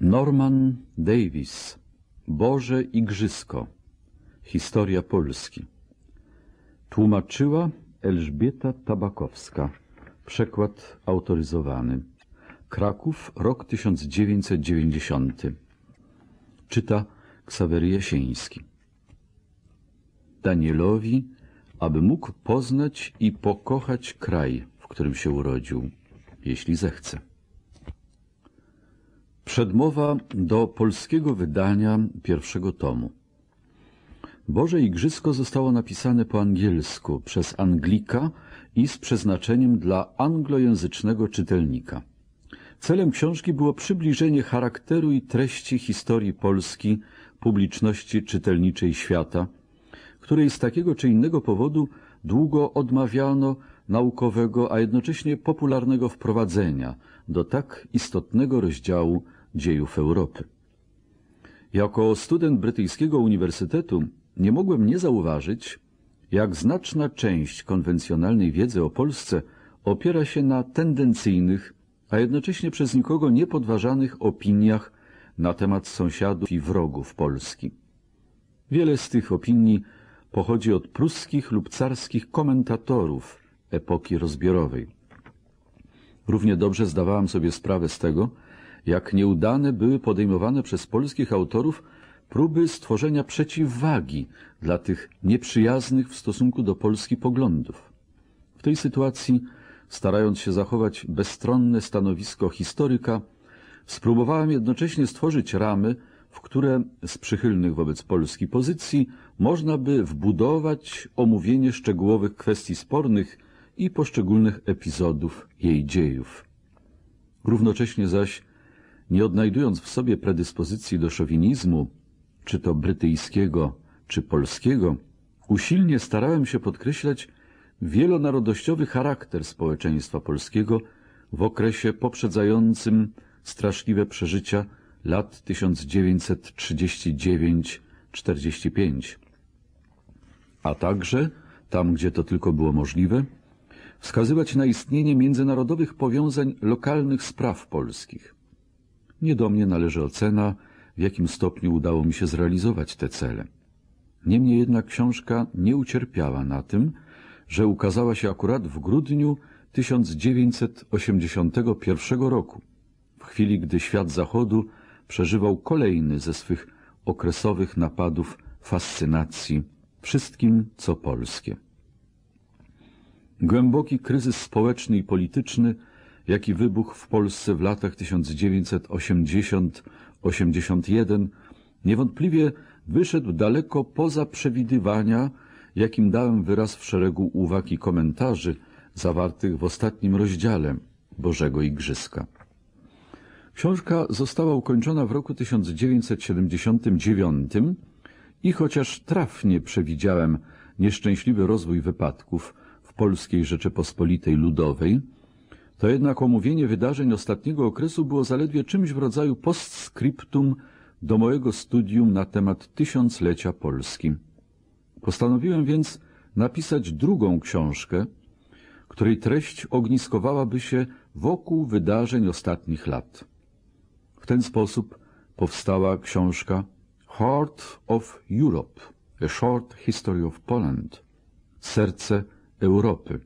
Norman Davis Boże Igrzysko Historia Polski Tłumaczyła Elżbieta Tabakowska Przekład autoryzowany Kraków, rok 1990 Czyta Ksawery Jasiński Danielowi, aby mógł poznać i pokochać kraj, w którym się urodził, jeśli zechce. Przedmowa do polskiego wydania pierwszego tomu. Boże Igrzysko zostało napisane po angielsku przez Anglika i z przeznaczeniem dla anglojęzycznego czytelnika. Celem książki było przybliżenie charakteru i treści historii Polski publiczności czytelniczej świata, której z takiego czy innego powodu długo odmawiano naukowego, a jednocześnie popularnego wprowadzenia do tak istotnego rozdziału dziejów Europy. Jako student brytyjskiego uniwersytetu nie mogłem nie zauważyć, jak znaczna część konwencjonalnej wiedzy o Polsce opiera się na tendencyjnych, a jednocześnie przez nikogo niepodważanych opiniach na temat sąsiadów i wrogów Polski. Wiele z tych opinii pochodzi od pruskich lub carskich komentatorów epoki rozbiorowej. Równie dobrze zdawałem sobie sprawę z tego, jak nieudane były podejmowane przez polskich autorów próby stworzenia przeciwwagi dla tych nieprzyjaznych w stosunku do Polski poglądów. W tej sytuacji, starając się zachować bezstronne stanowisko historyka, spróbowałem jednocześnie stworzyć ramy, w które z przychylnych wobec Polski pozycji można by wbudować omówienie szczegółowych kwestii spornych i poszczególnych epizodów jej dziejów. Równocześnie zaś nie odnajdując w sobie predyspozycji do szowinizmu, czy to brytyjskiego, czy polskiego, usilnie starałem się podkreślać wielonarodościowy charakter społeczeństwa polskiego w okresie poprzedzającym straszliwe przeżycia lat 1939-45, a także, tam gdzie to tylko było możliwe, wskazywać na istnienie międzynarodowych powiązań lokalnych spraw polskich nie do mnie należy ocena, w jakim stopniu udało mi się zrealizować te cele. Niemniej jednak książka nie ucierpiała na tym, że ukazała się akurat w grudniu 1981 roku, w chwili gdy świat zachodu przeżywał kolejny ze swych okresowych napadów fascynacji wszystkim, co polskie. Głęboki kryzys społeczny i polityczny – jaki wybuchł w Polsce w latach 1980-81, niewątpliwie wyszedł daleko poza przewidywania, jakim dałem wyraz w szeregu uwag i komentarzy zawartych w ostatnim rozdziale Bożego Igrzyska. Książka została ukończona w roku 1979 i chociaż trafnie przewidziałem nieszczęśliwy rozwój wypadków w Polskiej Rzeczypospolitej Ludowej, to jednak omówienie wydarzeń ostatniego okresu było zaledwie czymś w rodzaju postscriptum do mojego studium na temat tysiąclecia Polski. Postanowiłem więc napisać drugą książkę, której treść ogniskowałaby się wokół wydarzeń ostatnich lat. W ten sposób powstała książka Heart of Europe – A Short History of Poland – Serce Europy.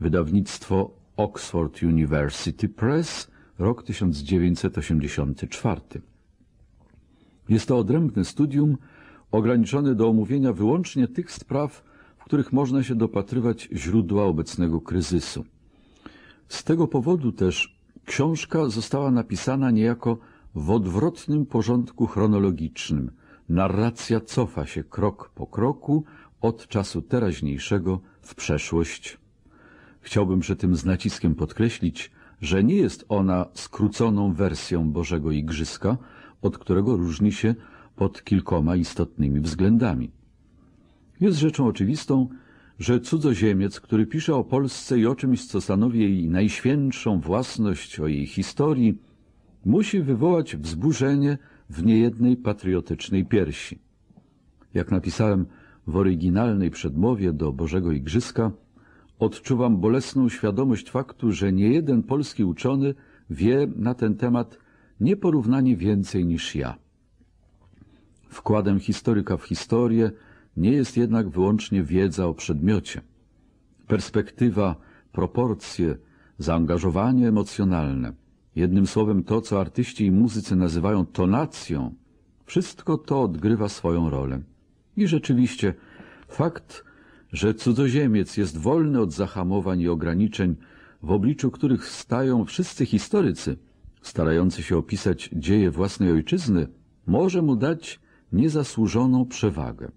Wydawnictwo Oxford University Press, rok 1984. Jest to odrębne studium ograniczone do omówienia wyłącznie tych spraw, w których można się dopatrywać źródła obecnego kryzysu. Z tego powodu też książka została napisana niejako w odwrotnym porządku chronologicznym. Narracja cofa się krok po kroku od czasu teraźniejszego w przeszłość. Chciałbym przy tym z naciskiem podkreślić, że nie jest ona skróconą wersją Bożego Igrzyska, od którego różni się pod kilkoma istotnymi względami. Jest rzeczą oczywistą, że cudzoziemiec, który pisze o Polsce i o czymś, co stanowi jej najświętszą własność, o jej historii, musi wywołać wzburzenie w niejednej patriotycznej piersi. Jak napisałem w oryginalnej przedmowie do Bożego Igrzyska, Odczuwam bolesną świadomość faktu, że niejeden polski uczony wie na ten temat nieporównanie więcej niż ja. Wkładem historyka w historię nie jest jednak wyłącznie wiedza o przedmiocie. Perspektywa, proporcje, zaangażowanie emocjonalne, jednym słowem to, co artyści i muzycy nazywają tonacją, wszystko to odgrywa swoją rolę. I rzeczywiście fakt że cudzoziemiec jest wolny od zahamowań i ograniczeń, w obliczu których stają wszyscy historycy, starający się opisać dzieje własnej ojczyzny, może mu dać niezasłużoną przewagę.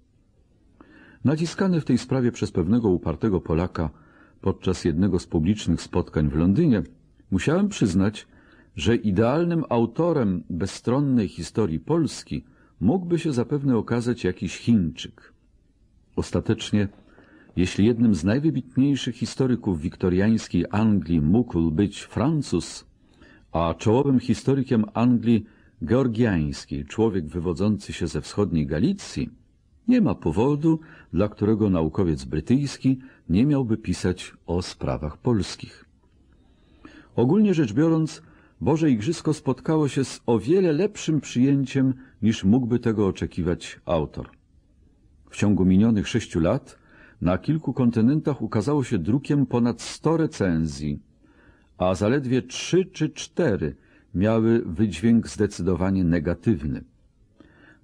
Naciskany w tej sprawie przez pewnego upartego Polaka podczas jednego z publicznych spotkań w Londynie, musiałem przyznać, że idealnym autorem bezstronnej historii Polski mógłby się zapewne okazać jakiś Chińczyk. Ostatecznie jeśli jednym z najwybitniejszych historyków wiktoriańskiej Anglii mógł być Francuz, a czołowym historykiem Anglii georgiańskiej człowiek wywodzący się ze wschodniej Galicji, nie ma powodu, dla którego naukowiec brytyjski nie miałby pisać o sprawach polskich. Ogólnie rzecz biorąc, Boże Igrzysko spotkało się z o wiele lepszym przyjęciem niż mógłby tego oczekiwać autor. W ciągu minionych sześciu lat na kilku kontynentach ukazało się drukiem ponad 100 recenzji, a zaledwie 3 czy 4 miały wydźwięk zdecydowanie negatywny.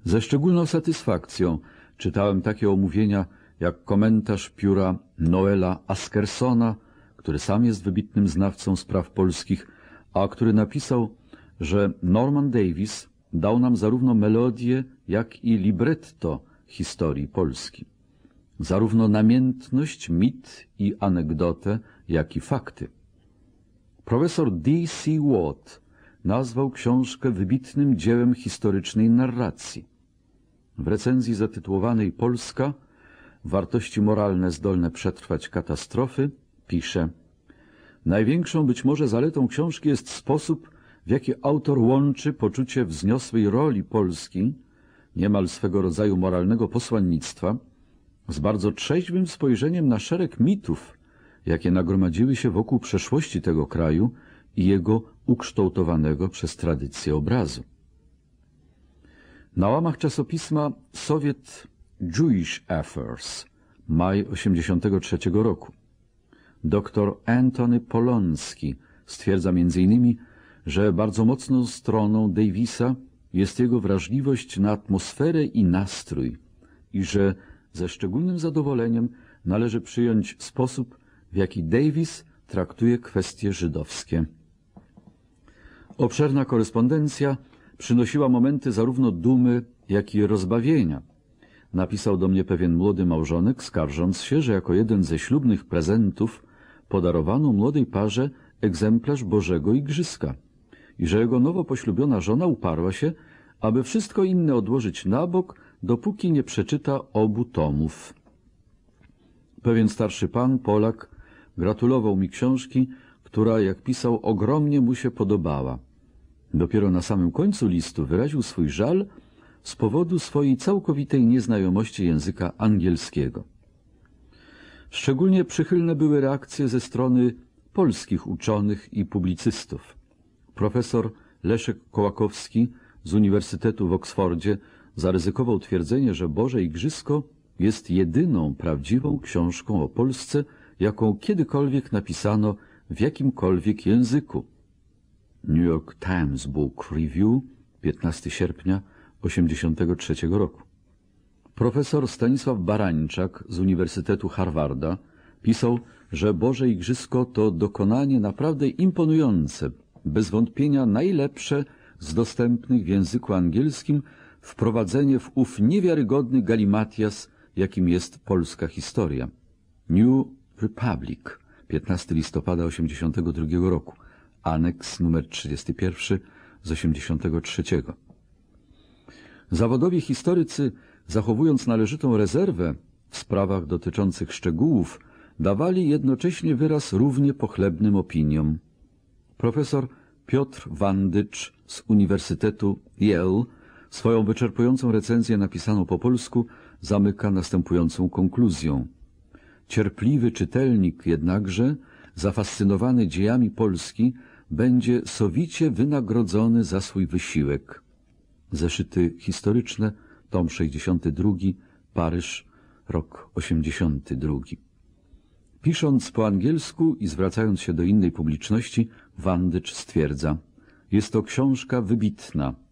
Ze szczególną satysfakcją czytałem takie omówienia jak komentarz pióra Noela Askersona, który sam jest wybitnym znawcą spraw polskich, a który napisał, że Norman Davis dał nam zarówno melodię, jak i libretto historii Polski zarówno namiętność, mit i anegdotę, jak i fakty. Profesor D.C. Watt nazwał książkę wybitnym dziełem historycznej narracji. W recenzji zatytułowanej Polska Wartości moralne zdolne przetrwać katastrofy pisze Największą być może zaletą książki jest sposób, w jaki autor łączy poczucie wzniosłej roli Polski, niemal swego rodzaju moralnego posłannictwa, z bardzo trzeźwym spojrzeniem na szereg mitów, jakie nagromadziły się wokół przeszłości tego kraju i jego ukształtowanego przez tradycję obrazu. Na łamach czasopisma Soviet Jewish Affairs, maj 1983 roku, dr Antony Polonski stwierdza m.in., że bardzo mocną stroną Davisa jest jego wrażliwość na atmosferę i nastrój i że ze szczególnym zadowoleniem należy przyjąć sposób, w jaki Davis traktuje kwestie żydowskie. Obszerna korespondencja przynosiła momenty zarówno dumy, jak i rozbawienia. Napisał do mnie pewien młody małżonek, skarżąc się, że jako jeden ze ślubnych prezentów podarowano młodej parze egzemplarz Bożego Igrzyska i że jego nowo poślubiona żona uparła się, aby wszystko inne odłożyć na bok dopóki nie przeczyta obu tomów. Pewien starszy pan, Polak, gratulował mi książki, która, jak pisał, ogromnie mu się podobała. Dopiero na samym końcu listu wyraził swój żal z powodu swojej całkowitej nieznajomości języka angielskiego. Szczególnie przychylne były reakcje ze strony polskich uczonych i publicystów. Profesor Leszek Kołakowski z Uniwersytetu w Oksfordzie zaryzykował twierdzenie, że Boże Igrzysko jest jedyną prawdziwą książką o Polsce, jaką kiedykolwiek napisano w jakimkolwiek języku. New York Times Book Review, 15 sierpnia 1983 roku. Profesor Stanisław Barańczak z Uniwersytetu Harvarda pisał, że Boże Igrzysko to dokonanie naprawdę imponujące, bez wątpienia najlepsze z dostępnych w języku angielskim, wprowadzenie w ów niewiarygodny galimatias, jakim jest polska historia. New Republic, 15 listopada 1982 roku, aneks numer 31 z 83. Zawodowi historycy, zachowując należytą rezerwę w sprawach dotyczących szczegółów, dawali jednocześnie wyraz równie pochlebnym opiniom. Profesor Piotr Wandycz z Uniwersytetu Yale Swoją wyczerpującą recenzję napisaną po polsku zamyka następującą konkluzją. Cierpliwy czytelnik jednakże, zafascynowany dziejami Polski, będzie sowicie wynagrodzony za swój wysiłek. Zeszyty historyczne, tom 62, Paryż, rok 82. Pisząc po angielsku i zwracając się do innej publiczności, Wandycz stwierdza Jest to książka wybitna.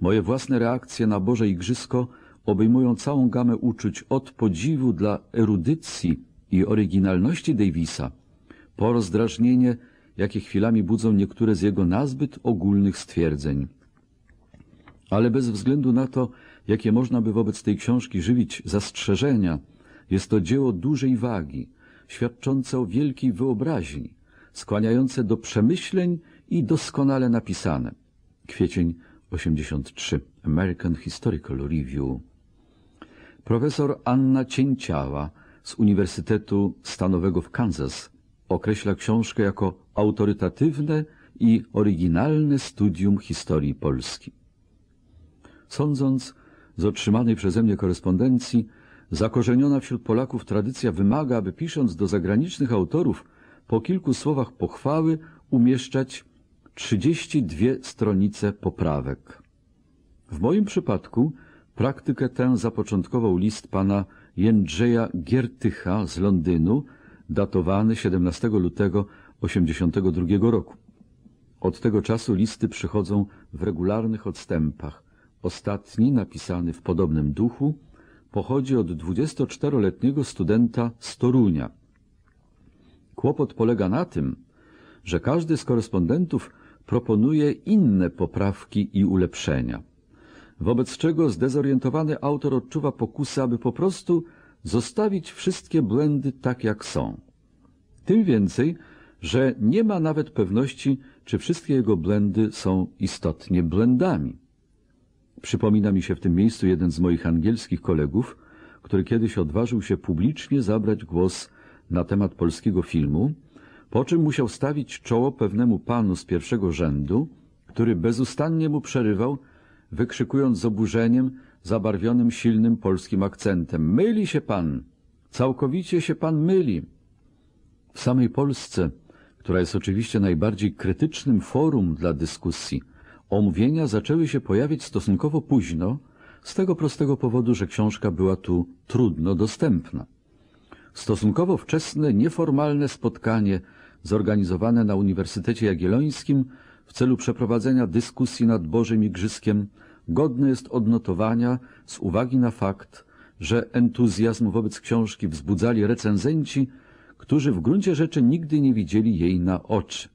Moje własne reakcje na Boże Igrzysko obejmują całą gamę uczuć od podziwu dla erudycji i oryginalności Davisa, po rozdrażnienie, jakie chwilami budzą niektóre z jego nazbyt ogólnych stwierdzeń. Ale bez względu na to, jakie można by wobec tej książki żywić zastrzeżenia, jest to dzieło dużej wagi, świadczące o wielkiej wyobraźni, skłaniające do przemyśleń i doskonale napisane. Kwiecień 83 American Historical Review Profesor Anna Cięciała z Uniwersytetu Stanowego w Kansas określa książkę jako autorytatywne i oryginalne studium historii Polski. Sądząc z otrzymanej przeze mnie korespondencji, zakorzeniona wśród Polaków tradycja wymaga, aby pisząc do zagranicznych autorów po kilku słowach pochwały umieszczać 32 stronice poprawek. W moim przypadku praktykę tę zapoczątkował list pana Jędrzeja Giertycha z Londynu, datowany 17 lutego 1982 roku. Od tego czasu listy przychodzą w regularnych odstępach. Ostatni, napisany w podobnym duchu, pochodzi od 24-letniego studenta z Torunia. Kłopot polega na tym, że każdy z korespondentów proponuje inne poprawki i ulepszenia, wobec czego zdezorientowany autor odczuwa pokusę, aby po prostu zostawić wszystkie błędy tak, jak są. Tym więcej, że nie ma nawet pewności, czy wszystkie jego błędy są istotnie błędami. Przypomina mi się w tym miejscu jeden z moich angielskich kolegów, który kiedyś odważył się publicznie zabrać głos na temat polskiego filmu, po czym musiał stawić czoło pewnemu panu z pierwszego rzędu, który bezustannie mu przerywał, wykrzykując z oburzeniem, zabarwionym silnym polskim akcentem. Myli się pan! Całkowicie się pan myli! W samej Polsce, która jest oczywiście najbardziej krytycznym forum dla dyskusji, omówienia zaczęły się pojawiać stosunkowo późno, z tego prostego powodu, że książka była tu trudno dostępna. Stosunkowo wczesne, nieformalne spotkanie zorganizowane na Uniwersytecie Jagiellońskim w celu przeprowadzenia dyskusji nad Bożym Igrzyskiem godne jest odnotowania z uwagi na fakt, że entuzjazm wobec książki wzbudzali recenzenci, którzy w gruncie rzeczy nigdy nie widzieli jej na oczy.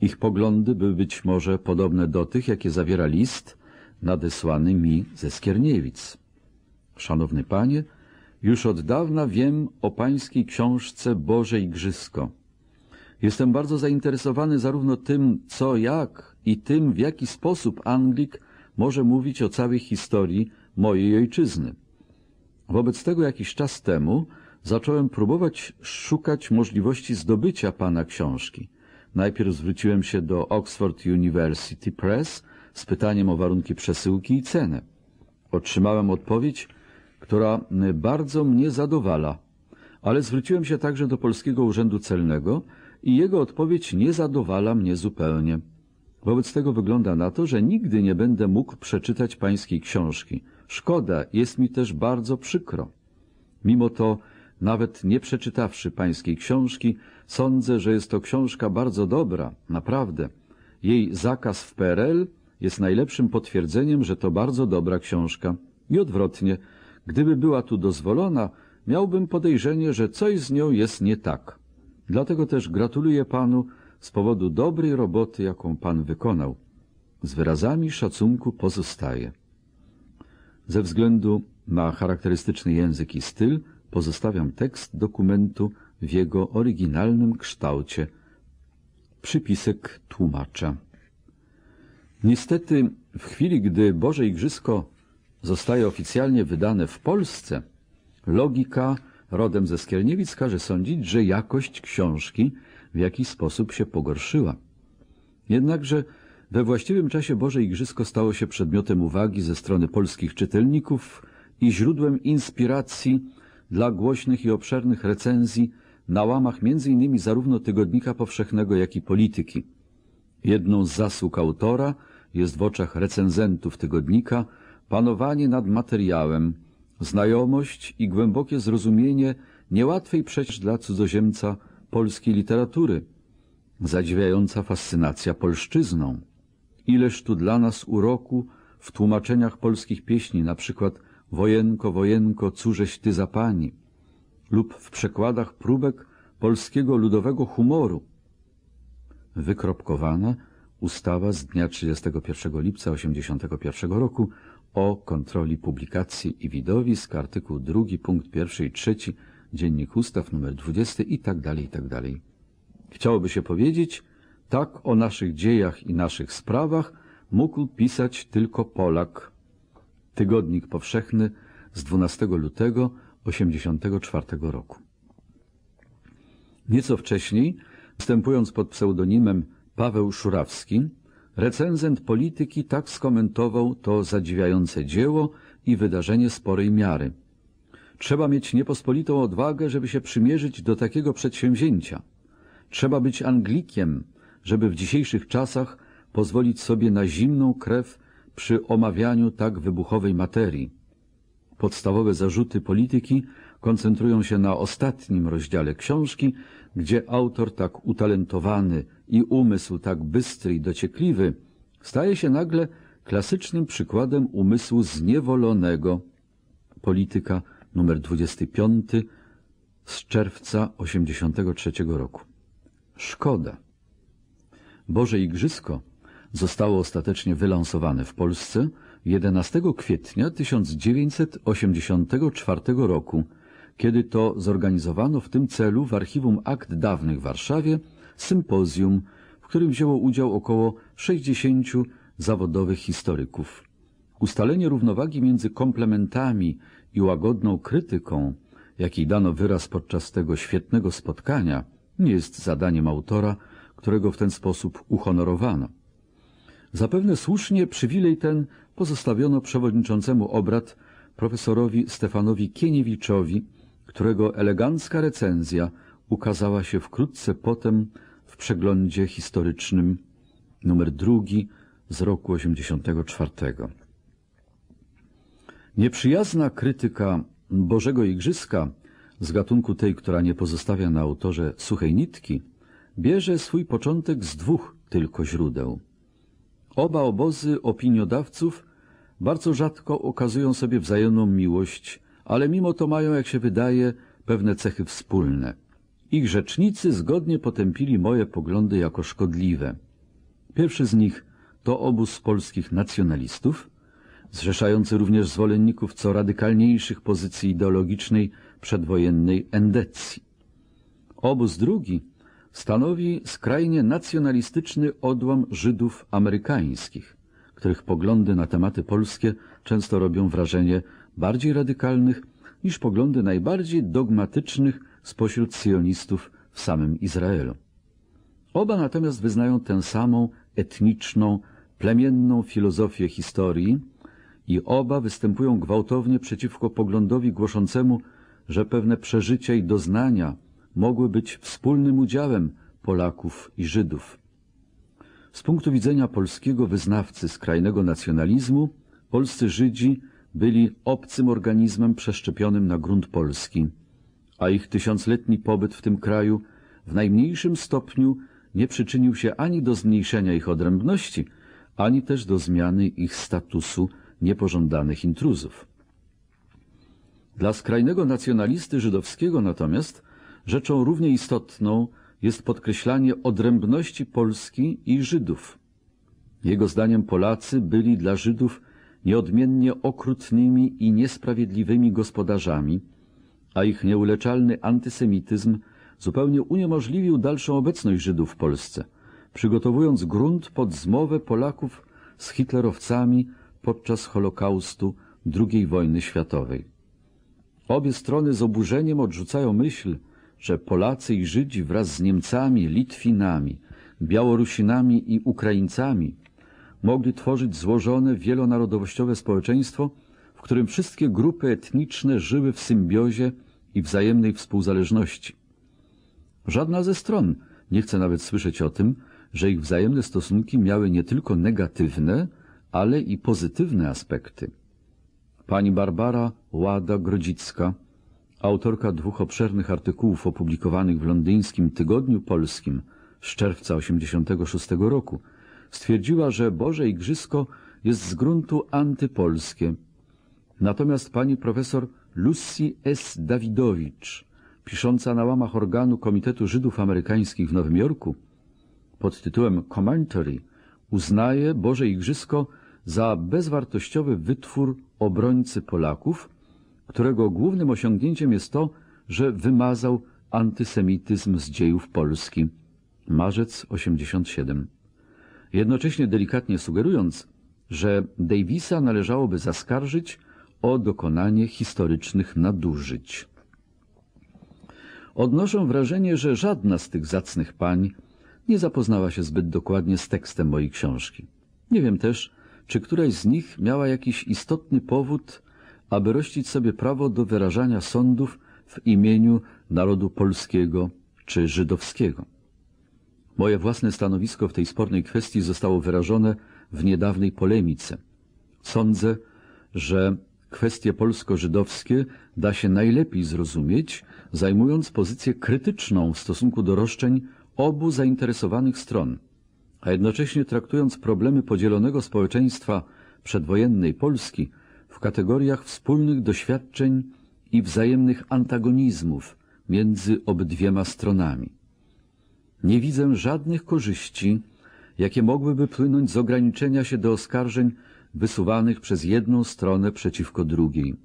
Ich poglądy były być może podobne do tych, jakie zawiera list nadesłany mi ze Skierniewic. Szanowny Panie, już od dawna wiem o Pańskiej książce Boże Igrzysko. Jestem bardzo zainteresowany zarówno tym, co, jak i tym, w jaki sposób Anglik może mówić o całej historii mojej ojczyzny. Wobec tego jakiś czas temu zacząłem próbować szukać możliwości zdobycia pana książki. Najpierw zwróciłem się do Oxford University Press z pytaniem o warunki przesyłki i cenę. Otrzymałem odpowiedź, która bardzo mnie zadowala, ale zwróciłem się także do Polskiego Urzędu Celnego, i jego odpowiedź nie zadowala mnie zupełnie. Wobec tego wygląda na to, że nigdy nie będę mógł przeczytać pańskiej książki. Szkoda, jest mi też bardzo przykro. Mimo to, nawet nie przeczytawszy pańskiej książki, sądzę, że jest to książka bardzo dobra, naprawdę. Jej zakaz w PRL jest najlepszym potwierdzeniem, że to bardzo dobra książka. I odwrotnie, gdyby była tu dozwolona, miałbym podejrzenie, że coś z nią jest nie tak. Dlatego też gratuluję Panu z powodu dobrej roboty, jaką Pan wykonał. Z wyrazami szacunku pozostaje. Ze względu na charakterystyczny język i styl pozostawiam tekst dokumentu w jego oryginalnym kształcie. Przypisek tłumacza. Niestety w chwili, gdy Boże Igrzysko zostaje oficjalnie wydane w Polsce, logika rodem ze Skierniewic, każe sądzić, że jakość książki w jakiś sposób się pogorszyła. Jednakże we właściwym czasie Boże Igrzysko stało się przedmiotem uwagi ze strony polskich czytelników i źródłem inspiracji dla głośnych i obszernych recenzji na łamach m.in. zarówno Tygodnika Powszechnego, jak i Polityki. Jedną z zasług autora jest w oczach recenzentów Tygodnika panowanie nad materiałem, Znajomość i głębokie zrozumienie niełatwej przecież dla cudzoziemca polskiej literatury, zadziwiająca fascynacja polszczyzną. Ileż tu dla nas uroku w tłumaczeniach polskich pieśni, na przykład Wojenko, wojenko, cóżeś ty za pani, lub w przekładach próbek polskiego ludowego humoru. Wykropkowana ustawa z dnia 31 lipca 1981 roku o kontroli publikacji i widowisk, artykuł 2, punkt 1 i 3, Dziennik Ustaw nr 20 i tak dalej, i tak dalej. Chciałoby się powiedzieć, tak o naszych dziejach i naszych sprawach mógł pisać tylko Polak. Tygodnik powszechny z 12 lutego 1984 roku. Nieco wcześniej, występując pod pseudonimem Paweł Szurawski, Recenzent polityki tak skomentował to zadziwiające dzieło i wydarzenie sporej miary. Trzeba mieć niepospolitą odwagę, żeby się przymierzyć do takiego przedsięwzięcia. Trzeba być Anglikiem, żeby w dzisiejszych czasach pozwolić sobie na zimną krew przy omawianiu tak wybuchowej materii. Podstawowe zarzuty polityki koncentrują się na ostatnim rozdziale książki, gdzie autor tak utalentowany i umysł tak bystry i dociekliwy staje się nagle klasycznym przykładem umysłu zniewolonego. Polityka numer 25 z czerwca 83 roku. Szkoda. Boże Igrzysko zostało ostatecznie wylansowane w Polsce 11 kwietnia 1984 roku kiedy to zorganizowano w tym celu w Archiwum Akt Dawnych w Warszawie sympozjum, w którym wzięło udział około 60 zawodowych historyków. Ustalenie równowagi między komplementami i łagodną krytyką, jakiej dano wyraz podczas tego świetnego spotkania, nie jest zadaniem autora, którego w ten sposób uhonorowano. Zapewne słusznie przywilej ten pozostawiono przewodniczącemu obrad profesorowi Stefanowi Kieniewiczowi, którego elegancka recenzja ukazała się wkrótce potem w przeglądzie historycznym numer drugi z roku 84. Nieprzyjazna krytyka Bożego Igrzyska z gatunku tej, która nie pozostawia na autorze suchej nitki, bierze swój początek z dwóch tylko źródeł. Oba obozy opiniodawców bardzo rzadko okazują sobie wzajemną miłość ale mimo to mają, jak się wydaje, pewne cechy wspólne. Ich rzecznicy zgodnie potępili moje poglądy jako szkodliwe. Pierwszy z nich to obóz polskich nacjonalistów, zrzeszający również zwolenników co radykalniejszych pozycji ideologicznej przedwojennej endecji. Obóz drugi stanowi skrajnie nacjonalistyczny odłam Żydów amerykańskich, których poglądy na tematy polskie często robią wrażenie bardziej radykalnych niż poglądy najbardziej dogmatycznych spośród sionistów w samym Izraelu. Oba natomiast wyznają tę samą etniczną, plemienną filozofię historii i oba występują gwałtownie przeciwko poglądowi głoszącemu, że pewne przeżycia i doznania mogły być wspólnym udziałem Polaków i Żydów. Z punktu widzenia polskiego wyznawcy skrajnego nacjonalizmu, polscy Żydzi byli obcym organizmem przeszczepionym na grunt polski, a ich tysiącletni pobyt w tym kraju w najmniejszym stopniu nie przyczynił się ani do zmniejszenia ich odrębności, ani też do zmiany ich statusu niepożądanych intruzów. Dla skrajnego nacjonalisty żydowskiego natomiast rzeczą równie istotną jest podkreślanie odrębności Polski i Żydów. Jego zdaniem Polacy byli dla Żydów nieodmiennie okrutnymi i niesprawiedliwymi gospodarzami, a ich nieuleczalny antysemityzm zupełnie uniemożliwił dalszą obecność Żydów w Polsce, przygotowując grunt pod zmowę Polaków z hitlerowcami podczas Holokaustu II wojny światowej. Obie strony z oburzeniem odrzucają myśl, że Polacy i Żydzi wraz z Niemcami, Litwinami, Białorusinami i Ukraińcami mogli tworzyć złożone, wielonarodowościowe społeczeństwo, w którym wszystkie grupy etniczne żyły w symbiozie i wzajemnej współzależności. Żadna ze stron nie chce nawet słyszeć o tym, że ich wzajemne stosunki miały nie tylko negatywne, ale i pozytywne aspekty. Pani Barbara Łada Grodzicka, autorka dwóch obszernych artykułów opublikowanych w londyńskim Tygodniu Polskim z czerwca 1986 roku, Stwierdziła, że Boże Igrzysko jest z gruntu antypolskie. Natomiast pani profesor Lucy S. Dawidowicz, pisząca na łamach organu Komitetu Żydów Amerykańskich w Nowym Jorku pod tytułem Commentary, uznaje Boże Igrzysko za bezwartościowy wytwór obrońcy Polaków, którego głównym osiągnięciem jest to, że wymazał antysemityzm z dziejów Polski. Marzec 87 jednocześnie delikatnie sugerując, że Davisa należałoby zaskarżyć o dokonanie historycznych nadużyć. Odnoszę wrażenie, że żadna z tych zacnych pań nie zapoznała się zbyt dokładnie z tekstem mojej książki. Nie wiem też, czy któraś z nich miała jakiś istotny powód, aby rościć sobie prawo do wyrażania sądów w imieniu narodu polskiego czy żydowskiego. Moje własne stanowisko w tej spornej kwestii zostało wyrażone w niedawnej polemice. Sądzę, że kwestie polsko-żydowskie da się najlepiej zrozumieć, zajmując pozycję krytyczną w stosunku do roszczeń obu zainteresowanych stron, a jednocześnie traktując problemy podzielonego społeczeństwa przedwojennej Polski w kategoriach wspólnych doświadczeń i wzajemnych antagonizmów między obydwiema stronami. Nie widzę żadnych korzyści, jakie mogłyby płynąć z ograniczenia się do oskarżeń wysuwanych przez jedną stronę przeciwko drugiej.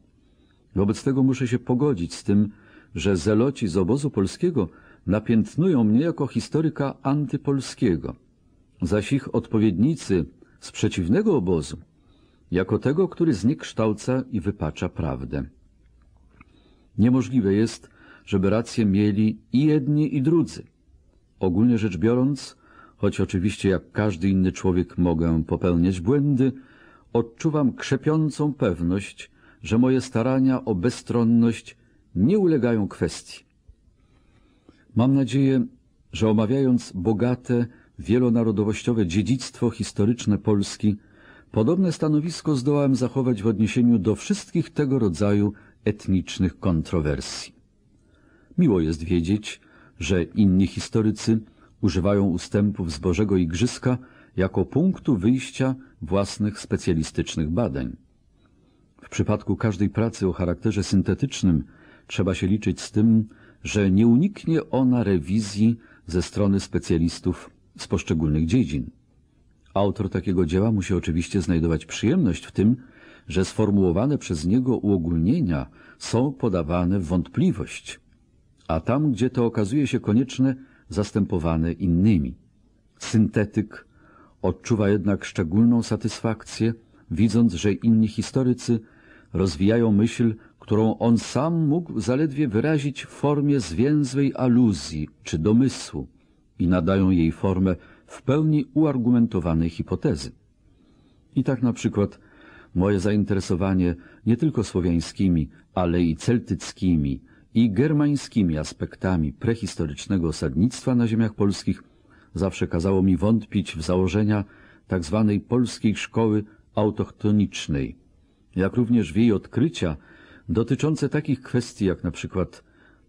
Wobec tego muszę się pogodzić z tym, że zeloci z obozu polskiego napiętnują mnie jako historyka antypolskiego, zaś ich odpowiednicy z przeciwnego obozu jako tego, który zniekształca i wypacza prawdę. Niemożliwe jest, żeby rację mieli i jedni, i drudzy. Ogólnie rzecz biorąc, choć oczywiście jak każdy inny człowiek mogę popełniać błędy, odczuwam krzepiącą pewność, że moje starania o bezstronność nie ulegają kwestii. Mam nadzieję, że omawiając bogate, wielonarodowościowe dziedzictwo historyczne Polski, podobne stanowisko zdołałem zachować w odniesieniu do wszystkich tego rodzaju etnicznych kontrowersji. Miło jest wiedzieć, że inni historycy używają ustępów z Bożego Igrzyska jako punktu wyjścia własnych specjalistycznych badań. W przypadku każdej pracy o charakterze syntetycznym trzeba się liczyć z tym, że nie uniknie ona rewizji ze strony specjalistów z poszczególnych dziedzin. Autor takiego dzieła musi oczywiście znajdować przyjemność w tym, że sformułowane przez niego uogólnienia są podawane w wątpliwość – a tam, gdzie to okazuje się konieczne, zastępowane innymi. Syntetyk odczuwa jednak szczególną satysfakcję, widząc, że inni historycy rozwijają myśl, którą on sam mógł zaledwie wyrazić w formie zwięzłej aluzji czy domysłu i nadają jej formę w pełni uargumentowanej hipotezy. I tak na przykład moje zainteresowanie nie tylko słowiańskimi, ale i celtyckimi i germańskimi aspektami prehistorycznego osadnictwa na ziemiach polskich zawsze kazało mi wątpić w założenia tzw. Tak polskiej szkoły autochtonicznej, jak również w jej odkrycia dotyczące takich kwestii jak na przykład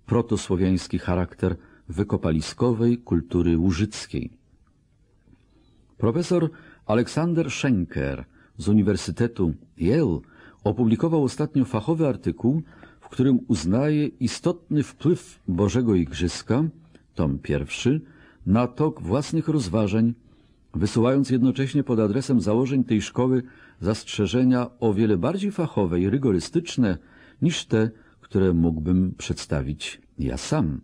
protosłowiański charakter wykopaliskowej kultury łużyckiej. Profesor Aleksander Schenker z Uniwersytetu Yale opublikował ostatnio fachowy artykuł w którym uznaje istotny wpływ Bożego Igrzyska, tom pierwszy, na tok własnych rozważań, wysyłając jednocześnie pod adresem założeń tej szkoły zastrzeżenia o wiele bardziej fachowe i rygorystyczne niż te, które mógłbym przedstawić ja sam.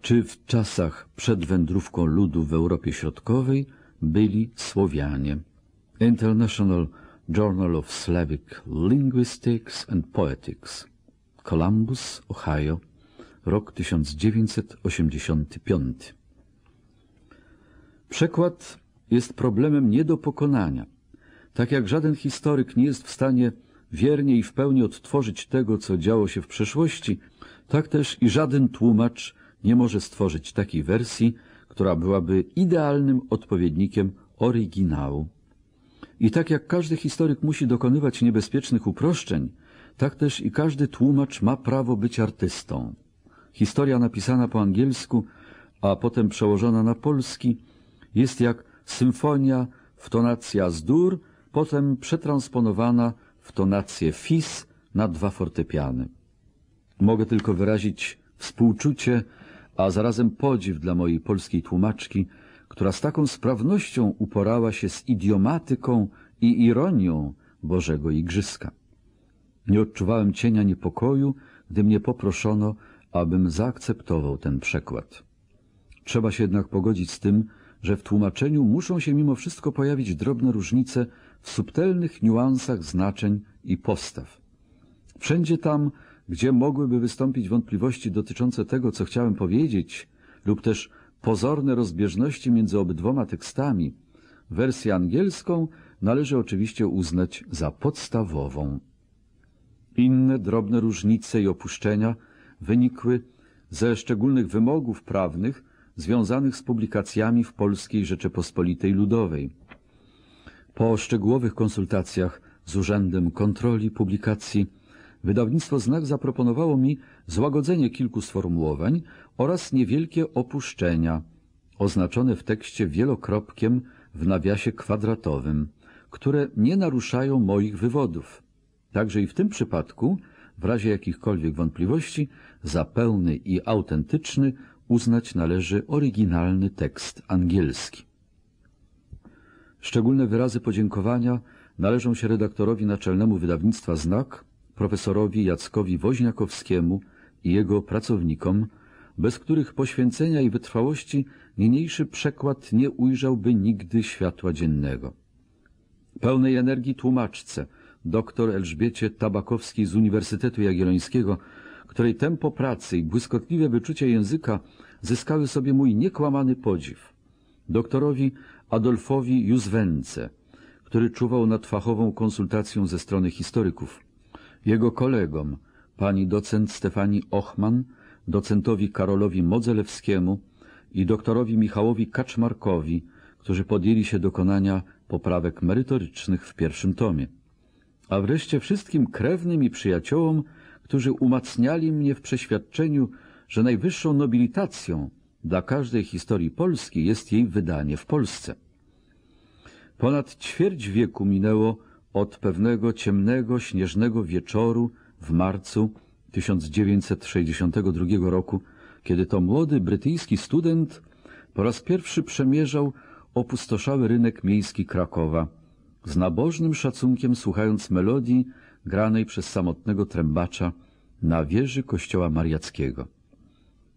Czy w czasach przed wędrówką ludu w Europie Środkowej byli Słowianie? International Journal of Slavic Linguistics and Poetics, Columbus, Ohio, rok 1985. Przekład jest problemem nie do pokonania. Tak jak żaden historyk nie jest w stanie wiernie i w pełni odtworzyć tego, co działo się w przeszłości, tak też i żaden tłumacz nie może stworzyć takiej wersji, która byłaby idealnym odpowiednikiem oryginału i tak jak każdy historyk musi dokonywać niebezpiecznych uproszczeń, tak też i każdy tłumacz ma prawo być artystą. Historia napisana po angielsku, a potem przełożona na polski, jest jak symfonia w tonacja z dur, potem przetransponowana w tonację fis na dwa fortepiany. Mogę tylko wyrazić współczucie, a zarazem podziw dla mojej polskiej tłumaczki, która z taką sprawnością uporała się z idiomatyką i ironią Bożego Igrzyska. Nie odczuwałem cienia niepokoju, gdy mnie poproszono, abym zaakceptował ten przekład. Trzeba się jednak pogodzić z tym, że w tłumaczeniu muszą się mimo wszystko pojawić drobne różnice w subtelnych niuansach znaczeń i postaw. Wszędzie tam, gdzie mogłyby wystąpić wątpliwości dotyczące tego, co chciałem powiedzieć, lub też pozorne rozbieżności między obydwoma tekstami, wersję angielską należy oczywiście uznać za podstawową. Inne drobne różnice i opuszczenia wynikły ze szczególnych wymogów prawnych związanych z publikacjami w Polskiej Rzeczypospolitej Ludowej. Po szczegółowych konsultacjach z Urzędem Kontroli Publikacji wydawnictwo Znak zaproponowało mi złagodzenie kilku sformułowań oraz niewielkie opuszczenia, oznaczone w tekście wielokropkiem w nawiasie kwadratowym, które nie naruszają moich wywodów. Także i w tym przypadku, w razie jakichkolwiek wątpliwości, za pełny i autentyczny uznać należy oryginalny tekst angielski. Szczególne wyrazy podziękowania należą się redaktorowi naczelnemu wydawnictwa Znak, profesorowi Jackowi Woźniakowskiemu i jego pracownikom, bez których poświęcenia i wytrwałości niniejszy przekład nie ujrzałby nigdy światła dziennego. Pełnej energii tłumaczce, doktor Elżbiecie Tabakowskiej z Uniwersytetu Jagiellońskiego, której tempo pracy i błyskotliwe wyczucie języka zyskały sobie mój niekłamany podziw. Doktorowi Adolfowi Józwence, który czuwał nad fachową konsultacją ze strony historyków. Jego kolegom, pani docent Stefani Ochman, docentowi Karolowi Modzelewskiemu i doktorowi Michałowi Kaczmarkowi, którzy podjęli się dokonania poprawek merytorycznych w pierwszym tomie. A wreszcie wszystkim krewnym i przyjaciołom, którzy umacniali mnie w przeświadczeniu, że najwyższą nobilitacją dla każdej historii Polski jest jej wydanie w Polsce. Ponad ćwierć wieku minęło od pewnego ciemnego, śnieżnego wieczoru w marcu 1962 roku, kiedy to młody brytyjski student po raz pierwszy przemierzał opustoszały rynek miejski Krakowa, z nabożnym szacunkiem słuchając melodii granej przez samotnego trębacza na wieży kościoła mariackiego.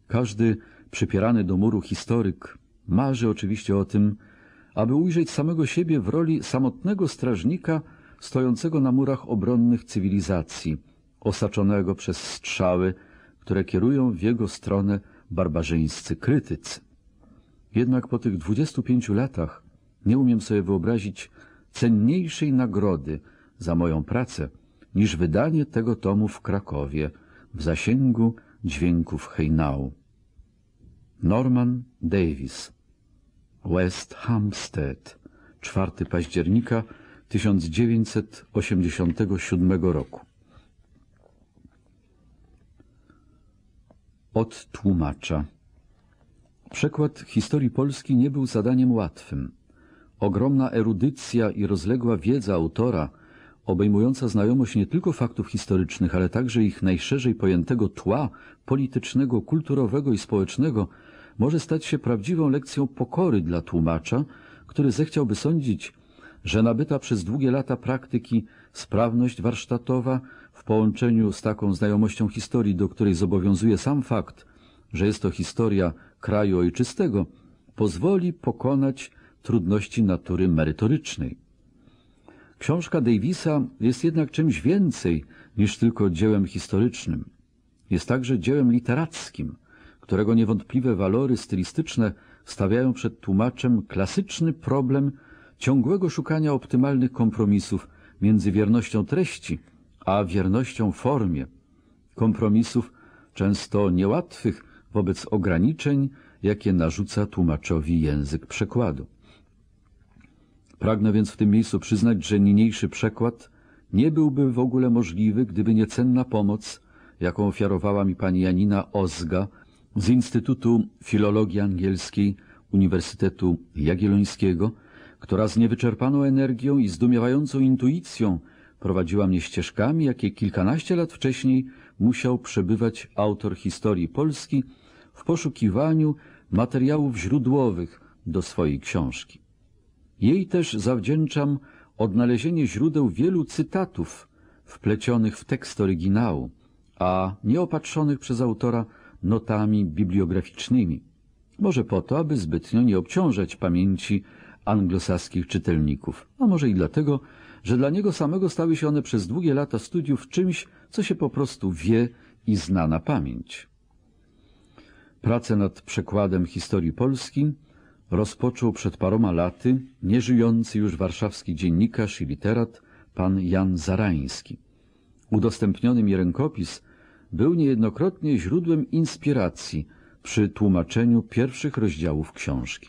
Każdy przypierany do muru historyk marzy oczywiście o tym, aby ujrzeć samego siebie w roli samotnego strażnika stojącego na murach obronnych cywilizacji – osaczonego przez strzały, które kierują w jego stronę barbarzyńscy krytycy. Jednak po tych 25 latach nie umiem sobie wyobrazić cenniejszej nagrody za moją pracę niż wydanie tego tomu w Krakowie w zasięgu dźwięków hejnału. Norman Davis West Hampstead 4 października 1987 roku od tłumacza. Przekład historii Polski nie był zadaniem łatwym. Ogromna erudycja i rozległa wiedza autora, obejmująca znajomość nie tylko faktów historycznych, ale także ich najszerzej pojętego tła politycznego, kulturowego i społecznego, może stać się prawdziwą lekcją pokory dla tłumacza, który zechciałby sądzić, że nabyta przez długie lata praktyki sprawność warsztatowa w połączeniu z taką znajomością historii, do której zobowiązuje sam fakt, że jest to historia kraju ojczystego, pozwoli pokonać trudności natury merytorycznej. Książka Davisa jest jednak czymś więcej niż tylko dziełem historycznym. Jest także dziełem literackim, którego niewątpliwe walory stylistyczne stawiają przed tłumaczem klasyczny problem ciągłego szukania optymalnych kompromisów między wiernością treści a wiernością formie, kompromisów często niełatwych wobec ograniczeń, jakie narzuca tłumaczowi język przekładu. Pragnę więc w tym miejscu przyznać, że niniejszy przekład nie byłby w ogóle możliwy, gdyby nie cenna pomoc, jaką ofiarowała mi pani Janina Ozga z Instytutu Filologii Angielskiej Uniwersytetu Jagiellońskiego, która z niewyczerpaną energią i zdumiewającą intuicją Prowadziła mnie ścieżkami, jakie kilkanaście lat wcześniej musiał przebywać autor historii Polski w poszukiwaniu materiałów źródłowych do swojej książki. Jej też zawdzięczam odnalezienie źródeł wielu cytatów wplecionych w tekst oryginału, a nieopatrzonych przez autora notami bibliograficznymi. Może po to, aby zbytnio nie obciążać pamięci anglosaskich czytelników, a może i dlatego, że dla niego samego stały się one przez długie lata studiów czymś, co się po prostu wie i zna na pamięć. Pracę nad przekładem historii Polski rozpoczął przed paroma laty nieżyjący już warszawski dziennikarz i literat pan Jan Zarański. Udostępniony mi rękopis był niejednokrotnie źródłem inspiracji przy tłumaczeniu pierwszych rozdziałów książki.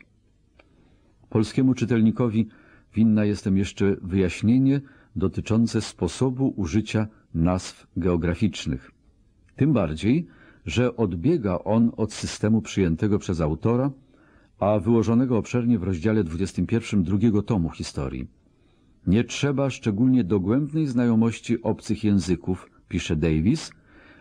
Polskiemu czytelnikowi – winna jestem jeszcze wyjaśnienie dotyczące sposobu użycia nazw geograficznych. Tym bardziej, że odbiega on od systemu przyjętego przez autora, a wyłożonego obszernie w rozdziale 21 drugiego tomu historii. Nie trzeba szczególnie dogłębnej znajomości obcych języków, pisze Davis,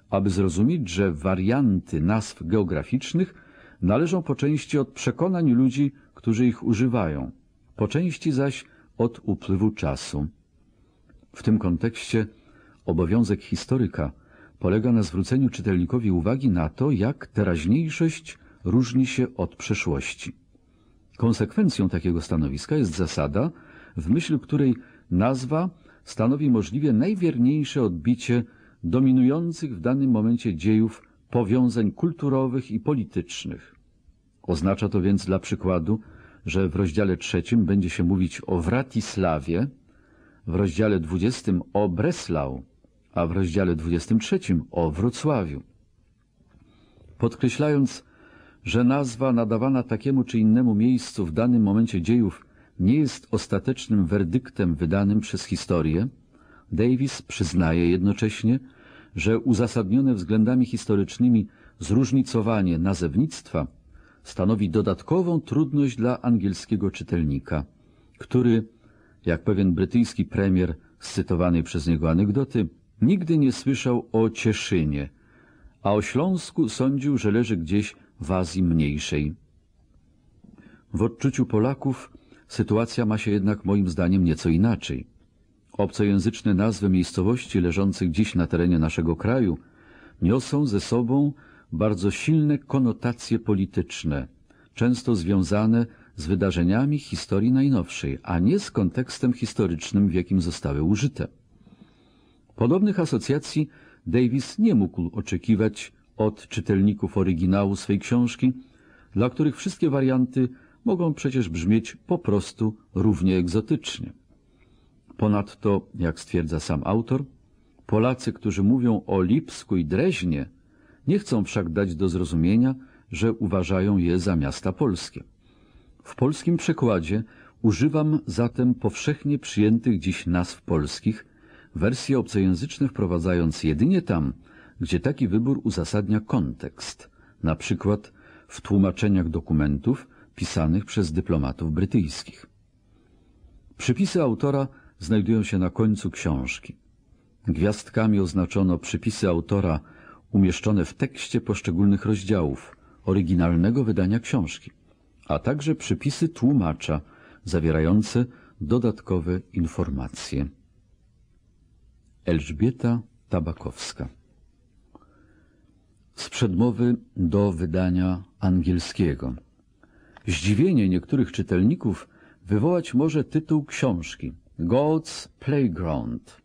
aby zrozumieć, że warianty nazw geograficznych należą po części od przekonań ludzi, którzy ich używają – po części zaś od upływu czasu. W tym kontekście obowiązek historyka polega na zwróceniu czytelnikowi uwagi na to, jak teraźniejszość różni się od przeszłości. Konsekwencją takiego stanowiska jest zasada, w myśl której nazwa stanowi możliwie najwierniejsze odbicie dominujących w danym momencie dziejów powiązań kulturowych i politycznych. Oznacza to więc dla przykładu, że w rozdziale trzecim będzie się mówić o Wratisławie, w rozdziale dwudziestym o Breslau, a w rozdziale dwudziestym trzecim o Wrocławiu. Podkreślając, że nazwa nadawana takiemu czy innemu miejscu w danym momencie dziejów nie jest ostatecznym werdyktem wydanym przez historię, Davis przyznaje jednocześnie, że uzasadnione względami historycznymi zróżnicowanie nazewnictwa stanowi dodatkową trudność dla angielskiego czytelnika, który, jak pewien brytyjski premier z cytowanej przez niego anegdoty, nigdy nie słyszał o Cieszynie, a o Śląsku sądził, że leży gdzieś w Azji Mniejszej. W odczuciu Polaków sytuacja ma się jednak moim zdaniem nieco inaczej. Obcojęzyczne nazwy miejscowości leżących dziś na terenie naszego kraju niosą ze sobą bardzo silne konotacje polityczne, często związane z wydarzeniami historii najnowszej, a nie z kontekstem historycznym, w jakim zostały użyte. Podobnych asocjacji Davis nie mógł oczekiwać od czytelników oryginału swej książki, dla których wszystkie warianty mogą przecież brzmieć po prostu równie egzotycznie. Ponadto, jak stwierdza sam autor, Polacy, którzy mówią o Lipsku i Dreźnie, nie chcą wszak dać do zrozumienia, że uważają je za miasta polskie. W polskim przekładzie używam zatem powszechnie przyjętych dziś nazw polskich, wersje obcojęzyczne wprowadzając jedynie tam, gdzie taki wybór uzasadnia kontekst, na przykład w tłumaczeniach dokumentów pisanych przez dyplomatów brytyjskich. Przypisy autora znajdują się na końcu książki. Gwiazdkami oznaczono przypisy autora umieszczone w tekście poszczególnych rozdziałów oryginalnego wydania książki, a także przypisy tłumacza zawierające dodatkowe informacje. Elżbieta Tabakowska Z przedmowy do wydania angielskiego Zdziwienie niektórych czytelników wywołać może tytuł książki God's Playground.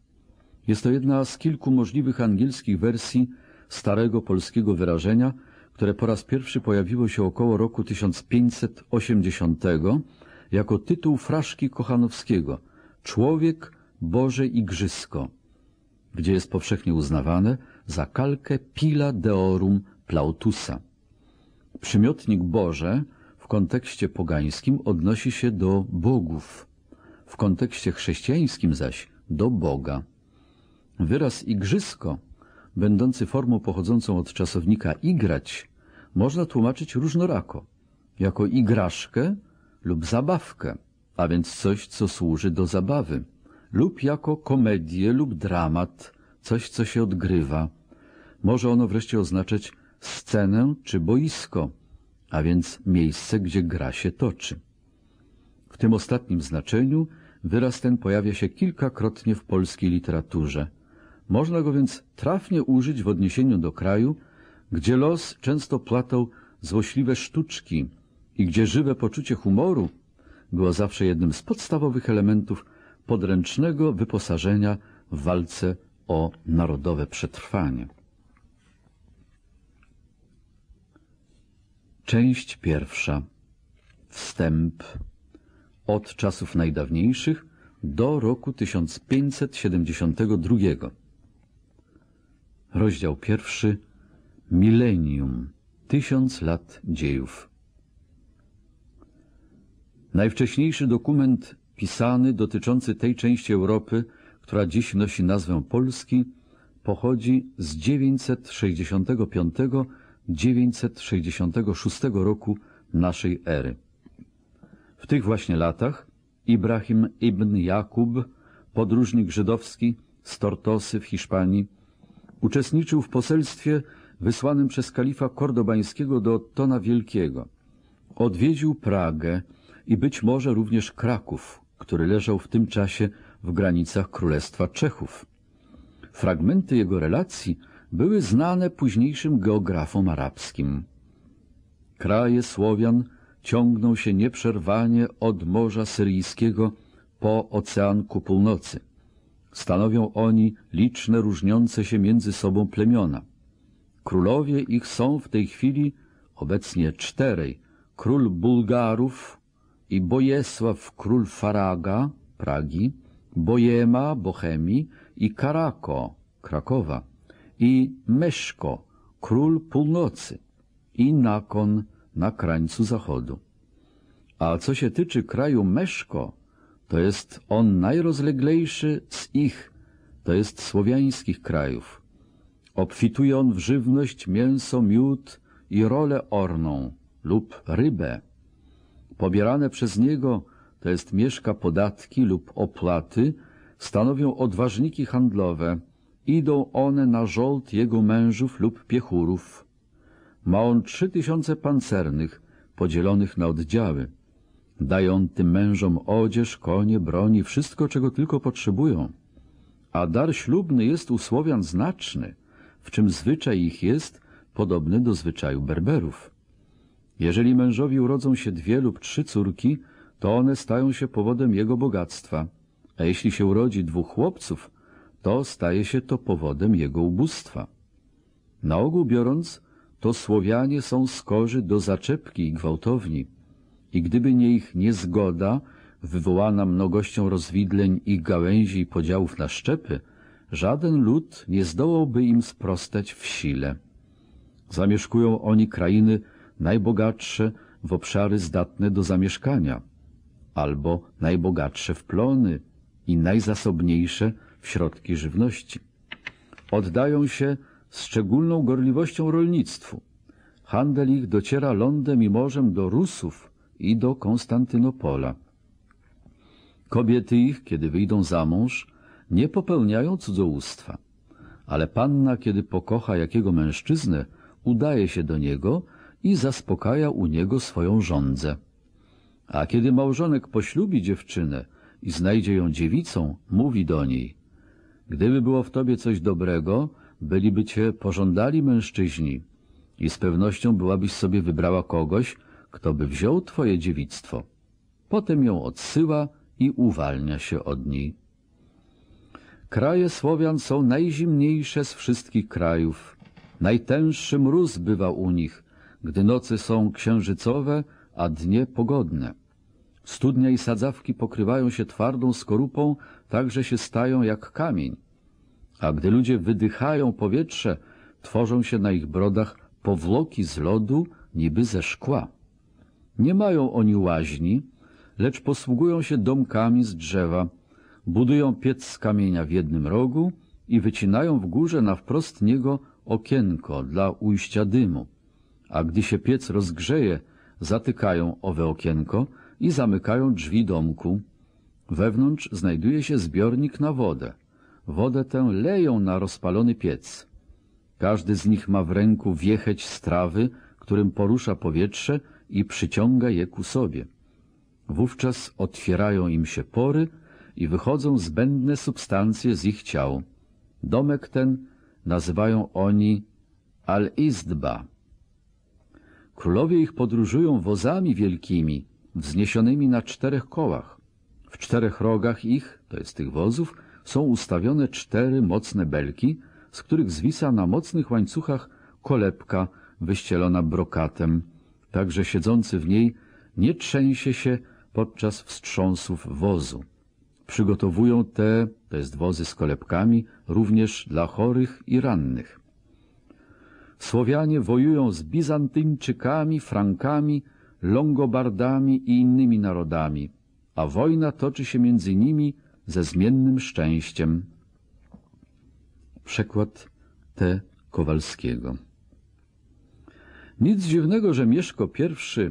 Jest to jedna z kilku możliwych angielskich wersji starego polskiego wyrażenia, które po raz pierwszy pojawiło się około roku 1580 jako tytuł fraszki Kochanowskiego Człowiek, Boże Igrzysko, gdzie jest powszechnie uznawane za kalkę Pila Deorum Plautusa. Przymiotnik Boże w kontekście pogańskim odnosi się do bogów, w kontekście chrześcijańskim zaś do Boga. Wyraz igrzysko będący formą pochodzącą od czasownika igrać, można tłumaczyć różnorako, jako igraszkę lub zabawkę, a więc coś, co służy do zabawy, lub jako komedię lub dramat, coś, co się odgrywa. Może ono wreszcie oznaczać scenę czy boisko, a więc miejsce, gdzie gra się toczy. W tym ostatnim znaczeniu wyraz ten pojawia się kilkakrotnie w polskiej literaturze – można go więc trafnie użyć w odniesieniu do kraju, gdzie los często płatał złośliwe sztuczki i gdzie żywe poczucie humoru było zawsze jednym z podstawowych elementów podręcznego wyposażenia w walce o narodowe przetrwanie. Część pierwsza. Wstęp. Od czasów najdawniejszych do roku 1572. Rozdział pierwszy. Milenium. Tysiąc lat dziejów. Najwcześniejszy dokument pisany dotyczący tej części Europy, która dziś nosi nazwę Polski, pochodzi z 965-966 roku naszej ery. W tych właśnie latach Ibrahim ibn Jakub, podróżnik żydowski z Tortosy w Hiszpanii, Uczestniczył w poselstwie wysłanym przez kalifa kordobańskiego do Ottona Wielkiego. Odwiedził Pragę i być może również Kraków, który leżał w tym czasie w granicach Królestwa Czechów. Fragmenty jego relacji były znane późniejszym geografom arabskim. Kraje Słowian ciągną się nieprzerwanie od Morza Syryjskiego po Oceanku Północy. Stanowią oni liczne różniące się między sobą plemiona. Królowie ich są w tej chwili obecnie czterej. Król bulgarów i Bojesław król Faraga, Pragi, Bojema, Bohemii i Karako, Krakowa i Meszko, król północy i Nakon na krańcu zachodu. A co się tyczy kraju Meszko, to jest on najrozleglejszy z ich, to jest słowiańskich krajów. Obfituje on w żywność, mięso, miód i rolę orną lub rybę. Pobierane przez niego, to jest mieszka podatki lub opłaty, stanowią odważniki handlowe, idą one na żołd jego mężów lub piechurów. Ma on trzy tysiące pancernych, podzielonych na oddziały dają tym mężom odzież, konie, broni, wszystko, czego tylko potrzebują. A dar ślubny jest u Słowian znaczny, w czym zwyczaj ich jest podobny do zwyczaju Berberów. Jeżeli mężowi urodzą się dwie lub trzy córki, to one stają się powodem jego bogactwa, a jeśli się urodzi dwóch chłopców, to staje się to powodem jego ubóstwa. Na ogół biorąc, to Słowianie są skorzy do zaczepki i gwałtowni i gdyby nie ich niezgoda, wywołana mnogością rozwidleń ich gałęzi i podziałów na szczepy, żaden lud nie zdołałby im sprostać w sile. Zamieszkują oni krainy najbogatsze w obszary zdatne do zamieszkania, albo najbogatsze w plony i najzasobniejsze w środki żywności. Oddają się z szczególną gorliwością rolnictwu. Handel ich dociera lądem i morzem do Rusów, i do Konstantynopola. Kobiety ich, kiedy wyjdą za mąż, nie popełniają cudzołóstwa, ale panna, kiedy pokocha jakiego mężczyznę, udaje się do niego i zaspokaja u niego swoją żądzę. A kiedy małżonek poślubi dziewczynę i znajdzie ją dziewicą, mówi do niej Gdyby było w tobie coś dobrego, byliby cię pożądali mężczyźni i z pewnością byłabyś sobie wybrała kogoś, kto by wziął twoje dziewictwo. Potem ją odsyła i uwalnia się od niej. Kraje Słowian są najzimniejsze z wszystkich krajów. Najtęższy mróz bywa u nich, gdy nocy są księżycowe, a dnie pogodne. Studnia i sadzawki pokrywają się twardą skorupą, tak że się stają jak kamień. A gdy ludzie wydychają powietrze, tworzą się na ich brodach powłoki z lodu, niby ze szkła. Nie mają oni łaźni, lecz posługują się domkami z drzewa, budują piec z kamienia w jednym rogu i wycinają w górze na wprost niego okienko dla ujścia dymu. A gdy się piec rozgrzeje, zatykają owe okienko i zamykają drzwi domku. Wewnątrz znajduje się zbiornik na wodę. Wodę tę leją na rozpalony piec. Każdy z nich ma w ręku wiecheć strawy, którym porusza powietrze i przyciąga je ku sobie. Wówczas otwierają im się pory i wychodzą zbędne substancje z ich ciał. Domek ten nazywają oni al izdba Królowie ich podróżują wozami wielkimi, wzniesionymi na czterech kołach. W czterech rogach ich, to jest tych wozów, są ustawione cztery mocne belki, z których zwisa na mocnych łańcuchach kolebka wyścielona brokatem, także siedzący w niej nie trzęsie się podczas wstrząsów wozu. Przygotowują te, to jest wozy z kolebkami, również dla chorych i rannych. Słowianie wojują z Bizantyńczykami, Frankami, Longobardami i innymi narodami, a wojna toczy się między nimi ze zmiennym szczęściem. Przekład T. Kowalskiego nic dziwnego, że Mieszko I,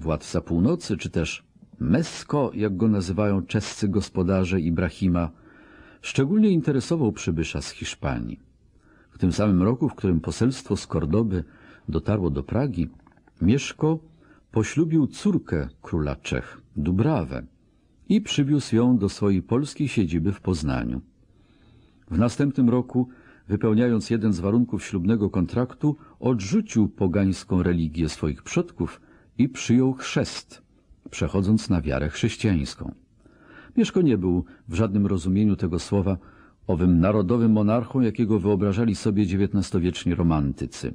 władca północy, czy też Mesko, jak go nazywają czescy gospodarze Ibrahima, szczególnie interesował przybysza z Hiszpanii. W tym samym roku, w którym poselstwo z Kordoby dotarło do Pragi, Mieszko poślubił córkę króla Czech, Dubrawę, i przywiózł ją do swojej polskiej siedziby w Poznaniu. W następnym roku wypełniając jeden z warunków ślubnego kontraktu, odrzucił pogańską religię swoich przodków i przyjął chrzest, przechodząc na wiarę chrześcijańską. Mieszko nie był w żadnym rozumieniu tego słowa owym narodowym monarchą, jakiego wyobrażali sobie XIX-wieczni romantycy.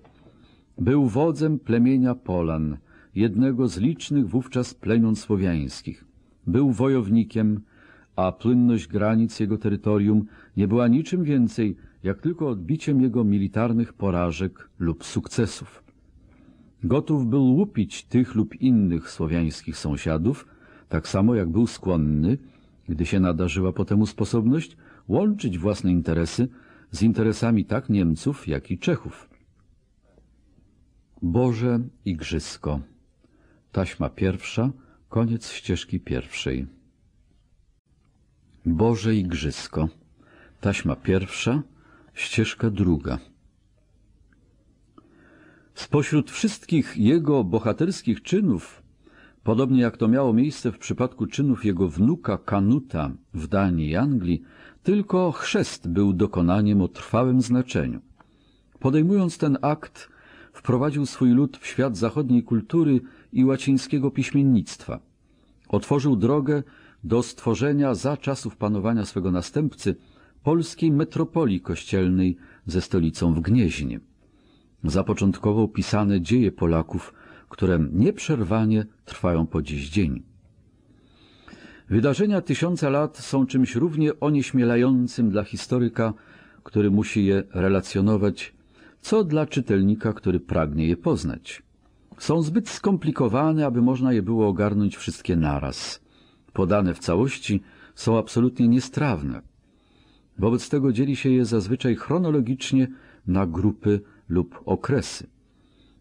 Był wodzem plemienia Polan, jednego z licznych wówczas plemion słowiańskich. Był wojownikiem, a płynność granic jego terytorium nie była niczym więcej jak tylko odbiciem jego militarnych porażek lub sukcesów. Gotów był łupić tych lub innych słowiańskich sąsiadów, tak samo jak był skłonny, gdy się nadarzyła po temu sposobność, łączyć własne interesy z interesami tak Niemców, jak i Czechów. Boże Igrzysko Taśma pierwsza, koniec ścieżki pierwszej. Boże Igrzysko Taśma pierwsza, Ścieżka druga. Spośród wszystkich jego bohaterskich czynów, podobnie jak to miało miejsce w przypadku czynów jego wnuka Kanuta w Danii i Anglii, tylko chrzest był dokonaniem o trwałym znaczeniu. Podejmując ten akt, wprowadził swój lud w świat zachodniej kultury i łacińskiego piśmiennictwa. Otworzył drogę do stworzenia za czasów panowania swego następcy – polskiej metropolii kościelnej ze stolicą w Gnieźnie. Zapoczątkował pisane dzieje Polaków, które nieprzerwanie trwają po dziś dzień. Wydarzenia tysiąca lat są czymś równie onieśmielającym dla historyka, który musi je relacjonować, co dla czytelnika, który pragnie je poznać. Są zbyt skomplikowane, aby można je było ogarnąć wszystkie naraz. Podane w całości są absolutnie niestrawne. Wobec tego dzieli się je zazwyczaj chronologicznie na grupy lub okresy.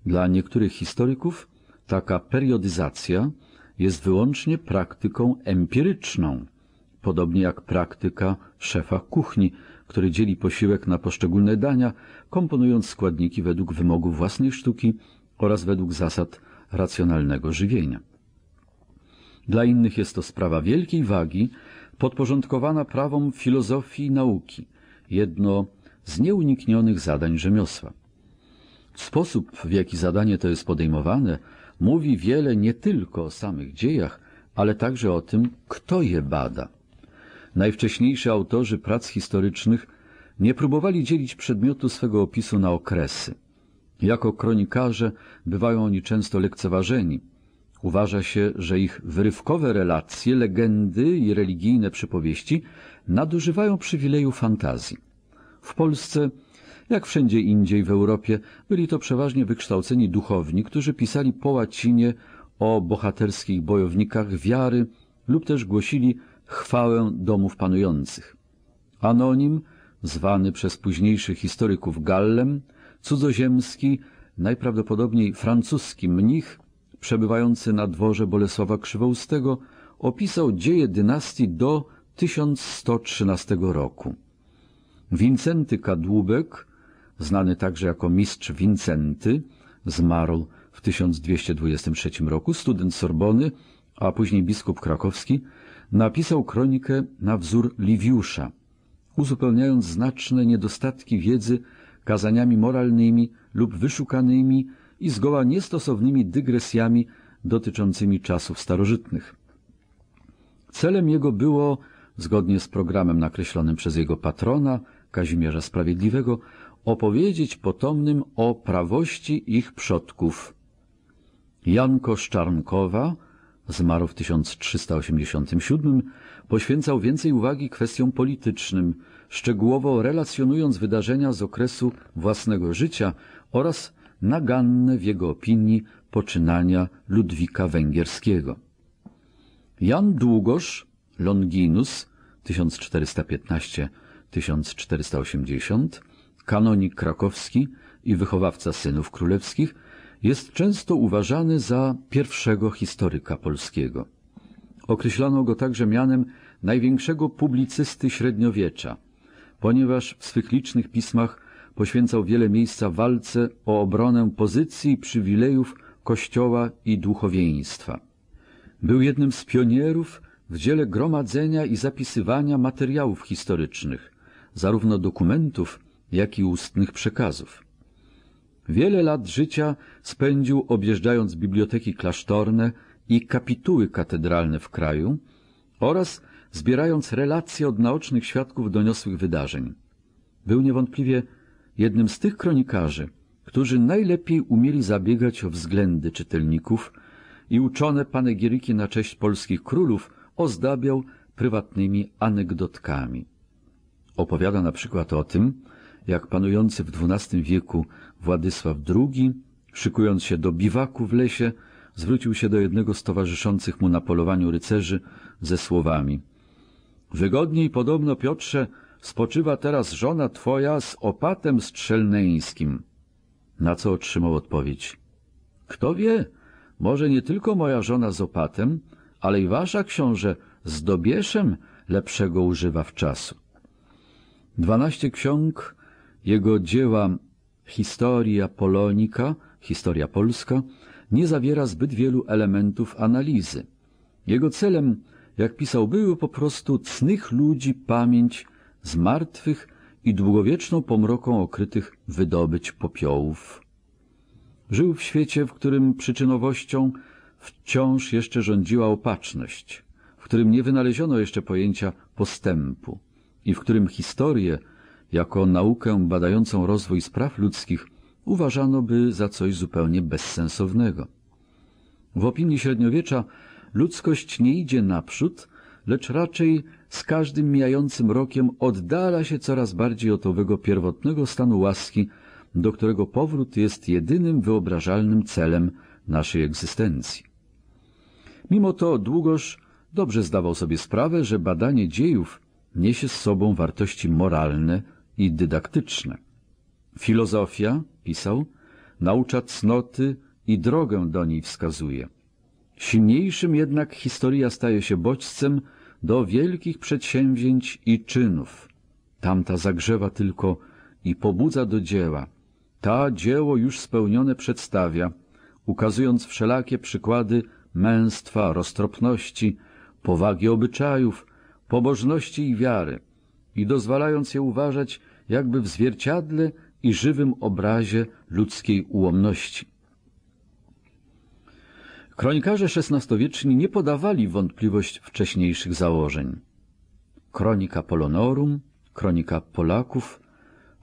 Dla niektórych historyków taka periodyzacja jest wyłącznie praktyką empiryczną, podobnie jak praktyka szefa kuchni, który dzieli posiłek na poszczególne dania, komponując składniki według wymogów własnej sztuki oraz według zasad racjonalnego żywienia. Dla innych jest to sprawa wielkiej wagi, podporządkowana prawom filozofii i nauki, jedno z nieuniknionych zadań rzemiosła. Sposób, w jaki zadanie to jest podejmowane, mówi wiele nie tylko o samych dziejach, ale także o tym, kto je bada. Najwcześniejsi autorzy prac historycznych nie próbowali dzielić przedmiotu swego opisu na okresy. Jako kronikarze bywają oni często lekceważeni, Uważa się, że ich wyrywkowe relacje, legendy i religijne przypowieści nadużywają przywileju fantazji. W Polsce, jak wszędzie indziej w Europie, byli to przeważnie wykształceni duchowni, którzy pisali po łacinie o bohaterskich bojownikach wiary lub też głosili chwałę domów panujących. Anonim, zwany przez późniejszych historyków Gallem, cudzoziemski, najprawdopodobniej francuski mnich, przebywający na dworze Bolesława Krzywoustego, opisał dzieje dynastii do 1113 roku. Wincenty Kadłubek, znany także jako mistrz Wincenty, zmarł w 1223 roku, student Sorbony, a później biskup krakowski, napisał kronikę na wzór Liviusza, uzupełniając znaczne niedostatki wiedzy kazaniami moralnymi lub wyszukanymi i zgoła niestosownymi dygresjami dotyczącymi czasów starożytnych. Celem jego było, zgodnie z programem nakreślonym przez jego patrona, Kazimierza Sprawiedliwego, opowiedzieć potomnym o prawości ich przodków. Janko Szczarnkowa, zmarł w 1387, poświęcał więcej uwagi kwestiom politycznym, szczegółowo relacjonując wydarzenia z okresu własnego życia oraz naganne w jego opinii poczynania Ludwika Węgierskiego. Jan Długosz, Longinus 1415-1480, kanonik krakowski i wychowawca synów królewskich, jest często uważany za pierwszego historyka polskiego. Określano go także mianem największego publicysty średniowiecza, ponieważ w swych licznych pismach poświęcał wiele miejsca walce o obronę pozycji i przywilejów kościoła i duchowieństwa. Był jednym z pionierów w dziele gromadzenia i zapisywania materiałów historycznych, zarówno dokumentów, jak i ustnych przekazów. Wiele lat życia spędził objeżdżając biblioteki klasztorne i kapituły katedralne w kraju oraz zbierając relacje od naocznych świadków doniosłych wydarzeń. Był niewątpliwie jednym z tych kronikarzy, którzy najlepiej umieli zabiegać o względy czytelników i uczone panegiryki na cześć polskich królów ozdabiał prywatnymi anegdotkami. Opowiada na przykład o tym, jak panujący w XII wieku Władysław II, szykując się do biwaku w lesie, zwrócił się do jednego z towarzyszących mu na polowaniu rycerzy ze słowami Wygodniej podobno, Piotrze, spoczywa teraz żona twoja z opatem strzelneńskim. Na co otrzymał odpowiedź. Kto wie, może nie tylko moja żona z opatem, ale i wasza książę z dobieszem lepszego używa w czasu. Dwanaście ksiąg, jego dzieła Historia Polonika, Historia Polska, nie zawiera zbyt wielu elementów analizy. Jego celem, jak pisał, były po prostu cnych ludzi pamięć z martwych i długowieczną pomroką okrytych wydobyć popiołów. Żył w świecie, w którym przyczynowością wciąż jeszcze rządziła opatrzność, w którym nie wynaleziono jeszcze pojęcia postępu i w którym historię, jako naukę badającą rozwój spraw ludzkich, uważano by za coś zupełnie bezsensownego. W opinii średniowiecza ludzkość nie idzie naprzód, lecz raczej z każdym mijającym rokiem oddala się coraz bardziej od owego pierwotnego stanu łaski, do którego powrót jest jedynym wyobrażalnym celem naszej egzystencji. Mimo to długoż dobrze zdawał sobie sprawę, że badanie dziejów niesie z sobą wartości moralne i dydaktyczne. Filozofia, pisał, naucza cnoty i drogę do niej wskazuje. Silniejszym jednak historia staje się bodźcem, do wielkich przedsięwzięć i czynów. Tamta zagrzewa tylko i pobudza do dzieła. Ta dzieło już spełnione przedstawia, ukazując wszelakie przykłady męstwa, roztropności, powagi obyczajów, pobożności i wiary i dozwalając je uważać jakby w zwierciadle i żywym obrazie ludzkiej ułomności. Kronikarze XVI-wieczni nie podawali wątpliwość wcześniejszych założeń. Kronika Polonorum, Kronika Polaków,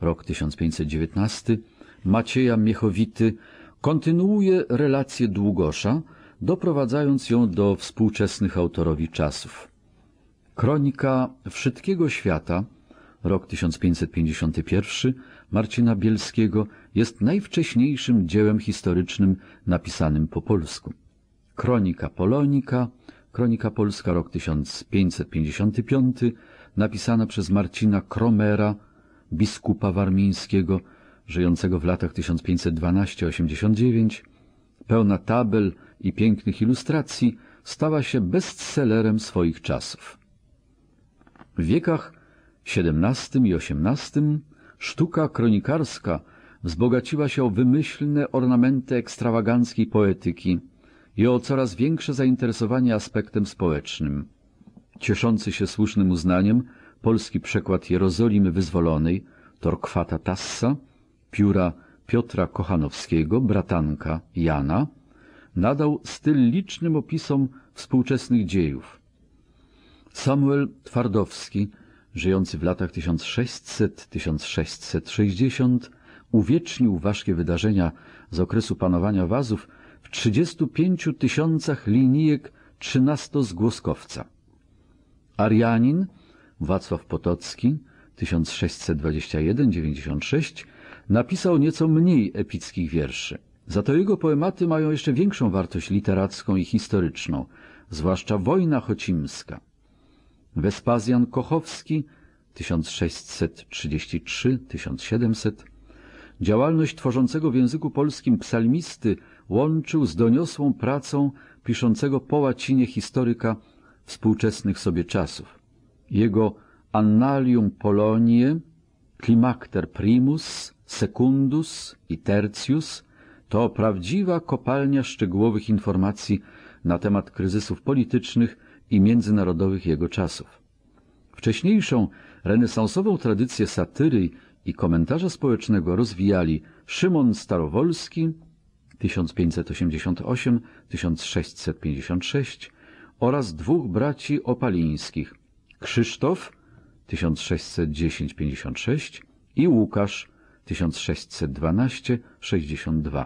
rok 1519, Macieja Miechowity kontynuuje relację Długosza, doprowadzając ją do współczesnych autorowi czasów. Kronika Wszystkiego Świata, rok 1551, Marcina Bielskiego jest najwcześniejszym dziełem historycznym napisanym po polsku. Kronika Polonika, Kronika Polska, rok 1555, napisana przez Marcina Kromera, biskupa warmińskiego, żyjącego w latach 1512-89, pełna tabel i pięknych ilustracji, stała się bestsellerem swoich czasów. W wiekach XVII i XVIII sztuka kronikarska wzbogaciła się o wymyślne ornamenty ekstrawaganckiej poetyki, i o coraz większe zainteresowanie aspektem społecznym. Cieszący się słusznym uznaniem polski przekład Jerozolimy Wyzwolonej Torkwata Tassa, pióra Piotra Kochanowskiego, bratanka Jana, nadał styl licznym opisom współczesnych dziejów. Samuel Twardowski, żyjący w latach 1600-1660, uwiecznił ważkie wydarzenia z okresu panowania Wazów w 35 tysiącach linijek zgłoskowca. Arianin Wacław Potocki 1621-96 napisał nieco mniej epickich wierszy. Za to jego poematy mają jeszcze większą wartość literacką i historyczną, zwłaszcza Wojna Chocimska. Wespazjan Kochowski 1633-1700 Działalność tworzącego w języku polskim psalmisty łączył z doniosłą pracą piszącego po łacinie historyka współczesnych sobie czasów. Jego Annalium Polonie, Climacter Primus, Secundus i Tertius to prawdziwa kopalnia szczegółowych informacji na temat kryzysów politycznych i międzynarodowych jego czasów. Wcześniejszą renesansową tradycję satyry i komentarza społecznego rozwijali Szymon Starowolski, 1588-1656 oraz dwóch braci opalińskich Krzysztof 1610-56 i Łukasz 1612-62.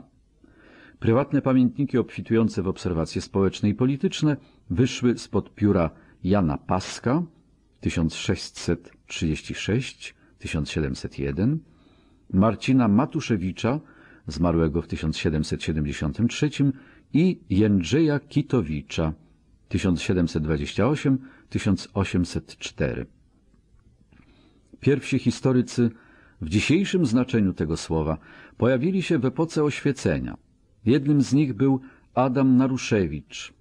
Prywatne pamiętniki obfitujące w obserwacje społeczne i polityczne wyszły spod pióra Jana Paska 1636-1701, Marcina Matuszewicza zmarłego w 1773 i Jędrzeja Kitowicza 1728-1804. Pierwsi historycy w dzisiejszym znaczeniu tego słowa pojawili się w epoce oświecenia. Jednym z nich był Adam Naruszewicz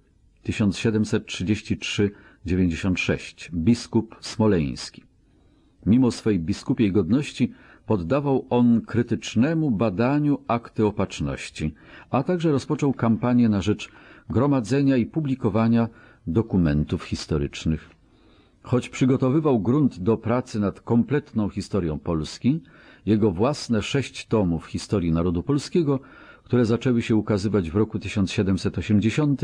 1733-96, biskup smoleński. Mimo swej biskupiej godności poddawał on krytycznemu badaniu akty opatrzności, a także rozpoczął kampanię na rzecz gromadzenia i publikowania dokumentów historycznych. Choć przygotowywał grunt do pracy nad kompletną historią Polski, jego własne sześć tomów historii narodu polskiego, które zaczęły się ukazywać w roku 1780,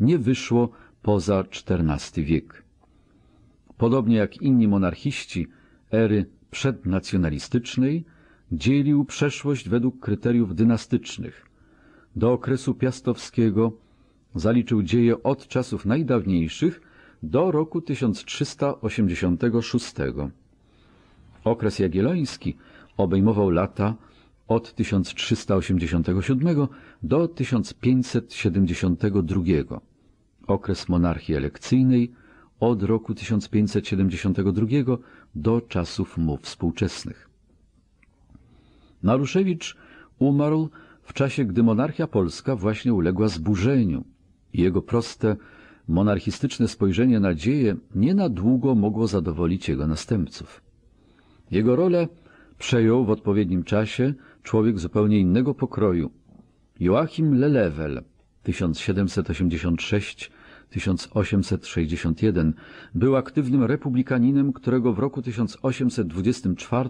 nie wyszło poza XIV wiek. Podobnie jak inni monarchiści ery przednacjonalistycznej dzielił przeszłość według kryteriów dynastycznych. Do okresu piastowskiego zaliczył dzieje od czasów najdawniejszych do roku 1386. Okres jagielloński obejmował lata od 1387 do 1572, okres monarchii elekcyjnej od roku 1572 do czasów mu współczesnych. Naruszewicz umarł w czasie, gdy monarchia polska właśnie uległa zburzeniu. Jego proste, monarchistyczne spojrzenie na dzieje nie na długo mogło zadowolić jego następców. Jego rolę przejął w odpowiednim czasie człowiek zupełnie innego pokroju. Joachim Lelewel, 1786 1861 był aktywnym republikaninem, którego w roku 1824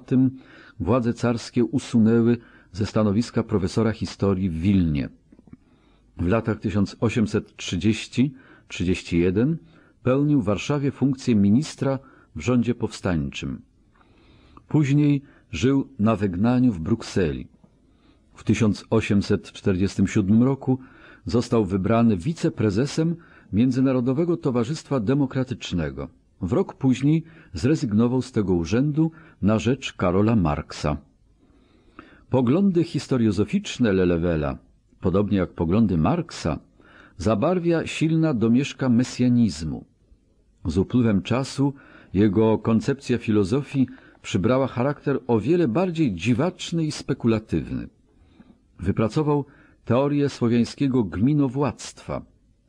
władze carskie usunęły ze stanowiska profesora historii w Wilnie. W latach 1830-31 pełnił w Warszawie funkcję ministra w rządzie powstańczym. Później żył na wygnaniu w Brukseli. W 1847 roku został wybrany wiceprezesem Międzynarodowego Towarzystwa Demokratycznego. W rok później zrezygnował z tego urzędu na rzecz Karola Marksa. Poglądy historiozoficzne Lelewela, podobnie jak poglądy Marksa, zabarwia silna domieszka mesjanizmu. Z upływem czasu jego koncepcja filozofii przybrała charakter o wiele bardziej dziwaczny i spekulatywny. Wypracował teorię słowiańskiego gminowładztwa,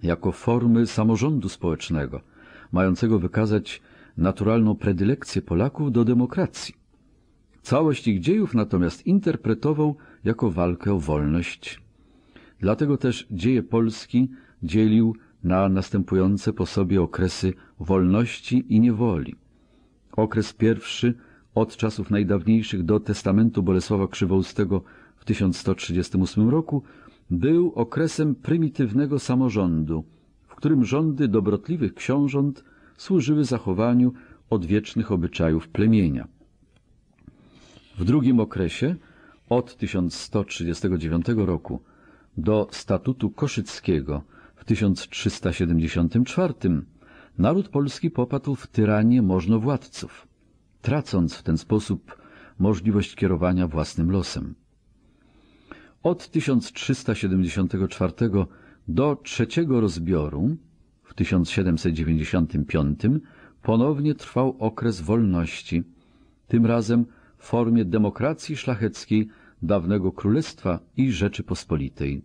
jako formy samorządu społecznego, mającego wykazać naturalną predylekcję Polaków do demokracji. Całość ich dziejów natomiast interpretował jako walkę o wolność. Dlatego też dzieje Polski dzielił na następujące po sobie okresy wolności i niewoli. Okres pierwszy od czasów najdawniejszych do testamentu Bolesława Krzywoustego w 1138 roku był okresem prymitywnego samorządu, w którym rządy dobrotliwych książąt służyły zachowaniu odwiecznych obyczajów plemienia. W drugim okresie, od 1139 roku do statutu koszyckiego w 1374, naród polski popadł w tyranię możnowładców, tracąc w ten sposób możliwość kierowania własnym losem. Od 1374 do trzeciego rozbioru w 1795 ponownie trwał okres wolności, tym razem w formie demokracji szlacheckiej dawnego Królestwa i Rzeczypospolitej.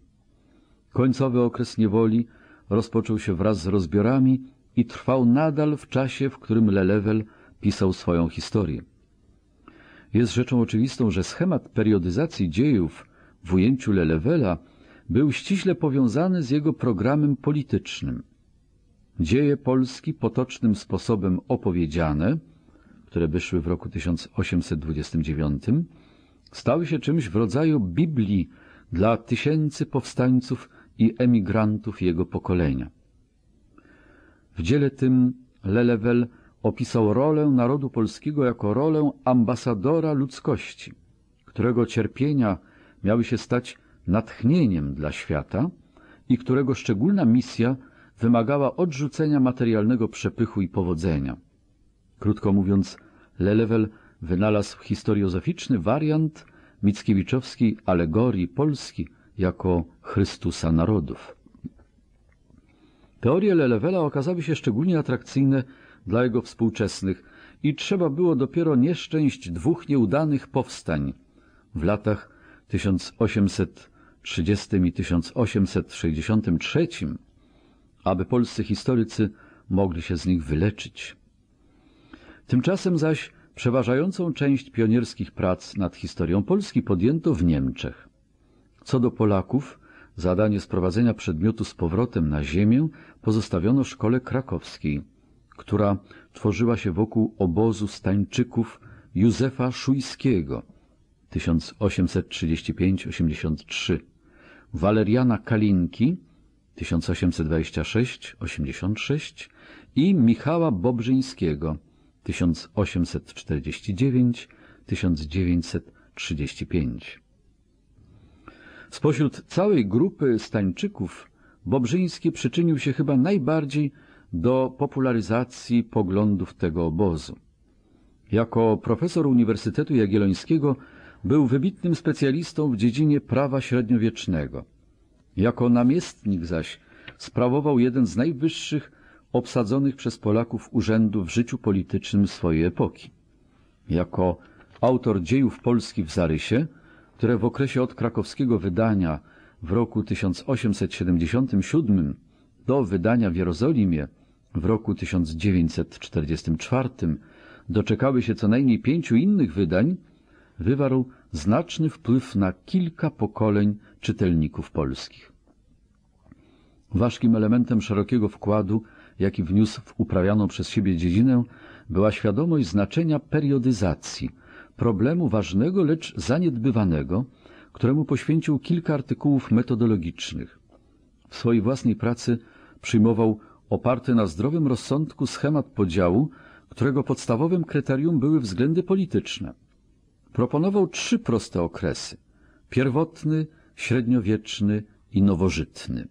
Końcowy okres niewoli rozpoczął się wraz z rozbiorami i trwał nadal w czasie, w którym Lelewel pisał swoją historię. Jest rzeczą oczywistą, że schemat periodyzacji dziejów w ujęciu Lelewela był ściśle powiązany z jego programem politycznym. Dzieje Polski potocznym sposobem opowiedziane, które wyszły w roku 1829, stały się czymś w rodzaju Biblii dla tysięcy powstańców i emigrantów jego pokolenia. W dziele tym Lelewel opisał rolę narodu polskiego jako rolę ambasadora ludzkości, którego cierpienia miały się stać natchnieniem dla świata i którego szczególna misja wymagała odrzucenia materialnego przepychu i powodzenia. Krótko mówiąc, Lelewel wynalazł historiozoficzny wariant mickiewiczowskiej alegorii Polski jako Chrystusa narodów. Teorie Lelewela okazały się szczególnie atrakcyjne dla jego współczesnych i trzeba było dopiero nieszczęść dwóch nieudanych powstań w latach 1830 i 1863, aby polscy historycy mogli się z nich wyleczyć. Tymczasem zaś przeważającą część pionierskich prac nad historią Polski podjęto w Niemczech. Co do Polaków, zadanie sprowadzenia przedmiotu z powrotem na ziemię pozostawiono szkole krakowskiej, która tworzyła się wokół obozu stańczyków Józefa Szujskiego – 1835-83, Waleriana Kalinki 1826-86 i Michała Bobrzyńskiego 1849-1935. Spośród całej grupy Stańczyków Bobrzyński przyczynił się chyba najbardziej do popularyzacji poglądów tego obozu. Jako profesor Uniwersytetu Jagiellońskiego był wybitnym specjalistą w dziedzinie prawa średniowiecznego. Jako namiestnik zaś sprawował jeden z najwyższych obsadzonych przez Polaków urzędów w życiu politycznym swojej epoki. Jako autor dziejów Polski w zarysie, które w okresie od krakowskiego wydania w roku 1877 do wydania w Jerozolimie w roku 1944 doczekały się co najmniej pięciu innych wydań, wywarł znaczny wpływ na kilka pokoleń czytelników polskich. Ważkim elementem szerokiego wkładu, jaki wniósł w uprawianą przez siebie dziedzinę, była świadomość znaczenia periodyzacji, problemu ważnego, lecz zaniedbywanego, któremu poświęcił kilka artykułów metodologicznych. W swojej własnej pracy przyjmował oparty na zdrowym rozsądku schemat podziału, którego podstawowym kryterium były względy polityczne proponował trzy proste okresy – pierwotny, średniowieczny i nowożytny.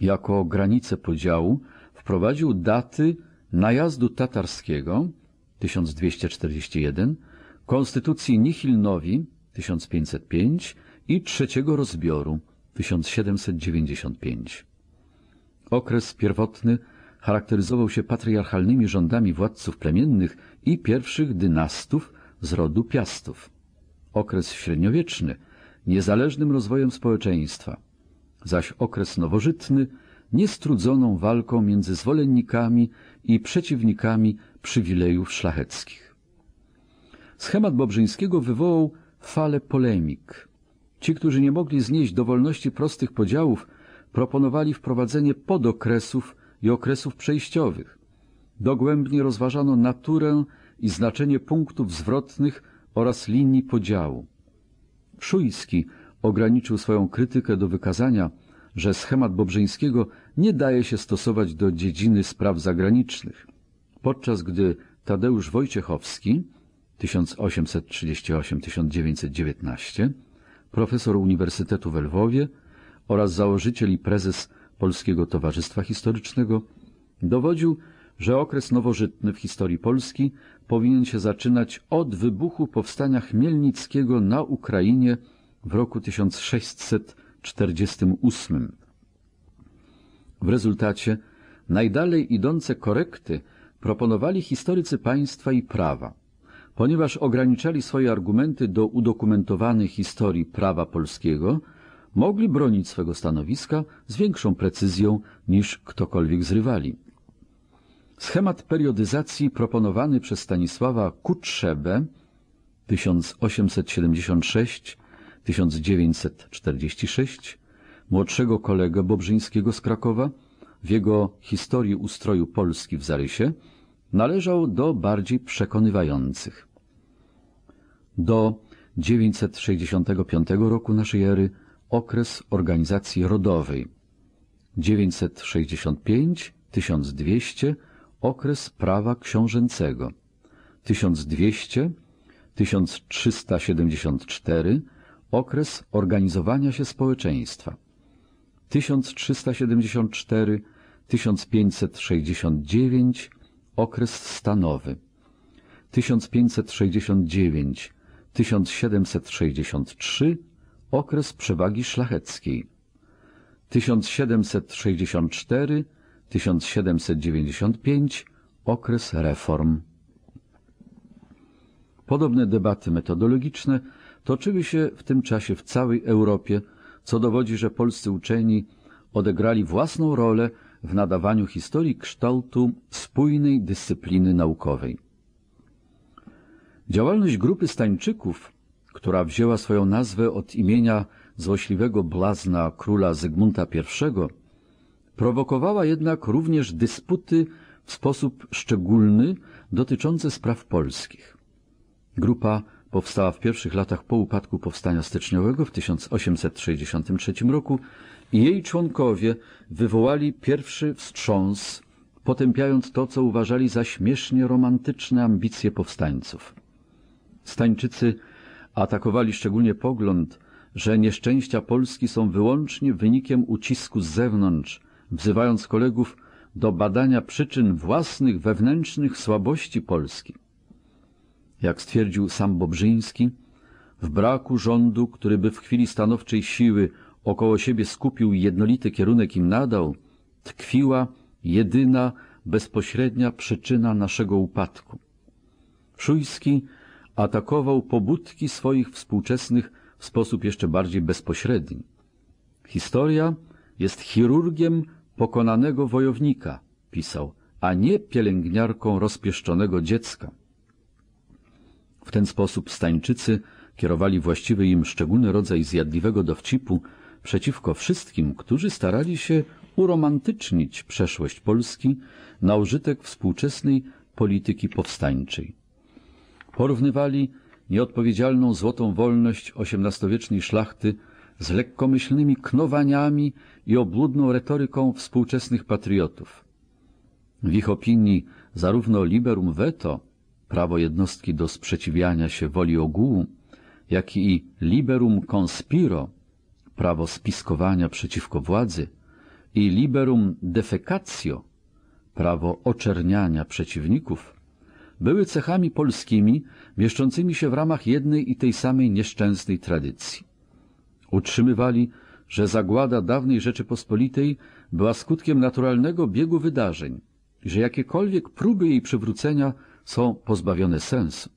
Jako granicę podziału wprowadził daty najazdu tatarskiego 1241, konstytucji Nihilnowi 1505 i trzeciego rozbioru 1795. Okres pierwotny charakteryzował się patriarchalnymi rządami władców plemiennych i pierwszych dynastów z rodu Piastów. Okres średniowieczny niezależnym rozwojem społeczeństwa, zaś okres nowożytny niestrudzoną walką między zwolennikami i przeciwnikami przywilejów szlacheckich. Schemat Bobrzyńskiego wywołał falę polemik. Ci, którzy nie mogli znieść dowolności prostych podziałów, proponowali wprowadzenie podokresów i okresów przejściowych. Dogłębnie rozważano naturę i znaczenie punktów zwrotnych oraz linii podziału. Szujski ograniczył swoją krytykę do wykazania, że schemat Bobrzyńskiego nie daje się stosować do dziedziny spraw zagranicznych, podczas gdy Tadeusz Wojciechowski 1838-1919, profesor Uniwersytetu w Lwowie oraz założyciel i prezes Polskiego Towarzystwa Historycznego, dowodził że okres nowożytny w historii Polski powinien się zaczynać od wybuchu powstania Chmielnickiego na Ukrainie w roku 1648. W rezultacie najdalej idące korekty proponowali historycy państwa i prawa. Ponieważ ograniczali swoje argumenty do udokumentowanej historii prawa polskiego, mogli bronić swego stanowiska z większą precyzją niż ktokolwiek z rywali. Schemat periodyzacji proponowany przez Stanisława Kutrzebę 1876-1946, młodszego kolegę Bobrzyńskiego z Krakowa, w jego historii ustroju Polski w zarysie, należał do bardziej przekonywających. Do 965 roku naszej ery okres organizacji rodowej 965 1200 okres prawa książęcego 1200-1374 okres organizowania się społeczeństwa 1374-1569 okres stanowy 1569-1763 okres przewagi szlacheckiej 1764 1795 Okres reform Podobne debaty metodologiczne toczyły się w tym czasie w całej Europie, co dowodzi, że polscy uczeni odegrali własną rolę w nadawaniu historii kształtu spójnej dyscypliny naukowej. Działalność grupy Stańczyków, która wzięła swoją nazwę od imienia złośliwego blazna króla Zygmunta I, Prowokowała jednak również dysputy w sposób szczególny dotyczące spraw polskich. Grupa powstała w pierwszych latach po upadku Powstania Styczniowego w 1863 roku i jej członkowie wywołali pierwszy wstrząs, potępiając to, co uważali za śmiesznie romantyczne ambicje powstańców. Stańczycy atakowali szczególnie pogląd, że nieszczęścia Polski są wyłącznie wynikiem ucisku z zewnątrz, wzywając kolegów do badania przyczyn własnych wewnętrznych słabości Polski. Jak stwierdził sam Bobrzyński, w braku rządu, który by w chwili stanowczej siły około siebie skupił i jednolity kierunek im nadał, tkwiła jedyna, bezpośrednia przyczyna naszego upadku. Szujski atakował pobudki swoich współczesnych w sposób jeszcze bardziej bezpośredni. Historia jest chirurgiem pokonanego wojownika, pisał, a nie pielęgniarką rozpieszczonego dziecka. W ten sposób Stańczycy kierowali właściwy im szczególny rodzaj zjadliwego dowcipu przeciwko wszystkim, którzy starali się uromantycznić przeszłość Polski na użytek współczesnej polityki powstańczej. Porównywali nieodpowiedzialną złotą wolność XVIII-wiecznej szlachty z lekkomyślnymi knowaniami i obłudną retoryką współczesnych patriotów. W ich opinii zarówno liberum veto, prawo jednostki do sprzeciwiania się woli ogółu, jak i liberum conspiro, prawo spiskowania przeciwko władzy, i liberum defecatio, prawo oczerniania przeciwników, były cechami polskimi mieszczącymi się w ramach jednej i tej samej nieszczęsnej tradycji. Utrzymywali że zagłada dawnej Rzeczypospolitej była skutkiem naturalnego biegu wydarzeń i że jakiekolwiek próby jej przywrócenia są pozbawione sensu.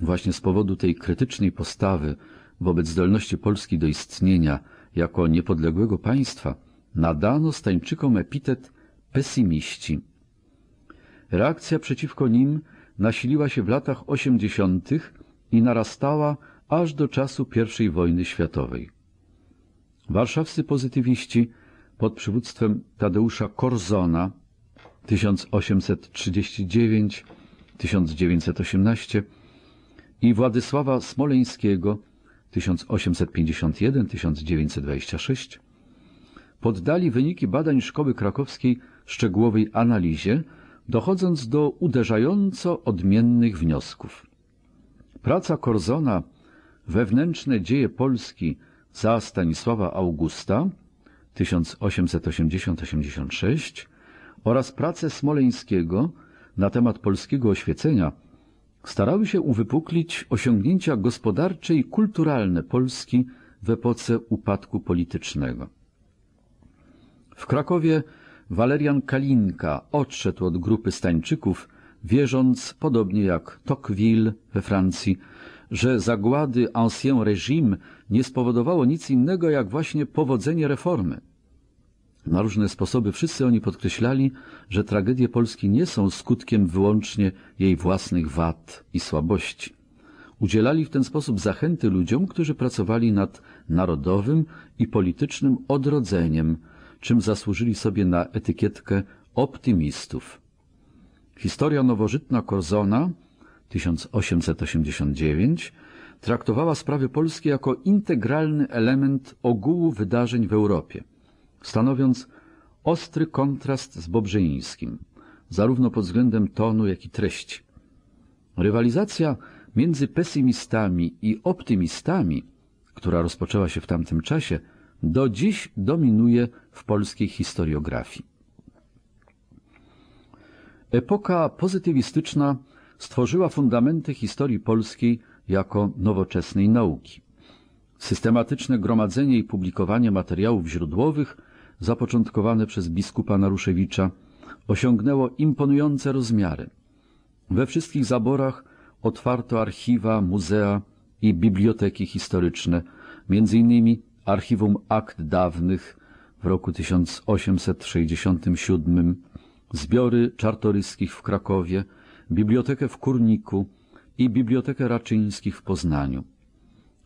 Właśnie z powodu tej krytycznej postawy wobec zdolności Polski do istnienia jako niepodległego państwa nadano Stańczykom epitet pesymiści. Reakcja przeciwko nim nasiliła się w latach osiemdziesiątych i narastała aż do czasu I wojny światowej. Warszawscy pozytywiści pod przywództwem Tadeusza Korzona 1839-1918 i Władysława Smoleńskiego 1851-1926 poddali wyniki badań Szkoły Krakowskiej szczegółowej analizie, dochodząc do uderzająco odmiennych wniosków. Praca Korzona Wewnętrzne dzieje Polski – za Stanisława Augusta 1880-86 oraz prace Smoleńskiego na temat polskiego oświecenia starały się uwypuklić osiągnięcia gospodarcze i kulturalne Polski w epoce upadku politycznego. W Krakowie Walerian Kalinka odszedł od grupy Stańczyków, wierząc, podobnie jak Tocqueville we Francji, że zagłady Ancien Régime nie spowodowało nic innego jak właśnie powodzenie reformy. Na różne sposoby wszyscy oni podkreślali, że tragedie Polski nie są skutkiem wyłącznie jej własnych wad i słabości. Udzielali w ten sposób zachęty ludziom, którzy pracowali nad narodowym i politycznym odrodzeniem, czym zasłużyli sobie na etykietkę optymistów. Historia nowożytna Korzona 1889 traktowała sprawy polskie jako integralny element ogółu wydarzeń w Europie, stanowiąc ostry kontrast z Bobrzyńskim, zarówno pod względem tonu, jak i treści. Rywalizacja między pesymistami i optymistami, która rozpoczęła się w tamtym czasie, do dziś dominuje w polskiej historiografii. Epoka pozytywistyczna stworzyła fundamenty historii polskiej jako nowoczesnej nauki. Systematyczne gromadzenie i publikowanie materiałów źródłowych zapoczątkowane przez biskupa Naruszewicza osiągnęło imponujące rozmiary. We wszystkich zaborach otwarto archiwa, muzea i biblioteki historyczne, m.in. Archiwum Akt Dawnych w roku 1867, zbiory czartoryskich w Krakowie, bibliotekę w Kurniku i Bibliotekę Raczyńskich w Poznaniu.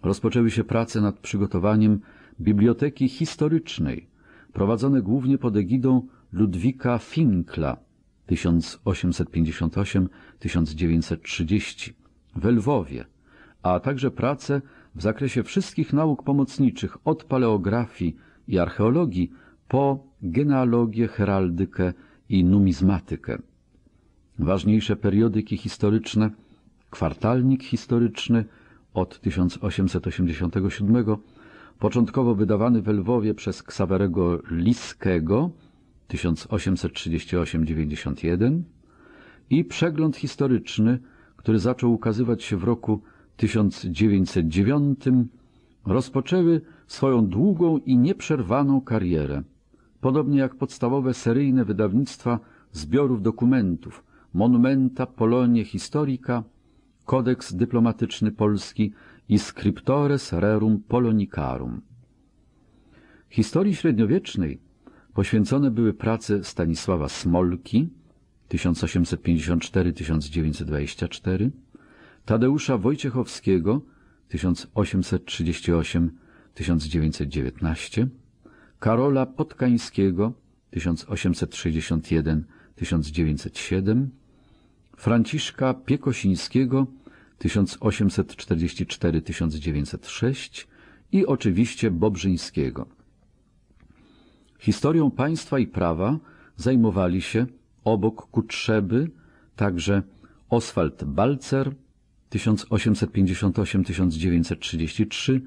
Rozpoczęły się prace nad przygotowaniem biblioteki historycznej, prowadzone głównie pod egidą Ludwika Finkla 1858-1930 w Lwowie, a także prace w zakresie wszystkich nauk pomocniczych od paleografii i archeologii po genealogię, heraldykę i numizmatykę. Ważniejsze periodyki historyczne Kwartalnik historyczny od 1887, początkowo wydawany w Lwowie przez Ksawerego Liskiego 1838-91 i Przegląd historyczny, który zaczął ukazywać się w roku 1909, rozpoczęły swoją długą i nieprzerwaną karierę, podobnie jak podstawowe seryjne wydawnictwa zbiorów dokumentów – Monumenta Polonie Historica, Kodeks Dyplomatyczny Polski i Scriptores Rerum Polonicarum. Historii średniowiecznej poświęcone były prace Stanisława Smolki 1854-1924, Tadeusza Wojciechowskiego 1838-1919, Karola Potkańskiego 1861-1907, Franciszka Piekosińskiego 1844-1906 i oczywiście Bobrzyńskiego. Historią państwa i prawa zajmowali się obok Kutrzeby także Oswald Balcer 1858-1933,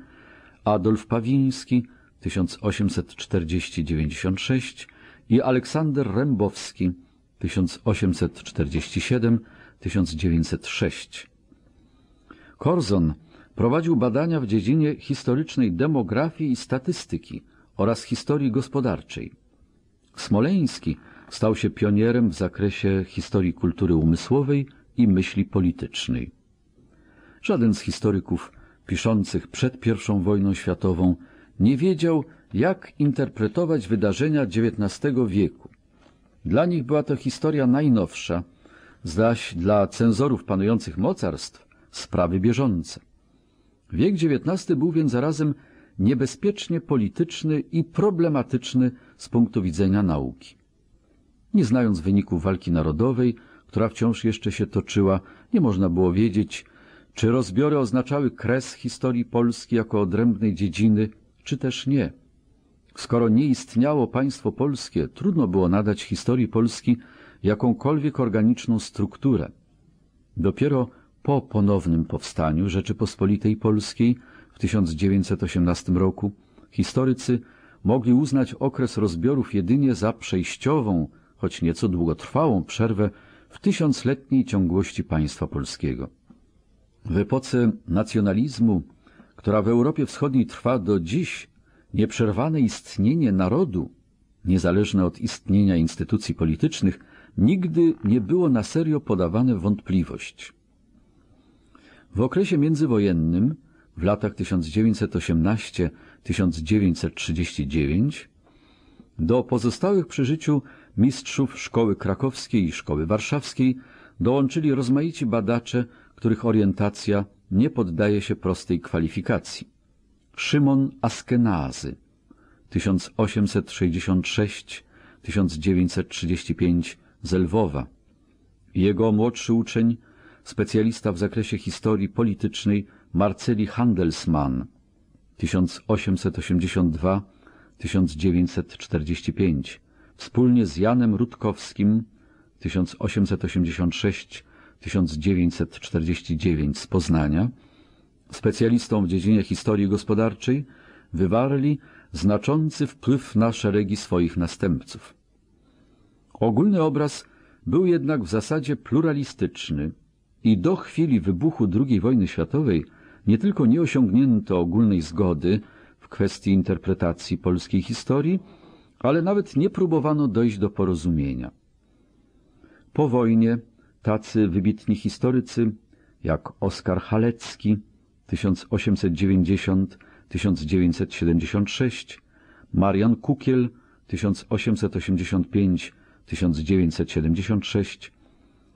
Adolf Pawiński 1840-96 i Aleksander Rembowski 1847-1906. Korzon prowadził badania w dziedzinie historycznej demografii i statystyki oraz historii gospodarczej. Smoleński stał się pionierem w zakresie historii kultury umysłowej i myśli politycznej. Żaden z historyków piszących przed I wojną światową nie wiedział, jak interpretować wydarzenia XIX wieku. Dla nich była to historia najnowsza, zaś dla cenzorów panujących mocarstw sprawy bieżące. Wiek XIX był więc zarazem niebezpiecznie polityczny i problematyczny z punktu widzenia nauki. Nie znając wyników walki narodowej, która wciąż jeszcze się toczyła, nie można było wiedzieć, czy rozbiory oznaczały kres historii Polski jako odrębnej dziedziny, czy też nie – Skoro nie istniało państwo polskie, trudno było nadać historii Polski jakąkolwiek organiczną strukturę. Dopiero po ponownym powstaniu Rzeczypospolitej Polskiej w 1918 roku historycy mogli uznać okres rozbiorów jedynie za przejściową, choć nieco długotrwałą przerwę w tysiącletniej ciągłości państwa polskiego. W epoce nacjonalizmu, która w Europie Wschodniej trwa do dziś, Nieprzerwane istnienie narodu, niezależne od istnienia instytucji politycznych, nigdy nie było na serio podawane w wątpliwość. W okresie międzywojennym, w latach 1918-1939, do pozostałych przy życiu mistrzów Szkoły Krakowskiej i Szkoły Warszawskiej dołączyli rozmaici badacze, których orientacja nie poddaje się prostej kwalifikacji. Szymon Askenazy 1866-1935 z Lwowa. Jego młodszy uczeń, specjalista w zakresie historii politycznej Marceli Handelsmann 1882-1945 wspólnie z Janem Rutkowskim 1886-1949 z Poznania specjalistą w dziedzinie historii gospodarczej, wywarli znaczący wpływ na szeregi swoich następców. Ogólny obraz był jednak w zasadzie pluralistyczny i do chwili wybuchu II wojny światowej nie tylko nie osiągnięto ogólnej zgody w kwestii interpretacji polskiej historii, ale nawet nie próbowano dojść do porozumienia. Po wojnie tacy wybitni historycy jak Oskar Halecki, 1890-1976, Marian Kukiel 1885-1976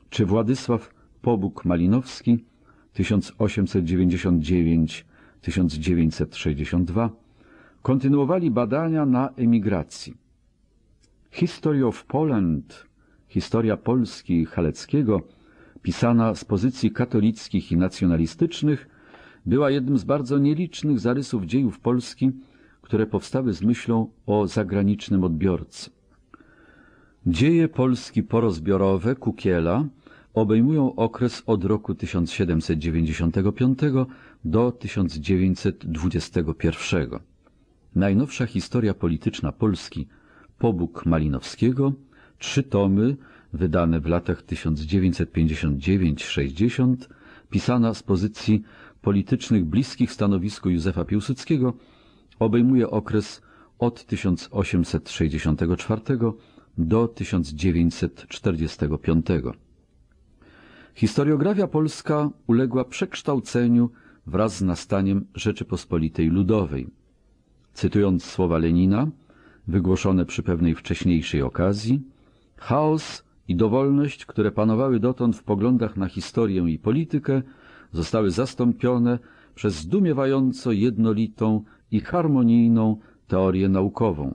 czy Władysław Pobuk-Malinowski 1899-1962 kontynuowali badania na emigracji. History of Poland, historia Polski Haleckiego, pisana z pozycji katolickich i nacjonalistycznych, była jednym z bardzo nielicznych zarysów dziejów Polski, które powstały z myślą o zagranicznym odbiorcy. Dzieje Polski porozbiorowe Kukiela obejmują okres od roku 1795 do 1921. Najnowsza historia polityczna Polski Pobóg Malinowskiego, trzy tomy wydane w latach 1959-60, pisana z pozycji politycznych bliskich stanowisku Józefa Piłsudskiego obejmuje okres od 1864 do 1945. Historiografia polska uległa przekształceniu wraz z nastaniem Rzeczypospolitej Ludowej. Cytując słowa Lenina, wygłoszone przy pewnej wcześniejszej okazji, chaos i dowolność, które panowały dotąd w poglądach na historię i politykę, zostały zastąpione przez zdumiewająco jednolitą i harmonijną teorię naukową.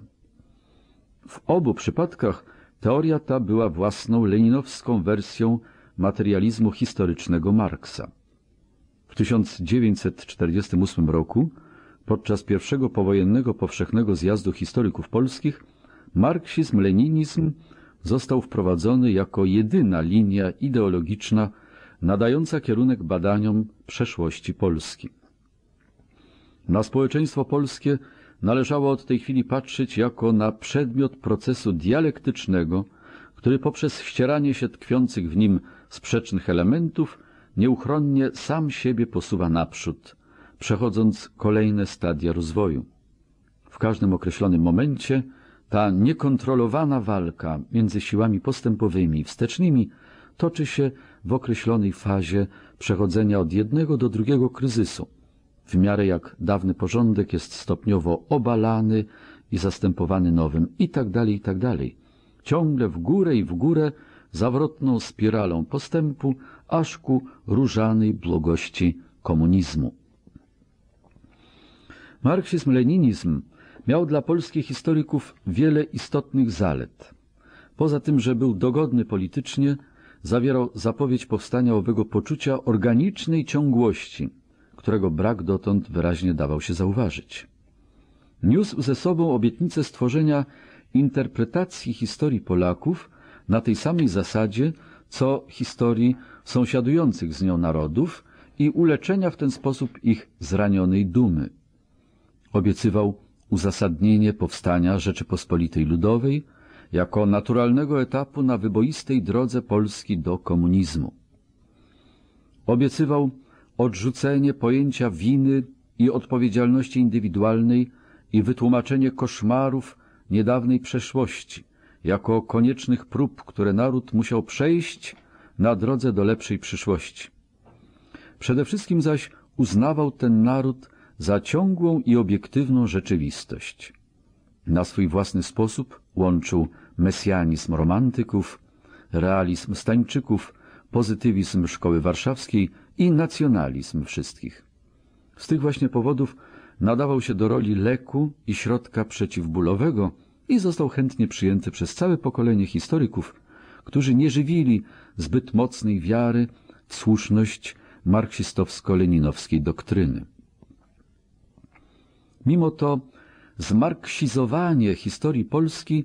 W obu przypadkach teoria ta była własną leninowską wersją materializmu historycznego Marksa. W 1948 roku, podczas pierwszego powojennego powszechnego zjazdu historyków polskich, marksizm-leninizm został wprowadzony jako jedyna linia ideologiczna nadająca kierunek badaniom przeszłości Polski. Na społeczeństwo polskie należało od tej chwili patrzeć jako na przedmiot procesu dialektycznego, który poprzez ścieranie się tkwiących w nim sprzecznych elementów nieuchronnie sam siebie posuwa naprzód, przechodząc kolejne stadia rozwoju. W każdym określonym momencie ta niekontrolowana walka między siłami postępowymi i wstecznymi toczy się w określonej fazie przechodzenia od jednego do drugiego kryzysu, w miarę jak dawny porządek jest stopniowo obalany i zastępowany nowym itd. Tak itd. Tak Ciągle w górę i w górę zawrotną spiralą postępu aż ku różanej błogości komunizmu. Marksizm-leninizm miał dla polskich historyków wiele istotnych zalet. Poza tym, że był dogodny politycznie, zawierał zapowiedź powstania owego poczucia organicznej ciągłości, którego brak dotąd wyraźnie dawał się zauważyć. Niósł ze sobą obietnicę stworzenia interpretacji historii Polaków na tej samej zasadzie, co historii sąsiadujących z nią narodów i uleczenia w ten sposób ich zranionej dumy. Obiecywał uzasadnienie powstania Rzeczypospolitej Ludowej – jako naturalnego etapu na wyboistej drodze Polski do komunizmu. Obiecywał odrzucenie pojęcia winy i odpowiedzialności indywidualnej i wytłumaczenie koszmarów niedawnej przeszłości jako koniecznych prób, które naród musiał przejść na drodze do lepszej przyszłości. Przede wszystkim zaś uznawał ten naród za ciągłą i obiektywną rzeczywistość. Na swój własny sposób łączył mesjanizm romantyków, realizm stańczyków, pozytywizm szkoły warszawskiej i nacjonalizm wszystkich. Z tych właśnie powodów nadawał się do roli leku i środka przeciwbólowego i został chętnie przyjęty przez całe pokolenie historyków, którzy nie żywili zbyt mocnej wiary w słuszność marksistowsko-leninowskiej doktryny. Mimo to zmarksizowanie historii Polski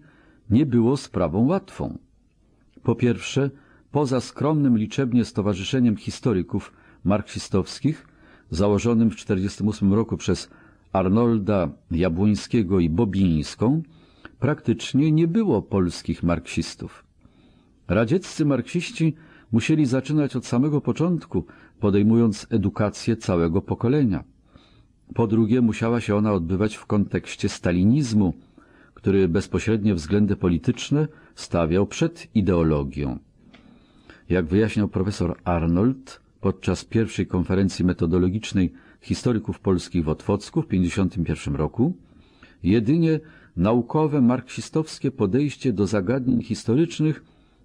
nie było sprawą łatwą. Po pierwsze, poza skromnym liczebnie Stowarzyszeniem Historyków Marksistowskich, założonym w 1948 roku przez Arnolda Jabłońskiego i Bobińską, praktycznie nie było polskich marksistów. Radzieccy marksiści musieli zaczynać od samego początku, podejmując edukację całego pokolenia. Po drugie, musiała się ona odbywać w kontekście stalinizmu, który bezpośrednie względy polityczne stawiał przed ideologią. Jak wyjaśniał profesor Arnold podczas pierwszej konferencji metodologicznej historyków polskich w Otwocku w 1951 roku, jedynie naukowe marksistowskie podejście do zagadnień historycznych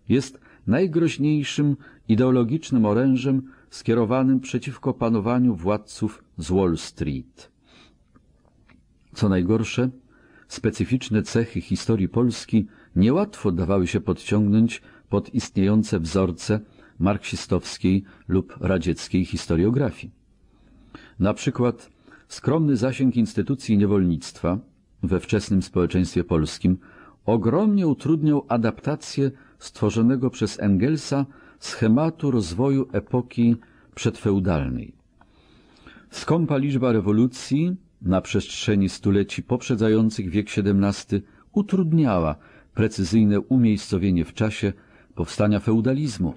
jest najgroźniejszym ideologicznym orężem skierowanym przeciwko panowaniu władców z Wall Street. Co najgorsze, specyficzne cechy historii Polski niełatwo dawały się podciągnąć pod istniejące wzorce marksistowskiej lub radzieckiej historiografii. Na przykład skromny zasięg instytucji niewolnictwa we wczesnym społeczeństwie polskim ogromnie utrudniał adaptację stworzonego przez Engelsa schematu rozwoju epoki przedfeudalnej. Skąpa liczba rewolucji na przestrzeni stuleci poprzedzających wiek XVII utrudniała precyzyjne umiejscowienie w czasie powstania feudalizmu,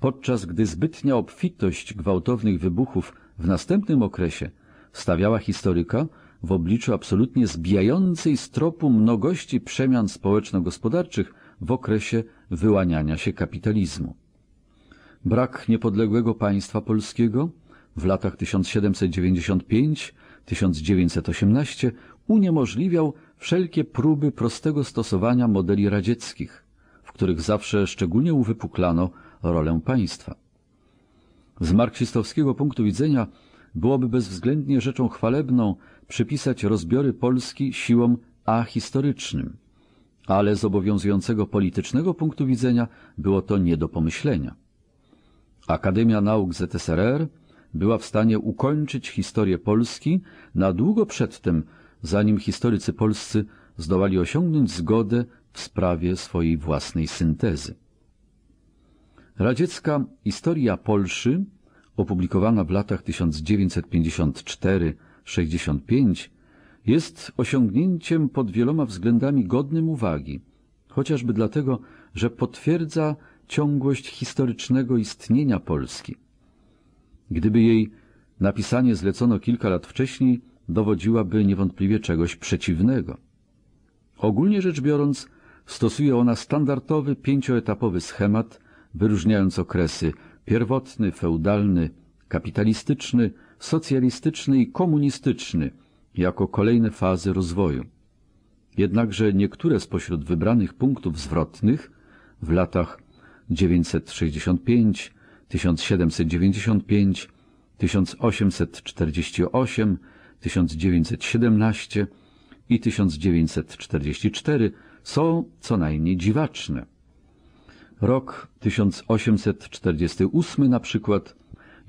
podczas gdy zbytnia obfitość gwałtownych wybuchów w następnym okresie stawiała historyka w obliczu absolutnie zbijającej z tropu mnogości przemian społeczno-gospodarczych w okresie wyłaniania się kapitalizmu. Brak niepodległego państwa polskiego w latach 1795 1918 uniemożliwiał wszelkie próby prostego stosowania modeli radzieckich, w których zawsze szczególnie uwypuklano rolę państwa. Z marksistowskiego punktu widzenia byłoby bezwzględnie rzeczą chwalebną przypisać rozbiory Polski siłom ahistorycznym, ale z obowiązującego politycznego punktu widzenia było to nie do pomyślenia. Akademia Nauk ZSRR była w stanie ukończyć historię Polski na długo przed tym, zanim historycy polscy zdołali osiągnąć zgodę w sprawie swojej własnej syntezy. Radziecka Historia Polszy, opublikowana w latach 1954-65, jest osiągnięciem pod wieloma względami godnym uwagi, chociażby dlatego, że potwierdza ciągłość historycznego istnienia Polski. Gdyby jej napisanie zlecono kilka lat wcześniej, dowodziłaby niewątpliwie czegoś przeciwnego. Ogólnie rzecz biorąc, stosuje ona standardowy pięcioetapowy schemat, wyróżniając okresy pierwotny, feudalny, kapitalistyczny, socjalistyczny i komunistyczny jako kolejne fazy rozwoju. Jednakże niektóre spośród wybranych punktów zwrotnych w latach 965, 1795, 1848, 1917 i 1944 są co najmniej dziwaczne. Rok 1848 na przykład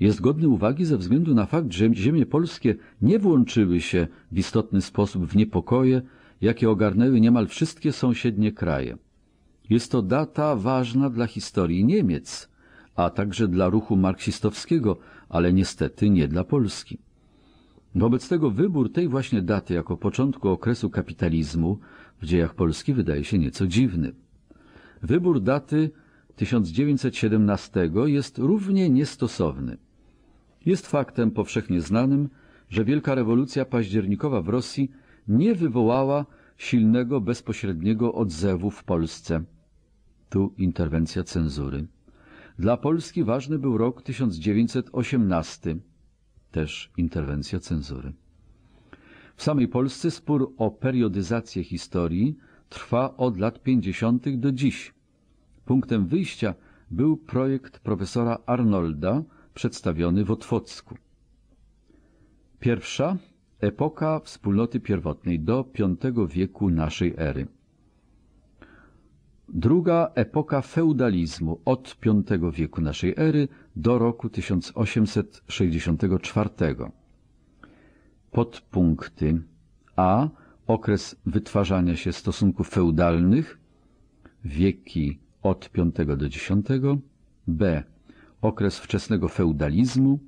jest godny uwagi ze względu na fakt, że ziemie polskie nie włączyły się w istotny sposób w niepokoje, jakie ogarnęły niemal wszystkie sąsiednie kraje. Jest to data ważna dla historii Niemiec – a także dla ruchu marksistowskiego, ale niestety nie dla Polski. Wobec tego wybór tej właśnie daty jako początku okresu kapitalizmu w dziejach Polski wydaje się nieco dziwny. Wybór daty 1917 jest równie niestosowny. Jest faktem powszechnie znanym, że wielka rewolucja październikowa w Rosji nie wywołała silnego, bezpośredniego odzewu w Polsce. Tu interwencja cenzury. Dla Polski ważny był rok 1918, też interwencja cenzury. W samej Polsce spór o periodyzację historii trwa od lat 50. do dziś. Punktem wyjścia był projekt profesora Arnolda przedstawiony w Otwocku. Pierwsza epoka wspólnoty pierwotnej do V wieku naszej ery. Druga epoka feudalizmu od V wieku naszej ery do roku 1864. Podpunkty A. Okres wytwarzania się stosunków feudalnych wieki od V do X. B. Okres wczesnego feudalizmu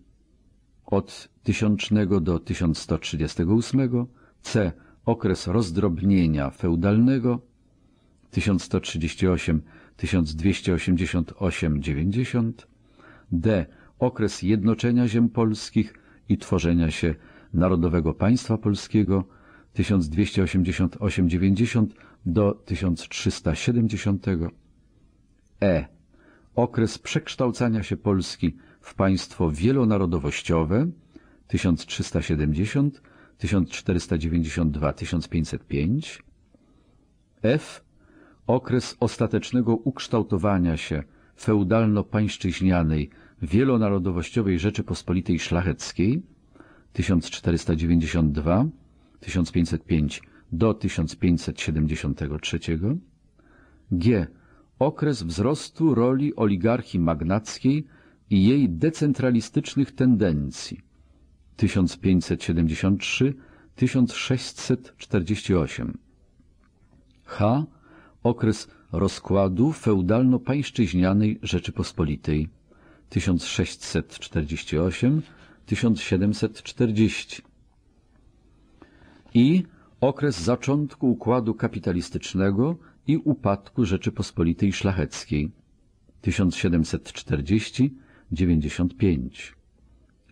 od 1000 do 1138. C. Okres rozdrobnienia feudalnego 1138, 1288, 90, d. Okres jednoczenia ziem polskich i tworzenia się Narodowego Państwa Polskiego 1288-90 do 1370, e. Okres przekształcania się Polski w państwo wielonarodowościowe 1370 1492-1505, F okres ostatecznego ukształtowania się feudalno-pańszczyźnianej, wielonarodowościowej Rzeczypospolitej Szlacheckiej 1492-1505 do 1573, g. okres wzrostu roli oligarchii magnackiej i jej decentralistycznych tendencji 1573-1648, h okres rozkładu feudalno-pańszczyźnianej Rzeczypospolitej 1648-1740 i okres zaczątku układu kapitalistycznego i upadku Rzeczypospolitej Szlacheckiej 1740-95.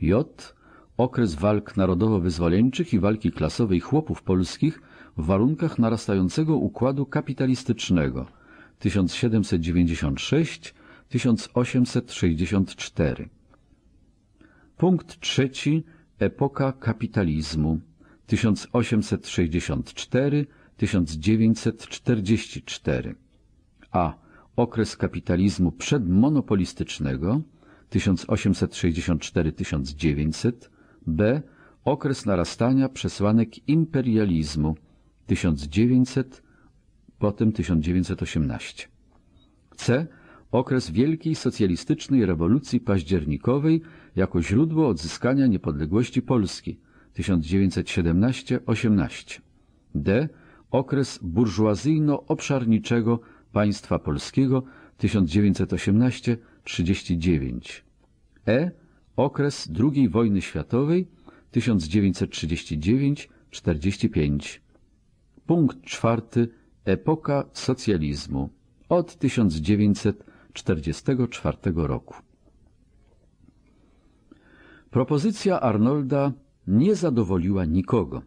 J. Okres walk narodowo-wyzwoleńczych i walki klasowej chłopów polskich w warunkach narastającego układu kapitalistycznego 1796-1864. Punkt trzeci. Epoka kapitalizmu 1864-1944. A. Okres kapitalizmu przedmonopolistycznego 1864-1900. B. Okres narastania przesłanek imperializmu 1900, potem 1918. C. Okres Wielkiej Socjalistycznej Rewolucji Październikowej jako źródło odzyskania niepodległości Polski 1917-18. D. Okres burżuazyjno-obszarniczego państwa polskiego 1918-39. E. Okres II wojny światowej 1939-45. Punkt czwarty. Epoka socjalizmu od 1944 roku. Propozycja Arnolda nie zadowoliła nikogo.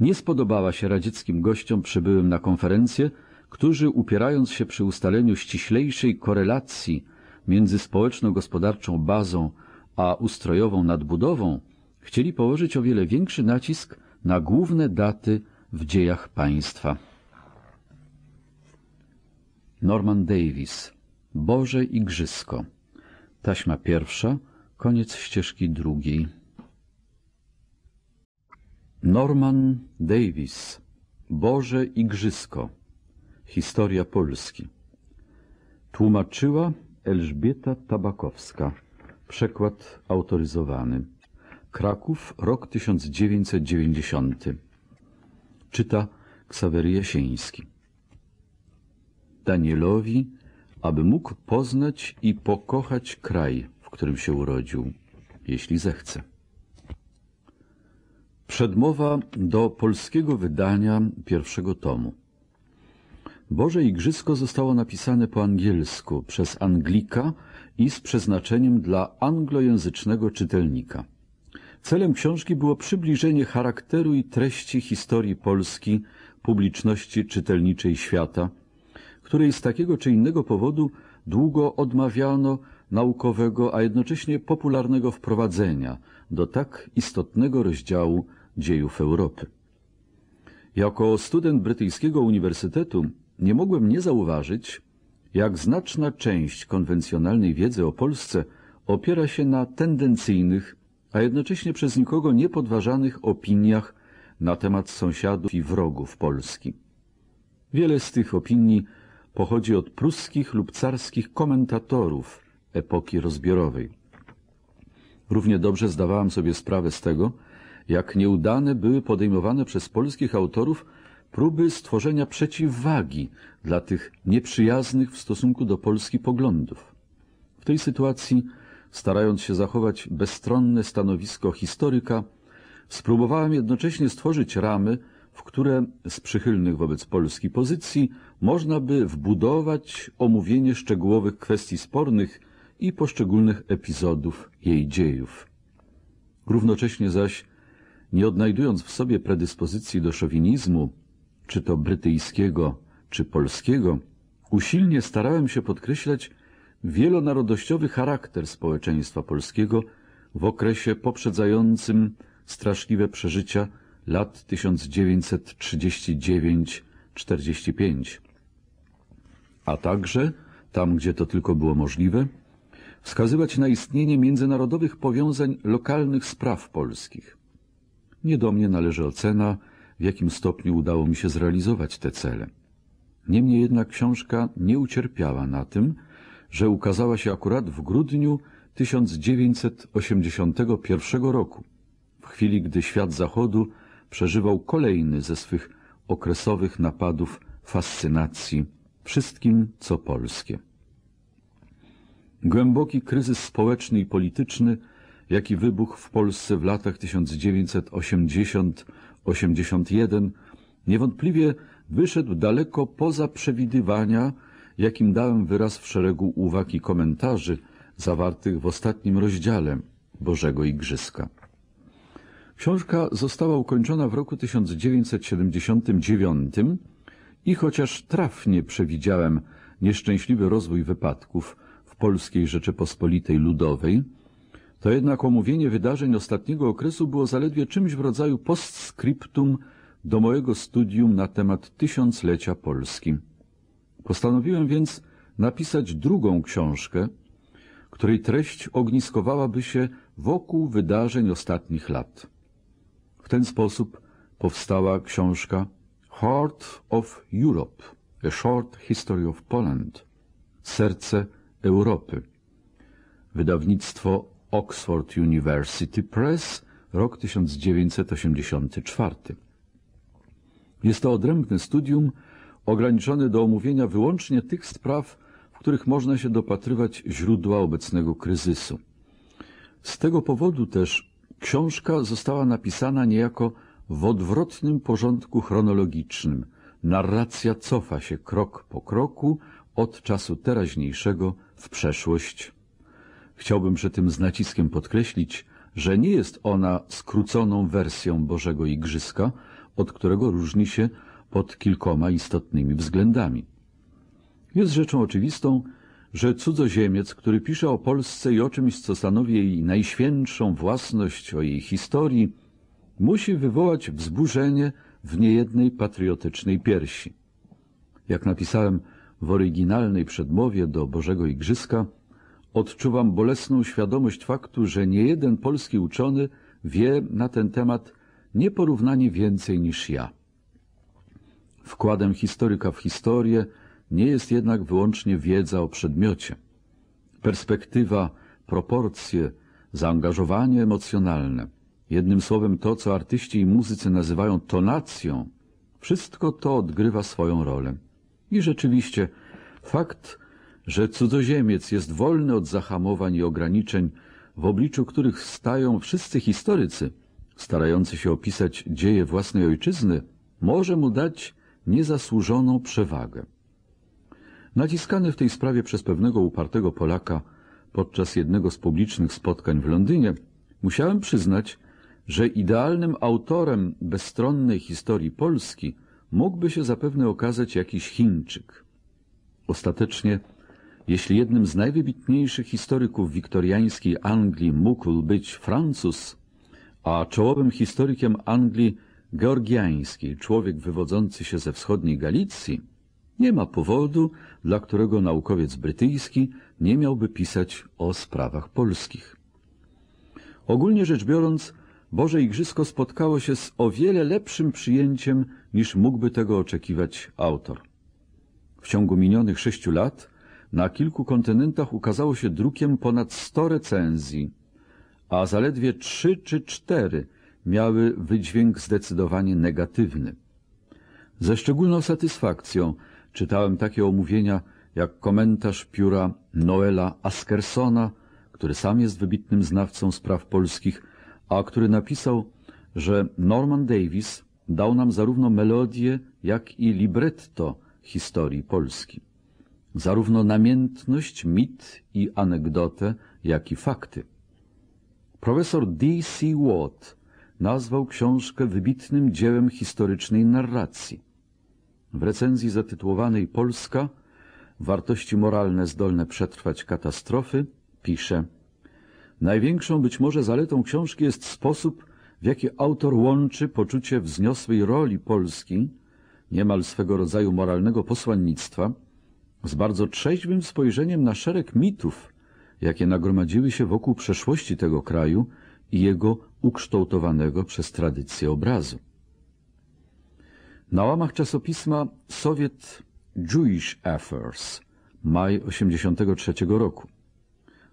Nie spodobała się radzieckim gościom przybyłym na konferencję, którzy upierając się przy ustaleniu ściślejszej korelacji między społeczno-gospodarczą bazą a ustrojową nadbudową, chcieli położyć o wiele większy nacisk na główne daty w dziejach państwa. Norman Davis Boże Igrzysko Taśma pierwsza, koniec ścieżki drugiej. Norman Davis Boże Igrzysko Historia Polski Tłumaczyła Elżbieta Tabakowska Przekład autoryzowany Kraków, rok 1990 Czyta Ksawery Jasieński. Danielowi, aby mógł poznać i pokochać kraj, w którym się urodził, jeśli zechce. Przedmowa do polskiego wydania pierwszego tomu. Boże Igrzysko zostało napisane po angielsku przez Anglika i z przeznaczeniem dla anglojęzycznego czytelnika. Celem książki było przybliżenie charakteru i treści historii Polski publiczności czytelniczej świata, której z takiego czy innego powodu długo odmawiano naukowego, a jednocześnie popularnego wprowadzenia do tak istotnego rozdziału dziejów Europy. Jako student brytyjskiego uniwersytetu nie mogłem nie zauważyć, jak znaczna część konwencjonalnej wiedzy o Polsce opiera się na tendencyjnych, a jednocześnie przez nikogo niepodważanych opiniach na temat sąsiadów i wrogów Polski. Wiele z tych opinii pochodzi od pruskich lub carskich komentatorów epoki rozbiorowej. Równie dobrze zdawałam sobie sprawę z tego, jak nieudane były podejmowane przez polskich autorów próby stworzenia przeciwwagi dla tych nieprzyjaznych w stosunku do Polski poglądów. W tej sytuacji starając się zachować bezstronne stanowisko historyka, spróbowałem jednocześnie stworzyć ramy, w które z przychylnych wobec Polski pozycji można by wbudować omówienie szczegółowych kwestii spornych i poszczególnych epizodów jej dziejów. Równocześnie zaś, nie odnajdując w sobie predyspozycji do szowinizmu, czy to brytyjskiego, czy polskiego, usilnie starałem się podkreślać wielonarodościowy charakter społeczeństwa polskiego w okresie poprzedzającym straszliwe przeżycia lat 1939-45, a także, tam gdzie to tylko było możliwe, wskazywać na istnienie międzynarodowych powiązań lokalnych spraw polskich. Nie do mnie należy ocena, w jakim stopniu udało mi się zrealizować te cele. Niemniej jednak książka nie ucierpiała na tym, że ukazała się akurat w grudniu 1981 roku, w chwili gdy świat zachodu przeżywał kolejny ze swych okresowych napadów fascynacji wszystkim, co polskie. Głęboki kryzys społeczny i polityczny, jaki wybuchł w Polsce w latach 1980-81, niewątpliwie wyszedł daleko poza przewidywania jakim dałem wyraz w szeregu uwag i komentarzy zawartych w ostatnim rozdziale Bożego Igrzyska. Książka została ukończona w roku 1979 i chociaż trafnie przewidziałem nieszczęśliwy rozwój wypadków w Polskiej Rzeczypospolitej Ludowej, to jednak omówienie wydarzeń ostatniego okresu było zaledwie czymś w rodzaju postscriptum do mojego studium na temat tysiąclecia Polski. Postanowiłem więc napisać drugą książkę, której treść ogniskowałaby się wokół wydarzeń ostatnich lat. W ten sposób powstała książka Heart of Europe – A Short History of Poland – Serce Europy. Wydawnictwo Oxford University Press, rok 1984. Jest to odrębne studium ograniczony do omówienia wyłącznie tych spraw, w których można się dopatrywać źródła obecnego kryzysu. Z tego powodu też książka została napisana niejako w odwrotnym porządku chronologicznym. Narracja cofa się krok po kroku od czasu teraźniejszego w przeszłość. Chciałbym przy tym z naciskiem podkreślić, że nie jest ona skróconą wersją Bożego Igrzyska, od którego różni się pod kilkoma istotnymi względami. Jest rzeczą oczywistą, że cudzoziemiec, który pisze o Polsce i o czymś, co stanowi jej najświętszą własność, o jej historii, musi wywołać wzburzenie w niejednej patriotycznej piersi. Jak napisałem w oryginalnej przedmowie do Bożego Igrzyska, odczuwam bolesną świadomość faktu, że niejeden polski uczony wie na ten temat nieporównanie więcej niż ja. Wkładem historyka w historię nie jest jednak wyłącznie wiedza o przedmiocie. Perspektywa, proporcje, zaangażowanie emocjonalne, jednym słowem to, co artyści i muzycy nazywają tonacją, wszystko to odgrywa swoją rolę. I rzeczywiście fakt, że cudzoziemiec jest wolny od zahamowań i ograniczeń, w obliczu których stają wszyscy historycy, starający się opisać dzieje własnej ojczyzny, może mu dać niezasłużoną przewagę. Naciskany w tej sprawie przez pewnego upartego Polaka podczas jednego z publicznych spotkań w Londynie, musiałem przyznać, że idealnym autorem bezstronnej historii Polski mógłby się zapewne okazać jakiś Chińczyk. Ostatecznie, jeśli jednym z najwybitniejszych historyków wiktoriańskiej Anglii mógł być Francuz, a czołowym historykiem Anglii georgiański, człowiek wywodzący się ze wschodniej Galicji, nie ma powodu, dla którego naukowiec brytyjski nie miałby pisać o sprawach polskich. Ogólnie rzecz biorąc, Boże Igrzysko spotkało się z o wiele lepszym przyjęciem niż mógłby tego oczekiwać autor. W ciągu minionych sześciu lat na kilku kontynentach ukazało się drukiem ponad 100 recenzji, a zaledwie trzy czy cztery miały wydźwięk zdecydowanie negatywny. Ze szczególną satysfakcją czytałem takie omówienia jak komentarz pióra Noela Askersona, który sam jest wybitnym znawcą spraw polskich, a który napisał, że Norman Davis dał nam zarówno melodię, jak i libretto historii Polski. Zarówno namiętność, mit i anegdotę, jak i fakty. Profesor D. C. Watt nazwał książkę wybitnym dziełem historycznej narracji. W recenzji zatytułowanej Polska wartości moralne zdolne przetrwać katastrofy pisze Największą być może zaletą książki jest sposób, w jaki autor łączy poczucie wzniosłej roli Polski, niemal swego rodzaju moralnego posłannictwa, z bardzo trzeźwym spojrzeniem na szereg mitów, jakie nagromadziły się wokół przeszłości tego kraju i jego ukształtowanego przez tradycję obrazu. Na łamach czasopisma Soviet Jewish Affairs, maj 83 roku,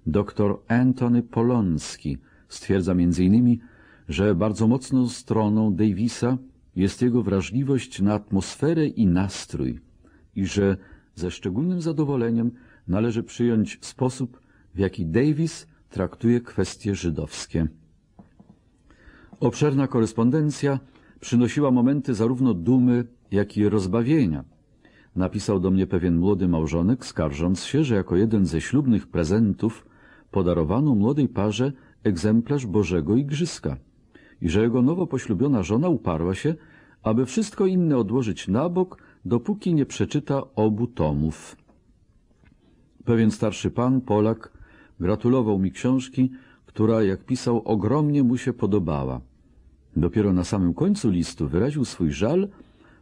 dr Antony Polonski stwierdza m.in., że bardzo mocną stroną Davisa jest jego wrażliwość na atmosferę i nastrój i że ze szczególnym zadowoleniem należy przyjąć sposób, w jaki Davis traktuje kwestie żydowskie. Obszerna korespondencja przynosiła momenty zarówno dumy, jak i rozbawienia. Napisał do mnie pewien młody małżonek, skarżąc się, że jako jeden ze ślubnych prezentów podarowano młodej parze egzemplarz Bożego Igrzyska i że jego nowo poślubiona żona uparła się, aby wszystko inne odłożyć na bok, dopóki nie przeczyta obu tomów. Pewien starszy pan, Polak, gratulował mi książki, która, jak pisał, ogromnie mu się podobała. Dopiero na samym końcu listu wyraził swój żal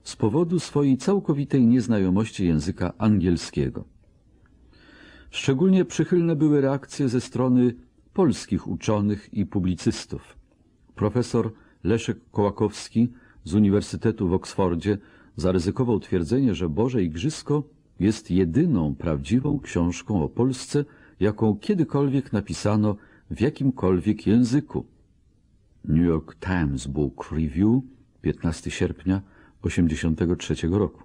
z powodu swojej całkowitej nieznajomości języka angielskiego. Szczególnie przychylne były reakcje ze strony polskich uczonych i publicystów. Profesor Leszek Kołakowski z Uniwersytetu w Oksfordzie zaryzykował twierdzenie, że Boże Igrzysko jest jedyną prawdziwą książką o Polsce, jaką kiedykolwiek napisano w jakimkolwiek języku. New York Times Book Review 15 sierpnia 1983 roku.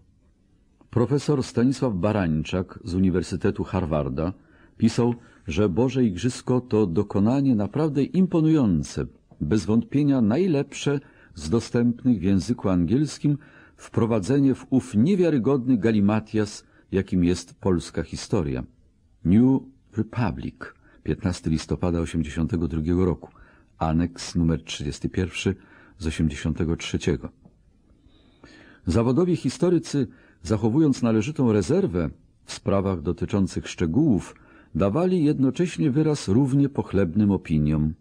Profesor Stanisław Barańczak z Uniwersytetu Harvarda pisał, że Boże Igrzysko to dokonanie naprawdę imponujące, bez wątpienia najlepsze z dostępnych w języku angielskim wprowadzenie w ów niewiarygodny galimatias, jakim jest polska historia. New Republic, 15 listopada 1982 roku aneks nr 31 z 83. Zawodowi historycy, zachowując należytą rezerwę w sprawach dotyczących szczegółów, dawali jednocześnie wyraz równie pochlebnym opiniom.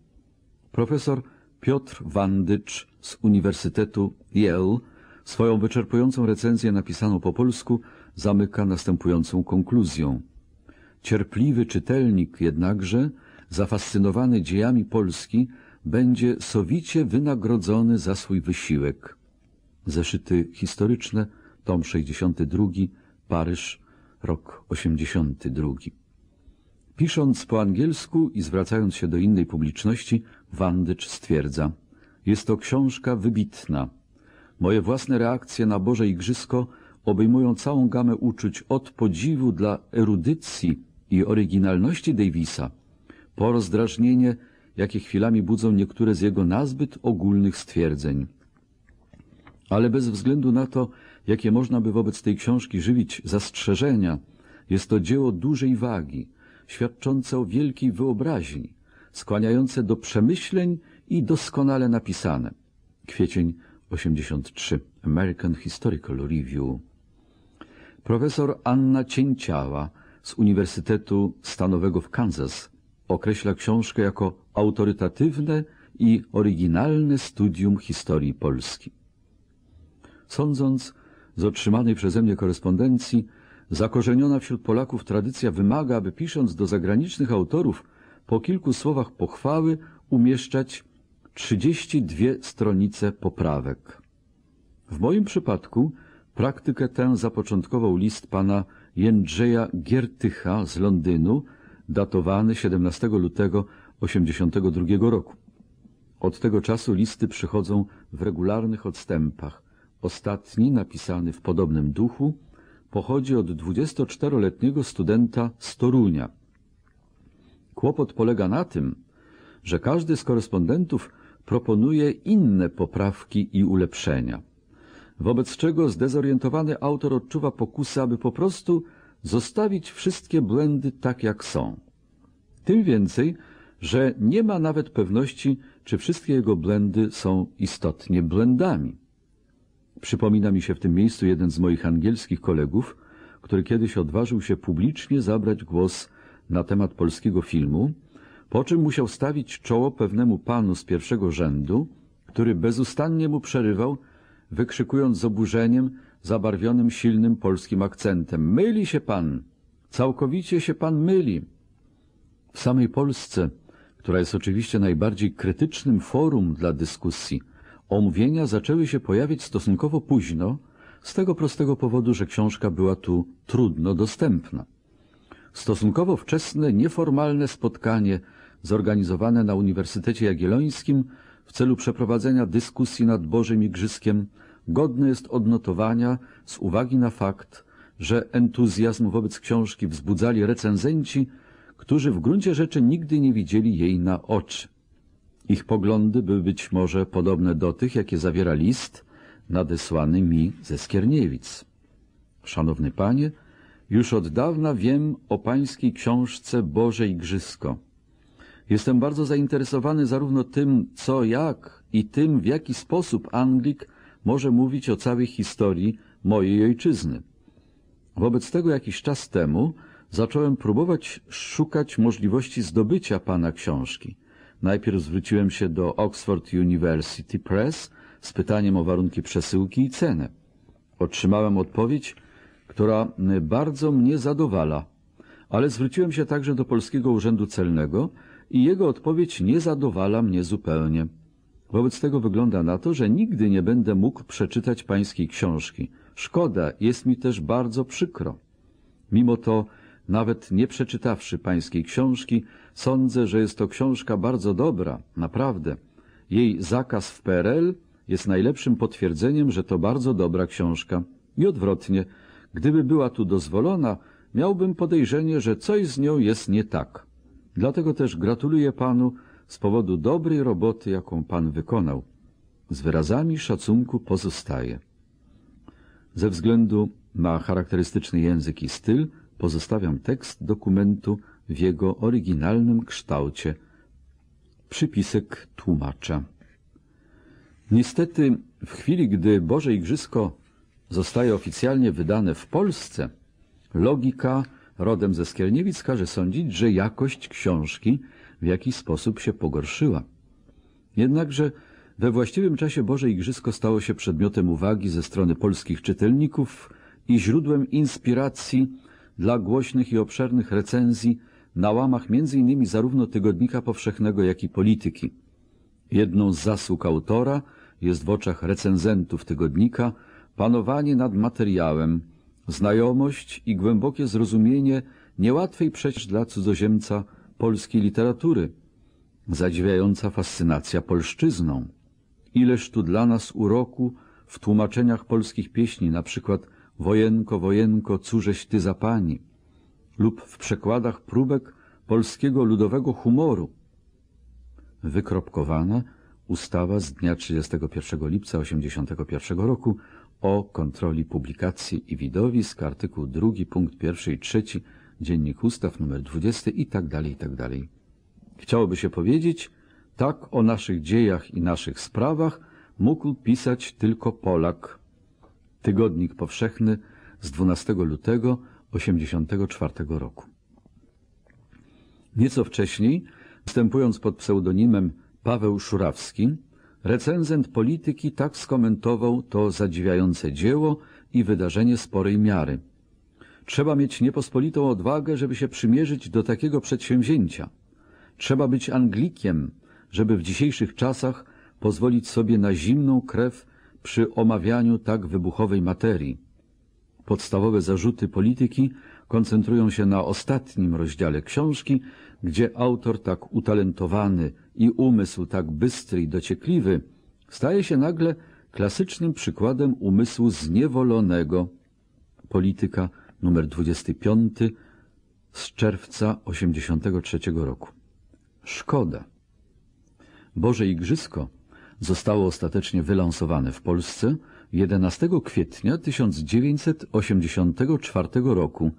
Profesor Piotr Wandycz z Uniwersytetu Yale swoją wyczerpującą recenzję napisaną po polsku zamyka następującą konkluzją. Cierpliwy czytelnik jednakże, zafascynowany dziejami Polski, będzie sowicie wynagrodzony za swój wysiłek. Zeszyty historyczne, tom 62, Paryż, rok 82. Pisząc po angielsku i zwracając się do innej publiczności, Wandycz stwierdza Jest to książka wybitna. Moje własne reakcje na Boże Igrzysko obejmują całą gamę uczuć od podziwu dla erudycji i oryginalności Davisa, po rozdrażnienie jakie chwilami budzą niektóre z jego nazbyt ogólnych stwierdzeń. Ale bez względu na to, jakie można by wobec tej książki żywić zastrzeżenia, jest to dzieło dużej wagi, świadczące o wielkiej wyobraźni, skłaniające do przemyśleń i doskonale napisane. Kwiecień 83. American Historical Review. Profesor Anna Cięciała z Uniwersytetu Stanowego w Kansas określa książkę jako autorytatywne i oryginalne studium historii Polski. Sądząc z otrzymanej przeze mnie korespondencji, zakorzeniona wśród Polaków tradycja wymaga, aby pisząc do zagranicznych autorów po kilku słowach pochwały umieszczać 32 stronice poprawek. W moim przypadku praktykę tę zapoczątkował list pana Jędrzeja Giertycha z Londynu datowany 17 lutego 1982 roku. Od tego czasu listy przychodzą w regularnych odstępach. Ostatni, napisany w podobnym duchu, pochodzi od 24-letniego studenta z Torunia. Kłopot polega na tym, że każdy z korespondentów proponuje inne poprawki i ulepszenia, wobec czego zdezorientowany autor odczuwa pokusę, aby po prostu zostawić wszystkie błędy tak, jak są. Tym więcej, że nie ma nawet pewności, czy wszystkie jego błędy są istotnie błędami. Przypomina mi się w tym miejscu jeden z moich angielskich kolegów, który kiedyś odważył się publicznie zabrać głos na temat polskiego filmu, po czym musiał stawić czoło pewnemu panu z pierwszego rzędu, który bezustannie mu przerywał, wykrzykując z oburzeniem, zabarwionym silnym polskim akcentem. Myli się pan! Całkowicie się pan myli! W samej Polsce, która jest oczywiście najbardziej krytycznym forum dla dyskusji, omówienia zaczęły się pojawiać stosunkowo późno, z tego prostego powodu, że książka była tu trudno dostępna. Stosunkowo wczesne, nieformalne spotkanie zorganizowane na Uniwersytecie Jagiellońskim w celu przeprowadzenia dyskusji nad Bożym Igrzyskiem godne jest odnotowania z uwagi na fakt, że entuzjazm wobec książki wzbudzali recenzenci, którzy w gruncie rzeczy nigdy nie widzieli jej na oczy. Ich poglądy były być może podobne do tych, jakie zawiera list nadesłany mi ze Skierniewic. Szanowny Panie, już od dawna wiem o Pańskiej książce Boże Igrzysko. Jestem bardzo zainteresowany zarówno tym, co jak i tym, w jaki sposób Anglik może mówić o całej historii mojej ojczyzny. Wobec tego jakiś czas temu zacząłem próbować szukać możliwości zdobycia pana książki. Najpierw zwróciłem się do Oxford University Press z pytaniem o warunki przesyłki i cenę. Otrzymałem odpowiedź, która bardzo mnie zadowala, ale zwróciłem się także do Polskiego Urzędu Celnego i jego odpowiedź nie zadowala mnie zupełnie. Wobec tego wygląda na to, że nigdy nie będę mógł przeczytać pańskiej książki. Szkoda, jest mi też bardzo przykro. Mimo to, nawet nie przeczytawszy pańskiej książki, sądzę, że jest to książka bardzo dobra, naprawdę. Jej zakaz w PRL jest najlepszym potwierdzeniem, że to bardzo dobra książka. I odwrotnie, gdyby była tu dozwolona, miałbym podejrzenie, że coś z nią jest nie tak. Dlatego też gratuluję panu z powodu dobrej roboty, jaką Pan wykonał. Z wyrazami szacunku pozostaje. Ze względu na charakterystyczny język i styl pozostawiam tekst dokumentu w jego oryginalnym kształcie. Przypisek tłumacza. Niestety w chwili, gdy Boże Igrzysko zostaje oficjalnie wydane w Polsce, logika rodem ze Skierniewic każe sądzić, że jakość książki – w jaki sposób się pogorszyła. Jednakże we właściwym czasie Boże Igrzysko stało się przedmiotem uwagi ze strony polskich czytelników i źródłem inspiracji dla głośnych i obszernych recenzji na łamach m.in. zarówno Tygodnika Powszechnego, jak i Polityki. Jedną z zasług autora jest w oczach recenzentów Tygodnika panowanie nad materiałem, znajomość i głębokie zrozumienie niełatwej przecież dla cudzoziemca polskiej literatury, zadziwiająca fascynacja polszczyzną. Ileż tu dla nas uroku w tłumaczeniach polskich pieśni, na przykład Wojenko, wojenko, cóżeś ty za pani, lub w przekładach próbek polskiego ludowego humoru. Wykropkowana ustawa z dnia 31 lipca 1981 roku o kontroli publikacji i widowisk, artykuł 2, punkt 1 i 3 Dziennik Ustaw nr 20 i tak dalej, i tak dalej. Chciałoby się powiedzieć, tak o naszych dziejach i naszych sprawach mógł pisać tylko Polak. Tygodnik powszechny z 12 lutego 1984 roku. Nieco wcześniej, występując pod pseudonimem Paweł Szurawski, recenzent polityki tak skomentował to zadziwiające dzieło i wydarzenie sporej miary – Trzeba mieć niepospolitą odwagę, żeby się przymierzyć do takiego przedsięwzięcia. Trzeba być Anglikiem, żeby w dzisiejszych czasach pozwolić sobie na zimną krew przy omawianiu tak wybuchowej materii. Podstawowe zarzuty polityki koncentrują się na ostatnim rozdziale książki, gdzie autor tak utalentowany i umysł tak bystry i dociekliwy staje się nagle klasycznym przykładem umysłu zniewolonego. Polityka numer 25 z czerwca 83 roku. Szkoda. Boże Igrzysko zostało ostatecznie wylansowane w Polsce 11 kwietnia 1984 roku,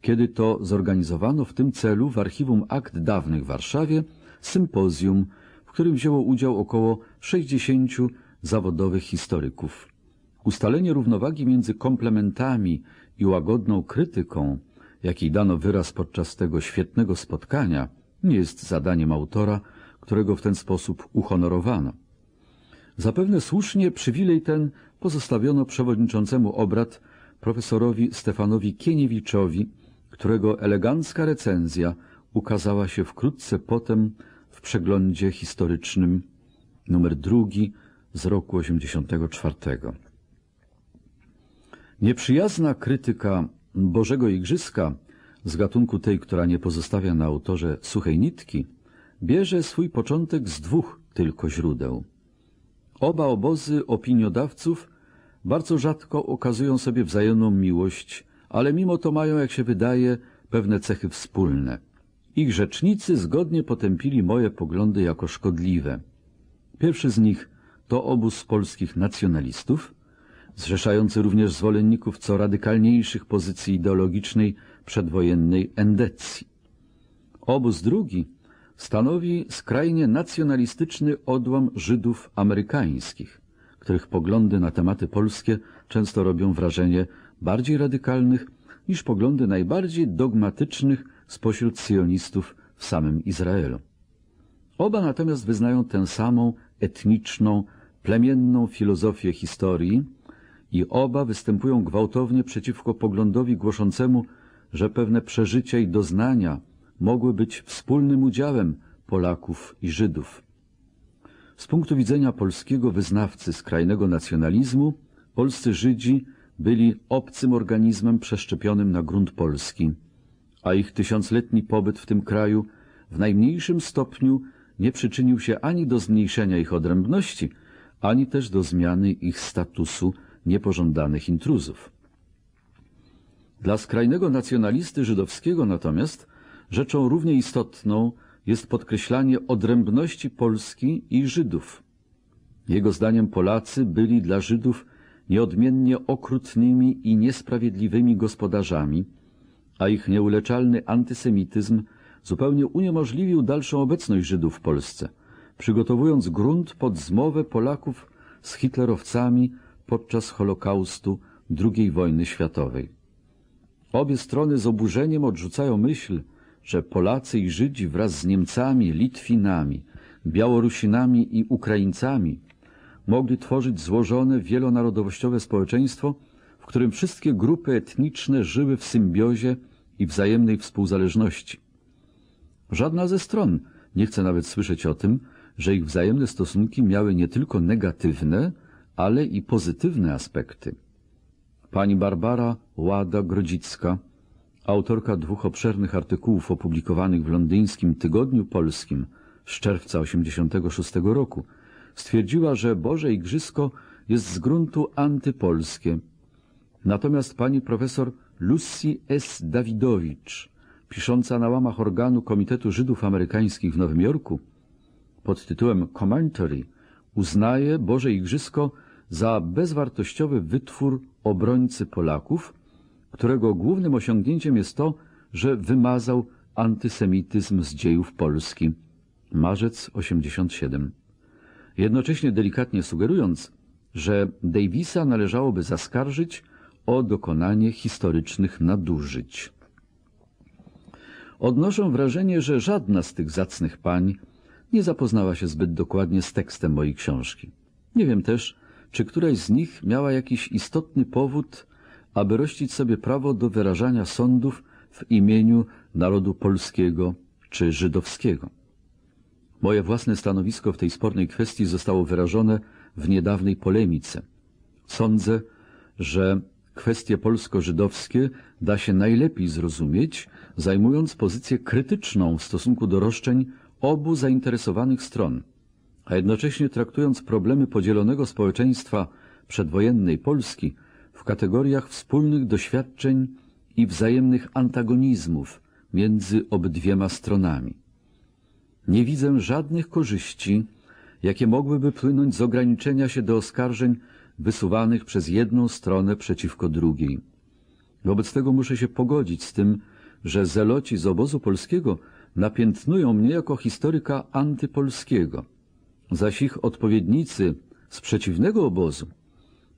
kiedy to zorganizowano w tym celu w Archiwum Akt Dawnych w Warszawie sympozjum, w którym wzięło udział około 60 zawodowych historyków. Ustalenie równowagi między komplementami i łagodną krytyką, jakiej dano wyraz podczas tego świetnego spotkania, nie jest zadaniem autora, którego w ten sposób uhonorowano. Zapewne słusznie przywilej ten pozostawiono przewodniczącemu obrad profesorowi Stefanowi Kieniewiczowi, którego elegancka recenzja ukazała się wkrótce potem w przeglądzie historycznym numer drugi z roku 84. Nieprzyjazna krytyka Bożego Igrzyska z gatunku tej, która nie pozostawia na autorze suchej nitki, bierze swój początek z dwóch tylko źródeł. Oba obozy opiniodawców bardzo rzadko okazują sobie wzajemną miłość, ale mimo to mają, jak się wydaje, pewne cechy wspólne. Ich rzecznicy zgodnie potępili moje poglądy jako szkodliwe. Pierwszy z nich to obóz polskich nacjonalistów – zrzeszający również zwolenników co radykalniejszych pozycji ideologicznej przedwojennej endecji. Obóz drugi stanowi skrajnie nacjonalistyczny odłam Żydów amerykańskich, których poglądy na tematy polskie często robią wrażenie bardziej radykalnych niż poglądy najbardziej dogmatycznych spośród sionistów w samym Izraelu. Oba natomiast wyznają tę samą etniczną, plemienną filozofię historii, i oba występują gwałtownie przeciwko poglądowi głoszącemu, że pewne przeżycia i doznania mogły być wspólnym udziałem Polaków i Żydów. Z punktu widzenia polskiego wyznawcy skrajnego nacjonalizmu, polscy Żydzi byli obcym organizmem przeszczepionym na grunt polski, a ich tysiącletni pobyt w tym kraju w najmniejszym stopniu nie przyczynił się ani do zmniejszenia ich odrębności, ani też do zmiany ich statusu niepożądanych intruzów. Dla skrajnego nacjonalisty żydowskiego natomiast rzeczą równie istotną jest podkreślanie odrębności Polski i Żydów. Jego zdaniem Polacy byli dla Żydów nieodmiennie okrutnymi i niesprawiedliwymi gospodarzami, a ich nieuleczalny antysemityzm zupełnie uniemożliwił dalszą obecność Żydów w Polsce, przygotowując grunt pod zmowę Polaków z hitlerowcami podczas Holokaustu II wojny światowej. Obie strony z oburzeniem odrzucają myśl, że Polacy i Żydzi wraz z Niemcami, Litwinami, Białorusinami i Ukraińcami mogli tworzyć złożone, wielonarodowościowe społeczeństwo, w którym wszystkie grupy etniczne żyły w symbiozie i wzajemnej współzależności. Żadna ze stron nie chce nawet słyszeć o tym, że ich wzajemne stosunki miały nie tylko negatywne, ale i pozytywne aspekty. Pani Barbara Łada-Grodzicka, autorka dwóch obszernych artykułów opublikowanych w londyńskim Tygodniu Polskim z czerwca 1986 roku, stwierdziła, że Boże Igrzysko jest z gruntu antypolskie. Natomiast pani profesor Lucy S. Dawidowicz, pisząca na łamach organu Komitetu Żydów Amerykańskich w Nowym Jorku pod tytułem Commentary, uznaje Boże Igrzysko za bezwartościowy wytwór obrońcy Polaków, którego głównym osiągnięciem jest to, że wymazał antysemityzm z dziejów Polski. Marzec 87. Jednocześnie delikatnie sugerując, że Davisa należałoby zaskarżyć o dokonanie historycznych nadużyć. Odnoszę wrażenie, że żadna z tych zacnych pań nie zapoznała się zbyt dokładnie z tekstem mojej książki. Nie wiem też, czy któraś z nich miała jakiś istotny powód, aby rościć sobie prawo do wyrażania sądów w imieniu narodu polskiego czy żydowskiego. Moje własne stanowisko w tej spornej kwestii zostało wyrażone w niedawnej polemice. Sądzę, że kwestie polsko-żydowskie da się najlepiej zrozumieć, zajmując pozycję krytyczną w stosunku do roszczeń obu zainteresowanych stron – a jednocześnie traktując problemy podzielonego społeczeństwa przedwojennej Polski w kategoriach wspólnych doświadczeń i wzajemnych antagonizmów między obydwiema stronami. Nie widzę żadnych korzyści, jakie mogłyby płynąć z ograniczenia się do oskarżeń wysuwanych przez jedną stronę przeciwko drugiej. Wobec tego muszę się pogodzić z tym, że zeloci z obozu polskiego napiętnują mnie jako historyka antypolskiego – zaś ich odpowiednicy z przeciwnego obozu,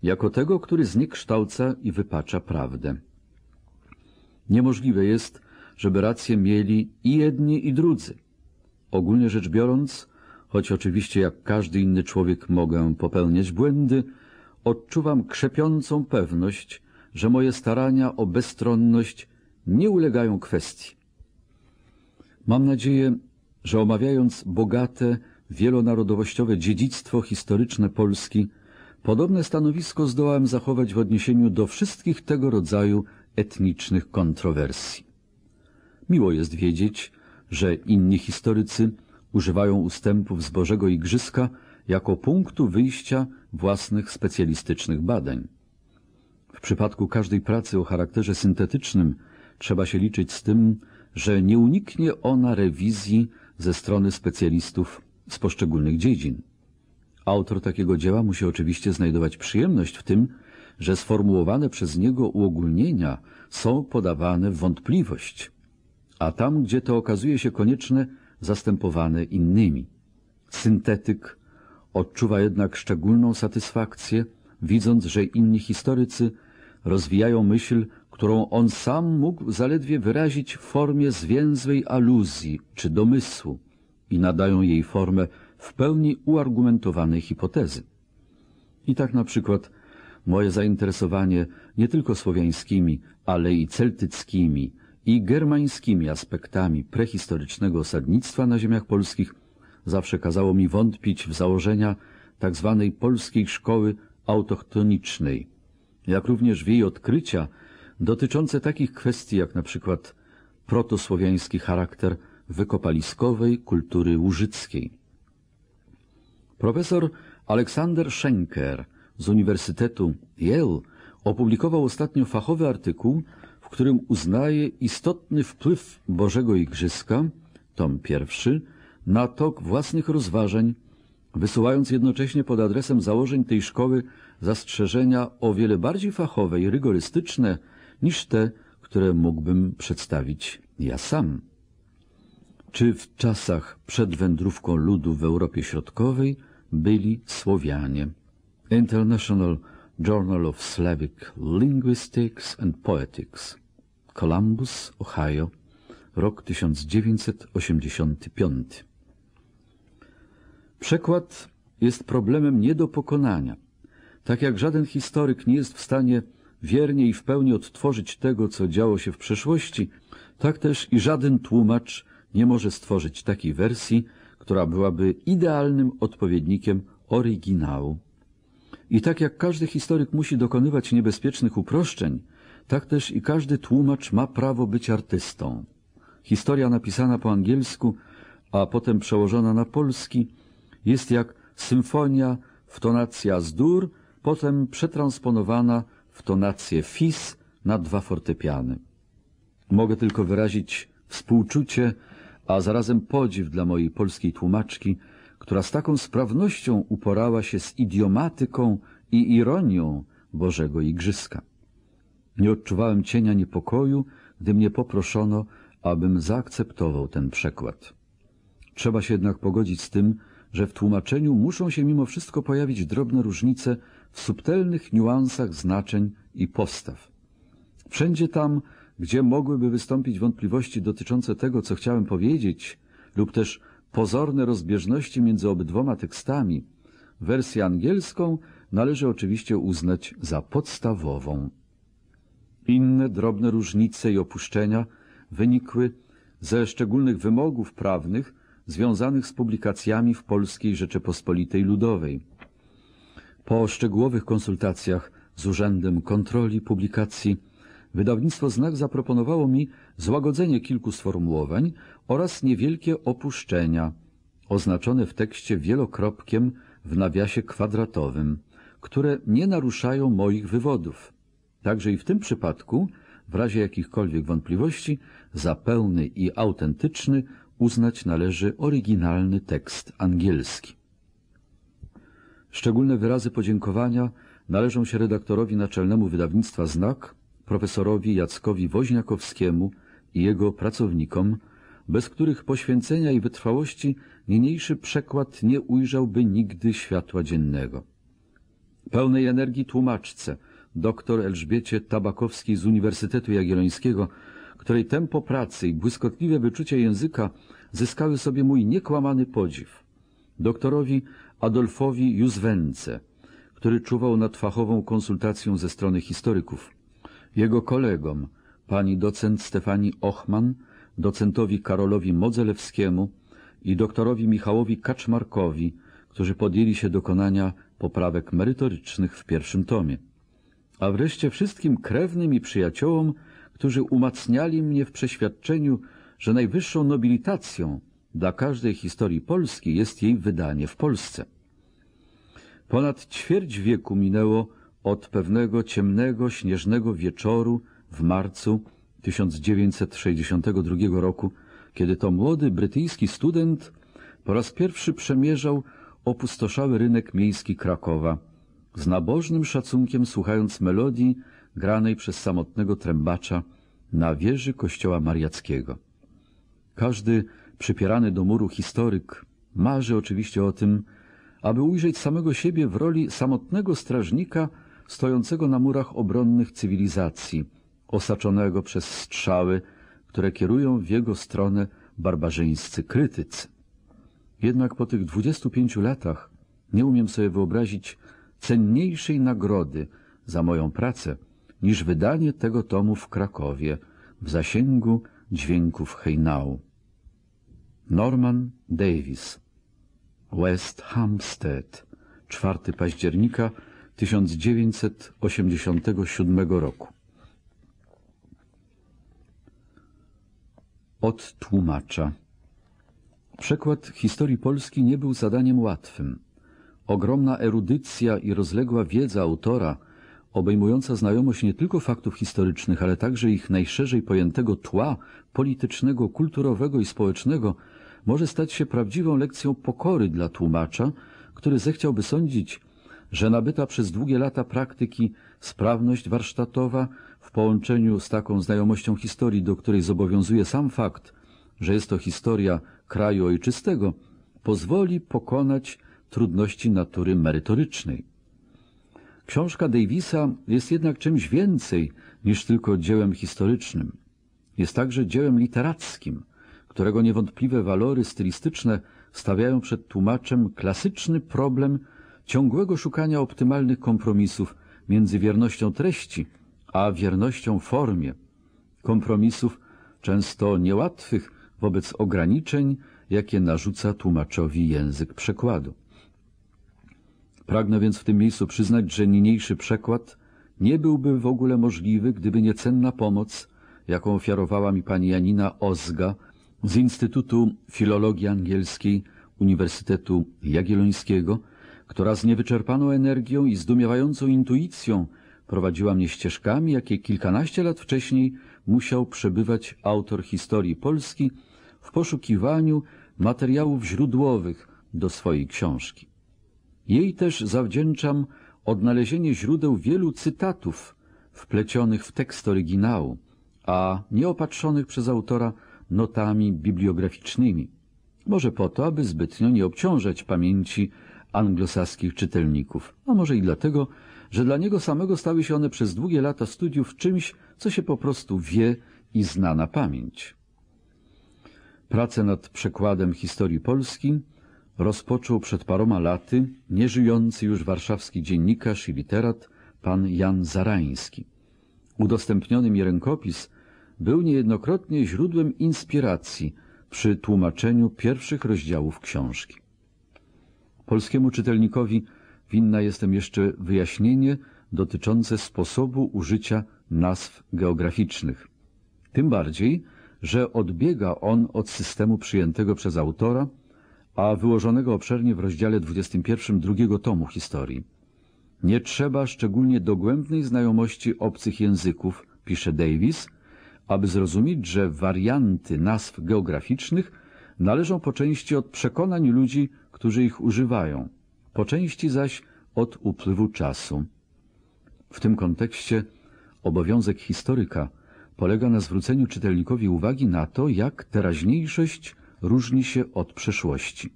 jako tego, który zniekształca i wypacza prawdę. Niemożliwe jest, żeby rację mieli i jedni, i drudzy. Ogólnie rzecz biorąc, choć oczywiście jak każdy inny człowiek mogę popełniać błędy, odczuwam krzepiącą pewność, że moje starania o bezstronność nie ulegają kwestii. Mam nadzieję, że omawiając bogate wielonarodowościowe dziedzictwo historyczne Polski, podobne stanowisko zdołałem zachować w odniesieniu do wszystkich tego rodzaju etnicznych kontrowersji. Miło jest wiedzieć, że inni historycy używają ustępów z Bożego Igrzyska jako punktu wyjścia własnych specjalistycznych badań. W przypadku każdej pracy o charakterze syntetycznym trzeba się liczyć z tym, że nie uniknie ona rewizji ze strony specjalistów z poszczególnych dziedzin. Autor takiego dzieła musi oczywiście znajdować przyjemność w tym, że sformułowane przez niego uogólnienia są podawane w wątpliwość, a tam, gdzie to okazuje się konieczne, zastępowane innymi. Syntetyk odczuwa jednak szczególną satysfakcję, widząc, że inni historycy rozwijają myśl, którą on sam mógł zaledwie wyrazić w formie zwięzłej aluzji czy domysłu i nadają jej formę w pełni uargumentowanej hipotezy. I tak na przykład moje zainteresowanie nie tylko słowiańskimi, ale i celtyckimi i germańskimi aspektami prehistorycznego osadnictwa na ziemiach polskich zawsze kazało mi wątpić w założenia tzw. Tak polskiej szkoły autochtonicznej, jak również w jej odkrycia dotyczące takich kwestii jak na przykład protosłowiański charakter wykopaliskowej kultury łużyckiej. Profesor Aleksander Schenker z Uniwersytetu Yale opublikował ostatnio fachowy artykuł, w którym uznaje istotny wpływ Bożego Igrzyska, tom pierwszy, na tok własnych rozważań, wysyłając jednocześnie pod adresem założeń tej szkoły zastrzeżenia o wiele bardziej fachowe i rygorystyczne niż te, które mógłbym przedstawić ja sam czy w czasach przed wędrówką ludu w Europie Środkowej byli Słowianie. International Journal of Slavic Linguistics and Poetics. Columbus, Ohio, rok 1985. Przekład jest problemem nie do pokonania. Tak jak żaden historyk nie jest w stanie wiernie i w pełni odtworzyć tego, co działo się w przeszłości, tak też i żaden tłumacz nie może stworzyć takiej wersji, która byłaby idealnym odpowiednikiem oryginału. I tak jak każdy historyk musi dokonywać niebezpiecznych uproszczeń, tak też i każdy tłumacz ma prawo być artystą. Historia napisana po angielsku, a potem przełożona na polski, jest jak symfonia w tonacja z dur, potem przetransponowana w tonację fis na dwa fortepiany. Mogę tylko wyrazić współczucie a zarazem podziw dla mojej polskiej tłumaczki, która z taką sprawnością uporała się z idiomatyką i ironią Bożego Igrzyska. Nie odczuwałem cienia niepokoju, gdy mnie poproszono, abym zaakceptował ten przekład. Trzeba się jednak pogodzić z tym, że w tłumaczeniu muszą się mimo wszystko pojawić drobne różnice w subtelnych niuansach znaczeń i postaw. Wszędzie tam, gdzie mogłyby wystąpić wątpliwości dotyczące tego, co chciałem powiedzieć, lub też pozorne rozbieżności między obydwoma tekstami, wersję angielską należy oczywiście uznać za podstawową. Inne drobne różnice i opuszczenia wynikły ze szczególnych wymogów prawnych związanych z publikacjami w Polskiej Rzeczypospolitej Ludowej. Po szczegółowych konsultacjach z Urzędem Kontroli Publikacji Wydawnictwo Znak zaproponowało mi złagodzenie kilku sformułowań oraz niewielkie opuszczenia, oznaczone w tekście wielokropkiem w nawiasie kwadratowym, które nie naruszają moich wywodów. Także i w tym przypadku, w razie jakichkolwiek wątpliwości, za pełny i autentyczny uznać należy oryginalny tekst angielski. Szczególne wyrazy podziękowania należą się redaktorowi naczelnemu wydawnictwa Znak, profesorowi Jackowi Woźniakowskiemu i jego pracownikom, bez których poświęcenia i wytrwałości niniejszy przekład nie ujrzałby nigdy światła dziennego. Pełnej energii tłumaczce, dr Elżbiecie Tabakowskiej z Uniwersytetu Jagiellońskiego, której tempo pracy i błyskotliwe wyczucie języka zyskały sobie mój niekłamany podziw. Doktorowi Adolfowi Józwence, który czuwał nad fachową konsultacją ze strony historyków, jego kolegom, pani docent Stefani Ochman, docentowi Karolowi Modzelewskiemu i doktorowi Michałowi Kaczmarkowi, którzy podjęli się dokonania poprawek merytorycznych w pierwszym tomie, a wreszcie wszystkim krewnym i przyjaciołom, którzy umacniali mnie w przeświadczeniu, że najwyższą nobilitacją dla każdej historii Polski jest jej wydanie w Polsce. Ponad ćwierć wieku minęło od pewnego ciemnego, śnieżnego wieczoru w marcu 1962 roku, kiedy to młody brytyjski student po raz pierwszy przemierzał opustoszały rynek miejski Krakowa, z nabożnym szacunkiem słuchając melodii granej przez samotnego trębacza na wieży kościoła mariackiego. Każdy przypierany do muru historyk marzy oczywiście o tym, aby ujrzeć samego siebie w roli samotnego strażnika stojącego na murach obronnych cywilizacji, osaczonego przez strzały, które kierują w jego stronę barbarzyńscy krytycy. Jednak po tych 25 latach nie umiem sobie wyobrazić cenniejszej nagrody za moją pracę niż wydanie tego tomu w Krakowie w zasięgu dźwięków hejnału. Norman Davis West Hampstead 4 października 1987 roku. Od tłumacza Przekład historii Polski nie był zadaniem łatwym. Ogromna erudycja i rozległa wiedza autora, obejmująca znajomość nie tylko faktów historycznych, ale także ich najszerzej pojętego tła politycznego, kulturowego i społecznego, może stać się prawdziwą lekcją pokory dla tłumacza, który zechciałby sądzić, że nabyta przez długie lata praktyki sprawność warsztatowa w połączeniu z taką znajomością historii, do której zobowiązuje sam fakt, że jest to historia kraju ojczystego, pozwoli pokonać trudności natury merytorycznej. Książka Davisa jest jednak czymś więcej niż tylko dziełem historycznym. Jest także dziełem literackim, którego niewątpliwe walory stylistyczne stawiają przed tłumaczem klasyczny problem ciągłego szukania optymalnych kompromisów między wiernością treści a wiernością formie, kompromisów często niełatwych wobec ograniczeń, jakie narzuca tłumaczowi język przekładu. Pragnę więc w tym miejscu przyznać, że niniejszy przekład nie byłby w ogóle możliwy, gdyby nie cenna pomoc, jaką ofiarowała mi pani Janina Ozga z Instytutu Filologii Angielskiej Uniwersytetu Jagiellońskiego, która z niewyczerpaną energią i zdumiewającą intuicją prowadziła mnie ścieżkami, jakie kilkanaście lat wcześniej musiał przebywać autor historii Polski w poszukiwaniu materiałów źródłowych do swojej książki. Jej też zawdzięczam odnalezienie źródeł wielu cytatów wplecionych w tekst oryginału, a nieopatrzonych przez autora notami bibliograficznymi. Może po to, aby zbytnio nie obciążać pamięci anglosaskich czytelników, a może i dlatego, że dla niego samego stały się one przez długie lata studiów czymś, co się po prostu wie i zna na pamięć. Pracę nad przekładem historii Polski rozpoczął przed paroma laty nieżyjący już warszawski dziennikarz i literat pan Jan Zarański. Udostępniony mi rękopis był niejednokrotnie źródłem inspiracji przy tłumaczeniu pierwszych rozdziałów książki. Polskiemu czytelnikowi winna jestem jeszcze wyjaśnienie dotyczące sposobu użycia nazw geograficznych. Tym bardziej, że odbiega on od systemu przyjętego przez autora, a wyłożonego obszernie w rozdziale 21 drugiego tomu historii. Nie trzeba szczególnie dogłębnej znajomości obcych języków, pisze Davis, aby zrozumieć, że warianty nazw geograficznych należą po części od przekonań ludzi którzy ich używają, po części zaś od upływu czasu. W tym kontekście obowiązek historyka polega na zwróceniu czytelnikowi uwagi na to, jak teraźniejszość różni się od przeszłości.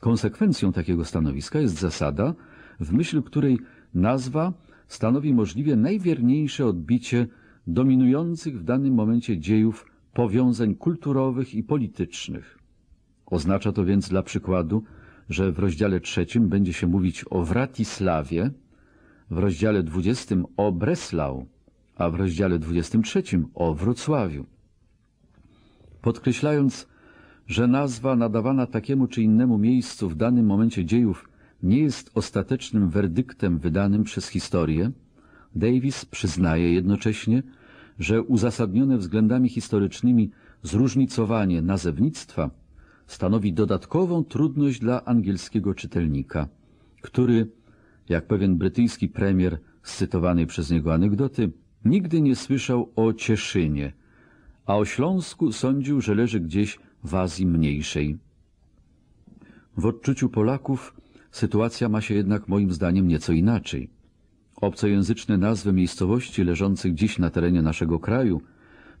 Konsekwencją takiego stanowiska jest zasada, w myśl której nazwa stanowi możliwie najwierniejsze odbicie dominujących w danym momencie dziejów powiązań kulturowych i politycznych. Oznacza to więc dla przykładu, że w rozdziale trzecim będzie się mówić o Wratisławie, w rozdziale 20 o Breslau, a w rozdziale 23 o Wrocławiu. Podkreślając, że nazwa nadawana takiemu czy innemu miejscu w danym momencie dziejów nie jest ostatecznym werdyktem wydanym przez historię, Davis przyznaje jednocześnie, że uzasadnione względami historycznymi zróżnicowanie nazewnictwa stanowi dodatkową trudność dla angielskiego czytelnika, który, jak pewien brytyjski premier z cytowanej przez niego anegdoty, nigdy nie słyszał o Cieszynie, a o Śląsku sądził, że leży gdzieś w Azji Mniejszej. W odczuciu Polaków sytuacja ma się jednak moim zdaniem nieco inaczej. Obcojęzyczne nazwy miejscowości leżących dziś na terenie naszego kraju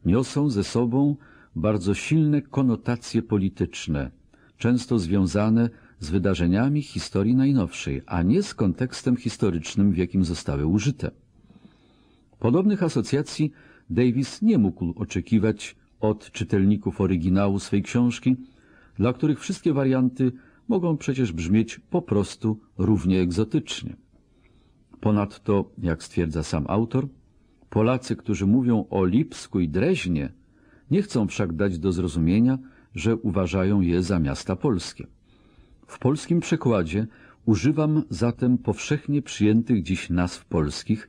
niosą ze sobą bardzo silne konotacje polityczne, często związane z wydarzeniami historii najnowszej, a nie z kontekstem historycznym, w jakim zostały użyte. Podobnych asocjacji Davis nie mógł oczekiwać od czytelników oryginału swej książki, dla których wszystkie warianty mogą przecież brzmieć po prostu równie egzotycznie. Ponadto, jak stwierdza sam autor, Polacy, którzy mówią o Lipsku i Dreźnie, nie chcą wszak dać do zrozumienia, że uważają je za miasta polskie. W polskim przekładzie używam zatem powszechnie przyjętych dziś nazw polskich,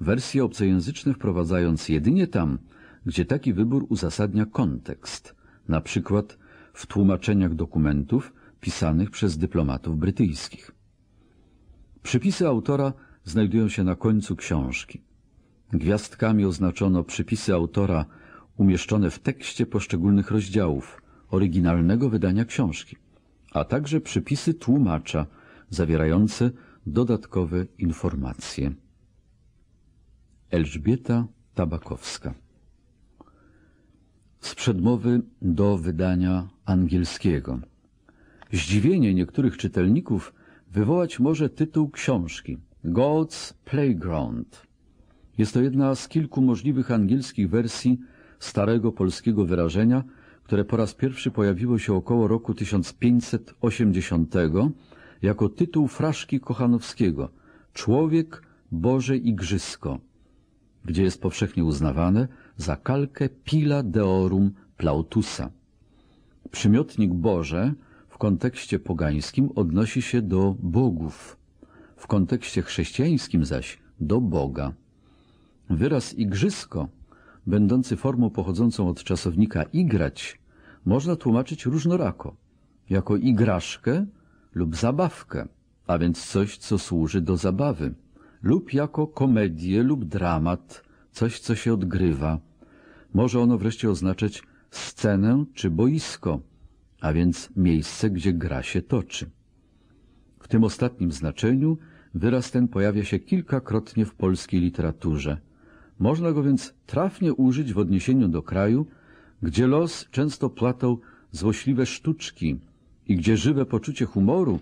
wersje obcojęzyczne wprowadzając jedynie tam, gdzie taki wybór uzasadnia kontekst, na przykład w tłumaczeniach dokumentów pisanych przez dyplomatów brytyjskich. Przypisy autora znajdują się na końcu książki. Gwiazdkami oznaczono przypisy autora umieszczone w tekście poszczególnych rozdziałów oryginalnego wydania książki, a także przypisy tłumacza zawierające dodatkowe informacje. Elżbieta Tabakowska Z przedmowy do wydania angielskiego Zdziwienie niektórych czytelników wywołać może tytuł książki God's Playground. Jest to jedna z kilku możliwych angielskich wersji starego polskiego wyrażenia, które po raz pierwszy pojawiło się około roku 1580 jako tytuł fraszki Kochanowskiego Człowiek, Boże Igrzysko, gdzie jest powszechnie uznawane za kalkę Pila Deorum Plautusa. Przymiotnik Boże w kontekście pogańskim odnosi się do bogów, w kontekście chrześcijańskim zaś do Boga. Wyraz igrzysko będący formą pochodzącą od czasownika igrać, można tłumaczyć różnorako, jako igraszkę lub zabawkę, a więc coś, co służy do zabawy, lub jako komedię lub dramat, coś, co się odgrywa. Może ono wreszcie oznaczać scenę czy boisko, a więc miejsce, gdzie gra się toczy. W tym ostatnim znaczeniu wyraz ten pojawia się kilkakrotnie w polskiej literaturze – można go więc trafnie użyć w odniesieniu do kraju, gdzie los często płatał złośliwe sztuczki i gdzie żywe poczucie humoru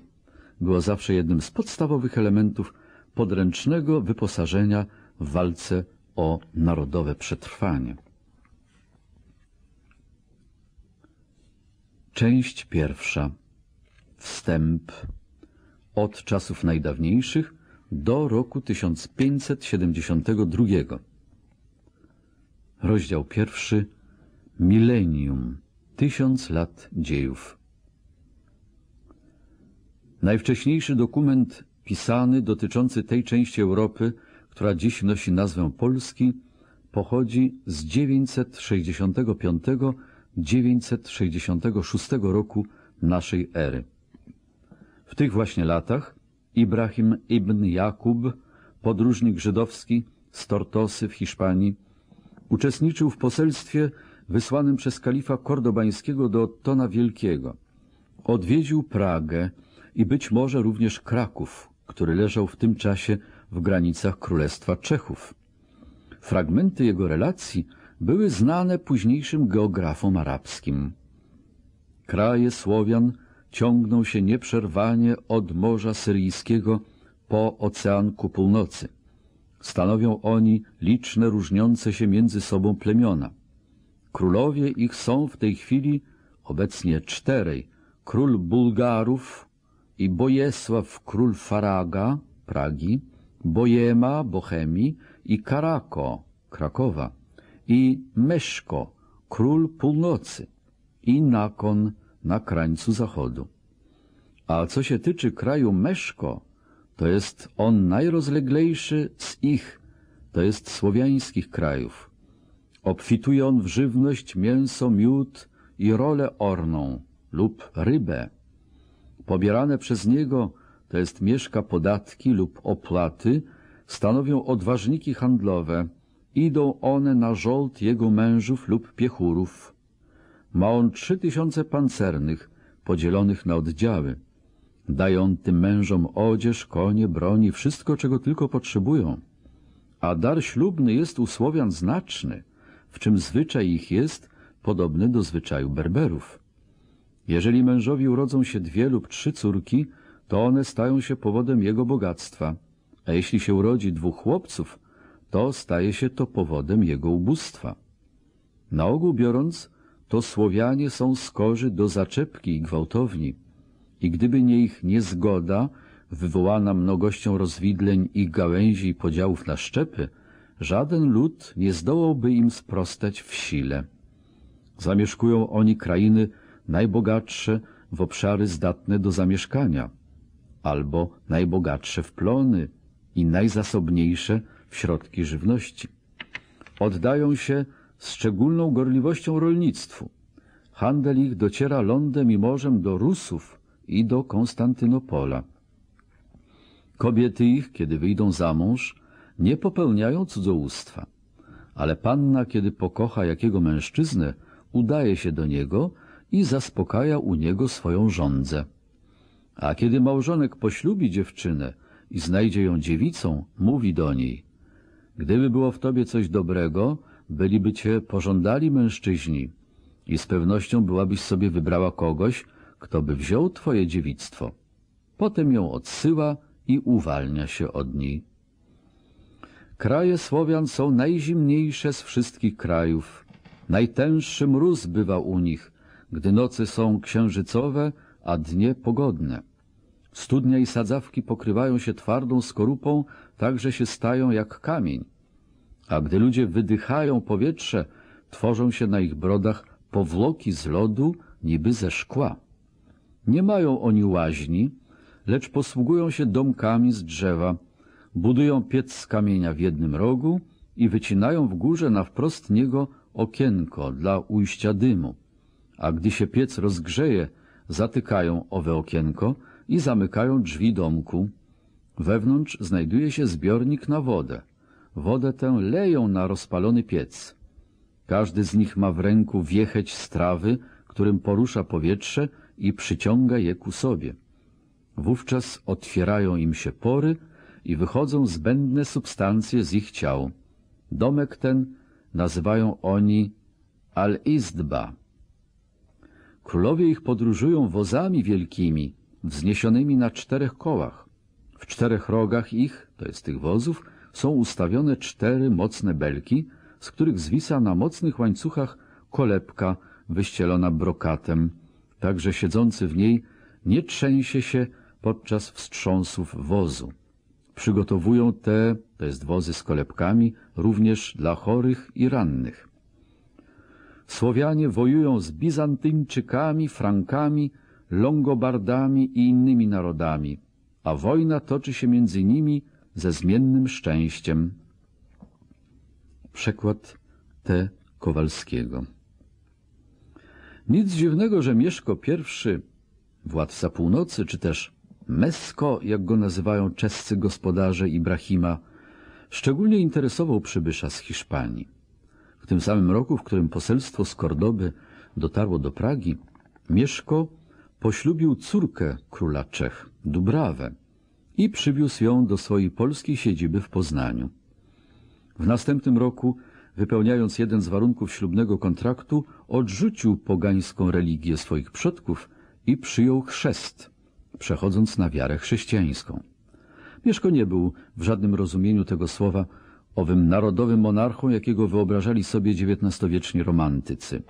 było zawsze jednym z podstawowych elementów podręcznego wyposażenia w walce o narodowe przetrwanie. Część pierwsza. Wstęp. Od czasów najdawniejszych do roku 1572. Rozdział pierwszy Milenium Tysiąc lat dziejów Najwcześniejszy dokument pisany dotyczący tej części Europy, która dziś nosi nazwę Polski, pochodzi z 965-966 roku naszej ery. W tych właśnie latach Ibrahim ibn Jakub, podróżnik żydowski z Tortosy w Hiszpanii, Uczestniczył w poselstwie wysłanym przez kalifa kordobańskiego do Ottona Wielkiego. Odwiedził Pragę i być może również Kraków, który leżał w tym czasie w granicach Królestwa Czechów. Fragmenty jego relacji były znane późniejszym geografom arabskim. Kraje Słowian ciągną się nieprzerwanie od Morza Syryjskiego po Oceanku Północy. Stanowią oni liczne różniące się między sobą plemiona. Królowie ich są w tej chwili obecnie czterej. Król bulgarów i Bojesław król Faraga, Pragi, Bojema, Bohemii i Karako, Krakowa i Meszko, król północy i Nakon na krańcu zachodu. A co się tyczy kraju Meszko, to jest on najrozleglejszy z ich, to jest słowiańskich krajów. Obfituje on w żywność, mięso, miód i rolę orną lub rybę. Pobierane przez niego, to jest mieszka podatki lub opłaty, stanowią odważniki handlowe, idą one na żołd jego mężów lub piechurów. Ma on trzy tysiące pancernych, podzielonych na oddziały dają tym mężom odzież, konie, broni, wszystko, czego tylko potrzebują. A dar ślubny jest u Słowian znaczny, w czym zwyczaj ich jest podobny do zwyczaju Berberów. Jeżeli mężowi urodzą się dwie lub trzy córki, to one stają się powodem jego bogactwa, a jeśli się urodzi dwóch chłopców, to staje się to powodem jego ubóstwa. Na ogół biorąc, to Słowianie są skorzy do zaczepki i gwałtowni i gdyby nie ich niezgoda, wywołana mnogością rozwidleń ich gałęzi i podziałów na szczepy, żaden lud nie zdołałby im sprostać w sile. Zamieszkują oni krainy najbogatsze w obszary zdatne do zamieszkania, albo najbogatsze w plony i najzasobniejsze w środki żywności. Oddają się z szczególną gorliwością rolnictwu. Handel ich dociera lądem i morzem do Rusów, i do Konstantynopola. Kobiety ich, kiedy wyjdą za mąż, nie popełniają cudzołóstwa, ale panna, kiedy pokocha jakiego mężczyznę, udaje się do niego i zaspokaja u niego swoją żądzę. A kiedy małżonek poślubi dziewczynę i znajdzie ją dziewicą, mówi do niej Gdyby było w tobie coś dobrego, byliby cię pożądali mężczyźni i z pewnością byłabyś sobie wybrała kogoś, kto by wziął twoje dziewictwo. Potem ją odsyła i uwalnia się od niej. Kraje Słowian są najzimniejsze z wszystkich krajów. Najtęższy mróz bywa u nich, gdy noce są księżycowe, a dnie pogodne. Studnia i sadzawki pokrywają się twardą skorupą, tak że się stają jak kamień. A gdy ludzie wydychają powietrze, tworzą się na ich brodach powłoki z lodu, niby ze szkła. Nie mają oni łaźni, lecz posługują się domkami z drzewa, budują piec z kamienia w jednym rogu i wycinają w górze na wprost niego okienko dla ujścia dymu. A gdy się piec rozgrzeje, zatykają owe okienko i zamykają drzwi domku. Wewnątrz znajduje się zbiornik na wodę. Wodę tę leją na rozpalony piec. Każdy z nich ma w ręku wiecheć strawy, którym porusza powietrze i przyciąga je ku sobie. Wówczas otwierają im się pory i wychodzą zbędne substancje z ich ciał. Domek ten nazywają oni Al-Izdba. Królowie ich podróżują wozami wielkimi, wzniesionymi na czterech kołach. W czterech rogach ich, to jest tych wozów, są ustawione cztery mocne belki, z których zwisa na mocnych łańcuchach kolebka wyścielona brokatem, także siedzący w niej nie trzęsie się podczas wstrząsów wozu. Przygotowują te, to jest wozy z kolebkami, również dla chorych i rannych. Słowianie wojują z Bizantyńczykami, Frankami, Longobardami i innymi narodami, a wojna toczy się między nimi ze zmiennym szczęściem. Przekład T. Kowalskiego nic dziwnego, że Mieszko I, władca północy, czy też Mesko, jak go nazywają czescy gospodarze Ibrahima, szczególnie interesował przybysza z Hiszpanii. W tym samym roku, w którym poselstwo z Kordoby dotarło do Pragi, Mieszko poślubił córkę króla Czech, Dubrawę, i przywiózł ją do swojej polskiej siedziby w Poznaniu. W następnym roku, wypełniając jeden z warunków ślubnego kontraktu, odrzucił pogańską religię swoich przodków i przyjął chrzest, przechodząc na wiarę chrześcijańską. Mieszko nie był w żadnym rozumieniu tego słowa owym narodowym monarchą, jakiego wyobrażali sobie XIX-wieczni romantycy.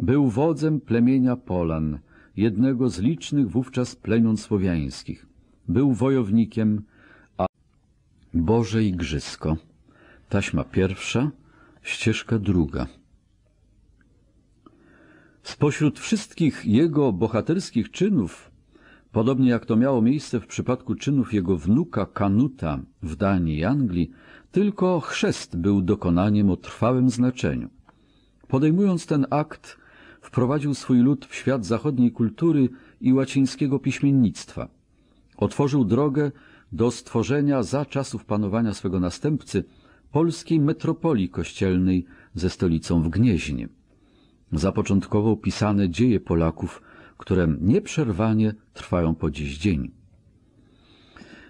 Był wodzem plemienia Polan, jednego z licznych wówczas plemion słowiańskich. Był wojownikiem, a Boże Igrzysko. Taśma pierwsza, ścieżka druga. Spośród wszystkich jego bohaterskich czynów, podobnie jak to miało miejsce w przypadku czynów jego wnuka Kanuta w Danii i Anglii, tylko chrzest był dokonaniem o trwałym znaczeniu. Podejmując ten akt, wprowadził swój lud w świat zachodniej kultury i łacińskiego piśmiennictwa. Otworzył drogę do stworzenia za czasów panowania swego następcy polskiej metropolii kościelnej ze stolicą w Gnieźnie. Zapoczątkował pisane dzieje Polaków, które nieprzerwanie trwają po dziś dzień.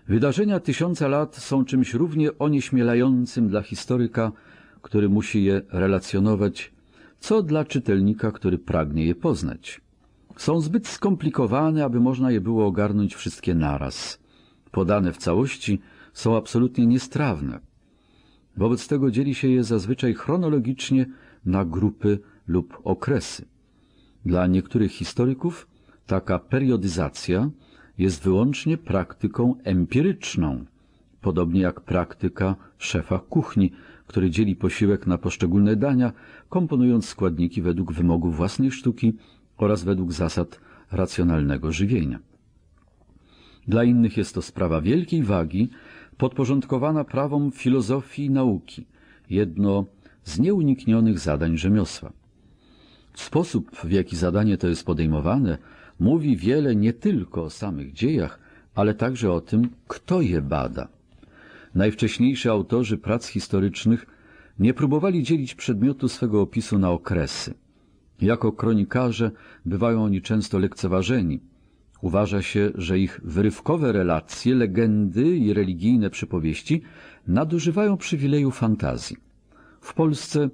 Wydarzenia tysiąca lat są czymś równie onieśmielającym dla historyka, który musi je relacjonować, co dla czytelnika, który pragnie je poznać. Są zbyt skomplikowane, aby można je było ogarnąć wszystkie naraz. Podane w całości są absolutnie niestrawne. Wobec tego dzieli się je zazwyczaj chronologicznie na grupy lub okresy. Dla niektórych historyków taka periodyzacja jest wyłącznie praktyką empiryczną, podobnie jak praktyka szefa kuchni, który dzieli posiłek na poszczególne dania, komponując składniki według wymogów własnej sztuki oraz według zasad racjonalnego żywienia. Dla innych jest to sprawa wielkiej wagi, podporządkowana prawom filozofii i nauki, jedno z nieuniknionych zadań rzemiosła. Sposób, w jaki zadanie to jest podejmowane, mówi wiele nie tylko o samych dziejach, ale także o tym, kto je bada. Najwcześniejsi autorzy prac historycznych nie próbowali dzielić przedmiotu swego opisu na okresy. Jako kronikarze bywają oni często lekceważeni. Uważa się, że ich wyrywkowe relacje, legendy i religijne przypowieści nadużywają przywileju fantazji. W Polsce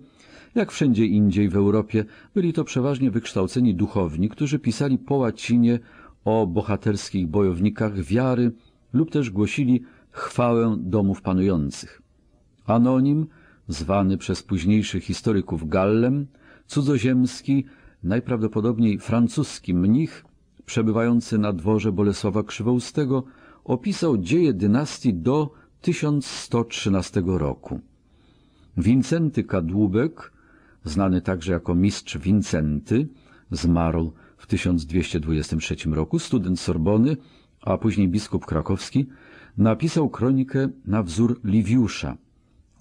jak wszędzie indziej w Europie, byli to przeważnie wykształceni duchowni, którzy pisali po łacinie o bohaterskich bojownikach wiary lub też głosili chwałę domów panujących. Anonim, zwany przez późniejszych historyków Gallem, cudzoziemski, najprawdopodobniej francuski mnich, przebywający na dworze Bolesława Krzywoustego, opisał dzieje dynastii do 1113 roku. Wincenty Kadłubek znany także jako mistrz Wincenty, zmarł w 1223 roku, student Sorbony, a później biskup krakowski, napisał kronikę na wzór Liviusza,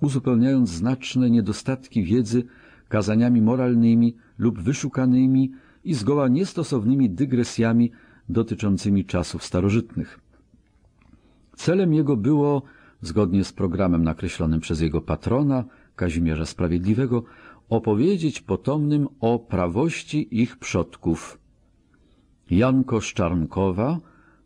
uzupełniając znaczne niedostatki wiedzy kazaniami moralnymi lub wyszukanymi i zgoła niestosownymi dygresjami dotyczącymi czasów starożytnych. Celem jego było, zgodnie z programem nakreślonym przez jego patrona, Kazimierza Sprawiedliwego, opowiedzieć potomnym o prawości ich przodków. Janko Szczarnkowa,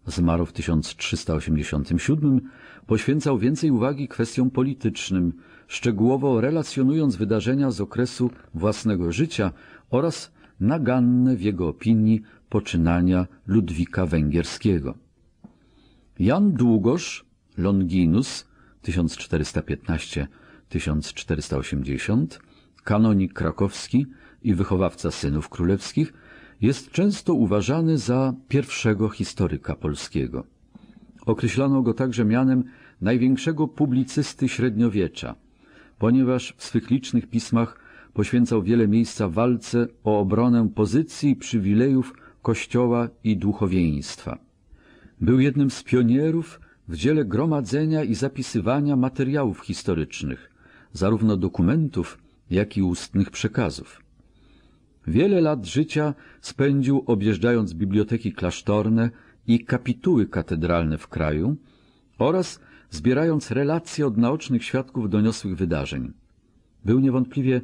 zmarł w 1387, poświęcał więcej uwagi kwestiom politycznym, szczegółowo relacjonując wydarzenia z okresu własnego życia oraz naganne w jego opinii poczynania Ludwika Węgierskiego. Jan Długosz, Longinus 1415-1480 kanonik krakowski i wychowawca synów królewskich, jest często uważany za pierwszego historyka polskiego. Określano go także mianem największego publicysty średniowiecza, ponieważ w swych licznych pismach poświęcał wiele miejsca walce o obronę pozycji i przywilejów kościoła i duchowieństwa. Był jednym z pionierów w dziele gromadzenia i zapisywania materiałów historycznych, zarówno dokumentów, jak i ustnych przekazów. Wiele lat życia spędził objeżdżając biblioteki klasztorne i kapituły katedralne w kraju oraz zbierając relacje od naocznych świadków doniosłych wydarzeń. Był niewątpliwie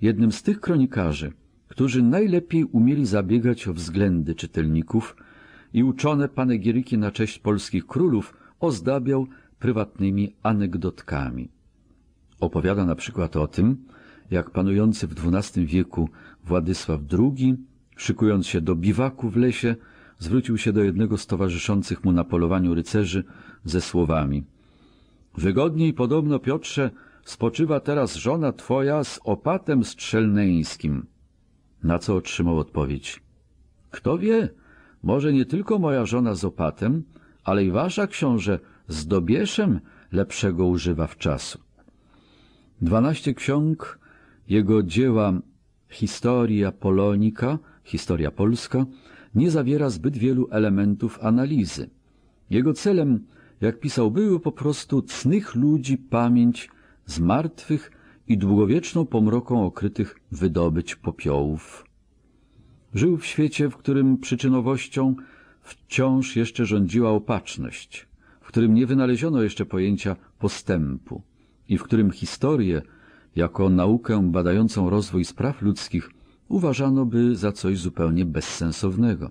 jednym z tych kronikarzy, którzy najlepiej umieli zabiegać o względy czytelników i uczone panegiryki na cześć polskich królów ozdabiał prywatnymi anegdotkami. Opowiada na przykład o tym, jak panujący w XII wieku Władysław II, szykując się do biwaku w lesie, zwrócił się do jednego z towarzyszących mu na polowaniu rycerzy ze słowami Wygodniej podobno, Piotrze, spoczywa teraz żona twoja z opatem strzelneńskim. Na co otrzymał odpowiedź. Kto wie, może nie tylko moja żona z opatem, ale i wasza, książę, z dobieszem lepszego używa w czasu. Dwanaście ksiąg jego dzieła Historia Polonika, Historia Polska, nie zawiera zbyt wielu elementów analizy. Jego celem, jak pisał, były po prostu cnych ludzi pamięć z martwych i długowieczną pomroką okrytych wydobyć popiołów. Żył w świecie, w którym przyczynowością wciąż jeszcze rządziła opatrzność, w którym nie wynaleziono jeszcze pojęcia postępu i w którym historię jako naukę badającą rozwój spraw ludzkich uważano by za coś zupełnie bezsensownego.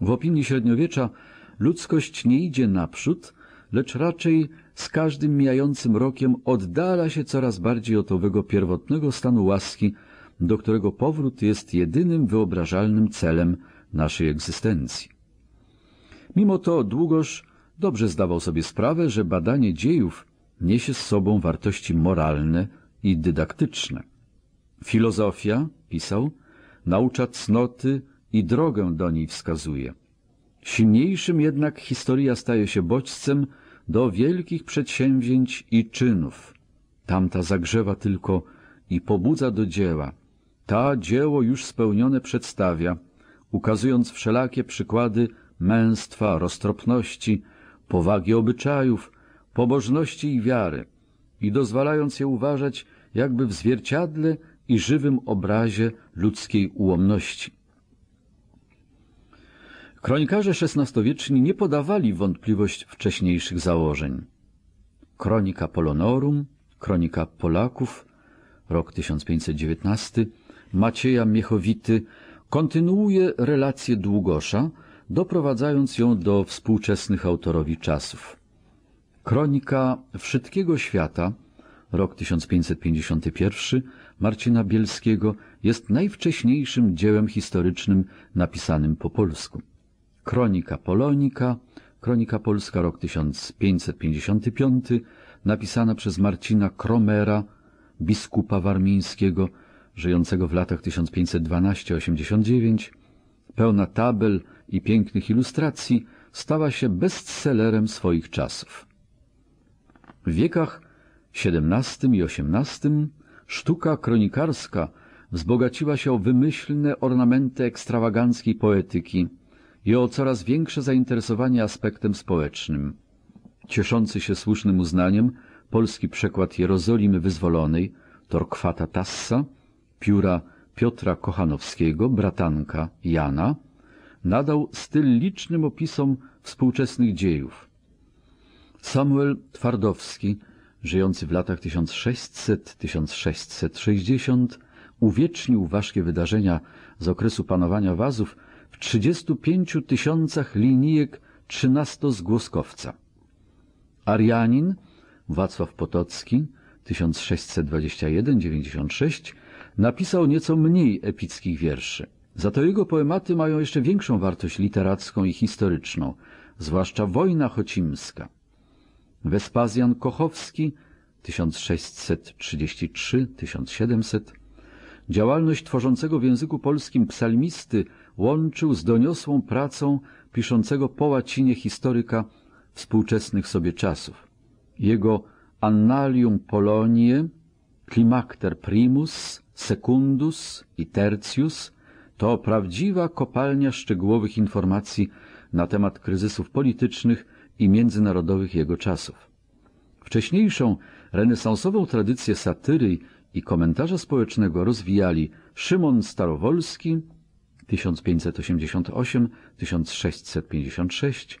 W opinii średniowiecza ludzkość nie idzie naprzód, lecz raczej z każdym mijającym rokiem oddala się coraz bardziej od owego pierwotnego stanu łaski, do którego powrót jest jedynym wyobrażalnym celem naszej egzystencji. Mimo to długoż dobrze zdawał sobie sprawę, że badanie dziejów niesie z sobą wartości moralne, i dydaktyczne. Filozofia, pisał, naucza cnoty i drogę do niej wskazuje. Silniejszym jednak historia staje się bodźcem do wielkich przedsięwzięć i czynów. Tamta zagrzewa tylko i pobudza do dzieła. Ta dzieło już spełnione przedstawia, ukazując wszelakie przykłady męstwa, roztropności, powagi obyczajów, pobożności i wiary i dozwalając je uważać jakby w zwierciadle i żywym obrazie ludzkiej ułomności. Kronikarze XVI-wieczni nie podawali wątpliwość wcześniejszych założeń. Kronika Polonorum, Kronika Polaków, rok 1519, Macieja Miechowity kontynuuje relację Długosza, doprowadzając ją do współczesnych autorowi czasów. Kronika Wszystkiego Świata – rok 1551, Marcina Bielskiego jest najwcześniejszym dziełem historycznym napisanym po polsku. Kronika Polonika, Kronika Polska, rok 1555, napisana przez Marcina Kromera, biskupa warmińskiego, żyjącego w latach 1512-89, pełna tabel i pięknych ilustracji, stała się bestsellerem swoich czasów. W wiekach XVII i XVIII sztuka kronikarska wzbogaciła się o wymyślne ornamenty ekstrawaganckiej poetyki i o coraz większe zainteresowanie aspektem społecznym. Cieszący się słusznym uznaniem polski przekład Jerozolimy Wyzwolonej Torquata Tassa, pióra Piotra Kochanowskiego, bratanka Jana, nadał styl licznym opisom współczesnych dziejów. Samuel Twardowski żyjący w latach 1600-1660, uwiecznił ważkie wydarzenia z okresu panowania Wazów w 35 tysiącach linijek zgłoskowca. Arianin Wacław Potocki 1621-96 napisał nieco mniej epickich wierszy. Za to jego poematy mają jeszcze większą wartość literacką i historyczną, zwłaszcza Wojna Chocimska. Wespazjan Kochowski 1633-1700 Działalność tworzącego w języku polskim psalmisty łączył z doniosłą pracą piszącego po łacinie historyka współczesnych sobie czasów. Jego Annalium Polonie, Climacter Primus, Secundus i Tertius to prawdziwa kopalnia szczegółowych informacji na temat kryzysów politycznych i międzynarodowych jego czasów. Wcześniejszą renesansową tradycję satyry i komentarza społecznego rozwijali Szymon Starowolski 1588-1656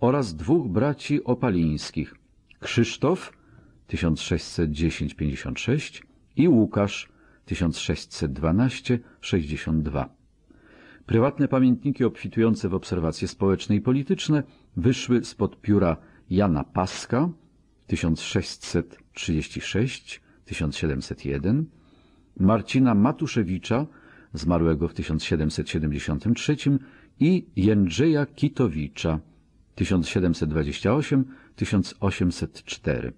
oraz dwóch braci opalińskich Krzysztof 1610-56 i Łukasz 1612-62. Prywatne pamiętniki obfitujące w obserwacje społeczne i polityczne – wyszły spod pióra Jana Paska 1636-1701, Marcina Matuszewicza zmarłego w 1773 i Jędrzeja Kitowicza 1728-1804.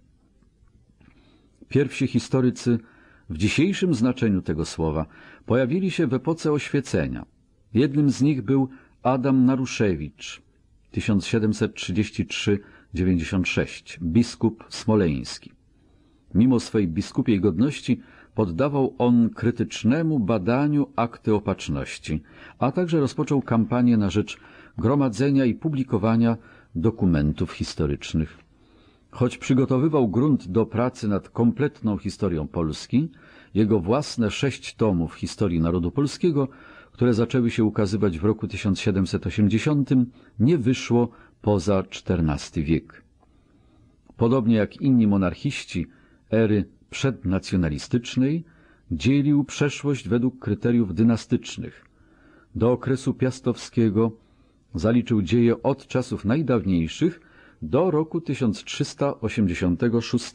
Pierwsi historycy w dzisiejszym znaczeniu tego słowa pojawili się w epoce oświecenia. Jednym z nich był Adam Naruszewicz, 1733-96, biskup smoleński. Mimo swej biskupiej godności poddawał on krytycznemu badaniu akty opatrzności, a także rozpoczął kampanię na rzecz gromadzenia i publikowania dokumentów historycznych. Choć przygotowywał grunt do pracy nad kompletną historią Polski, jego własne sześć tomów historii narodu polskiego które zaczęły się ukazywać w roku 1780, nie wyszło poza XIV wiek. Podobnie jak inni monarchiści ery przednacjonalistycznej, dzielił przeszłość według kryteriów dynastycznych. Do okresu piastowskiego zaliczył dzieje od czasów najdawniejszych do roku 1386.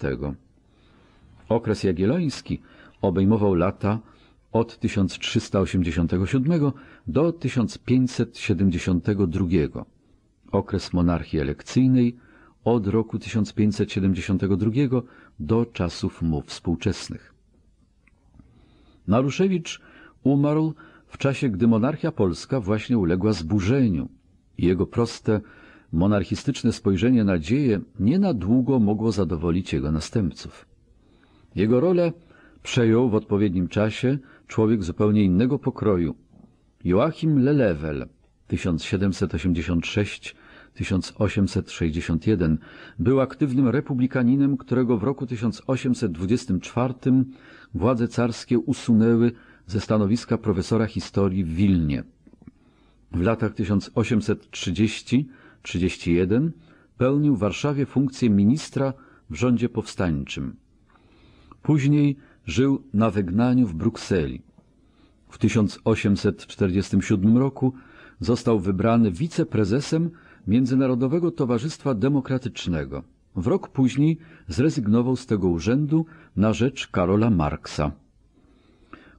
Okres jagielloński obejmował lata od 1387 do 1572, okres monarchii elekcyjnej od roku 1572 do czasów mu współczesnych. Naruszewicz umarł w czasie, gdy monarchia polska właśnie uległa zburzeniu. Jego proste, monarchistyczne spojrzenie na dzieje nie na długo mogło zadowolić jego następców. Jego rolę przejął w odpowiednim czasie człowiek zupełnie innego pokroju. Joachim Lelewel, 1786-1861, był aktywnym republikaninem, którego w roku 1824 władze carskie usunęły ze stanowiska profesora historii w Wilnie. W latach 1830-31 pełnił w Warszawie funkcję ministra w rządzie powstańczym. Później żył na wygnaniu w Brukseli. W 1847 roku został wybrany wiceprezesem Międzynarodowego Towarzystwa Demokratycznego. W rok później zrezygnował z tego urzędu na rzecz Karola Marksa.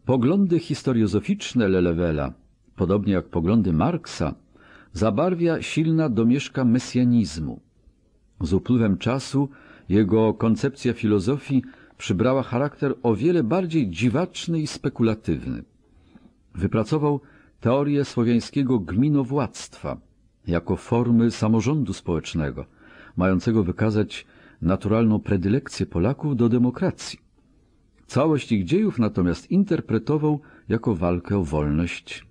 Poglądy historiozoficzne Lelewela, podobnie jak poglądy Marksa, zabarwia silna domieszka mesjanizmu. Z upływem czasu jego koncepcja filozofii przybrała charakter o wiele bardziej dziwaczny i spekulatywny. Wypracował teorię słowiańskiego gminowładztwa jako formy samorządu społecznego, mającego wykazać naturalną predylekcję Polaków do demokracji. Całość ich dziejów natomiast interpretował jako walkę o wolność.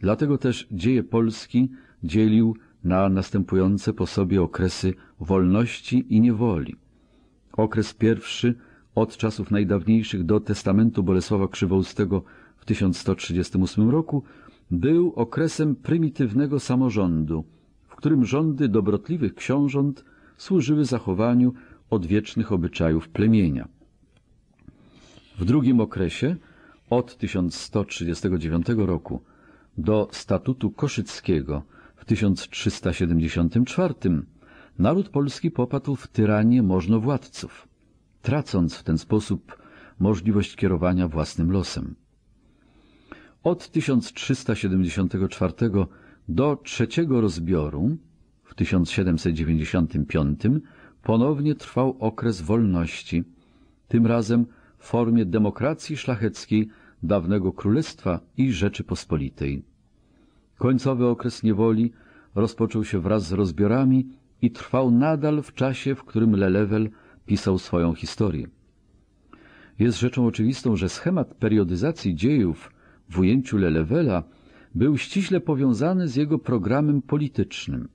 Dlatego też dzieje Polski dzielił na następujące po sobie okresy wolności i niewoli. Okres pierwszy – od czasów najdawniejszych do testamentu Bolesława Krzywoustego w 1138 roku, był okresem prymitywnego samorządu, w którym rządy dobrotliwych książąt służyły zachowaniu odwiecznych obyczajów plemienia. W drugim okresie, od 1139 roku do statutu koszyckiego w 1374, naród polski popadł w tyranię możnowładców tracąc w ten sposób możliwość kierowania własnym losem. Od 1374 do trzeciego rozbioru w 1795 ponownie trwał okres wolności, tym razem w formie demokracji szlacheckiej dawnego Królestwa i Rzeczypospolitej. Końcowy okres niewoli rozpoczął się wraz z rozbiorami i trwał nadal w czasie, w którym Lelewel pisał swoją historię. Jest rzeczą oczywistą, że schemat periodyzacji dziejów w ujęciu Lelewela był ściśle powiązany z jego programem politycznym.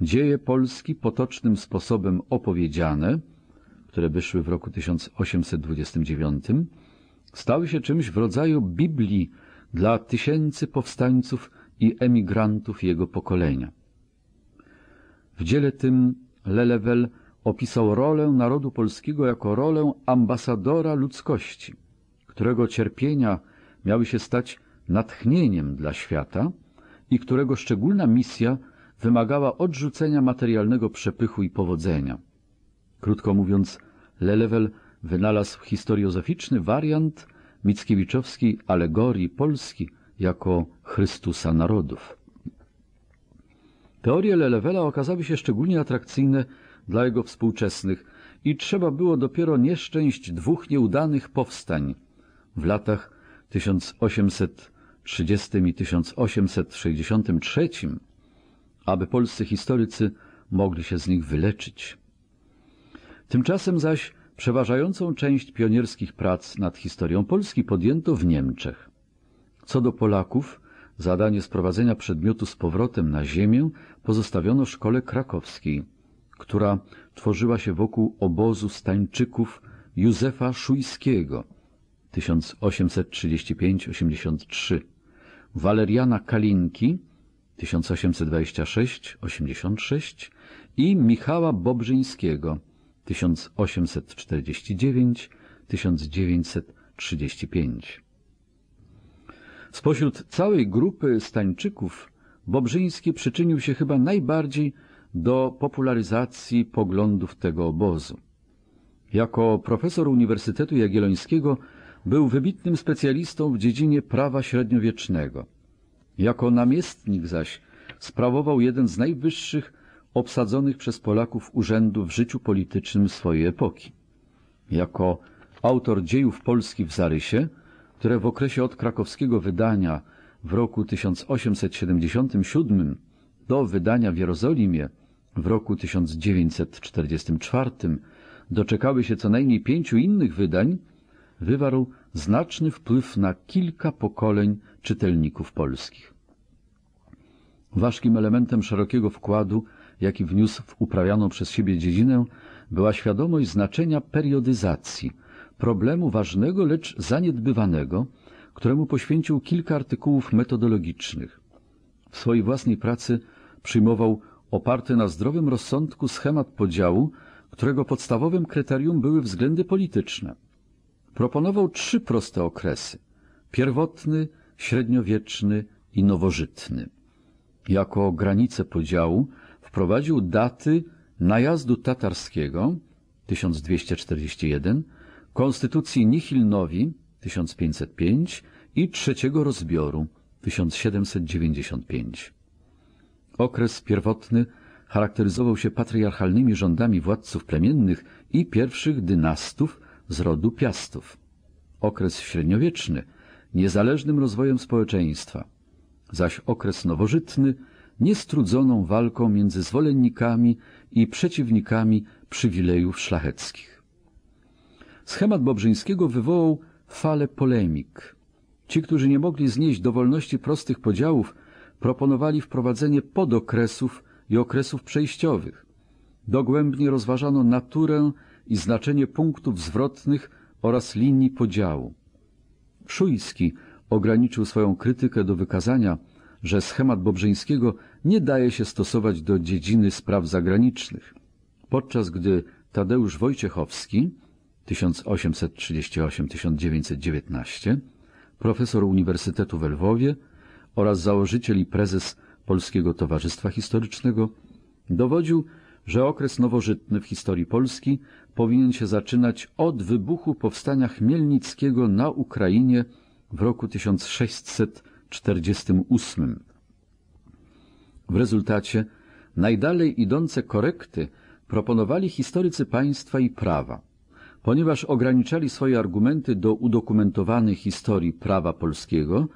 Dzieje Polski potocznym sposobem opowiedziane, które wyszły w roku 1829, stały się czymś w rodzaju Biblii dla tysięcy powstańców i emigrantów jego pokolenia. W dziele tym Lelewel opisał rolę narodu polskiego jako rolę ambasadora ludzkości, którego cierpienia miały się stać natchnieniem dla świata i którego szczególna misja wymagała odrzucenia materialnego przepychu i powodzenia. Krótko mówiąc, Lelewel wynalazł historiozoficzny wariant mickiewiczowskiej alegorii Polski jako Chrystusa narodów. Teorie Lelewela okazały się szczególnie atrakcyjne dla jego współczesnych i trzeba było dopiero nieszczęść dwóch nieudanych powstań w latach 1830 i 1863, aby polscy historycy mogli się z nich wyleczyć. Tymczasem zaś przeważającą część pionierskich prac nad historią Polski podjęto w Niemczech. Co do Polaków, zadanie sprowadzenia przedmiotu z powrotem na ziemię pozostawiono szkole krakowskiej – która tworzyła się wokół obozu stańczyków Józefa Szujskiego 1835-83, Waleriana Kalinki 1826-86 i Michała Bobrzyńskiego 1849-1935. Spośród całej grupy stańczyków Bobrzyński przyczynił się chyba najbardziej do popularyzacji poglądów tego obozu. Jako profesor Uniwersytetu Jagiellońskiego był wybitnym specjalistą w dziedzinie prawa średniowiecznego. Jako namiestnik zaś sprawował jeden z najwyższych obsadzonych przez Polaków urzędów w życiu politycznym swojej epoki. Jako autor dziejów Polski w zarysie, które w okresie od krakowskiego wydania w roku 1877 do wydania w Jerozolimie w roku 1944 doczekały się co najmniej pięciu innych wydań, wywarł znaczny wpływ na kilka pokoleń czytelników polskich. Ważkim elementem szerokiego wkładu, jaki wniósł w uprawianą przez siebie dziedzinę, była świadomość znaczenia periodyzacji, problemu ważnego, lecz zaniedbywanego, któremu poświęcił kilka artykułów metodologicznych. W swojej własnej pracy przyjmował oparty na zdrowym rozsądku schemat podziału, którego podstawowym kryterium były względy polityczne. Proponował trzy proste okresy – pierwotny, średniowieczny i nowożytny. Jako granice podziału wprowadził daty najazdu tatarskiego 1241, konstytucji Nihilnowi 1505 i trzeciego rozbioru 1795. Okres pierwotny charakteryzował się patriarchalnymi rządami władców plemiennych i pierwszych dynastów z rodu Piastów. Okres średniowieczny niezależnym rozwojem społeczeństwa, zaś okres nowożytny niestrudzoną walką między zwolennikami i przeciwnikami przywilejów szlacheckich. Schemat Bobrzyńskiego wywołał falę polemik. Ci, którzy nie mogli znieść dowolności prostych podziałów, proponowali wprowadzenie podokresów i okresów przejściowych. Dogłębnie rozważano naturę i znaczenie punktów zwrotnych oraz linii podziału. Szujski ograniczył swoją krytykę do wykazania, że schemat Bobrzyńskiego nie daje się stosować do dziedziny spraw zagranicznych, podczas gdy Tadeusz Wojciechowski 1838-1919, profesor Uniwersytetu w Lwowie, oraz założyciel i prezes Polskiego Towarzystwa Historycznego, dowodził, że okres nowożytny w historii Polski powinien się zaczynać od wybuchu powstania Chmielnickiego na Ukrainie w roku 1648. W rezultacie najdalej idące korekty proponowali historycy państwa i prawa. Ponieważ ograniczali swoje argumenty do udokumentowanych historii prawa polskiego,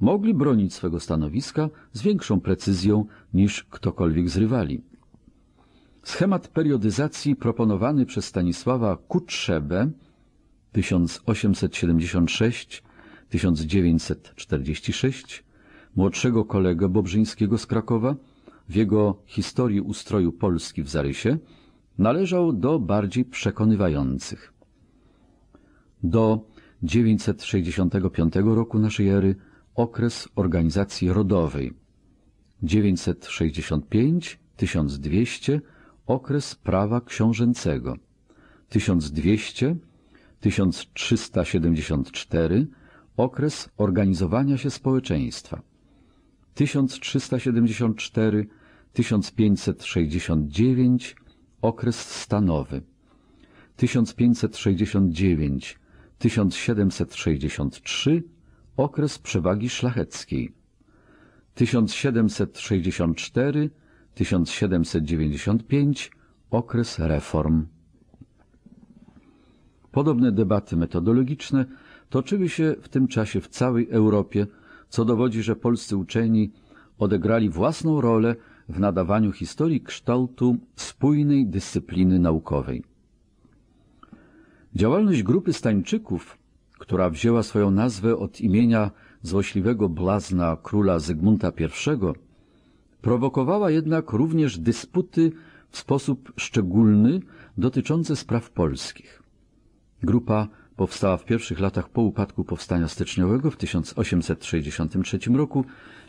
mogli bronić swego stanowiska z większą precyzją niż ktokolwiek z rywali. Schemat periodyzacji proponowany przez Stanisława Kutrzebę 1876-1946, młodszego kolegę Bobrzyńskiego z Krakowa, w jego historii ustroju Polski w zarysie, należał do bardziej przekonywających. Do 965 roku naszej ery okres organizacji rodowej 965-1200 okres prawa książęcego 1200-1374 okres organizowania się społeczeństwa 1374-1569 okres stanowy 1569-1763 okres przewagi szlacheckiej 1764-1795 okres reform. Podobne debaty metodologiczne toczyły się w tym czasie w całej Europie, co dowodzi, że polscy uczeni odegrali własną rolę w nadawaniu historii kształtu spójnej dyscypliny naukowej. Działalność grupy stańczyków która wzięła swoją nazwę od imienia złośliwego blazna króla Zygmunta I, prowokowała jednak również dysputy w sposób szczególny dotyczące spraw polskich. Grupa powstała w pierwszych latach po upadku powstania styczniowego w 1863 roku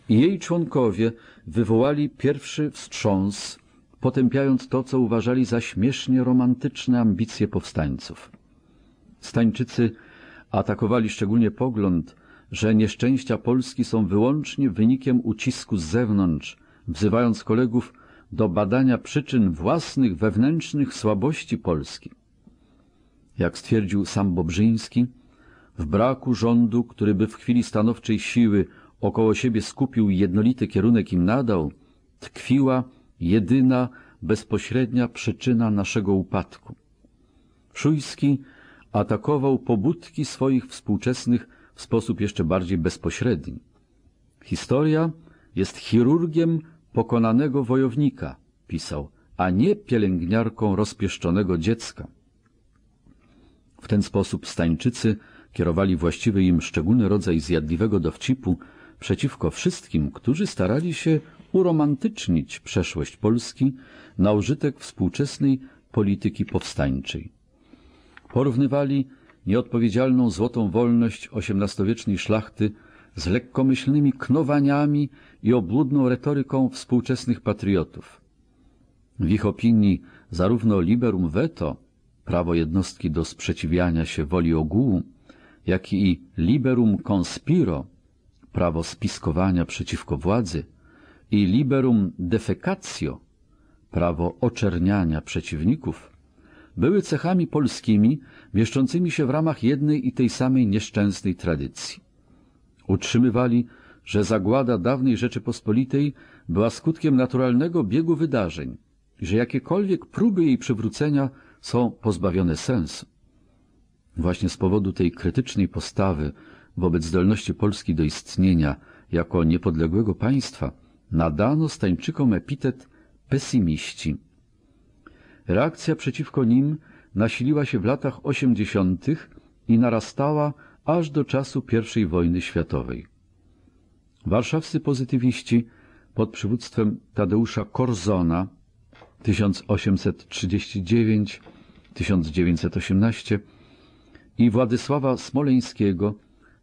i jej członkowie wywołali pierwszy wstrząs, potępiając to, co uważali za śmiesznie romantyczne ambicje powstańców. Stańczycy Atakowali szczególnie pogląd, że nieszczęścia Polski są wyłącznie wynikiem ucisku z zewnątrz, wzywając kolegów do badania przyczyn własnych wewnętrznych słabości Polski. Jak stwierdził sam Bobrzyński, w braku rządu, który by w chwili stanowczej siły około siebie skupił jednolity kierunek im nadał, tkwiła jedyna, bezpośrednia przyczyna naszego upadku. Szujski atakował pobudki swoich współczesnych w sposób jeszcze bardziej bezpośredni. Historia jest chirurgiem pokonanego wojownika, pisał, a nie pielęgniarką rozpieszczonego dziecka. W ten sposób Stańczycy kierowali właściwy im szczególny rodzaj zjadliwego dowcipu przeciwko wszystkim, którzy starali się uromantycznić przeszłość Polski na użytek współczesnej polityki powstańczej. Porównywali nieodpowiedzialną złotą wolność XVIII-wiecznej szlachty z lekkomyślnymi knowaniami i obłudną retoryką współczesnych patriotów. W ich opinii zarówno liberum veto, prawo jednostki do sprzeciwiania się woli ogółu, jak i liberum conspiro, prawo spiskowania przeciwko władzy, i liberum defecatio, prawo oczerniania przeciwników, były cechami polskimi, mieszczącymi się w ramach jednej i tej samej nieszczęsnej tradycji. Utrzymywali, że zagłada dawnej Rzeczypospolitej była skutkiem naturalnego biegu wydarzeń i że jakiekolwiek próby jej przywrócenia są pozbawione sensu. Właśnie z powodu tej krytycznej postawy wobec zdolności Polski do istnienia jako niepodległego państwa nadano Stańczykom epitet pesymiści – Reakcja przeciwko nim nasiliła się w latach 80. i narastała aż do czasu I wojny światowej. Warszawscy pozytywiści pod przywództwem Tadeusza Korzona 1839-1918 i Władysława Smoleńskiego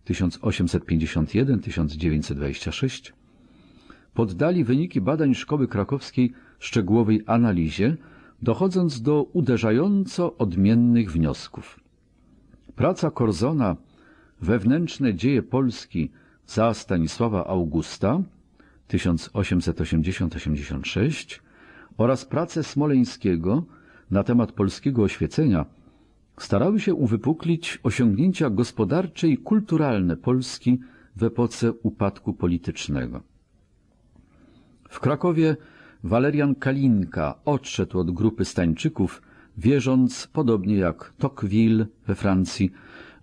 1851-1926 poddali wyniki badań Szkoły Krakowskiej szczegółowej analizie dochodząc do uderzająco odmiennych wniosków. Praca Korzona Wewnętrzne dzieje Polski za Stanisława Augusta 1880-86 oraz prace Smoleńskiego na temat polskiego oświecenia starały się uwypuklić osiągnięcia gospodarcze i kulturalne Polski w epoce upadku politycznego. W Krakowie Walerian Kalinka odszedł od grupy stańczyków, wierząc, podobnie jak Tocqueville we Francji,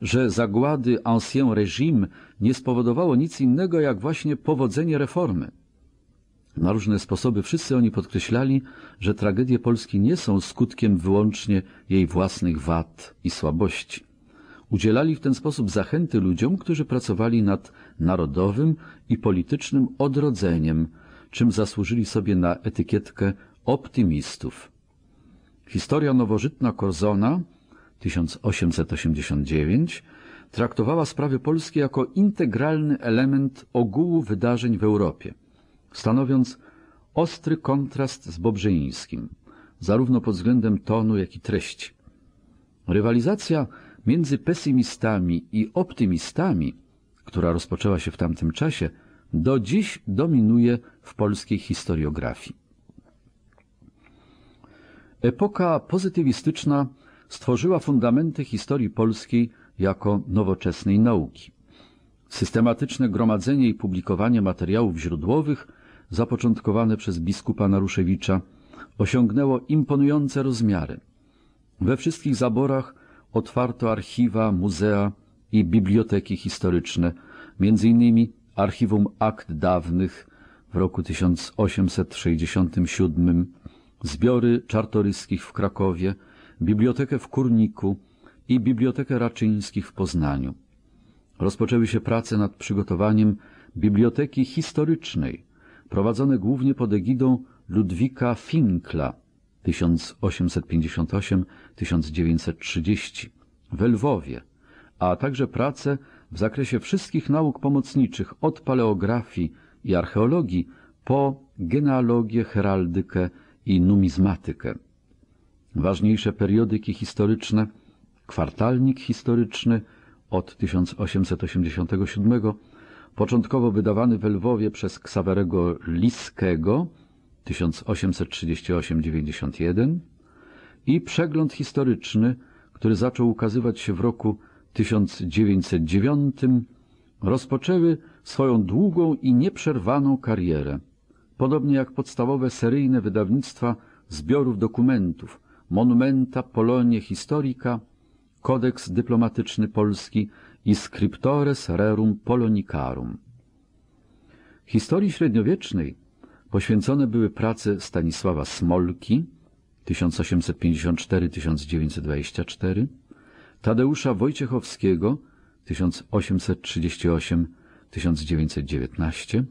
że zagłady Ancien Régime nie spowodowało nic innego jak właśnie powodzenie reformy. Na różne sposoby wszyscy oni podkreślali, że tragedie Polski nie są skutkiem wyłącznie jej własnych wad i słabości. Udzielali w ten sposób zachęty ludziom, którzy pracowali nad narodowym i politycznym odrodzeniem czym zasłużyli sobie na etykietkę optymistów. Historia nowożytna Korzona 1889 traktowała sprawy polskie jako integralny element ogółu wydarzeń w Europie, stanowiąc ostry kontrast z Bobrzyńskim, zarówno pod względem tonu, jak i treści. Rywalizacja między pesymistami i optymistami, która rozpoczęła się w tamtym czasie, do dziś dominuje w polskiej historiografii. Epoka pozytywistyczna stworzyła fundamenty historii polskiej jako nowoczesnej nauki. Systematyczne gromadzenie i publikowanie materiałów źródłowych zapoczątkowane przez biskupa Naruszewicza osiągnęło imponujące rozmiary. We wszystkich zaborach otwarto archiwa, muzea i biblioteki historyczne, między innymi Archiwum Akt Dawnych w roku 1867, zbiory czartoryskich w Krakowie, bibliotekę w Kurniku i bibliotekę Raczyńskich w Poznaniu. Rozpoczęły się prace nad przygotowaniem biblioteki historycznej, prowadzone głównie pod egidą Ludwika Finkla 1858-1930 w Lwowie, a także prace w zakresie wszystkich nauk pomocniczych od paleografii i archeologii po genealogię, heraldykę i numizmatykę. Ważniejsze periodyki historyczne, kwartalnik historyczny od 1887, początkowo wydawany w Lwowie przez Ksawerego Liskiego 1838-91 i przegląd historyczny, który zaczął ukazywać się w roku 1909 rozpoczęły swoją długą i nieprzerwaną karierę, podobnie jak podstawowe seryjne wydawnictwa zbiorów dokumentów Monumenta Polonie Historica, Kodeks Dyplomatyczny Polski i Scriptores Rerum Polonicarum. Historii średniowiecznej poświęcone były prace Stanisława Smolki 1854-1924, Tadeusza Wojciechowskiego 1838-1919,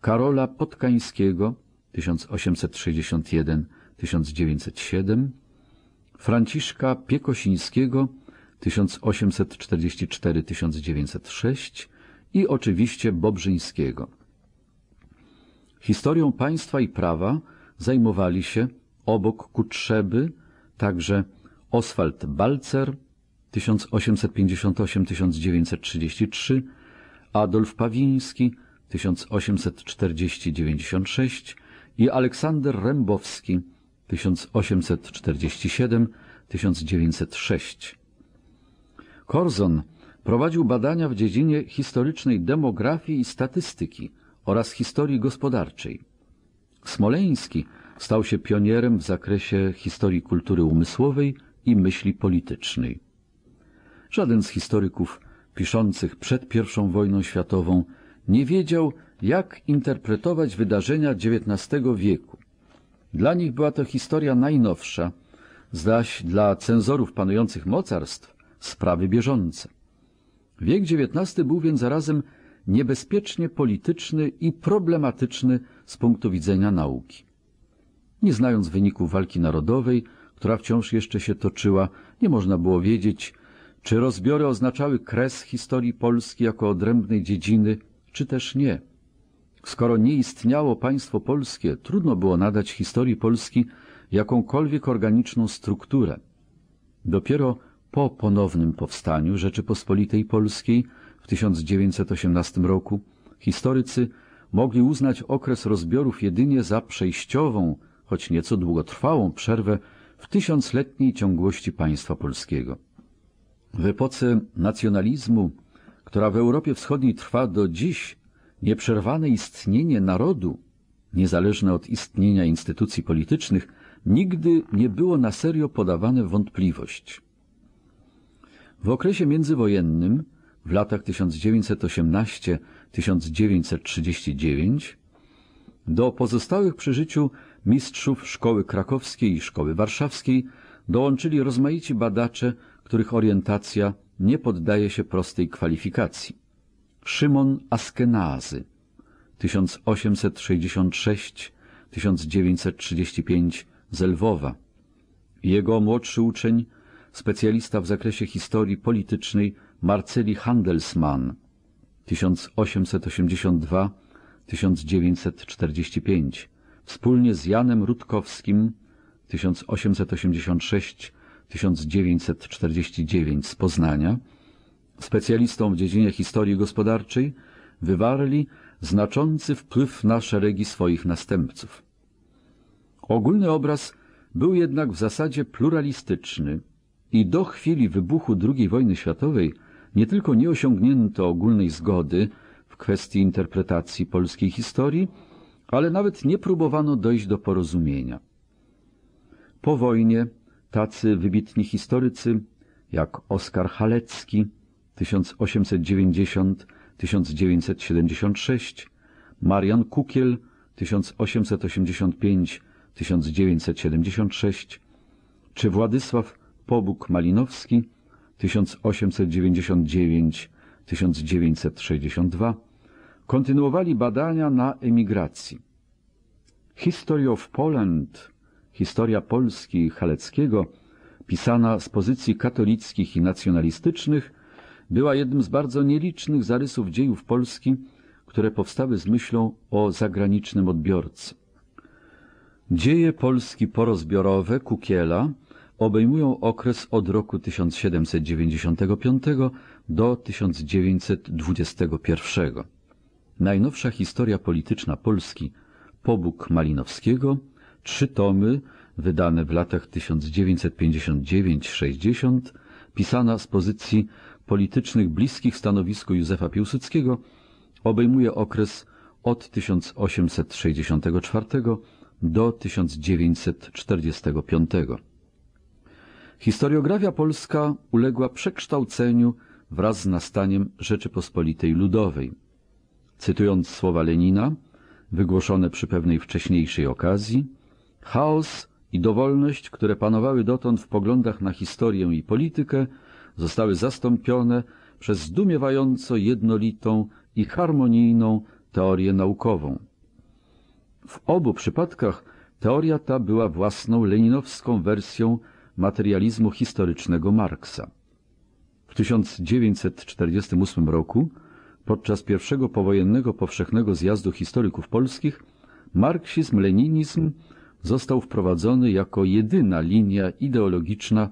Karola Potkańskiego 1861-1907, Franciszka Piekosińskiego 1844-1906 i oczywiście Bobrzyńskiego. Historią państwa i prawa zajmowali się obok Kutrzeby także Oswald Balcer, 1858-1933, Adolf Pawiński 1840-96 i Aleksander Rębowski, 1847-1906. Korzon prowadził badania w dziedzinie historycznej demografii i statystyki oraz historii gospodarczej. Smoleński stał się pionierem w zakresie historii kultury umysłowej i myśli politycznej. Żaden z historyków piszących przed I wojną światową nie wiedział, jak interpretować wydarzenia XIX wieku. Dla nich była to historia najnowsza, zaś dla cenzorów panujących mocarstw sprawy bieżące. Wiek XIX był więc zarazem niebezpiecznie polityczny i problematyczny z punktu widzenia nauki. Nie znając wyników walki narodowej, która wciąż jeszcze się toczyła, nie można było wiedzieć, czy rozbiory oznaczały kres historii Polski jako odrębnej dziedziny, czy też nie? Skoro nie istniało państwo polskie, trudno było nadać historii Polski jakąkolwiek organiczną strukturę. Dopiero po ponownym powstaniu Rzeczypospolitej Polskiej w 1918 roku historycy mogli uznać okres rozbiorów jedynie za przejściową, choć nieco długotrwałą przerwę w tysiącletniej ciągłości państwa polskiego. W epoce nacjonalizmu, która w Europie Wschodniej trwa do dziś, nieprzerwane istnienie narodu, niezależne od istnienia instytucji politycznych, nigdy nie było na serio podawane w wątpliwość. W okresie międzywojennym, w latach 1918-1939, do pozostałych przy życiu mistrzów Szkoły Krakowskiej i Szkoły Warszawskiej dołączyli rozmaici badacze których orientacja nie poddaje się prostej kwalifikacji. Szymon Askenazy 1866-1935 z Lwowa. Jego młodszy uczeń, specjalista w zakresie historii politycznej Marceli Handelsmann 1882-1945 wspólnie z Janem Rutkowskim 1886 1949 z Poznania, specjalistą w dziedzinie historii gospodarczej, wywarli znaczący wpływ na szeregi swoich następców. Ogólny obraz był jednak w zasadzie pluralistyczny i do chwili wybuchu II wojny światowej nie tylko nie osiągnięto ogólnej zgody w kwestii interpretacji polskiej historii, ale nawet nie próbowano dojść do porozumienia. Po wojnie tacy wybitni historycy jak Oskar Halecki 1890-1976, Marian Kukiel 1885-1976 czy Władysław Pobuk-Malinowski 1899-1962 kontynuowali badania na emigracji. History of Poland historia Polski Haleckiego, pisana z pozycji katolickich i nacjonalistycznych, była jednym z bardzo nielicznych zarysów dziejów Polski, które powstały z myślą o zagranicznym odbiorcy. Dzieje Polski porozbiorowe Kukiela obejmują okres od roku 1795 do 1921. Najnowsza historia polityczna Polski, pobóg Malinowskiego – trzy tomy wydane w latach 1959-60, pisana z pozycji politycznych bliskich stanowisku Józefa Piłsudskiego, obejmuje okres od 1864 do 1945. Historiografia polska uległa przekształceniu wraz z nastaniem Rzeczypospolitej Ludowej. Cytując słowa Lenina, wygłoszone przy pewnej wcześniejszej okazji, Chaos i dowolność, które panowały dotąd w poglądach na historię i politykę, zostały zastąpione przez zdumiewająco jednolitą i harmonijną teorię naukową. W obu przypadkach teoria ta była własną leninowską wersją materializmu historycznego Marksa. W 1948 roku, podczas pierwszego powojennego powszechnego zjazdu historyków polskich, marksizm-leninizm został wprowadzony jako jedyna linia ideologiczna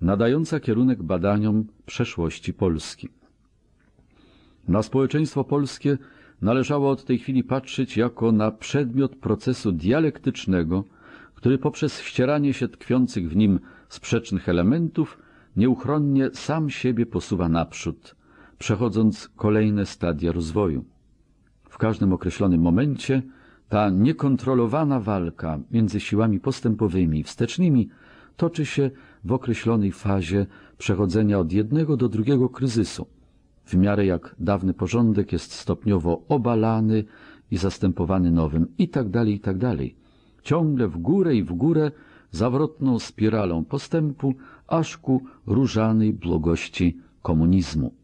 nadająca kierunek badaniom przeszłości Polski. Na społeczeństwo polskie należało od tej chwili patrzeć jako na przedmiot procesu dialektycznego, który poprzez ścieranie się tkwiących w nim sprzecznych elementów nieuchronnie sam siebie posuwa naprzód, przechodząc kolejne stadia rozwoju. W każdym określonym momencie ta niekontrolowana walka między siłami postępowymi i wstecznymi toczy się w określonej fazie przechodzenia od jednego do drugiego kryzysu, w miarę jak dawny porządek jest stopniowo obalany i zastępowany nowym itd. Tak itd. Tak Ciągle w górę i w górę zawrotną spiralą postępu aż ku różanej błogości komunizmu.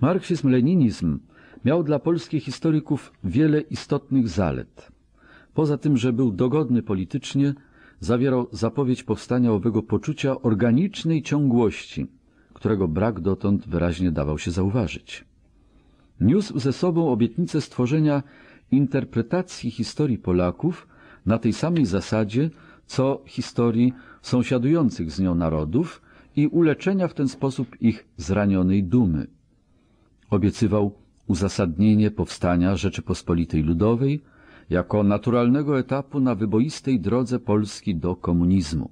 Marksizm-leninizm miał dla polskich historyków wiele istotnych zalet. Poza tym, że był dogodny politycznie, zawierał zapowiedź powstania owego poczucia organicznej ciągłości, którego brak dotąd wyraźnie dawał się zauważyć. Niósł ze sobą obietnicę stworzenia interpretacji historii Polaków na tej samej zasadzie, co historii sąsiadujących z nią narodów i uleczenia w ten sposób ich zranionej dumy. Obiecywał uzasadnienie powstania Rzeczypospolitej Ludowej jako naturalnego etapu na wyboistej drodze Polski do komunizmu.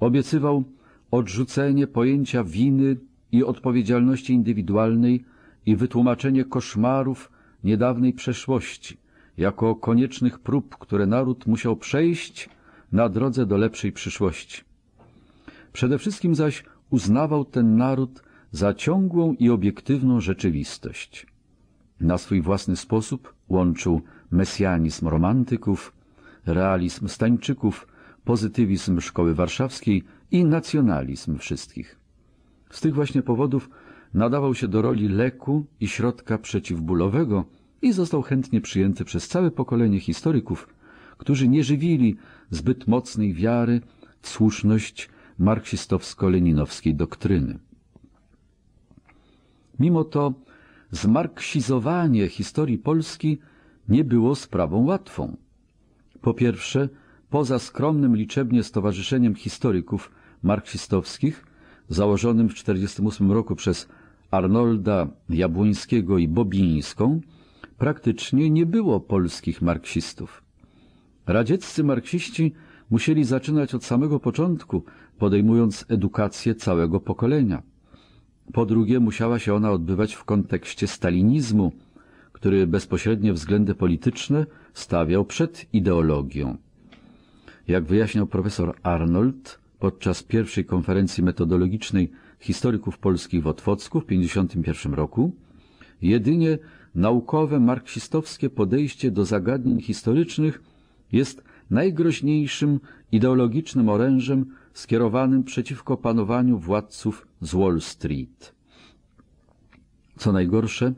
Obiecywał odrzucenie pojęcia winy i odpowiedzialności indywidualnej i wytłumaczenie koszmarów niedawnej przeszłości jako koniecznych prób, które naród musiał przejść na drodze do lepszej przyszłości. Przede wszystkim zaś uznawał ten naród za ciągłą i obiektywną rzeczywistość. Na swój własny sposób łączył mesjanizm romantyków, realizm stańczyków, pozytywizm szkoły warszawskiej i nacjonalizm wszystkich. Z tych właśnie powodów nadawał się do roli leku i środka przeciwbólowego i został chętnie przyjęty przez całe pokolenie historyków, którzy nie żywili zbyt mocnej wiary w słuszność marksistowsko-leninowskiej doktryny. Mimo to zmarksizowanie historii Polski nie było sprawą łatwą. Po pierwsze, poza skromnym liczebnie Stowarzyszeniem Historyków Marksistowskich, założonym w 1948 roku przez Arnolda Jabłońskiego i Bobińską, praktycznie nie było polskich marksistów. Radzieccy marksiści musieli zaczynać od samego początku, podejmując edukację całego pokolenia. Po drugie, musiała się ona odbywać w kontekście stalinizmu, który bezpośrednie względy polityczne stawiał przed ideologią. Jak wyjaśniał profesor Arnold podczas pierwszej konferencji metodologicznej historyków polskich w Otwocku w 1951 roku, jedynie naukowe marksistowskie podejście do zagadnień historycznych jest najgroźniejszym ideologicznym orężem skierowanym przeciwko panowaniu władców z Wall Street. Co najgorsze,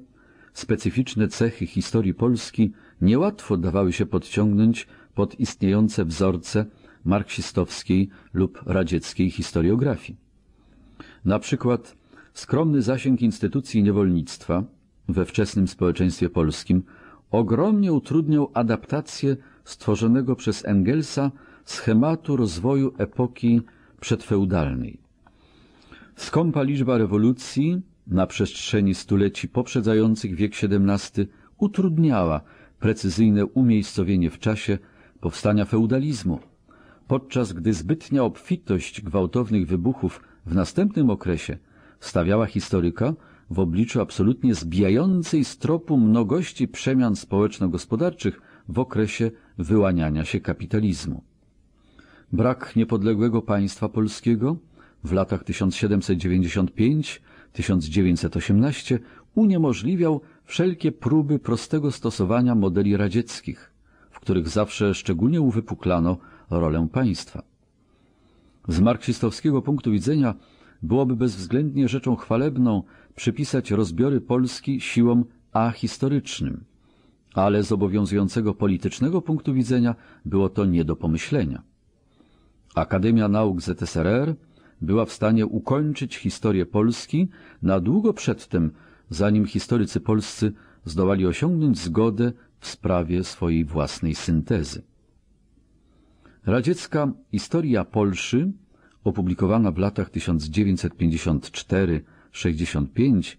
specyficzne cechy historii Polski niełatwo dawały się podciągnąć pod istniejące wzorce marksistowskiej lub radzieckiej historiografii. Na przykład skromny zasięg instytucji niewolnictwa we wczesnym społeczeństwie polskim ogromnie utrudniał adaptację stworzonego przez Engelsa schematu rozwoju epoki przedfeudalnej. Skąpa liczba rewolucji na przestrzeni stuleci poprzedzających wiek XVII utrudniała precyzyjne umiejscowienie w czasie powstania feudalizmu, podczas gdy zbytnia obfitość gwałtownych wybuchów w następnym okresie stawiała historyka w obliczu absolutnie zbijającej z tropu mnogości przemian społeczno-gospodarczych w okresie wyłaniania się kapitalizmu brak niepodległego państwa polskiego w latach 1795-1918 uniemożliwiał wszelkie próby prostego stosowania modeli radzieckich, w których zawsze szczególnie uwypuklano rolę państwa. Z marksistowskiego punktu widzenia byłoby bezwzględnie rzeczą chwalebną przypisać rozbiory Polski siłom ahistorycznym, ale z obowiązującego politycznego punktu widzenia było to nie do pomyślenia. Akademia Nauk ZSRR była w stanie ukończyć historię Polski na długo przedtem, zanim historycy polscy zdołali osiągnąć zgodę w sprawie swojej własnej syntezy. Radziecka Historia Polszy, opublikowana w latach 1954-65,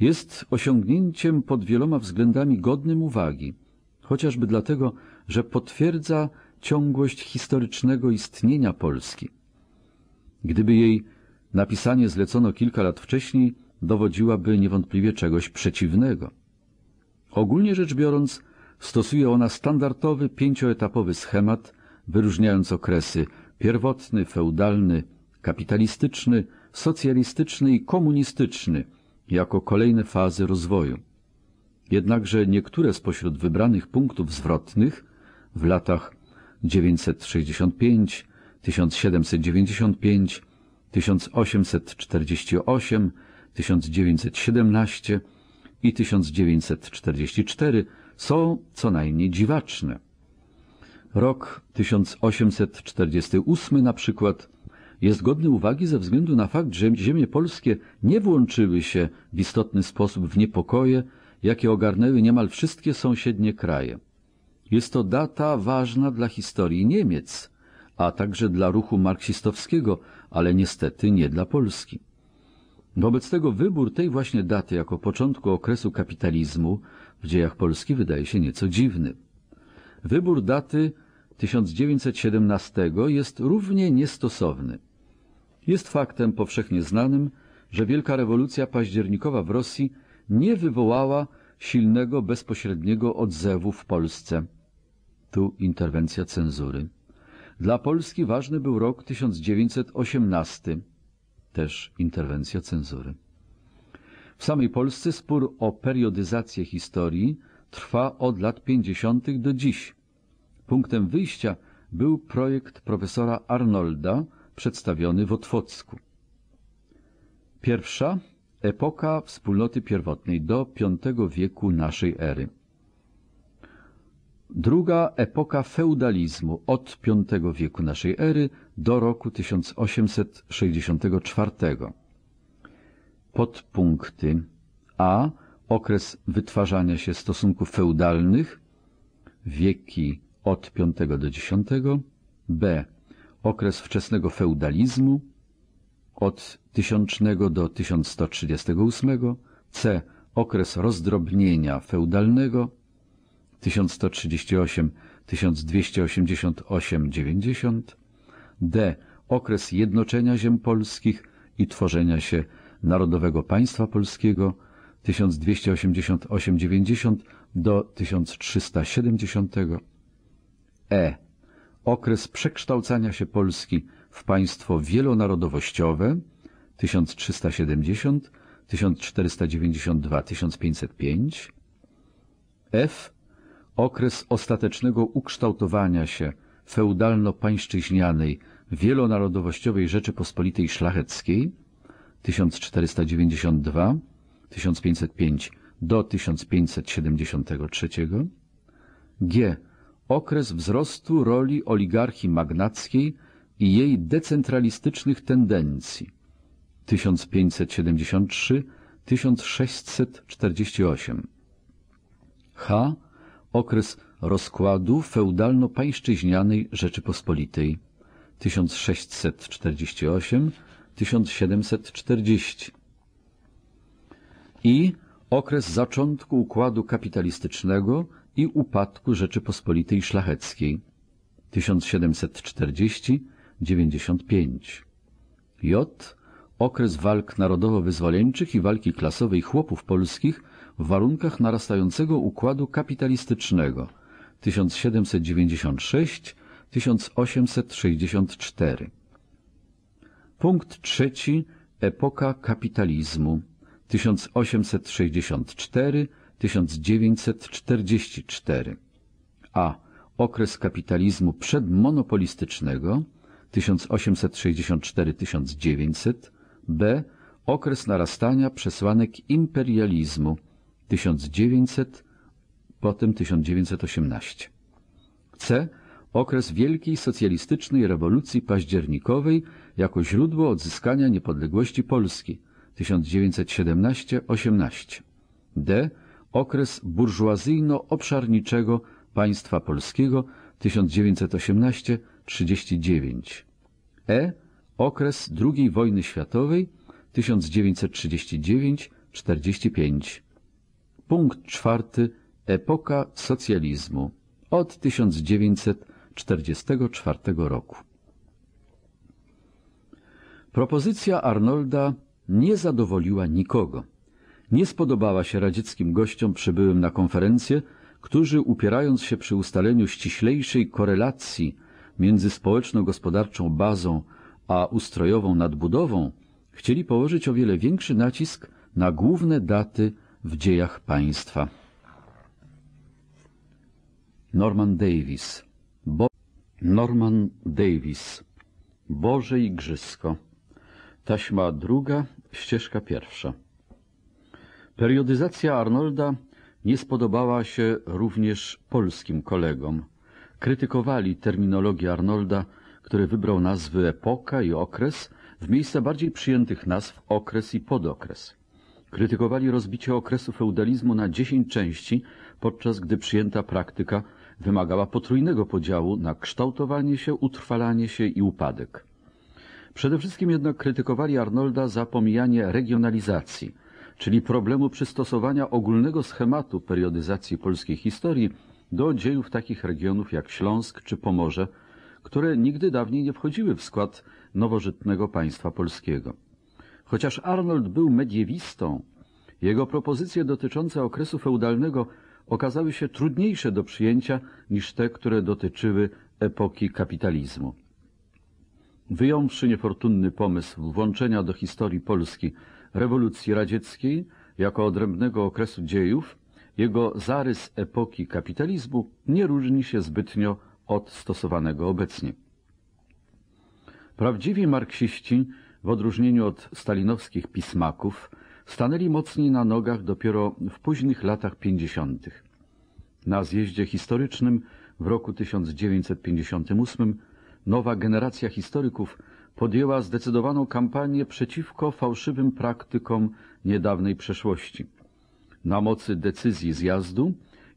jest osiągnięciem pod wieloma względami godnym uwagi, chociażby dlatego, że potwierdza ciągłość historycznego istnienia Polski. Gdyby jej napisanie zlecono kilka lat wcześniej, dowodziłaby niewątpliwie czegoś przeciwnego. Ogólnie rzecz biorąc, stosuje ona standardowy pięcioetapowy schemat, wyróżniając okresy pierwotny, feudalny, kapitalistyczny, socjalistyczny i komunistyczny jako kolejne fazy rozwoju. Jednakże niektóre spośród wybranych punktów zwrotnych w latach 965, 1795, 1848, 1917 i 1944 są co najmniej dziwaczne. Rok 1848 na przykład jest godny uwagi ze względu na fakt, że ziemie polskie nie włączyły się w istotny sposób w niepokoje, jakie ogarnęły niemal wszystkie sąsiednie kraje. Jest to data ważna dla historii Niemiec, a także dla ruchu marksistowskiego, ale niestety nie dla Polski. Wobec tego wybór tej właśnie daty jako początku okresu kapitalizmu w dziejach Polski wydaje się nieco dziwny. Wybór daty 1917 jest równie niestosowny. Jest faktem powszechnie znanym, że Wielka Rewolucja Październikowa w Rosji nie wywołała silnego, bezpośredniego odzewu w Polsce. Tu interwencja cenzury. Dla Polski ważny był rok 1918. Też interwencja cenzury. W samej Polsce spór o periodyzację historii trwa od lat 50. do dziś. Punktem wyjścia był projekt profesora Arnolda przedstawiony w Otwocku. Pierwsza epoka wspólnoty pierwotnej do V wieku naszej ery. Druga epoka feudalizmu od V wieku naszej ery do roku 1864. Podpunkty A. Okres wytwarzania się stosunków feudalnych wieki od V do X. B. Okres wczesnego feudalizmu od 1000 do 1138. C. Okres rozdrobnienia feudalnego 1138, 1288, 90, d. Okres jednoczenia ziem polskich i tworzenia się Narodowego Państwa Polskiego 1288-90 do 1370, e. Okres przekształcania się Polski w państwo wielonarodowościowe 1370 1492-1505, F okres ostatecznego ukształtowania się feudalno-pańszczyźnianej, wielonarodowościowej Rzeczypospolitej Szlacheckiej 1492-1505 do 1573, g. okres wzrostu roli oligarchii magnackiej i jej decentralistycznych tendencji 1573-1648, h okres rozkładu feudalno-pańszczyźnianej Rzeczypospolitej 1648-1740 i okres zaczątku układu kapitalistycznego i upadku Rzeczypospolitej Szlacheckiej 1740-95. J. Okres walk narodowo-wyzwoleńczych i walki klasowej chłopów polskich w warunkach narastającego układu kapitalistycznego 1796-1864. Punkt trzeci. Epoka kapitalizmu 1864-1944. A. Okres kapitalizmu przedmonopolistycznego 1864-1900. B. Okres narastania przesłanek imperializmu 1900, potem 1918. C. Okres Wielkiej Socjalistycznej Rewolucji Październikowej jako źródło odzyskania niepodległości Polski 1917-18. D. Okres burżuazyjno-obszarniczego państwa polskiego 1918-39. E. Okres II wojny światowej 1939-45. Punkt czwarty. Epoka socjalizmu od 1944 roku. Propozycja Arnolda nie zadowoliła nikogo. Nie spodobała się radzieckim gościom przybyłym na konferencję, którzy upierając się przy ustaleniu ściślejszej korelacji między społeczno-gospodarczą bazą a ustrojową nadbudową, chcieli położyć o wiele większy nacisk na główne daty w dziejach państwa. Norman Davis Bo Norman Davis Boże Igrzysko Taśma druga, ścieżka pierwsza Periodyzacja Arnolda nie spodobała się również polskim kolegom. Krytykowali terminologię Arnolda, który wybrał nazwy epoka i okres w miejsce bardziej przyjętych nazw okres i podokres. Krytykowali rozbicie okresu feudalizmu na dziesięć części, podczas gdy przyjęta praktyka wymagała potrójnego podziału na kształtowanie się, utrwalanie się i upadek. Przede wszystkim jednak krytykowali Arnolda za pomijanie regionalizacji, czyli problemu przystosowania ogólnego schematu periodyzacji polskiej historii do dziejów takich regionów jak Śląsk czy Pomorze, które nigdy dawniej nie wchodziły w skład nowożytnego państwa polskiego. Chociaż Arnold był mediewistą, jego propozycje dotyczące okresu feudalnego okazały się trudniejsze do przyjęcia niż te, które dotyczyły epoki kapitalizmu. Wyjąwszy niefortunny pomysł włączenia do historii Polski rewolucji radzieckiej jako odrębnego okresu dziejów, jego zarys epoki kapitalizmu nie różni się zbytnio od stosowanego obecnie. Prawdziwi marksiści w odróżnieniu od stalinowskich pismaków, stanęli mocniej na nogach dopiero w późnych latach 50. Na zjeździe historycznym w roku 1958 nowa generacja historyków podjęła zdecydowaną kampanię przeciwko fałszywym praktykom niedawnej przeszłości. Na mocy decyzji zjazdu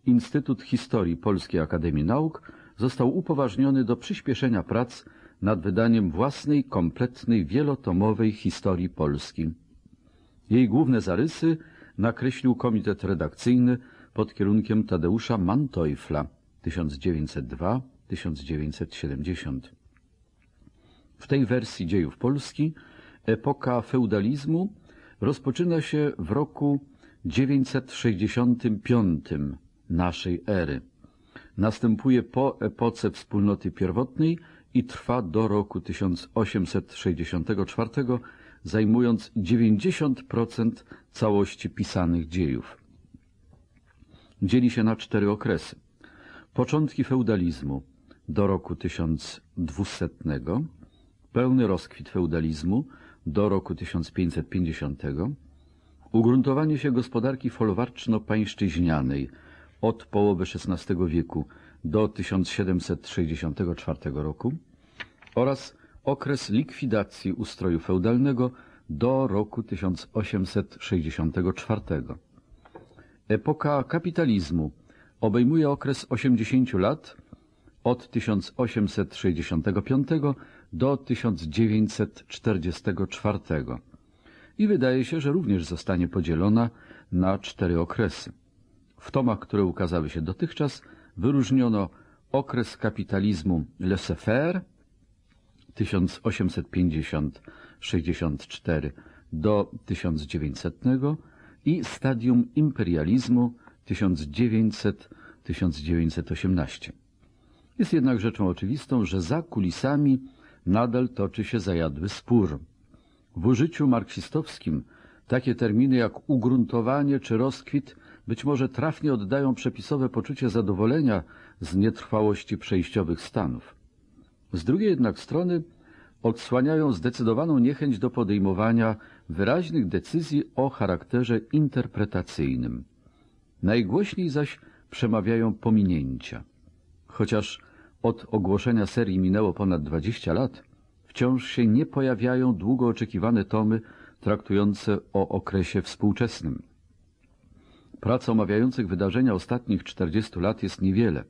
Instytut Historii Polskiej Akademii Nauk został upoważniony do przyspieszenia prac nad wydaniem własnej, kompletnej, wielotomowej historii Polski. Jej główne zarysy nakreślił komitet redakcyjny pod kierunkiem Tadeusza Manteufla 1902-1970. W tej wersji dziejów Polski epoka feudalizmu rozpoczyna się w roku 965 naszej ery. Następuje po epoce wspólnoty pierwotnej – i trwa do roku 1864, zajmując 90% całości pisanych dziejów. Dzieli się na cztery okresy. Początki feudalizmu do roku 1200, pełny rozkwit feudalizmu do roku 1550, ugruntowanie się gospodarki folwarczno-pańszczyźnianej od połowy XVI wieku do 1764 roku oraz okres likwidacji ustroju feudalnego do roku 1864. Epoka kapitalizmu obejmuje okres 80 lat od 1865 do 1944 i wydaje się, że również zostanie podzielona na cztery okresy. W tomach, które ukazały się dotychczas, wyróżniono okres kapitalizmu laissez-faire 1850-64 do 1900 i stadium imperializmu 1900-1918. Jest jednak rzeczą oczywistą, że za kulisami nadal toczy się zajadły spór. W użyciu marksistowskim takie terminy jak ugruntowanie czy rozkwit być może trafnie oddają przepisowe poczucie zadowolenia z nietrwałości przejściowych stanów. Z drugiej jednak strony odsłaniają zdecydowaną niechęć do podejmowania wyraźnych decyzji o charakterze interpretacyjnym. Najgłośniej zaś przemawiają pominięcia. Chociaż od ogłoszenia serii minęło ponad 20 lat, wciąż się nie pojawiają długo oczekiwane tomy traktujące o okresie współczesnym. Prac omawiających wydarzenia ostatnich 40 lat jest niewiele.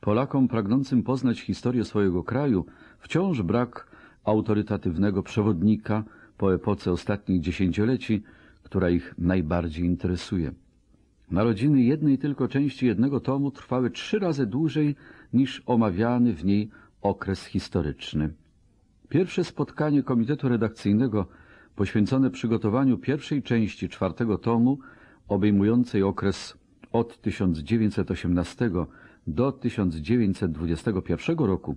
Polakom pragnącym poznać historię swojego kraju wciąż brak autorytatywnego przewodnika po epoce ostatnich dziesięcioleci, która ich najbardziej interesuje. Narodziny jednej tylko części jednego tomu trwały trzy razy dłużej niż omawiany w niej okres historyczny. Pierwsze spotkanie komitetu redakcyjnego poświęcone przygotowaniu pierwszej części czwartego tomu obejmującej okres od 1918 do 1921 roku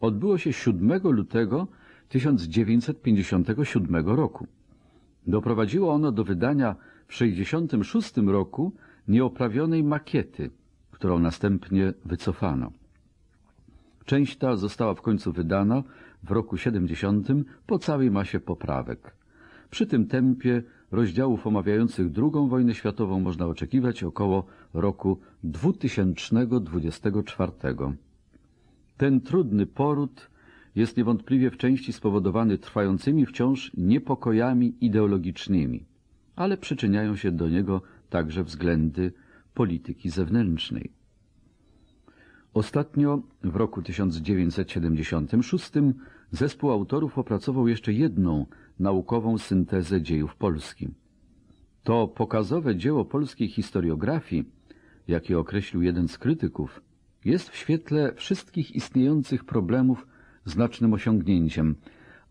odbyło się 7 lutego 1957 roku. Doprowadziło ono do wydania w 1966 roku nieoprawionej makiety, którą następnie wycofano. Część ta została w końcu wydana w roku 70 po całej masie poprawek. Przy tym tempie rozdziałów omawiających II wojnę światową można oczekiwać około roku 2024. Ten trudny poród jest niewątpliwie w części spowodowany trwającymi wciąż niepokojami ideologicznymi, ale przyczyniają się do niego także względy polityki zewnętrznej. Ostatnio w roku 1976 zespół autorów opracował jeszcze jedną naukową syntezę dziejów Polski. To pokazowe dzieło polskiej historiografii, jakie określił jeden z krytyków, jest w świetle wszystkich istniejących problemów znacznym osiągnięciem,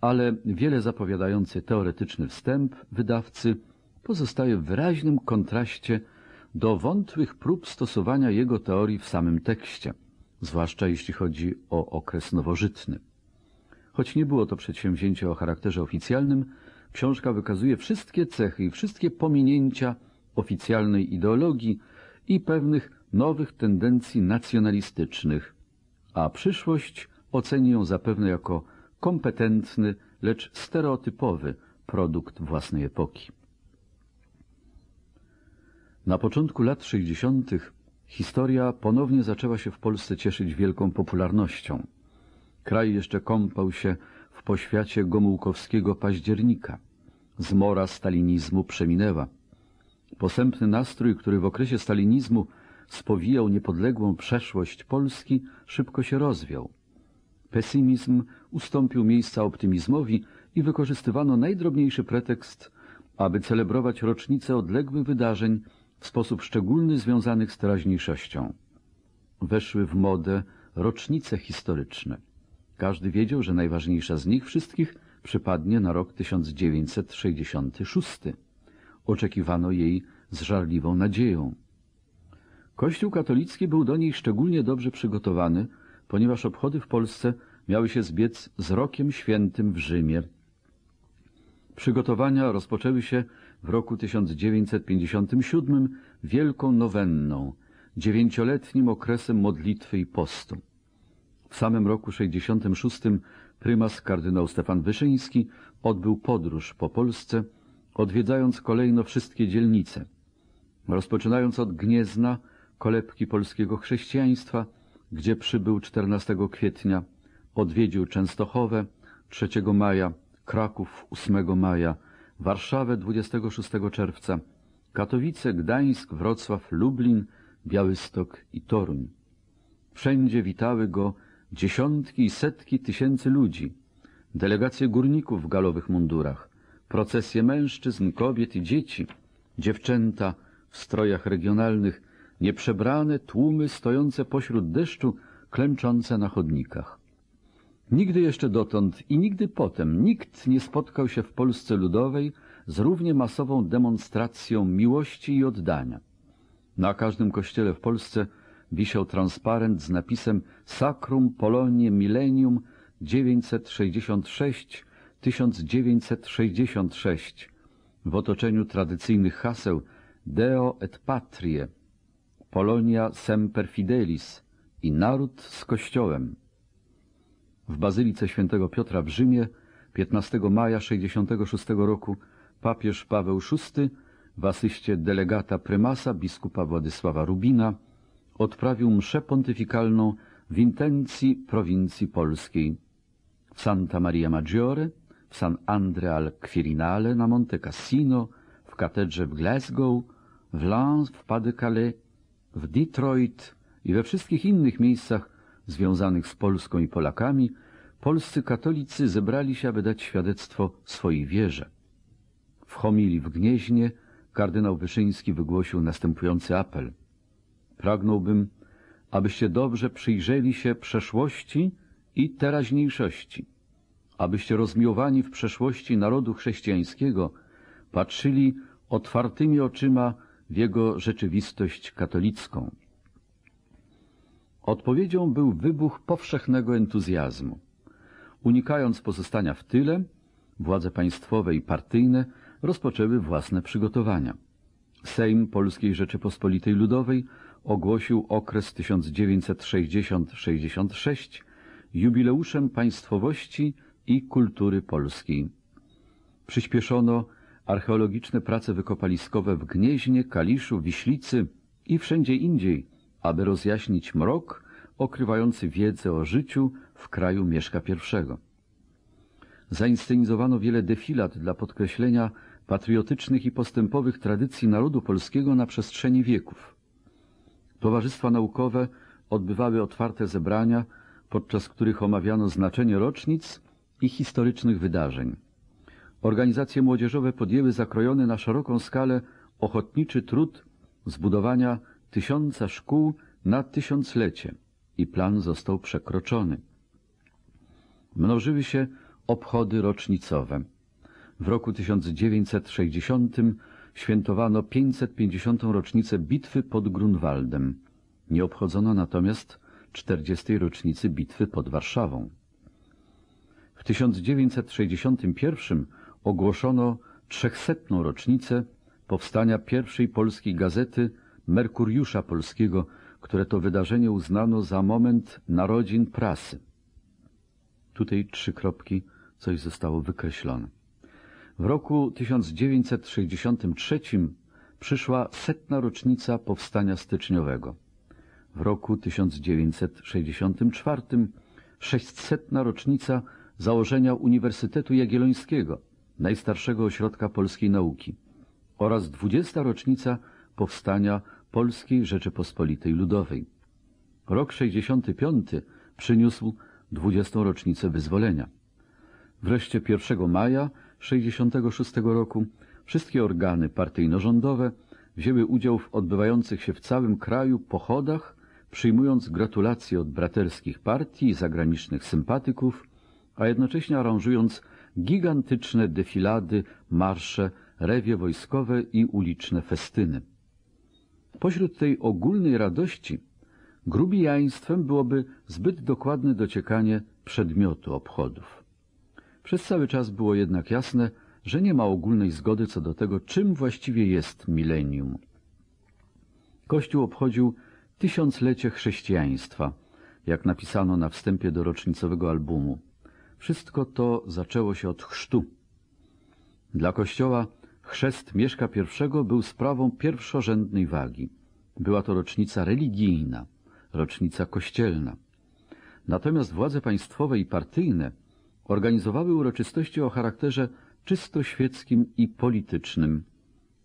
ale wiele zapowiadający teoretyczny wstęp wydawcy pozostaje w wyraźnym kontraście do wątłych prób stosowania jego teorii w samym tekście, zwłaszcza jeśli chodzi o okres nowożytny. Choć nie było to przedsięwzięcie o charakterze oficjalnym, książka wykazuje wszystkie cechy i wszystkie pominięcia oficjalnej ideologii i pewnych nowych tendencji nacjonalistycznych, a przyszłość oceni ją zapewne jako kompetentny, lecz stereotypowy produkt własnej epoki. Na początku lat 60. historia ponownie zaczęła się w Polsce cieszyć wielką popularnością. Kraj jeszcze kąpał się w poświacie gomułkowskiego października. Zmora stalinizmu przeminęła. Posępny nastrój, który w okresie stalinizmu spowijał niepodległą przeszłość Polski, szybko się rozwiał. Pesymizm ustąpił miejsca optymizmowi i wykorzystywano najdrobniejszy pretekst, aby celebrować rocznice odległych wydarzeń w sposób szczególny związanych z teraźniejszością. Weszły w modę rocznice historyczne. Każdy wiedział, że najważniejsza z nich wszystkich przypadnie na rok 1966. Oczekiwano jej z żarliwą nadzieją. Kościół katolicki był do niej szczególnie dobrze przygotowany, ponieważ obchody w Polsce miały się zbiec z Rokiem Świętym w Rzymie. Przygotowania rozpoczęły się w roku 1957 wielką nowenną, dziewięcioletnim okresem modlitwy i postu. W samym roku 66 prymas kardynał Stefan Wyszyński odbył podróż po Polsce, odwiedzając kolejno wszystkie dzielnice. Rozpoczynając od Gniezna, kolebki polskiego chrześcijaństwa, gdzie przybył 14 kwietnia, odwiedził Częstochowę 3 maja, Kraków 8 maja, Warszawę 26 czerwca, Katowice, Gdańsk, Wrocław, Lublin, Białystok i Toruń. Wszędzie witały go dziesiątki i setki tysięcy ludzi, delegacje górników w galowych mundurach, procesje mężczyzn, kobiet i dzieci, dziewczęta w strojach regionalnych, nieprzebrane tłumy stojące pośród deszczu, klęczące na chodnikach. Nigdy jeszcze dotąd i nigdy potem nikt nie spotkał się w Polsce Ludowej z równie masową demonstracją miłości i oddania. Na każdym kościele w Polsce wisiał transparent z napisem Sacrum Polonie Millennium 966-1966 w otoczeniu tradycyjnych haseł Deo et Patrie, Polonia Semper Fidelis i Naród z Kościołem. W Bazylice Świętego Piotra w Rzymie 15 maja 66 roku papież Paweł VI w asyście delegata prymasa biskupa Władysława Rubina odprawił mszę pontyfikalną w intencji prowincji polskiej w Santa Maria Maggiore, w San Andre al Quirinale na Monte Cassino, w katedrze w Glasgow, w Lens, w Pas de Calais, w Detroit i we wszystkich innych miejscach związanych z Polską i Polakami polscy katolicy zebrali się, aby dać świadectwo swojej wierze. W homilii w Gnieźnie kardynał Wyszyński wygłosił następujący apel. Pragnąłbym, abyście dobrze przyjrzeli się przeszłości i teraźniejszości, abyście rozmiłowani w przeszłości narodu chrześcijańskiego patrzyli otwartymi oczyma w jego rzeczywistość katolicką. Odpowiedzią był wybuch powszechnego entuzjazmu. Unikając pozostania w tyle, władze państwowe i partyjne rozpoczęły własne przygotowania. Sejm Polskiej Rzeczypospolitej Ludowej ogłosił okres 1960-66 jubileuszem państwowości i kultury polskiej. Przyspieszono archeologiczne prace wykopaliskowe w Gnieźnie, Kaliszu, Wiślicy i wszędzie indziej, aby rozjaśnić mrok okrywający wiedzę o życiu w kraju Mieszka I. Zainscenizowano wiele defilat dla podkreślenia patriotycznych i postępowych tradycji narodu polskiego na przestrzeni wieków. Towarzystwa naukowe odbywały otwarte zebrania, podczas których omawiano znaczenie rocznic i historycznych wydarzeń. Organizacje młodzieżowe podjęły zakrojony na szeroką skalę ochotniczy trud zbudowania tysiąca szkół na tysiąclecie i plan został przekroczony. Mnożyły się obchody rocznicowe. W roku 1960 świętowano 550. rocznicę bitwy pod Grunwaldem. Nie obchodzono natomiast 40. rocznicy bitwy pod Warszawą. W 1961 ogłoszono 300. rocznicę powstania pierwszej polskiej gazety Merkuriusza Polskiego, które to wydarzenie uznano za moment narodzin prasy. Tutaj trzy kropki, coś zostało wykreślone. W roku 1963 przyszła setna rocznica Powstania Styczniowego. W roku 1964 sześćsetna rocznica założenia Uniwersytetu Jagiellońskiego, najstarszego ośrodka polskiej nauki oraz dwudziesta rocznica powstania Polskiej Rzeczypospolitej Ludowej. Rok 65 przyniósł dwudziestą rocznicę wyzwolenia. Wreszcie 1 maja 1966 roku wszystkie organy partyjno-rządowe wzięły udział w odbywających się w całym kraju pochodach, przyjmując gratulacje od braterskich partii i zagranicznych sympatyków, a jednocześnie aranżując gigantyczne defilady, marsze, rewie wojskowe i uliczne festyny. Pośród tej ogólnej radości grubijaństwem byłoby zbyt dokładne dociekanie przedmiotu obchodów. Przez cały czas było jednak jasne, że nie ma ogólnej zgody co do tego, czym właściwie jest milenium. Kościół obchodził tysiąclecie chrześcijaństwa, jak napisano na wstępie do rocznicowego albumu. Wszystko to zaczęło się od chrztu. Dla Kościoła chrzest Mieszka I był sprawą pierwszorzędnej wagi. Była to rocznica religijna, rocznica kościelna. Natomiast władze państwowe i partyjne – organizowały uroczystości o charakterze czysto świeckim i politycznym.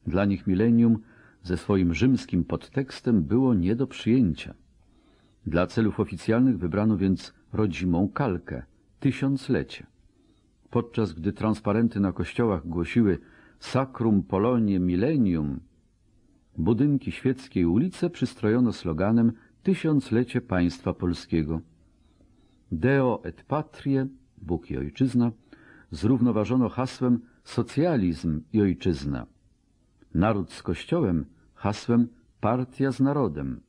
Dla nich milenium ze swoim rzymskim podtekstem było nie do przyjęcia. Dla celów oficjalnych wybrano więc rodzimą kalkę, tysiąclecie. Podczas gdy transparenty na kościołach głosiły Sacrum Polonie Millennium, budynki świeckiej ulice przystrojono sloganem Tysiąclecie Państwa Polskiego. Deo et Patrie Bóg i Ojczyzna zrównoważono hasłem socjalizm i ojczyzna. Naród z Kościołem hasłem partia z narodem.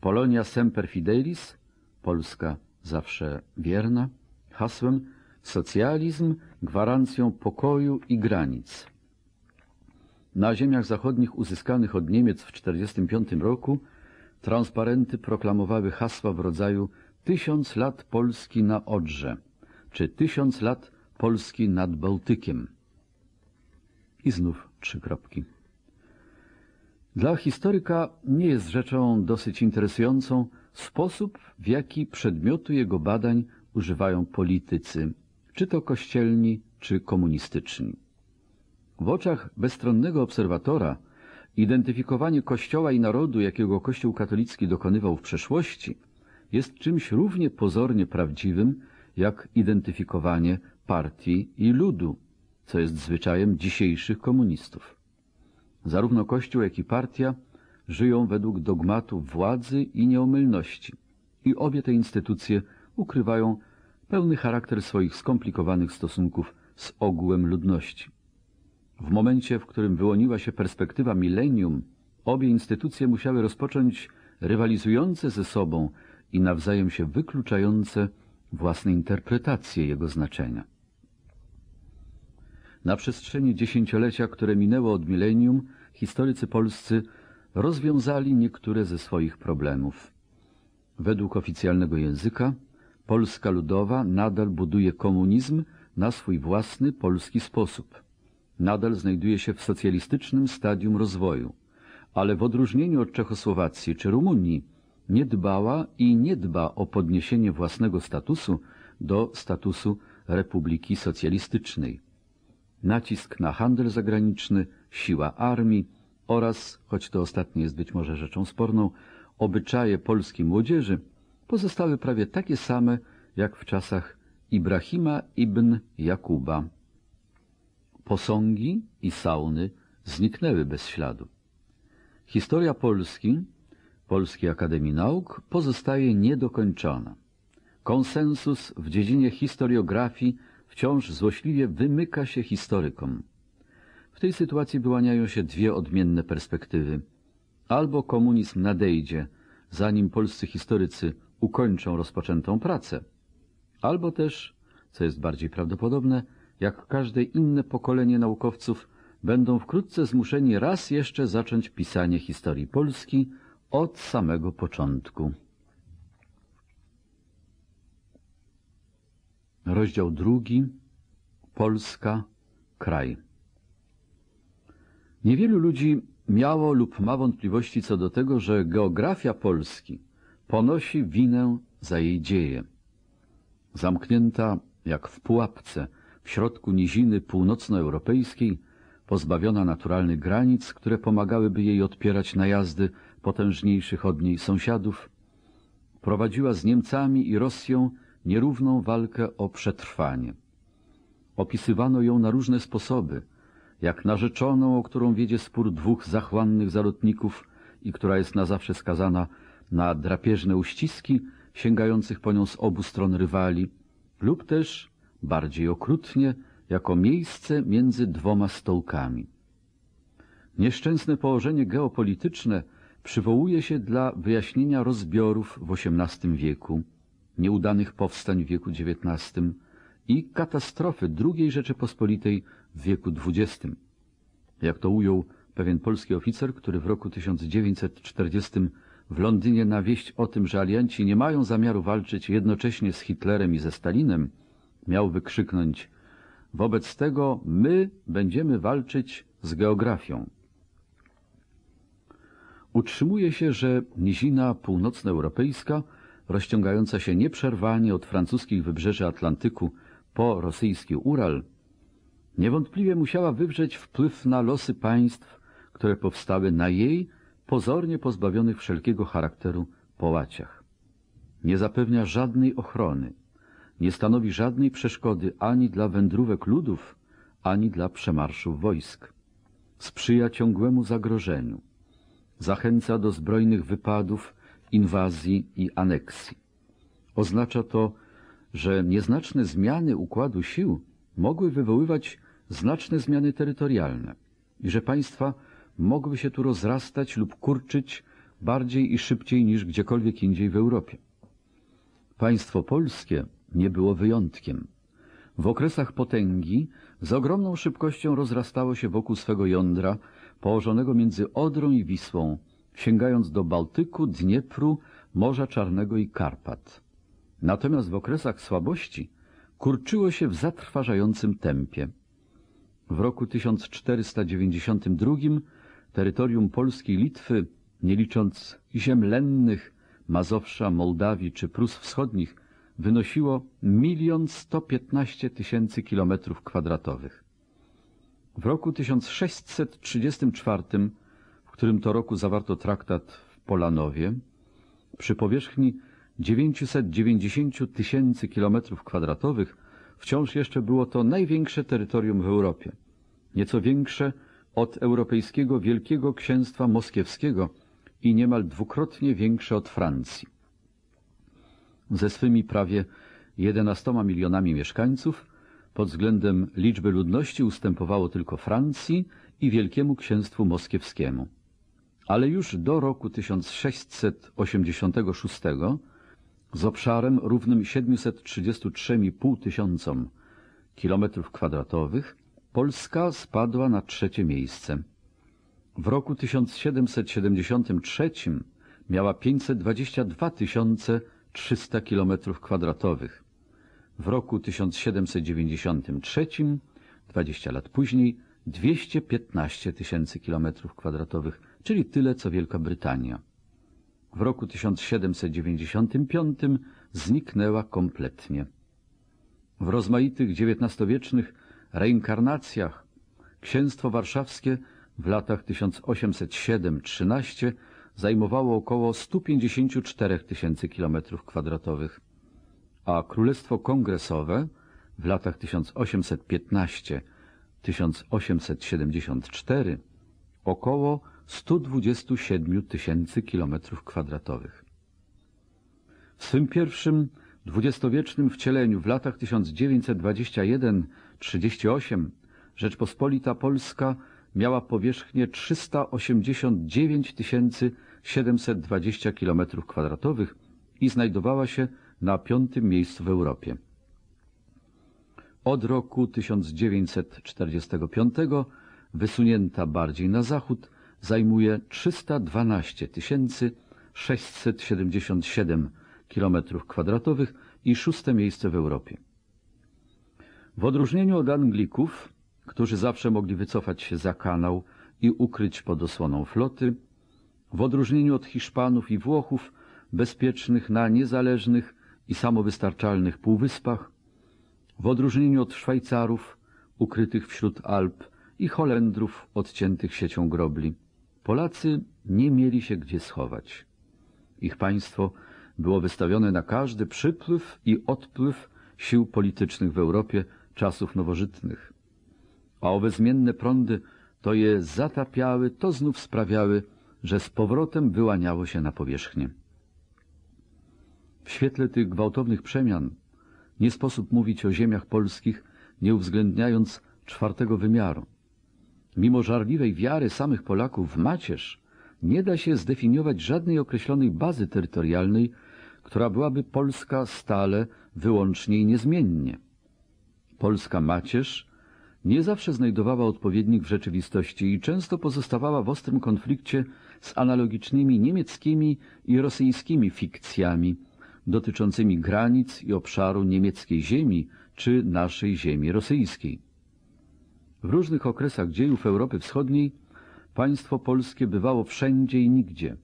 Polonia semper fidelis, Polska zawsze wierna, hasłem socjalizm gwarancją pokoju i granic. Na ziemiach zachodnich uzyskanych od Niemiec w 1945 roku transparenty proklamowały hasła w rodzaju Tysiąc lat Polski na Odrze czy tysiąc lat Polski nad Bałtykiem. I znów trzy kropki. Dla historyka nie jest rzeczą dosyć interesującą sposób, w jaki przedmiotu jego badań używają politycy, czy to kościelni, czy komunistyczni. W oczach bezstronnego obserwatora identyfikowanie Kościoła i narodu, jakiego Kościół katolicki dokonywał w przeszłości, jest czymś równie pozornie prawdziwym, jak identyfikowanie partii i ludu, co jest zwyczajem dzisiejszych komunistów. Zarówno Kościół, jak i partia żyją według dogmatu władzy i nieomylności i obie te instytucje ukrywają pełny charakter swoich skomplikowanych stosunków z ogółem ludności. W momencie, w którym wyłoniła się perspektywa milenium, obie instytucje musiały rozpocząć rywalizujące ze sobą i nawzajem się wykluczające własne interpretacje jego znaczenia. Na przestrzeni dziesięciolecia, które minęło od milenium, historycy polscy rozwiązali niektóre ze swoich problemów. Według oficjalnego języka Polska Ludowa nadal buduje komunizm na swój własny polski sposób. Nadal znajduje się w socjalistycznym stadium rozwoju, ale w odróżnieniu od Czechosłowacji czy Rumunii nie dbała i nie dba o podniesienie własnego statusu do statusu Republiki Socjalistycznej. Nacisk na handel zagraniczny, siła armii oraz, choć to ostatnie jest być może rzeczą sporną, obyczaje polskiej młodzieży pozostały prawie takie same jak w czasach Ibrahima ibn Jakuba. Posągi i sauny zniknęły bez śladu. Historia Polski Polskiej Akademii Nauk pozostaje niedokończona. Konsensus w dziedzinie historiografii wciąż złośliwie wymyka się historykom. W tej sytuacji wyłaniają się dwie odmienne perspektywy. Albo komunizm nadejdzie, zanim polscy historycy ukończą rozpoczętą pracę, albo też, co jest bardziej prawdopodobne, jak każde inne pokolenie naukowców, będą wkrótce zmuszeni raz jeszcze zacząć pisanie historii Polski od samego początku. Rozdział drugi. Polska. Kraj. Niewielu ludzi miało lub ma wątpliwości co do tego, że geografia Polski ponosi winę za jej dzieje. Zamknięta jak w pułapce w środku niziny północnoeuropejskiej, pozbawiona naturalnych granic, które pomagałyby jej odpierać najazdy potężniejszych od niej sąsiadów, prowadziła z Niemcami i Rosją nierówną walkę o przetrwanie. Opisywano ją na różne sposoby, jak narzeczoną, o którą wiedzie spór dwóch zachłannych zalotników i która jest na zawsze skazana na drapieżne uściski sięgających po nią z obu stron rywali, lub też, bardziej okrutnie, jako miejsce między dwoma stołkami. Nieszczęsne położenie geopolityczne – przywołuje się dla wyjaśnienia rozbiorów w XVIII wieku, nieudanych powstań w wieku XIX i katastrofy II Rzeczypospolitej w wieku XX. Jak to ujął pewien polski oficer, który w roku 1940 w Londynie na wieść o tym, że alianci nie mają zamiaru walczyć jednocześnie z Hitlerem i ze Stalinem, miał wykrzyknąć Wobec tego my będziemy walczyć z geografią. Utrzymuje się, że nizina północnoeuropejska, rozciągająca się nieprzerwanie od francuskich wybrzeży Atlantyku po rosyjski Ural, niewątpliwie musiała wywrzeć wpływ na losy państw, które powstały na jej, pozornie pozbawionych wszelkiego charakteru, połaciach. Nie zapewnia żadnej ochrony, nie stanowi żadnej przeszkody ani dla wędrówek ludów, ani dla przemarszów wojsk. Sprzyja ciągłemu zagrożeniu Zachęca do zbrojnych wypadów, inwazji i aneksji. Oznacza to, że nieznaczne zmiany układu sił mogły wywoływać znaczne zmiany terytorialne i że państwa mogły się tu rozrastać lub kurczyć bardziej i szybciej niż gdziekolwiek indziej w Europie. Państwo polskie nie było wyjątkiem. W okresach potęgi z ogromną szybkością rozrastało się wokół swego jądra położonego między Odrą i Wisłą, sięgając do Bałtyku, Dniepru, Morza Czarnego i Karpat. Natomiast w okresach słabości kurczyło się w zatrważającym tempie. W roku 1492 terytorium Polski i Litwy, nie licząc ziem lennych, Mazowsza, Mołdawii czy Prus Wschodnich, wynosiło 1 115 tysięcy kilometrów kwadratowych. W roku 1634, w którym to roku zawarto traktat w Polanowie, przy powierzchni 990 tysięcy kilometrów kwadratowych wciąż jeszcze było to największe terytorium w Europie. Nieco większe od europejskiego Wielkiego Księstwa Moskiewskiego i niemal dwukrotnie większe od Francji. Ze swymi prawie 11 milionami mieszkańców pod względem liczby ludności ustępowało tylko Francji i Wielkiemu Księstwu Moskiewskiemu. Ale już do roku 1686 z obszarem równym 733,5 tysiącom kilometrów kwadratowych Polska spadła na trzecie miejsce. W roku 1773 miała 522 300 kilometrów kwadratowych. W roku 1793, 20 lat później, 215 tysięcy kilometrów kwadratowych, czyli tyle co Wielka Brytania. W roku 1795 zniknęła kompletnie. W rozmaitych XIX-wiecznych reinkarnacjach księstwo warszawskie w latach 1807-13 zajmowało około 154 tysięcy kilometrów kwadratowych a Królestwo Kongresowe w latach 1815-1874 około 127 tysięcy kilometrów kwadratowych. W swym pierwszym dwudziestowiecznym wcieleniu w latach 1921-38 Rzeczpospolita Polska miała powierzchnię 389 720 km2 i znajdowała się na piątym miejscu w Europie. Od roku 1945 wysunięta bardziej na zachód zajmuje 312 677 km2 i szóste miejsce w Europie. W odróżnieniu od Anglików, którzy zawsze mogli wycofać się za kanał i ukryć pod osłoną floty, w odróżnieniu od Hiszpanów i Włochów, bezpiecznych na niezależnych, i samowystarczalnych półwyspach, w odróżnieniu od Szwajcarów ukrytych wśród Alp i Holendrów odciętych siecią grobli. Polacy nie mieli się gdzie schować. Ich państwo było wystawione na każdy przypływ i odpływ sił politycznych w Europie czasów nowożytnych. A owe zmienne prądy to je zatapiały, to znów sprawiały, że z powrotem wyłaniało się na powierzchnię. W świetle tych gwałtownych przemian nie sposób mówić o ziemiach polskich, nie uwzględniając czwartego wymiaru. Mimo żarliwej wiary samych Polaków w macierz, nie da się zdefiniować żadnej określonej bazy terytorialnej, która byłaby Polska stale, wyłącznie i niezmiennie. Polska macierz nie zawsze znajdowała odpowiednik w rzeczywistości i często pozostawała w ostrym konflikcie z analogicznymi niemieckimi i rosyjskimi fikcjami – dotyczącymi granic i obszaru niemieckiej ziemi czy naszej ziemi rosyjskiej. W różnych okresach dziejów Europy Wschodniej państwo polskie bywało wszędzie i nigdzie.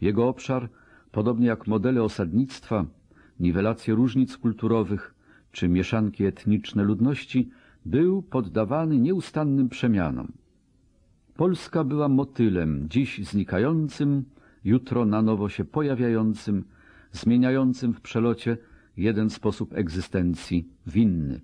Jego obszar, podobnie jak modele osadnictwa, niwelacje różnic kulturowych czy mieszanki etniczne ludności, był poddawany nieustannym przemianom. Polska była motylem, dziś znikającym, jutro na nowo się pojawiającym, zmieniającym w przelocie jeden sposób egzystencji w inny.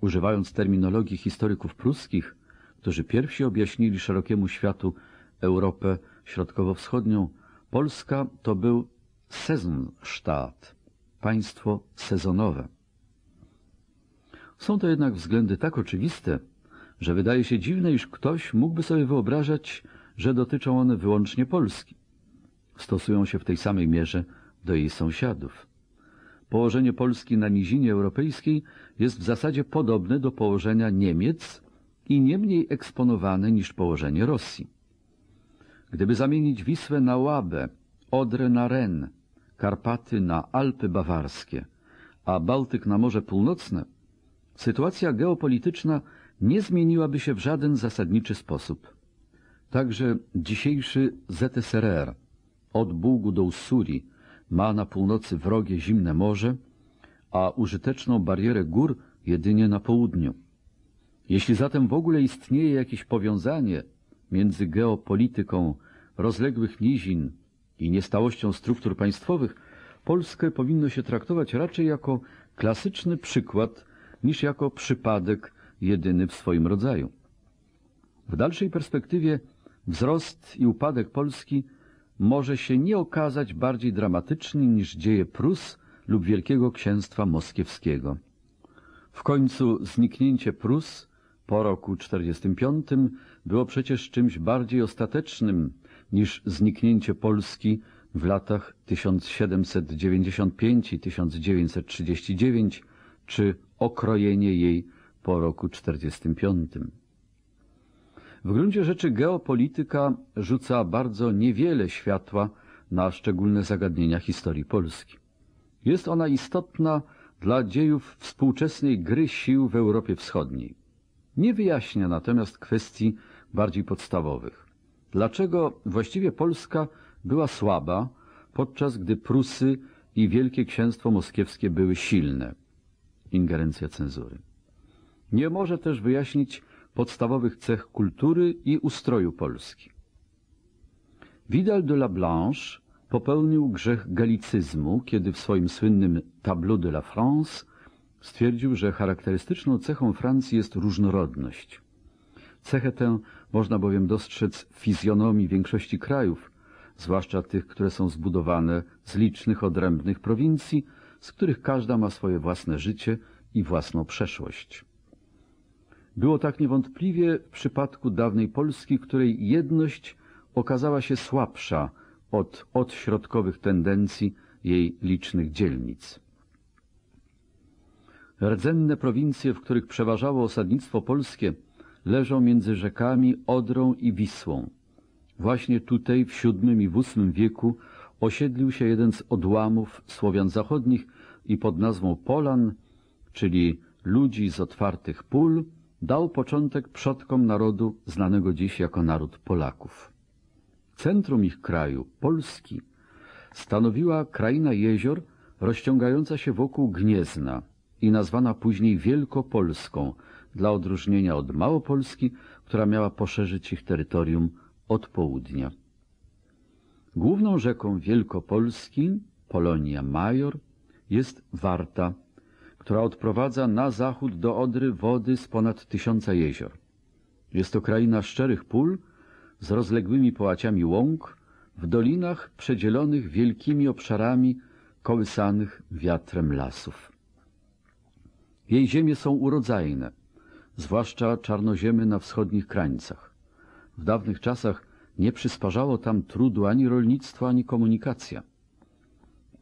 Używając terminologii historyków pruskich, którzy pierwsi objaśnili szerokiemu światu Europę środkowo-wschodnią, Polska to był Sezonstaat, państwo sezonowe. Są to jednak względy tak oczywiste, że wydaje się dziwne, iż ktoś mógłby sobie wyobrażać, że dotyczą one wyłącznie Polski stosują się w tej samej mierze do jej sąsiadów. Położenie Polski na nizinie europejskiej jest w zasadzie podobne do położenia Niemiec i nie mniej eksponowane niż położenie Rosji. Gdyby zamienić Wisłę na Łabę, Odrę na Ren, Karpaty na Alpy Bawarskie, a Bałtyk na Morze Północne, sytuacja geopolityczna nie zmieniłaby się w żaden zasadniczy sposób. Także dzisiejszy ZSRR – od Bugu do Ussuri ma na północy wrogie zimne morze, a użyteczną barierę gór jedynie na południu. Jeśli zatem w ogóle istnieje jakieś powiązanie między geopolityką rozległych nizin i niestałością struktur państwowych, Polskę powinno się traktować raczej jako klasyczny przykład niż jako przypadek jedyny w swoim rodzaju. W dalszej perspektywie wzrost i upadek Polski może się nie okazać bardziej dramatyczny niż dzieje Prus lub Wielkiego Księstwa Moskiewskiego. W końcu zniknięcie Prus po roku 45 było przecież czymś bardziej ostatecznym niż zniknięcie Polski w latach 1795 i 1939 czy okrojenie jej po roku 45. W gruncie rzeczy geopolityka rzuca bardzo niewiele światła na szczególne zagadnienia historii Polski. Jest ona istotna dla dziejów współczesnej gry sił w Europie Wschodniej. Nie wyjaśnia natomiast kwestii bardziej podstawowych. Dlaczego właściwie Polska była słaba, podczas gdy Prusy i Wielkie Księstwo Moskiewskie były silne? Ingerencja cenzury. Nie może też wyjaśnić podstawowych cech kultury i ustroju Polski. Vidal de la Blanche popełnił grzech galicyzmu, kiedy w swoim słynnym Tableau de la France stwierdził, że charakterystyczną cechą Francji jest różnorodność. Cechę tę można bowiem dostrzec w fizjonomii większości krajów, zwłaszcza tych, które są zbudowane z licznych odrębnych prowincji, z których każda ma swoje własne życie i własną przeszłość. Było tak niewątpliwie w przypadku dawnej Polski, której jedność okazała się słabsza od odśrodkowych tendencji jej licznych dzielnic. Rdzenne prowincje, w których przeważało osadnictwo polskie, leżą między rzekami Odrą i Wisłą. Właśnie tutaj w VII i VIII wieku osiedlił się jeden z odłamów Słowian zachodnich i pod nazwą Polan, czyli ludzi z otwartych pól, dał początek przodkom narodu znanego dziś jako naród Polaków. Centrum ich kraju, Polski, stanowiła kraina jezior rozciągająca się wokół Gniezna i nazwana później Wielkopolską dla odróżnienia od Małopolski, która miała poszerzyć ich terytorium od południa. Główną rzeką Wielkopolski, Polonia Major, jest Warta, która odprowadza na zachód do Odry wody z ponad tysiąca jezior. Jest to kraina szczerych pól z rozległymi połaciami łąk, w dolinach przedzielonych wielkimi obszarami kołysanych wiatrem lasów. Jej ziemie są urodzajne, zwłaszcza czarnoziemy na wschodnich krańcach. W dawnych czasach nie przysparzało tam trudu ani rolnictwo, ani komunikacja.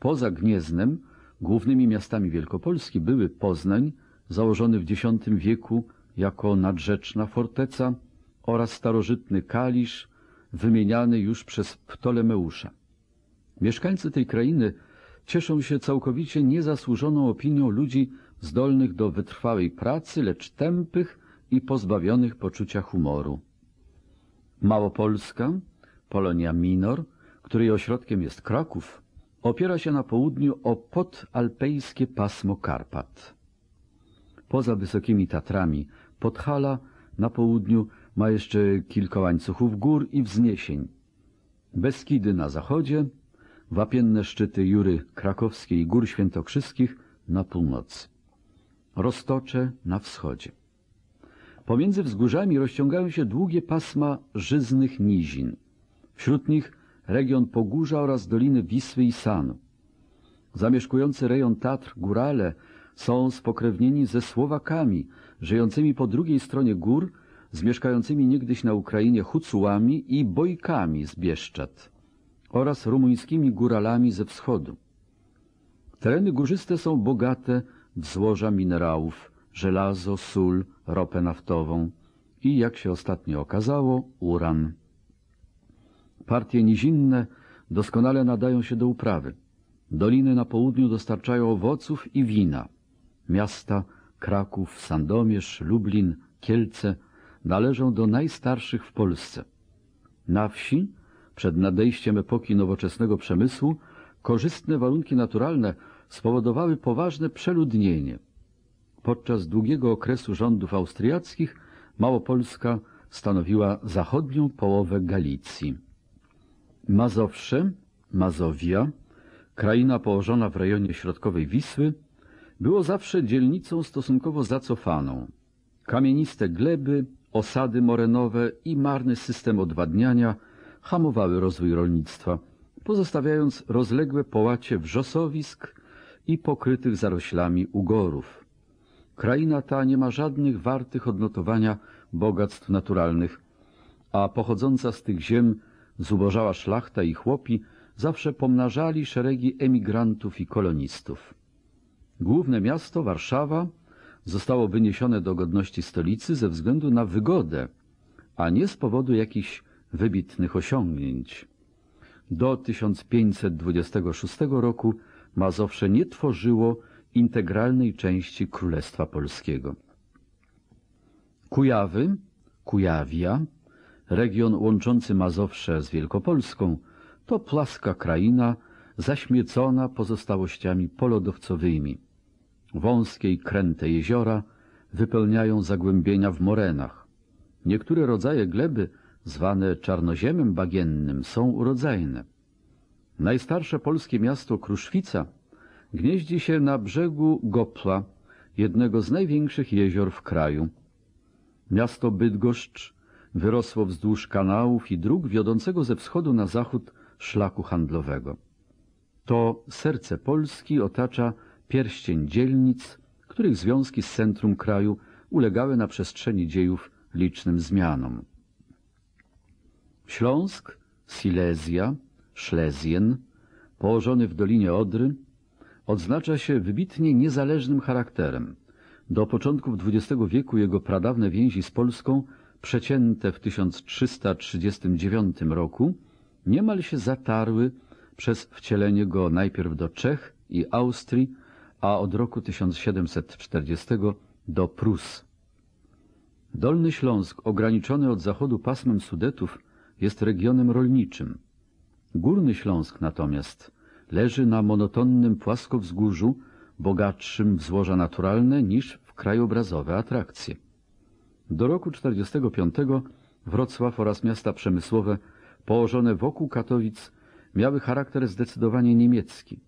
Poza Gnieznem Głównymi miastami Wielkopolski były Poznań, założony w X wieku jako nadrzeczna forteca oraz starożytny Kalisz, wymieniany już przez Ptolemeusza. Mieszkańcy tej krainy cieszą się całkowicie niezasłużoną opinią ludzi zdolnych do wytrwałej pracy, lecz tępych i pozbawionych poczucia humoru. Małopolska, Polonia Minor, której ośrodkiem jest Kraków, opiera się na południu o podalpejskie pasmo Karpat. Poza wysokimi Tatrami Podhala na południu ma jeszcze kilka łańcuchów gór i wzniesień. Beskidy na zachodzie, wapienne szczyty Jury Krakowskiej i Gór Świętokrzyskich na północy. Roztocze na wschodzie. Pomiędzy wzgórzami rozciągają się długie pasma żyznych nizin. Wśród nich region Pogórza oraz doliny Wisły i Sanu. Zamieszkujący rejon Tatr górale są spokrewnieni ze Słowakami, żyjącymi po drugiej stronie gór, z mieszkającymi niegdyś na Ukrainie Hucułami i Bojkami z Bieszczad oraz rumuńskimi góralami ze wschodu. Tereny górzyste są bogate w złoża minerałów, żelazo, sól, ropę naftową i, jak się ostatnio okazało, uran. Partie nizinne doskonale nadają się do uprawy. Doliny na południu dostarczają owoców i wina. Miasta Kraków, Sandomierz, Lublin, Kielce należą do najstarszych w Polsce. Na wsi, przed nadejściem epoki nowoczesnego przemysłu, korzystne warunki naturalne spowodowały poważne przeludnienie. Podczas długiego okresu rządów austriackich Małopolska stanowiła zachodnią połowę Galicji. Mazowsze, Mazowia, kraina położona w rejonie środkowej Wisły, było zawsze dzielnicą stosunkowo zacofaną. Kamieniste gleby, osady morenowe i marny system odwadniania hamowały rozwój rolnictwa, pozostawiając rozległe połacie wrzosowisk i pokrytych zaroślami ugorów. Kraina ta nie ma żadnych wartych odnotowania bogactw naturalnych, a pochodząca z tych ziem zubożała szlachta i chłopi zawsze pomnażali szeregi emigrantów i kolonistów. Główne miasto, Warszawa, zostało wyniesione do godności stolicy ze względu na wygodę, a nie z powodu jakichś wybitnych osiągnięć. Do 1526 roku Mazowsze nie tworzyło integralnej części Królestwa Polskiego. Kujawy, Kujawia, region łączący Mazowsze z Wielkopolską, to płaska kraina zaśmiecona pozostałościami polodowcowymi. Wąskie i kręte jeziora wypełniają zagłębienia w morenach. Niektóre rodzaje gleby, zwane czarnoziemem bagiennym, są urodzajne. Najstarsze polskie miasto Kruszwica gnieździ się na brzegu Gopla, jednego z największych jezior w kraju. Miasto Bydgoszcz wyrosło wzdłuż kanałów i dróg wiodącego ze wschodu na zachód szlaku handlowego. To serce Polski otacza pierścień dzielnic, których związki z centrum kraju ulegały na przestrzeni dziejów licznym zmianom. Śląsk, Silesia, Szlezien, położony w Dolinie Odry, odznacza się wybitnie niezależnym charakterem. Do początków XX wieku jego pradawne więzi z Polską przecięte w 1339 roku, niemal się zatarły przez wcielenie go najpierw do Czech i Austrii, a od roku 1740 do Prus. Dolny Śląsk, ograniczony od zachodu pasmem Sudetów, jest regionem rolniczym. Górny Śląsk natomiast leży na monotonnym płaskowzgórzu, bogatszym w złoża naturalne niż w krajobrazowe atrakcje. Do roku 1945 Wrocław oraz miasta przemysłowe położone wokół Katowic miały charakter zdecydowanie niemiecki.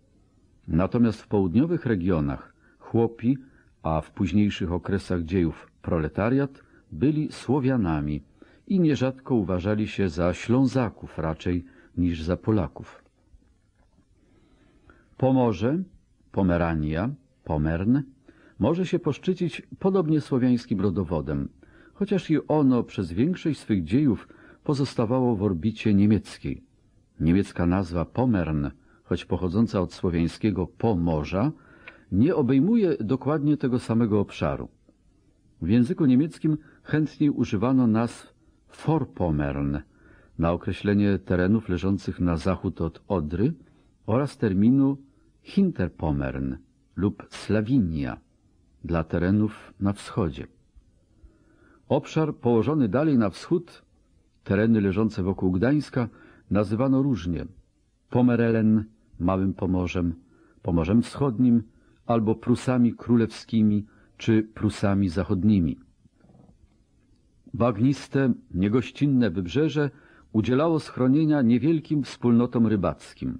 Natomiast w południowych regionach chłopi, a w późniejszych okresach dziejów proletariat, byli Słowianami i nierzadko uważali się za Ślązaków raczej niż za Polaków. Pomorze, Pomerania, Pomern może się poszczycić podobnie słowiańskim rodowodem, chociaż i ono przez większość swych dziejów pozostawało w orbicie niemieckiej. Niemiecka nazwa Pomern, choć pochodząca od słowiańskiego Pomorza, nie obejmuje dokładnie tego samego obszaru. W języku niemieckim chętniej używano nazw Forpommern na określenie terenów leżących na zachód od Odry oraz terminu Hinterpomern lub Slawinia dla terenów na wschodzie. Obszar położony dalej na wschód, tereny leżące wokół Gdańska, nazywano różnie Pomerelen, Małym Pomorzem, Pomorzem Wschodnim albo Prusami Królewskimi czy Prusami Zachodnimi. Bagniste, niegościnne wybrzeże udzielało schronienia niewielkim wspólnotom rybackim.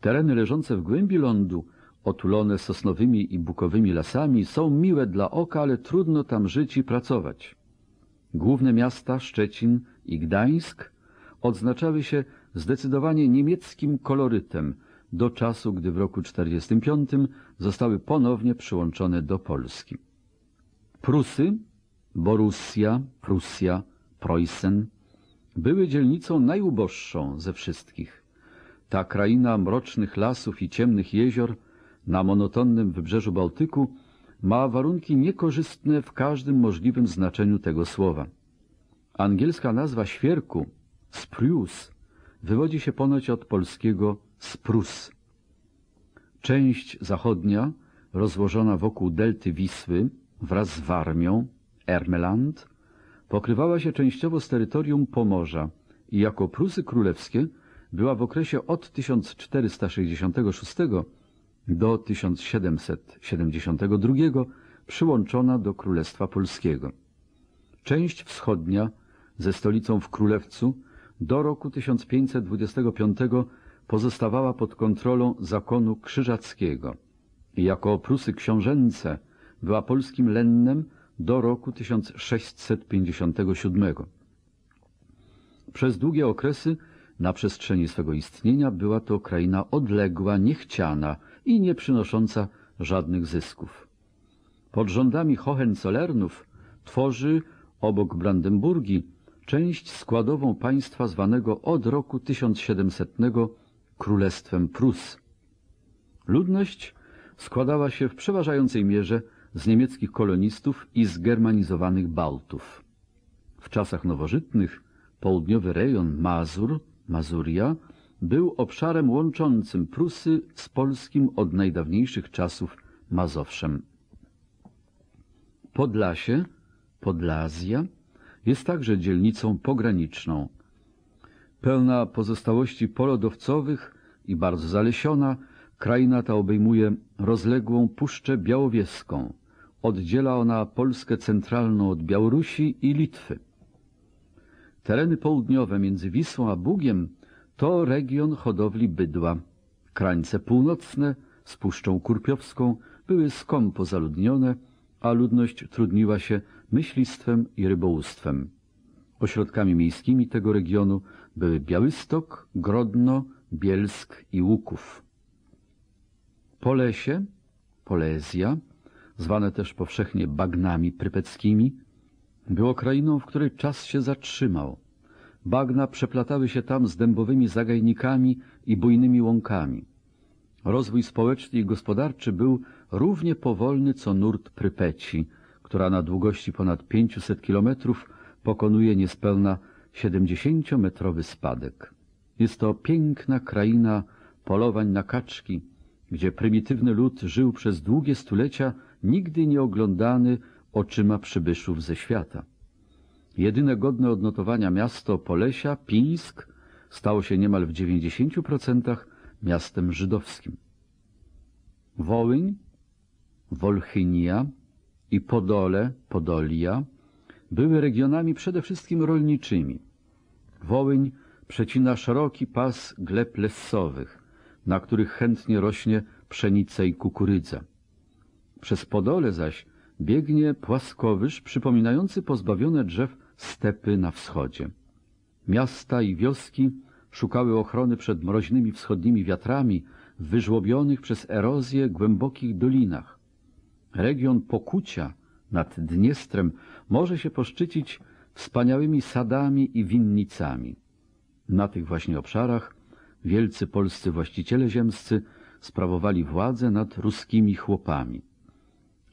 Tereny leżące w głębi lądu otulone sosnowymi i bukowymi lasami, są miłe dla oka, ale trudno tam żyć i pracować. Główne miasta Szczecin i Gdańsk odznaczały się zdecydowanie niemieckim kolorytem do czasu, gdy w roku 45 zostały ponownie przyłączone do Polski. Prusy, Borussia, Prusja, Preussen były dzielnicą najuboższą ze wszystkich. Ta kraina mrocznych lasów i ciemnych jezior – na monotonnym wybrzeżu Bałtyku ma warunki niekorzystne w każdym możliwym znaczeniu tego słowa. Angielska nazwa świerku, spruce, wywodzi się ponoć od polskiego sprus. Część zachodnia, rozłożona wokół delty Wisły wraz z Warmią, Ermeland, pokrywała się częściowo z terytorium Pomorza i jako Prusy Królewskie była w okresie od 1466 do 1772 przyłączona do Królestwa Polskiego. Część wschodnia ze stolicą w Królewcu do roku 1525 pozostawała pod kontrolą zakonu krzyżackiego i jako Prusy książęce była polskim lennem do roku 1657. Przez długie okresy na przestrzeni swego istnienia była to kraina odległa, niechciana, i nie przynosząca żadnych zysków. Pod rządami Hohenzollernów tworzy obok Brandenburgii część składową państwa zwanego od roku 1700 Królestwem Prus. Ludność składała się w przeważającej mierze z niemieckich kolonistów i zgermanizowanych Bałtów. W czasach nowożytnych południowy rejon Mazur, Mazuria był obszarem łączącym Prusy z polskim od najdawniejszych czasów Mazowszem. Podlasie, Podlazja, jest także dzielnicą pograniczną. Pełna pozostałości polodowcowych i bardzo zalesiona, kraina ta obejmuje rozległą Puszczę Białowieską. Oddziela ona Polskę centralną od Białorusi i Litwy. Tereny południowe między Wisłą a Bugiem to region hodowli bydła. Krańce północne z Puszczą Kurpiowską były skąpo zaludnione, a ludność trudniła się myślistwem i rybołówstwem. Ośrodkami miejskimi tego regionu były Białystok, Grodno, Bielsk i Łuków. Polesie, Polezja, zwane też powszechnie bagnami prypeckimi, było krainą, w której czas się zatrzymał. Bagna przeplatały się tam z dębowymi zagajnikami i bujnymi łąkami. Rozwój społeczny i gospodarczy był równie powolny co nurt Prypeci, która na długości ponad 500 kilometrów pokonuje niespełna 70-metrowy spadek. Jest to piękna kraina polowań na kaczki, gdzie prymitywny lud żył przez długie stulecia nigdy nie oglądany oczyma przybyszów ze świata. Jedyne godne odnotowania miasto Polesia, Pińsk, stało się niemal w 90% miastem żydowskim. Wołyń, Wolchynia i Podole, Podolia były regionami przede wszystkim rolniczymi. Wołyń przecina szeroki pas gleb lesowych, na których chętnie rośnie pszenica i kukurydza. Przez Podole zaś biegnie płaskowyż przypominający pozbawione drzew stepy na wschodzie. Miasta i wioski szukały ochrony przed mroźnymi wschodnimi wiatrami w wyżłobionych przez erozję głębokich dolinach. Region Pokucia nad Dniestrem może się poszczycić wspaniałymi sadami i winnicami. Na tych właśnie obszarach wielcy polscy właściciele ziemscy sprawowali władzę nad ruskimi chłopami.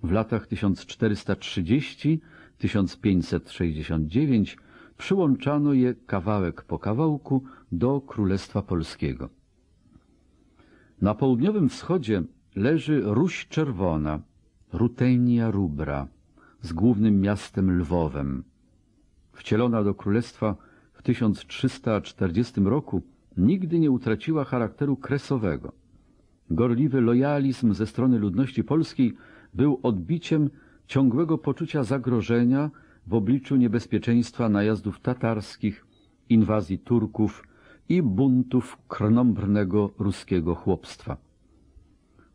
W latach 1430 1569 przyłączano je kawałek po kawałku do Królestwa Polskiego. Na południowym wschodzie leży Ruś Czerwona, Rutenia Rubra, z głównym miastem Lwowem. Wcielona do królestwa w 1340 roku nigdy nie utraciła charakteru kresowego. Gorliwy lojalizm ze strony ludności polskiej był odbiciem ciągłego poczucia zagrożenia w obliczu niebezpieczeństwa najazdów tatarskich, inwazji Turków i buntów krnąbrnego ruskiego chłopstwa.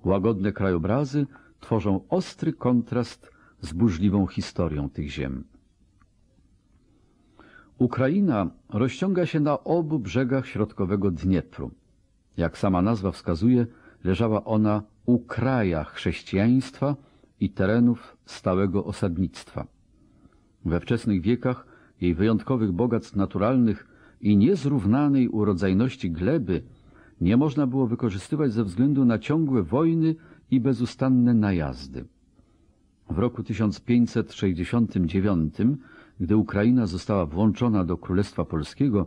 Łagodne krajobrazy tworzą ostry kontrast z burzliwą historią tych ziem. Ukraina rozciąga się na obu brzegach środkowego Dniepru. Jak sama nazwa wskazuje, leżała ona u kraja chrześcijaństwa i terenów stałego osadnictwa. We wczesnych wiekach jej wyjątkowych bogactw naturalnych i niezrównanej urodzajności gleby nie można było wykorzystywać ze względu na ciągłe wojny i bezustanne najazdy. W roku 1569, gdy Ukraina została włączona do Królestwa Polskiego,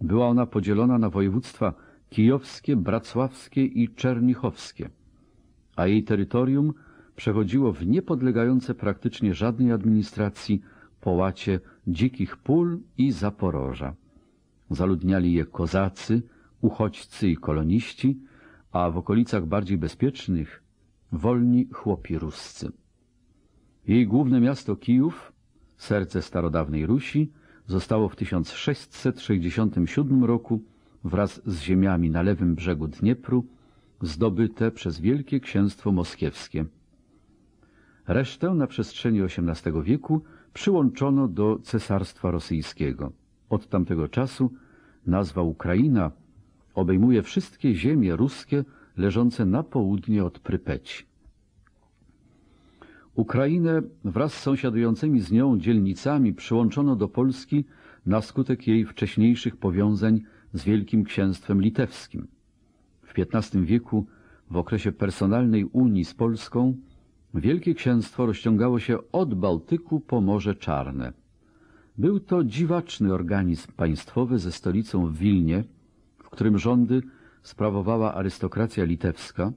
była ona podzielona na województwa kijowskie, bracławskie i czernichowskie, a jej terytorium – przechodziło w niepodlegające praktycznie żadnej administracji połacie dzikich pól i Zaporoża. Zaludniali je kozacy, uchodźcy i koloniści, a w okolicach bardziej bezpiecznych wolni chłopi ruscy. Jej główne miasto Kijów, serce starodawnej Rusi, zostało w 1667 roku wraz z ziemiami na lewym brzegu Dniepru zdobyte przez Wielkie Księstwo Moskiewskie – Resztę na przestrzeni XVIII wieku przyłączono do Cesarstwa Rosyjskiego. Od tamtego czasu nazwa Ukraina obejmuje wszystkie ziemie ruskie leżące na południe od Prypeci. Ukrainę wraz z sąsiadującymi z nią dzielnicami przyłączono do Polski na skutek jej wcześniejszych powiązań z Wielkim Księstwem Litewskim. W XV wieku w okresie personalnej unii z Polską Wielkie Księstwo rozciągało się od Bałtyku po Morze Czarne. Był to dziwaczny organizm państwowy ze stolicą w Wilnie, w którym rządy sprawowała arystokracja litewska,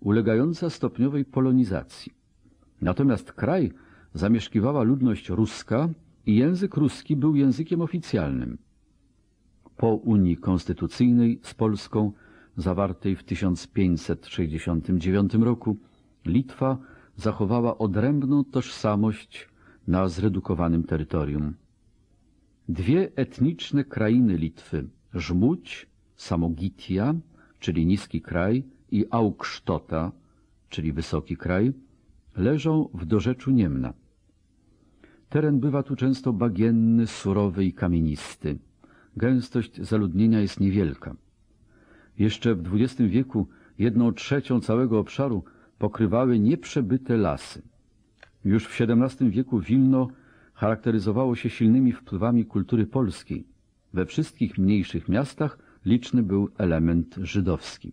ulegająca stopniowej polonizacji. Natomiast kraj zamieszkiwała ludność ruska i język ruski był językiem oficjalnym. Po Unii Konstytucyjnej z Polską zawartej w 1569 roku Litwa zachowała odrębną tożsamość na zredukowanym terytorium. Dwie etniczne krainy Litwy, Żmudź, Samogitia, czyli niski kraj, i Augsztota, czyli wysoki kraj, leżą w dorzeczu Niemna. Teren bywa tu często bagienny, surowy i kamienisty. Gęstość zaludnienia jest niewielka. Jeszcze w XX wieku jedną trzecią całego obszaru pokrywały nieprzebyte lasy. Już w XVII wieku Wilno charakteryzowało się silnymi wpływami kultury polskiej. We wszystkich mniejszych miastach liczny był element żydowski.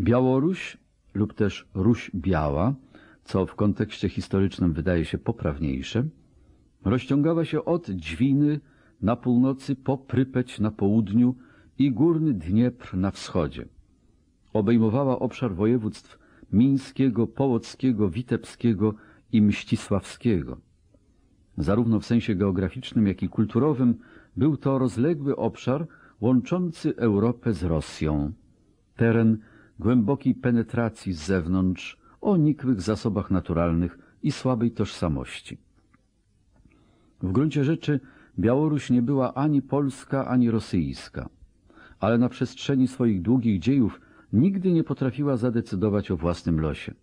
Białoruś lub też Ruś Biała, co w kontekście historycznym wydaje się poprawniejsze, rozciągała się od Dźwiny na północy po Prypeć na południu i Górny Dniepr na wschodzie obejmowała obszar województw mińskiego, połockiego, witebskiego i mścisławskiego. Zarówno w sensie geograficznym, jak i kulturowym był to rozległy obszar łączący Europę z Rosją. Teren głębokiej penetracji z zewnątrz, o nikłych zasobach naturalnych i słabej tożsamości. W gruncie rzeczy Białoruś nie była ani polska, ani rosyjska, ale na przestrzeni swoich długich dziejów nigdy nie potrafiła zadecydować o własnym losie.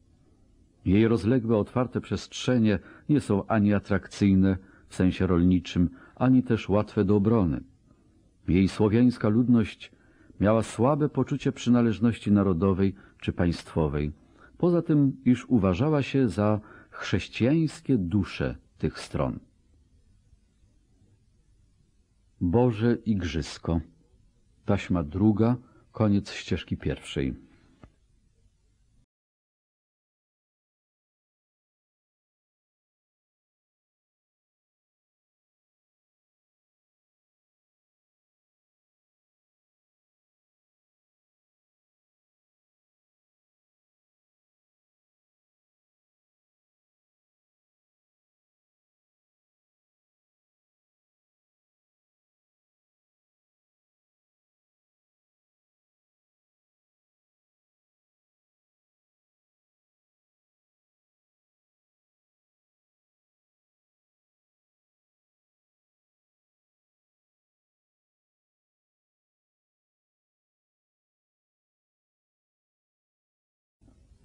Jej rozległe, otwarte przestrzenie nie są ani atrakcyjne w sensie rolniczym, ani też łatwe do obrony. Jej słowiańska ludność miała słabe poczucie przynależności narodowej czy państwowej, poza tym, iż uważała się za chrześcijańskie dusze tych stron. Boże Igrzysko Taśma druga Koniec ścieżki pierwszej.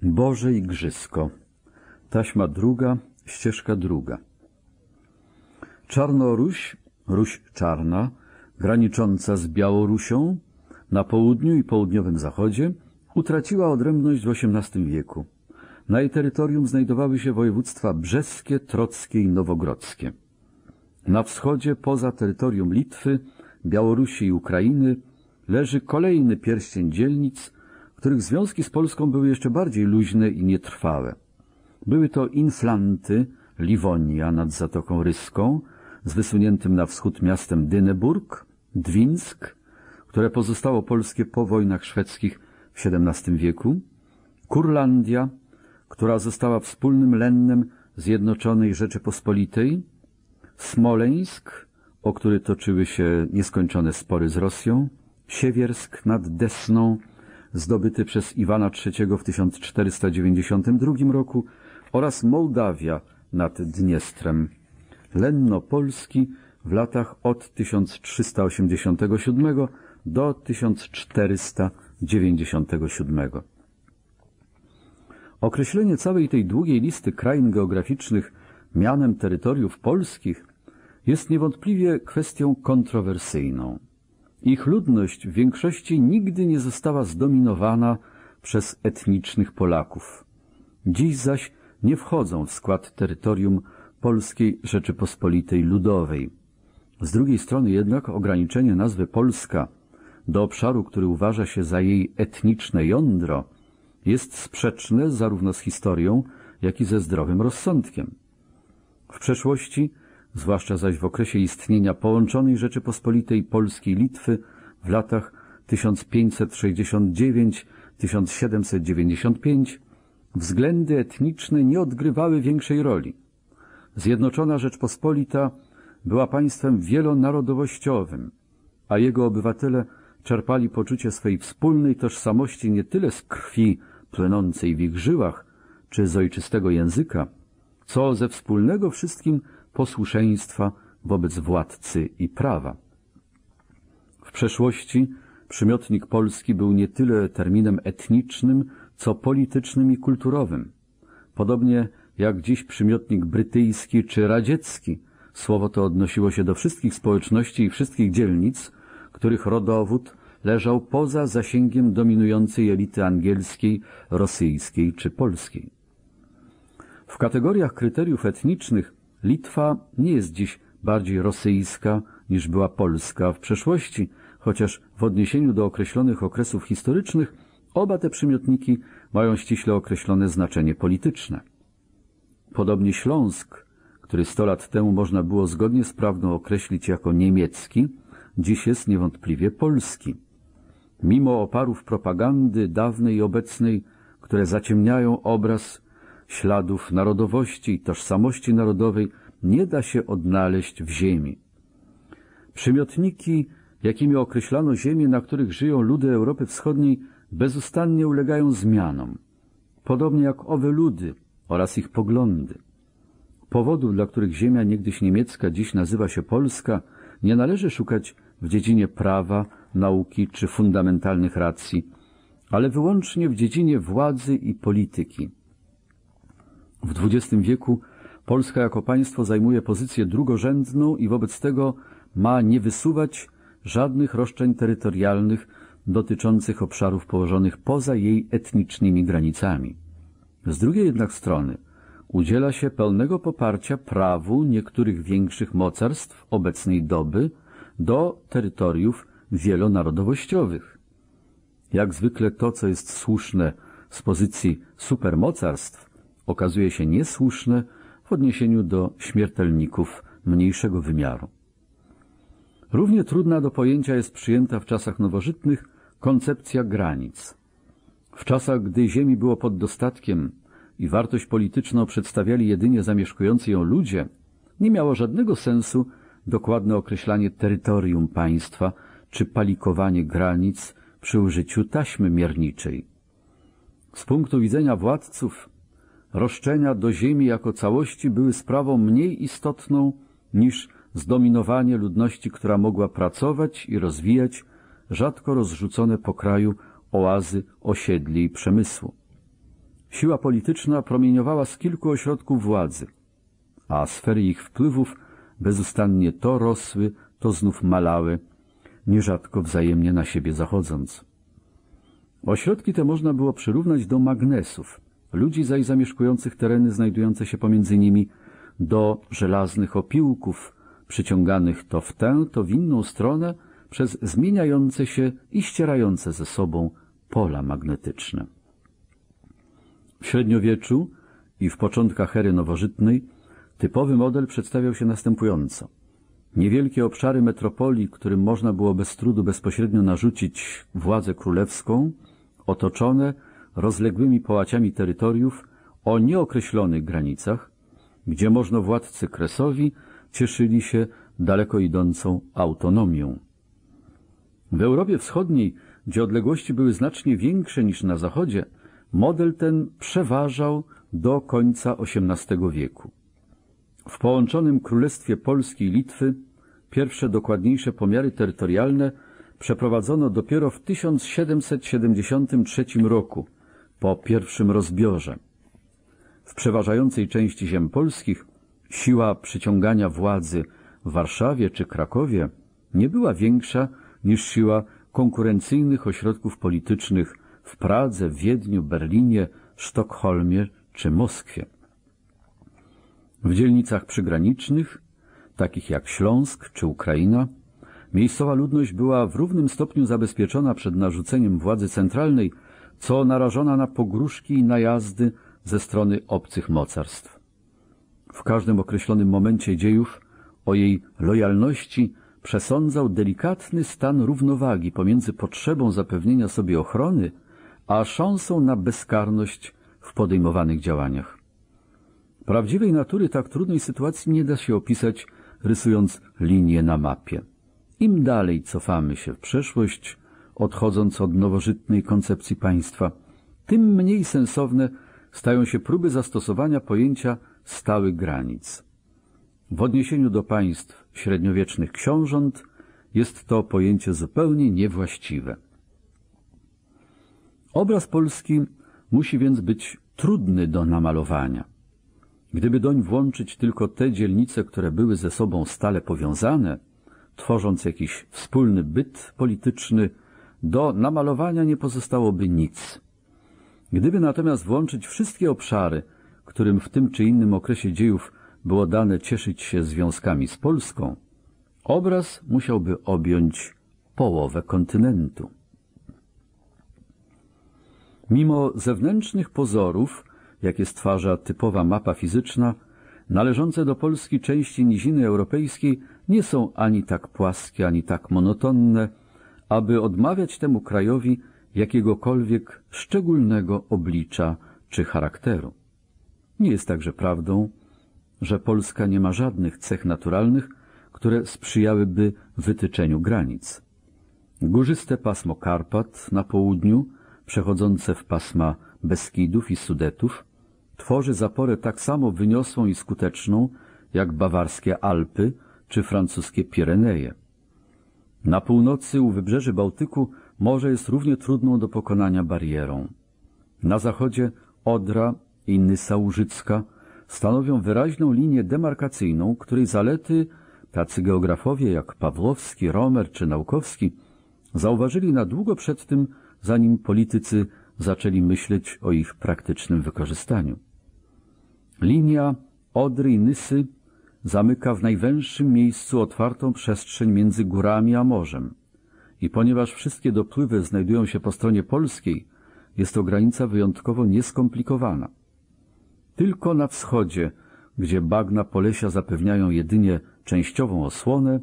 Boże Igrzysko. Taśma druga, ścieżka druga. Czarnoruś, Ruś Czarna, granicząca z Białorusią, na południu i południowym zachodzie, utraciła odrębność w XVIII wieku. Na jej terytorium znajdowały się województwa brzeskie, trockie i nowogrodzkie. Na wschodzie, poza terytorium Litwy, Białorusi i Ukrainy, leży kolejny pierścień dzielnic – których związki z Polską były jeszcze bardziej luźne i nietrwałe. Były to Inflanty, Livonia nad Zatoką Ryską, z wysuniętym na wschód miastem Dyneburg, Dwinsk, które pozostało polskie po wojnach szwedzkich w XVII wieku, Kurlandia, która została wspólnym lennem Zjednoczonej Rzeczypospolitej, Smoleńsk, o który toczyły się nieskończone spory z Rosją, Siewiersk nad Desną, zdobyty przez Iwana III w 1492 roku oraz Mołdawia nad Dniestrem. Lenno Polski w latach od 1387 do 1497. Określenie całej tej długiej listy krain geograficznych mianem terytoriów polskich jest niewątpliwie kwestią kontrowersyjną. Ich ludność w większości nigdy nie została zdominowana przez etnicznych Polaków. Dziś zaś nie wchodzą w skład terytorium Polskiej Rzeczypospolitej Ludowej. Z drugiej strony jednak ograniczenie nazwy Polska do obszaru, który uważa się za jej etniczne jądro, jest sprzeczne zarówno z historią, jak i ze zdrowym rozsądkiem. W przeszłości zwłaszcza zaś w okresie istnienia połączonej Rzeczypospolitej Polskiej Litwy w latach 1569-1795 względy etniczne nie odgrywały większej roli. Zjednoczona Rzeczpospolita była państwem wielonarodowościowym, a jego obywatele czerpali poczucie swej wspólnej tożsamości nie tyle z krwi płynącej w ich żyłach, czy z ojczystego języka, co ze wspólnego wszystkim posłuszeństwa wobec władcy i prawa. W przeszłości przymiotnik polski był nie tyle terminem etnicznym, co politycznym i kulturowym. Podobnie jak dziś przymiotnik brytyjski czy radziecki, słowo to odnosiło się do wszystkich społeczności i wszystkich dzielnic, których rodowód leżał poza zasięgiem dominującej elity angielskiej, rosyjskiej czy polskiej. W kategoriach kryteriów etnicznych Litwa nie jest dziś bardziej rosyjska niż była Polska w przeszłości, chociaż w odniesieniu do określonych okresów historycznych oba te przymiotniki mają ściśle określone znaczenie polityczne. Podobnie Śląsk, który 100 lat temu można było zgodnie z prawdą określić jako niemiecki, dziś jest niewątpliwie polski. Mimo oparów propagandy dawnej i obecnej, które zaciemniają obraz śladów narodowości i tożsamości narodowej nie da się odnaleźć w ziemi. Przymiotniki, jakimi określano ziemię, na których żyją ludy Europy Wschodniej, bezustannie ulegają zmianom, podobnie jak owe ludy oraz ich poglądy. Powodów, dla których ziemia niegdyś niemiecka dziś nazywa się Polska, nie należy szukać w dziedzinie prawa, nauki czy fundamentalnych racji, ale wyłącznie w dziedzinie władzy i polityki. W XX wieku Polska jako państwo zajmuje pozycję drugorzędną i wobec tego ma nie wysuwać żadnych roszczeń terytorialnych dotyczących obszarów położonych poza jej etnicznymi granicami. Z drugiej jednak strony udziela się pełnego poparcia prawu niektórych większych mocarstw obecnej doby do terytoriów wielonarodowościowych. Jak zwykle to, co jest słuszne z pozycji supermocarstw, okazuje się niesłuszne w odniesieniu do śmiertelników mniejszego wymiaru. Równie trudna do pojęcia jest przyjęta w czasach nowożytnych koncepcja granic. W czasach, gdy ziemi było pod dostatkiem i wartość polityczną przedstawiali jedynie zamieszkujący ją ludzie, nie miało żadnego sensu dokładne określanie terytorium państwa czy palikowanie granic przy użyciu taśmy mierniczej. Z punktu widzenia władców roszczenia do ziemi jako całości były sprawą mniej istotną niż zdominowanie ludności, która mogła pracować i rozwijać rzadko rozrzucone po kraju oazy osiedli i przemysłu. Siła polityczna promieniowała z kilku ośrodków władzy, a sfery ich wpływów bezustannie to rosły, to znów malały, nierzadko wzajemnie na siebie zachodząc. Ośrodki te można było przyrównać do magnesów – ludzi zaś zamieszkujących tereny znajdujące się pomiędzy nimi do żelaznych opiłków, przyciąganych to w tę, to w inną stronę przez zmieniające się i ścierające ze sobą pola magnetyczne. W średniowieczu i w początkach ery nowożytnej typowy model przedstawiał się następująco. Niewielkie obszary metropolii, którym można było bez trudu bezpośrednio narzucić władzę królewską, otoczone rozległymi połaciami terytoriów o nieokreślonych granicach, gdzie można władcy Kresowi cieszyli się daleko idącą autonomią. W Europie Wschodniej, gdzie odległości były znacznie większe niż na Zachodzie, model ten przeważał do końca XVIII wieku. W połączonym Królestwie Polski i Litwy pierwsze dokładniejsze pomiary terytorialne przeprowadzono dopiero w 1773 roku – po pierwszym rozbiorze. W przeważającej części ziem polskich siła przyciągania władzy w Warszawie czy Krakowie nie była większa niż siła konkurencyjnych ośrodków politycznych w Pradze, Wiedniu, Berlinie, Sztokholmie czy Moskwie. W dzielnicach przygranicznych, takich jak Śląsk czy Ukraina, miejscowa ludność była w równym stopniu zabezpieczona przed narzuceniem władzy centralnej co narażona na pogróżki i najazdy ze strony obcych mocarstw. W każdym określonym momencie dziejów o jej lojalności przesądzał delikatny stan równowagi pomiędzy potrzebą zapewnienia sobie ochrony, a szansą na bezkarność w podejmowanych działaniach. Prawdziwej natury tak trudnej sytuacji nie da się opisać, rysując linie na mapie. Im dalej cofamy się w przeszłość, odchodząc od nowożytnej koncepcji państwa. Tym mniej sensowne stają się próby zastosowania pojęcia stałych granic. W odniesieniu do państw średniowiecznych książąt jest to pojęcie zupełnie niewłaściwe. Obraz Polski musi więc być trudny do namalowania. Gdyby doń włączyć tylko te dzielnice, które były ze sobą stale powiązane, tworząc jakiś wspólny byt polityczny, do namalowania nie pozostałoby nic. Gdyby natomiast włączyć wszystkie obszary, którym w tym czy innym okresie dziejów było dane cieszyć się związkami z Polską, obraz musiałby objąć połowę kontynentu. Mimo zewnętrznych pozorów, jakie stwarza typowa mapa fizyczna, należące do Polski części niziny europejskiej nie są ani tak płaskie, ani tak monotonne, aby odmawiać temu krajowi jakiegokolwiek szczególnego oblicza czy charakteru. Nie jest także prawdą, że Polska nie ma żadnych cech naturalnych, które sprzyjałyby wytyczeniu granic. Górzyste pasmo Karpat na południu, przechodzące w pasma Beskidów i Sudetów, tworzy zaporę tak samo wyniosłą i skuteczną jak bawarskie Alpy czy francuskie Pireneje. Na północy u wybrzeży Bałtyku morze jest równie trudną do pokonania barierą. Na zachodzie Odra i Nysa Łużycka stanowią wyraźną linię demarkacyjną, której zalety tacy geografowie jak Pawłowski, Romer czy Naukowski zauważyli na długo przed tym, zanim politycy zaczęli myśleć o ich praktycznym wykorzystaniu. Linia Odry i Nysy zamyka w najwęższym miejscu otwartą przestrzeń między górami a morzem. I ponieważ wszystkie dopływy znajdują się po stronie polskiej, jest to granica wyjątkowo nieskomplikowana. Tylko na wschodzie, gdzie bagna Polesia zapewniają jedynie częściową osłonę,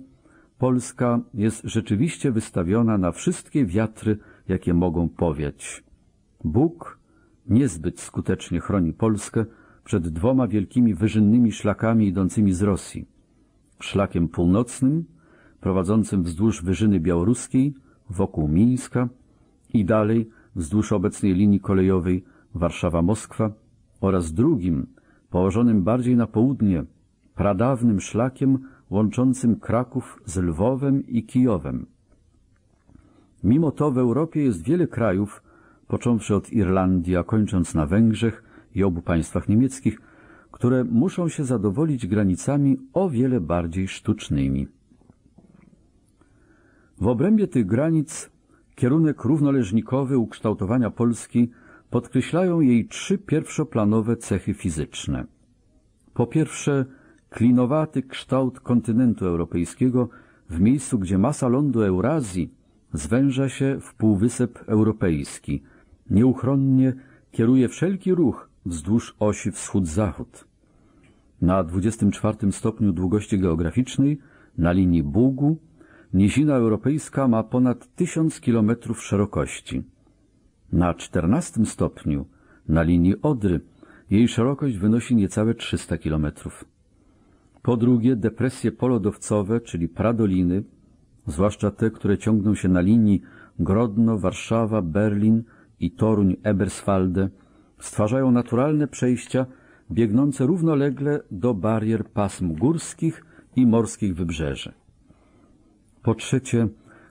Polska jest rzeczywiście wystawiona na wszystkie wiatry, jakie mogą powiać. Bóg niezbyt skutecznie chroni Polskę przed dwoma wielkimi wyżynnymi szlakami idącymi z Rosji. Szlakiem północnym, prowadzącym wzdłuż Wyżyny Białoruskiej, wokół Mińska i dalej wzdłuż obecnej linii kolejowej Warszawa-Moskwa oraz drugim, położonym bardziej na południe, pradawnym szlakiem łączącym Kraków z Lwowem i Kijowem. Mimo to w Europie jest wiele krajów, począwszy od Irlandii, a kończąc na Węgrzech, i obu państwach niemieckich, które muszą się zadowolić granicami o wiele bardziej sztucznymi. W obrębie tych granic kierunek równoleżnikowy ukształtowania Polski podkreślają jej trzy pierwszoplanowe cechy fizyczne. Po pierwsze, klinowaty kształt kontynentu europejskiego w miejscu, gdzie masa lądu Eurazji zwęża się w półwysep europejski. Nieuchronnie kieruje wszelki ruch wzdłuż osi wschód-zachód. Na 24 stopniu długości geograficznej, na linii Bugu, nizina europejska ma ponad 1000 km szerokości. Na 14 stopniu, na linii Odry, jej szerokość wynosi niecałe 300 km. Po drugie, depresje polodowcowe, czyli pradoliny, zwłaszcza te, które ciągną się na linii Grodno, Warszawa, Berlin i Toruń, Eberswalde, stwarzają naturalne przejścia biegnące równolegle do barier pasm górskich i morskich wybrzeży. Po trzecie,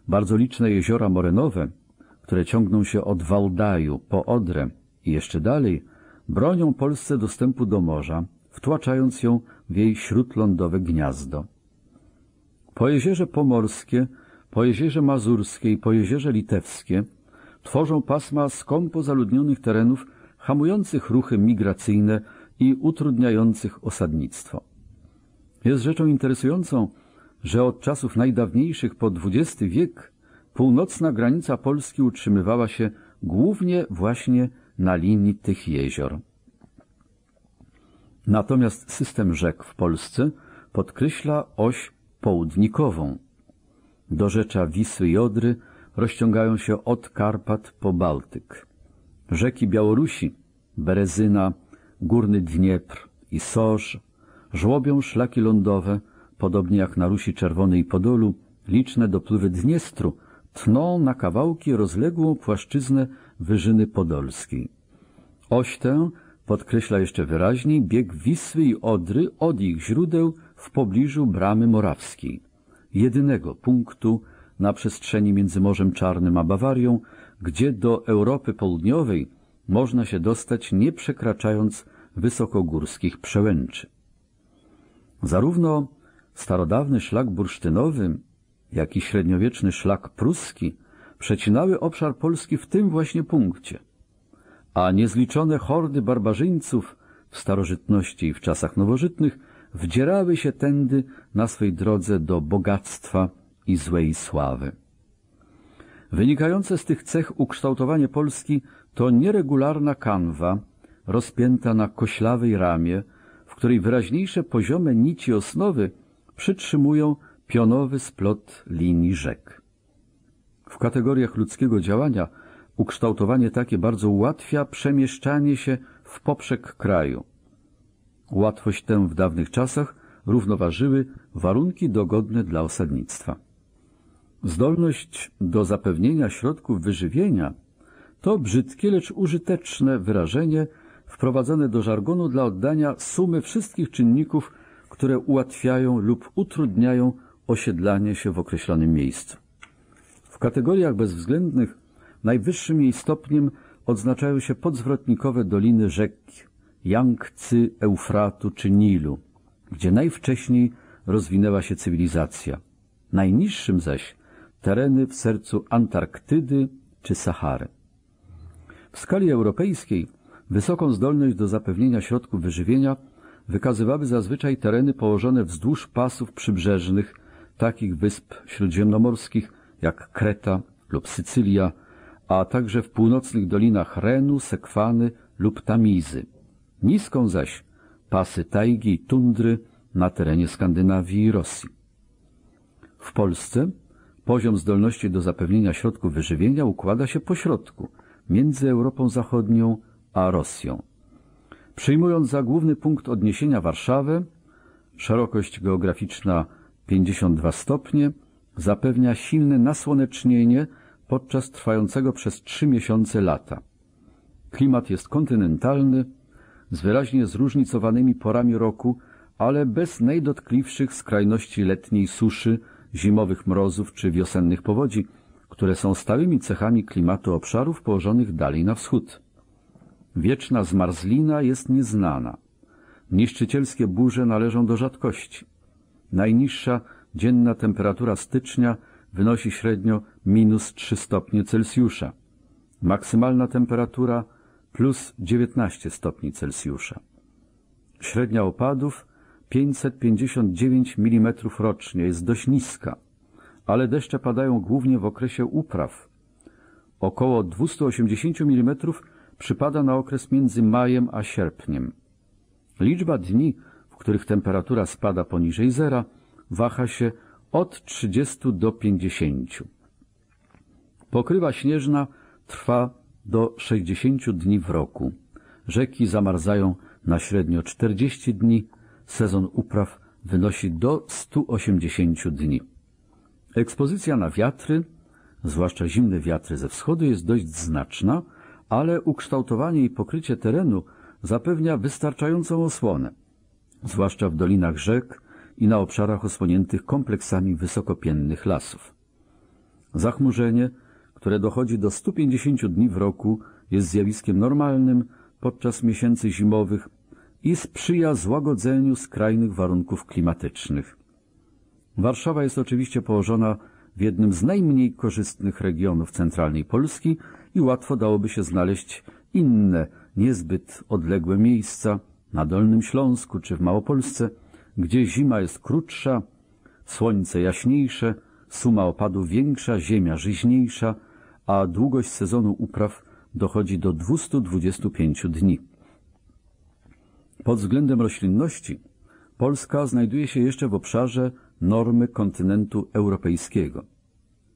bardzo liczne jeziora morenowe, które ciągną się od Wałdaju po Odrę i jeszcze dalej, bronią Polsce dostępu do morza, wtłaczając ją w jej śródlądowe gniazdo. Po jeziorze Pomorskie, po jeziorze Mazurskie i po jeziorze Litewskie tworzą pasma skąpo zaludnionych terenów hamujących ruchy migracyjne i utrudniających osadnictwo. Jest rzeczą interesującą, że od czasów najdawniejszych po XX wiek północna granica Polski utrzymywała się głównie właśnie na linii tych jezior. Natomiast system rzek w Polsce podkreśla oś południkową. Do rzecza Wisły i Odry rozciągają się od Karpat po Bałtyk. Rzeki Białorusi, Berezyna, Górny Dniepr i Soż żłobią szlaki lądowe, podobnie jak na Rusi Czerwonej i Podolu, liczne dopływy Dniestru tną na kawałki rozległą płaszczyznę Wyżyny Podolskiej. Oś tę podkreśla jeszcze wyraźniej bieg Wisły i Odry od ich źródeł w pobliżu Bramy Morawskiej, jedynego punktu na przestrzeni między Morzem Czarnym a Bawarią, gdzie do Europy Południowej można się dostać nie przekraczając wysokogórskich przełęczy. Zarówno starodawny szlak bursztynowy, jak i średniowieczny szlak pruski przecinały obszar Polski w tym właśnie punkcie, a niezliczone hordy barbarzyńców w starożytności i w czasach nowożytnych wdzierały się tędy na swej drodze do bogactwa i złej sławy. Wynikające z tych cech ukształtowanie Polski to nieregularna kanwa, rozpięta na koślawej ramie, w której wyraźniejsze poziome nici osnowy przytrzymują pionowy splot linii rzek. W kategoriach ludzkiego działania ukształtowanie takie bardzo ułatwia przemieszczanie się w poprzek kraju. Łatwość tę w dawnych czasach równoważyły warunki dogodne dla osadnictwa. Zdolność do zapewnienia środków wyżywienia to brzydkie, lecz użyteczne wyrażenie wprowadzane do żargonu dla oddania sumy wszystkich czynników, które ułatwiają lub utrudniają osiedlanie się w określonym miejscu. W kategoriach bezwzględnych najwyższym jej stopniem odznaczają się podzwrotnikowe doliny rzek Jangcy, Eufratu czy Nilu, gdzie najwcześniej rozwinęła się cywilizacja. Najniższym zaś tereny w sercu Antarktydy czy Sahary. W skali europejskiej wysoką zdolność do zapewnienia środków wyżywienia wykazywały zazwyczaj tereny położone wzdłuż pasów przybrzeżnych takich wysp śródziemnomorskich jak Kreta lub Sycylia, a także w północnych dolinach Renu, Sekwany lub Tamizy. Niską zaś pasy tajgi i tundry na terenie Skandynawii i Rosji. W Polsce Poziom zdolności do zapewnienia środków wyżywienia układa się pośrodku, między Europą Zachodnią a Rosją. Przyjmując za główny punkt odniesienia Warszawę, szerokość geograficzna 52 stopnie, zapewnia silne nasłonecznienie podczas trwającego przez trzy miesiące lata. Klimat jest kontynentalny, z wyraźnie zróżnicowanymi porami roku, ale bez najdotkliwszych skrajności letniej suszy zimowych mrozów czy wiosennych powodzi, które są stałymi cechami klimatu obszarów położonych dalej na wschód. Wieczna zmarzlina jest nieznana. Niszczycielskie burze należą do rzadkości. Najniższa dzienna temperatura stycznia wynosi średnio minus 3 stopnie Celsjusza. Maksymalna temperatura plus 19 stopni Celsjusza. Średnia opadów 559 mm rocznie, jest dość niska, ale deszcze padają głównie w okresie upraw. Około 280 mm przypada na okres między majem a sierpniem. Liczba dni, w których temperatura spada poniżej zera, waha się od 30 do 50. Pokrywa śnieżna trwa do 60 dni w roku. Rzeki zamarzają na średnio 40 dni, sezon upraw wynosi do 180 dni. Ekspozycja na wiatry, zwłaszcza zimne wiatry ze wschodu, jest dość znaczna, ale ukształtowanie i pokrycie terenu zapewnia wystarczającą osłonę, zwłaszcza w dolinach rzek i na obszarach osłoniętych kompleksami wysokopiennych lasów. Zachmurzenie, które dochodzi do 150 dni w roku, jest zjawiskiem normalnym podczas miesięcy zimowych i sprzyja złagodzeniu skrajnych warunków klimatycznych. Warszawa jest oczywiście położona w jednym z najmniej korzystnych regionów centralnej Polski i łatwo dałoby się znaleźć inne, niezbyt odległe miejsca na Dolnym Śląsku czy w Małopolsce, gdzie zima jest krótsza, słońce jaśniejsze, suma opadu większa, ziemia żyźniejsza, a długość sezonu upraw dochodzi do 225 dni. Pod względem roślinności Polska znajduje się jeszcze w obszarze normy kontynentu europejskiego.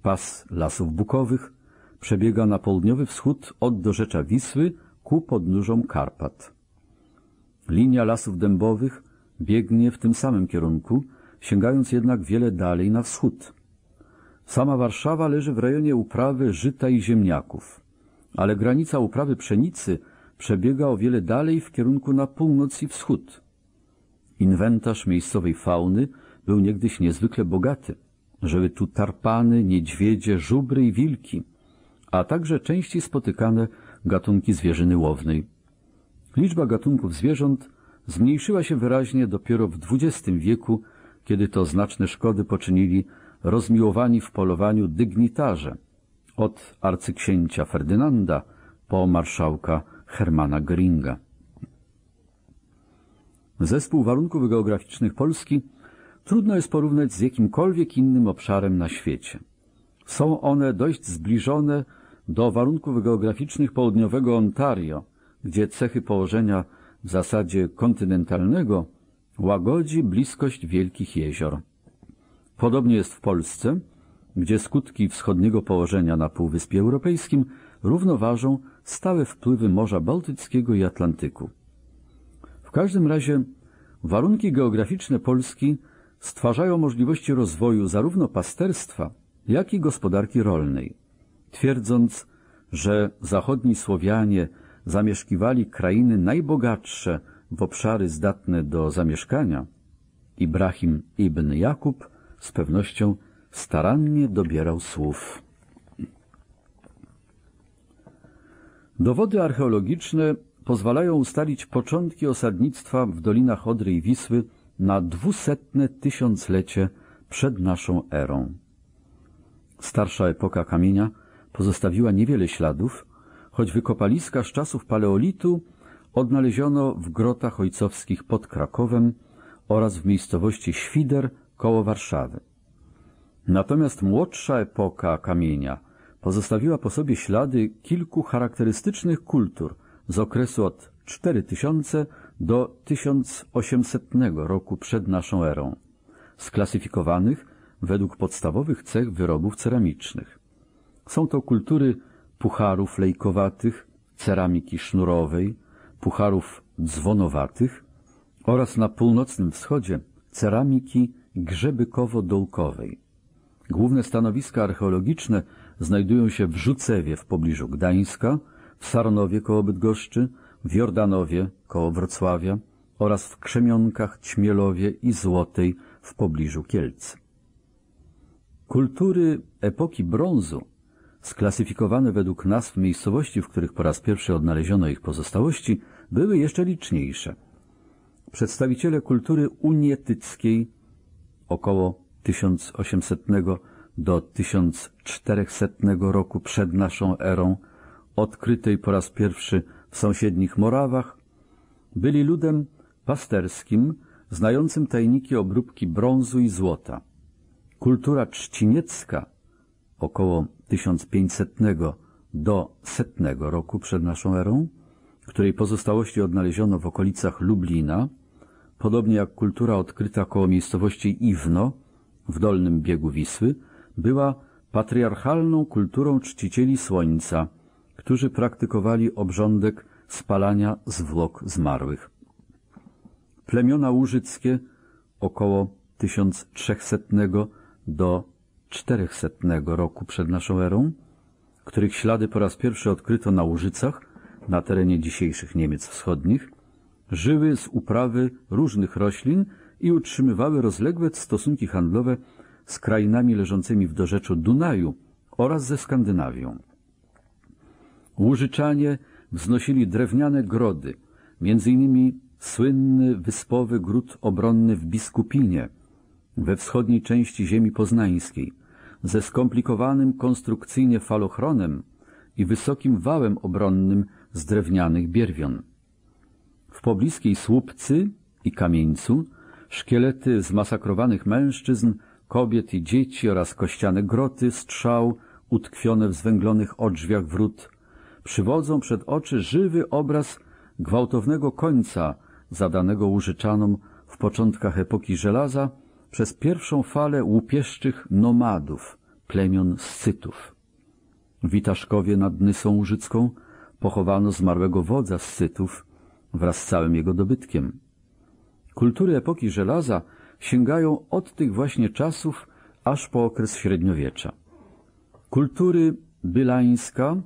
Pas lasów bukowych przebiega na południowy wschód od dorzecza Wisły ku podnóżom Karpat. Linia lasów dębowych biegnie w tym samym kierunku, sięgając jednak wiele dalej na wschód. Sama Warszawa leży w rejonie uprawy żyta i ziemniaków, ale granica uprawy pszenicy przebiega o wiele dalej w kierunku na północ i wschód. Inwentarz miejscowej fauny był niegdyś niezwykle bogaty. Żyły tu tarpany, niedźwiedzie, żubry i wilki, a także częściej spotykane gatunki zwierzyny łownej. Liczba gatunków zwierząt zmniejszyła się wyraźnie dopiero w XX wieku, kiedy to znaczne szkody poczynili rozmiłowani w polowaniu dygnitarze, od arcyksięcia Ferdynanda po marszałka Hermana Gringa. Zespół warunków geograficznych Polski trudno jest porównać z jakimkolwiek innym obszarem na świecie. Są one dość zbliżone do warunków geograficznych południowego Ontario, gdzie cechy położenia w zasadzie kontynentalnego łagodzi bliskość wielkich jezior. Podobnie jest w Polsce, gdzie skutki wschodniego położenia na Półwyspie Europejskim równoważą stałe wpływy Morza Bałtyckiego i Atlantyku. W każdym razie warunki geograficzne Polski stwarzają możliwości rozwoju zarówno pasterstwa, jak i gospodarki rolnej. Twierdząc, że zachodni Słowianie zamieszkiwali krainy najbogatsze w obszary zdatne do zamieszkania, Ibrahim ibn Jakub z pewnością starannie dobierał słów. Dowody archeologiczne pozwalają ustalić początki osadnictwa w dolinach Odry i Wisły na dwusetne tysiąclecie przed naszą erą. Starsza epoka kamienia pozostawiła niewiele śladów, choć wykopaliska z czasów paleolitu odnaleziono w grotach ojcowskich pod Krakowem oraz w miejscowości Świder koło Warszawy. Natomiast młodsza epoka kamienia – pozostawiła po sobie ślady kilku charakterystycznych kultur z okresu od 4000 do 1800 roku przed naszą erą, sklasyfikowanych według podstawowych cech wyrobów ceramicznych. Są to kultury pucharów lejkowatych, ceramiki sznurowej, pucharów dzwonowatych oraz na północnym wschodzie ceramiki grzebykowo-dołkowej. Główne stanowiska archeologiczne – znajdują się w Rzucewie w pobliżu Gdańska, w Sarnowie koło Bydgoszczy, w Jordanowie koło Wrocławia oraz w Krzemionkach, Ćmielowie i Złotej w pobliżu Kielc. Kultury epoki brązu sklasyfikowane według nazw miejscowości, w których po raz pierwszy odnaleziono ich pozostałości, były jeszcze liczniejsze. Przedstawiciele kultury unietyckiej około 1800 do 1400 roku przed naszą erą, odkrytej po raz pierwszy w sąsiednich Morawach, byli ludem pasterskim, znającym tajniki obróbki brązu i złota. Kultura trzciniecka około 1500 do setnego roku przed naszą erą, której pozostałości odnaleziono w okolicach Lublina, podobnie jak kultura odkryta koło miejscowości Iwno w dolnym biegu Wisły, była patriarchalną kulturą czcicieli słońca, którzy praktykowali obrządek spalania zwłok zmarłych. Plemiona łużyckie około 1300 do 400 roku przed naszą erą, których ślady po raz pierwszy odkryto na Łużycach, na terenie dzisiejszych Niemiec Wschodnich, żyły z uprawy różnych roślin i utrzymywały rozległe stosunki handlowe z krainami leżącymi w dorzeczu Dunaju oraz ze Skandynawią. Łużyczanie wznosili drewniane grody, m.in. słynny wyspowy gród obronny w Biskupinie, we wschodniej części ziemi poznańskiej, ze skomplikowanym konstrukcyjnie falochronem i wysokim wałem obronnym z drewnianych bierwion. W pobliskiej Słupcy i Kamieńcu szkielety zmasakrowanych mężczyzn kobiet i dzieci oraz kościane groty, strzał, utkwione w zwęglonych odrzwiach wrót, przywodzą przed oczy żywy obraz gwałtownego końca zadanego użyczanom w początkach epoki żelaza przez pierwszą falę łupieszczych nomadów, plemion Scytów. Witaszkowie nad Nysą Łużycką pochowano zmarłego wodza Scytów wraz z całym jego dobytkiem. Kultury epoki żelaza – sięgają od tych właśnie czasów aż po okres średniowiecza. Kultury bylańska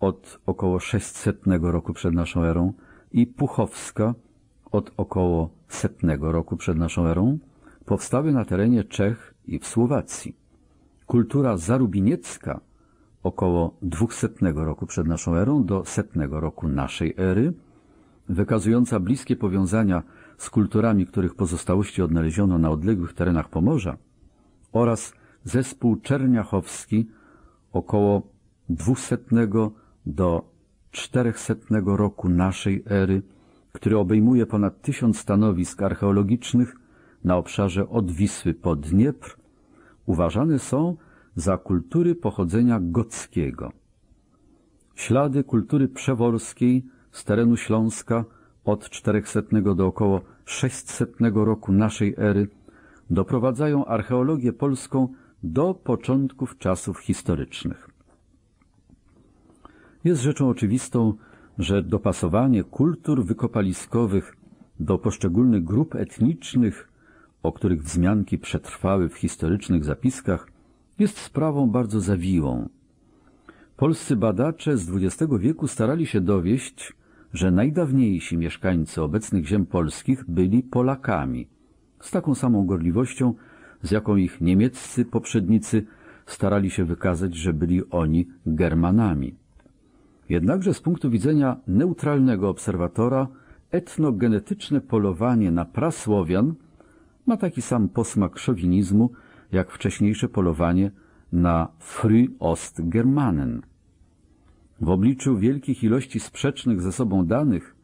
od około 600 roku przed naszą erą i puchowska od około setnego roku przed naszą erą powstały na terenie Czech i w Słowacji. Kultura zarubiniecka około 200 roku przed naszą erą do setnego roku naszej ery, wykazująca bliskie powiązania z kulturami, których pozostałości odnaleziono na odległych terenach Pomorza oraz zespół czerniachowski około 200 do 400 roku naszej ery, który obejmuje ponad tysiąc stanowisk archeologicznych na obszarze od Wisły po Dniepr, uważane są za kultury pochodzenia gockiego. Ślady kultury przeworskiej z terenu Śląska – od 400 do około 600 roku naszej ery doprowadzają archeologię polską do początków czasów historycznych. Jest rzeczą oczywistą, że dopasowanie kultur wykopaliskowych do poszczególnych grup etnicznych, o których wzmianki przetrwały w historycznych zapiskach, jest sprawą bardzo zawiłą. Polscy badacze z XX wieku starali się dowieść, że najdawniejsi mieszkańcy obecnych ziem polskich byli Polakami, z taką samą gorliwością, z jaką ich niemieccy poprzednicy starali się wykazać, że byli oni Germanami. Jednakże z punktu widzenia neutralnego obserwatora etnogenetyczne polowanie na prasłowian ma taki sam posmak szowinizmu, jak wcześniejsze polowanie na Früh Germanen. W obliczu wielkich ilości sprzecznych ze sobą danych,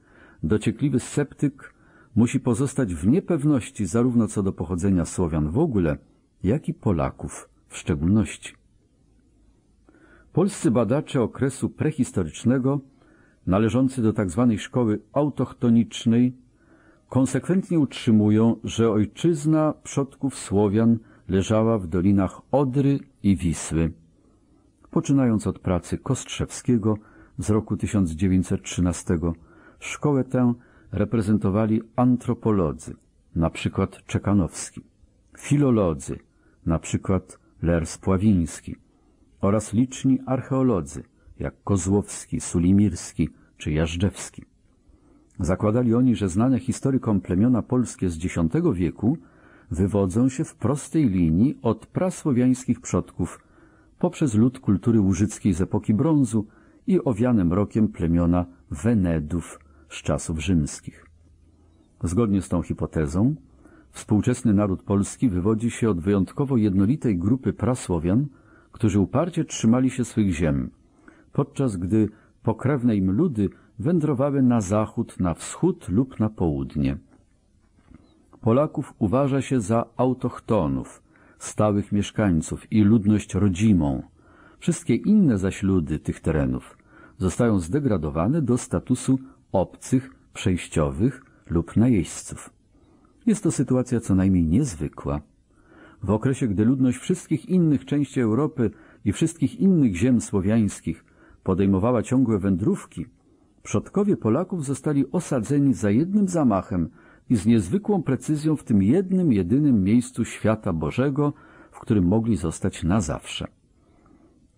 dociekliwy sceptyk musi pozostać w niepewności zarówno co do pochodzenia Słowian w ogóle, jak i Polaków w szczególności. Polscy badacze okresu prehistorycznego, należący do tzw. Tak szkoły autochtonicznej, konsekwentnie utrzymują, że ojczyzna przodków Słowian leżała w dolinach Odry i Wisły poczynając od pracy Kostrzewskiego z roku 1913. Szkołę tę reprezentowali antropolodzy, na przykład Czekanowski, filolodzy, na przykład Lers Pławiński oraz liczni archeolodzy, jak Kozłowski, Sulimirski czy Jażdżewski. Zakładali oni, że znane historykom plemiona polskie z X wieku wywodzą się w prostej linii od prasłowiańskich przodków poprzez lud kultury łużyckiej z epoki brązu i owianym rokiem plemiona Wenedów z czasów rzymskich. Zgodnie z tą hipotezą, współczesny naród polski wywodzi się od wyjątkowo jednolitej grupy prasłowian, którzy uparcie trzymali się swych ziem, podczas gdy pokrewne im ludy wędrowały na zachód, na wschód lub na południe. Polaków uważa się za autochtonów, stałych mieszkańców i ludność rodzimą. Wszystkie inne zaś ludy tych terenów zostają zdegradowane do statusu obcych, przejściowych lub najeźdźców. Jest to sytuacja co najmniej niezwykła. W okresie, gdy ludność wszystkich innych części Europy i wszystkich innych ziem słowiańskich podejmowała ciągłe wędrówki, przodkowie Polaków zostali osadzeni za jednym zamachem i z niezwykłą precyzją w tym jednym, jedynym miejscu świata Bożego, w którym mogli zostać na zawsze.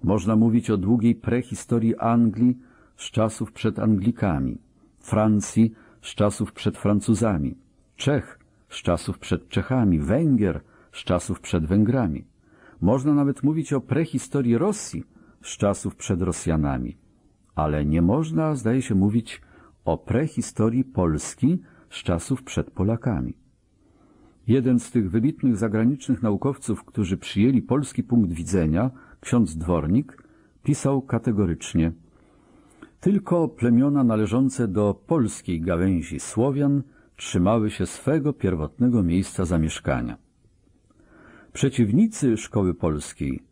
Można mówić o długiej prehistorii Anglii z czasów przed Anglikami, Francji z czasów przed Francuzami, Czech z czasów przed Czechami, Węgier z czasów przed Węgrami. Można nawet mówić o prehistorii Rosji z czasów przed Rosjanami. Ale nie można, zdaje się, mówić o prehistorii Polski z czasów przed Polakami. Jeden z tych wybitnych zagranicznych naukowców, którzy przyjęli polski punkt widzenia, ksiądz Dwornik, pisał kategorycznie Tylko plemiona należące do polskiej gałęzi Słowian trzymały się swego pierwotnego miejsca zamieszkania. Przeciwnicy szkoły polskiej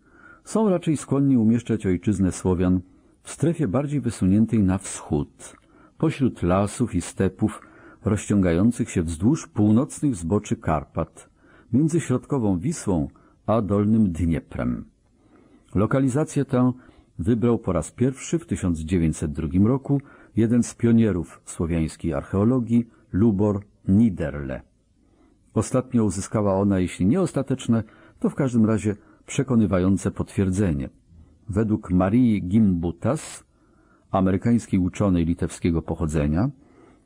są raczej skłonni umieszczać ojczyznę Słowian w strefie bardziej wysuniętej na wschód, pośród lasów i stepów rozciągających się wzdłuż północnych zboczy Karpat, między środkową Wisłą a dolnym Dnieprem. Lokalizację tę wybrał po raz pierwszy w 1902 roku jeden z pionierów słowiańskiej archeologii, Lubor Niderle. Ostatnio uzyskała ona, jeśli nie ostateczne, to w każdym razie przekonywające potwierdzenie. Według Marii Gimbutas, amerykańskiej uczonej litewskiego pochodzenia,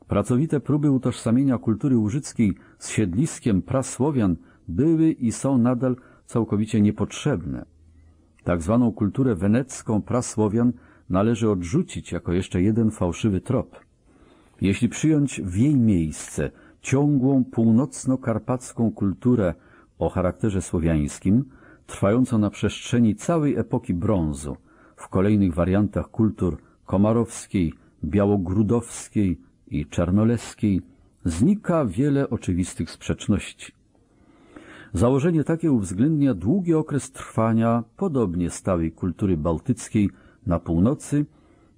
Pracowite próby utożsamienia kultury łużyckiej z siedliskiem prasłowian były i są nadal całkowicie niepotrzebne. Tak zwaną kulturę wenecką prasłowian należy odrzucić jako jeszcze jeden fałszywy trop. Jeśli przyjąć w jej miejsce ciągłą północno-karpacką kulturę o charakterze słowiańskim, trwającą na przestrzeni całej epoki brązu, w kolejnych wariantach kultur komarowskiej, białogrudowskiej, i Czarnoleskiej znika wiele oczywistych sprzeczności. Założenie takie uwzględnia długi okres trwania podobnie stałej kultury bałtyckiej na północy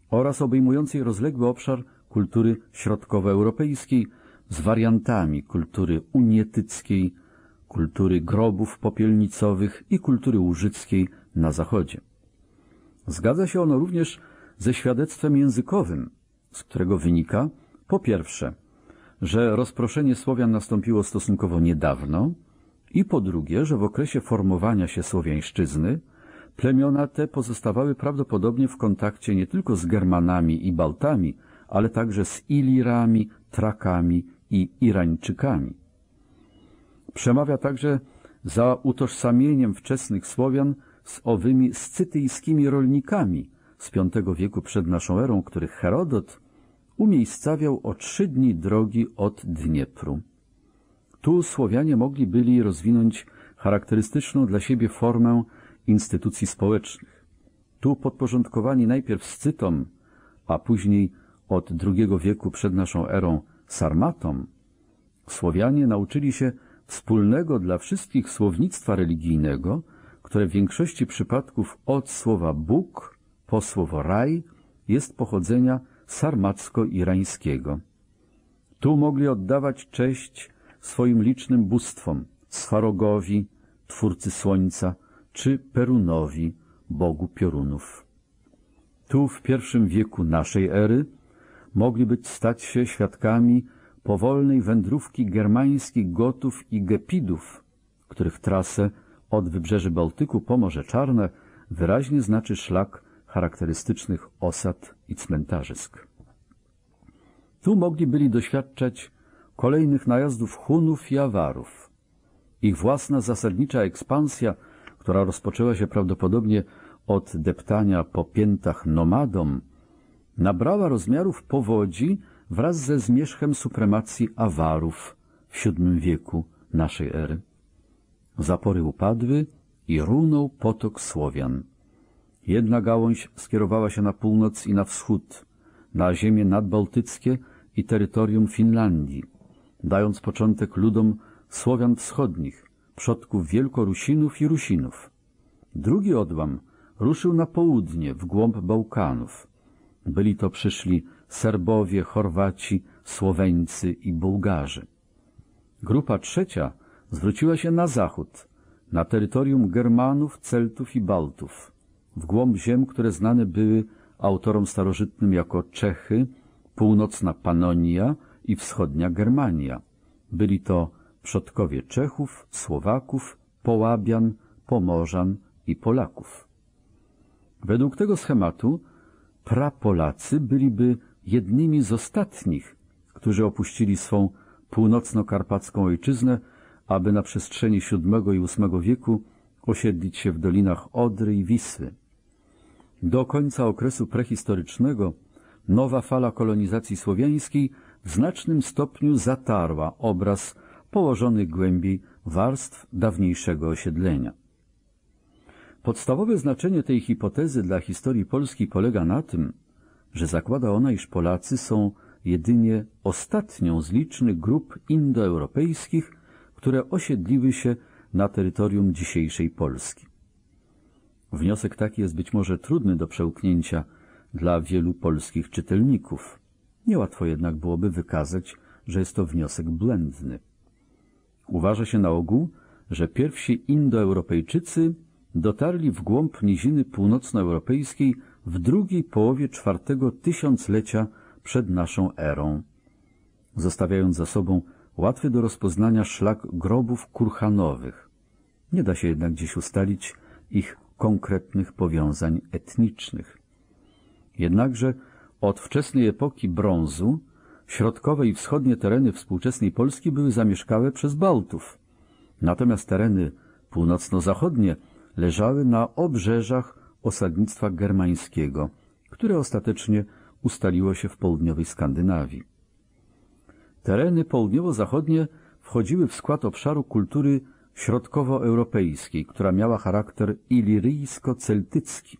oraz obejmującej rozległy obszar kultury środkowoeuropejskiej z wariantami kultury unietyckiej, kultury grobów popielnicowych i kultury łużyckiej na zachodzie. Zgadza się ono również ze świadectwem językowym, z którego wynika, po pierwsze, że rozproszenie Słowian nastąpiło stosunkowo niedawno i po drugie, że w okresie formowania się słowiańszczyzny plemiona te pozostawały prawdopodobnie w kontakcie nie tylko z Germanami i baltami, ale także z Ilirami, Trakami i Irańczykami. Przemawia także za utożsamieniem wczesnych Słowian z owymi scytyjskimi rolnikami z V wieku przed naszą erą, których Herodot umiejscawiał o trzy dni drogi od Dniepru. Tu Słowianie mogli byli rozwinąć charakterystyczną dla siebie formę instytucji społecznych. Tu podporządkowani najpierw Scytom, a później od II wieku przed naszą erą Sarmatom, Słowianie nauczyli się wspólnego dla wszystkich słownictwa religijnego, które w większości przypadków od słowa Bóg po słowo raj jest pochodzenia sarmacko-irańskiego. Tu mogli oddawać cześć swoim licznym bóstwom, Sfarogowi, twórcy słońca, czy Perunowi, bogu piorunów. Tu w pierwszym wieku naszej ery mogli być stać się świadkami powolnej wędrówki germańskich gotów i gepidów, których trasę od wybrzeży Bałtyku po Morze Czarne wyraźnie znaczy szlak charakterystycznych osad i cmentarzysk. Tu mogli byli doświadczać kolejnych najazdów Hunów i Awarów. Ich własna zasadnicza ekspansja, która rozpoczęła się prawdopodobnie od deptania po piętach nomadom, nabrała rozmiarów powodzi wraz ze zmierzchem supremacji Awarów w VII wieku naszej ery. Zapory upadły i runął potok Słowian. Jedna gałąź skierowała się na północ i na wschód, na ziemie nadbałtyckie i terytorium Finlandii, dając początek ludom Słowian wschodnich, przodków Wielkorusinów i Rusinów. Drugi odłam ruszył na południe, w głąb Bałkanów. Byli to przyszli Serbowie, Chorwaci, Słoweńcy i Bułgarzy. Grupa trzecia zwróciła się na zachód, na terytorium Germanów, Celtów i Baltów w głąb ziem, które znane były autorom starożytnym jako Czechy, północna Panonia i wschodnia Germania. Byli to przodkowie Czechów, Słowaków, Połabian, Pomorzan i Polaków. Według tego schematu prapolacy byliby jednymi z ostatnich, którzy opuścili swą północno-karpacką ojczyznę, aby na przestrzeni VII i VIII wieku osiedlić się w dolinach Odry i Wisły. Do końca okresu prehistorycznego nowa fala kolonizacji słowiańskiej w znacznym stopniu zatarła obraz położonych głębi warstw dawniejszego osiedlenia. Podstawowe znaczenie tej hipotezy dla historii Polski polega na tym, że zakłada ona, iż Polacy są jedynie ostatnią z licznych grup indoeuropejskich, które osiedliły się na terytorium dzisiejszej Polski. Wniosek taki jest być może trudny do przełknięcia dla wielu polskich czytelników. Niełatwo jednak byłoby wykazać, że jest to wniosek błędny. Uważa się na ogół, że pierwsi Indoeuropejczycy dotarli w głąb niziny północnoeuropejskiej w drugiej połowie czwartego tysiąclecia przed naszą erą, zostawiając za sobą łatwy do rozpoznania szlak grobów kurhanowych. Nie da się jednak dziś ustalić ich konkretnych powiązań etnicznych. Jednakże od wczesnej epoki brązu środkowe i wschodnie tereny współczesnej Polski były zamieszkałe przez Bałtów, natomiast tereny północno-zachodnie leżały na obrzeżach osadnictwa germańskiego, które ostatecznie ustaliło się w południowej Skandynawii. Tereny południowo-zachodnie wchodziły w skład obszaru kultury środkowoeuropejskiej, która miała charakter iliryjsko-celtycki.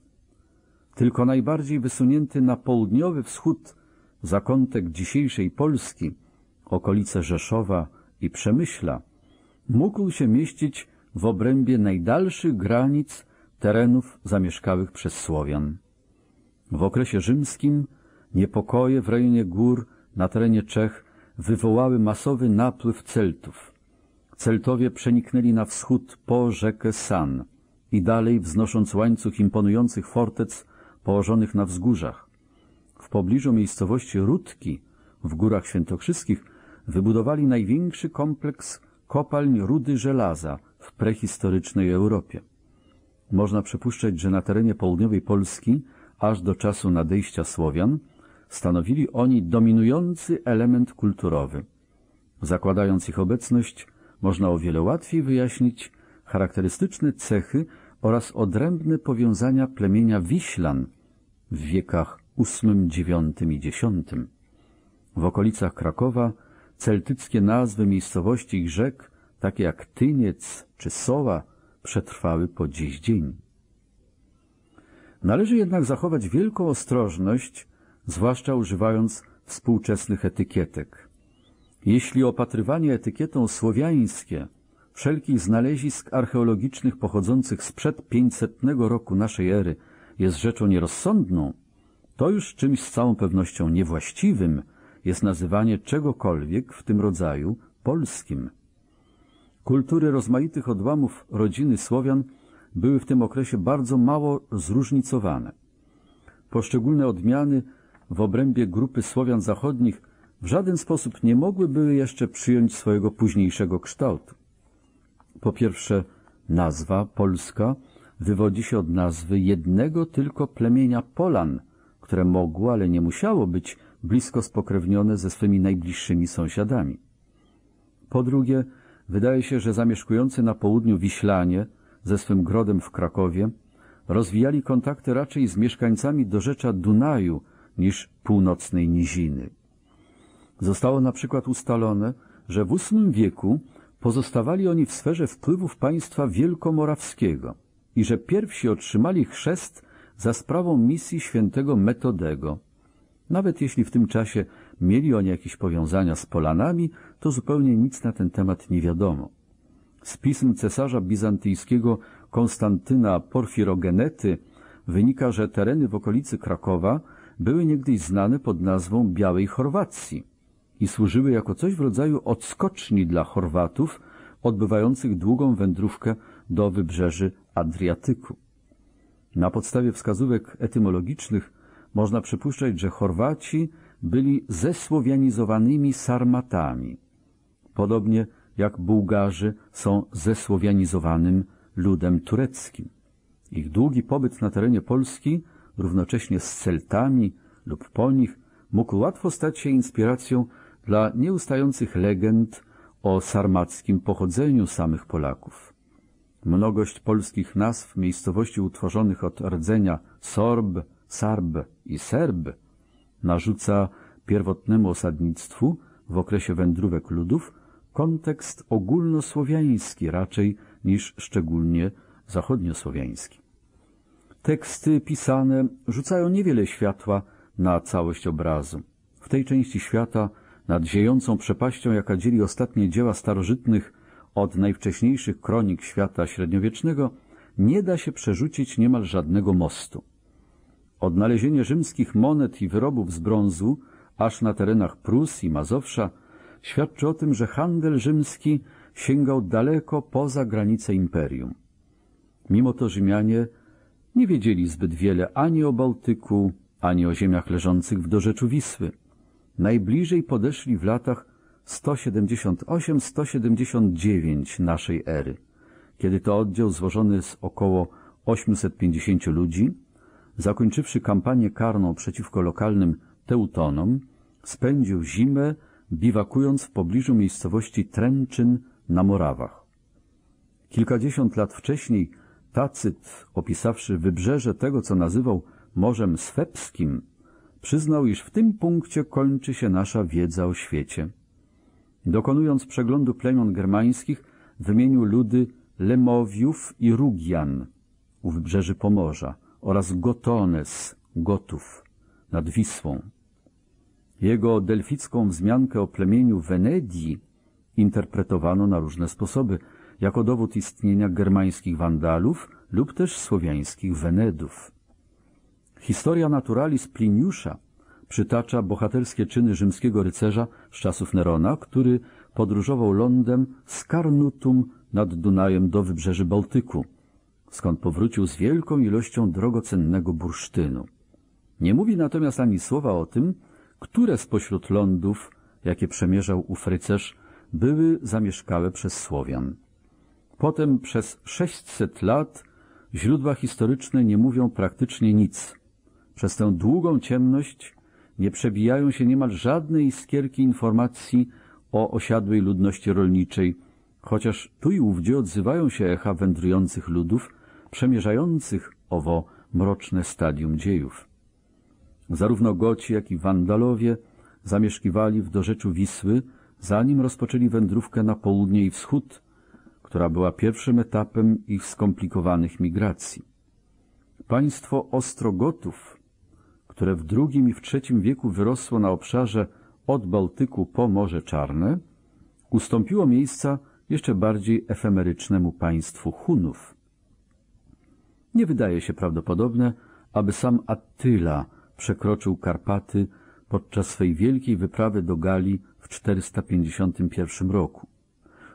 Tylko najbardziej wysunięty na południowy wschód zakątek dzisiejszej Polski, okolice Rzeszowa i Przemyśla, mógł się mieścić w obrębie najdalszych granic terenów zamieszkałych przez Słowian. W okresie rzymskim niepokoje w rejonie gór na terenie Czech wywołały masowy napływ Celtów – Celtowie przeniknęli na wschód po rzekę San i dalej wznosząc łańcuch imponujących fortec położonych na wzgórzach. W pobliżu miejscowości Rutki w Górach Świętokrzyskich wybudowali największy kompleks kopalń rudy żelaza w prehistorycznej Europie. Można przypuszczać, że na terenie południowej Polski aż do czasu nadejścia Słowian stanowili oni dominujący element kulturowy. Zakładając ich obecność, można o wiele łatwiej wyjaśnić charakterystyczne cechy oraz odrębne powiązania plemienia Wiślan w wiekach VIII, IX i X. W okolicach Krakowa celtyckie nazwy miejscowości i rzek, takie jak Tyniec czy Soła, przetrwały po dziś dzień. Należy jednak zachować wielką ostrożność, zwłaszcza używając współczesnych etykietek. Jeśli opatrywanie etykietą słowiańskie wszelkich znalezisk archeologicznych pochodzących sprzed 500 roku naszej ery jest rzeczą nierozsądną, to już czymś z całą pewnością niewłaściwym jest nazywanie czegokolwiek w tym rodzaju polskim. Kultury rozmaitych odłamów rodziny Słowian były w tym okresie bardzo mało zróżnicowane. Poszczególne odmiany w obrębie grupy Słowian zachodnich w żaden sposób nie mogły były jeszcze przyjąć swojego późniejszego kształtu. Po pierwsze, nazwa Polska wywodzi się od nazwy jednego tylko plemienia Polan, które mogło, ale nie musiało być blisko spokrewnione ze swymi najbliższymi sąsiadami. Po drugie, wydaje się, że zamieszkujący na południu Wiślanie ze swym grodem w Krakowie rozwijali kontakty raczej z mieszkańcami rzecza Dunaju niż północnej niziny. Zostało na przykład ustalone, że w VIII wieku pozostawali oni w sferze wpływów państwa wielkomorawskiego i że pierwsi otrzymali chrzest za sprawą misji świętego Metodego. Nawet jeśli w tym czasie mieli oni jakieś powiązania z Polanami, to zupełnie nic na ten temat nie wiadomo. Z pism cesarza bizantyjskiego Konstantyna Porfirogenety wynika, że tereny w okolicy Krakowa były niegdyś znane pod nazwą Białej Chorwacji i służyły jako coś w rodzaju odskoczni dla Chorwatów odbywających długą wędrówkę do wybrzeży Adriatyku. Na podstawie wskazówek etymologicznych można przypuszczać, że Chorwaci byli zesłowianizowanymi Sarmatami, podobnie jak Bułgarzy są zesłowianizowanym ludem tureckim. Ich długi pobyt na terenie Polski, równocześnie z Celtami lub po nich, mógł łatwo stać się inspiracją dla nieustających legend o sarmackim pochodzeniu samych Polaków. Mnogość polskich nazw miejscowości utworzonych od rdzenia Sorb, Sarb i Serb narzuca pierwotnemu osadnictwu w okresie wędrówek ludów kontekst ogólnosłowiański raczej niż szczególnie zachodniosłowiański. Teksty pisane rzucają niewiele światła na całość obrazu. W tej części świata nad ziejącą przepaścią, jaka dzieli ostatnie dzieła starożytnych od najwcześniejszych kronik świata średniowiecznego, nie da się przerzucić niemal żadnego mostu. Odnalezienie rzymskich monet i wyrobów z brązu, aż na terenach Prus i Mazowsza, świadczy o tym, że handel rzymski sięgał daleko poza granice imperium. Mimo to Rzymianie nie wiedzieli zbyt wiele ani o Bałtyku, ani o ziemiach leżących w dorzeczu Wisły. Najbliżej podeszli w latach 178-179 naszej ery, kiedy to oddział złożony z około 850 ludzi, zakończywszy kampanię karną przeciwko lokalnym Teutonom, spędził zimę biwakując w pobliżu miejscowości Tręczyn na Morawach. Kilkadziesiąt lat wcześniej Tacyt, opisawszy wybrzeże tego, co nazywał Morzem Swebskim, przyznał, iż w tym punkcie kończy się nasza wiedza o świecie. Dokonując przeglądu plemion germańskich, wymienił ludy Lemowiów i Rugian u wybrzeży Pomorza oraz Gotones, Gotów, nad Wisłą. Jego delficką wzmiankę o plemieniu Wenedii interpretowano na różne sposoby, jako dowód istnienia germańskich Wandalów lub też słowiańskich Wenedów. Historia naturalis Pliniusza przytacza bohaterskie czyny rzymskiego rycerza z czasów Nerona, który podróżował lądem z Karnutum nad Dunajem do wybrzeży Bałtyku, skąd powrócił z wielką ilością drogocennego bursztynu. Nie mówi natomiast ani słowa o tym, które spośród lądów, jakie przemierzał ów rycerz, były zamieszkałe przez Słowian. Potem przez 600 lat źródła historyczne nie mówią praktycznie nic przez tę długą ciemność nie przebijają się niemal żadne iskierki informacji o osiadłej ludności rolniczej, chociaż tu i ówdzie odzywają się echa wędrujących ludów, przemierzających owo mroczne stadium dziejów. Zarówno Goci, jak i Wandalowie zamieszkiwali w dorzeczu Wisły, zanim rozpoczęli wędrówkę na południe i wschód, która była pierwszym etapem ich skomplikowanych migracji. Państwo Ostrogotów które w II i w III wieku wyrosło na obszarze od Bałtyku po Morze Czarne, ustąpiło miejsca jeszcze bardziej efemerycznemu państwu Hunów. Nie wydaje się prawdopodobne, aby sam Attyla przekroczył Karpaty podczas swej wielkiej wyprawy do Galii w 451 roku.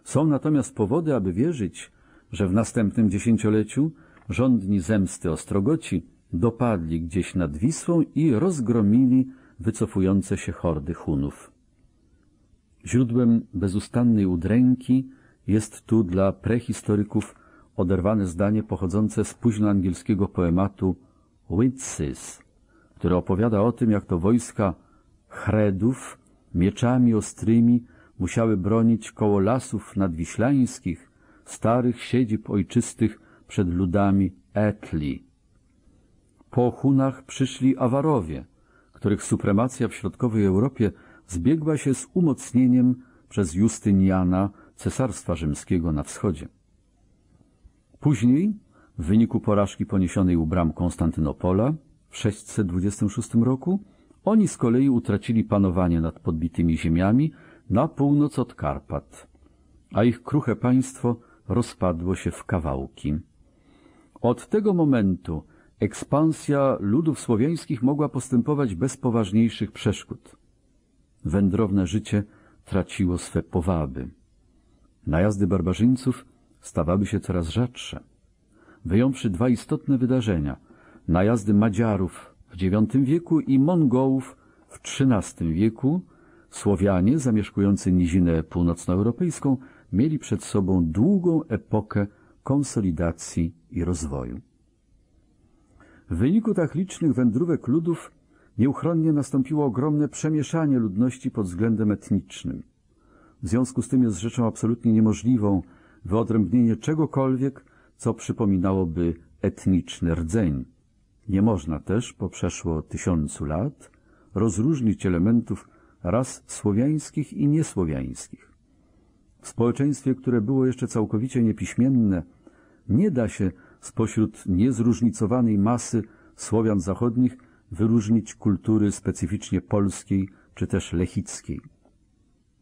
Są natomiast powody, aby wierzyć, że w następnym dziesięcioleciu rządni zemsty Ostrogoci dopadli gdzieś nad Wisłą i rozgromili wycofujące się hordy Hunów. Źródłem bezustannej udręki jest tu dla prehistoryków oderwane zdanie pochodzące z późnoangielskiego poematu Witzys, które opowiada o tym, jak to wojska Chredów mieczami ostrymi musiały bronić koło lasów nadwiślańskich starych siedzib ojczystych przed ludami Etli. Po Hunach przyszli Awarowie, których supremacja w środkowej Europie zbiegła się z umocnieniem przez Justyniana Cesarstwa Rzymskiego na wschodzie. Później, w wyniku porażki poniesionej u bram Konstantynopola w 626 roku, oni z kolei utracili panowanie nad podbitymi ziemiami na północ od Karpat, a ich kruche państwo rozpadło się w kawałki. Od tego momentu Ekspansja ludów słowiańskich mogła postępować bez poważniejszych przeszkód. Wędrowne życie traciło swe powaby. Najazdy barbarzyńców stawały się coraz rzadsze. Wyjąwszy dwa istotne wydarzenia, najazdy Madziarów w IX wieku i Mongołów w XIII wieku, Słowianie zamieszkujący nizinę północnoeuropejską mieli przed sobą długą epokę konsolidacji i rozwoju. W wyniku tak licznych wędrówek ludów nieuchronnie nastąpiło ogromne przemieszanie ludności pod względem etnicznym. W związku z tym jest rzeczą absolutnie niemożliwą wyodrębnienie czegokolwiek, co przypominałoby etniczny rdzeń. Nie można też, po przeszło tysiącu lat, rozróżnić elementów raz słowiańskich i niesłowiańskich. W społeczeństwie, które było jeszcze całkowicie niepiśmienne, nie da się spośród niezróżnicowanej masy Słowian zachodnich wyróżnić kultury specyficznie polskiej czy też lechickiej.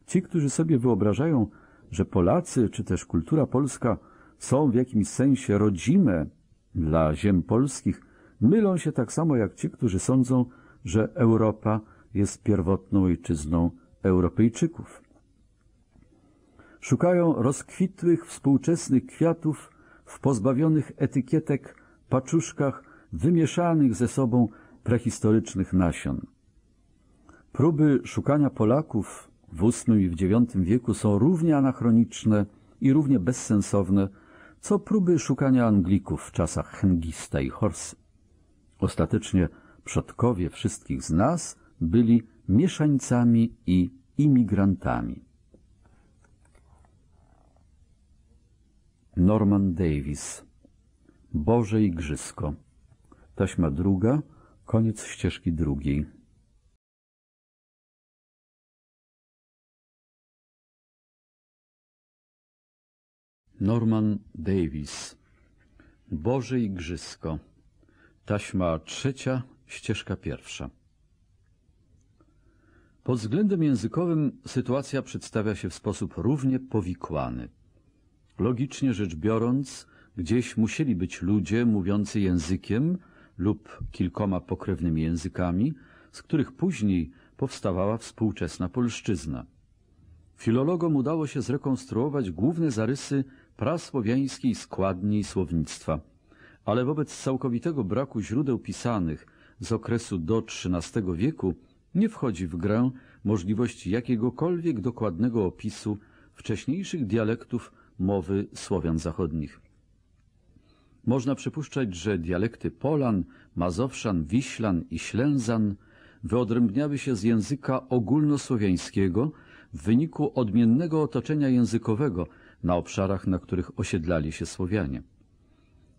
Ci, którzy sobie wyobrażają, że Polacy czy też kultura polska są w jakimś sensie rodzime dla ziem polskich, mylą się tak samo jak ci, którzy sądzą, że Europa jest pierwotną ojczyzną Europejczyków. Szukają rozkwitłych współczesnych kwiatów w pozbawionych etykietek paczuszkach wymieszanych ze sobą prehistorycznych nasion. Próby szukania Polaków w VIII i w IX wieku są równie anachroniczne i równie bezsensowne, co próby szukania Anglików w czasach Hengista i Horsy. Ostatecznie przodkowie wszystkich z nas byli mieszańcami i imigrantami. Norman Davis Boże Igrzysko Taśma druga, koniec ścieżki drugiej Norman Davis Boże Igrzysko Taśma trzecia, ścieżka pierwsza Pod względem językowym sytuacja przedstawia się w sposób równie powikłany – Logicznie rzecz biorąc, gdzieś musieli być ludzie mówiący językiem lub kilkoma pokrewnymi językami, z których później powstawała współczesna polszczyzna. Filologom udało się zrekonstruować główne zarysy prasłowiańskiej składni słownictwa, ale wobec całkowitego braku źródeł pisanych z okresu do XIII wieku nie wchodzi w grę możliwość jakiegokolwiek dokładnego opisu wcześniejszych dialektów mowy Słowian zachodnich. Można przypuszczać, że dialekty Polan, Mazowszan, Wiślan i Ślęzan wyodrębniały się z języka ogólnosłowiańskiego w wyniku odmiennego otoczenia językowego na obszarach, na których osiedlali się Słowianie.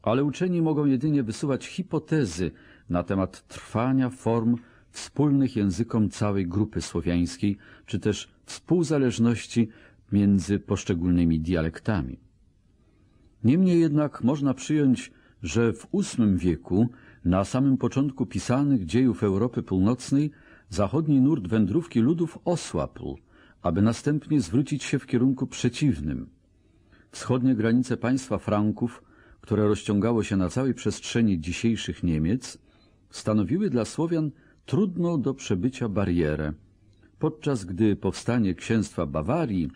Ale uczeni mogą jedynie wysuwać hipotezy na temat trwania form wspólnych językom całej grupy słowiańskiej, czy też współzależności między poszczególnymi dialektami. Niemniej jednak można przyjąć, że w VIII wieku, na samym początku pisanych dziejów Europy Północnej, zachodni nurt wędrówki ludów osłapł, aby następnie zwrócić się w kierunku przeciwnym. Wschodnie granice państwa Franków, które rozciągało się na całej przestrzeni dzisiejszych Niemiec, stanowiły dla Słowian trudną do przebycia barierę, podczas gdy powstanie księstwa Bawarii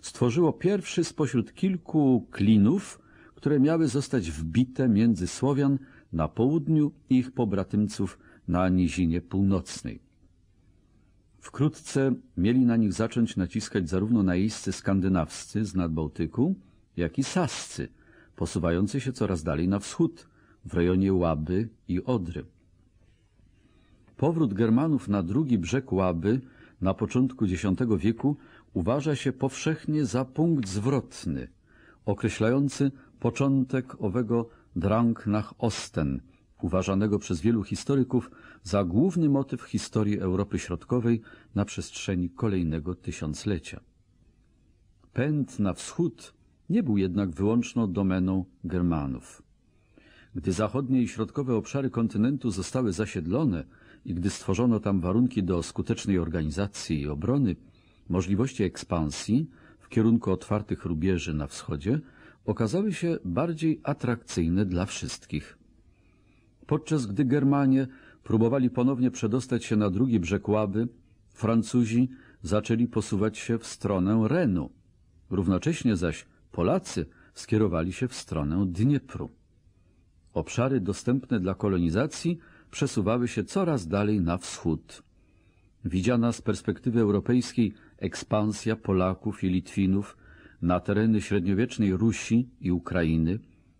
stworzyło pierwszy spośród kilku klinów, które miały zostać wbite między Słowian na południu i ich pobratymców na nizinie północnej. Wkrótce mieli na nich zacząć naciskać zarówno najeźdźcy skandynawscy z nadbałtyku, jak i sascy, posuwający się coraz dalej na wschód, w rejonie Łaby i Odry. Powrót Germanów na drugi brzeg Łaby na początku X wieku uważa się powszechnie za punkt zwrotny, określający początek owego Drang nach Osten, uważanego przez wielu historyków za główny motyw historii Europy Środkowej na przestrzeni kolejnego tysiąclecia. Pęd na wschód nie był jednak wyłączną domeną Germanów. Gdy zachodnie i środkowe obszary kontynentu zostały zasiedlone i gdy stworzono tam warunki do skutecznej organizacji i obrony, Możliwości ekspansji w kierunku otwartych rubieży na wschodzie okazały się bardziej atrakcyjne dla wszystkich. Podczas gdy Germanie próbowali ponownie przedostać się na drugi brzeg Łaby, Francuzi zaczęli posuwać się w stronę Renu. Równocześnie zaś Polacy skierowali się w stronę Dniepru. Obszary dostępne dla kolonizacji przesuwały się coraz dalej na wschód. Widziana z perspektywy europejskiej ekspansja Polaków i Litwinów na tereny średniowiecznej Rusi i Ukrainy,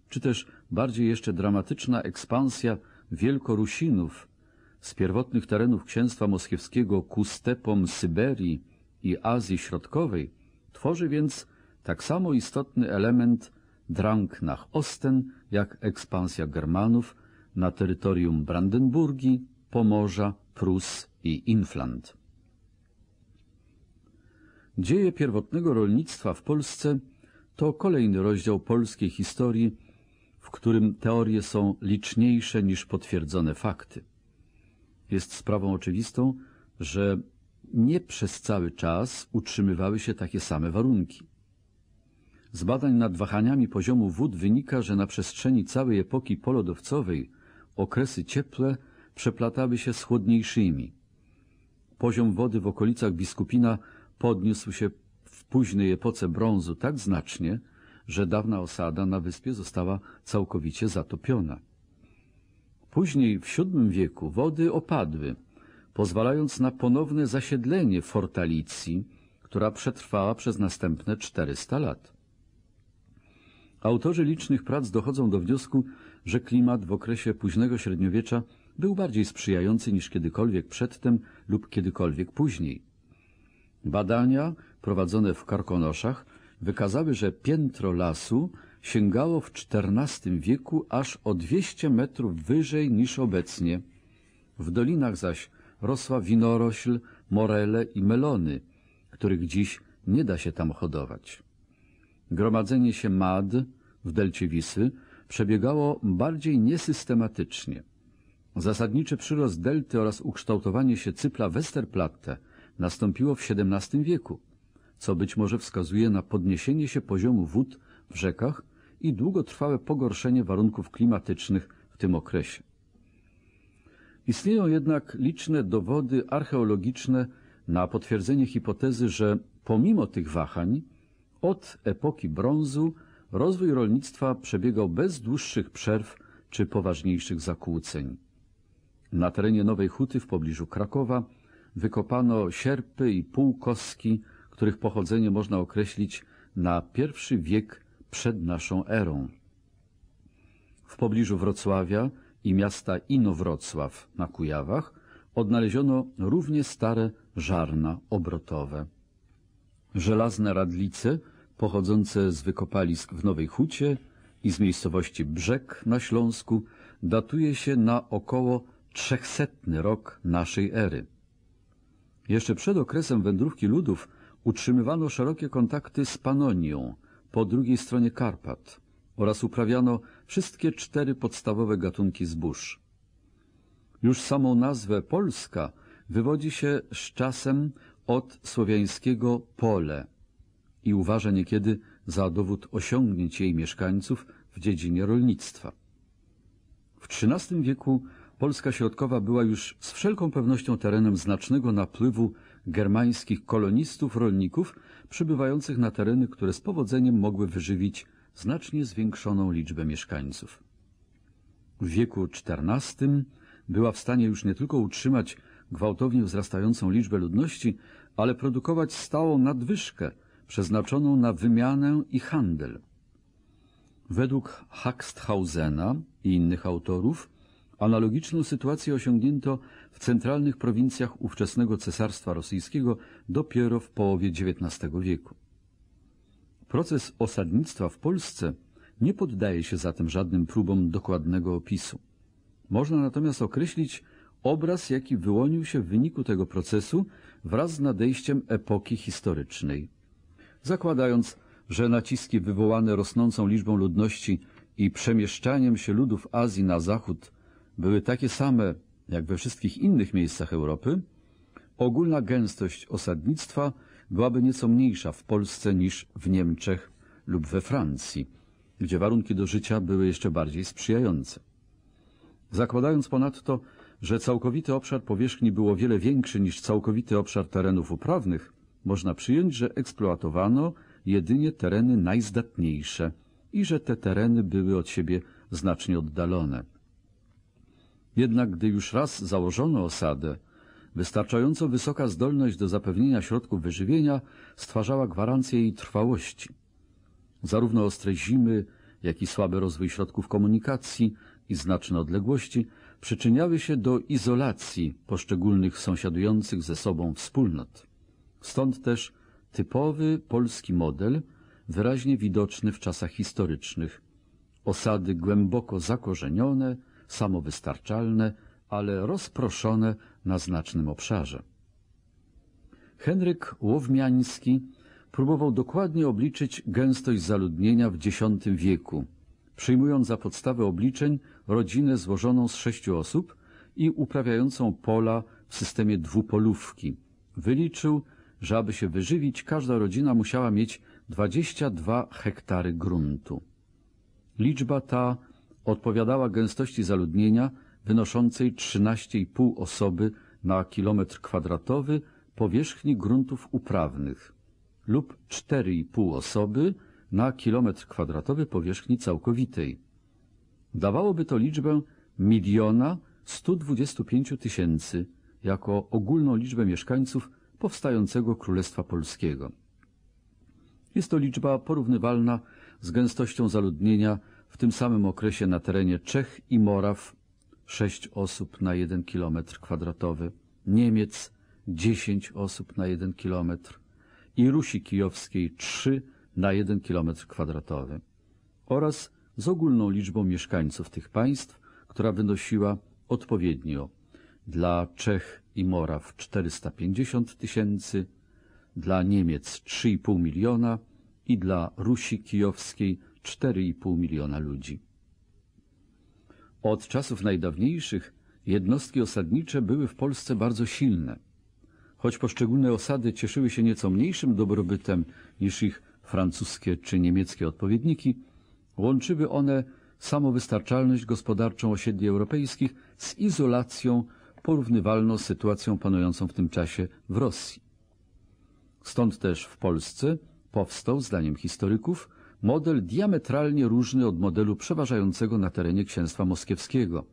czy też bardziej jeszcze dramatyczna ekspansja Wielkorusinów z pierwotnych terenów księstwa moskiewskiego ku stepom Syberii i Azji Środkowej, tworzy więc tak samo istotny element Dranknach Osten jak ekspansja Germanów na terytorium Brandenburgii, Pomorza, Prus i Infland. Dzieje pierwotnego rolnictwa w Polsce to kolejny rozdział polskiej historii, w którym teorie są liczniejsze niż potwierdzone fakty. Jest sprawą oczywistą, że nie przez cały czas utrzymywały się takie same warunki. Z badań nad wahaniami poziomu wód wynika, że na przestrzeni całej epoki polodowcowej okresy cieple przeplatały się z chłodniejszymi. Poziom wody w okolicach Biskupina podniósł się w późnej epoce brązu tak znacznie, że dawna osada na wyspie została całkowicie zatopiona. Później w VII wieku wody opadły, pozwalając na ponowne zasiedlenie fortalicji, która przetrwała przez następne 400 lat. Autorzy licznych prac dochodzą do wniosku, że klimat w okresie późnego średniowiecza był bardziej sprzyjający niż kiedykolwiek przedtem lub kiedykolwiek później. Badania prowadzone w Karkonoszach wykazały, że piętro lasu sięgało w XIV wieku aż o 200 metrów wyżej niż obecnie. W dolinach zaś rosła winorośl, morele i melony, których dziś nie da się tam hodować. Gromadzenie się mad w delcie Wisy przebiegało bardziej niesystematycznie. Zasadniczy przyrost delty oraz ukształtowanie się cypla Westerplatte – nastąpiło w XVII wieku, co być może wskazuje na podniesienie się poziomu wód w rzekach i długotrwałe pogorszenie warunków klimatycznych w tym okresie. Istnieją jednak liczne dowody archeologiczne na potwierdzenie hipotezy, że pomimo tych wahań od epoki brązu rozwój rolnictwa przebiegał bez dłuższych przerw czy poważniejszych zakłóceń. Na terenie Nowej Huty w pobliżu Krakowa wykopano sierpy i półkoski, których pochodzenie można określić na pierwszy wiek przed naszą erą. W pobliżu Wrocławia i miasta Inowrocław na Kujawach odnaleziono równie stare żarna obrotowe. Żelazne radlice pochodzące z wykopalisk w Nowej Hucie i z miejscowości Brzeg na Śląsku datuje się na około 300 rok naszej ery. Jeszcze przed okresem wędrówki ludów utrzymywano szerokie kontakty z Panonią po drugiej stronie Karpat oraz uprawiano wszystkie cztery podstawowe gatunki zbóż. Już samą nazwę Polska wywodzi się z czasem od słowiańskiego pole i uważa niekiedy za dowód osiągnięć jej mieszkańców w dziedzinie rolnictwa. W XIII wieku Polska Środkowa była już z wszelką pewnością terenem znacznego napływu germańskich kolonistów, rolników przybywających na tereny, które z powodzeniem mogły wyżywić znacznie zwiększoną liczbę mieszkańców. W wieku XIV była w stanie już nie tylko utrzymać gwałtownie wzrastającą liczbę ludności, ale produkować stałą nadwyżkę przeznaczoną na wymianę i handel. Według Haxthausena i innych autorów Analogiczną sytuację osiągnięto w centralnych prowincjach ówczesnego Cesarstwa Rosyjskiego dopiero w połowie XIX wieku. Proces osadnictwa w Polsce nie poddaje się zatem żadnym próbom dokładnego opisu. Można natomiast określić obraz, jaki wyłonił się w wyniku tego procesu wraz z nadejściem epoki historycznej. Zakładając, że naciski wywołane rosnącą liczbą ludności i przemieszczaniem się ludów Azji na zachód były takie same jak we wszystkich innych miejscach Europy, ogólna gęstość osadnictwa byłaby nieco mniejsza w Polsce niż w Niemczech lub we Francji, gdzie warunki do życia były jeszcze bardziej sprzyjające. Zakładając ponadto, że całkowity obszar powierzchni był o wiele większy niż całkowity obszar terenów uprawnych, można przyjąć, że eksploatowano jedynie tereny najzdatniejsze i że te tereny były od siebie znacznie oddalone. Jednak gdy już raz założono osadę, wystarczająco wysoka zdolność do zapewnienia środków wyżywienia stwarzała gwarancję jej trwałości. Zarówno ostre zimy, jak i słaby rozwój środków komunikacji i znaczne odległości przyczyniały się do izolacji poszczególnych sąsiadujących ze sobą wspólnot. Stąd też typowy polski model wyraźnie widoczny w czasach historycznych. Osady głęboko zakorzenione – samowystarczalne, ale rozproszone na znacznym obszarze. Henryk Łowmiański próbował dokładnie obliczyć gęstość zaludnienia w X wieku, przyjmując za podstawę obliczeń rodzinę złożoną z sześciu osób i uprawiającą pola w systemie dwupolówki. Wyliczył, że aby się wyżywić, każda rodzina musiała mieć 22 hektary gruntu. Liczba ta odpowiadała gęstości zaludnienia wynoszącej 13,5 osoby na kilometr kwadratowy powierzchni gruntów uprawnych lub 4,5 osoby na kilometr kwadratowy powierzchni całkowitej. Dawałoby to liczbę miliona 125 tysięcy jako ogólną liczbę mieszkańców powstającego Królestwa Polskiego. Jest to liczba porównywalna z gęstością zaludnienia w tym samym okresie na terenie Czech i Moraw 6 osób na 1 km kwadratowy, Niemiec 10 osób na 1 km i Rusi Kijowskiej 3 na 1 km kwadratowy oraz z ogólną liczbą mieszkańców tych państw, która wynosiła odpowiednio dla Czech i Moraw 450 tysięcy, dla Niemiec 3,5 miliona i dla Rusi Kijowskiej 4,5 miliona ludzi. Od czasów najdawniejszych jednostki osadnicze były w Polsce bardzo silne. Choć poszczególne osady cieszyły się nieco mniejszym dobrobytem niż ich francuskie czy niemieckie odpowiedniki, łączyły one samowystarczalność gospodarczą osiedli europejskich z izolacją porównywalną z sytuacją panującą w tym czasie w Rosji. Stąd też w Polsce powstał, zdaniem historyków, model diametralnie różny od modelu przeważającego na terenie księstwa moskiewskiego,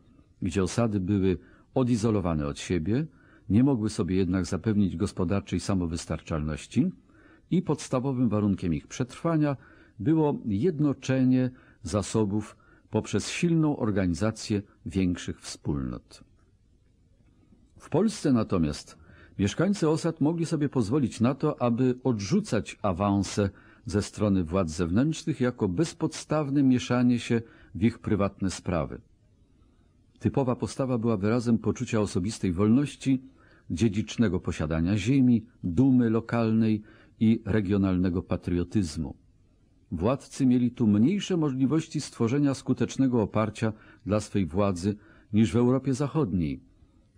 gdzie osady były odizolowane od siebie, nie mogły sobie jednak zapewnić gospodarczej samowystarczalności i podstawowym warunkiem ich przetrwania było jednoczenie zasobów poprzez silną organizację większych wspólnot. W Polsce natomiast mieszkańcy osad mogli sobie pozwolić na to, aby odrzucać awanse ze strony władz zewnętrznych jako bezpodstawne mieszanie się w ich prywatne sprawy. Typowa postawa była wyrazem poczucia osobistej wolności, dziedzicznego posiadania ziemi, dumy lokalnej i regionalnego patriotyzmu. Władcy mieli tu mniejsze możliwości stworzenia skutecznego oparcia dla swej władzy niż w Europie Zachodniej,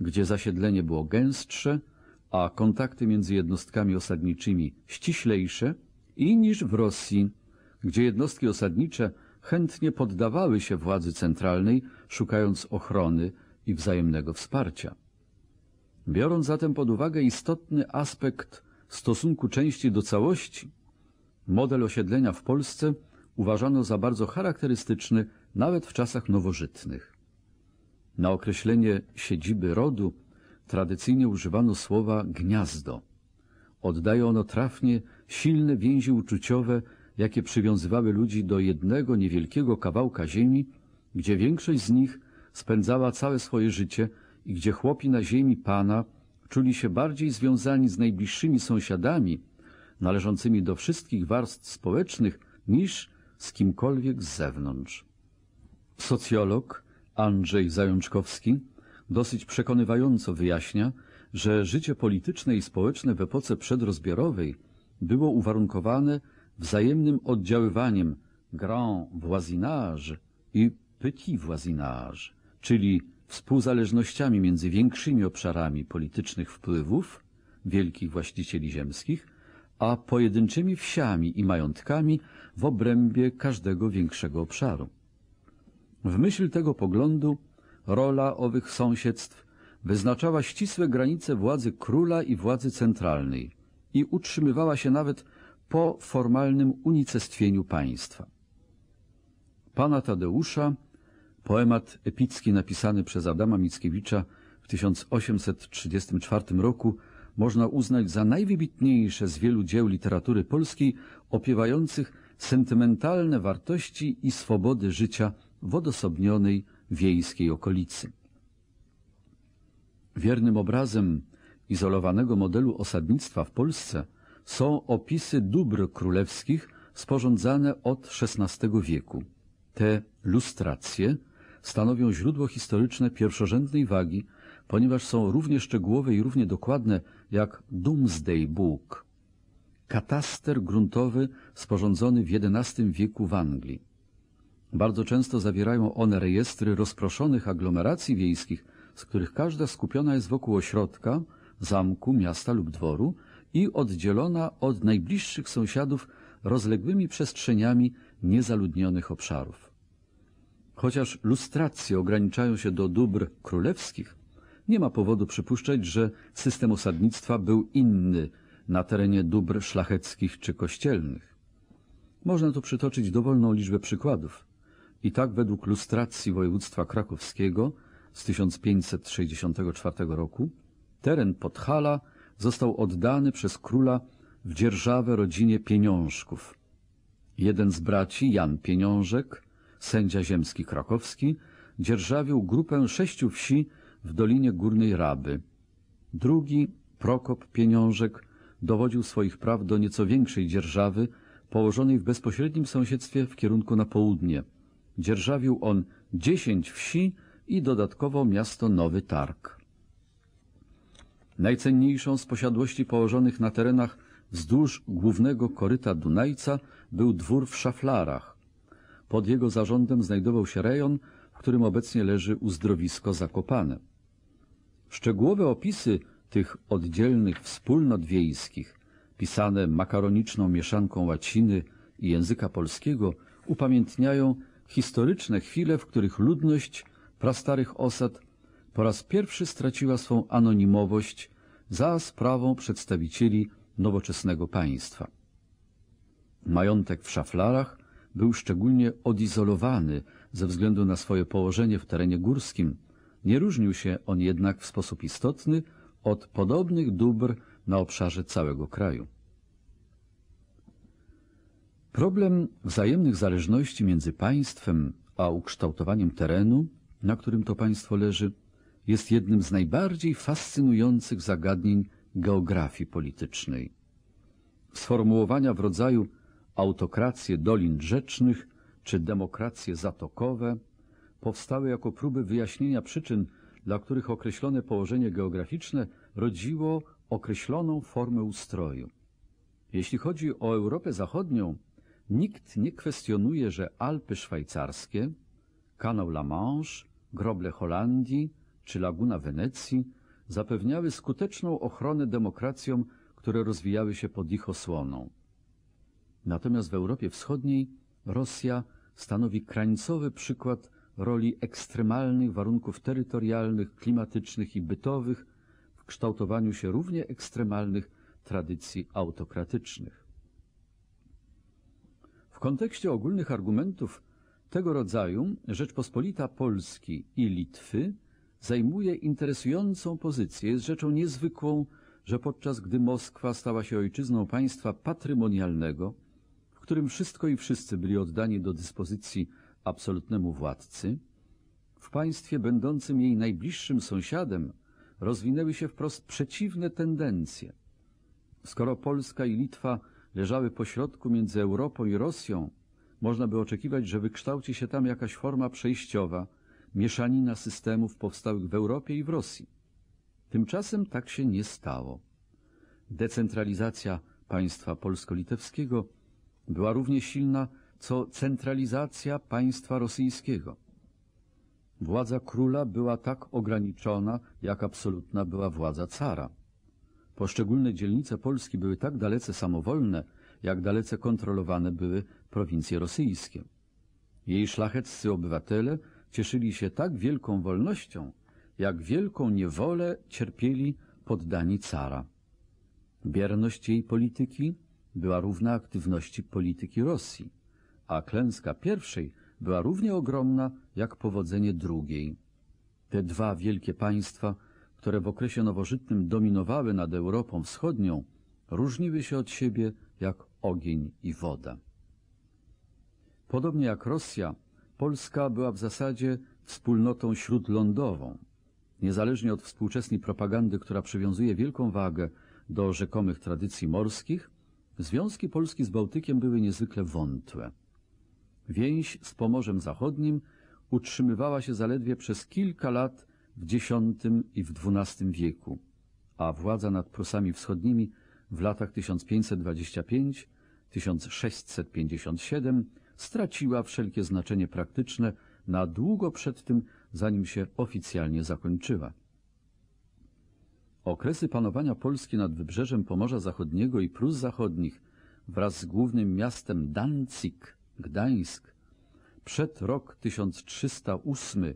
gdzie zasiedlenie było gęstsze, a kontakty między jednostkami osadniczymi ściślejsze – i niż w Rosji, gdzie jednostki osadnicze chętnie poddawały się władzy centralnej, szukając ochrony i wzajemnego wsparcia. Biorąc zatem pod uwagę istotny aspekt stosunku części do całości, model osiedlenia w Polsce uważano za bardzo charakterystyczny nawet w czasach nowożytnych. Na określenie siedziby rodu tradycyjnie używano słowa gniazdo. Oddaje ono trafnie silne więzi uczuciowe, jakie przywiązywały ludzi do jednego niewielkiego kawałka ziemi, gdzie większość z nich spędzała całe swoje życie i gdzie chłopi na ziemi Pana czuli się bardziej związani z najbliższymi sąsiadami, należącymi do wszystkich warstw społecznych, niż z kimkolwiek z zewnątrz. Socjolog Andrzej Zajączkowski dosyć przekonywająco wyjaśnia, że życie polityczne i społeczne w epoce przedrozbiorowej – było uwarunkowane wzajemnym oddziaływaniem grand voisinage i petit voisinage, czyli współzależnościami między większymi obszarami politycznych wpływów wielkich właścicieli ziemskich, a pojedynczymi wsiami i majątkami w obrębie każdego większego obszaru. W myśl tego poglądu rola owych sąsiedztw wyznaczała ścisłe granice władzy króla i władzy centralnej, i utrzymywała się nawet po formalnym unicestwieniu państwa. Pana Tadeusza, poemat epicki napisany przez Adama Mickiewicza w 1834 roku, można uznać za najwybitniejsze z wielu dzieł literatury polskiej opiewających sentymentalne wartości i swobody życia w odosobnionej wiejskiej okolicy. Wiernym obrazem izolowanego modelu osadnictwa w Polsce są opisy dóbr królewskich sporządzane od XVI wieku. Te lustracje stanowią źródło historyczne pierwszorzędnej wagi, ponieważ są równie szczegółowe i równie dokładne jak Doomsday Book, kataster gruntowy sporządzony w XI wieku w Anglii. Bardzo często zawierają one rejestry rozproszonych aglomeracji wiejskich, z których każda skupiona jest wokół ośrodka zamku, miasta lub dworu i oddzielona od najbliższych sąsiadów rozległymi przestrzeniami niezaludnionych obszarów. Chociaż lustracje ograniczają się do dóbr królewskich, nie ma powodu przypuszczać, że system osadnictwa był inny na terenie dóbr szlacheckich czy kościelnych. Można tu przytoczyć dowolną liczbę przykładów. I tak według lustracji województwa krakowskiego z 1564 roku Teren Podhala został oddany przez króla w dzierżawę rodzinie Pieniążków. Jeden z braci, Jan Pieniążek, sędzia ziemski krakowski, dzierżawił grupę sześciu wsi w Dolinie Górnej Raby. Drugi, Prokop Pieniążek, dowodził swoich praw do nieco większej dzierżawy położonej w bezpośrednim sąsiedztwie w kierunku na południe. Dzierżawił on dziesięć wsi i dodatkowo miasto Nowy Targ. Najcenniejszą z posiadłości położonych na terenach wzdłuż głównego koryta Dunajca był dwór w Szaflarach. Pod jego zarządem znajdował się rejon, w którym obecnie leży uzdrowisko Zakopane. Szczegółowe opisy tych oddzielnych wspólnot wiejskich, pisane makaroniczną mieszanką łaciny i języka polskiego, upamiętniają historyczne chwile, w których ludność prastarych osad po raz pierwszy straciła swą anonimowość za sprawą przedstawicieli nowoczesnego państwa. Majątek w szaflarach był szczególnie odizolowany ze względu na swoje położenie w terenie górskim. Nie różnił się on jednak w sposób istotny od podobnych dóbr na obszarze całego kraju. Problem wzajemnych zależności między państwem a ukształtowaniem terenu, na którym to państwo leży, jest jednym z najbardziej fascynujących zagadnień geografii politycznej. Sformułowania w rodzaju autokracje dolin rzecznych czy demokracje zatokowe powstały jako próby wyjaśnienia przyczyn, dla których określone położenie geograficzne rodziło określoną formę ustroju. Jeśli chodzi o Europę Zachodnią, nikt nie kwestionuje, że Alpy szwajcarskie, kanał La Manche, groble Holandii, czy Laguna Wenecji zapewniały skuteczną ochronę demokracjom, które rozwijały się pod ich osłoną. Natomiast w Europie Wschodniej Rosja stanowi krańcowy przykład roli ekstremalnych warunków terytorialnych, klimatycznych i bytowych w kształtowaniu się równie ekstremalnych tradycji autokratycznych. W kontekście ogólnych argumentów tego rodzaju Rzeczpospolita Polski i Litwy zajmuje interesującą pozycję. Jest rzeczą niezwykłą, że podczas gdy Moskwa stała się ojczyzną państwa patrymonialnego, w którym wszystko i wszyscy byli oddani do dyspozycji absolutnemu władcy, w państwie będącym jej najbliższym sąsiadem rozwinęły się wprost przeciwne tendencje. Skoro Polska i Litwa leżały pośrodku między Europą i Rosją, można by oczekiwać, że wykształci się tam jakaś forma przejściowa, mieszanina systemów powstałych w Europie i w Rosji. Tymczasem tak się nie stało. Decentralizacja państwa polsko-litewskiego była równie silna, co centralizacja państwa rosyjskiego. Władza króla była tak ograniczona, jak absolutna była władza cara. Poszczególne dzielnice Polski były tak dalece samowolne, jak dalece kontrolowane były prowincje rosyjskie. Jej szlacheccy obywatele cieszyli się tak wielką wolnością, jak wielką niewolę cierpieli poddani cara. Bierność jej polityki była równa aktywności polityki Rosji, a klęska pierwszej była równie ogromna jak powodzenie drugiej. Te dwa wielkie państwa, które w okresie nowożytnym dominowały nad Europą Wschodnią, różniły się od siebie jak ogień i woda. Podobnie jak Rosja, Polska była w zasadzie wspólnotą śródlądową. Niezależnie od współczesnej propagandy, która przywiązuje wielką wagę do rzekomych tradycji morskich, związki Polski z Bałtykiem były niezwykle wątłe. Więź z Pomorzem Zachodnim utrzymywała się zaledwie przez kilka lat w X i w XII wieku, a władza nad Prusami Wschodnimi w latach 1525, 1657 straciła wszelkie znaczenie praktyczne na długo przed tym, zanim się oficjalnie zakończyła. Okresy panowania Polski nad wybrzeżem Pomorza Zachodniego i Prus Zachodnich wraz z głównym miastem Danzig, Gdańsk, przed rok 1308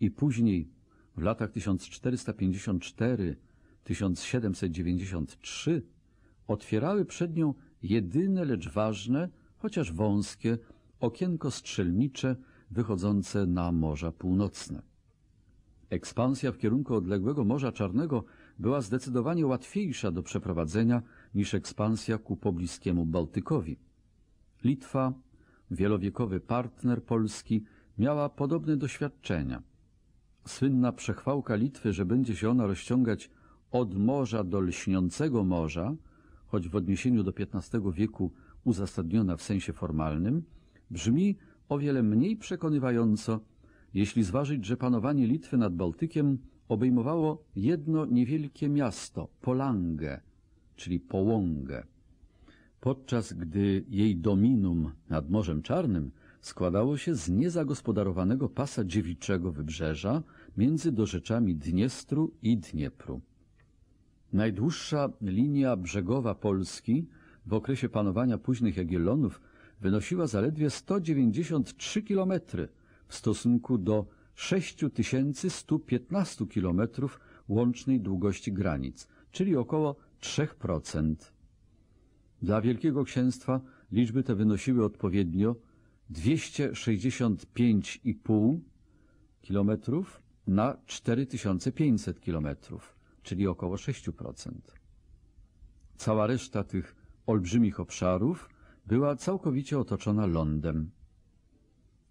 i później w latach 1454-1793 otwierały przed nią jedyne, lecz ważne, chociaż wąskie, okienko strzelnicze wychodzące na Morza Północne. Ekspansja w kierunku odległego Morza Czarnego była zdecydowanie łatwiejsza do przeprowadzenia niż ekspansja ku pobliskiemu Bałtykowi. Litwa, wielowiekowy partner Polski, miała podobne doświadczenia. Słynna przechwałka Litwy, że będzie się ona rozciągać od morza do lśniącego morza, choć w odniesieniu do XV wieku uzasadniona w sensie formalnym, brzmi o wiele mniej przekonywająco, jeśli zważyć, że panowanie Litwy nad Bałtykiem obejmowało jedno niewielkie miasto, Polangę, czyli Połągę, podczas gdy jej dominum nad Morzem Czarnym składało się z niezagospodarowanego pasa dziewiczego wybrzeża między dorzeczami Dniestru i Dniepru. Najdłuższa linia brzegowa Polski w okresie panowania późnych Jagiellonów wynosiła zaledwie 193 km w stosunku do 6115 km łącznej długości granic, czyli około 3%. Dla Wielkiego Księstwa liczby te wynosiły odpowiednio 265,5 km na 4500 km, czyli około 6%. Cała reszta tych olbrzymich obszarów była całkowicie otoczona lądem.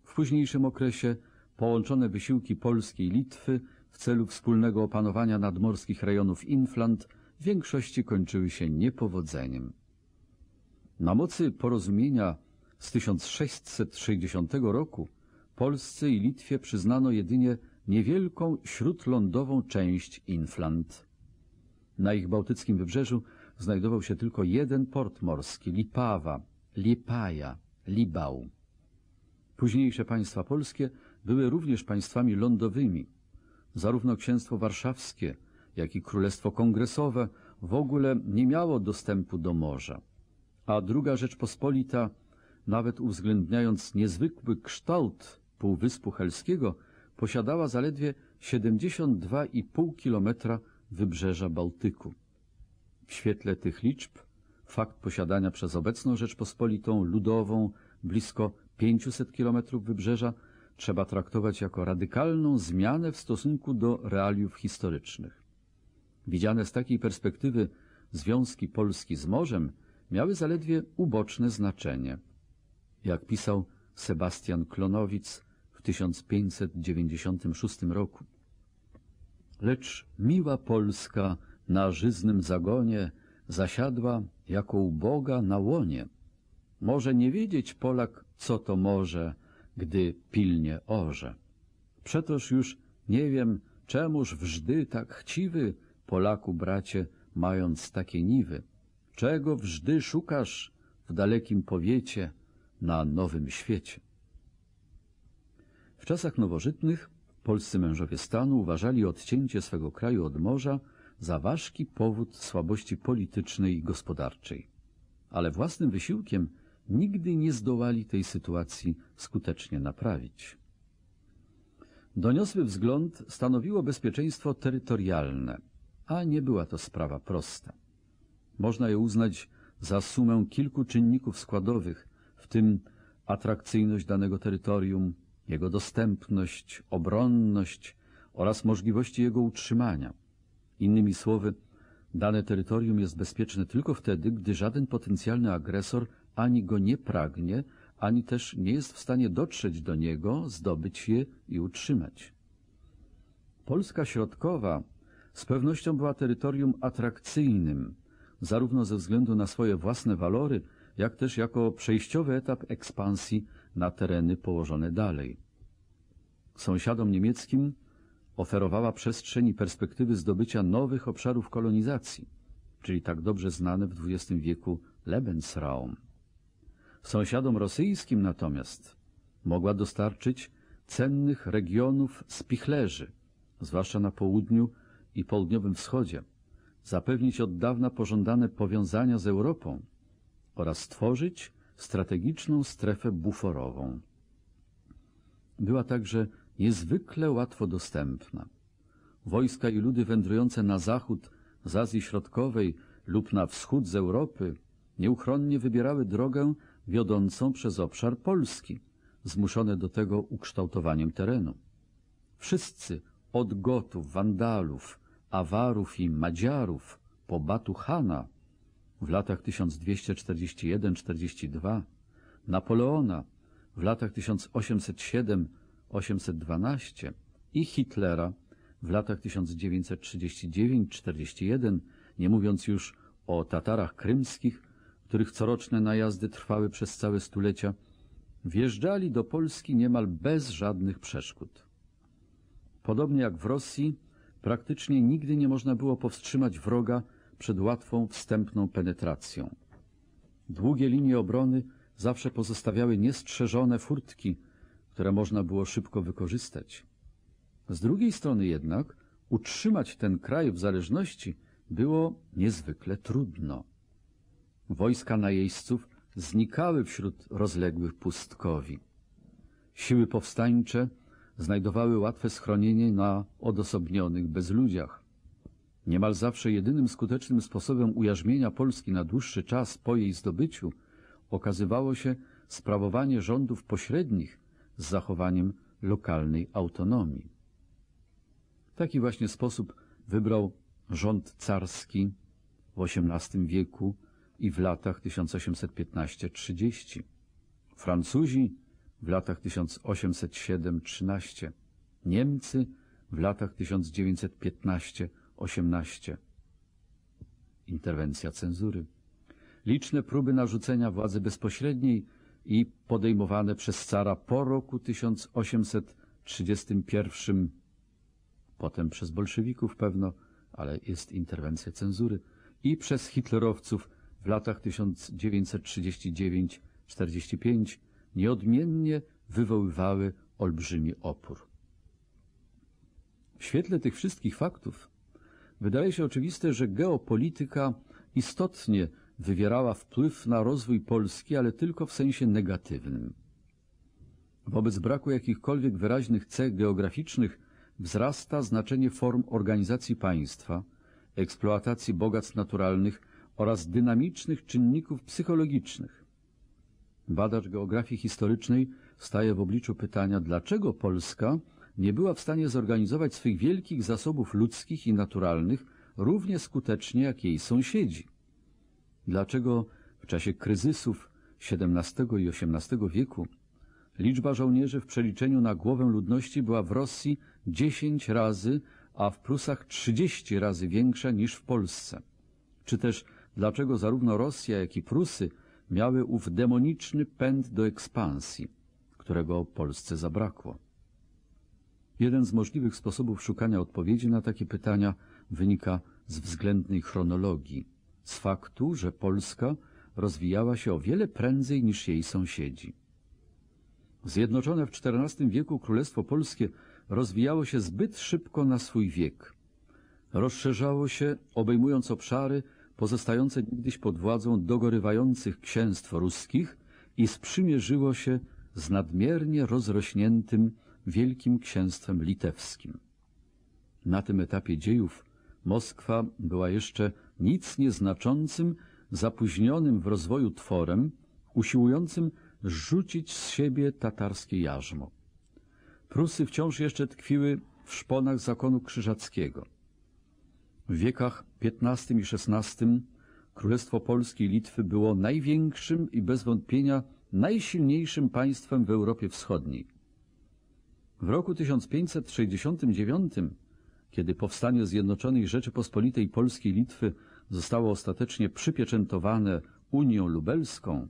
W późniejszym okresie połączone wysiłki Polski i Litwy w celu wspólnego opanowania nadmorskich rejonów Inflant w większości kończyły się niepowodzeniem. Na mocy porozumienia z 1660 roku Polsce i Litwie przyznano jedynie niewielką śródlądową część Inflant. Na ich bałtyckim wybrzeżu znajdował się tylko jeden port morski, Lipawa, Lipaja, Libał. Późniejsze państwa polskie były również państwami lądowymi. Zarówno księstwo warszawskie, jak i królestwo kongresowe w ogóle nie miało dostępu do morza. A druga Rzeczpospolita, nawet uwzględniając niezwykły kształt Półwyspu Helskiego, posiadała zaledwie 72,5 km wybrzeża Bałtyku. W świetle tych liczb fakt posiadania przez obecną Rzeczpospolitą ludową blisko 500 km wybrzeża trzeba traktować jako radykalną zmianę w stosunku do realiów historycznych. Widziane z takiej perspektywy związki Polski z morzem miały zaledwie uboczne znaczenie. Jak pisał Sebastian Klonowic w 1596 roku. Lecz miła Polska na żyznym zagonie zasiadła jako uboga na łonie. Może nie wiedzieć Polak, co to może, gdy pilnie orze. Przetoż już nie wiem, czemuż wżdy tak chciwy, Polaku bracie, mając takie niwy. Czego wżdy szukasz w dalekim powiecie, na nowym świecie? W czasach nowożytnych polscy mężowie stanu uważali odcięcie swego kraju od morza za ważki powód słabości politycznej i gospodarczej. Ale własnym wysiłkiem nigdy nie zdołali tej sytuacji skutecznie naprawić. Doniosły wzgląd stanowiło bezpieczeństwo terytorialne, a nie była to sprawa prosta. Można je uznać za sumę kilku czynników składowych, w tym atrakcyjność danego terytorium, jego dostępność, obronność oraz możliwości jego utrzymania – Innymi słowy, dane terytorium jest bezpieczne tylko wtedy, gdy żaden potencjalny agresor ani go nie pragnie, ani też nie jest w stanie dotrzeć do niego, zdobyć je i utrzymać. Polska Środkowa z pewnością była terytorium atrakcyjnym, zarówno ze względu na swoje własne walory, jak też jako przejściowy etap ekspansji na tereny położone dalej. Sąsiadom niemieckim oferowała przestrzeń i perspektywy zdobycia nowych obszarów kolonizacji, czyli tak dobrze znane w XX wieku Lebensraum. Sąsiadom rosyjskim natomiast mogła dostarczyć cennych regionów spichlerzy, zwłaszcza na południu i południowym wschodzie, zapewnić od dawna pożądane powiązania z Europą oraz stworzyć strategiczną strefę buforową. Była także niezwykle łatwo dostępna. Wojska i ludy wędrujące na zachód z Azji Środkowej lub na wschód z Europy nieuchronnie wybierały drogę wiodącą przez obszar Polski, zmuszone do tego ukształtowaniem terenu. Wszyscy, od Gotów, Wandalów, Awarów i Madziarów, po Batu Hana w latach 1241-42, Napoleona w latach 1807 812 i Hitlera w latach 1939-41, nie mówiąc już o Tatarach krymskich, których coroczne najazdy trwały przez całe stulecia, wjeżdżali do Polski niemal bez żadnych przeszkód. Podobnie jak w Rosji, praktycznie nigdy nie można było powstrzymać wroga przed łatwą wstępną penetracją. Długie linie obrony zawsze pozostawiały niestrzeżone furtki które można było szybko wykorzystać. Z drugiej strony jednak utrzymać ten kraj w zależności było niezwykle trudno. Wojska najeźdźców znikały wśród rozległych pustkowi. Siły powstańcze znajdowały łatwe schronienie na odosobnionych bezludziach. Niemal zawsze jedynym skutecznym sposobem ujarzmienia Polski na dłuższy czas po jej zdobyciu okazywało się sprawowanie rządów pośrednich z zachowaniem lokalnej autonomii. Taki właśnie sposób wybrał rząd carski w XVIII wieku i w latach 1815-30. Francuzi w latach 1807-13. Niemcy w latach 1915-18. Interwencja cenzury. Liczne próby narzucenia władzy bezpośredniej i podejmowane przez cara po roku 1831, potem przez bolszewików pewno, ale jest interwencja cenzury, i przez hitlerowców w latach 1939-45 nieodmiennie wywoływały olbrzymi opór. W świetle tych wszystkich faktów wydaje się oczywiste, że geopolityka istotnie wywierała wpływ na rozwój Polski, ale tylko w sensie negatywnym. Wobec braku jakichkolwiek wyraźnych cech geograficznych wzrasta znaczenie form organizacji państwa, eksploatacji bogactw naturalnych oraz dynamicznych czynników psychologicznych. Badacz geografii historycznej staje w obliczu pytania, dlaczego Polska nie była w stanie zorganizować swych wielkich zasobów ludzkich i naturalnych równie skutecznie jak jej sąsiedzi. Dlaczego w czasie kryzysów XVII i XVIII wieku liczba żołnierzy w przeliczeniu na głowę ludności była w Rosji 10 razy, a w Prusach 30 razy większa niż w Polsce? Czy też dlaczego zarówno Rosja, jak i Prusy miały ów demoniczny pęd do ekspansji, którego Polsce zabrakło? Jeden z możliwych sposobów szukania odpowiedzi na takie pytania wynika z względnej chronologii z faktu, że Polska rozwijała się o wiele prędzej niż jej sąsiedzi. Zjednoczone w XIV wieku Królestwo Polskie rozwijało się zbyt szybko na swój wiek. Rozszerzało się, obejmując obszary pozostające niegdyś pod władzą dogorywających księstw ruskich i sprzymierzyło się z nadmiernie rozrośniętym Wielkim Księstwem Litewskim. Na tym etapie dziejów Moskwa była jeszcze nic nieznaczącym, zapóźnionym w rozwoju tworem, usiłującym rzucić z siebie tatarskie jarzmo. Prusy wciąż jeszcze tkwiły w szponach zakonu krzyżackiego. W wiekach XV i XVI Królestwo Polski i Litwy było największym i bez wątpienia najsilniejszym państwem w Europie Wschodniej. W roku 1569 kiedy powstanie Zjednoczonej Rzeczypospolitej Polskiej Litwy zostało ostatecznie przypieczętowane Unią Lubelską,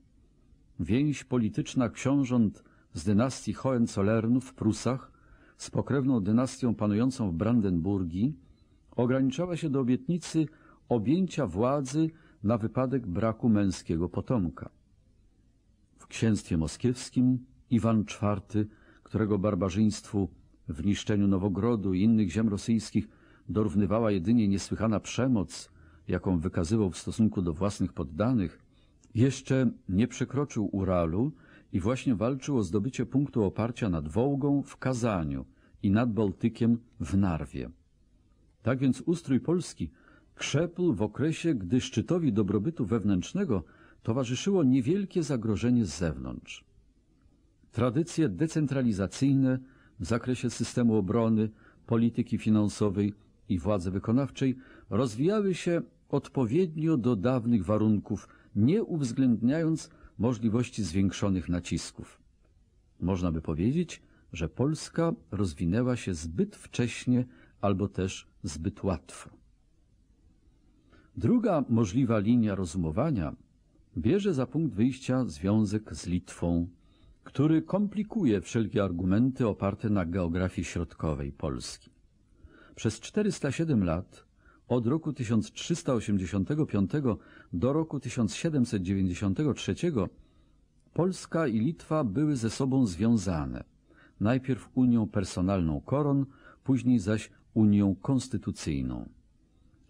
więź polityczna książąt z dynastii Hohenzollernów w Prusach z pokrewną dynastią panującą w Brandenburgii ograniczała się do obietnicy objęcia władzy na wypadek braku męskiego potomka. W księstwie moskiewskim Iwan IV, którego barbarzyństwu w niszczeniu Nowogrodu i innych ziem rosyjskich dorównywała jedynie niesłychana przemoc, jaką wykazywał w stosunku do własnych poddanych. Jeszcze nie przekroczył Uralu i właśnie walczył o zdobycie punktu oparcia nad Wołgą w Kazaniu i nad Bałtykiem w Narwie. Tak więc ustrój Polski krzepł w okresie, gdy szczytowi dobrobytu wewnętrznego towarzyszyło niewielkie zagrożenie z zewnątrz. Tradycje decentralizacyjne w zakresie systemu obrony, polityki finansowej i władzy wykonawczej rozwijały się odpowiednio do dawnych warunków, nie uwzględniając możliwości zwiększonych nacisków. Można by powiedzieć, że Polska rozwinęła się zbyt wcześnie albo też zbyt łatwo. Druga możliwa linia rozumowania bierze za punkt wyjścia związek z Litwą, który komplikuje wszelkie argumenty oparte na geografii środkowej Polski. Przez 407 lat, od roku 1385 do roku 1793, Polska i Litwa były ze sobą związane, najpierw unią personalną koron, później zaś unią konstytucyjną.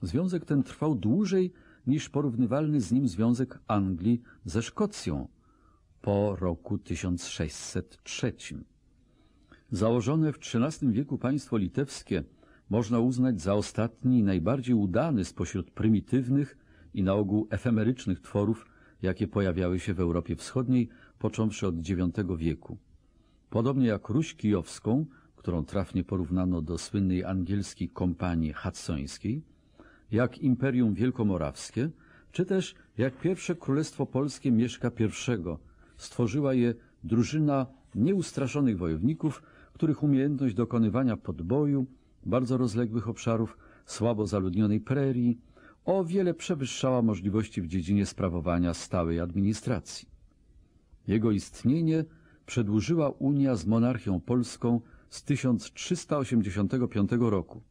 Związek ten trwał dłużej niż porównywalny z nim związek Anglii ze Szkocją – po roku 1603. Założone w XIII wieku państwo litewskie można uznać za ostatni i najbardziej udany spośród prymitywnych i na ogół efemerycznych tworów, jakie pojawiały się w Europie Wschodniej, począwszy od IX wieku. Podobnie jak Ruś Kijowską, którą trafnie porównano do słynnej angielskiej kompanii hadsońskiej, jak Imperium Wielkomorawskie, czy też jak pierwsze Królestwo Polskie Mieszka I, Stworzyła je drużyna nieustraszonych wojowników, których umiejętność dokonywania podboju, bardzo rozległych obszarów, słabo zaludnionej prerii, o wiele przewyższała możliwości w dziedzinie sprawowania stałej administracji. Jego istnienie przedłużyła Unia z monarchią polską z 1385 roku,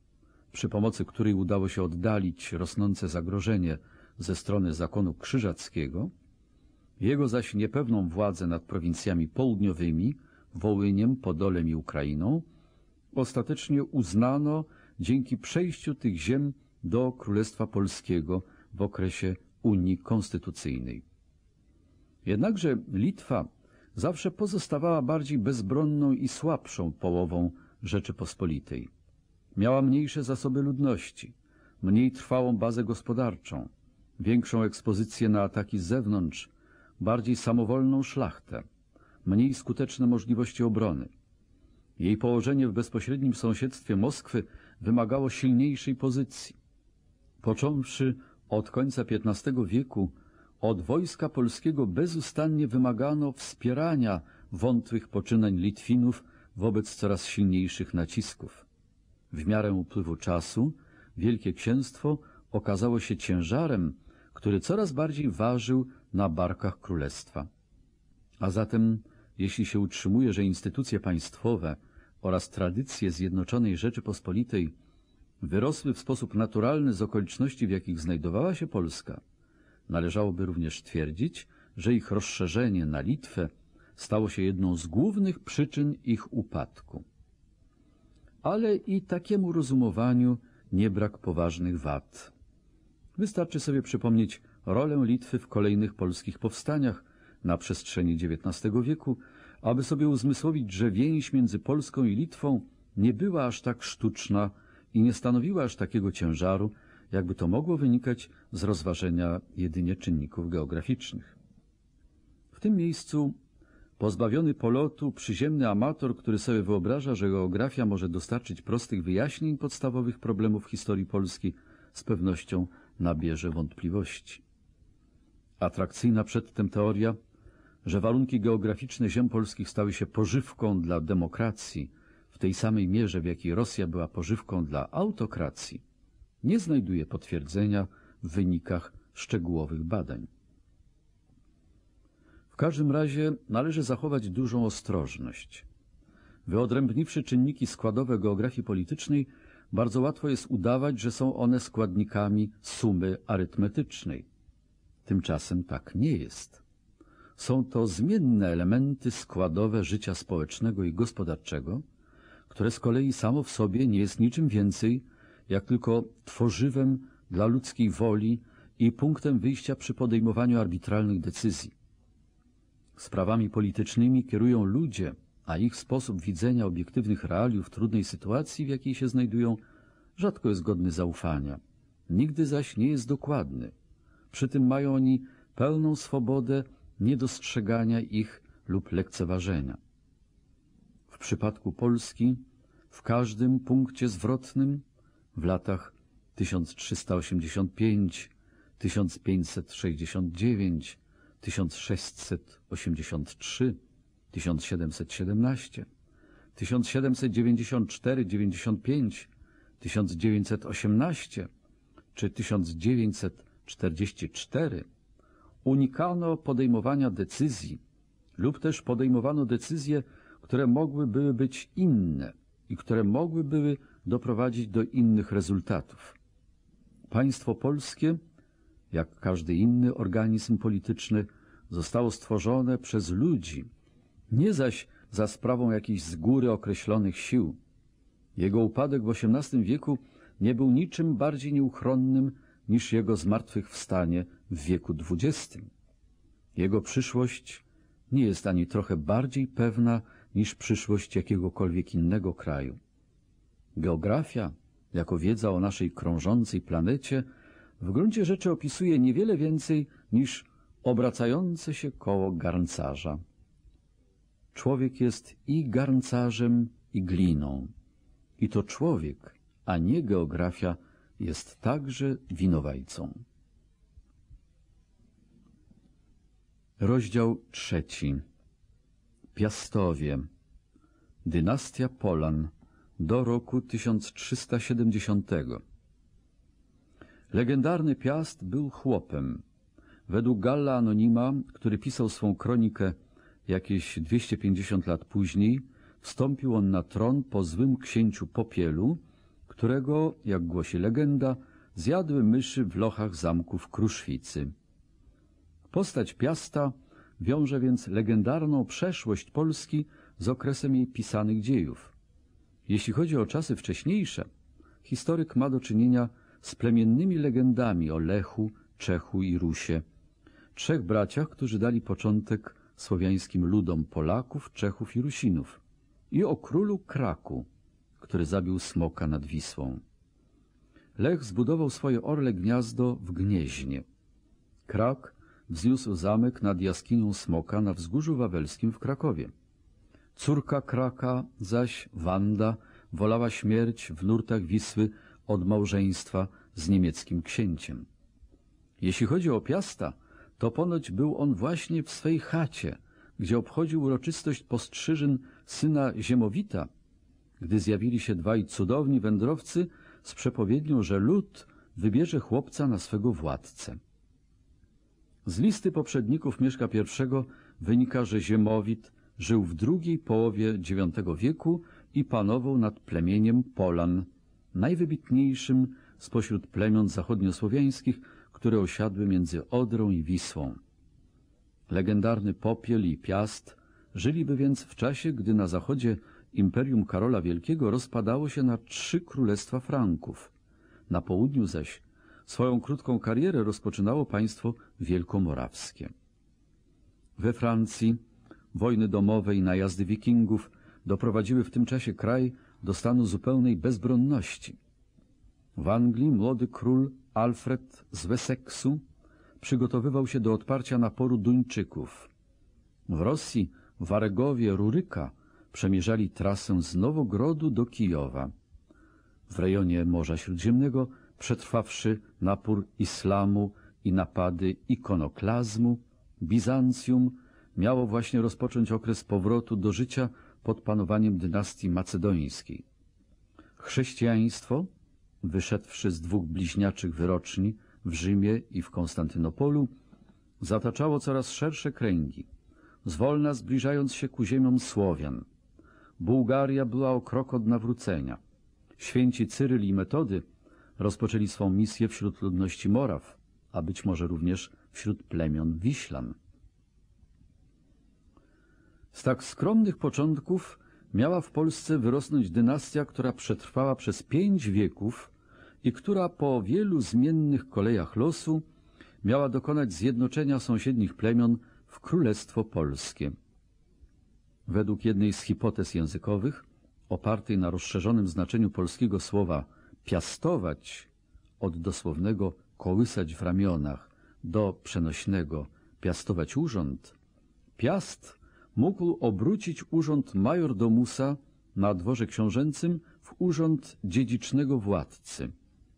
przy pomocy której udało się oddalić rosnące zagrożenie ze strony zakonu krzyżackiego – jego zaś niepewną władzę nad prowincjami południowymi, Wołyniem, Podolem i Ukrainą, ostatecznie uznano dzięki przejściu tych ziem do Królestwa Polskiego w okresie Unii Konstytucyjnej. Jednakże Litwa zawsze pozostawała bardziej bezbronną i słabszą połową Rzeczypospolitej. Miała mniejsze zasoby ludności, mniej trwałą bazę gospodarczą, większą ekspozycję na ataki z zewnątrz, bardziej samowolną szlachtę, mniej skuteczne możliwości obrony. Jej położenie w bezpośrednim sąsiedztwie Moskwy wymagało silniejszej pozycji. Począwszy od końca XV wieku, od wojska polskiego bezustannie wymagano wspierania wątłych poczynań Litwinów wobec coraz silniejszych nacisków. W miarę upływu czasu Wielkie Księstwo okazało się ciężarem, który coraz bardziej ważył na barkach królestwa. A zatem, jeśli się utrzymuje, że instytucje państwowe oraz tradycje Zjednoczonej Rzeczypospolitej wyrosły w sposób naturalny z okoliczności, w jakich znajdowała się Polska, należałoby również twierdzić, że ich rozszerzenie na Litwę stało się jedną z głównych przyczyn ich upadku. Ale i takiemu rozumowaniu nie brak poważnych wad. Wystarczy sobie przypomnieć rolę Litwy w kolejnych polskich powstaniach na przestrzeni XIX wieku, aby sobie uzmysłowić, że więź między Polską i Litwą nie była aż tak sztuczna i nie stanowiła aż takiego ciężaru, jakby to mogło wynikać z rozważenia jedynie czynników geograficznych. W tym miejscu pozbawiony polotu, przyziemny amator, który sobie wyobraża, że geografia może dostarczyć prostych wyjaśnień podstawowych problemów historii Polski, z pewnością nabierze wątpliwości. Atrakcyjna przedtem teoria, że warunki geograficzne ziem polskich stały się pożywką dla demokracji w tej samej mierze, w jakiej Rosja była pożywką dla autokracji, nie znajduje potwierdzenia w wynikach szczegółowych badań. W każdym razie należy zachować dużą ostrożność. Wyodrębniwszy czynniki składowe geografii politycznej, bardzo łatwo jest udawać, że są one składnikami sumy arytmetycznej. Tymczasem tak nie jest. Są to zmienne elementy składowe życia społecznego i gospodarczego, które z kolei samo w sobie nie jest niczym więcej, jak tylko tworzywem dla ludzkiej woli i punktem wyjścia przy podejmowaniu arbitralnych decyzji. Sprawami politycznymi kierują ludzie, a ich sposób widzenia obiektywnych realiów trudnej sytuacji, w jakiej się znajdują, rzadko jest godny zaufania. Nigdy zaś nie jest dokładny. Przy tym mają oni pełną swobodę niedostrzegania ich lub lekceważenia. W przypadku Polski w każdym punkcie zwrotnym w latach 1385, 1569, 1683, 1717, 1794-95, 1918 czy 1900 44 unikano podejmowania decyzji lub też podejmowano decyzje, które mogłyby być inne i które mogłyby doprowadzić do innych rezultatów. Państwo polskie, jak każdy inny organizm polityczny, zostało stworzone przez ludzi, nie zaś za sprawą jakichś z góry określonych sił. Jego upadek w XVIII wieku nie był niczym bardziej nieuchronnym niż jego zmartwychwstanie w wieku XX. Jego przyszłość nie jest ani trochę bardziej pewna niż przyszłość jakiegokolwiek innego kraju. Geografia, jako wiedza o naszej krążącej planecie, w gruncie rzeczy opisuje niewiele więcej niż obracające się koło garncarza. Człowiek jest i garncarzem, i gliną. I to człowiek, a nie geografia, jest także winowajcą. Rozdział trzeci Piastowie Dynastia Polan do roku 1370 Legendarny Piast był chłopem. Według Galla Anonima, który pisał swą kronikę jakieś 250 lat później, wstąpił on na tron po złym księciu Popielu, którego, jak głosi legenda, zjadły myszy w lochach zamku w Kruszwicy. Postać Piasta wiąże więc legendarną przeszłość Polski z okresem jej pisanych dziejów. Jeśli chodzi o czasy wcześniejsze, historyk ma do czynienia z plemiennymi legendami o Lechu, Czechu i Rusie, trzech braciach, którzy dali początek słowiańskim ludom Polaków, Czechów i Rusinów i o królu Kraku, który zabił smoka nad Wisłą. Lech zbudował swoje orle gniazdo w Gnieźnie. Krak wzniósł zamek nad jaskinią smoka na wzgórzu wawelskim w Krakowie. Córka Kraka zaś, Wanda, wolała śmierć w nurtach Wisły od małżeństwa z niemieckim księciem. Jeśli chodzi o Piasta, to ponoć był on właśnie w swej chacie, gdzie obchodził uroczystość postrzyżyn syna Ziemowita, gdy zjawili się dwaj cudowni wędrowcy z przepowiednią, że lud wybierze chłopca na swego władcę. Z listy poprzedników Mieszka I wynika, że Ziemowit żył w drugiej połowie IX wieku i panował nad plemieniem Polan, najwybitniejszym spośród plemion zachodniosłowiańskich, które osiadły między Odrą i Wisłą. Legendarny Popiel i Piast żyliby więc w czasie, gdy na zachodzie Imperium Karola Wielkiego rozpadało się na trzy królestwa Franków. Na południu zaś swoją krótką karierę rozpoczynało państwo wielkomorawskie. We Francji wojny domowe i najazdy wikingów doprowadziły w tym czasie kraj do stanu zupełnej bezbronności. W Anglii młody król Alfred z Wessexu przygotowywał się do odparcia naporu Duńczyków. W Rosji waregowie Ruryka przemierzali trasę z Nowogrodu do Kijowa. W rejonie Morza Śródziemnego przetrwawszy napór islamu i napady ikonoklazmu, Bizancjum miało właśnie rozpocząć okres powrotu do życia pod panowaniem dynastii macedońskiej. Chrześcijaństwo, wyszedłszy z dwóch bliźniaczych wyroczni w Rzymie i w Konstantynopolu, zataczało coraz szersze kręgi, zwolna zbliżając się ku ziemiom Słowian – Bułgaria była o krok od nawrócenia. Święci Cyryl i Metody rozpoczęli swą misję wśród ludności Moraw, a być może również wśród plemion Wiślan. Z tak skromnych początków miała w Polsce wyrosnąć dynastia, która przetrwała przez pięć wieków i która po wielu zmiennych kolejach losu miała dokonać zjednoczenia sąsiednich plemion w Królestwo Polskie według jednej z hipotez językowych, opartej na rozszerzonym znaczeniu polskiego słowa piastować od dosłownego kołysać w ramionach do przenośnego piastować urząd, piast mógł obrócić urząd majordomusa na dworze książęcym w urząd dziedzicznego władcy,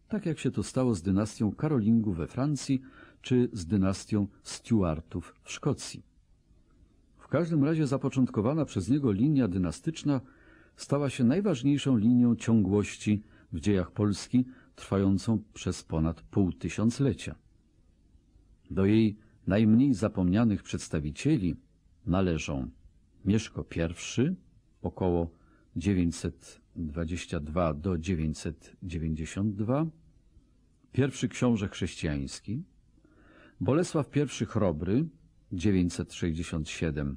tak jak się to stało z dynastią Karolingów we Francji czy z dynastią Stuartów w Szkocji każdym razie zapoczątkowana przez niego linia dynastyczna stała się najważniejszą linią ciągłości w dziejach Polski, trwającą przez ponad pół tysiąclecia. Do jej najmniej zapomnianych przedstawicieli należą Mieszko I około 922 do 992, pierwszy książę chrześcijański, Bolesław I Chrobry 967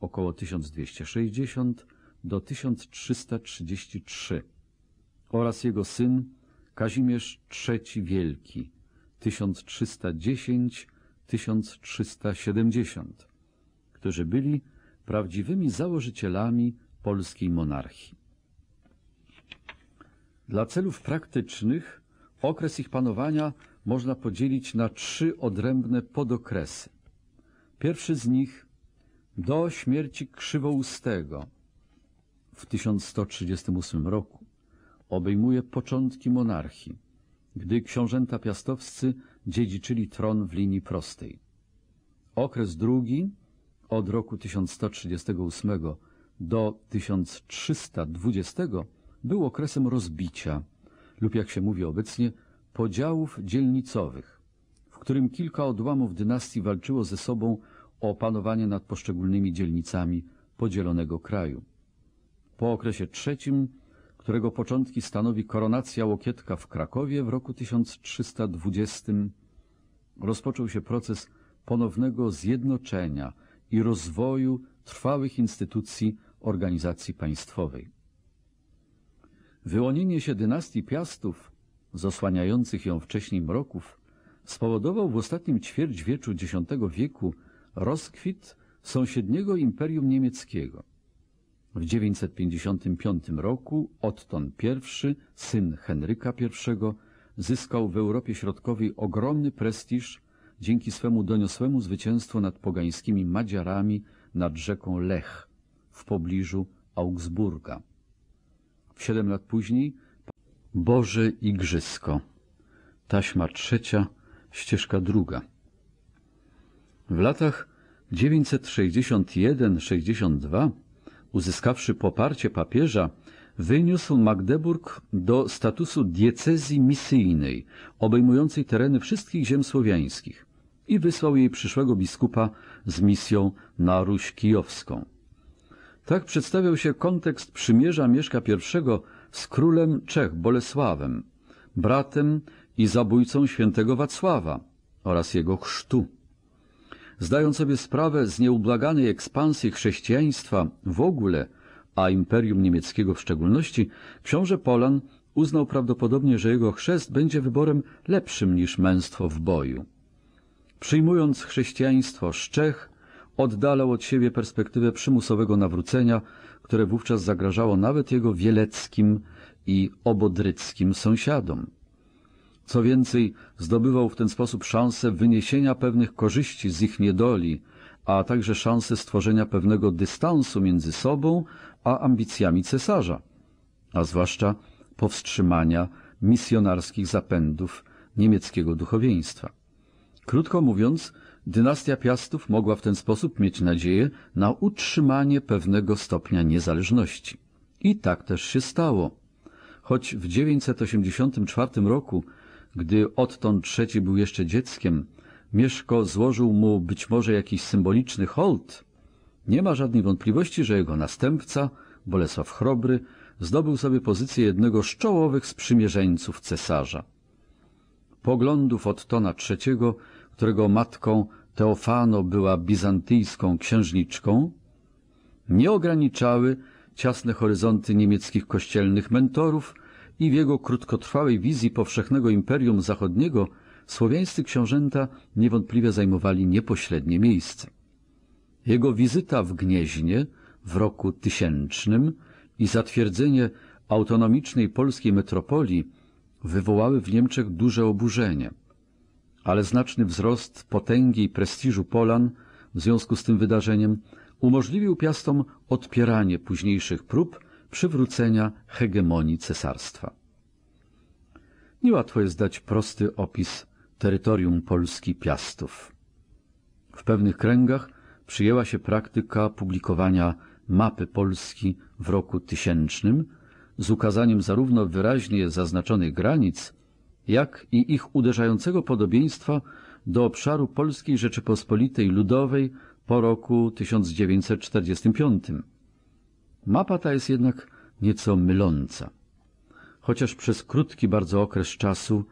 około 1260 do 1333 oraz jego syn Kazimierz III Wielki 1310-1370, którzy byli prawdziwymi założycielami polskiej monarchii. Dla celów praktycznych okres ich panowania można podzielić na trzy odrębne podokresy. Pierwszy z nich do śmierci Krzywoustego w 1138 roku obejmuje początki monarchii, gdy książęta piastowscy dziedziczyli tron w linii prostej. Okres drugi od roku 1138 do 1320 był okresem rozbicia lub jak się mówi obecnie podziałów dzielnicowych, w którym kilka odłamów dynastii walczyło ze sobą o panowanie nad poszczególnymi dzielnicami podzielonego kraju. Po okresie trzecim, którego początki stanowi koronacja Łokietka w Krakowie w roku 1320, rozpoczął się proces ponownego zjednoczenia i rozwoju trwałych instytucji organizacji państwowej. Wyłonienie się dynastii Piastów, zasłaniających ją wcześniej mroków, spowodował w ostatnim ćwierćwieczu X wieku rozkwit sąsiedniego Imperium Niemieckiego. W 955 roku Otton I, syn Henryka I, zyskał w Europie Środkowej ogromny prestiż dzięki swemu doniosłemu zwycięstwu nad pogańskimi Madziarami nad rzeką Lech w pobliżu Augsburga. W siedem lat później Boże Igrzysko. Taśma trzecia, ścieżka druga. W latach 961-62, uzyskawszy poparcie papieża, wyniósł Magdeburg do statusu diecezji misyjnej, obejmującej tereny wszystkich ziem słowiańskich i wysłał jej przyszłego biskupa z misją na Ruś Kijowską. Tak przedstawiał się kontekst przymierza Mieszka I z królem Czech Bolesławem, bratem i zabójcą świętego Wacława oraz jego chrztu. Zdając sobie sprawę z nieubłaganej ekspansji chrześcijaństwa w ogóle, a Imperium Niemieckiego w szczególności, książę Polan uznał prawdopodobnie, że jego chrzest będzie wyborem lepszym niż męstwo w boju. Przyjmując chrześcijaństwo z Czech, oddalał od siebie perspektywę przymusowego nawrócenia, które wówczas zagrażało nawet jego wieleckim i obodryckim sąsiadom. Co więcej, zdobywał w ten sposób szansę wyniesienia pewnych korzyści z ich niedoli, a także szansę stworzenia pewnego dystansu między sobą a ambicjami cesarza, a zwłaszcza powstrzymania misjonarskich zapędów niemieckiego duchowieństwa. Krótko mówiąc, dynastia Piastów mogła w ten sposób mieć nadzieję na utrzymanie pewnego stopnia niezależności. I tak też się stało. Choć w 984 roku gdy odtąd trzeci był jeszcze dzieckiem, Mieszko złożył mu być może jakiś symboliczny hołd. Nie ma żadnej wątpliwości, że jego następca, Bolesław Chrobry, zdobył sobie pozycję jednego z czołowych sprzymierzeńców cesarza. Poglądów Ottona III, którego matką Teofano była bizantyjską księżniczką, nie ograniczały ciasne horyzonty niemieckich kościelnych mentorów, i w jego krótkotrwałej wizji powszechnego imperium zachodniego słowiańscy książęta niewątpliwie zajmowali niepośrednie miejsce. Jego wizyta w Gnieźnie w roku tysięcznym i zatwierdzenie autonomicznej polskiej metropolii wywołały w Niemczech duże oburzenie. Ale znaczny wzrost potęgi i prestiżu Polan w związku z tym wydarzeniem umożliwił piastom odpieranie późniejszych prób przywrócenia hegemonii cesarstwa. Niełatwo jest dać prosty opis terytorium Polski Piastów. W pewnych kręgach przyjęła się praktyka publikowania mapy Polski w roku tysięcznym z ukazaniem zarówno wyraźnie zaznaczonych granic, jak i ich uderzającego podobieństwa do obszaru Polskiej Rzeczypospolitej Ludowej po roku 1945. Mapa ta jest jednak nieco myląca. Chociaż przez krótki bardzo okres czasu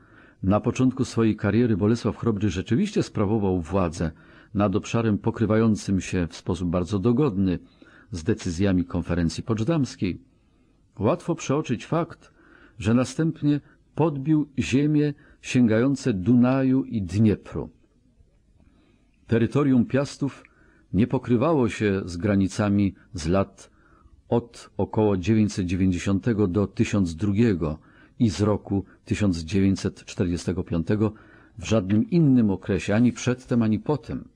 na początku swojej kariery Bolesław Chrobry rzeczywiście sprawował władzę nad obszarem pokrywającym się w sposób bardzo dogodny z decyzjami konferencji poczdamskiej. Łatwo przeoczyć fakt, że następnie podbił ziemie sięgające Dunaju i Dniepru. Terytorium Piastów nie pokrywało się z granicami z lat od około 990 do 1002 i z roku 1945 w żadnym innym okresie, ani przedtem, ani potem.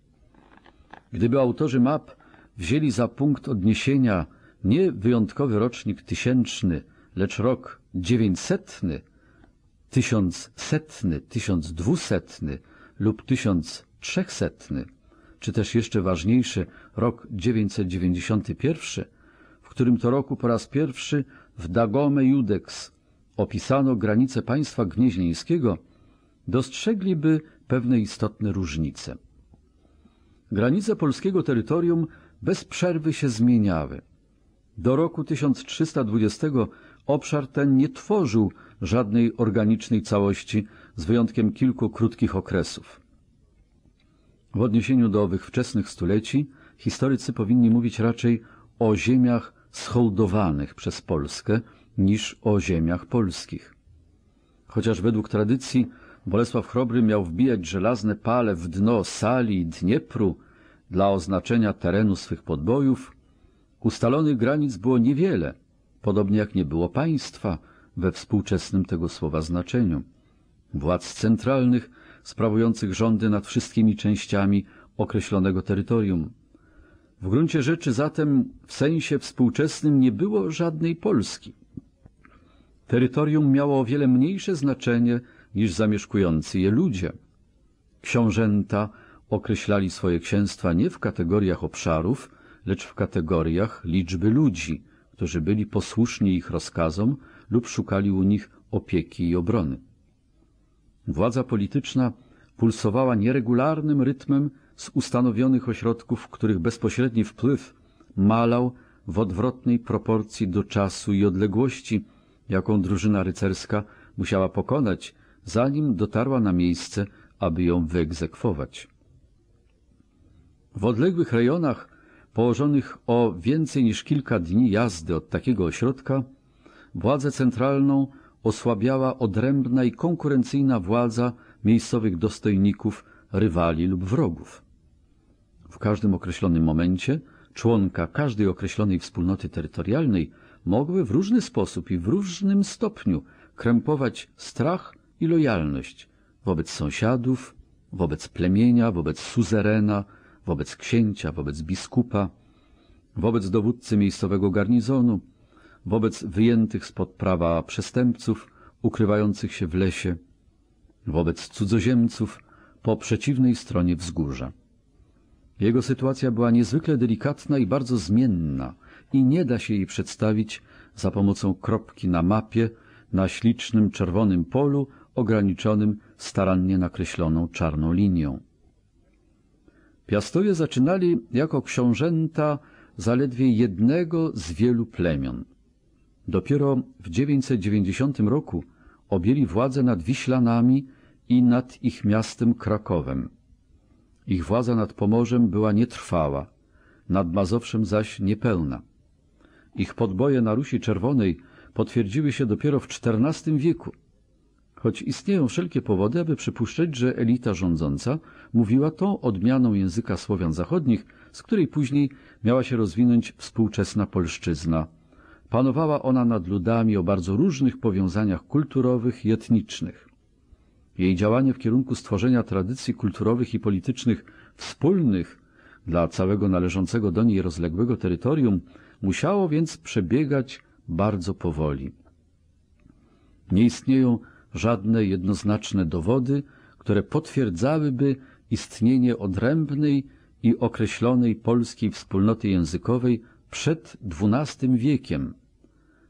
Gdyby autorzy map wzięli za punkt odniesienia nie wyjątkowy rocznik tysięczny, lecz rok 900, tysiącsetny, tysiącdwusetny lub 1300, czy też jeszcze ważniejszy rok 991, którym to roku po raz pierwszy w Dagome Judex opisano granice państwa gnieźnieńskiego, dostrzegliby pewne istotne różnice. Granice polskiego terytorium bez przerwy się zmieniały. Do roku 1320 obszar ten nie tworzył żadnej organicznej całości, z wyjątkiem kilku krótkich okresów. W odniesieniu do owych wczesnych stuleci historycy powinni mówić raczej o ziemiach schołdowanych przez Polskę niż o ziemiach polskich. Chociaż według tradycji Bolesław Chrobry miał wbijać żelazne pale w dno Sali i Dniepru dla oznaczenia terenu swych podbojów, ustalonych granic było niewiele, podobnie jak nie było państwa we współczesnym tego słowa znaczeniu. Władz centralnych sprawujących rządy nad wszystkimi częściami określonego terytorium w gruncie rzeczy zatem w sensie współczesnym nie było żadnej Polski. Terytorium miało o wiele mniejsze znaczenie niż zamieszkujący je ludzie. Książęta określali swoje księstwa nie w kategoriach obszarów, lecz w kategoriach liczby ludzi, którzy byli posłuszni ich rozkazom lub szukali u nich opieki i obrony. Władza polityczna pulsowała nieregularnym rytmem z ustanowionych ośrodków, których bezpośredni wpływ malał w odwrotnej proporcji do czasu i odległości, jaką drużyna rycerska musiała pokonać, zanim dotarła na miejsce, aby ją wyegzekwować. W odległych rejonach, położonych o więcej niż kilka dni jazdy od takiego ośrodka, władzę centralną osłabiała odrębna i konkurencyjna władza miejscowych dostojników, rywali lub wrogów w każdym określonym momencie członka każdej określonej wspólnoty terytorialnej mogły w różny sposób i w różnym stopniu krępować strach i lojalność wobec sąsiadów, wobec plemienia, wobec suzerena, wobec księcia, wobec biskupa, wobec dowódcy miejscowego garnizonu, wobec wyjętych spod prawa przestępców ukrywających się w lesie, wobec cudzoziemców po przeciwnej stronie wzgórza. Jego sytuacja była niezwykle delikatna i bardzo zmienna i nie da się jej przedstawić za pomocą kropki na mapie na ślicznym czerwonym polu ograniczonym starannie nakreśloną czarną linią. Piastowie zaczynali jako książęta zaledwie jednego z wielu plemion. Dopiero w 990 roku objęli władzę nad Wiślanami i nad ich miastem Krakowem. Ich władza nad Pomorzem była nietrwała, nad Mazowszem zaś niepełna. Ich podboje na Rusi Czerwonej potwierdziły się dopiero w XIV wieku, choć istnieją wszelkie powody, aby przypuszczać, że elita rządząca mówiła tą odmianą języka Słowian zachodnich, z której później miała się rozwinąć współczesna polszczyzna. Panowała ona nad ludami o bardzo różnych powiązaniach kulturowych i etnicznych. Jej działanie w kierunku stworzenia tradycji kulturowych i politycznych wspólnych dla całego należącego do niej rozległego terytorium musiało więc przebiegać bardzo powoli. Nie istnieją żadne jednoznaczne dowody, które potwierdzałyby istnienie odrębnej i określonej polskiej wspólnoty językowej przed XII wiekiem.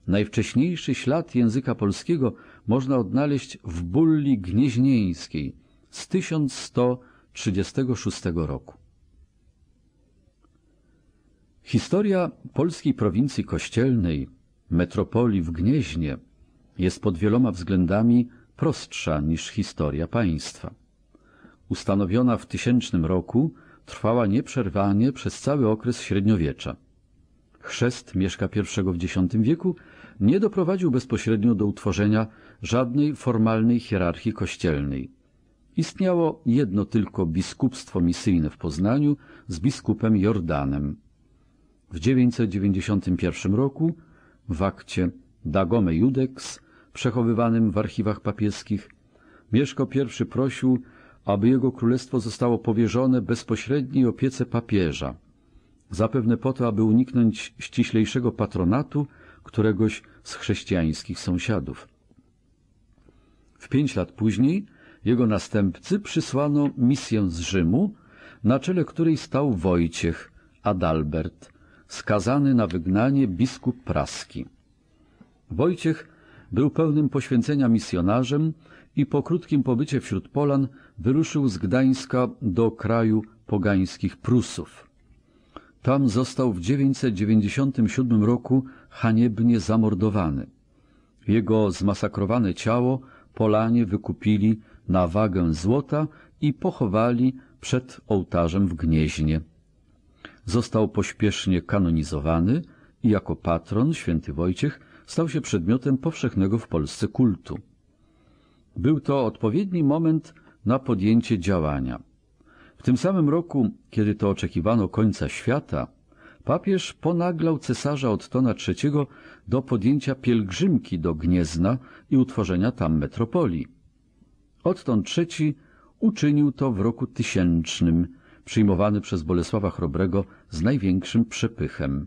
Najwcześniejszy ślad języka polskiego można odnaleźć w bulli gnieźnieńskiej z 1136 roku. Historia polskiej prowincji kościelnej, metropolii w Gnieźnie, jest pod wieloma względami prostsza niż historia państwa. Ustanowiona w tysięcznym roku, trwała nieprzerwanie przez cały okres średniowiecza. Chrzest Mieszka I w X wieku nie doprowadził bezpośrednio do utworzenia żadnej formalnej hierarchii kościelnej. Istniało jedno tylko biskupstwo misyjne w Poznaniu z biskupem Jordanem. W 991 roku w akcie Dagome Judex, przechowywanym w archiwach papieskich, Mieszko I prosił, aby jego królestwo zostało powierzone bezpośredniej opiece papieża, zapewne po to, aby uniknąć ściślejszego patronatu któregoś z chrześcijańskich sąsiadów. W pięć lat później jego następcy przysłano misję z Rzymu, na czele której stał Wojciech Adalbert, skazany na wygnanie biskup praski. Wojciech był pełnym poświęcenia misjonarzem i po krótkim pobycie wśród Polan wyruszył z Gdańska do kraju pogańskich Prusów. Tam został w 997 roku haniebnie zamordowany. Jego zmasakrowane ciało Polanie wykupili na wagę złota i pochowali przed ołtarzem w Gnieźnie. Został pośpiesznie kanonizowany i jako patron święty Wojciech stał się przedmiotem powszechnego w Polsce kultu. Był to odpowiedni moment na podjęcie działania. W tym samym roku, kiedy to oczekiwano końca świata, papież ponaglał cesarza Ottona III do podjęcia pielgrzymki do Gniezna i utworzenia tam metropolii. Odtąd trzeci uczynił to w roku tysięcznym, przyjmowany przez Bolesława Chrobrego z największym przepychem.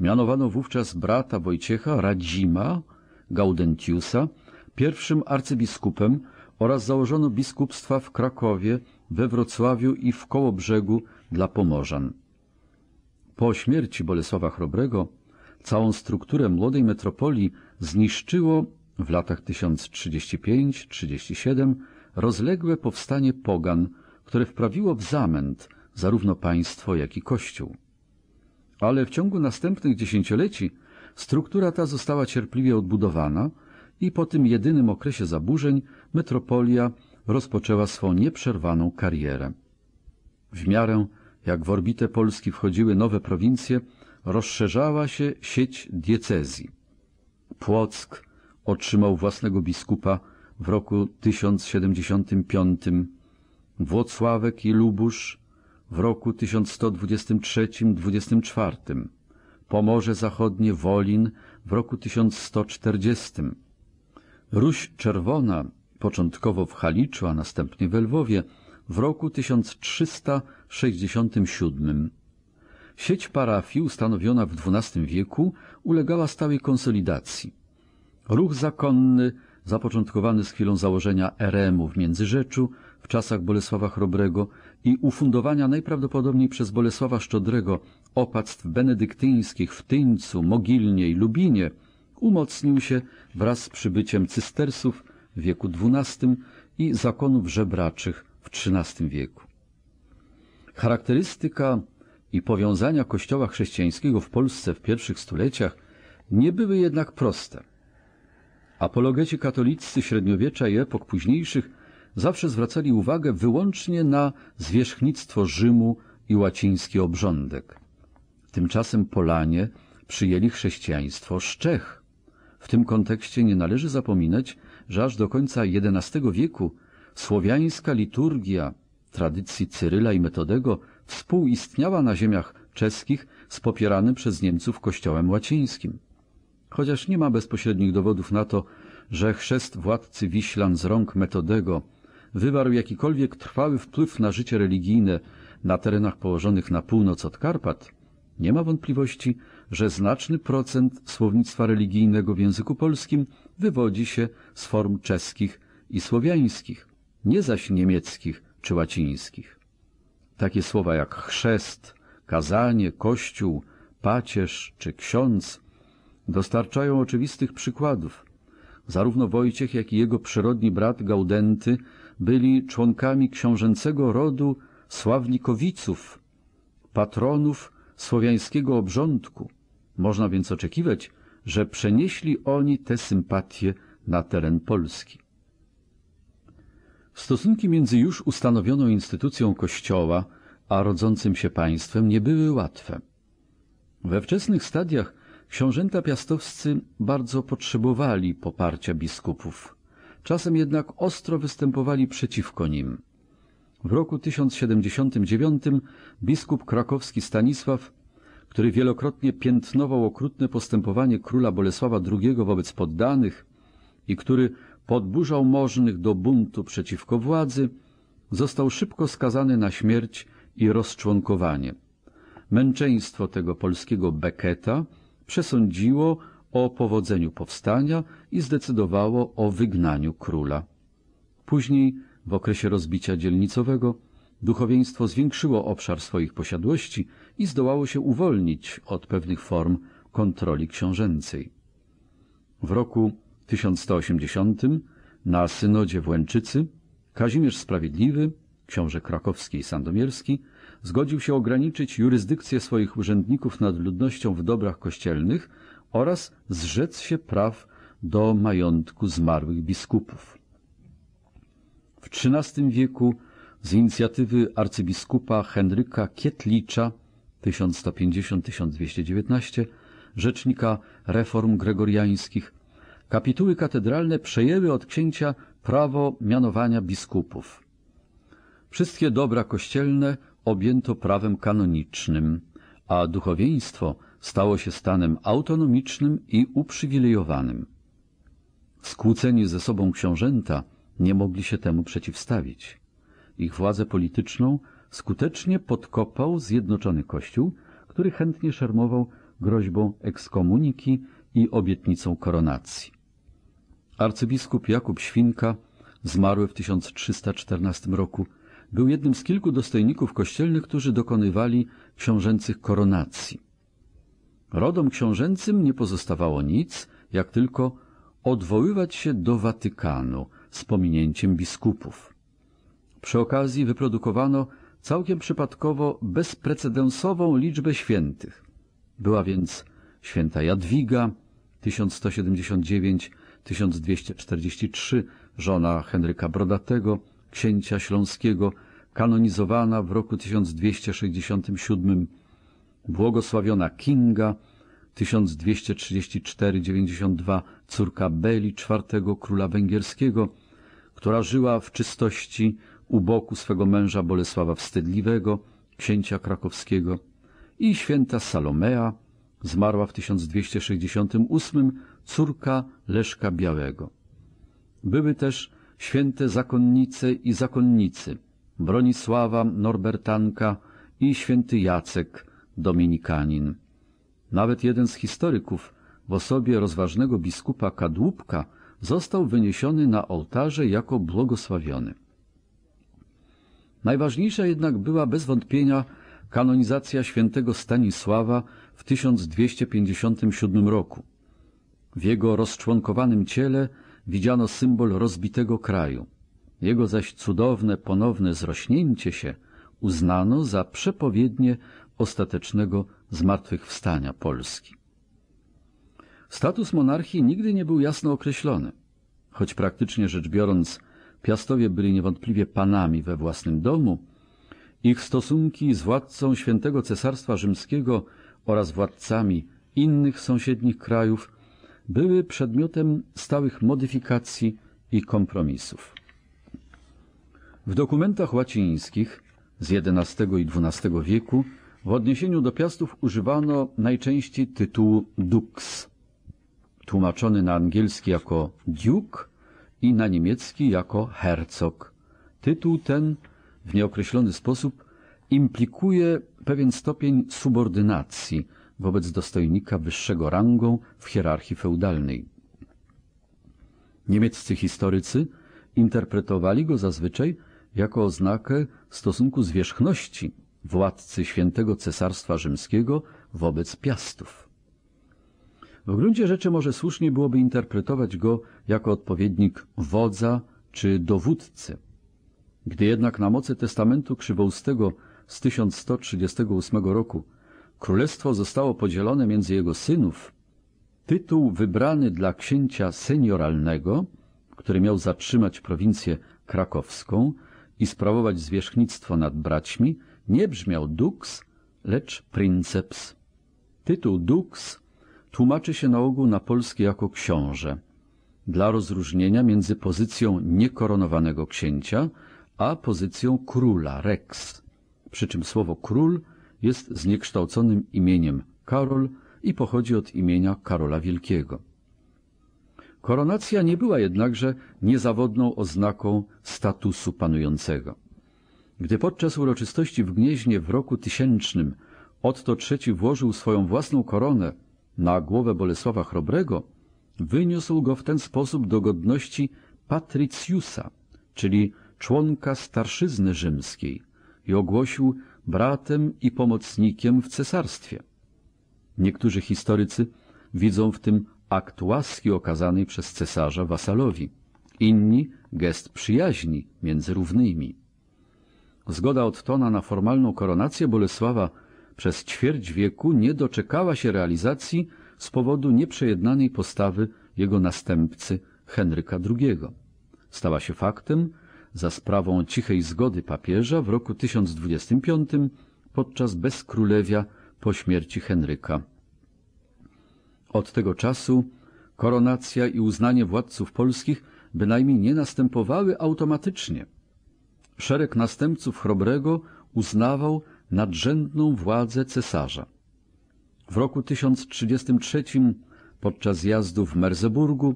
Mianowano wówczas brata Wojciecha Radzima Gaudentiusa pierwszym arcybiskupem oraz założono biskupstwa w Krakowie, we Wrocławiu i w Kołobrzegu dla Pomorzan. Po śmierci Bolesława Chrobrego Całą strukturę młodej metropolii zniszczyło w latach 1035-37 rozległe powstanie pogan, które wprawiło w zamęt zarówno państwo, jak i kościół. Ale w ciągu następnych dziesięcioleci struktura ta została cierpliwie odbudowana i po tym jedynym okresie zaburzeń metropolia rozpoczęła swą nieprzerwaną karierę. W miarę jak w orbitę Polski wchodziły nowe prowincje, rozszerzała się sieć diecezji. Płock otrzymał własnego biskupa w roku 1075, Włocławek i Lubusz w roku 1123-24, Pomorze Zachodnie Wolin w roku 1140. Ruś Czerwona, początkowo w Haliczu, a następnie w Lwowie, w roku 1367. Sieć parafii ustanowiona w XII wieku ulegała stałej konsolidacji. Ruch zakonny, zapoczątkowany z chwilą założenia eremu w Międzyrzeczu w czasach Bolesława Chrobrego i ufundowania najprawdopodobniej przez Bolesława Szczodrego opactw benedyktyńskich w Tyńcu, Mogilnie i Lubinie umocnił się wraz z przybyciem cystersów w wieku XII i zakonów żebraczych w XIII wieku. Charakterystyka i powiązania kościoła chrześcijańskiego w Polsce w pierwszych stuleciach nie były jednak proste. Apologeci katolicy średniowiecza i epok późniejszych zawsze zwracali uwagę wyłącznie na zwierzchnictwo Rzymu i łaciński obrządek. Tymczasem Polanie przyjęli chrześcijaństwo z Czech. W tym kontekście nie należy zapominać, że aż do końca XI wieku słowiańska liturgia tradycji Cyryla i Metodego współistniała na ziemiach czeskich z popieranym przez Niemców kościołem łacińskim. Chociaż nie ma bezpośrednich dowodów na to, że chrzest władcy Wiślan z rąk Metodego wywarł jakikolwiek trwały wpływ na życie religijne na terenach położonych na północ od Karpat, nie ma wątpliwości, że znaczny procent słownictwa religijnego w języku polskim wywodzi się z form czeskich i słowiańskich, nie zaś niemieckich czy łacińskich. Takie słowa jak chrzest, kazanie, kościół, pacierz czy ksiądz dostarczają oczywistych przykładów. Zarówno Wojciech, jak i jego przyrodni brat Gaudenty byli członkami książęcego rodu Sławnikowiców, patronów słowiańskiego obrządku. Można więc oczekiwać, że przenieśli oni te sympatie na teren Polski. Stosunki między już ustanowioną instytucją Kościoła a rodzącym się państwem nie były łatwe. We wczesnych stadiach książęta piastowscy bardzo potrzebowali poparcia biskupów. Czasem jednak ostro występowali przeciwko nim. W roku 1079 biskup krakowski Stanisław, który wielokrotnie piętnował okrutne postępowanie króla Bolesława II wobec poddanych i który podburzał możnych do buntu przeciwko władzy, został szybko skazany na śmierć i rozczłonkowanie. Męczeństwo tego polskiego Beketa przesądziło o powodzeniu powstania i zdecydowało o wygnaniu króla. Później, w okresie rozbicia dzielnicowego, duchowieństwo zwiększyło obszar swoich posiadłości i zdołało się uwolnić od pewnych form kontroli książęcej. W roku 1180 na synodzie w Łęczycy Kazimierz Sprawiedliwy, książę krakowski i sandomierski, zgodził się ograniczyć jurysdykcję swoich urzędników nad ludnością w dobrach kościelnych oraz zrzec się praw do majątku zmarłych biskupów. W XIII wieku z inicjatywy arcybiskupa Henryka Kietlicza 1150-1219, rzecznika reform gregoriańskich, kapituły katedralne przejęły od księcia prawo mianowania biskupów. Wszystkie dobra kościelne objęto prawem kanonicznym, a duchowieństwo stało się stanem autonomicznym i uprzywilejowanym. Skłóceni ze sobą książęta nie mogli się temu przeciwstawić. Ich władzę polityczną skutecznie podkopał Zjednoczony Kościół, który chętnie szermował groźbą ekskomuniki i obietnicą koronacji. Arcybiskup Jakub Świnka, zmarły w 1314 roku, był jednym z kilku dostojników kościelnych, którzy dokonywali książęcych koronacji. Rodom książęcym nie pozostawało nic, jak tylko odwoływać się do Watykanu z pominięciem biskupów. Przy okazji wyprodukowano całkiem przypadkowo bezprecedensową liczbę świętych. Była więc święta Jadwiga 1179, 1243, żona Henryka Brodatego, księcia śląskiego, kanonizowana w roku 1267, błogosławiona Kinga, 1234-92, córka Beli IV króla węgierskiego, która żyła w czystości u boku swego męża Bolesława Wstydliwego, księcia krakowskiego i święta Salomea, zmarła w 1268 córka Leszka Białego. Były też święte zakonnice i zakonnicy Bronisława Norbertanka i święty Jacek Dominikanin. Nawet jeden z historyków w osobie rozważnego biskupa Kadłubka został wyniesiony na ołtarze jako błogosławiony. Najważniejsza jednak była bez wątpienia kanonizacja świętego Stanisława w 1257 roku. W jego rozczłonkowanym ciele widziano symbol rozbitego kraju. Jego zaś cudowne ponowne zrośnięcie się uznano za przepowiednie ostatecznego zmartwychwstania Polski. Status monarchii nigdy nie był jasno określony, choć praktycznie rzecz biorąc Piastowie byli niewątpliwie panami we własnym domu, ich stosunki z władcą świętego Cesarstwa Rzymskiego oraz władcami innych sąsiednich krajów były przedmiotem stałych modyfikacji i kompromisów. W dokumentach łacińskich z XI i XII wieku w odniesieniu do piastów używano najczęściej tytułu dux, tłumaczony na angielski jako duke i na niemiecki jako hercog. Tytuł ten w nieokreślony sposób implikuje pewien stopień subordynacji, wobec dostojnika wyższego rangą w hierarchii feudalnej. Niemieccy historycy interpretowali go zazwyczaj jako oznakę stosunku zwierzchności władcy świętego cesarstwa rzymskiego wobec piastów. W gruncie rzeczy może słusznie byłoby interpretować go jako odpowiednik wodza czy dowódcy. Gdy jednak na mocy testamentu krzywoustego z 1138 roku Królestwo zostało podzielone między jego synów. Tytuł wybrany dla księcia senioralnego, który miał zatrzymać prowincję krakowską i sprawować zwierzchnictwo nad braćmi, nie brzmiał dux, lecz princeps. Tytuł dux tłumaczy się na ogół na polski jako książę, dla rozróżnienia między pozycją niekoronowanego księcia a pozycją króla, rex, przy czym słowo król – jest zniekształconym imieniem Karol i pochodzi od imienia Karola Wielkiego. Koronacja nie była jednakże niezawodną oznaką statusu panującego. Gdy podczas uroczystości w Gnieźnie w roku tysięcznym Otto III włożył swoją własną koronę na głowę Bolesława Chrobrego, wyniósł go w ten sposób do godności patriciusa, czyli członka starszyzny rzymskiej i ogłosił, bratem i pomocnikiem w cesarstwie. Niektórzy historycy widzą w tym akt łaski okazanej przez cesarza wasalowi, inni gest przyjaźni między równymi. Zgoda Ottona na formalną koronację Bolesława przez ćwierć wieku nie doczekała się realizacji z powodu nieprzejednanej postawy jego następcy Henryka II. Stała się faktem, za sprawą cichej zgody papieża w roku 1025 podczas bezkrólewia po śmierci Henryka. Od tego czasu koronacja i uznanie władców polskich bynajmniej nie następowały automatycznie. Szereg następców Chrobrego uznawał nadrzędną władzę cesarza. W roku 1033 podczas jazdu w Merseburgu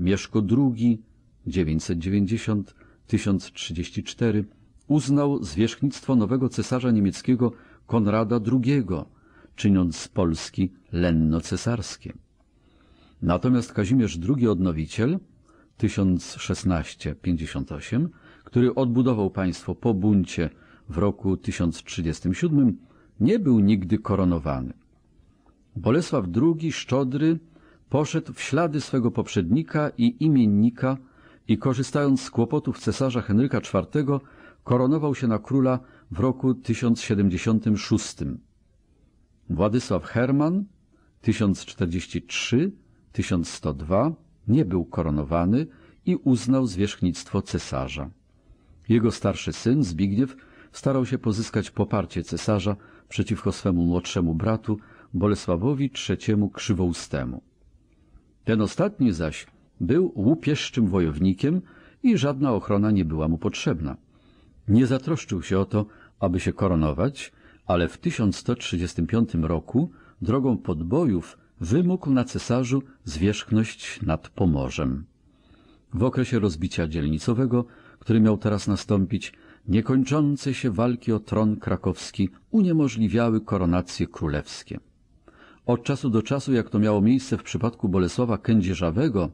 Mieszko II 990 1034 uznał zwierzchnictwo nowego cesarza niemieckiego Konrada II, czyniąc z Polski lenno cesarskie. Natomiast Kazimierz II Odnowiciel 1016-58, który odbudował państwo po buncie w roku 1037, nie był nigdy koronowany. Bolesław II Szczodry poszedł w ślady swego poprzednika i imiennika i korzystając z kłopotów cesarza Henryka IV koronował się na króla w roku 1076. Władysław Herman 1043-1102 nie był koronowany i uznał zwierzchnictwo cesarza. Jego starszy syn Zbigniew starał się pozyskać poparcie cesarza przeciwko swemu młodszemu bratu Bolesławowi III Krzywoustemu. Ten ostatni zaś był łupieszczym wojownikiem i żadna ochrona nie była mu potrzebna. Nie zatroszczył się o to, aby się koronować, ale w 1135 roku drogą podbojów wymógł na cesarzu zwierzchność nad Pomorzem. W okresie rozbicia dzielnicowego, który miał teraz nastąpić, niekończące się walki o tron krakowski uniemożliwiały koronacje królewskie. Od czasu do czasu, jak to miało miejsce w przypadku Bolesława Kędzierzawego,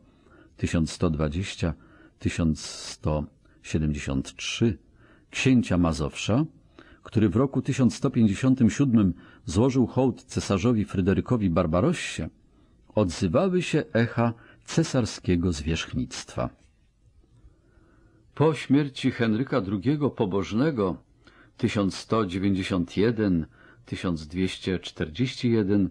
1120-1173 księcia Mazowsza, który w roku 1157 złożył hołd cesarzowi Fryderykowi Barbarossie, odzywały się echa cesarskiego zwierzchnictwa. Po śmierci Henryka II Pobożnego 1191-1241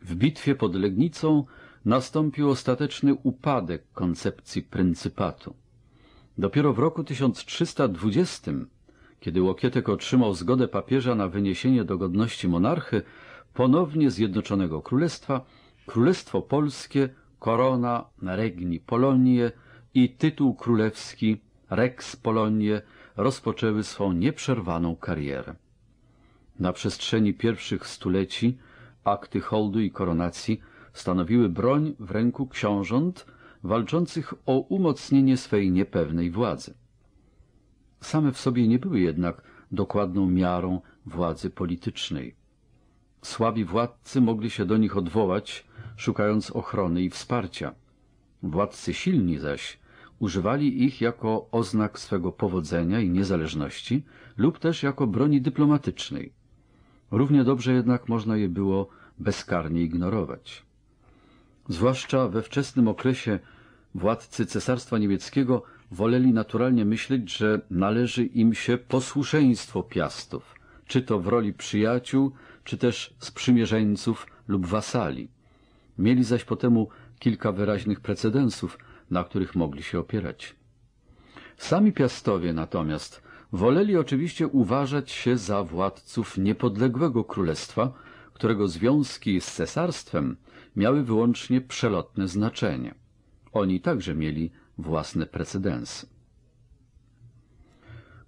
w bitwie pod Legnicą nastąpił ostateczny upadek koncepcji pryncypatu. Dopiero w roku 1320, kiedy Łokietek otrzymał zgodę papieża na wyniesienie do godności monarchy, ponownie Zjednoczonego Królestwa, Królestwo Polskie, korona, regni Polonie i tytuł królewski Rex Polonie rozpoczęły swą nieprzerwaną karierę. Na przestrzeni pierwszych stuleci akty holdu i koronacji stanowiły broń w ręku książąt walczących o umocnienie swej niepewnej władzy. Same w sobie nie były jednak dokładną miarą władzy politycznej. Słabi władcy mogli się do nich odwołać, szukając ochrony i wsparcia. Władcy silni zaś używali ich jako oznak swego powodzenia i niezależności lub też jako broni dyplomatycznej. Równie dobrze jednak można je było bezkarnie ignorować. Zwłaszcza we wczesnym okresie władcy Cesarstwa Niemieckiego woleli naturalnie myśleć, że należy im się posłuszeństwo piastów, czy to w roli przyjaciół, czy też sprzymierzeńców lub wasali. Mieli zaś po temu kilka wyraźnych precedensów, na których mogli się opierać. Sami piastowie natomiast woleli oczywiście uważać się za władców niepodległego królestwa, którego związki z cesarstwem – miały wyłącznie przelotne znaczenie. Oni także mieli własne precedensy.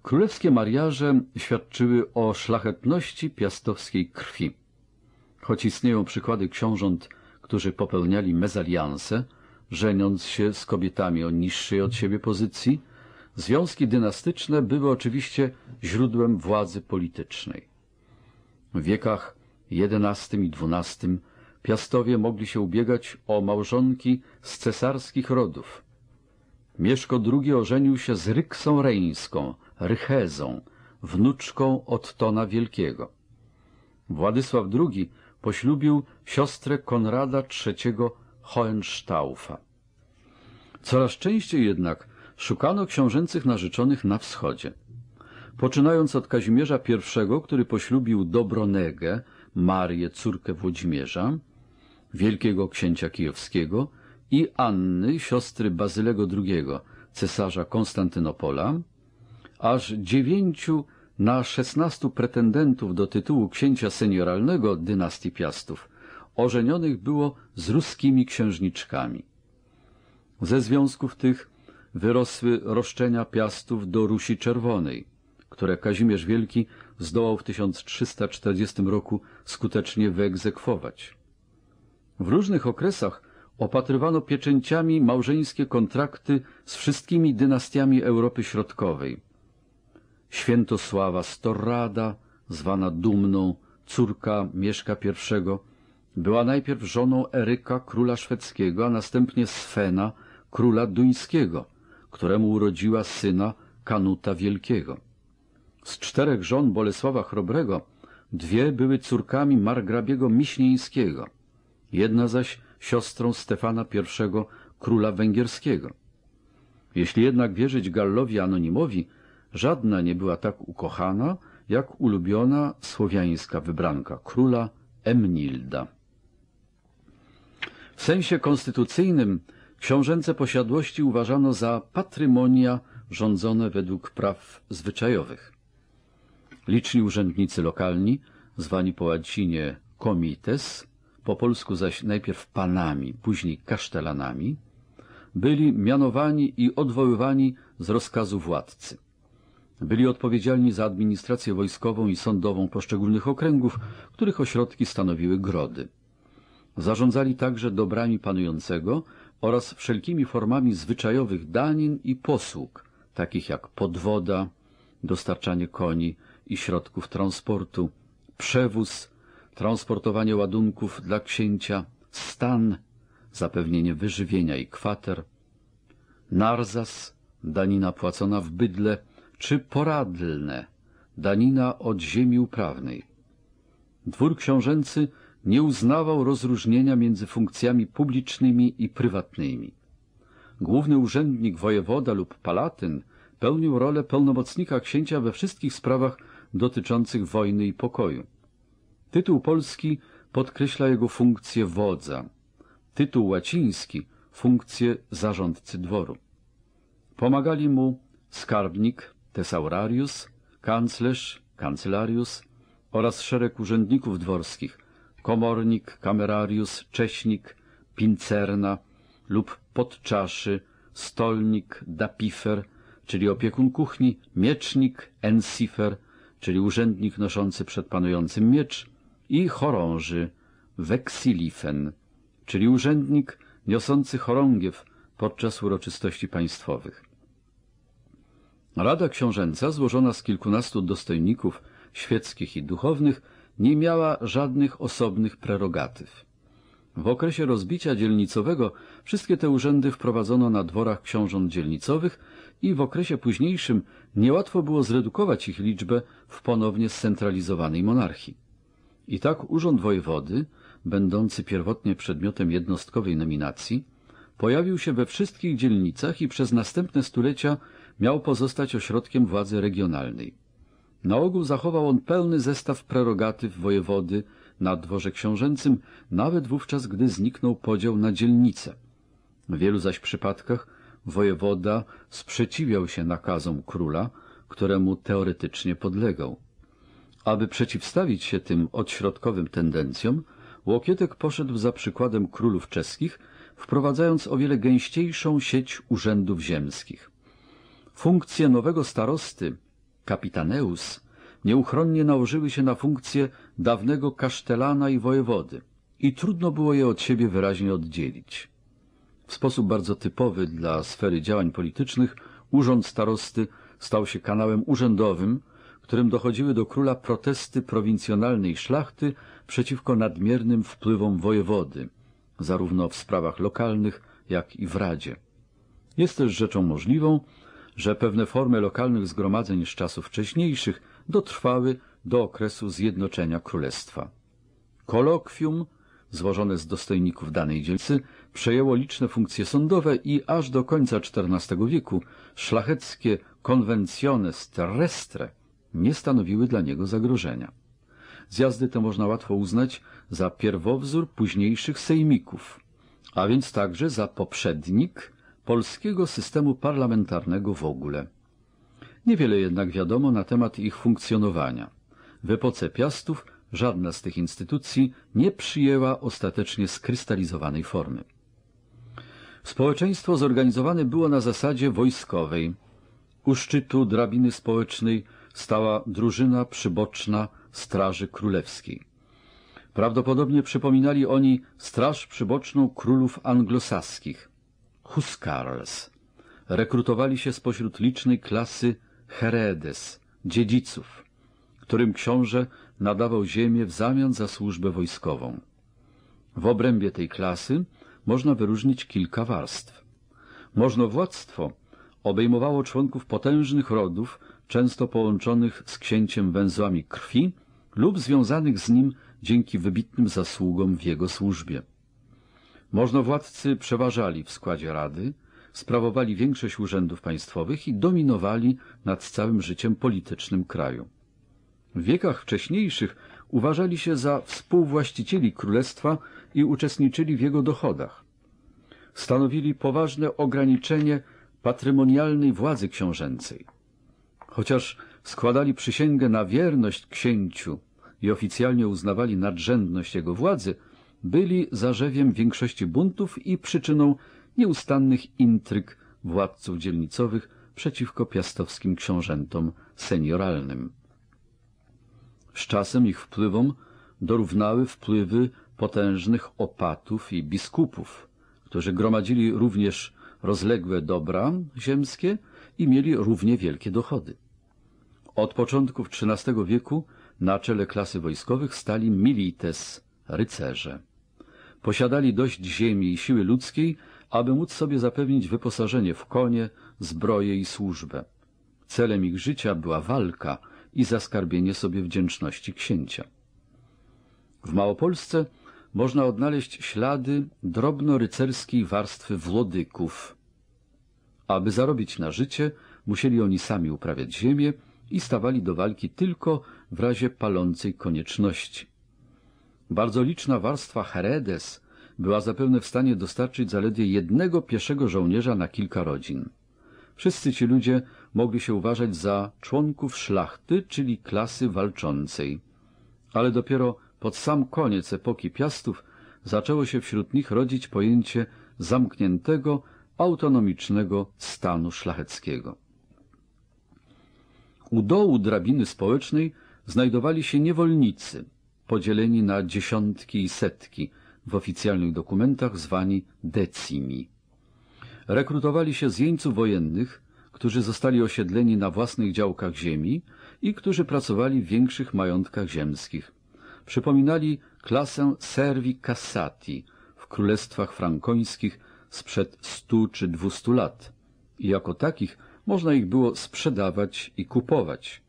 Królewskie mariaże świadczyły o szlachetności piastowskiej krwi. Choć istnieją przykłady książąt, którzy popełniali mezalianse, żeniąc się z kobietami o niższej od siebie pozycji, związki dynastyczne były oczywiście źródłem władzy politycznej. W wiekach XI i XII Piastowie mogli się ubiegać o małżonki z cesarskich rodów. Mieszko II ożenił się z Ryksą Reńską, Rychezą, wnuczką Ottona Wielkiego. Władysław II poślubił siostrę Konrada III Hohenstaufa. Coraz częściej jednak szukano książęcych narzeczonych na wschodzie. Poczynając od Kazimierza I, który poślubił Dobronegę, Marię, córkę Włodzimierza, wielkiego księcia kijowskiego i Anny, siostry Bazylego II, cesarza Konstantynopola, aż dziewięciu na szesnastu pretendentów do tytułu księcia senioralnego dynastii Piastów ożenionych było z ruskimi księżniczkami. Ze związków tych wyrosły roszczenia Piastów do Rusi Czerwonej, które Kazimierz Wielki zdołał w 1340 roku skutecznie wyegzekwować. W różnych okresach opatrywano pieczęciami małżeńskie kontrakty z wszystkimi dynastiami Europy Środkowej. Świętosława Storrada, zwana Dumną, córka Mieszka I, była najpierw żoną Eryka, króla szwedzkiego, a następnie Svena, króla duńskiego, któremu urodziła syna Kanuta Wielkiego. Z czterech żon Bolesława Chrobrego dwie były córkami margrabiego Miśnieńskiego – jedna zaś siostrą Stefana I, króla węgierskiego. Jeśli jednak wierzyć Gallowi Anonimowi, żadna nie była tak ukochana, jak ulubiona słowiańska wybranka króla Emnilda. W sensie konstytucyjnym książęce posiadłości uważano za patrymonia rządzone według praw zwyczajowych. Liczni urzędnicy lokalni, zwani po łacinie komites, po polsku zaś najpierw panami, później kasztelanami, byli mianowani i odwoływani z rozkazu władcy. Byli odpowiedzialni za administrację wojskową i sądową poszczególnych okręgów, których ośrodki stanowiły grody. Zarządzali także dobrami panującego oraz wszelkimi formami zwyczajowych danin i posług, takich jak podwoda, dostarczanie koni i środków transportu, przewóz, transportowanie ładunków dla księcia, stan, zapewnienie wyżywienia i kwater, narzas, danina płacona w bydle, czy poradlne, danina od ziemi uprawnej. Dwór książęcy nie uznawał rozróżnienia między funkcjami publicznymi i prywatnymi. Główny urzędnik, wojewoda lub palatyn pełnił rolę pełnomocnika księcia we wszystkich sprawach dotyczących wojny i pokoju. Tytuł polski podkreśla jego funkcję wodza, tytuł łaciński funkcję zarządcy dworu. Pomagali mu skarbnik Tesaurarius, kanclerz Kancelarius oraz szereg urzędników dworskich, komornik, kamerarius, cześnik, pincerna lub podczaszy, stolnik, dapifer, czyli opiekun kuchni, miecznik, ensifer, czyli urzędnik noszący przed panującym miecz, i chorąży, weksilifen, czyli urzędnik niosący chorągiew podczas uroczystości państwowych. Rada książęca, złożona z kilkunastu dostojników świeckich i duchownych, nie miała żadnych osobnych prerogatyw. W okresie rozbicia dzielnicowego wszystkie te urzędy wprowadzono na dworach książąt dzielnicowych i w okresie późniejszym niełatwo było zredukować ich liczbę w ponownie scentralizowanej monarchii. I tak Urząd Wojewody, będący pierwotnie przedmiotem jednostkowej nominacji, pojawił się we wszystkich dzielnicach i przez następne stulecia miał pozostać ośrodkiem władzy regionalnej. Na ogół zachował on pełny zestaw prerogatyw wojewody na dworze książęcym, nawet wówczas, gdy zniknął podział na dzielnice. W wielu zaś przypadkach wojewoda sprzeciwiał się nakazom króla, któremu teoretycznie podlegał. Aby przeciwstawić się tym odśrodkowym tendencjom, Łokietek poszedł za przykładem królów czeskich, wprowadzając o wiele gęściejszą sieć urzędów ziemskich. Funkcje nowego starosty, kapitaneus, nieuchronnie nałożyły się na funkcje dawnego kasztelana i wojewody i trudno było je od siebie wyraźnie oddzielić. W sposób bardzo typowy dla sfery działań politycznych urząd starosty stał się kanałem urzędowym, którym dochodziły do króla protesty prowincjonalnej szlachty przeciwko nadmiernym wpływom wojewody, zarówno w sprawach lokalnych, jak i w Radzie. Jest też rzeczą możliwą, że pewne formy lokalnych zgromadzeń z czasów wcześniejszych dotrwały do okresu zjednoczenia królestwa. Kolokwium, złożone z dostojników danej dzielnicy, przejęło liczne funkcje sądowe i aż do końca XIV wieku szlacheckie konwencjone terrestre nie stanowiły dla niego zagrożenia. Zjazdy te można łatwo uznać za pierwowzór późniejszych sejmików, a więc także za poprzednik polskiego systemu parlamentarnego w ogóle. Niewiele jednak wiadomo na temat ich funkcjonowania. W epoce Piastów żadna z tych instytucji nie przyjęła ostatecznie skrystalizowanej formy. Społeczeństwo zorganizowane było na zasadzie wojskowej. U szczytu drabiny społecznej stała drużyna przyboczna Straży Królewskiej. Prawdopodobnie przypominali oni Straż Przyboczną Królów Anglosaskich, Huskarls. Rekrutowali się spośród licznej klasy heredes, dziedziców, którym książę nadawał ziemię w zamian za służbę wojskową. W obrębie tej klasy można wyróżnić kilka warstw. Możnowładztwo obejmowało członków potężnych rodów, często połączonych z księciem węzłami krwi lub związanych z nim dzięki wybitnym zasługom w jego służbie. Możnowładcy przeważali w składzie Rady, sprawowali większość urzędów państwowych i dominowali nad całym życiem politycznym kraju. W wiekach wcześniejszych uważali się za współwłaścicieli królestwa i uczestniczyli w jego dochodach. Stanowili poważne ograniczenie patrymonialnej władzy książęcej. Chociaż składali przysięgę na wierność księciu i oficjalnie uznawali nadrzędność jego władzy, byli zarzewiem większości buntów i przyczyną nieustannych intryg władców dzielnicowych przeciwko piastowskim książętom senioralnym. Z czasem ich wpływom dorównały wpływy potężnych opatów i biskupów, którzy gromadzili również rozległe dobra ziemskie i mieli równie wielkie dochody. Od początków XIII wieku na czele klasy wojskowych stali milites, rycerze. Posiadali dość ziemi i siły ludzkiej, aby móc sobie zapewnić wyposażenie w konie, zbroje i służbę. Celem ich życia była walka i zaskarbienie sobie wdzięczności księcia. W Małopolsce można odnaleźć ślady drobno-rycerskiej warstwy włodyków. Aby zarobić na życie, musieli oni sami uprawiać ziemię, i stawali do walki tylko w razie palącej konieczności. Bardzo liczna warstwa Heredes była zapewne w stanie dostarczyć zaledwie jednego pieszego żołnierza na kilka rodzin. Wszyscy ci ludzie mogli się uważać za członków szlachty, czyli klasy walczącej. Ale dopiero pod sam koniec epoki Piastów zaczęło się wśród nich rodzić pojęcie zamkniętego, autonomicznego stanu szlacheckiego. U dołu drabiny społecznej znajdowali się niewolnicy, podzieleni na dziesiątki i setki, w oficjalnych dokumentach zwani decimi. Rekrutowali się z jeńców wojennych, którzy zostali osiedleni na własnych działkach ziemi i którzy pracowali w większych majątkach ziemskich. Przypominali klasę servi cassati w królestwach frankońskich sprzed stu czy dwustu lat i jako takich można ich było sprzedawać i kupować.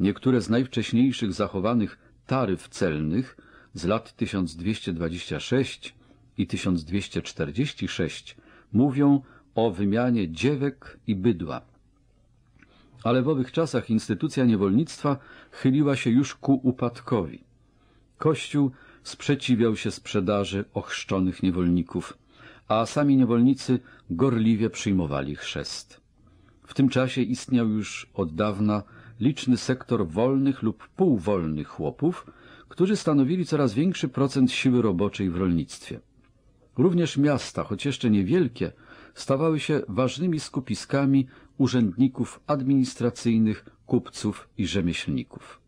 Niektóre z najwcześniejszych zachowanych taryf celnych z lat 1226 i 1246 mówią o wymianie dziewek i bydła. Ale w owych czasach instytucja niewolnictwa chyliła się już ku upadkowi. Kościół sprzeciwiał się sprzedaży ochrzczonych niewolników, a sami niewolnicy gorliwie przyjmowali chrzest. W tym czasie istniał już od dawna liczny sektor wolnych lub półwolnych chłopów, którzy stanowili coraz większy procent siły roboczej w rolnictwie. Również miasta, choć jeszcze niewielkie, stawały się ważnymi skupiskami urzędników administracyjnych, kupców i rzemieślników.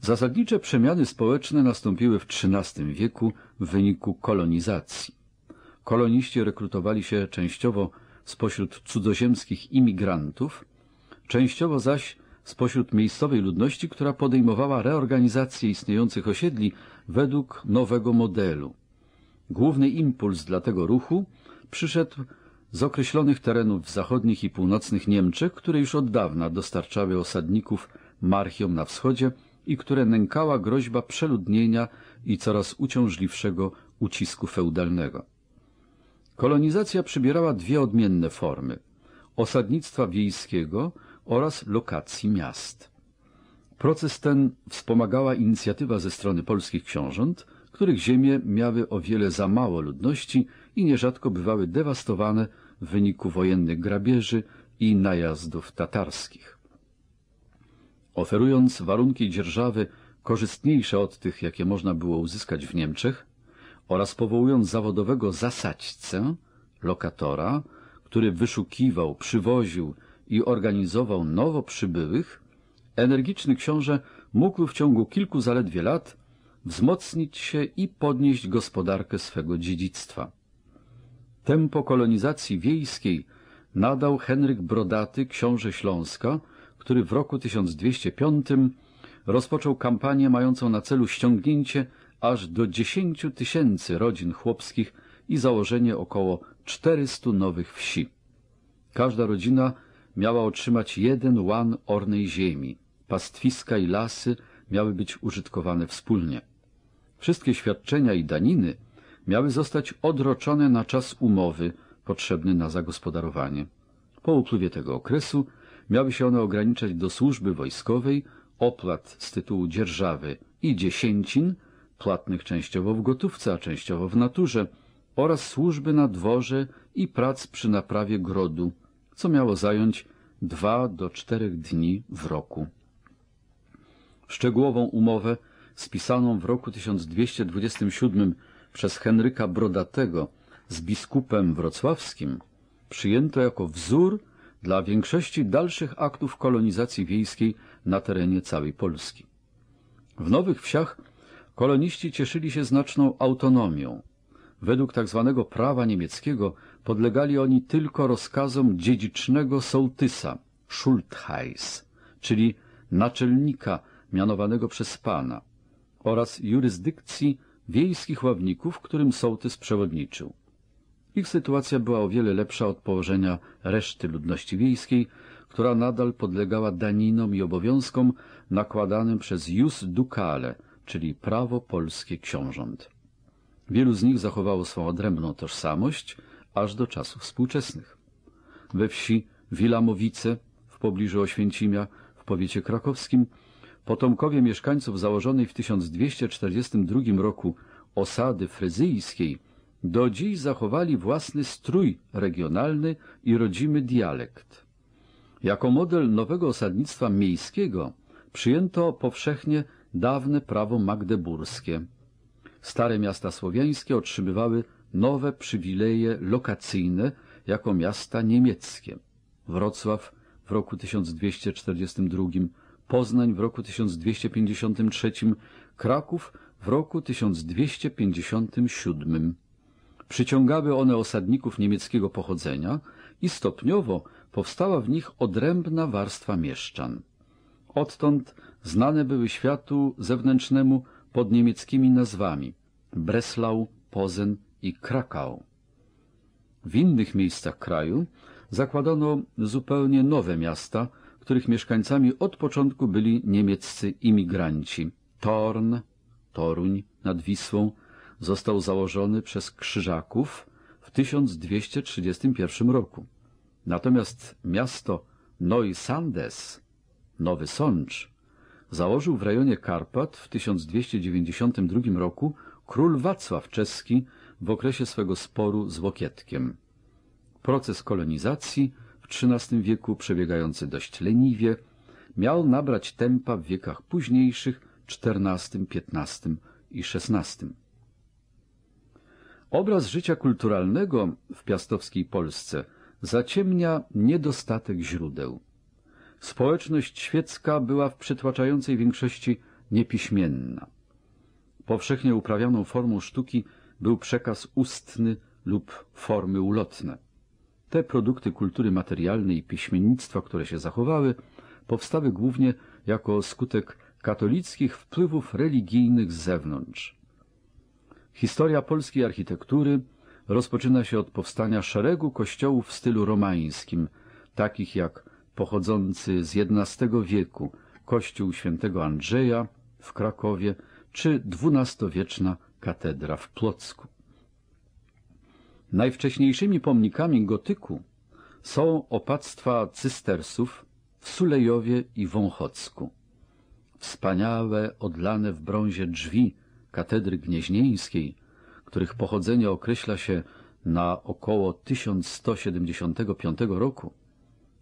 Zasadnicze przemiany społeczne nastąpiły w XIII wieku w wyniku kolonizacji. Koloniści rekrutowali się częściowo spośród cudzoziemskich imigrantów, częściowo zaś spośród miejscowej ludności, która podejmowała reorganizację istniejących osiedli według nowego modelu. Główny impuls dla tego ruchu przyszedł z określonych terenów w zachodnich i północnych Niemczech, które już od dawna dostarczały osadników marchiom na wschodzie i które nękała groźba przeludnienia i coraz uciążliwszego ucisku feudalnego. Kolonizacja przybierała dwie odmienne formy – osadnictwa wiejskiego oraz lokacji miast. Proces ten wspomagała inicjatywa ze strony polskich książąt, których ziemie miały o wiele za mało ludności i nierzadko bywały dewastowane w wyniku wojennych grabieży i najazdów tatarskich. Oferując warunki dzierżawy korzystniejsze od tych, jakie można było uzyskać w Niemczech, oraz powołując zawodowego zasadźcę, lokatora, który wyszukiwał, przywoził i organizował nowo przybyłych, energiczny książę mógł w ciągu kilku zaledwie lat wzmocnić się i podnieść gospodarkę swego dziedzictwa. Tempo kolonizacji wiejskiej nadał Henryk Brodaty, książę Śląska, który w roku 1205 rozpoczął kampanię mającą na celu ściągnięcie aż do 10 tysięcy rodzin chłopskich i założenie około 400 nowych wsi. Każda rodzina miała otrzymać jeden łan ornej ziemi. Pastwiska i lasy miały być użytkowane wspólnie. Wszystkie świadczenia i daniny miały zostać odroczone na czas umowy potrzebny na zagospodarowanie. Po upływie tego okresu miały się one ograniczać do służby wojskowej, opłat z tytułu dzierżawy i dziesięcin płatnych częściowo w gotówce, a częściowo w naturze, oraz służby na dworze i prac przy naprawie grodu, co miało zająć dwa do czterech dni w roku. Szczegółową umowę spisaną w roku 1227 przez Henryka Brodatego z biskupem wrocławskim przyjęto jako wzór dla większości dalszych aktów kolonizacji wiejskiej na terenie całej Polski. W Nowych Wsiach Koloniści cieszyli się znaczną autonomią. Według tzw. Tak prawa niemieckiego podlegali oni tylko rozkazom dziedzicznego sołtysa, Schultheiss, czyli naczelnika mianowanego przez pana oraz jurysdykcji wiejskich ławników, którym sołtys przewodniczył. Ich sytuacja była o wiele lepsza od położenia reszty ludności wiejskiej, która nadal podlegała daninom i obowiązkom nakładanym przez jus ducale, czyli prawo polskie książąt. Wielu z nich zachowało swą odrębną tożsamość aż do czasów współczesnych. We wsi Wilamowice w pobliżu Oświęcimia w powiecie krakowskim potomkowie mieszkańców założonej w 1242 roku osady fryzyjskiej do dziś zachowali własny strój regionalny i rodzimy dialekt. Jako model nowego osadnictwa miejskiego przyjęto powszechnie dawne prawo magdeburskie. Stare miasta słowiańskie otrzymywały nowe przywileje lokacyjne jako miasta niemieckie. Wrocław w roku 1242, Poznań w roku 1253, Kraków w roku 1257. Przyciągały one osadników niemieckiego pochodzenia i stopniowo powstała w nich odrębna warstwa mieszczan. Odtąd znane były światu zewnętrznemu pod niemieckimi nazwami Breslau, Pozen i Krakau. W innych miejscach kraju zakładano zupełnie nowe miasta, których mieszkańcami od początku byli niemieccy imigranci. Torn, Toruń nad Wisłą, został założony przez Krzyżaków w 1231 roku. Natomiast miasto Neusandes, Nowy Sącz, założył w rejonie Karpat w 1292 roku król Wacław Czeski w okresie swego sporu z Łokietkiem. Proces kolonizacji w XIII wieku przebiegający dość leniwie miał nabrać tempa w wiekach późniejszych XIV, XV i XVI. Obraz życia kulturalnego w piastowskiej Polsce zaciemnia niedostatek źródeł. Społeczność świecka była w przytłaczającej większości niepiśmienna. Powszechnie uprawianą formą sztuki był przekaz ustny lub formy ulotne. Te produkty kultury materialnej i piśmiennictwa, które się zachowały, powstały głównie jako skutek katolickich wpływów religijnych z zewnątrz. Historia polskiej architektury rozpoczyna się od powstania szeregu kościołów w stylu romańskim, takich jak pochodzący z XI wieku, kościół świętego Andrzeja w Krakowie czy wieczna katedra w Płocku. Najwcześniejszymi pomnikami gotyku są opactwa cystersów w Sulejowie i Wąchocku. Wspaniałe, odlane w brązie drzwi katedry gnieźnieńskiej, których pochodzenie określa się na około 1175 roku,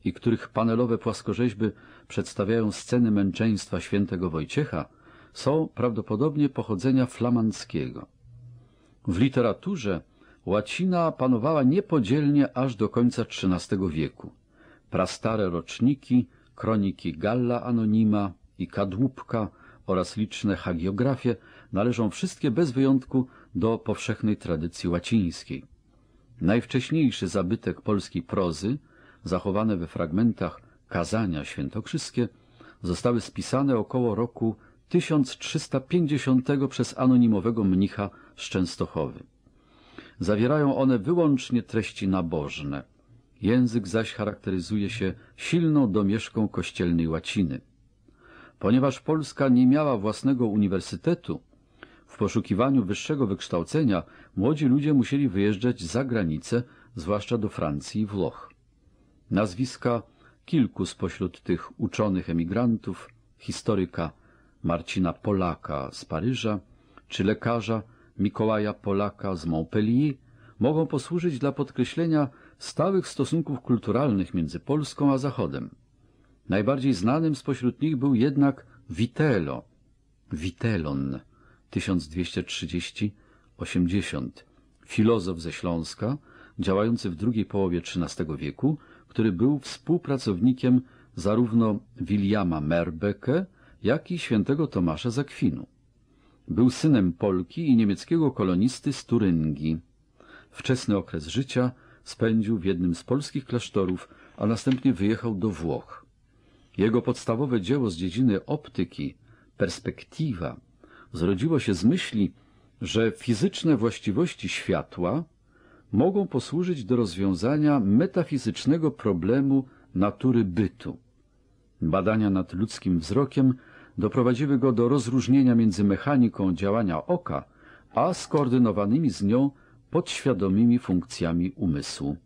i których panelowe płaskorzeźby przedstawiają sceny męczeństwa świętego Wojciecha, są prawdopodobnie pochodzenia flamandzkiego. W literaturze łacina panowała niepodzielnie aż do końca XIII wieku. Prastare roczniki, kroniki Galla Anonima i Kadłubka oraz liczne hagiografie należą wszystkie bez wyjątku do powszechnej tradycji łacińskiej. Najwcześniejszy zabytek polskiej prozy – zachowane we fragmentach kazania świętokrzyskie, zostały spisane około roku 1350 przez anonimowego mnicha z Częstochowy. Zawierają one wyłącznie treści nabożne. Język zaś charakteryzuje się silną domieszką kościelnej łaciny. Ponieważ Polska nie miała własnego uniwersytetu, w poszukiwaniu wyższego wykształcenia młodzi ludzie musieli wyjeżdżać za granicę, zwłaszcza do Francji i Włoch. Nazwiska kilku spośród tych uczonych emigrantów, historyka Marcina Polaka z Paryża czy lekarza Mikołaja Polaka z Montpellier, mogą posłużyć dla podkreślenia stałych stosunków kulturalnych między Polską a Zachodem. Najbardziej znanym spośród nich był jednak Witelo, Witelon 1230-80, filozof ze Śląska, działający w drugiej połowie XIII wieku, który był współpracownikiem zarówno Williama Merbeke, jak i świętego Tomasza Zakwinu. Był synem Polki i niemieckiego kolonisty z Turyngi. Wczesny okres życia spędził w jednym z polskich klasztorów, a następnie wyjechał do Włoch. Jego podstawowe dzieło z dziedziny optyki, perspektywa, zrodziło się z myśli, że fizyczne właściwości światła mogą posłużyć do rozwiązania metafizycznego problemu natury bytu. Badania nad ludzkim wzrokiem doprowadziły go do rozróżnienia między mechaniką działania oka, a skoordynowanymi z nią podświadomymi funkcjami umysłu.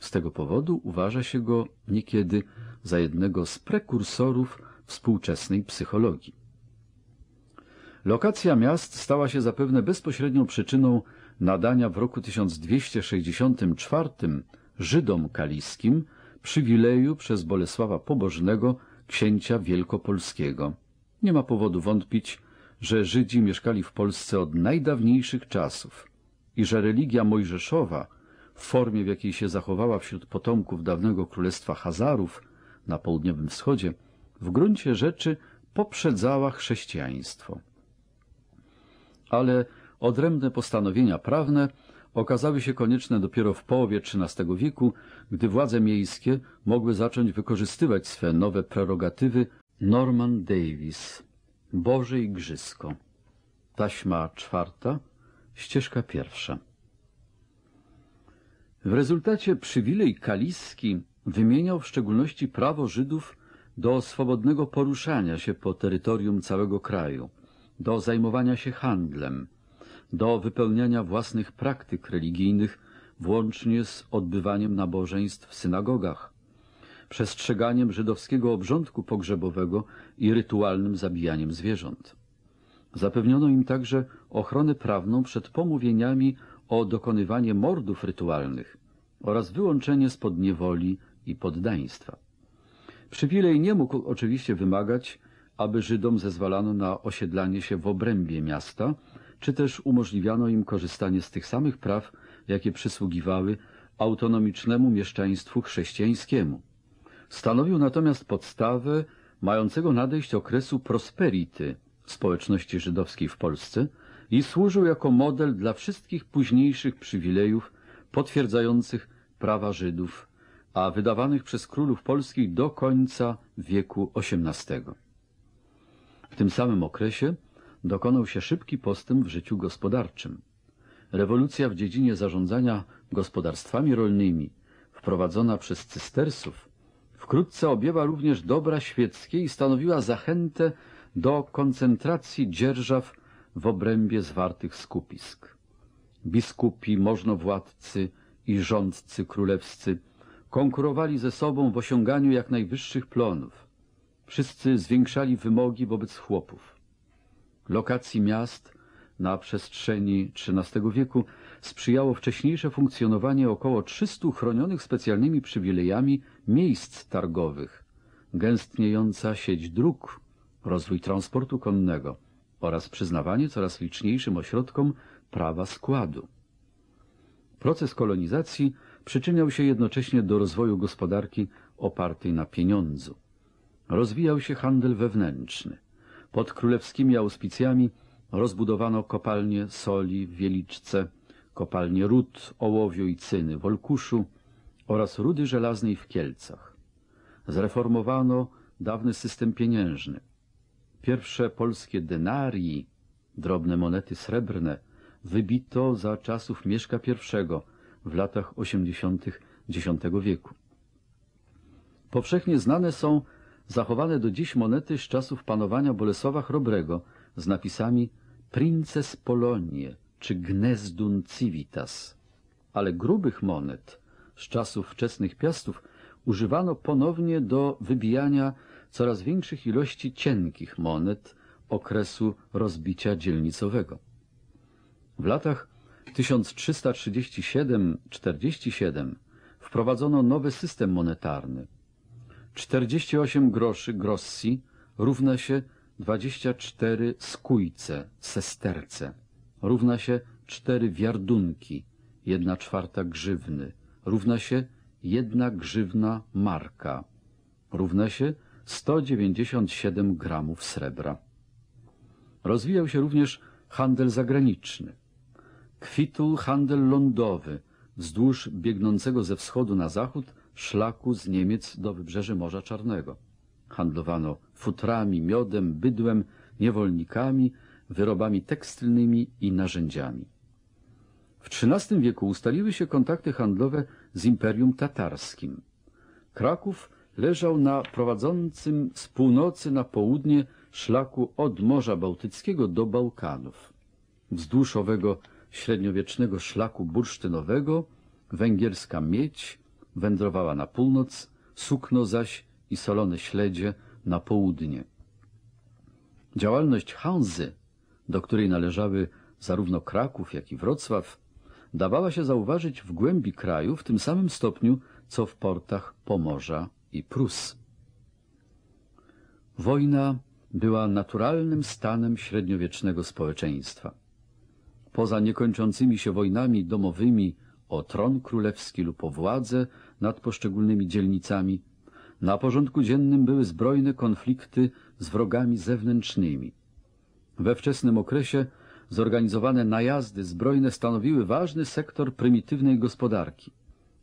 Z tego powodu uważa się go niekiedy za jednego z prekursorów współczesnej psychologii. Lokacja miast stała się zapewne bezpośrednią przyczyną nadania w roku 1264 Żydom kaliskim przywileju przez Bolesława Pobożnego, księcia wielkopolskiego. Nie ma powodu wątpić, że Żydzi mieszkali w Polsce od najdawniejszych czasów i że religia mojżeszowa, w formie w jakiej się zachowała wśród potomków dawnego królestwa Hazarów na południowym wschodzie, w gruncie rzeczy poprzedzała chrześcijaństwo. Ale Odrębne postanowienia prawne okazały się konieczne dopiero w połowie XIII wieku, gdy władze miejskie mogły zacząć wykorzystywać swe nowe prerogatywy Norman Davis. Boże Igrzysko. Taśma czwarta, ścieżka pierwsza. W rezultacie przywilej kaliski wymieniał w szczególności prawo Żydów do swobodnego poruszania się po terytorium całego kraju, do zajmowania się handlem, do wypełniania własnych praktyk religijnych, włącznie z odbywaniem nabożeństw w synagogach, przestrzeganiem żydowskiego obrządku pogrzebowego i rytualnym zabijaniem zwierząt. Zapewniono im także ochronę prawną przed pomówieniami o dokonywanie mordów rytualnych oraz wyłączenie spod niewoli i poddaństwa. Przywilej nie mógł oczywiście wymagać, aby Żydom zezwalano na osiedlanie się w obrębie miasta, czy też umożliwiano im korzystanie z tych samych praw, jakie przysługiwały autonomicznemu mieszczaństwu chrześcijańskiemu. Stanowił natomiast podstawę mającego nadejść okresu prosperity społeczności żydowskiej w Polsce i służył jako model dla wszystkich późniejszych przywilejów potwierdzających prawa Żydów, a wydawanych przez królów polskich do końca wieku XVIII. W tym samym okresie dokonał się szybki postęp w życiu gospodarczym. Rewolucja w dziedzinie zarządzania gospodarstwami rolnymi, wprowadzona przez cystersów, wkrótce objęła również dobra świeckie i stanowiła zachętę do koncentracji dzierżaw w obrębie zwartych skupisk. Biskupi, możnowładcy i rządcy królewscy konkurowali ze sobą w osiąganiu jak najwyższych plonów. Wszyscy zwiększali wymogi wobec chłopów lokacji miast na przestrzeni XIII wieku sprzyjało wcześniejsze funkcjonowanie około 300 chronionych specjalnymi przywilejami miejsc targowych, gęstniejąca sieć dróg, rozwój transportu konnego oraz przyznawanie coraz liczniejszym ośrodkom prawa składu. Proces kolonizacji przyczyniał się jednocześnie do rozwoju gospodarki opartej na pieniądzu. Rozwijał się handel wewnętrzny. Pod królewskimi auspicjami rozbudowano kopalnie soli w Wieliczce, kopalnie ród, ołowiu i cyny w Olkuszu oraz rudy żelaznej w Kielcach. Zreformowano dawny system pieniężny. Pierwsze polskie denarii, drobne monety srebrne, wybito za czasów Mieszka I w latach 80. X wieku. Powszechnie znane są zachowane do dziś monety z czasów panowania Bolesława Chrobrego z napisami Princes Polonie czy Gnezdun Civitas. Ale grubych monet z czasów wczesnych piastów używano ponownie do wybijania coraz większych ilości cienkich monet okresu rozbicia dzielnicowego. W latach 1337-47 wprowadzono nowy system monetarny, 48 groszy grossi równa się 24 skójce, sesterce, równa się 4 wiardunki, 1 czwarta grzywny, równa się 1 grzywna marka, równa się 197 gramów srebra. Rozwijał się również handel zagraniczny. Kwitł handel lądowy wzdłuż biegnącego ze wschodu na zachód szlaku z Niemiec do wybrzeży Morza Czarnego. Handlowano futrami, miodem, bydłem, niewolnikami, wyrobami tekstylnymi i narzędziami. W XIII wieku ustaliły się kontakty handlowe z Imperium Tatarskim. Kraków leżał na prowadzącym z północy na południe szlaku od Morza Bałtyckiego do Bałkanów. Wzdłuż owego średniowiecznego szlaku bursztynowego węgierska miedź, wędrowała na północ, sukno zaś i solone śledzie na południe. Działalność Hanzy, do której należały zarówno Kraków, jak i Wrocław, dawała się zauważyć w głębi kraju w tym samym stopniu, co w portach Pomorza i Prus. Wojna była naturalnym stanem średniowiecznego społeczeństwa. Poza niekończącymi się wojnami domowymi o tron królewski lub o władzę nad poszczególnymi dzielnicami. Na porządku dziennym były zbrojne konflikty z wrogami zewnętrznymi. We wczesnym okresie zorganizowane najazdy zbrojne stanowiły ważny sektor prymitywnej gospodarki.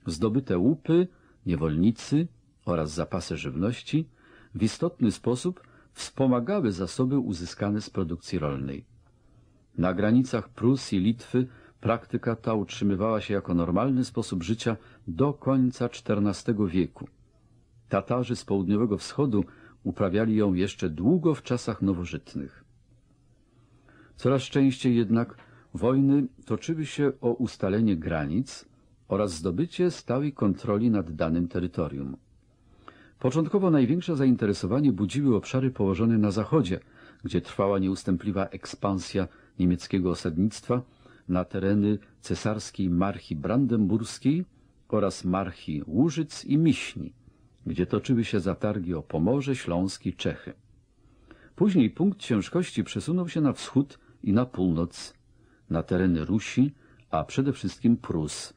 Zdobyte łupy, niewolnicy oraz zapasy żywności w istotny sposób wspomagały zasoby uzyskane z produkcji rolnej. Na granicach Prus i Litwy Praktyka ta utrzymywała się jako normalny sposób życia do końca XIV wieku. Tatarzy z południowego wschodu uprawiali ją jeszcze długo w czasach nowożytnych. Coraz częściej jednak wojny toczyły się o ustalenie granic oraz zdobycie stałej kontroli nad danym terytorium. Początkowo największe zainteresowanie budziły obszary położone na zachodzie, gdzie trwała nieustępliwa ekspansja niemieckiego osadnictwa – na tereny cesarskiej Marchi Brandenburskiej oraz Marchi Łużyc i Miśni, gdzie toczyły się zatargi o Pomorze, Śląsk i Czechy. Później punkt ciężkości przesunął się na wschód i na północ, na tereny Rusi, a przede wszystkim Prus.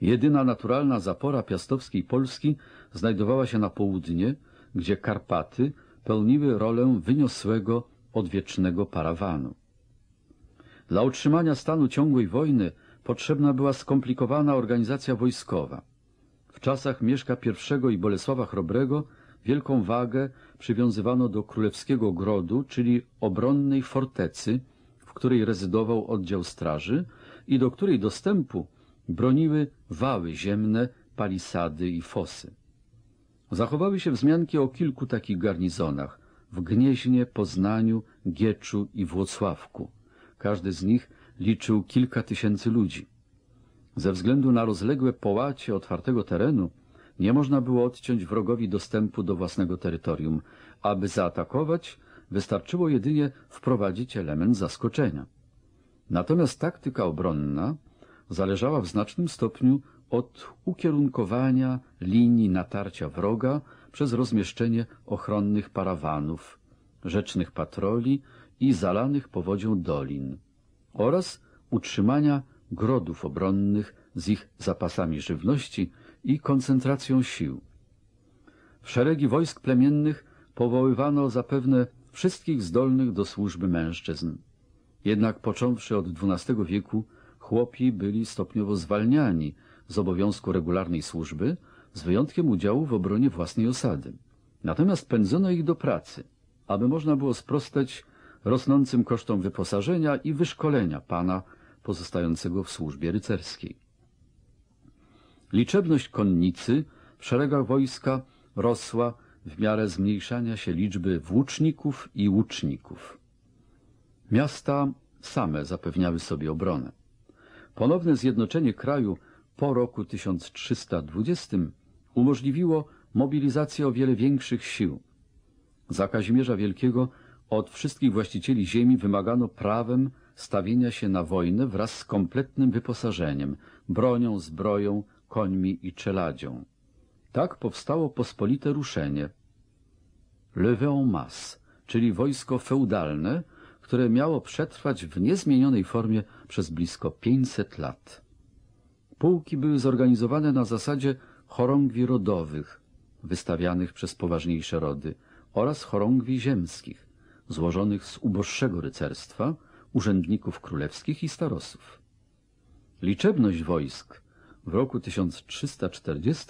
Jedyna naturalna zapora piastowskiej Polski znajdowała się na południe, gdzie Karpaty pełniły rolę wyniosłego odwiecznego parawanu. Dla utrzymania stanu ciągłej wojny potrzebna była skomplikowana organizacja wojskowa. W czasach Mieszka I i Bolesława Chrobrego wielką wagę przywiązywano do Królewskiego Grodu, czyli obronnej fortecy, w której rezydował oddział straży i do której dostępu broniły wały ziemne, palisady i fosy. Zachowały się wzmianki o kilku takich garnizonach w Gnieźnie, Poznaniu, Gieczu i Włocławku. Każdy z nich liczył kilka tysięcy ludzi. Ze względu na rozległe połacie otwartego terenu nie można było odciąć wrogowi dostępu do własnego terytorium. Aby zaatakować, wystarczyło jedynie wprowadzić element zaskoczenia. Natomiast taktyka obronna zależała w znacznym stopniu od ukierunkowania linii natarcia wroga przez rozmieszczenie ochronnych parawanów, rzecznych patroli i zalanych powodzią dolin oraz utrzymania grodów obronnych z ich zapasami żywności i koncentracją sił. W szeregi wojsk plemiennych powoływano zapewne wszystkich zdolnych do służby mężczyzn. Jednak począwszy od XII wieku chłopi byli stopniowo zwalniani z obowiązku regularnej służby, z wyjątkiem udziału w obronie własnej osady. Natomiast pędzono ich do pracy, aby można było sprostać rosnącym kosztom wyposażenia i wyszkolenia pana pozostającego w służbie rycerskiej. Liczebność konnicy w szeregach wojska rosła w miarę zmniejszania się liczby włóczników i łuczników. Miasta same zapewniały sobie obronę. Ponowne zjednoczenie kraju po roku 1320 umożliwiło mobilizację o wiele większych sił. Za Kazimierza Wielkiego od wszystkich właścicieli ziemi wymagano prawem stawienia się na wojnę wraz z kompletnym wyposażeniem, bronią, zbroją, końmi i czeladzią. Tak powstało pospolite ruszenie. Leveon mas, czyli wojsko feudalne, które miało przetrwać w niezmienionej formie przez blisko 500 lat. Pułki były zorganizowane na zasadzie chorągwi rodowych, wystawianych przez poważniejsze rody, oraz chorągwi ziemskich, złożonych z uboższego rycerstwa, urzędników królewskich i starosów. Liczebność wojsk w roku 1340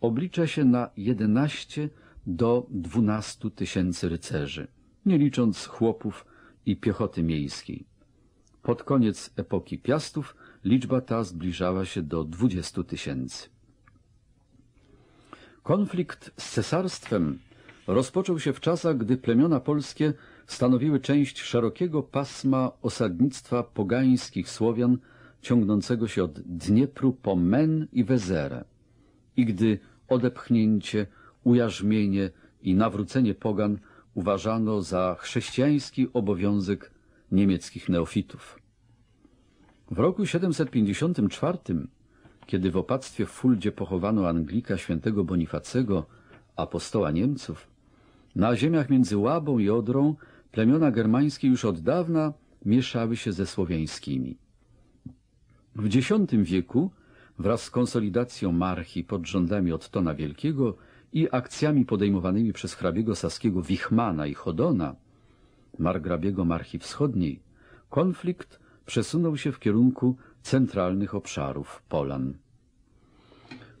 oblicza się na 11 do 12 tysięcy rycerzy, nie licząc chłopów i piechoty miejskiej. Pod koniec epoki Piastów liczba ta zbliżała się do 20 tysięcy. Konflikt z cesarstwem rozpoczął się w czasach, gdy plemiona polskie stanowiły część szerokiego pasma osadnictwa pogańskich Słowian ciągnącego się od Dniepru po Men i Wezerę i gdy odepchnięcie, ujarzmienie i nawrócenie pogan uważano za chrześcijański obowiązek niemieckich neofitów. W roku 754, kiedy w opactwie w Fuldzie pochowano Anglika świętego Bonifacego, apostoła Niemców, na ziemiach między Łabą i Odrą plemiona germańskie już od dawna mieszały się ze słowiańskimi. W X wieku wraz z konsolidacją marchi pod rządami Ottona Wielkiego i akcjami podejmowanymi przez hrabiego saskiego Wichmana i Chodona, margrabiego Marchi Wschodniej, konflikt przesunął się w kierunku centralnych obszarów Polan.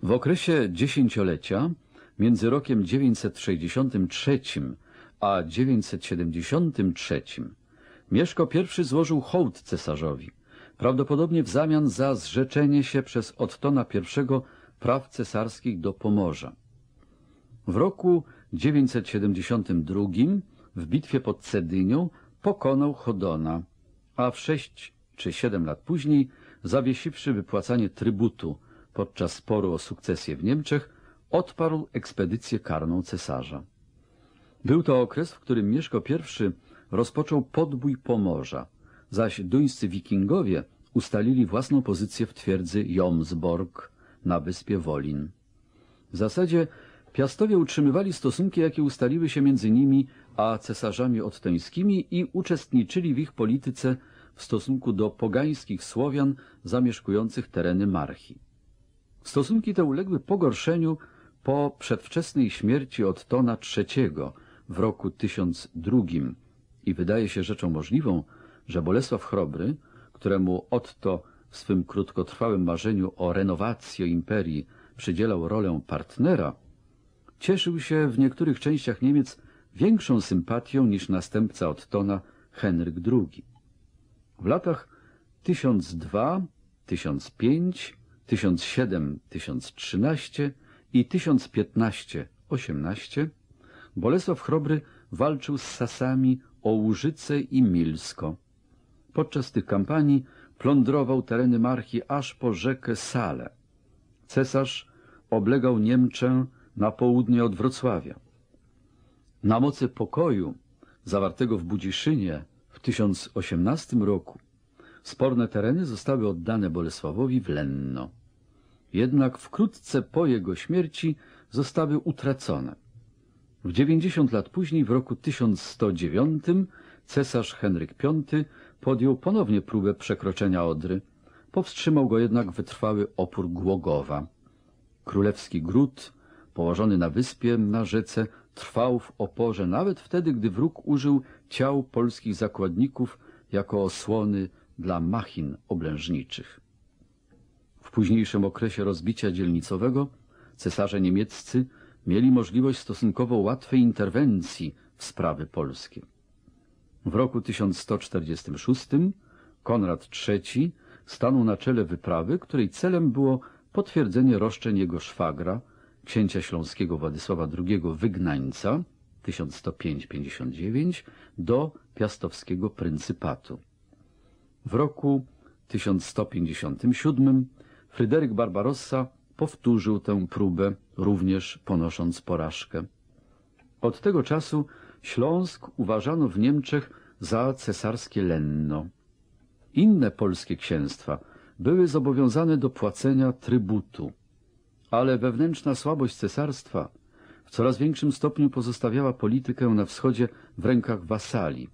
W okresie dziesięciolecia między rokiem 963 a 973 Mieszko I złożył hołd cesarzowi, prawdopodobnie w zamian za zrzeczenie się przez Ottona I praw cesarskich do Pomorza. W roku 972 w bitwie pod Cedynią pokonał Chodona, a w 6 czy 7 lat później, zawiesiwszy wypłacanie trybutu podczas sporu o sukcesję w Niemczech, odparł ekspedycję karną cesarza. Był to okres, w którym Mieszko I rozpoczął podbój Pomorza, zaś duńscy wikingowie ustalili własną pozycję w twierdzy Jomsborg na wyspie Wolin. W zasadzie Piastowie utrzymywali stosunki, jakie ustaliły się między nimi a cesarzami odteńskimi i uczestniczyli w ich polityce w stosunku do pogańskich Słowian zamieszkujących tereny Marchi. Stosunki te uległy pogorszeniu po przedwczesnej śmierci Ottona III w roku 1002 i wydaje się rzeczą możliwą, że Bolesław Chrobry, któremu Otto w swym krótkotrwałym marzeniu o renowację imperii przydzielał rolę partnera, cieszył się w niektórych częściach Niemiec większą sympatią niż następca Ottona Henryk II. W latach 1002, 1005, 1007, 1013 i 1015-18 Bolesław Chrobry walczył z Sasami o Łużyce i Milsko. Podczas tych kampanii plądrował tereny Marchi aż po rzekę Sale. Cesarz oblegał Niemczę na południe od Wrocławia. Na mocy pokoju zawartego w Budziszynie w 1018 roku sporne tereny zostały oddane Bolesławowi w Lenno jednak wkrótce po jego śmierci zostały utracone. W 90 lat później, w roku 1109, cesarz Henryk V podjął ponownie próbę przekroczenia Odry. Powstrzymał go jednak wytrwały opór Głogowa. Królewski gród, położony na wyspie na rzece, trwał w oporze nawet wtedy, gdy wróg użył ciał polskich zakładników jako osłony dla machin oblężniczych późniejszym okresie rozbicia dzielnicowego cesarze niemieccy mieli możliwość stosunkowo łatwej interwencji w sprawy polskie. W roku 1146 Konrad III stanął na czele wyprawy, której celem było potwierdzenie roszczeń jego szwagra, księcia śląskiego Władysława II Wygnańca 1105-59 do piastowskiego pryncypatu. W roku 1157 Fryderyk Barbarossa powtórzył tę próbę, również ponosząc porażkę. Od tego czasu Śląsk uważano w Niemczech za cesarskie Lenno. Inne polskie księstwa były zobowiązane do płacenia trybutu, ale wewnętrzna słabość cesarstwa w coraz większym stopniu pozostawiała politykę na wschodzie w rękach wasali,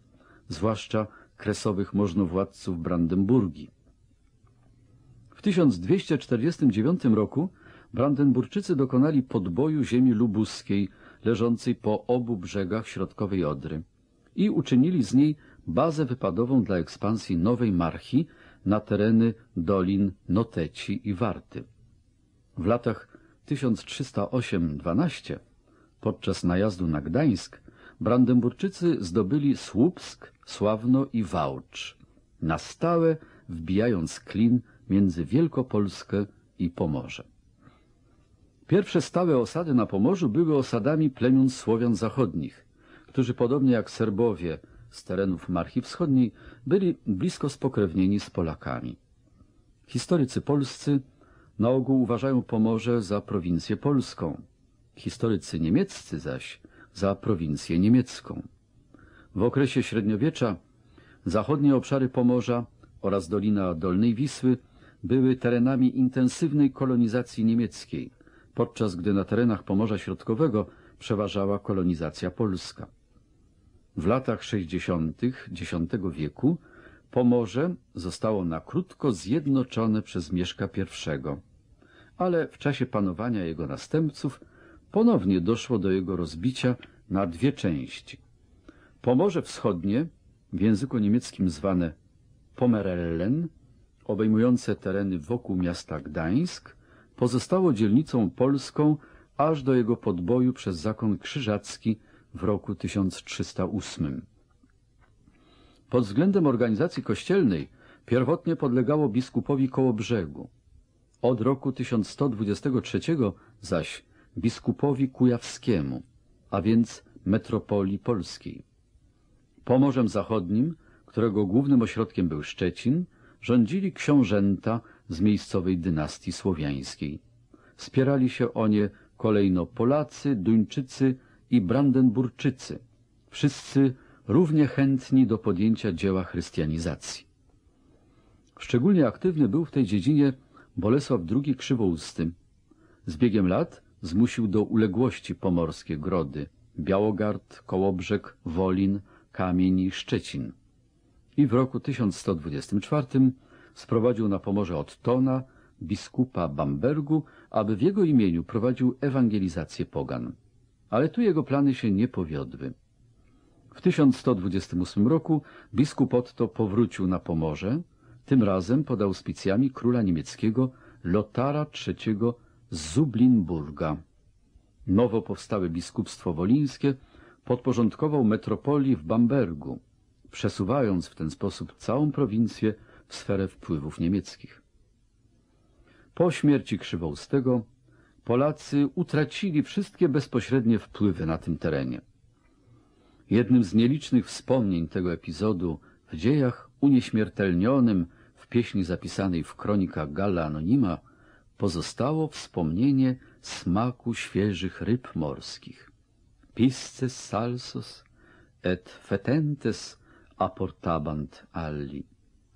zwłaszcza kresowych możnowładców Brandenburgii. W 1249 roku Brandenburczycy dokonali podboju ziemi lubuskiej, leżącej po obu brzegach środkowej Odry i uczynili z niej bazę wypadową dla ekspansji nowej marchi na tereny dolin Noteci i Warty. W latach 1308-12 podczas najazdu na Gdańsk Brandenburczycy zdobyli Słupsk, Sławno i Wałcz, na stałe wbijając klin między Wielkopolskę i Pomorze. Pierwsze stałe osady na Pomorzu były osadami plemion Słowian zachodnich, którzy podobnie jak Serbowie z terenów Marchi Wschodniej byli blisko spokrewnieni z Polakami. Historycy polscy na ogół uważają Pomorze za prowincję polską, historycy niemieccy zaś za prowincję niemiecką. W okresie średniowiecza zachodnie obszary Pomorza oraz Dolina Dolnej Wisły były terenami intensywnej kolonizacji niemieckiej, podczas gdy na terenach Pomorza Środkowego przeważała kolonizacja polska. W latach 60. X wieku Pomorze zostało na krótko zjednoczone przez Mieszka I, ale w czasie panowania jego następców ponownie doszło do jego rozbicia na dwie części. Pomorze Wschodnie, w języku niemieckim zwane Pomerellen, obejmujące tereny wokół miasta Gdańsk pozostało dzielnicą polską aż do jego podboju przez zakon krzyżacki w roku 1308. Pod względem organizacji kościelnej pierwotnie podlegało biskupowi Kołobrzegu. Od roku 1123 zaś biskupowi kujawskiemu, a więc metropolii polskiej. Pomorzem Zachodnim, którego głównym ośrodkiem był Szczecin, rządzili książęta z miejscowej dynastii słowiańskiej. Spierali się o nie kolejno Polacy, Duńczycy i Brandenburczycy, wszyscy równie chętni do podjęcia dzieła chrystianizacji. Szczególnie aktywny był w tej dziedzinie Bolesław II Krzywousty. Z biegiem lat zmusił do uległości pomorskie Grody, Białogard, Kołobrzeg, Wolin, Kamień i Szczecin i w roku 1124 sprowadził na Pomorze Ottona biskupa Bambergu, aby w jego imieniu prowadził ewangelizację pogan. Ale tu jego plany się nie powiodły. W 1128 roku biskup Otto powrócił na Pomorze, tym razem pod auspicjami króla niemieckiego Lotara III z Zublinburga. Nowo powstałe biskupstwo wolińskie podporządkował metropolii w Bambergu, przesuwając w ten sposób całą prowincję w sferę wpływów niemieckich. Po śmierci Krzywoustego Polacy utracili wszystkie bezpośrednie wpływy na tym terenie. Jednym z nielicznych wspomnień tego epizodu w dziejach unieśmiertelnionym w pieśni zapisanej w kronikach Galla Anonima pozostało wspomnienie smaku świeżych ryb morskich. Pisces salsos et fetentes Aportabant alli,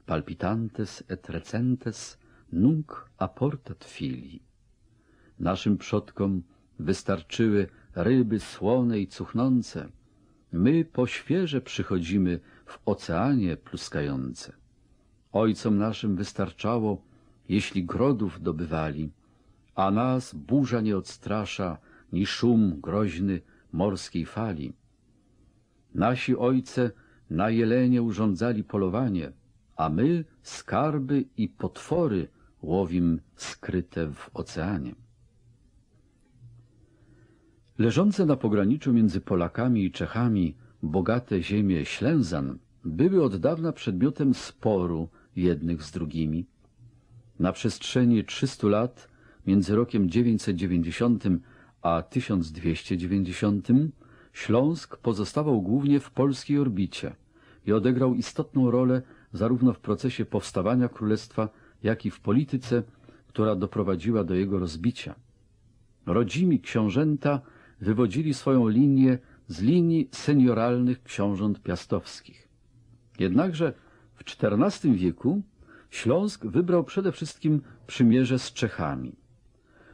palpitantes et recentes nunc aportat fili. Naszym przodkom wystarczyły ryby słone i cuchnące, my po świeże przychodzimy w oceanie pluskające. Ojcom naszym wystarczało, jeśli grodów dobywali, a nas burza nie odstrasza, ni szum groźny morskiej fali. Nasi ojce na jelenie urządzali polowanie, a my skarby i potwory łowim skryte w oceanie. Leżące na pograniczu między Polakami i Czechami bogate ziemie Ślęzan były od dawna przedmiotem sporu jednych z drugimi. Na przestrzeni 300 lat, między rokiem 990 a 1290, Śląsk pozostawał głównie w polskiej orbicie i odegrał istotną rolę zarówno w procesie powstawania królestwa, jak i w polityce, która doprowadziła do jego rozbicia. Rodzimi książęta wywodzili swoją linię z linii senioralnych książąt piastowskich. Jednakże w XIV wieku Śląsk wybrał przede wszystkim przymierze z Czechami.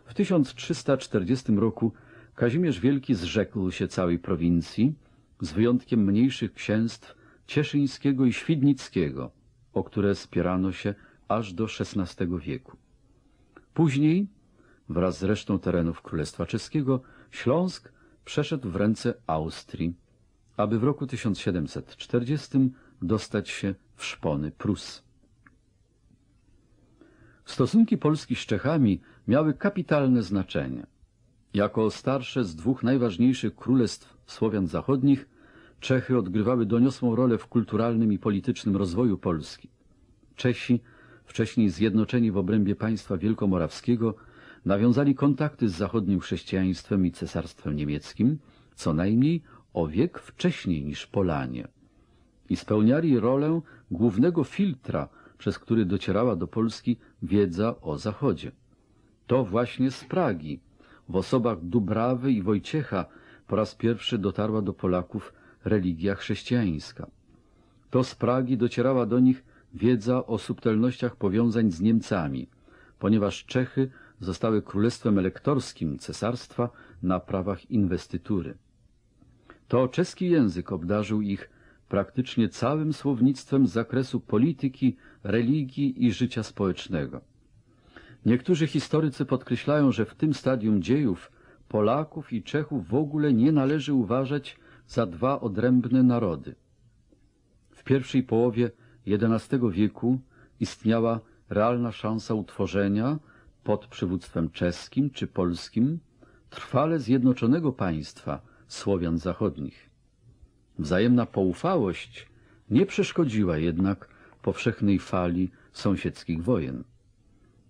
W 1340 roku Kazimierz Wielki zrzekł się całej prowincji, z wyjątkiem mniejszych księstw cieszyńskiego i świdnickiego, o które spierano się aż do XVI wieku. Później, wraz z resztą terenów Królestwa Czeskiego, Śląsk przeszedł w ręce Austrii, aby w roku 1740 dostać się w szpony Prus. Stosunki Polski z Czechami miały kapitalne znaczenie. Jako starsze z dwóch najważniejszych królestw Słowian zachodnich, Czechy odgrywały doniosłą rolę w kulturalnym i politycznym rozwoju Polski. Czesi, wcześniej zjednoczeni w obrębie państwa wielkomorawskiego, nawiązali kontakty z zachodnim chrześcijaństwem i cesarstwem niemieckim, co najmniej o wiek wcześniej niż Polanie. I spełniali rolę głównego filtra, przez który docierała do Polski wiedza o Zachodzie. To właśnie z Pragi w osobach Dubrawy i Wojciecha po raz pierwszy dotarła do Polaków religia chrześcijańska. To z Pragi docierała do nich wiedza o subtelnościach powiązań z Niemcami, ponieważ Czechy zostały królestwem elektorskim cesarstwa na prawach inwestytury. To czeski język obdarzył ich praktycznie całym słownictwem z zakresu polityki, religii i życia społecznego. Niektórzy historycy podkreślają, że w tym stadium dziejów Polaków i Czechów w ogóle nie należy uważać za dwa odrębne narody. W pierwszej połowie XI wieku istniała realna szansa utworzenia pod przywództwem czeskim czy polskim trwale zjednoczonego państwa Słowian zachodnich. Wzajemna poufałość nie przeszkodziła jednak powszechnej fali sąsiedzkich wojen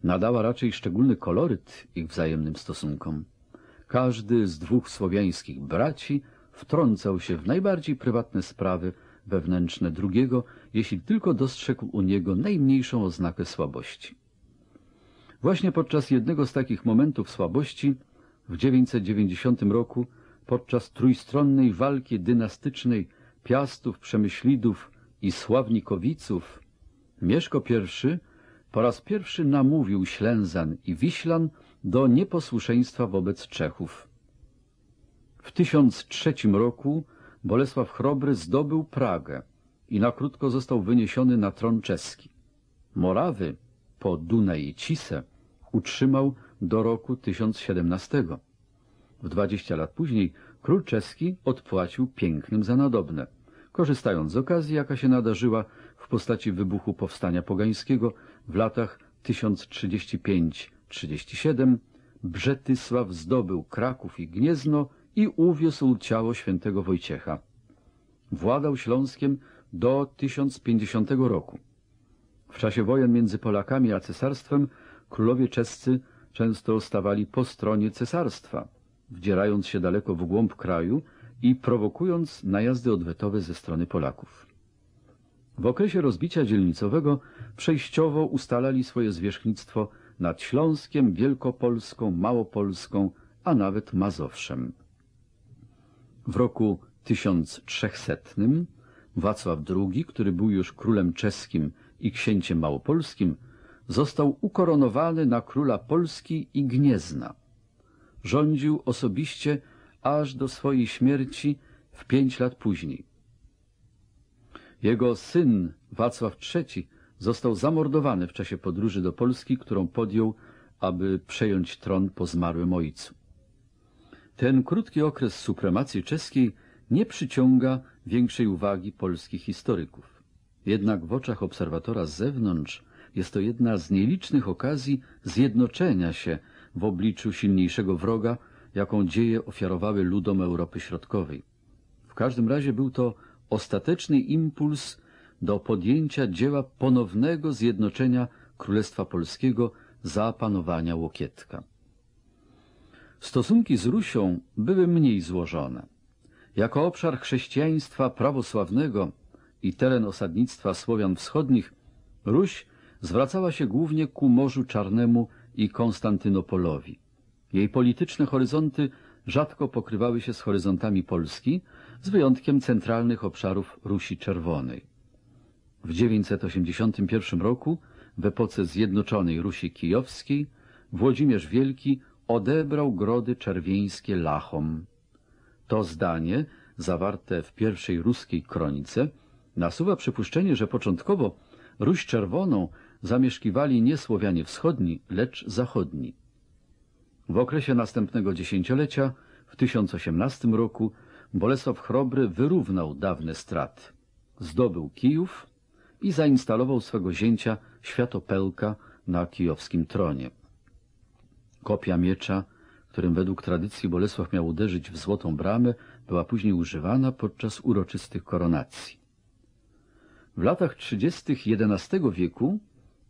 nadała raczej szczególny koloryt ich wzajemnym stosunkom. Każdy z dwóch słowiańskich braci wtrącał się w najbardziej prywatne sprawy wewnętrzne drugiego, jeśli tylko dostrzegł u niego najmniejszą oznakę słabości. Właśnie podczas jednego z takich momentów słabości w 990 roku, podczas trójstronnej walki dynastycznej Piastów, Przemyślidów i Sławnikowiców, Mieszko I po raz pierwszy namówił Ślęzan i Wiślan do nieposłuszeństwa wobec Czechów. W 1003 roku Bolesław Chrobry zdobył Pragę i na krótko został wyniesiony na tron czeski. Morawy po Dunaj i Cisę utrzymał do roku 1017. W 20 lat później król czeski odpłacił pięknym za nadobne. Korzystając z okazji, jaka się nadarzyła w postaci wybuchu powstania pogańskiego, w latach 1035-37 Brzetysław zdobył Kraków i Gniezno i uwiózł ciało świętego Wojciecha. Władał Śląskiem do 1050 roku. W czasie wojen między Polakami a cesarstwem królowie czescy często stawali po stronie cesarstwa, wdzierając się daleko w głąb kraju i prowokując najazdy odwetowe ze strony Polaków. W okresie rozbicia dzielnicowego przejściowo ustalali swoje zwierzchnictwo nad Śląskiem, Wielkopolską, Małopolską, a nawet Mazowszem. W roku 1300 Wacław II, który był już królem czeskim i księciem małopolskim, został ukoronowany na króla Polski i Gniezna. Rządził osobiście aż do swojej śmierci w pięć lat później. Jego syn Wacław III został zamordowany w czasie podróży do Polski, którą podjął, aby przejąć tron po zmarłym ojcu. Ten krótki okres supremacji czeskiej nie przyciąga większej uwagi polskich historyków. Jednak w oczach obserwatora z zewnątrz jest to jedna z nielicznych okazji zjednoczenia się w obliczu silniejszego wroga, jaką dzieje ofiarowały ludom Europy Środkowej. W każdym razie był to ostateczny impuls do podjęcia dzieła ponownego zjednoczenia Królestwa Polskiego za panowania Łokietka. Stosunki z Rusią były mniej złożone. Jako obszar chrześcijaństwa prawosławnego i teren osadnictwa Słowian Wschodnich, Ruś zwracała się głównie ku Morzu Czarnemu i Konstantynopolowi. Jej polityczne horyzonty rzadko pokrywały się z horyzontami Polski, z wyjątkiem centralnych obszarów Rusi Czerwonej. W 981 roku, w epoce Zjednoczonej Rusi Kijowskiej, Włodzimierz Wielki odebrał grody czerwieńskie Lachom. To zdanie, zawarte w pierwszej ruskiej kronice, nasuwa przypuszczenie, że początkowo Ruś Czerwoną zamieszkiwali nie Słowianie wschodni, lecz zachodni. W okresie następnego dziesięciolecia, w 1018 roku, Bolesław Chrobry wyrównał dawne straty. Zdobył Kijów i zainstalował swego zięcia Światopelka na kijowskim tronie. Kopia miecza, którym według tradycji Bolesław miał uderzyć w złotą bramę, była później używana podczas uroczystych koronacji. W latach 30. XI wieku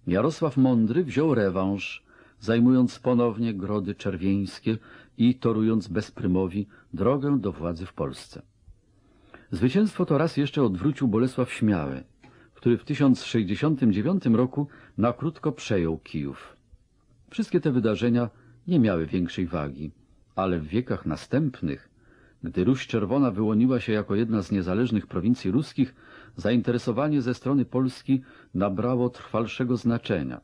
Jarosław Mądry wziął rewanż, zajmując ponownie grody czerwieńskie i torując bezprymowi drogę do władzy w Polsce. Zwycięstwo to raz jeszcze odwrócił Bolesław Śmiały, który w 1069 roku na krótko przejął Kijów. Wszystkie te wydarzenia nie miały większej wagi, ale w wiekach następnych, gdy Ruś Czerwona wyłoniła się jako jedna z niezależnych prowincji ruskich, zainteresowanie ze strony Polski nabrało trwalszego znaczenia.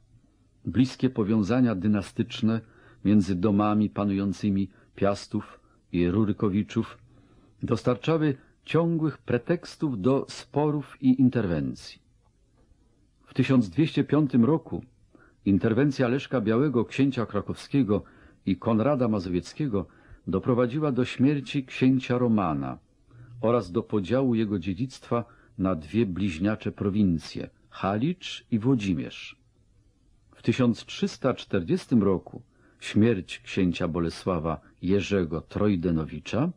Bliskie powiązania dynastyczne między domami panującymi Piastów i Rurykowiczów dostarczały ciągłych pretekstów do sporów i interwencji. W 1205 roku interwencja Leszka Białego, księcia krakowskiego i Konrada Mazowieckiego doprowadziła do śmierci księcia Romana oraz do podziału jego dziedzictwa na dwie bliźniacze prowincje – Halicz i Włodzimierz. W 1340 roku śmierć księcia Bolesława Jerzego Trojdenowicza,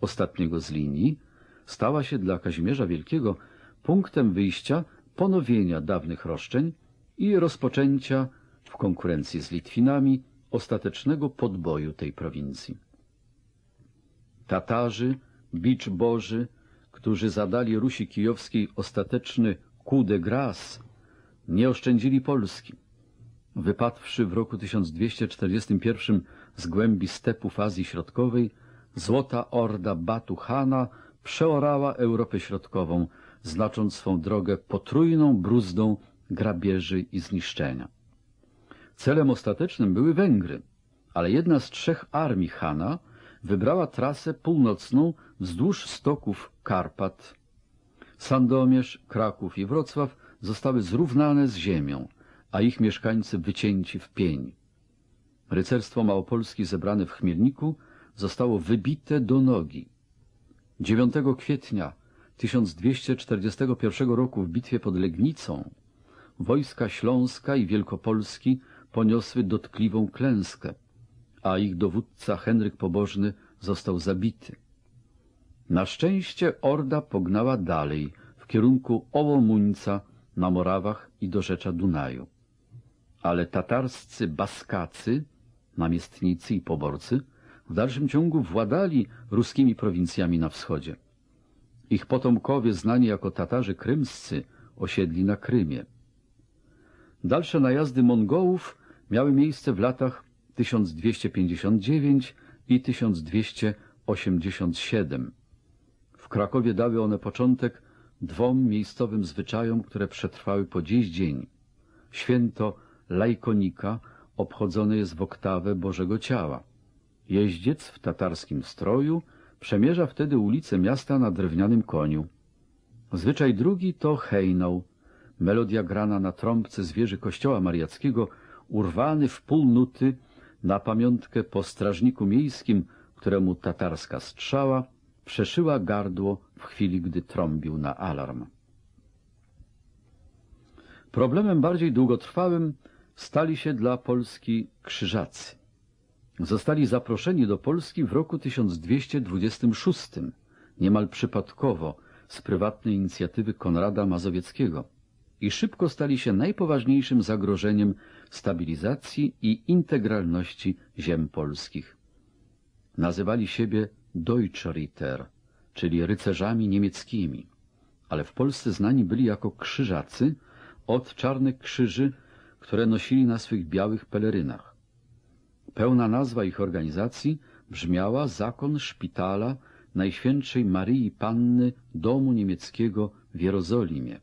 ostatniego z linii, stała się dla Kazimierza Wielkiego punktem wyjścia ponowienia dawnych roszczeń i rozpoczęcia w konkurencji z Litwinami ostatecznego podboju tej prowincji. Tatarzy, bicz Boży, którzy zadali Rusi Kijowskiej ostateczny coup de grâce, nie oszczędzili Polski – wypadwszy w roku 1241 z głębi stepów Azji Środkowej, złota orda Batu Hana przeorała Europę Środkową, znacząc swą drogę potrójną bruzdą grabieży i zniszczenia. Celem ostatecznym były Węgry, ale jedna z trzech armii Hana wybrała trasę północną wzdłuż stoków Karpat. Sandomierz, Kraków i Wrocław zostały zrównane z ziemią – a ich mieszkańcy wycięci w pień. Rycerstwo Małopolski zebrane w Chmielniku zostało wybite do nogi. 9 kwietnia 1241 roku w bitwie pod Legnicą wojska Śląska i Wielkopolski poniosły dotkliwą klęskę, a ich dowódca Henryk Pobożny został zabity. Na szczęście Orda pognała dalej w kierunku Ołomuńca na Morawach i do rzecza Dunaju ale tatarscy baskacy, namiestnicy i poborcy, w dalszym ciągu władali ruskimi prowincjami na wschodzie. Ich potomkowie, znani jako Tatarzy krymscy, osiedli na Krymie. Dalsze najazdy Mongołów miały miejsce w latach 1259 i 1287. W Krakowie dały one początek dwom miejscowym zwyczajom, które przetrwały po dziś dzień. Święto lajkonika obchodzony jest w oktawę Bożego Ciała. Jeździec w tatarskim stroju przemierza wtedy ulice miasta na drewnianym koniu. Zwyczaj drugi to hejnał, melodia grana na trąbce z wieży kościoła mariackiego, urwany w pół nuty na pamiątkę po strażniku miejskim, któremu tatarska strzała przeszyła gardło w chwili, gdy trąbił na alarm. Problemem bardziej długotrwałym stali się dla Polski krzyżacy. Zostali zaproszeni do Polski w roku 1226, niemal przypadkowo, z prywatnej inicjatywy Konrada Mazowieckiego i szybko stali się najpoważniejszym zagrożeniem stabilizacji i integralności ziem polskich. Nazywali siebie Deutsche Ritter, czyli rycerzami niemieckimi, ale w Polsce znani byli jako krzyżacy od czarnych krzyży które nosili na swych białych pelerynach. Pełna nazwa ich organizacji brzmiała Zakon Szpitala Najświętszej Maryi Panny Domu Niemieckiego w Jerozolimie,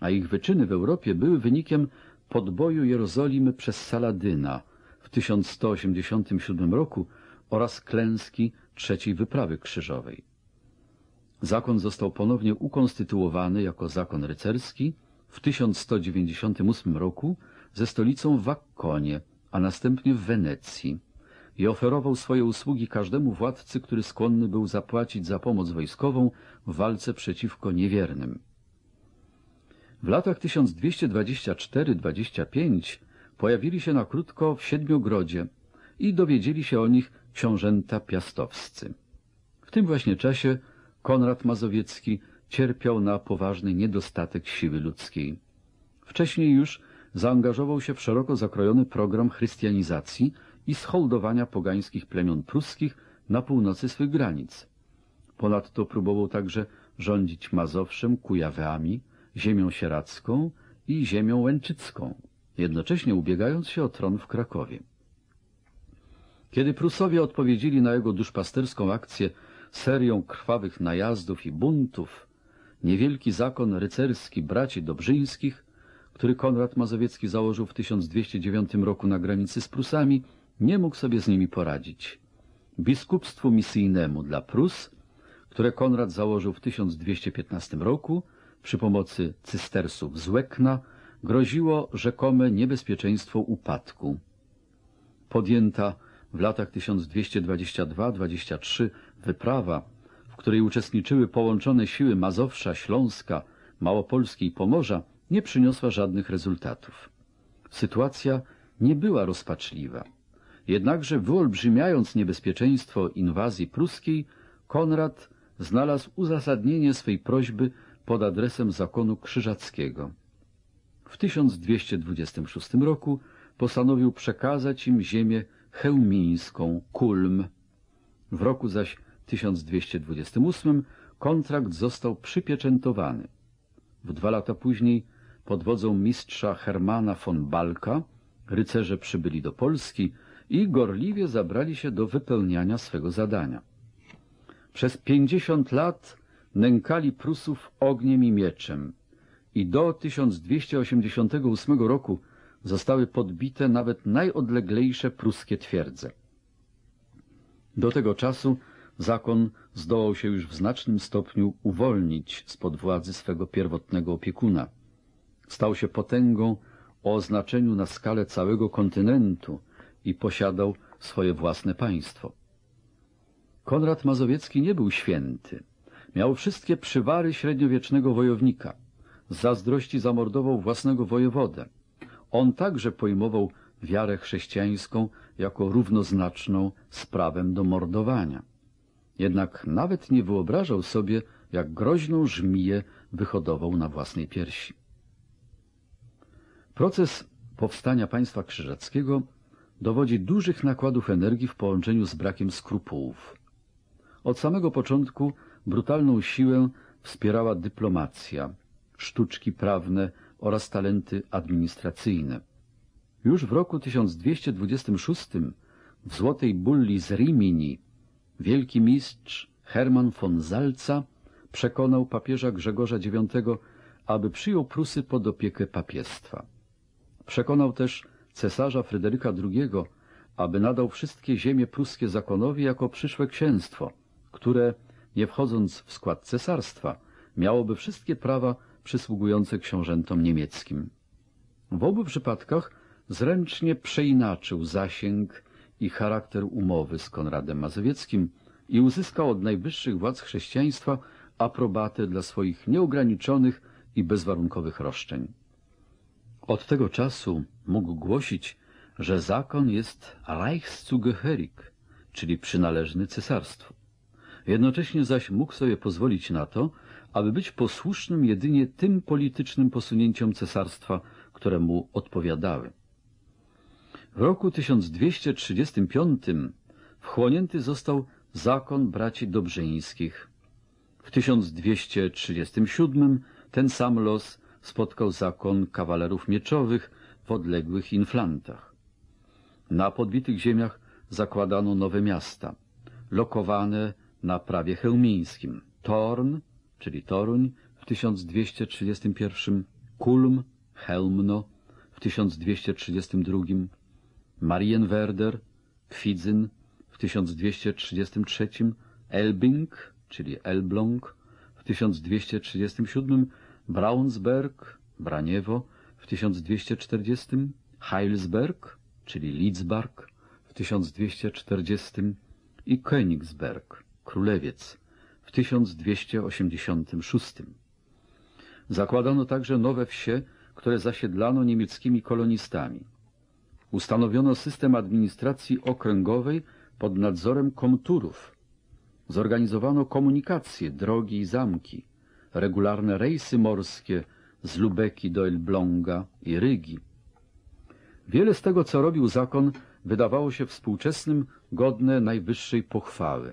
a ich wyczyny w Europie były wynikiem podboju Jerozolimy przez Saladyna w 1187 roku oraz klęski trzeciej wyprawy krzyżowej. Zakon został ponownie ukonstytuowany jako zakon rycerski w 1198 roku ze stolicą w Akkonie, a następnie w Wenecji i oferował swoje usługi każdemu władcy, który skłonny był zapłacić za pomoc wojskową w walce przeciwko niewiernym. W latach 1224-25 pojawili się na krótko w Siedmiogrodzie i dowiedzieli się o nich książęta piastowscy. W tym właśnie czasie Konrad Mazowiecki cierpiał na poważny niedostatek siły ludzkiej. Wcześniej już zaangażował się w szeroko zakrojony program chrystianizacji i scholdowania pogańskich plemion pruskich na północy swych granic. Ponadto próbował także rządzić Mazowszem, Kujawami, ziemią sieracką i ziemią łęczycką, jednocześnie ubiegając się o tron w Krakowie. Kiedy Prusowie odpowiedzieli na jego duszpasterską akcję serią krwawych najazdów i buntów, niewielki zakon rycerski braci Dobrzyńskich który Konrad Mazowiecki założył w 1209 roku na granicy z Prusami, nie mógł sobie z nimi poradzić. Biskupstwu misyjnemu dla Prus, które Konrad założył w 1215 roku przy pomocy cystersów z Łekna, groziło rzekome niebezpieczeństwo upadku. Podjęta w latach 1222-23 wyprawa, w której uczestniczyły połączone siły Mazowsza, Śląska, Małopolski i Pomorza, nie przyniosła żadnych rezultatów. Sytuacja nie była rozpaczliwa. Jednakże wyolbrzymiając niebezpieczeństwo inwazji pruskiej, Konrad znalazł uzasadnienie swej prośby pod adresem zakonu krzyżackiego. W 1226 roku postanowił przekazać im ziemię chełmińską, Kulm. W roku zaś 1228 kontrakt został przypieczętowany. W dwa lata później pod wodzą mistrza Hermana von Balka rycerze przybyli do Polski i gorliwie zabrali się do wypełniania swego zadania. Przez pięćdziesiąt lat nękali Prusów ogniem i mieczem i do 1288 roku zostały podbite nawet najodleglejsze pruskie twierdze. Do tego czasu zakon zdołał się już w znacznym stopniu uwolnić spod władzy swego pierwotnego opiekuna – Stał się potęgą o znaczeniu na skalę całego kontynentu i posiadał swoje własne państwo. Konrad Mazowiecki nie był święty. Miał wszystkie przywary średniowiecznego wojownika. Z zazdrości zamordował własnego wojewodę. On także pojmował wiarę chrześcijańską jako równoznaczną z prawem do mordowania. Jednak nawet nie wyobrażał sobie, jak groźną żmiję wyhodował na własnej piersi. Proces powstania państwa krzyżackiego dowodzi dużych nakładów energii w połączeniu z brakiem skrupułów. Od samego początku brutalną siłę wspierała dyplomacja, sztuczki prawne oraz talenty administracyjne. Już w roku 1226 w Złotej Bulli z Rimini wielki mistrz Hermann von Salza przekonał papieża Grzegorza IX, aby przyjął Prusy pod opiekę papiestwa. Przekonał też cesarza Fryderyka II, aby nadał wszystkie ziemie pruskie zakonowi jako przyszłe księstwo, które, nie wchodząc w skład cesarstwa, miałoby wszystkie prawa przysługujące książętom niemieckim. W obu przypadkach zręcznie przeinaczył zasięg i charakter umowy z Konradem Mazowieckim i uzyskał od najwyższych władz chrześcijaństwa aprobatę dla swoich nieograniczonych i bezwarunkowych roszczeń. Od tego czasu mógł głosić, że zakon jest Reichszugeherig, czyli przynależny cesarstwu. Jednocześnie zaś mógł sobie pozwolić na to, aby być posłusznym jedynie tym politycznym posunięciom cesarstwa, które mu odpowiadały. W roku 1235 wchłonięty został zakon braci Dobrzyńskich. W 1237 ten sam los spotkał zakon kawalerów mieczowych w odległych inflantach. Na podbitych ziemiach zakładano nowe miasta, lokowane na prawie hełmińskim. Torn, czyli Toruń w 1231, Kulm, Helmno w 1232, Marienwerder, Kwidzyn w 1233, Elbing, czyli Elbląg w 1237 Braunsberg, Braniewo w 1240, Heilsberg, czyli Lidzbark w 1240 i Königsberg, Królewiec w 1286. Zakładano także nowe wsie, które zasiedlano niemieckimi kolonistami. Ustanowiono system administracji okręgowej pod nadzorem komturów. Zorganizowano komunikacje, drogi i zamki regularne rejsy morskie z Lubeki do Elbląga i Rygi. Wiele z tego, co robił zakon, wydawało się współczesnym godne najwyższej pochwały.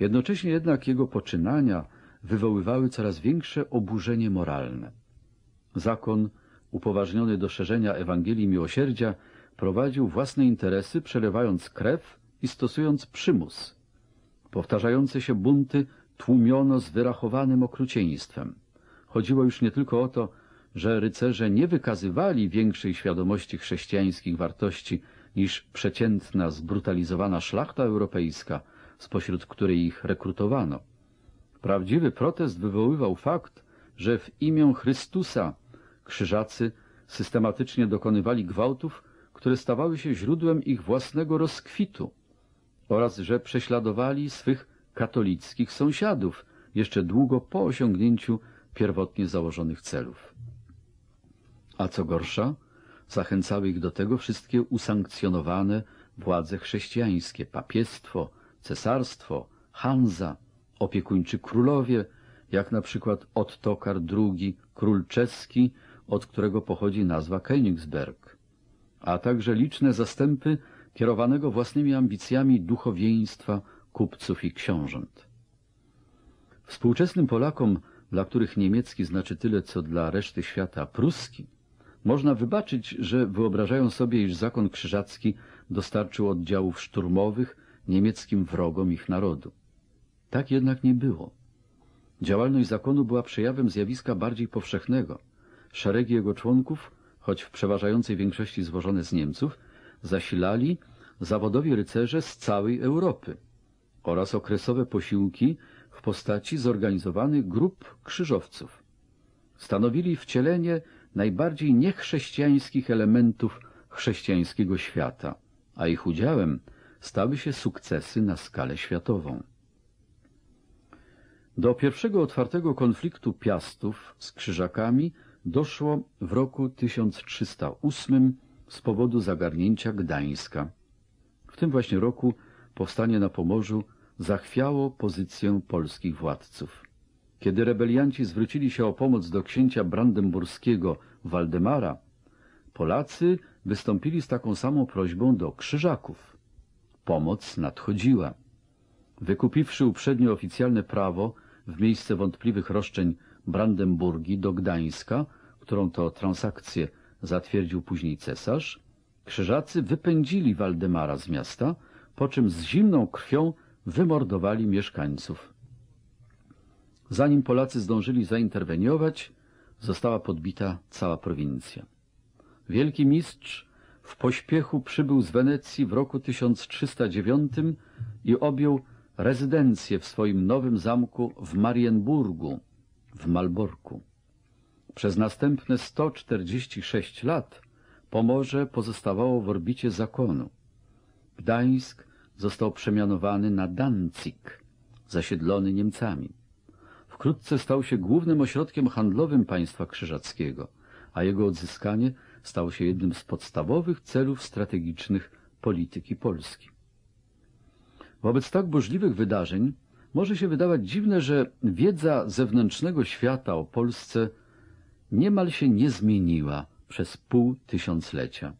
Jednocześnie jednak jego poczynania wywoływały coraz większe oburzenie moralne. Zakon, upoważniony do szerzenia Ewangelii Miłosierdzia, prowadził własne interesy, przelewając krew i stosując przymus. Powtarzające się bunty tłumiono z wyrachowanym okrucieństwem. Chodziło już nie tylko o to, że rycerze nie wykazywali większej świadomości chrześcijańskich wartości niż przeciętna, zbrutalizowana szlachta europejska, spośród której ich rekrutowano. Prawdziwy protest wywoływał fakt, że w imię Chrystusa krzyżacy systematycznie dokonywali gwałtów, które stawały się źródłem ich własnego rozkwitu oraz że prześladowali swych katolickich sąsiadów jeszcze długo po osiągnięciu pierwotnie założonych celów. A co gorsza, zachęcały ich do tego wszystkie usankcjonowane władze chrześcijańskie, papiestwo, cesarstwo, Hanza, opiekuńczy królowie, jak na przykład Ottokar II, król czeski, od którego pochodzi nazwa Königsberg, a także liczne zastępy kierowanego własnymi ambicjami duchowieństwa kupców i książąt. Współczesnym Polakom, dla których niemiecki znaczy tyle, co dla reszty świata pruski, można wybaczyć, że wyobrażają sobie, iż zakon krzyżacki dostarczył oddziałów szturmowych niemieckim wrogom ich narodu. Tak jednak nie było. Działalność zakonu była przejawem zjawiska bardziej powszechnego. Szeregi jego członków, choć w przeważającej większości złożone z Niemców, zasilali zawodowi rycerze z całej Europy oraz okresowe posiłki w postaci zorganizowanych grup krzyżowców. Stanowili wcielenie najbardziej niechrześcijańskich elementów chrześcijańskiego świata, a ich udziałem stały się sukcesy na skalę światową. Do pierwszego otwartego konfliktu Piastów z Krzyżakami doszło w roku 1308 z powodu zagarnięcia Gdańska. W tym właśnie roku powstanie na Pomorzu zachwiało pozycję polskich władców. Kiedy rebelianci zwrócili się o pomoc do księcia brandenburskiego Waldemara, Polacy wystąpili z taką samą prośbą do krzyżaków. Pomoc nadchodziła. Wykupiwszy uprzednio oficjalne prawo w miejsce wątpliwych roszczeń Brandenburgii do Gdańska, którą to transakcję zatwierdził później cesarz, krzyżacy wypędzili Waldemara z miasta – po czym z zimną krwią wymordowali mieszkańców. Zanim Polacy zdążyli zainterweniować, została podbita cała prowincja. Wielki mistrz w pośpiechu przybył z Wenecji w roku 1309 i objął rezydencję w swoim nowym zamku w Marienburgu, w Malborku. Przez następne 146 lat Pomorze pozostawało w orbicie zakonu. Gdańsk został przemianowany na Danzig, zasiedlony Niemcami. Wkrótce stał się głównym ośrodkiem handlowym państwa krzyżackiego, a jego odzyskanie stało się jednym z podstawowych celów strategicznych polityki Polski. Wobec tak burzliwych wydarzeń może się wydawać dziwne, że wiedza zewnętrznego świata o Polsce niemal się nie zmieniła przez pół tysiąclecia.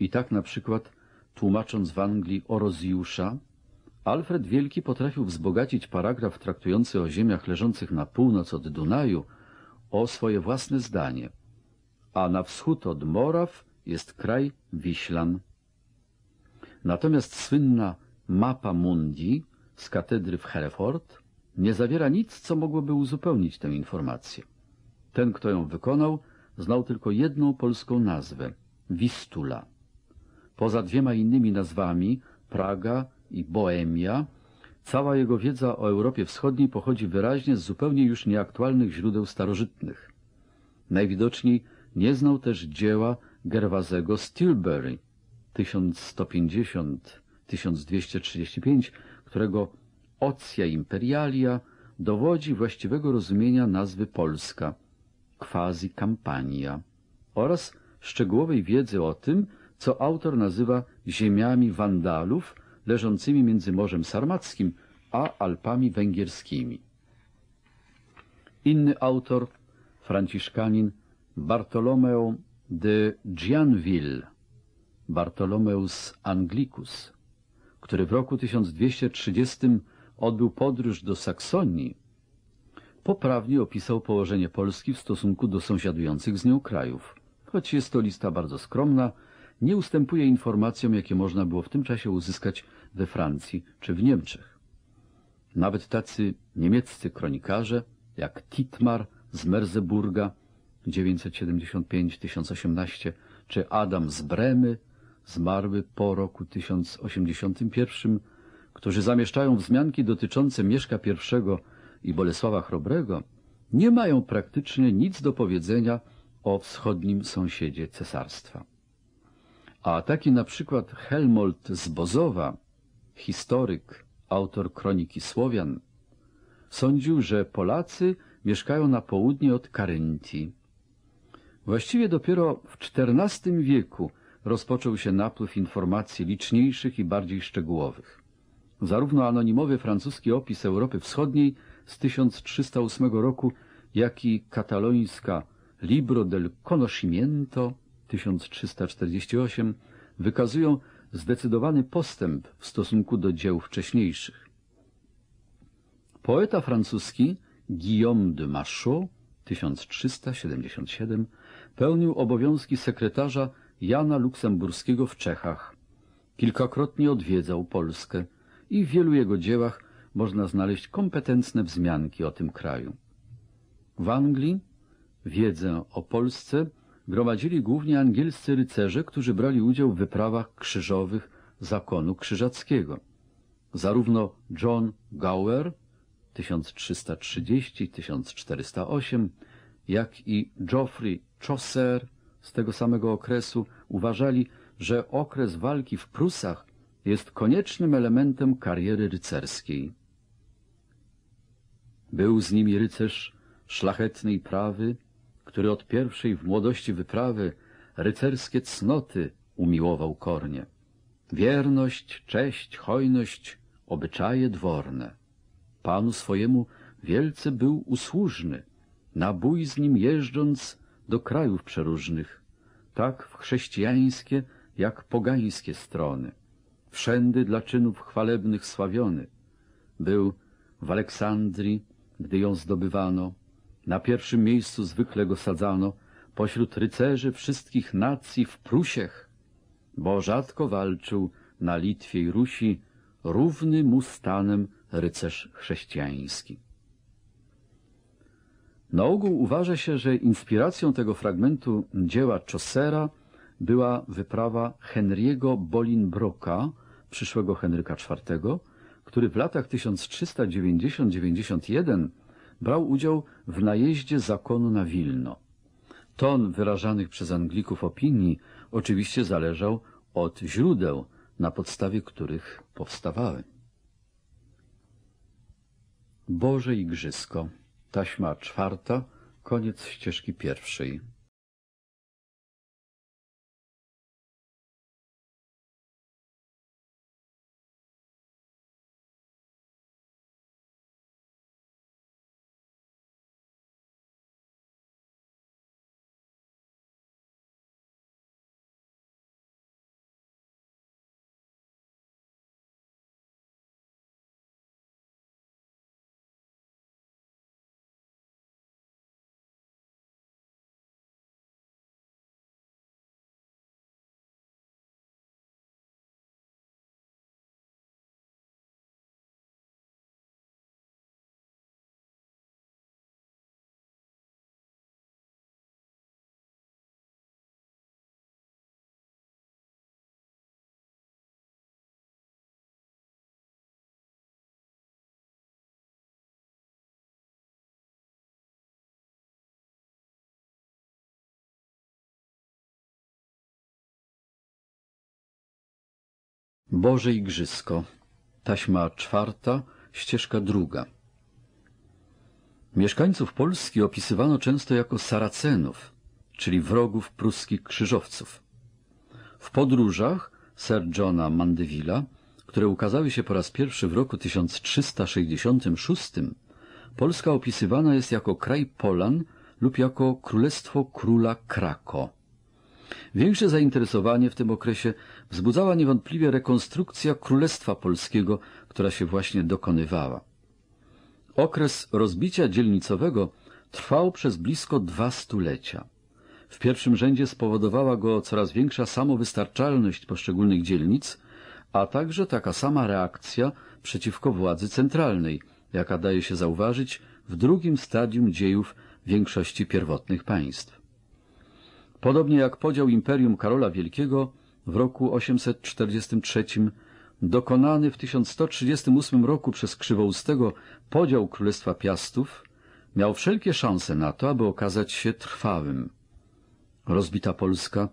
I tak na przykład tłumacząc w Anglii Orozjusza, Alfred Wielki potrafił wzbogacić paragraf traktujący o ziemiach leżących na północ od Dunaju o swoje własne zdanie, a na wschód od Moraw jest kraj Wiślan. Natomiast słynna Mapa Mundi z katedry w Hereford nie zawiera nic, co mogłoby uzupełnić tę informację. Ten, kto ją wykonał, znał tylko jedną polską nazwę – Wistula. Poza dwiema innymi nazwami, Praga i Boemia, cała jego wiedza o Europie Wschodniej pochodzi wyraźnie z zupełnie już nieaktualnych źródeł starożytnych. Najwidoczniej nie znał też dzieła Gerwazego Stilbury 1150-1235, którego Ocja Imperialia dowodzi właściwego rozumienia nazwy Polska, quasi Campania, oraz szczegółowej wiedzy o tym, co autor nazywa ziemiami Wandalów, leżącymi między Morzem Sarmackim a Alpami Węgierskimi. Inny autor, franciszkanin Bartolomeo de Gianville, Bartolomeus Anglicus, który w roku 1230 odbył podróż do Saksonii, poprawnie opisał położenie Polski w stosunku do sąsiadujących z nią krajów. Choć jest to lista bardzo skromna, nie ustępuje informacjom, jakie można było w tym czasie uzyskać we Francji czy w Niemczech. Nawet tacy niemieccy kronikarze jak Titmar z Merseburga 975-1018 czy Adam z Bremy zmarły po roku 1081, którzy zamieszczają wzmianki dotyczące Mieszka I i Bolesława Chrobrego, nie mają praktycznie nic do powiedzenia o wschodnim sąsiedzie cesarstwa. A taki na przykład Helmold z Bozowa, historyk, autor Kroniki Słowian, sądził, że Polacy mieszkają na południe od Karyntii. Właściwie dopiero w XIV wieku rozpoczął się napływ informacji liczniejszych i bardziej szczegółowych. Zarówno anonimowy francuski opis Europy Wschodniej z 1308 roku, jak i katalońska Libro del Conoscimento 1348 wykazują zdecydowany postęp w stosunku do dzieł wcześniejszych. Poeta francuski Guillaume de Machaut 1377 pełnił obowiązki sekretarza Jana Luksemburskiego w Czechach. Kilkakrotnie odwiedzał Polskę i w wielu jego dziełach można znaleźć kompetentne wzmianki o tym kraju. W Anglii wiedzę o Polsce gromadzili głównie angielscy rycerze, którzy brali udział w wyprawach krzyżowych zakonu krzyżackiego. Zarówno John Gower 1330-1408, jak i Geoffrey Chaucer z tego samego okresu uważali, że okres walki w Prusach jest koniecznym elementem kariery rycerskiej. Był z nimi rycerz i prawy, który od pierwszej w młodości wyprawy rycerskie cnoty umiłował kornie. Wierność, cześć, hojność, obyczaje dworne. Panu swojemu wielce był usłużny, na bój z nim jeżdżąc do krajów przeróżnych, tak w chrześcijańskie, jak pogańskie strony. Wszędy dla czynów chwalebnych sławiony. Był w Aleksandrii, gdy ją zdobywano, na pierwszym miejscu zwykle go sadzano pośród rycerzy wszystkich nacji w Prusiech, bo rzadko walczył na Litwie i Rusi równy mu stanem rycerz chrześcijański. Na ogół uważa się, że inspiracją tego fragmentu dzieła Chaucera była wyprawa Henry'ego Bolinbroka, przyszłego Henryka IV, który w latach 1390-91 brał udział w najeździe zakonu na Wilno. Ton wyrażanych przez Anglików opinii oczywiście zależał od źródeł, na podstawie których powstawały. Boże Igrzysko, taśma czwarta, koniec ścieżki pierwszej. Boże Igrzysko, taśma czwarta, ścieżka druga. Mieszkańców Polski opisywano często jako Saracenów, czyli wrogów pruskich krzyżowców. W podróżach Sir Johna Mandevilla, które ukazały się po raz pierwszy w roku 1366, Polska opisywana jest jako kraj Polan lub jako Królestwo Króla Krako. Większe zainteresowanie w tym okresie wzbudzała niewątpliwie rekonstrukcja Królestwa Polskiego, która się właśnie dokonywała. Okres rozbicia dzielnicowego trwał przez blisko dwa stulecia. W pierwszym rzędzie spowodowała go coraz większa samowystarczalność poszczególnych dzielnic, a także taka sama reakcja przeciwko władzy centralnej, jaka daje się zauważyć w drugim stadium dziejów większości pierwotnych państw. Podobnie jak podział Imperium Karola Wielkiego w roku 843, dokonany w 1138 roku przez Krzywoustego podział Królestwa Piastów miał wszelkie szanse na to, aby okazać się trwałym. Rozbita Polska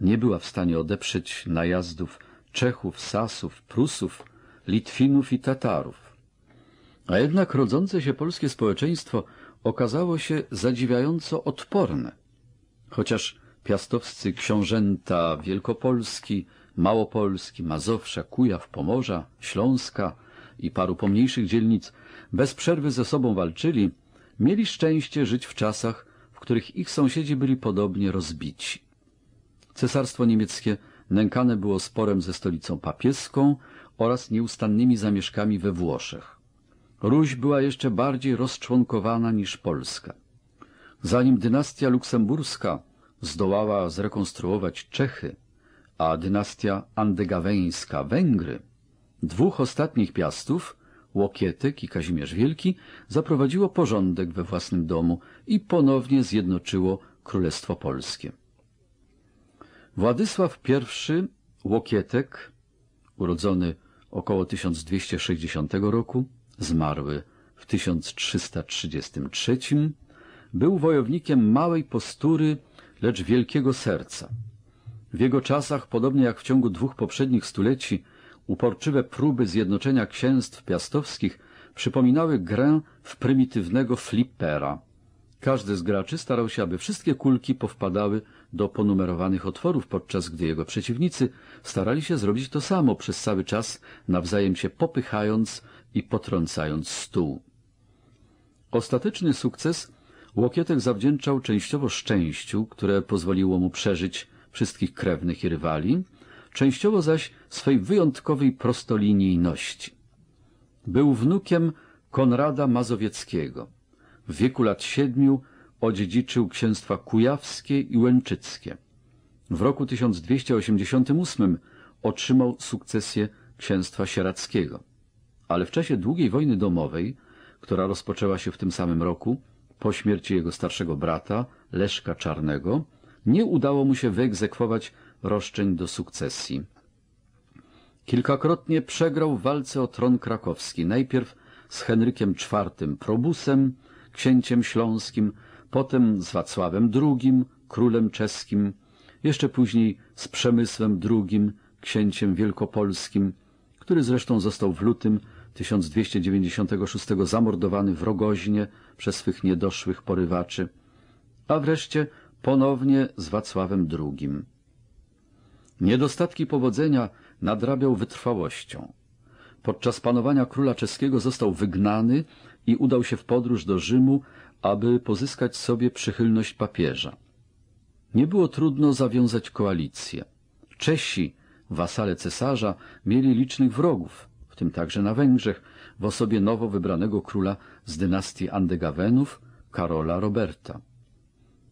nie była w stanie odeprzeć najazdów Czechów, Sasów, Prusów, Litwinów i Tatarów. A jednak rodzące się polskie społeczeństwo okazało się zadziwiająco odporne. Chociaż piastowscy książęta Wielkopolski, Małopolski, Mazowsza, Kujaw, Pomorza, Śląska i paru pomniejszych dzielnic bez przerwy ze sobą walczyli, mieli szczęście żyć w czasach, w których ich sąsiedzi byli podobnie rozbici. Cesarstwo niemieckie nękane było sporem ze stolicą papieską oraz nieustannymi zamieszkami we Włoszech. Ruś była jeszcze bardziej rozczłonkowana niż Polska. Zanim dynastia luksemburska zdołała zrekonstruować Czechy, a dynastia andegaweńska Węgry, dwóch ostatnich piastów, Łokietek i Kazimierz Wielki, zaprowadziło porządek we własnym domu i ponownie zjednoczyło Królestwo Polskie. Władysław I Łokietek, urodzony około 1260 roku, zmarły w 1333, był wojownikiem małej postury lecz wielkiego serca. W jego czasach, podobnie jak w ciągu dwóch poprzednich stuleci, uporczywe próby zjednoczenia księstw piastowskich przypominały grę w prymitywnego flippera. Każdy z graczy starał się, aby wszystkie kulki powpadały do ponumerowanych otworów, podczas gdy jego przeciwnicy starali się zrobić to samo przez cały czas, nawzajem się popychając i potrącając stół. Ostateczny sukces Łokietek zawdzięczał częściowo szczęściu, które pozwoliło mu przeżyć wszystkich krewnych i rywali, częściowo zaś swej wyjątkowej prostolinijności. Był wnukiem Konrada Mazowieckiego. W wieku lat siedmiu odziedziczył księstwa kujawskie i łęczyckie. W roku 1288 otrzymał sukcesję księstwa sierackiego. Ale w czasie długiej wojny domowej, która rozpoczęła się w tym samym roku, po śmierci jego starszego brata, Leszka Czarnego, nie udało mu się wyegzekwować roszczeń do sukcesji. Kilkakrotnie przegrał w walce o tron krakowski, najpierw z Henrykiem IV Probusem, księciem śląskim, potem z Wacławem II, królem czeskim, jeszcze później z Przemysłem II, księciem wielkopolskim, który zresztą został w lutym 1296 zamordowany w Rogoźnie przez swych niedoszłych porywaczy, a wreszcie ponownie z Wacławem II. Niedostatki powodzenia nadrabiał wytrwałością. Podczas panowania króla czeskiego został wygnany i udał się w podróż do Rzymu, aby pozyskać sobie przychylność papieża. Nie było trudno zawiązać koalicję. Czesi, wasale cesarza, mieli licznych wrogów, w tym także na Węgrzech, w osobie nowo wybranego króla z dynastii Andegawenów, Karola Roberta.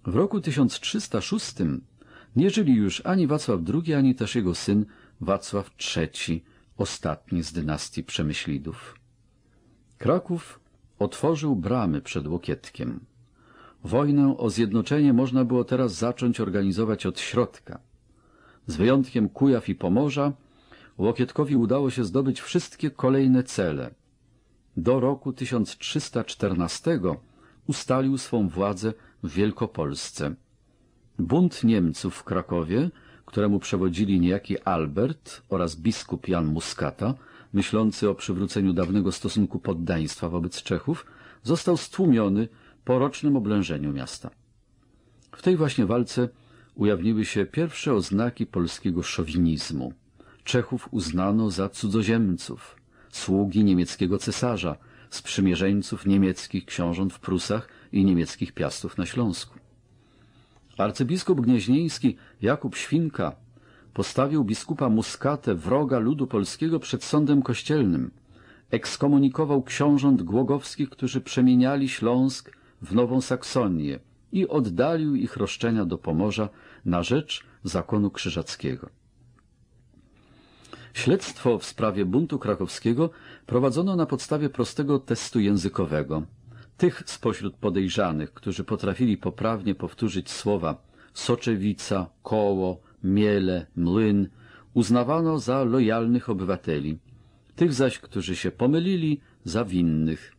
W roku 1306 nie żyli już ani Wacław II, ani też jego syn Wacław III, ostatni z dynastii Przemyślidów. Kraków otworzył bramy przed Łokietkiem. Wojnę o zjednoczenie można było teraz zacząć organizować od środka. Z wyjątkiem Kujaw i Pomorza Łokietkowi udało się zdobyć wszystkie kolejne cele – do roku 1314 ustalił swą władzę w Wielkopolsce. Bunt Niemców w Krakowie, któremu przewodzili niejaki Albert oraz biskup Jan Muskata, myślący o przywróceniu dawnego stosunku poddaństwa wobec Czechów, został stłumiony po rocznym oblężeniu miasta. W tej właśnie walce ujawniły się pierwsze oznaki polskiego szowinizmu. Czechów uznano za cudzoziemców, sługi niemieckiego cesarza, sprzymierzeńców niemieckich książąt w Prusach i niemieckich piastów na Śląsku. Arcybiskup gnieźnieński Jakub Świnka postawił biskupa Muskatę, wroga ludu polskiego, przed sądem kościelnym. Ekskomunikował książąt głogowskich, którzy przemieniali Śląsk w Nową Saksonię i oddalił ich roszczenia do Pomorza na rzecz zakonu krzyżackiego. Śledztwo w sprawie buntu krakowskiego prowadzono na podstawie prostego testu językowego. Tych spośród podejrzanych, którzy potrafili poprawnie powtórzyć słowa soczewica, koło, miele, mlyn, uznawano za lojalnych obywateli. Tych zaś, którzy się pomylili, za winnych.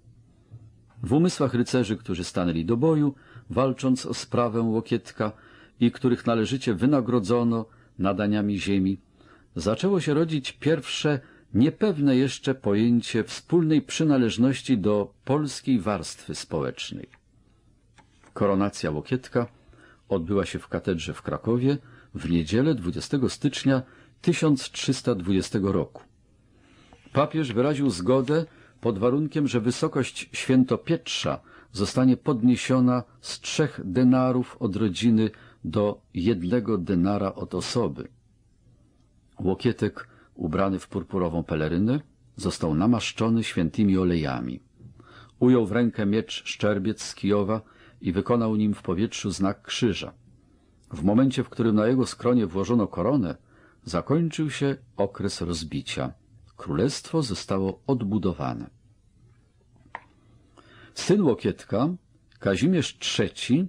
W umysłach rycerzy, którzy stanęli do boju, walcząc o sprawę Łokietka i których należycie wynagrodzono nadaniami ziemi, zaczęło się rodzić pierwsze, niepewne jeszcze pojęcie wspólnej przynależności do polskiej warstwy społecznej. Koronacja Łokietka odbyła się w katedrze w Krakowie w niedzielę 20 stycznia 1320 roku. Papież wyraził zgodę pod warunkiem, że wysokość świętopietrza zostanie podniesiona z trzech denarów od rodziny do jednego denara od osoby. Łokietek, ubrany w purpurową pelerynę, został namaszczony świętymi olejami. Ujął w rękę miecz szczerbiec z Kijowa i wykonał nim w powietrzu znak krzyża. W momencie, w którym na jego skronie włożono koronę, zakończył się okres rozbicia. Królestwo zostało odbudowane. Syn Łokietka, Kazimierz III,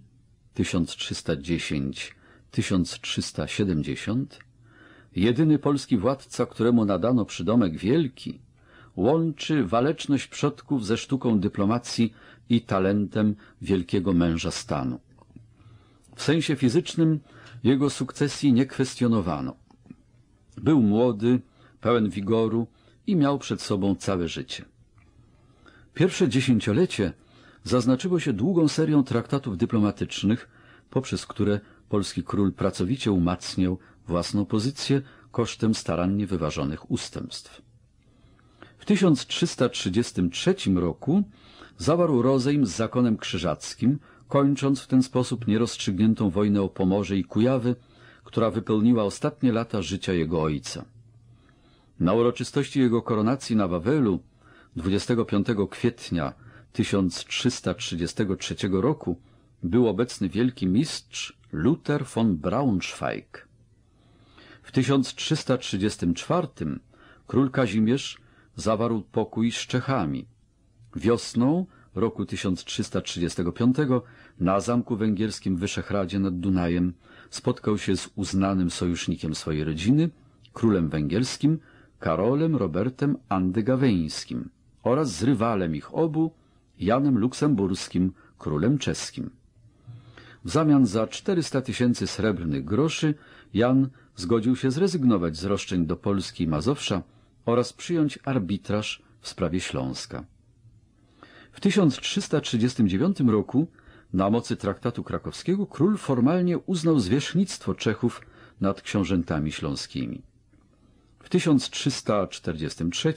1310-1370, jedyny polski władca, któremu nadano przydomek wielki, łączy waleczność przodków ze sztuką dyplomacji i talentem wielkiego męża stanu. W sensie fizycznym jego sukcesji nie kwestionowano. Był młody, pełen wigoru i miał przed sobą całe życie. Pierwsze dziesięciolecie zaznaczyło się długą serią traktatów dyplomatycznych, poprzez które polski król pracowicie umacniał własną pozycję kosztem starannie wyważonych ustępstw. W 1333 roku zawarł rozejm z zakonem krzyżackim, kończąc w ten sposób nierozstrzygniętą wojnę o Pomorze i Kujawy, która wypełniła ostatnie lata życia jego ojca. Na uroczystości jego koronacji na Wawelu 25 kwietnia 1333 roku był obecny wielki mistrz Luther von Braunschweig. W 1334 król Kazimierz zawarł pokój z Czechami. Wiosną roku 1335 na Zamku Węgierskim w Wyszehradzie nad Dunajem spotkał się z uznanym sojusznikiem swojej rodziny, królem węgierskim Karolem Robertem Andygaweńskim oraz z rywalem ich obu, Janem Luksemburskim, królem czeskim. W zamian za 400 tysięcy srebrnych groszy Jan zgodził się zrezygnować z roszczeń do Polski i Mazowsza oraz przyjąć arbitraż w sprawie Śląska. W 1339 roku na mocy traktatu krakowskiego król formalnie uznał zwierzchnictwo Czechów nad książętami śląskimi. W 1343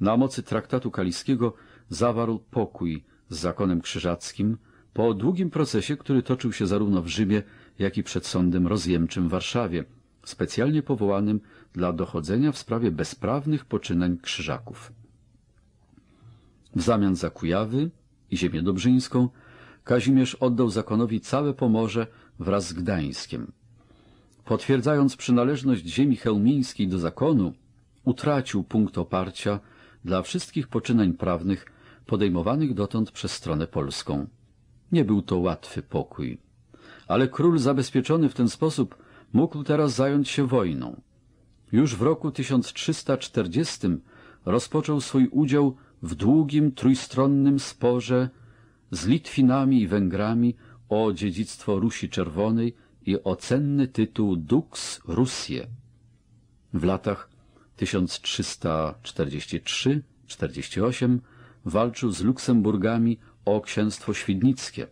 na mocy traktatu kaliskiego zawarł pokój z zakonem krzyżackim po długim procesie, który toczył się zarówno w Rzymie, jak i przed sądem rozjemczym w Warszawie – specjalnie powołanym dla dochodzenia w sprawie bezprawnych poczynań krzyżaków. W zamian za Kujawy i ziemię dobrzyńską Kazimierz oddał zakonowi całe Pomorze wraz z Gdańskiem. Potwierdzając przynależność ziemi chełmińskiej do zakonu, utracił punkt oparcia dla wszystkich poczynań prawnych podejmowanych dotąd przez stronę polską. Nie był to łatwy pokój. Ale król zabezpieczony w ten sposób mógł teraz zająć się wojną. Już w roku 1340 rozpoczął swój udział w długim trójstronnym sporze z Litwinami i Węgrami o dziedzictwo Rusi Czerwonej i o cenny tytuł Dux Russie. W latach 1343-48 walczył z Luksemburgami o księstwo świdnickie.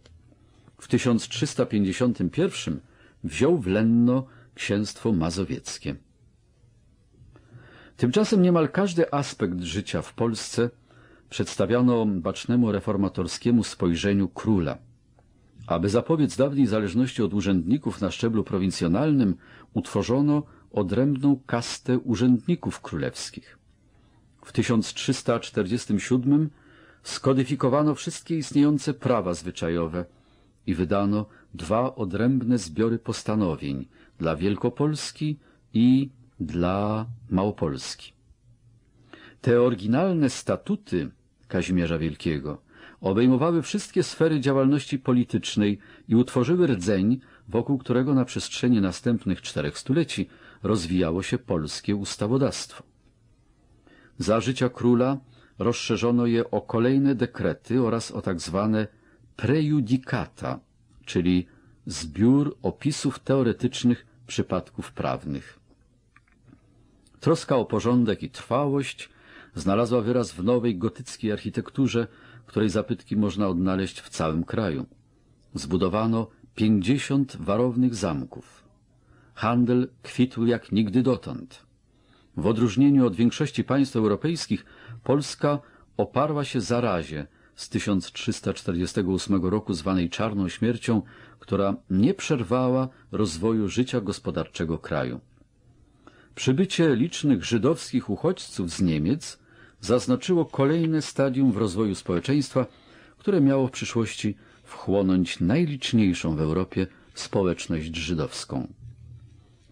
W 1351 wziął w Lenno księstwo mazowieckie. Tymczasem niemal każdy aspekt życia w Polsce przedstawiano bacznemu reformatorskiemu spojrzeniu króla. Aby zapobiec dawnej zależności od urzędników na szczeblu prowincjonalnym, utworzono odrębną kastę urzędników królewskich. W 1347 skodyfikowano wszystkie istniejące prawa zwyczajowe i wydano dwa odrębne zbiory postanowień dla Wielkopolski i dla Małopolski. Te oryginalne statuty Kazimierza Wielkiego obejmowały wszystkie sfery działalności politycznej i utworzyły rdzeń, wokół którego na przestrzeni następnych czterech stuleci rozwijało się polskie ustawodawstwo. Za życia króla rozszerzono je o kolejne dekrety oraz o tak zwane prejudikata, czyli zbiór opisów teoretycznych przypadków prawnych. Troska o porządek i trwałość znalazła wyraz w nowej gotyckiej architekturze, której zapytki można odnaleźć w całym kraju. Zbudowano 50 warownych zamków. Handel kwitł jak nigdy dotąd. W odróżnieniu od większości państw europejskich Polska oparła się zarazie, z 1348 roku zwanej Czarną Śmiercią, która nie przerwała rozwoju życia gospodarczego kraju. Przybycie licznych żydowskich uchodźców z Niemiec zaznaczyło kolejne stadium w rozwoju społeczeństwa, które miało w przyszłości wchłonąć najliczniejszą w Europie społeczność żydowską.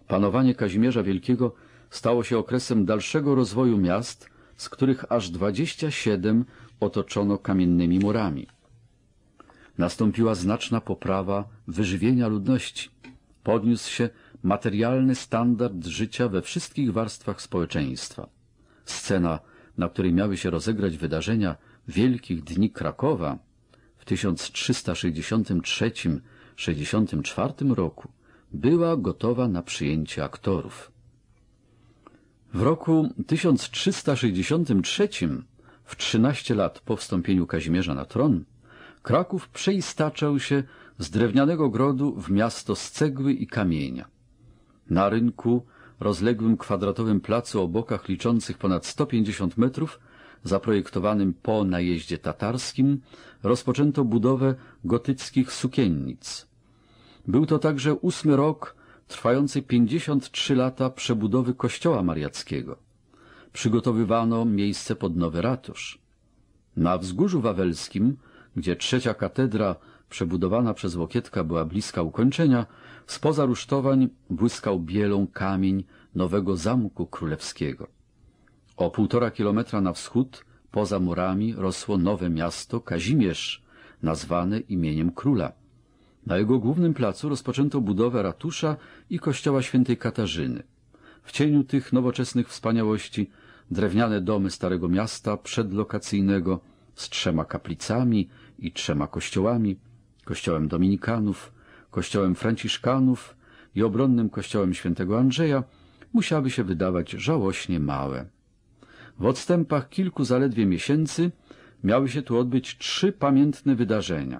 Panowanie Kazimierza Wielkiego stało się okresem dalszego rozwoju miast, z których aż 27 otoczono kamiennymi murami. Nastąpiła znaczna poprawa wyżywienia ludności. Podniósł się materialny standard życia we wszystkich warstwach społeczeństwa. Scena, na której miały się rozegrać wydarzenia Wielkich Dni Krakowa w 1363-64 roku, była gotowa na przyjęcie aktorów. W roku 1363 w 13 lat po wstąpieniu Kazimierza na tron Kraków przeistaczał się z drewnianego grodu w miasto z cegły i kamienia. Na rynku, rozległym kwadratowym placu o bokach liczących ponad 150 metrów, zaprojektowanym po najeździe tatarskim, rozpoczęto budowę gotyckich sukiennic. Był to także ósmy rok trwający 53 lata przebudowy kościoła mariackiego przygotowywano miejsce pod nowy ratusz. Na wzgórzu wawelskim, gdzie trzecia katedra przebudowana przez Łokietka była bliska ukończenia, spoza rusztowań błyskał bielą kamień nowego zamku królewskiego. O półtora kilometra na wschód, poza murami, rosło nowe miasto Kazimierz, nazwane imieniem króla. Na jego głównym placu rozpoczęto budowę ratusza i kościoła świętej Katarzyny. W cieniu tych nowoczesnych wspaniałości drewniane domy Starego Miasta przedlokacyjnego z trzema kaplicami i trzema kościołami, kościołem Dominikanów, kościołem Franciszkanów i obronnym kościołem świętego Andrzeja, musiały się wydawać żałośnie małe. W odstępach kilku zaledwie miesięcy miały się tu odbyć trzy pamiętne wydarzenia.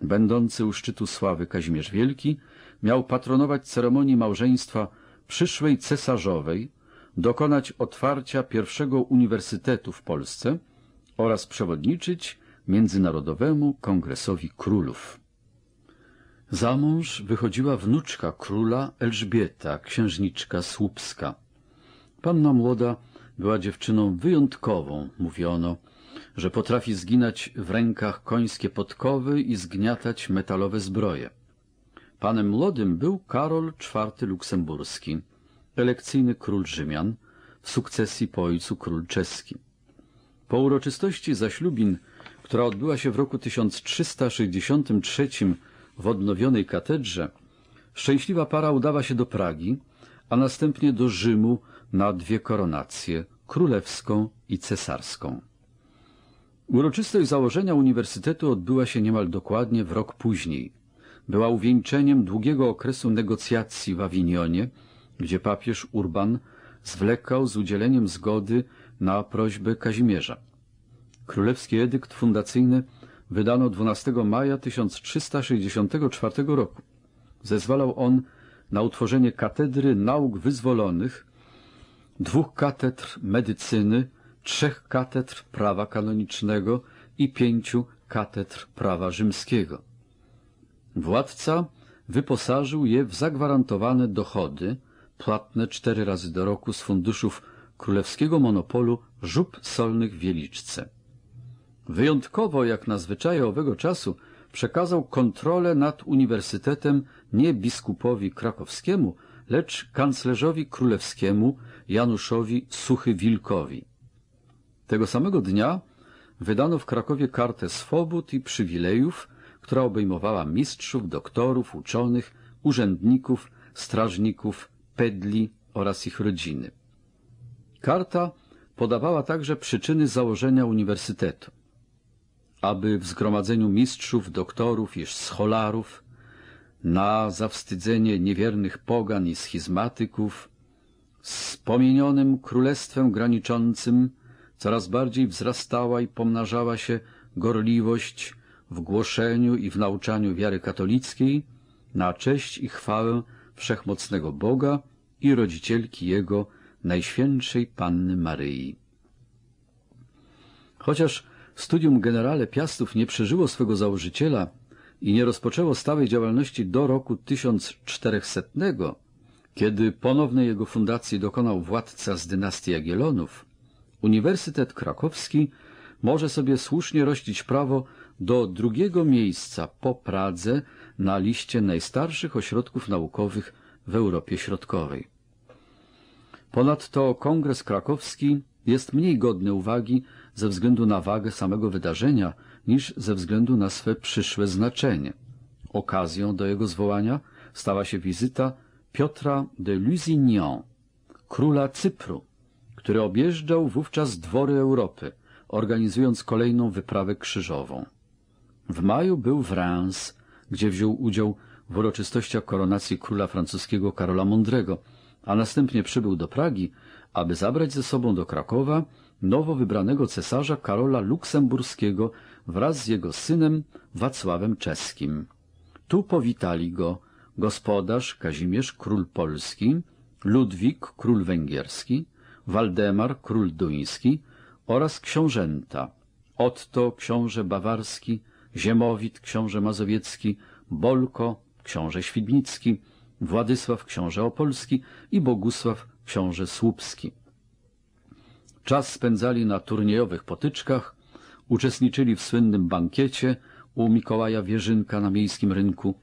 Będący u szczytu sławy Kazimierz Wielki miał patronować ceremonii małżeństwa przyszłej cesarzowej, dokonać otwarcia pierwszego uniwersytetu w Polsce oraz przewodniczyć Międzynarodowemu Kongresowi Królów. Za mąż wychodziła wnuczka króla Elżbieta, księżniczka słupska. Panna młoda była dziewczyną wyjątkową, mówiono, że potrafi zginać w rękach końskie podkowy i zgniatać metalowe zbroje. Panem młodym był Karol IV Luksemburski elekcyjny król Rzymian, w sukcesji po ojcu król czeski. Po uroczystości zaślubin, która odbyła się w roku 1363 w odnowionej katedrze, szczęśliwa para udała się do Pragi, a następnie do Rzymu na dwie koronacje, królewską i cesarską. Uroczystość założenia uniwersytetu odbyła się niemal dokładnie w rok później. Była uwieńczeniem długiego okresu negocjacji w Awinionie, gdzie papież Urban zwlekał z udzieleniem zgody na prośbę Kazimierza. Królewski edykt fundacyjny wydano 12 maja 1364 roku. Zezwalał on na utworzenie katedry nauk wyzwolonych, dwóch katedr medycyny, trzech katedr prawa kanonicznego i pięciu katedr prawa rzymskiego. Władca wyposażył je w zagwarantowane dochody – płatne cztery razy do roku z funduszów królewskiego monopolu żub solnych w Wieliczce. Wyjątkowo, jak na zwyczaje owego czasu, przekazał kontrolę nad uniwersytetem nie biskupowi krakowskiemu, lecz kanclerzowi królewskiemu Januszowi Suchy-Wilkowi. Tego samego dnia wydano w Krakowie kartę swobód i przywilejów, która obejmowała mistrzów, doktorów, uczonych, urzędników, strażników, pedli oraz ich rodziny. Karta podawała także przyczyny założenia uniwersytetu. Aby w zgromadzeniu mistrzów, doktorów i scholarów na zawstydzenie niewiernych pogan i schizmatyków z pomienionym królestwem graniczącym coraz bardziej wzrastała i pomnażała się gorliwość w głoszeniu i w nauczaniu wiary katolickiej na cześć i chwałę Wszechmocnego Boga i Rodzicielki Jego, Najświętszej Panny Maryi. Chociaż studium generale Piastów nie przeżyło swego założyciela i nie rozpoczęło stałej działalności do roku 1400, kiedy ponownej jego fundacji dokonał władca z dynastii Jagiellonów, Uniwersytet Krakowski może sobie słusznie rościć prawo do drugiego miejsca po Pradze na liście najstarszych ośrodków naukowych w Europie Środkowej. Ponadto Kongres Krakowski jest mniej godny uwagi ze względu na wagę samego wydarzenia niż ze względu na swe przyszłe znaczenie. Okazją do jego zwołania stała się wizyta Piotra de Lusignan, króla Cypru, który objeżdżał wówczas dwory Europy, organizując kolejną wyprawę krzyżową. W maju był w Reims, gdzie wziął udział w uroczystościach koronacji króla francuskiego Karola Mądrego, a następnie przybył do Pragi, aby zabrać ze sobą do Krakowa nowo wybranego cesarza Karola Luksemburskiego wraz z jego synem Wacławem Czeskim. Tu powitali go gospodarz Kazimierz król polski, Ludwik król węgierski, Waldemar król duński oraz książęta Otto książę bawarski, Ziemowit, książę mazowiecki, Bolko, książę świdnicki, Władysław, książę opolski i Bogusław, książę słupski. Czas spędzali na turniejowych potyczkach, uczestniczyli w słynnym bankiecie u Mikołaja Wierzynka na miejskim rynku,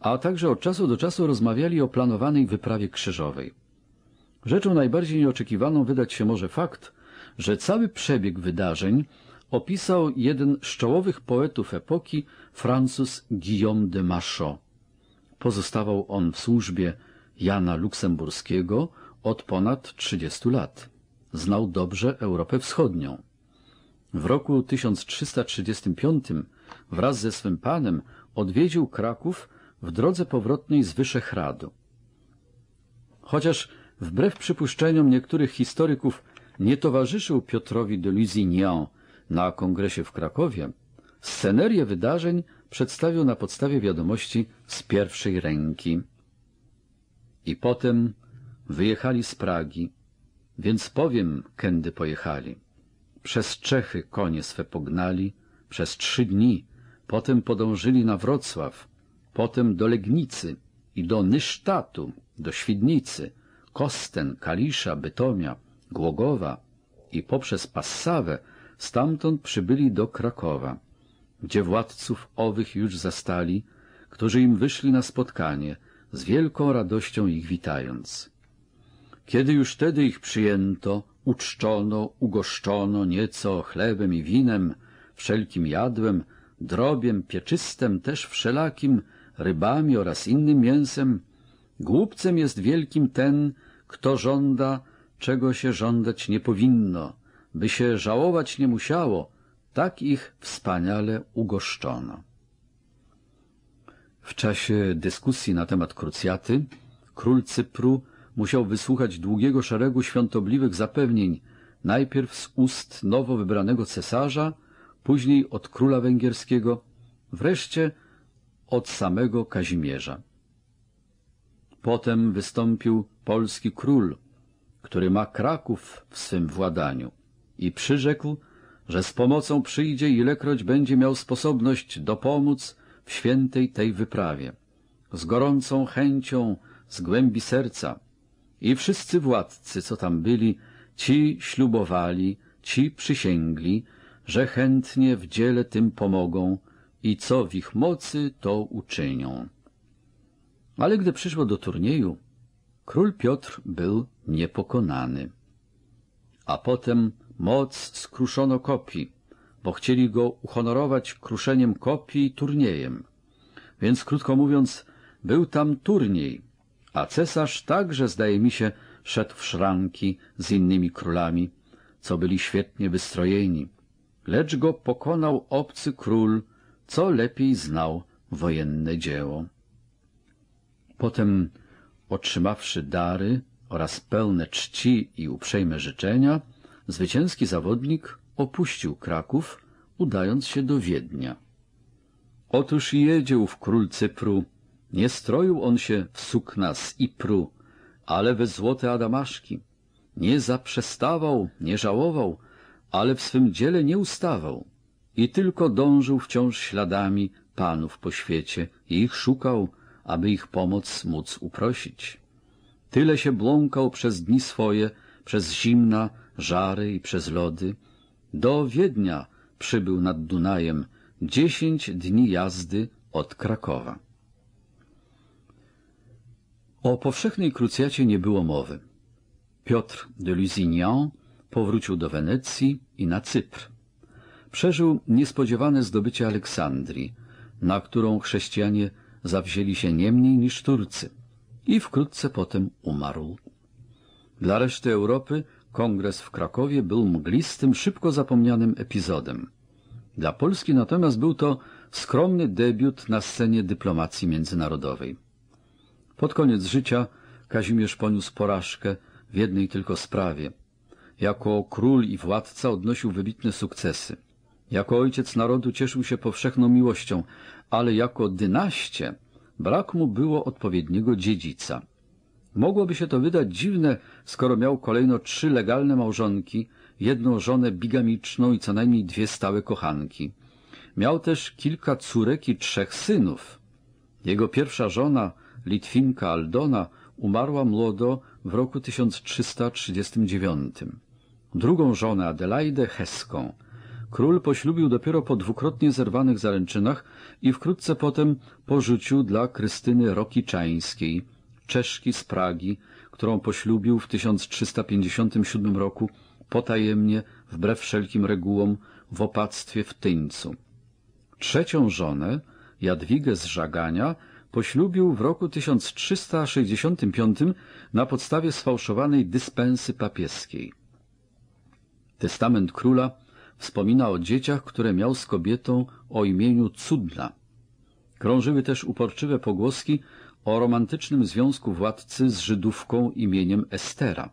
a także od czasu do czasu rozmawiali o planowanej wyprawie krzyżowej. Rzeczą najbardziej nieoczekiwaną wydać się może fakt, że cały przebieg wydarzeń opisał jeden z czołowych poetów epoki, Francuz Guillaume de Machaut. Pozostawał on w służbie Jana Luksemburskiego od ponad 30 lat. Znał dobrze Europę Wschodnią. W roku 1335 wraz ze swym panem odwiedził Kraków w drodze powrotnej z Wyszehradu. Chociaż wbrew przypuszczeniom niektórych historyków nie towarzyszył Piotrowi de Lusignan na kongresie w Krakowie scenerię wydarzeń przedstawił na podstawie wiadomości z pierwszej ręki. I potem wyjechali z Pragi, więc powiem, kędy pojechali. Przez Czechy konie swe pognali, przez trzy dni, potem podążyli na Wrocław, potem do Legnicy i do Nysztatu, do Świdnicy, Kosten, Kalisza, Bytomia, Głogowa i poprzez Passawę Stamtąd przybyli do Krakowa, gdzie władców owych już zastali, którzy im wyszli na spotkanie, z wielką radością ich witając. Kiedy już tedy ich przyjęto, uczczono, ugoszczono nieco chlebem i winem, wszelkim jadłem, drobiem, pieczystem też wszelakim, rybami oraz innym mięsem, głupcem jest wielkim ten, kto żąda, czego się żądać nie powinno, by się żałować nie musiało, tak ich wspaniale ugoszczono. W czasie dyskusji na temat krucjaty król Cypru musiał wysłuchać długiego szeregu świątobliwych zapewnień, najpierw z ust nowo wybranego cesarza, później od króla węgierskiego, wreszcie od samego Kazimierza. Potem wystąpił polski król, który ma Kraków w swym władaniu i przyrzekł, że z pomocą przyjdzie, ilekroć będzie miał sposobność dopomóc w świętej tej wyprawie. Z gorącą chęcią, z głębi serca. I wszyscy władcy, co tam byli, ci ślubowali, ci przysięgli, że chętnie w dziele tym pomogą i co w ich mocy, to uczynią. Ale gdy przyszło do turnieju, król Piotr był niepokonany. A potem moc skruszono kopii, bo chcieli go uhonorować kruszeniem kopii i turniejem. Więc krótko mówiąc, był tam turniej, a cesarz także, zdaje mi się, szedł w szranki z innymi królami, co byli świetnie wystrojeni. Lecz go pokonał obcy król, co lepiej znał wojenne dzieło. Potem, otrzymawszy dary oraz pełne czci i uprzejme życzenia, zwycięski zawodnik opuścił Kraków, udając się do Wiednia. Otóż jedzie ów król Cypru, nie stroił on się w sukna z Ipru, ale we złote adamaszki. Nie zaprzestawał, nie żałował, ale w swym dziele nie ustawał i tylko dążył wciąż śladami panów po świecie i ich szukał, aby ich pomoc móc uprosić. Tyle się bląkał przez dni swoje, przez zimna, żary i przez lody. Do Wiednia przybył nad Dunajem dziesięć dni jazdy od Krakowa. O powszechnej krucjacie nie było mowy. Piotr de Lusignan powrócił do Wenecji i na Cypr. Przeżył niespodziewane zdobycie Aleksandrii, na którą chrześcijanie zawzięli się nie mniej niż Turcy i wkrótce potem umarł. Dla reszty Europy Kongres w Krakowie był mglistym, szybko zapomnianym epizodem. Dla Polski natomiast był to skromny debiut na scenie dyplomacji międzynarodowej. Pod koniec życia Kazimierz poniósł porażkę w jednej tylko sprawie. Jako król i władca odnosił wybitne sukcesy. Jako ojciec narodu cieszył się powszechną miłością, ale jako dynaście brak mu było odpowiedniego dziedzica. Mogłoby się to wydać dziwne, skoro miał kolejno trzy legalne małżonki, jedną żonę bigamiczną i co najmniej dwie stałe kochanki. Miał też kilka córek i trzech synów. Jego pierwsza żona, Litwinka Aldona, umarła młodo w roku 1339. Drugą żonę, Adelaidę Heską, Król poślubił dopiero po dwukrotnie zerwanych zaręczynach i wkrótce potem porzucił dla Krystyny Rokiczańskiej, Czeszki z Pragi, którą poślubił w 1357 roku potajemnie, wbrew wszelkim regułom, w opactwie w Tyńcu. Trzecią żonę, Jadwigę z Żagania, poślubił w roku 1365 na podstawie sfałszowanej dyspensy papieskiej. Testament króla wspomina o dzieciach, które miał z kobietą o imieniu Cudna. Krążyły też uporczywe pogłoski, o romantycznym związku władcy z Żydówką imieniem Estera.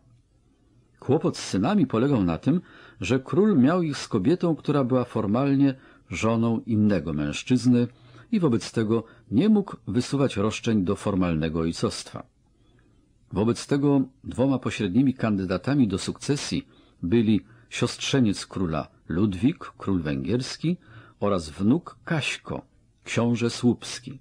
Kłopot z synami polegał na tym, że król miał ich z kobietą, która była formalnie żoną innego mężczyzny i wobec tego nie mógł wysuwać roszczeń do formalnego ojcostwa. Wobec tego dwoma pośrednimi kandydatami do sukcesji byli siostrzeniec króla Ludwik, król węgierski oraz wnuk Kaśko, książę słupski.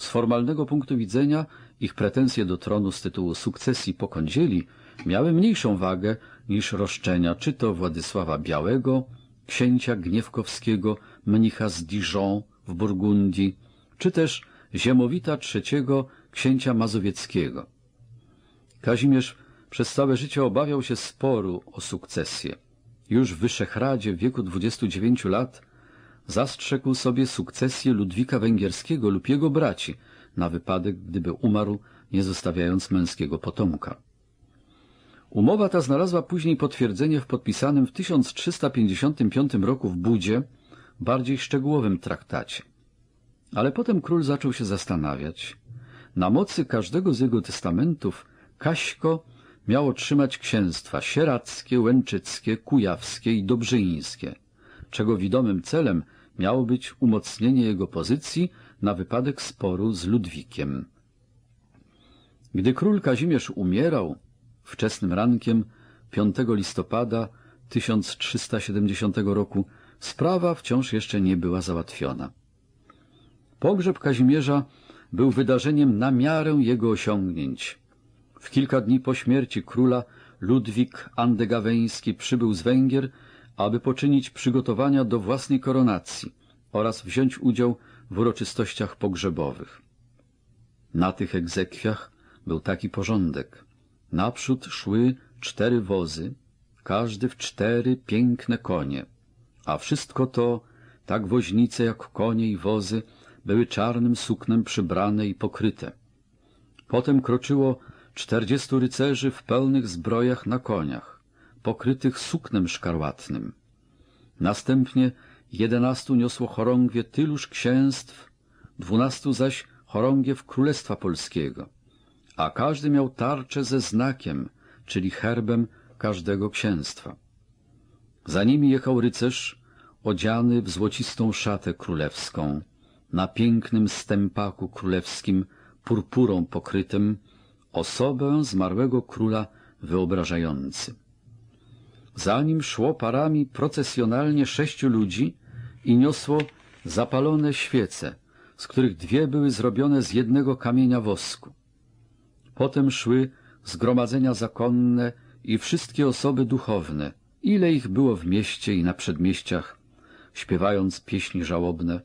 Z formalnego punktu widzenia ich pretensje do tronu z tytułu sukcesji po kądzieli miały mniejszą wagę niż roszczenia czy to Władysława Białego, księcia Gniewkowskiego, mnicha z Dijon w Burgundii, czy też Ziemowita III, księcia Mazowieckiego. Kazimierz przez całe życie obawiał się sporu o sukcesję. Już w Wyszehradzie w wieku 29 lat zastrzegł sobie sukcesję Ludwika Węgierskiego lub jego braci na wypadek, gdyby umarł, nie zostawiając męskiego potomka. Umowa ta znalazła później potwierdzenie w podpisanym w 1355 roku w Budzie, bardziej szczegółowym traktacie. Ale potem król zaczął się zastanawiać. Na mocy każdego z jego testamentów Kaśko miało trzymać księstwa sierackie, łęczyckie, kujawskie i dobrzyńskie, czego widomym celem miało być umocnienie jego pozycji na wypadek sporu z Ludwikiem. Gdy król Kazimierz umierał, wczesnym rankiem 5 listopada 1370 roku, sprawa wciąż jeszcze nie była załatwiona. Pogrzeb Kazimierza był wydarzeniem na miarę jego osiągnięć. W kilka dni po śmierci króla Ludwik Andegaweński przybył z Węgier aby poczynić przygotowania do własnej koronacji oraz wziąć udział w uroczystościach pogrzebowych. Na tych egzekwiach był taki porządek. Naprzód szły cztery wozy, każdy w cztery piękne konie, a wszystko to, tak woźnice jak konie i wozy, były czarnym suknem przybrane i pokryte. Potem kroczyło czterdziestu rycerzy w pełnych zbrojach na koniach pokrytych suknem szkarłatnym. Następnie jedenastu niosło chorągwie tyluż księstw, dwunastu zaś chorągiew Królestwa Polskiego, a każdy miał tarczę ze znakiem, czyli herbem każdego księstwa. Za nimi jechał rycerz odziany w złocistą szatę królewską, na pięknym stępaku królewskim, purpurą pokrytym, osobę zmarłego króla wyobrażający. Za nim szło parami procesjonalnie sześciu ludzi i niosło zapalone świece, z których dwie były zrobione z jednego kamienia wosku. Potem szły zgromadzenia zakonne i wszystkie osoby duchowne, ile ich było w mieście i na przedmieściach, śpiewając pieśni żałobne,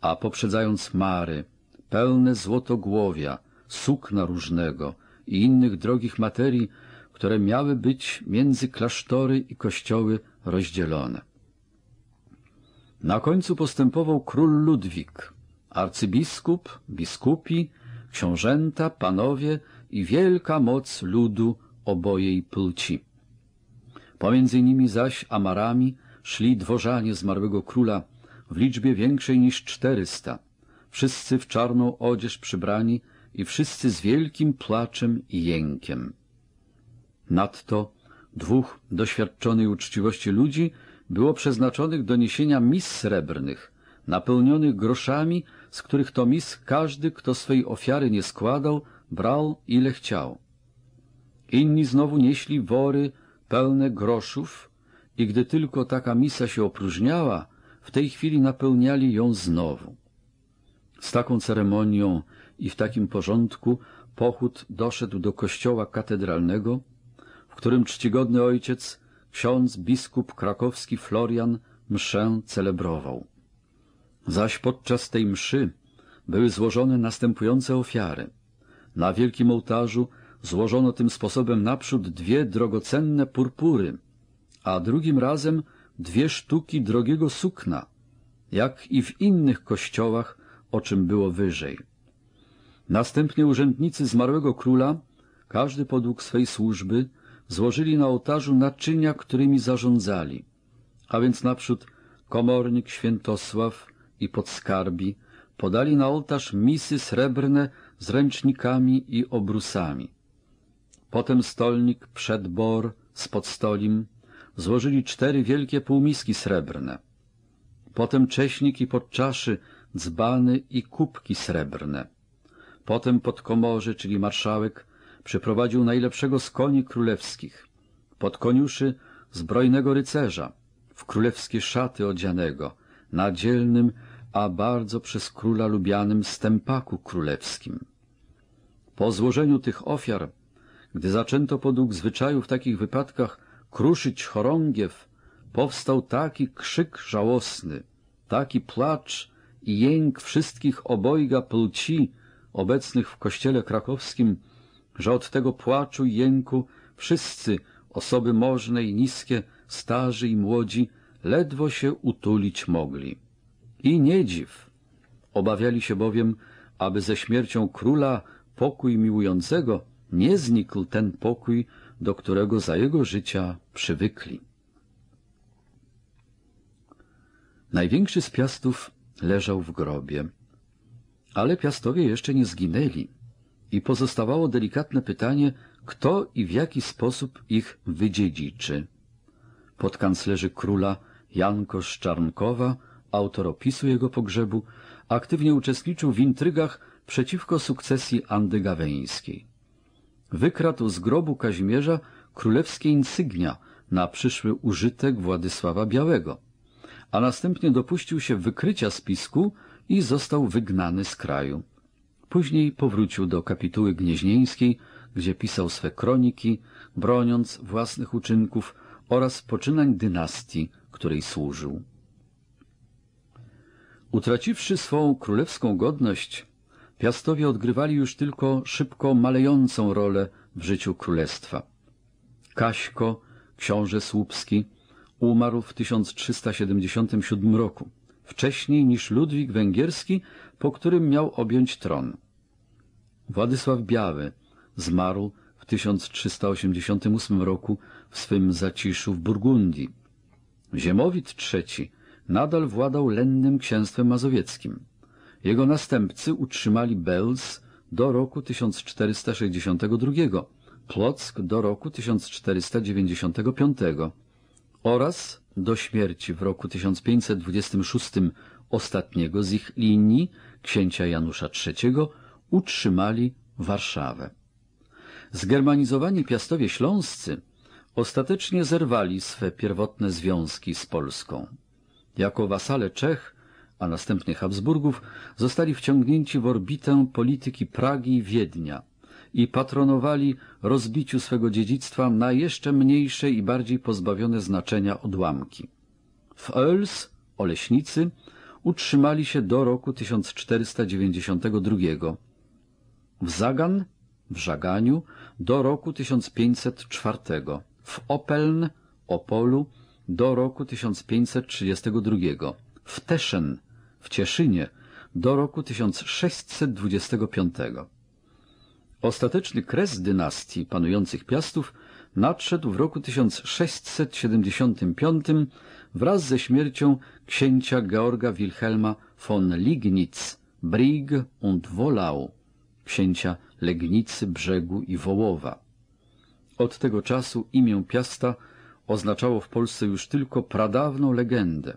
a poprzedzając mary, pełne złotogłowia, sukna różnego i innych drogich materii, które miały być między klasztory i kościoły rozdzielone. Na końcu postępował król Ludwik, arcybiskup, biskupi, książęta, panowie i wielka moc ludu obojej płci. Pomiędzy nimi zaś amarami szli dworzanie zmarłego króla w liczbie większej niż czterysta, wszyscy w czarną odzież przybrani i wszyscy z wielkim płaczem i jękiem. Nadto dwóch doświadczonych uczciwości ludzi było przeznaczonych do niesienia mis srebrnych, napełnionych groszami, z których to mis każdy, kto swej ofiary nie składał, brał ile chciał. Inni znowu nieśli wory pełne groszów i gdy tylko taka misa się opróżniała, w tej chwili napełniali ją znowu. Z taką ceremonią i w takim porządku pochód doszedł do kościoła katedralnego, w którym czcigodny ojciec, ksiądz biskup krakowski Florian, mszę celebrował. Zaś podczas tej mszy były złożone następujące ofiary. Na wielkim ołtarzu złożono tym sposobem naprzód dwie drogocenne purpury, a drugim razem dwie sztuki drogiego sukna, jak i w innych kościołach, o czym było wyżej. Następnie urzędnicy zmarłego króla, każdy podług swej służby, złożyli na ołtarzu naczynia, którymi zarządzali, a więc naprzód komornik Świętosław i podskarbi podali na ołtarz misy srebrne z ręcznikami i obrusami. Potem stolnik przedbor z podstolim złożyli cztery wielkie półmiski srebrne. Potem cześnik i podczaszy, dzbany i kubki srebrne. Potem podkomorze, czyli marszałek, przyprowadził najlepszego z koni królewskich, pod koniuszy zbrojnego rycerza, w królewskie szaty odzianego, na dzielnym, a bardzo przez króla lubianym stępaku królewskim. Po złożeniu tych ofiar, gdy zaczęto podług zwyczaju w takich wypadkach kruszyć chorągiew, powstał taki krzyk żałosny, taki płacz i jęk wszystkich obojga płci obecnych w kościele krakowskim, że od tego płaczu i jęku wszyscy, osoby możne i niskie, starzy i młodzi, ledwo się utulić mogli. I nie dziw. Obawiali się bowiem, aby ze śmiercią króla pokój miłującego nie znikł ten pokój, do którego za jego życia przywykli. Największy z piastów leżał w grobie. Ale piastowie jeszcze nie zginęli i pozostawało delikatne pytanie, kto i w jaki sposób ich wydziedziczy. Podkanclerzy króla Janko Czarnkowa, autor opisu jego pogrzebu, aktywnie uczestniczył w intrygach przeciwko sukcesji Andy Gaweńskiej. Wykradł z grobu Kazimierza królewskie insygnia na przyszły użytek Władysława Białego, a następnie dopuścił się wykrycia spisku i został wygnany z kraju. Później powrócił do kapituły gnieźnieńskiej, gdzie pisał swe kroniki, broniąc własnych uczynków oraz poczynań dynastii, której służył. Utraciwszy swą królewską godność, piastowie odgrywali już tylko szybko malejącą rolę w życiu królestwa. Kaśko, książę Słupski, umarł w 1377 roku, wcześniej niż Ludwik Węgierski po którym miał objąć tron. Władysław Biały zmarł w 1388 roku w swym zaciszu w Burgundii. Ziemowit III nadal władał lennym księstwem mazowieckim. Jego następcy utrzymali Belz do roku 1462, Płock do roku 1495 oraz do śmierci w roku 1526 ostatniego z ich linii księcia Janusza III, utrzymali Warszawę. Zgermanizowani piastowie śląscy ostatecznie zerwali swe pierwotne związki z Polską. Jako wasale Czech, a następnie Habsburgów, zostali wciągnięci w orbitę polityki Pragi i Wiednia i patronowali rozbiciu swego dziedzictwa na jeszcze mniejsze i bardziej pozbawione znaczenia odłamki. W Oels, Oleśnicy, utrzymali się do roku 1492. W Zagan, w Żaganiu, do roku 1504. W Opeln, Opolu, do roku 1532. W Teszen, w Cieszynie, do roku 1625. Ostateczny kres dynastii panujących Piastów nadszedł w roku 1675 wraz ze śmiercią księcia Georga Wilhelma von Lignitz, Brig und Wolau, księcia Legnicy, Brzegu i Wołowa. Od tego czasu imię Piasta oznaczało w Polsce już tylko pradawną legendę.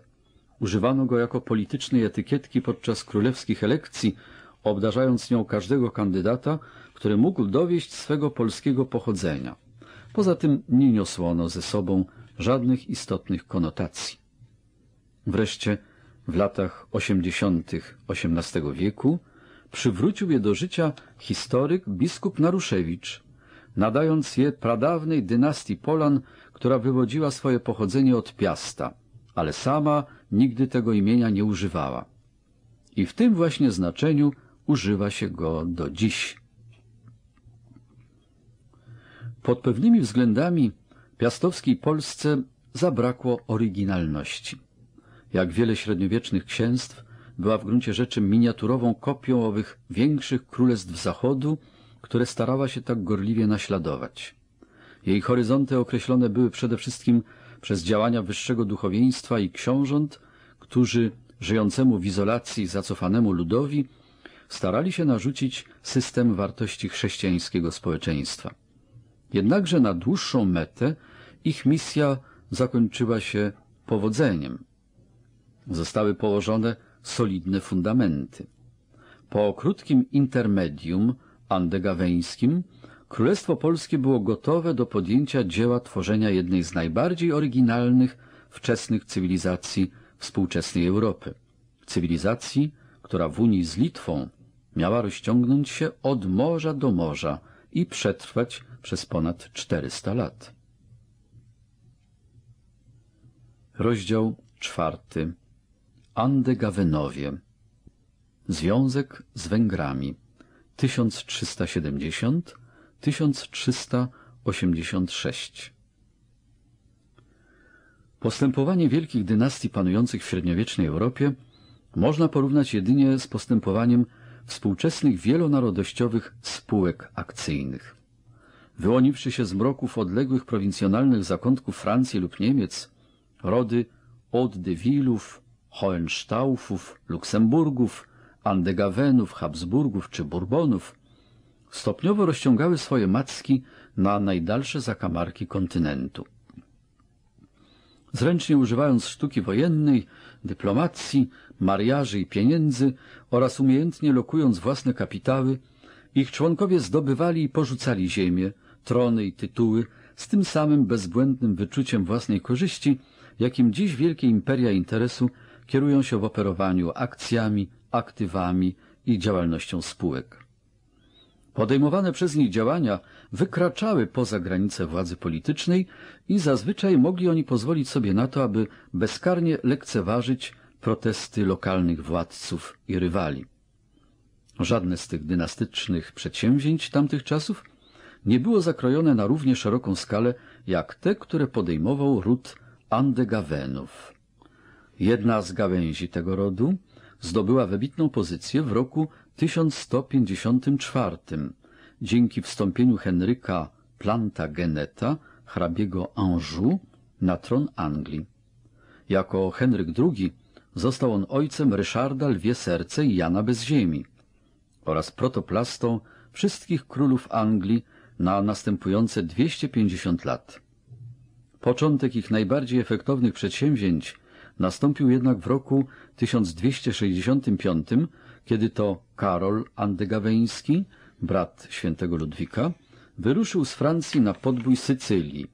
Używano go jako politycznej etykietki podczas królewskich elekcji, obdarzając nią każdego kandydata, który mógł dowieść swego polskiego pochodzenia. Poza tym nie niosło ono ze sobą żadnych istotnych konotacji. Wreszcie w latach 80. XVIII wieku przywrócił je do życia historyk biskup Naruszewicz, nadając je pradawnej dynastii Polan, która wywodziła swoje pochodzenie od Piasta, ale sama nigdy tego imienia nie używała. I w tym właśnie znaczeniu używa się go do dziś. Pod pewnymi względami Piastowskiej Polsce zabrakło oryginalności. Jak wiele średniowiecznych księstw, była w gruncie rzeczy miniaturową kopią owych większych królestw Zachodu, które starała się tak gorliwie naśladować. Jej horyzonty określone były przede wszystkim przez działania wyższego duchowieństwa i książąt, którzy żyjącemu w izolacji zacofanemu ludowi starali się narzucić system wartości chrześcijańskiego społeczeństwa. Jednakże na dłuższą metę ich misja zakończyła się powodzeniem. Zostały położone solidne fundamenty. Po krótkim intermedium andegaweńskim Królestwo Polskie było gotowe do podjęcia dzieła tworzenia jednej z najbardziej oryginalnych wczesnych cywilizacji współczesnej Europy. Cywilizacji, która w Unii z Litwą miała rozciągnąć się od morza do morza i przetrwać przez ponad 400 lat. Rozdział czwarty. Andegawenowie. Związek z Węgrami. 1370-1386. Postępowanie wielkich dynastii panujących w średniowiecznej Europie można porównać jedynie z postępowaniem współczesnych wielonarodościowych spółek akcyjnych. Wyłoniwszy się z mroków odległych prowincjonalnych zakątków Francji lub Niemiec, rody od Dewilów, Hohenstaufów, Luksemburgów, Andegawenów, Habsburgów czy Bourbonów stopniowo rozciągały swoje macki na najdalsze zakamarki kontynentu. Zręcznie używając sztuki wojennej, dyplomacji, mariaży i pieniędzy oraz umiejętnie lokując własne kapitały, ich członkowie zdobywali i porzucali ziemię, trony i tytuły z tym samym bezbłędnym wyczuciem własnej korzyści, jakim dziś wielkie imperia interesu kierują się w operowaniu akcjami, aktywami i działalnością spółek. Podejmowane przez nich działania wykraczały poza granice władzy politycznej i zazwyczaj mogli oni pozwolić sobie na to, aby bezkarnie lekceważyć protesty lokalnych władców i rywali. Żadne z tych dynastycznych przedsięwzięć tamtych czasów nie było zakrojone na równie szeroką skalę jak te, które podejmował ród Andegawenów. Jedna z gałęzi tego rodu zdobyła wybitną pozycję w roku 1154 dzięki wstąpieniu Henryka Plantageneta, hrabiego Anjou, na tron Anglii. Jako Henryk II został on ojcem Ryszarda Lwie Serce i Jana Bez Ziemi oraz protoplastą wszystkich królów Anglii na następujące 250 lat. Początek ich najbardziej efektownych przedsięwzięć nastąpił jednak w roku 1265, kiedy to Karol Andegaweński, brat świętego Ludwika, wyruszył z Francji na podbój Sycylii.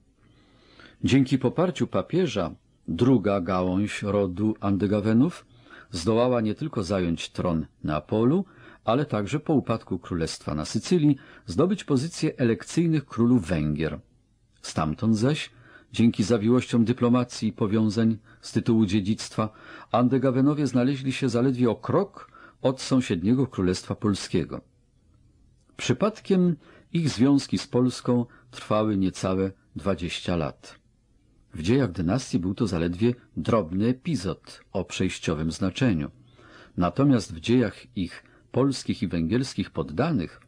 Dzięki poparciu papieża druga gałąź rodu Andegawenów zdołała nie tylko zająć tron Neapolu, ale także po upadku królestwa na Sycylii zdobyć pozycję elekcyjnych królów Węgier. Stamtąd zaś Dzięki zawiłościom dyplomacji i powiązań z tytułu dziedzictwa Andegawenowie znaleźli się zaledwie o krok od sąsiedniego Królestwa Polskiego. Przypadkiem ich związki z Polską trwały niecałe 20 lat. W dziejach dynastii był to zaledwie drobny epizod o przejściowym znaczeniu. Natomiast w dziejach ich polskich i węgierskich poddanych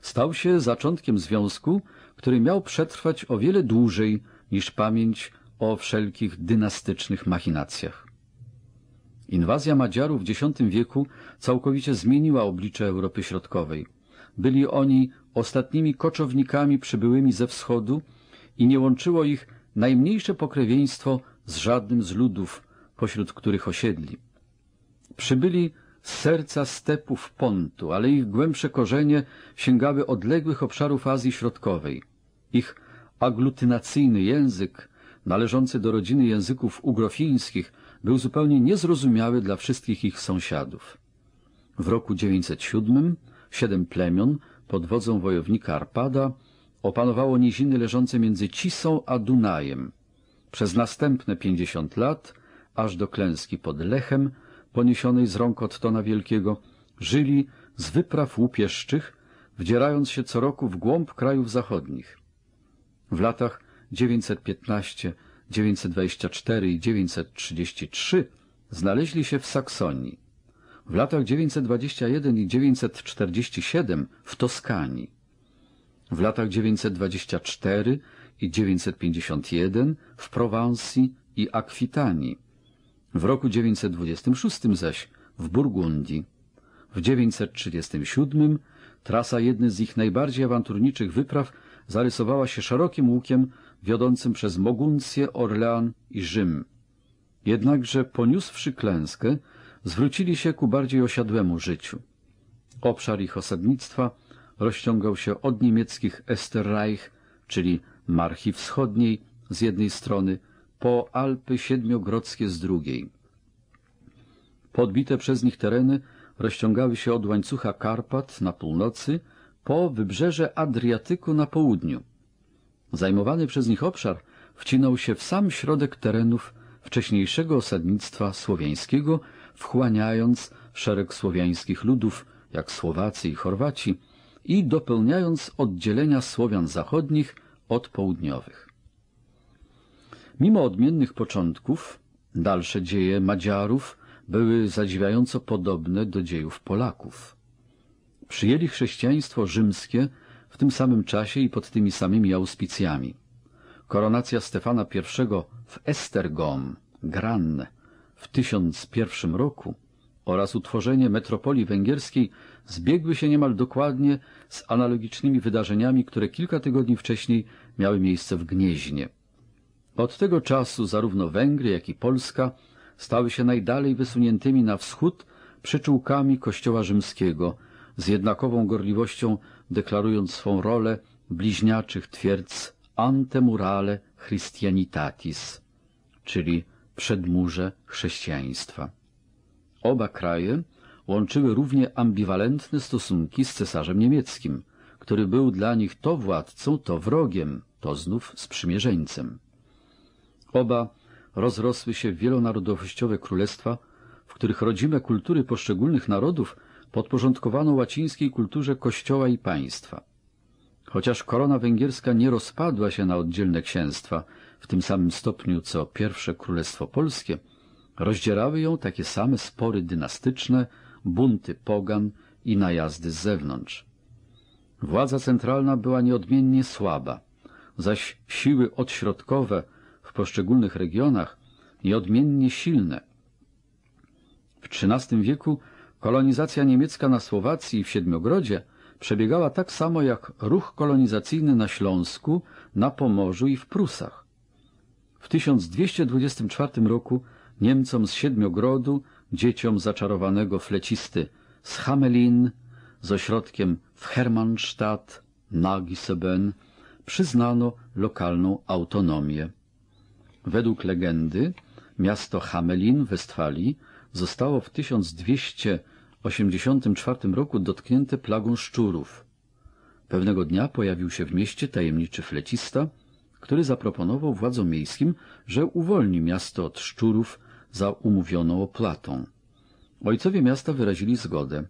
stał się zaczątkiem związku, który miał przetrwać o wiele dłużej niż pamięć o wszelkich dynastycznych machinacjach. Inwazja Madziarów w X wieku całkowicie zmieniła oblicze Europy Środkowej. Byli oni ostatnimi koczownikami przybyłymi ze wschodu i nie łączyło ich najmniejsze pokrewieństwo z żadnym z ludów, pośród których osiedli. Przybyli z serca stepów Pontu, ale ich głębsze korzenie sięgały odległych obszarów Azji Środkowej. Ich aglutynacyjny język należący do rodziny języków ugrofińskich był zupełnie niezrozumiały dla wszystkich ich sąsiadów. W roku 907 siedem plemion pod wodzą wojownika Arpada opanowało niziny leżące między Cisą a Dunajem. Przez następne 50 lat, aż do klęski pod Lechem, poniesionej z rąk Ottona Wielkiego, żyli z wypraw łupieszczych, wdzierając się co roku w głąb krajów zachodnich. W latach 915-924 i 933 znaleźli się w Saksonii. W latach 921 i 947 w Toskanii. W latach 924 i 951 w Prowansji i Akwitanii. W roku 926 zaś w Burgundii. W 937 trasa jednej z ich najbardziej awanturniczych wypraw zarysowała się szerokim łukiem wiodącym przez Moguncję, Orlean i Rzym. Jednakże poniósłszy klęskę, zwrócili się ku bardziej osiadłemu życiu. Obszar ich osadnictwa rozciągał się od niemieckich Esterreich, czyli Marchi Wschodniej z jednej strony, po Alpy Siedmiogrodzkie z drugiej. Podbite przez nich tereny rozciągały się od łańcucha Karpat na północy, po wybrzeże Adriatyku na południu. Zajmowany przez nich obszar wcinał się w sam środek terenów wcześniejszego osadnictwa słowiańskiego, wchłaniając szereg słowiańskich ludów, jak Słowacy i Chorwaci, i dopełniając oddzielenia Słowian zachodnich od południowych. Mimo odmiennych początków, dalsze dzieje Madziarów były zadziwiająco podobne do dziejów Polaków. Przyjęli chrześcijaństwo rzymskie w tym samym czasie i pod tymi samymi auspicjami. Koronacja Stefana I w Estergom, Gran, w 1001 roku oraz utworzenie metropolii węgierskiej zbiegły się niemal dokładnie z analogicznymi wydarzeniami, które kilka tygodni wcześniej miały miejsce w Gnieźnie. Od tego czasu zarówno Węgry, jak i Polska stały się najdalej wysuniętymi na wschód przyczółkami Kościoła Rzymskiego – z jednakową gorliwością deklarując swą rolę bliźniaczych twierdz antemurale Christianitatis, czyli przedmurze chrześcijaństwa. Oba kraje łączyły równie ambiwalentne stosunki z cesarzem niemieckim, który był dla nich to władcą, to wrogiem, to znów sprzymierzeńcem. Oba rozrosły się w wielonarodowościowe królestwa, w których rodzime kultury poszczególnych narodów podporządkowano łacińskiej kulturze kościoła i państwa. Chociaż korona węgierska nie rozpadła się na oddzielne księstwa w tym samym stopniu co pierwsze Królestwo Polskie, rozdzierały ją takie same spory dynastyczne, bunty pogan i najazdy z zewnątrz. Władza centralna była nieodmiennie słaba, zaś siły odśrodkowe w poszczególnych regionach nieodmiennie silne. W XIII wieku Kolonizacja niemiecka na Słowacji i w Siedmiogrodzie przebiegała tak samo jak ruch kolonizacyjny na Śląsku, na Pomorzu i w Prusach. W 1224 roku Niemcom z Siedmiogrodu, dzieciom zaczarowanego flecisty z Hamelin, z ośrodkiem w Hermannstadt, Giseben, przyznano lokalną autonomię. Według legendy miasto Hamelin w Westfalii zostało w 1284 roku dotknięte plagą szczurów. Pewnego dnia pojawił się w mieście tajemniczy flecista, który zaproponował władzom miejskim, że uwolni miasto od szczurów za umówioną opłatą. Ojcowie miasta wyrazili zgodę.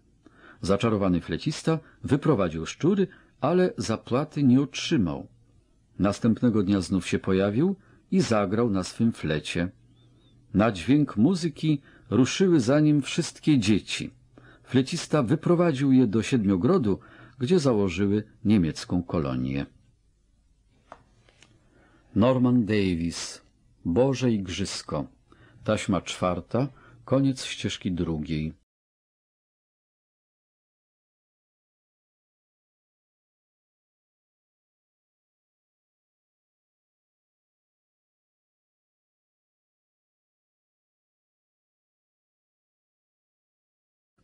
Zaczarowany flecista wyprowadził szczury, ale zapłaty nie otrzymał. Następnego dnia znów się pojawił i zagrał na swym flecie. Na dźwięk muzyki ruszyły za nim wszystkie dzieci. Flecista wyprowadził je do Siedmiogrodu, gdzie założyły niemiecką kolonię. Norman Davis Boże Igrzysko Taśma czwarta, koniec ścieżki drugiej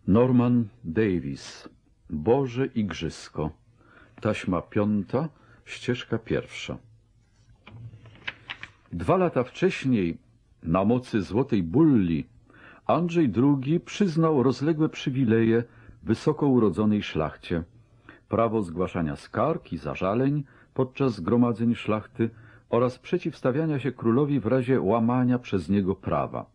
Norman Davis Boże Igrzysko Taśma piąta, ścieżka pierwsza Dwa lata wcześniej, na mocy Złotej Bulli, Andrzej II przyznał rozległe przywileje wysoko urodzonej szlachcie. Prawo zgłaszania skarg i zażaleń podczas zgromadzeń szlachty oraz przeciwstawiania się królowi w razie łamania przez niego prawa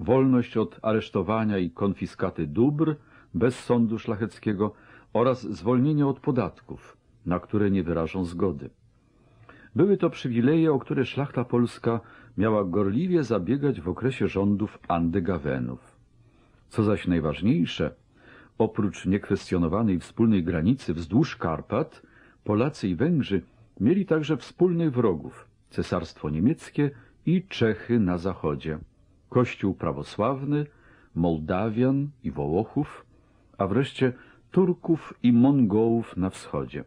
wolność od aresztowania i konfiskaty dóbr bez sądu szlacheckiego oraz zwolnienie od podatków, na które nie wyrażą zgody. Były to przywileje, o które szlachta polska miała gorliwie zabiegać w okresie rządów Andygawenów. Co zaś najważniejsze, oprócz niekwestionowanej wspólnej granicy wzdłuż Karpat, Polacy i Węgrzy mieli także wspólnych wrogów – Cesarstwo Niemieckie i Czechy na zachodzie. Kościół prawosławny, Mołdawian i Wołochów, a wreszcie Turków i Mongołów na wschodzie.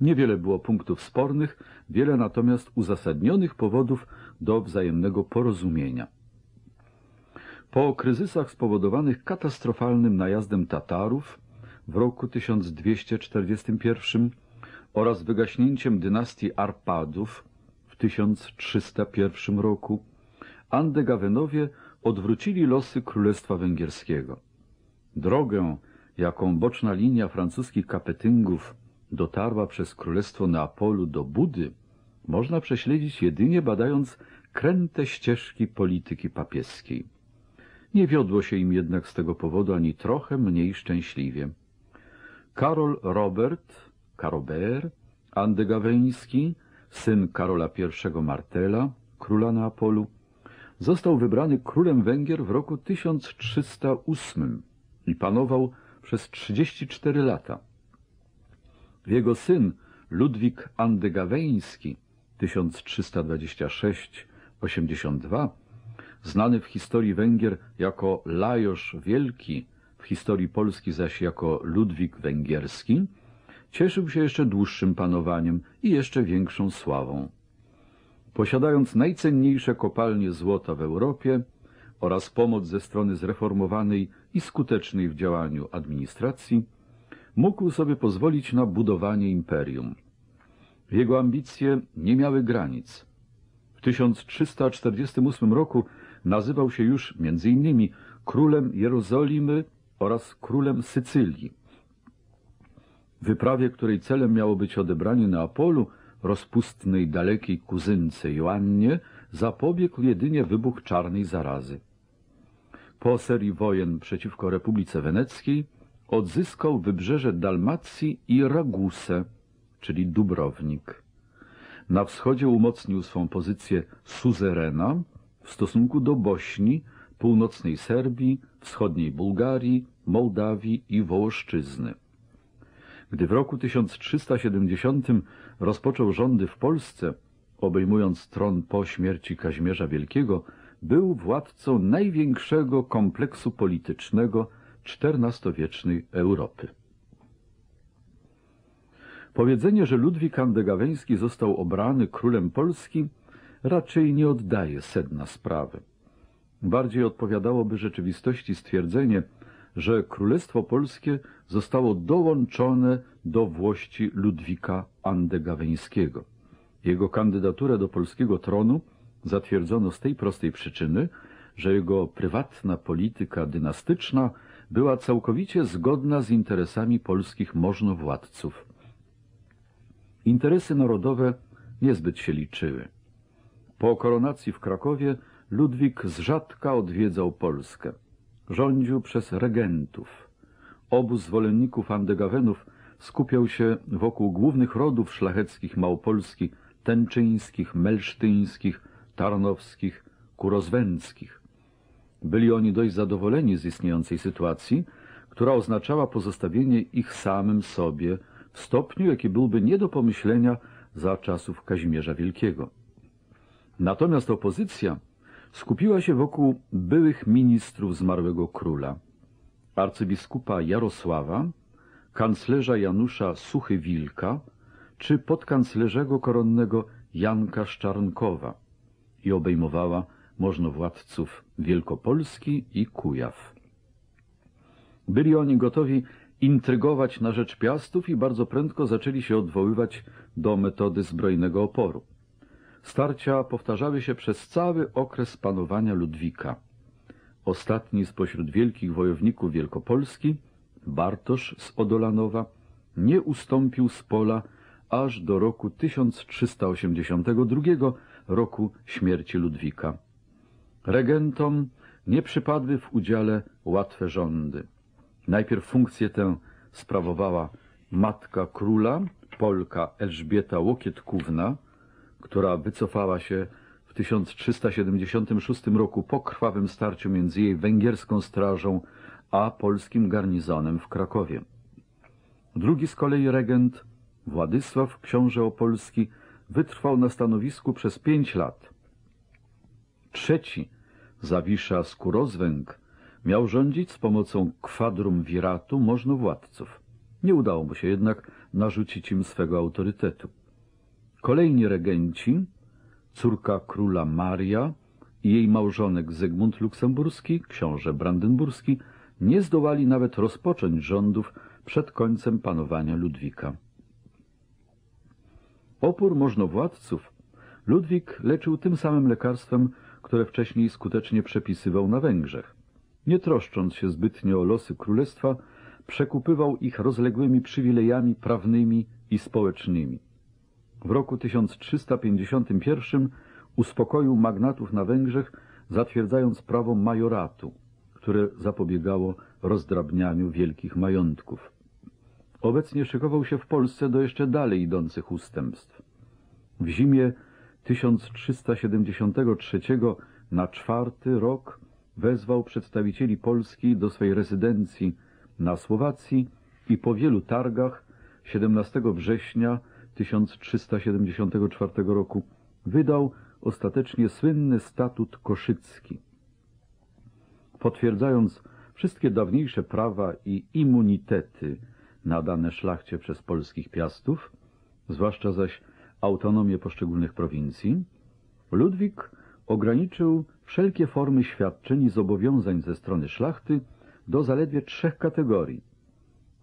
Niewiele było punktów spornych, wiele natomiast uzasadnionych powodów do wzajemnego porozumienia. Po kryzysach spowodowanych katastrofalnym najazdem Tatarów w roku 1241 oraz wygaśnięciem dynastii Arpadów w 1301 roku Andegawenowie odwrócili losy Królestwa Węgierskiego. Drogę, jaką boczna linia francuskich kapetyngów dotarła przez Królestwo Neapolu do Budy, można prześledzić jedynie badając kręte ścieżki polityki papieskiej. Nie wiodło się im jednak z tego powodu ani trochę mniej szczęśliwie. Karol Robert, Karobert, Andegaweński, syn Karola I Martela, króla Neapolu, został wybrany królem Węgier w roku 1308 i panował przez 34 lata. Jego syn Ludwik Andegaweński 1326-82, znany w historii Węgier jako Lajosz Wielki, w historii Polski zaś jako Ludwik Węgierski, cieszył się jeszcze dłuższym panowaniem i jeszcze większą sławą. Posiadając najcenniejsze kopalnie złota w Europie oraz pomoc ze strony zreformowanej i skutecznej w działaniu administracji, mógł sobie pozwolić na budowanie imperium. Jego ambicje nie miały granic. W 1348 roku nazywał się już m.in. królem Jerozolimy oraz królem Sycylii. W wyprawie, której celem miało być odebranie Neapolu, rozpustnej dalekiej kuzynce Joannie zapobiegł jedynie wybuch czarnej zarazy. Po serii wojen przeciwko Republice Weneckiej odzyskał wybrzeże Dalmacji i Raguse, czyli Dubrownik. Na wschodzie umocnił swą pozycję suzerena w stosunku do Bośni, północnej Serbii, wschodniej Bułgarii, Mołdawii i Wołoszczyzny. Gdy w roku 1370 rozpoczął rządy w Polsce, obejmując tron po śmierci Kazimierza Wielkiego, był władcą największego kompleksu politycznego XIV-wiecznej Europy. Powiedzenie, że Ludwik Andegaweński został obrany królem Polski raczej nie oddaje sedna sprawy. Bardziej odpowiadałoby rzeczywistości stwierdzenie, że Królestwo Polskie zostało dołączone do włości Ludwika Andegaweńskiego. Jego kandydaturę do polskiego tronu zatwierdzono z tej prostej przyczyny, że jego prywatna polityka dynastyczna była całkowicie zgodna z interesami polskich możnowładców. Interesy narodowe niezbyt się liczyły. Po koronacji w Krakowie Ludwik z rzadka odwiedzał Polskę. Rządził przez regentów. Obóz zwolenników Andegawenów skupiał się wokół głównych rodów szlacheckich Małopolski, tęczyńskich, melsztyńskich, tarnowskich, kurozwęckich. Byli oni dość zadowoleni z istniejącej sytuacji, która oznaczała pozostawienie ich samym sobie w stopniu, jaki byłby nie do pomyślenia za czasów Kazimierza Wielkiego. Natomiast opozycja skupiła się wokół byłych ministrów zmarłego króla, arcybiskupa Jarosława, kanclerza Janusza Suchy-Wilka czy podkanclerzego koronnego Janka Szczarnkowa i obejmowała możnowładców Wielkopolski i Kujaw. Byli oni gotowi intrygować na rzecz Piastów i bardzo prędko zaczęli się odwoływać do metody zbrojnego oporu. Starcia powtarzały się przez cały okres panowania Ludwika. Ostatni spośród wielkich wojowników Wielkopolski – Bartosz z Odolanowa nie ustąpił z pola aż do roku 1382, roku śmierci Ludwika. Regentom nie przypadły w udziale łatwe rządy. Najpierw funkcję tę sprawowała matka króla, Polka Elżbieta Łokietkówna, która wycofała się w 1376 roku po krwawym starciu między jej węgierską strażą a polskim garnizonem w Krakowie. Drugi z kolei regent, Władysław Książę Opolski, wytrwał na stanowisku przez pięć lat. Trzeci, Zawisza Skurozwęg, miał rządzić z pomocą kwadrum wiratu możnowładców. Nie udało mu się jednak narzucić im swego autorytetu. Kolejni regenci, córka króla Maria i jej małżonek Zygmunt Luksemburski, książę brandenburski, nie zdołali nawet rozpocząć rządów przed końcem panowania Ludwika. Opór możnowładców Ludwik leczył tym samym lekarstwem, które wcześniej skutecznie przepisywał na Węgrzech. Nie troszcząc się zbytnio o losy królestwa, przekupywał ich rozległymi przywilejami prawnymi i społecznymi. W roku 1351 uspokoił magnatów na Węgrzech, zatwierdzając prawo majoratu – które zapobiegało rozdrabnianiu wielkich majątków. Obecnie szykował się w Polsce do jeszcze dalej idących ustępstw. W zimie 1373 na czwarty rok wezwał przedstawicieli Polski do swej rezydencji na Słowacji i po wielu targach 17 września 1374 roku wydał ostatecznie słynny statut koszycki potwierdzając wszystkie dawniejsze prawa i immunitety nadane szlachcie przez polskich piastów, zwłaszcza zaś autonomię poszczególnych prowincji, Ludwik ograniczył wszelkie formy świadczeń i zobowiązań ze strony szlachty do zaledwie trzech kategorii.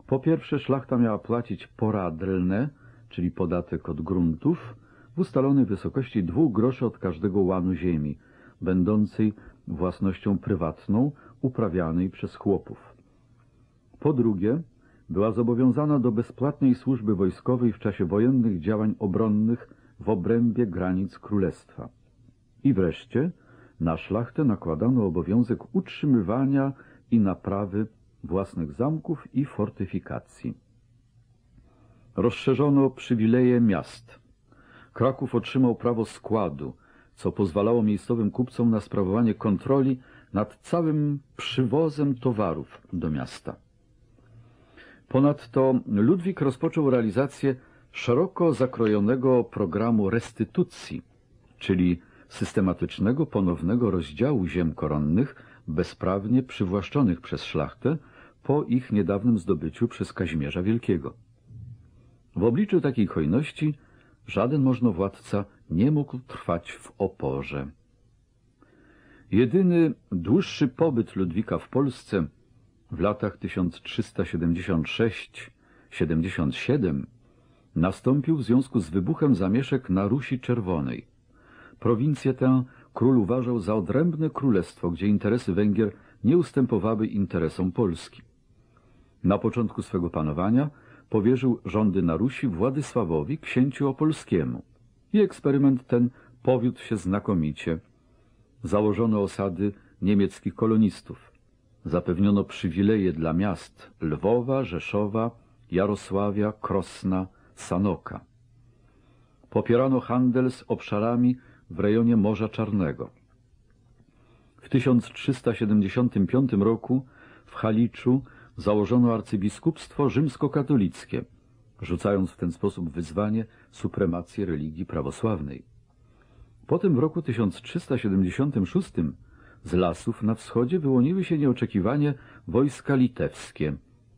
Po pierwsze, szlachta miała płacić poradlne, czyli podatek od gruntów, w ustalonej wysokości dwóch groszy od każdego łanu ziemi, będącej własnością prywatną uprawianej przez chłopów. Po drugie, była zobowiązana do bezpłatnej służby wojskowej w czasie wojennych działań obronnych w obrębie granic królestwa. I wreszcie na szlachtę nakładano obowiązek utrzymywania i naprawy własnych zamków i fortyfikacji. Rozszerzono przywileje miast. Kraków otrzymał prawo składu, co pozwalało miejscowym kupcom na sprawowanie kontroli nad całym przywozem towarów do miasta. Ponadto Ludwik rozpoczął realizację szeroko zakrojonego programu restytucji, czyli systematycznego ponownego rozdziału ziem koronnych bezprawnie przywłaszczonych przez szlachtę po ich niedawnym zdobyciu przez Kazimierza Wielkiego. W obliczu takiej hojności żaden możnowładca nie mógł trwać w oporze. Jedyny dłuższy pobyt Ludwika w Polsce w latach 1376-77 nastąpił w związku z wybuchem zamieszek na Rusi Czerwonej. Prowincję tę król uważał za odrębne królestwo, gdzie interesy Węgier nie ustępowały interesom Polski. Na początku swego panowania powierzył rządy na Rusi Władysławowi, księciu opolskiemu i eksperyment ten powiódł się znakomicie. Założono osady niemieckich kolonistów. Zapewniono przywileje dla miast Lwowa, Rzeszowa, Jarosławia, Krosna, Sanoka. Popierano handel z obszarami w rejonie Morza Czarnego. W 1375 roku w Haliczu założono arcybiskupstwo rzymskokatolickie, rzucając w ten sposób wyzwanie supremację religii prawosławnej. Potem w roku 1376 z lasów na wschodzie wyłoniły się nieoczekiwanie wojska litewskie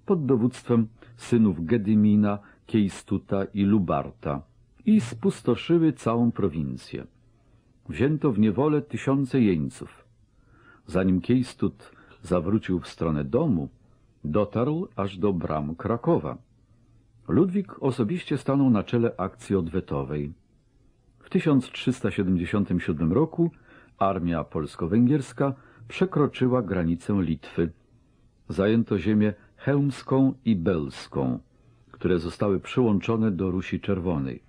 pod dowództwem synów Gedymina, Kiejstuta i Lubarta i spustoszyły całą prowincję. Wzięto w niewolę tysiące jeńców. Zanim Kiejstut zawrócił w stronę domu, dotarł aż do bram Krakowa. Ludwik osobiście stanął na czele akcji odwetowej. W 1377 roku armia polsko-węgierska przekroczyła granicę Litwy. Zajęto ziemię Hełmską i belską, które zostały przyłączone do Rusi Czerwonej.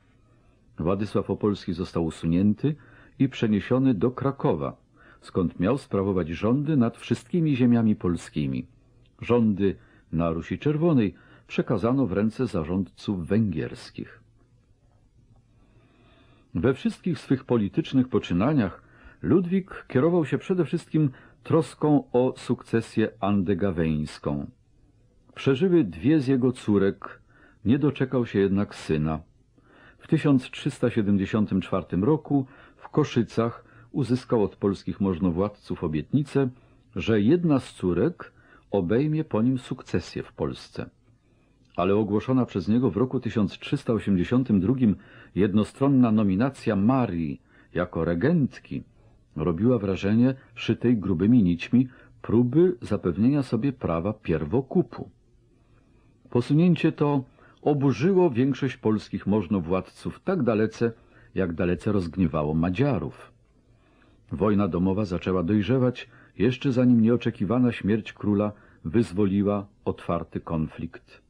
Władysław Opolski został usunięty i przeniesiony do Krakowa, skąd miał sprawować rządy nad wszystkimi ziemiami polskimi. Rządy na Rusi Czerwonej – przekazano w ręce zarządców węgierskich. We wszystkich swych politycznych poczynaniach Ludwik kierował się przede wszystkim troską o sukcesję andegaweńską. Przeżyły dwie z jego córek, nie doczekał się jednak syna. W 1374 roku w Koszycach uzyskał od polskich możnowładców obietnicę, że jedna z córek obejmie po nim sukcesję w Polsce ale ogłoszona przez niego w roku 1382 jednostronna nominacja Marii jako regentki robiła wrażenie szytej grubymi nićmi próby zapewnienia sobie prawa pierwokupu. Posunięcie to oburzyło większość polskich możnowładców tak dalece, jak dalece rozgniewało Madziarów. Wojna domowa zaczęła dojrzewać, jeszcze zanim nieoczekiwana śmierć króla wyzwoliła otwarty konflikt.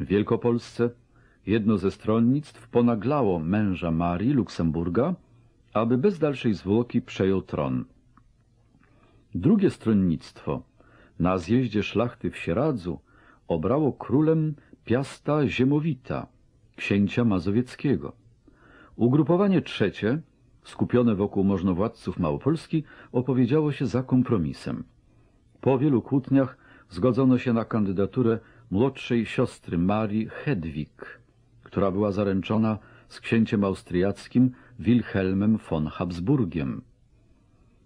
W Wielkopolsce jedno ze stronnictw ponaglało męża Marii Luksemburga, aby bez dalszej zwłoki przejął tron. Drugie stronnictwo na zjeździe szlachty w Sieradzu obrało królem Piasta Ziemowita, księcia mazowieckiego. Ugrupowanie trzecie, skupione wokół możnowładców Małopolski, opowiedziało się za kompromisem. Po wielu kłótniach zgodzono się na kandydaturę młodszej siostry Marii Hedwig, która była zaręczona z księciem austriackim Wilhelmem von Habsburgiem.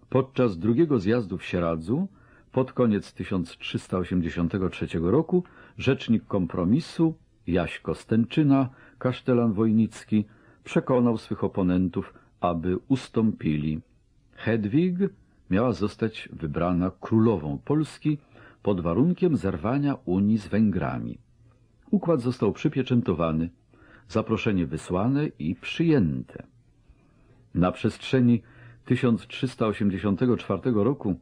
Podczas drugiego zjazdu w Sieradzu pod koniec 1383 roku rzecznik kompromisu Jaś Stęczyna, kasztelan wojnicki, przekonał swych oponentów, aby ustąpili. Hedwig miała zostać wybrana królową Polski pod warunkiem zerwania Unii z Węgrami. Układ został przypieczętowany, zaproszenie wysłane i przyjęte. Na przestrzeni 1384 roku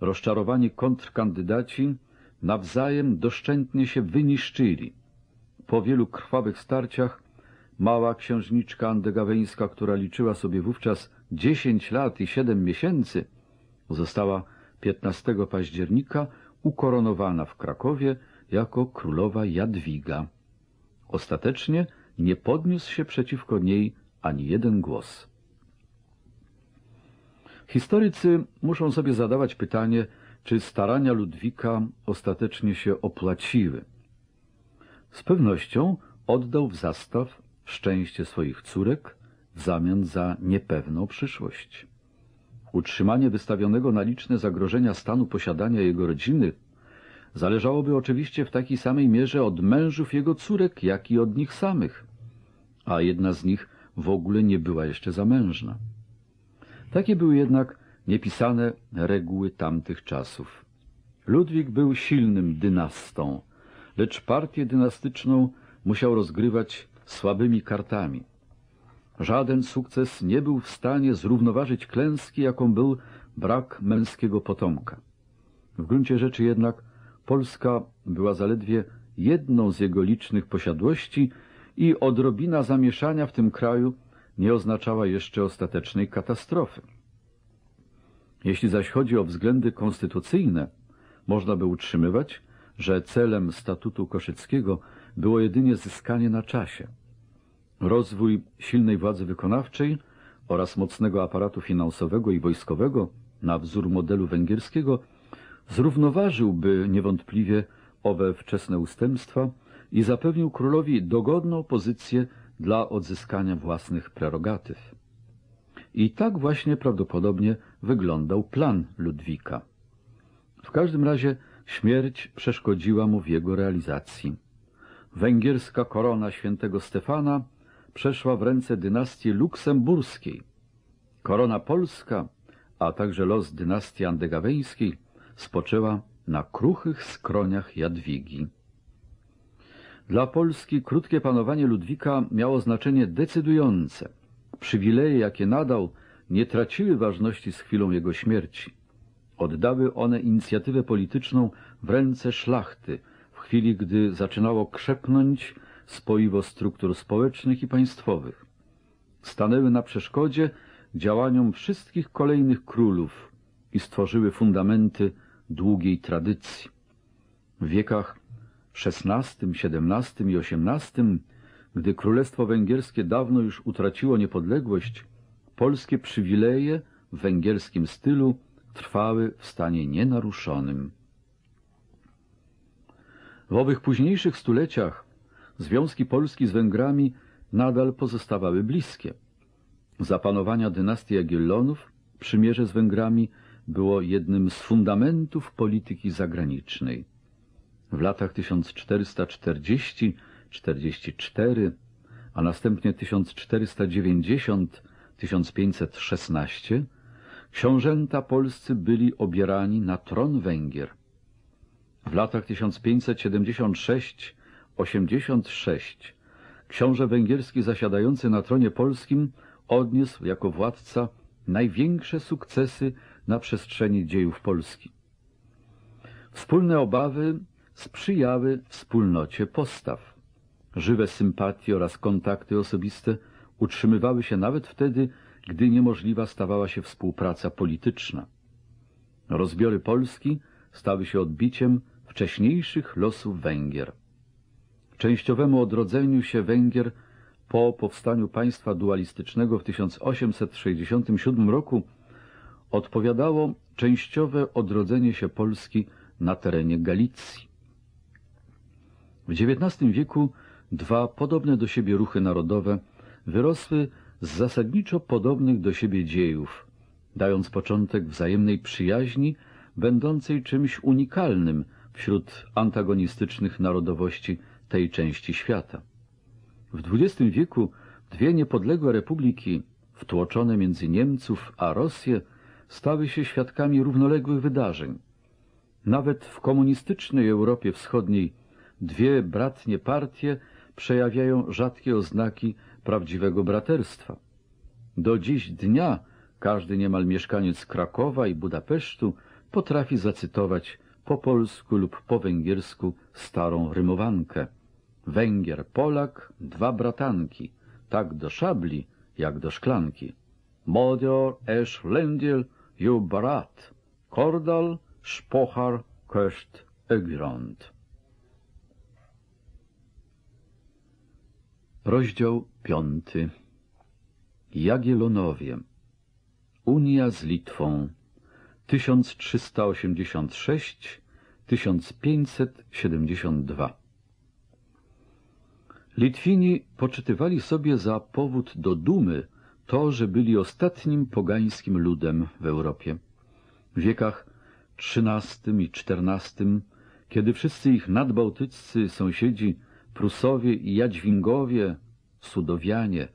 rozczarowani kontrkandydaci nawzajem doszczętnie się wyniszczyli. Po wielu krwawych starciach mała księżniczka andegaweńska, która liczyła sobie wówczas 10 lat i 7 miesięcy, została 15 października ukoronowana w Krakowie jako królowa Jadwiga. Ostatecznie nie podniósł się przeciwko niej ani jeden głos. Historycy muszą sobie zadawać pytanie, czy starania Ludwika ostatecznie się opłaciły. Z pewnością oddał w zastaw szczęście swoich córek w zamian za niepewną przyszłość. Utrzymanie wystawionego na liczne zagrożenia stanu posiadania jego rodziny zależałoby oczywiście w takiej samej mierze od mężów jego córek, jak i od nich samych, a jedna z nich w ogóle nie była jeszcze zamężna. Takie były jednak niepisane reguły tamtych czasów. Ludwik był silnym dynastą, lecz partię dynastyczną musiał rozgrywać słabymi kartami – Żaden sukces nie był w stanie zrównoważyć klęski, jaką był brak męskiego potomka. W gruncie rzeczy jednak Polska była zaledwie jedną z jego licznych posiadłości i odrobina zamieszania w tym kraju nie oznaczała jeszcze ostatecznej katastrofy. Jeśli zaś chodzi o względy konstytucyjne, można by utrzymywać, że celem statutu koszyckiego było jedynie zyskanie na czasie – Rozwój silnej władzy wykonawczej oraz mocnego aparatu finansowego i wojskowego na wzór modelu węgierskiego zrównoważyłby niewątpliwie owe wczesne ustępstwa i zapewnił królowi dogodną pozycję dla odzyskania własnych prerogatyw. I tak właśnie prawdopodobnie wyglądał plan Ludwika. W każdym razie śmierć przeszkodziła mu w jego realizacji. Węgierska korona świętego Stefana przeszła w ręce dynastii luksemburskiej. Korona polska, a także los dynastii andegaweńskiej spoczęła na kruchych skroniach Jadwigi. Dla Polski krótkie panowanie Ludwika miało znaczenie decydujące. Przywileje, jakie nadał, nie traciły ważności z chwilą jego śmierci. Oddały one inicjatywę polityczną w ręce szlachty, w chwili gdy zaczynało krzepnąć spoiwo struktur społecznych i państwowych. Stanęły na przeszkodzie działaniom wszystkich kolejnych królów i stworzyły fundamenty długiej tradycji. W wiekach XVI, XVII i XVIII, gdy Królestwo Węgierskie dawno już utraciło niepodległość, polskie przywileje w węgierskim stylu trwały w stanie nienaruszonym. W owych późniejszych stuleciach związki Polski z Węgrami nadal pozostawały bliskie. Za panowania dynastii Jagiellonów przymierze z Węgrami było jednym z fundamentów polityki zagranicznej. W latach 1440-44, a następnie 1490-1516 książęta polscy byli obierani na tron Węgier. W latach 1576 86. Książę węgierski zasiadający na tronie polskim odniósł jako władca największe sukcesy na przestrzeni dziejów Polski. Wspólne obawy sprzyjały wspólnocie postaw. Żywe sympatie oraz kontakty osobiste utrzymywały się nawet wtedy, gdy niemożliwa stawała się współpraca polityczna. Rozbiory Polski stały się odbiciem wcześniejszych losów Węgier częściowemu odrodzeniu się Węgier po powstaniu państwa dualistycznego w 1867 roku odpowiadało częściowe odrodzenie się Polski na terenie Galicji. W XIX wieku dwa podobne do siebie ruchy narodowe wyrosły z zasadniczo podobnych do siebie dziejów, dając początek wzajemnej przyjaźni, będącej czymś unikalnym wśród antagonistycznych narodowości tej części świata. W XX wieku dwie niepodległe republiki, wtłoczone między Niemców a Rosję, stały się świadkami równoległych wydarzeń. Nawet w komunistycznej Europie Wschodniej dwie bratnie partie przejawiają rzadkie oznaki prawdziwego braterstwa. Do dziś dnia każdy niemal mieszkaniec Krakowa i Budapesztu potrafi zacytować po polsku lub po węgiersku starą rymowankę. Węgier, Polak, dwa bratanki, tak do szabli, jak do szklanki. Modior, esz, lendiel, ju brat, kordal, szpochar, köszt, egrond. Rozdział piąty Jagielonowie Unia z Litwą 1386-1572 Litwini poczytywali sobie za powód do dumy to, że byli ostatnim pogańskim ludem w Europie. W wiekach XIII i XIV, kiedy wszyscy ich nadbałtyccy sąsiedzi, Prusowie i Jadźwingowie, Sudowianie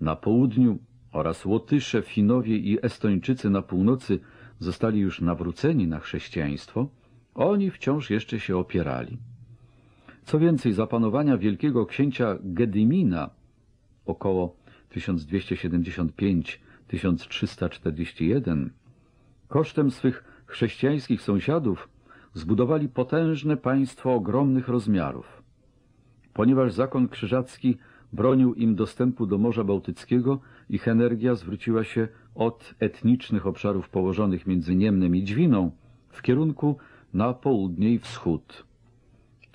na południu oraz Łotysze, Finowie i Estończycy na północy zostali już nawróceni na chrześcijaństwo, oni wciąż jeszcze się opierali. Co więcej, za panowania wielkiego księcia Gedimina około 1275-1341 kosztem swych chrześcijańskich sąsiadów zbudowali potężne państwo ogromnych rozmiarów. Ponieważ zakon krzyżacki bronił im dostępu do Morza Bałtyckiego, ich energia zwróciła się od etnicznych obszarów położonych między Niemnem i Dźwiną w kierunku na południe i wschód.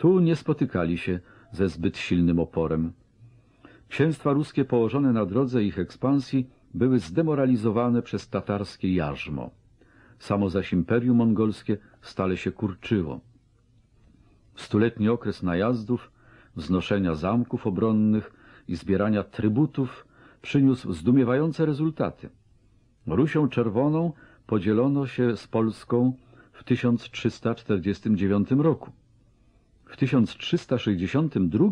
Tu nie spotykali się ze zbyt silnym oporem. Księstwa ruskie położone na drodze ich ekspansji były zdemoralizowane przez tatarskie jarzmo. Samo zaś imperium mongolskie stale się kurczyło. Stuletni okres najazdów, wznoszenia zamków obronnych i zbierania trybutów przyniósł zdumiewające rezultaty. Rusią Czerwoną podzielono się z Polską w 1349 roku. W 1362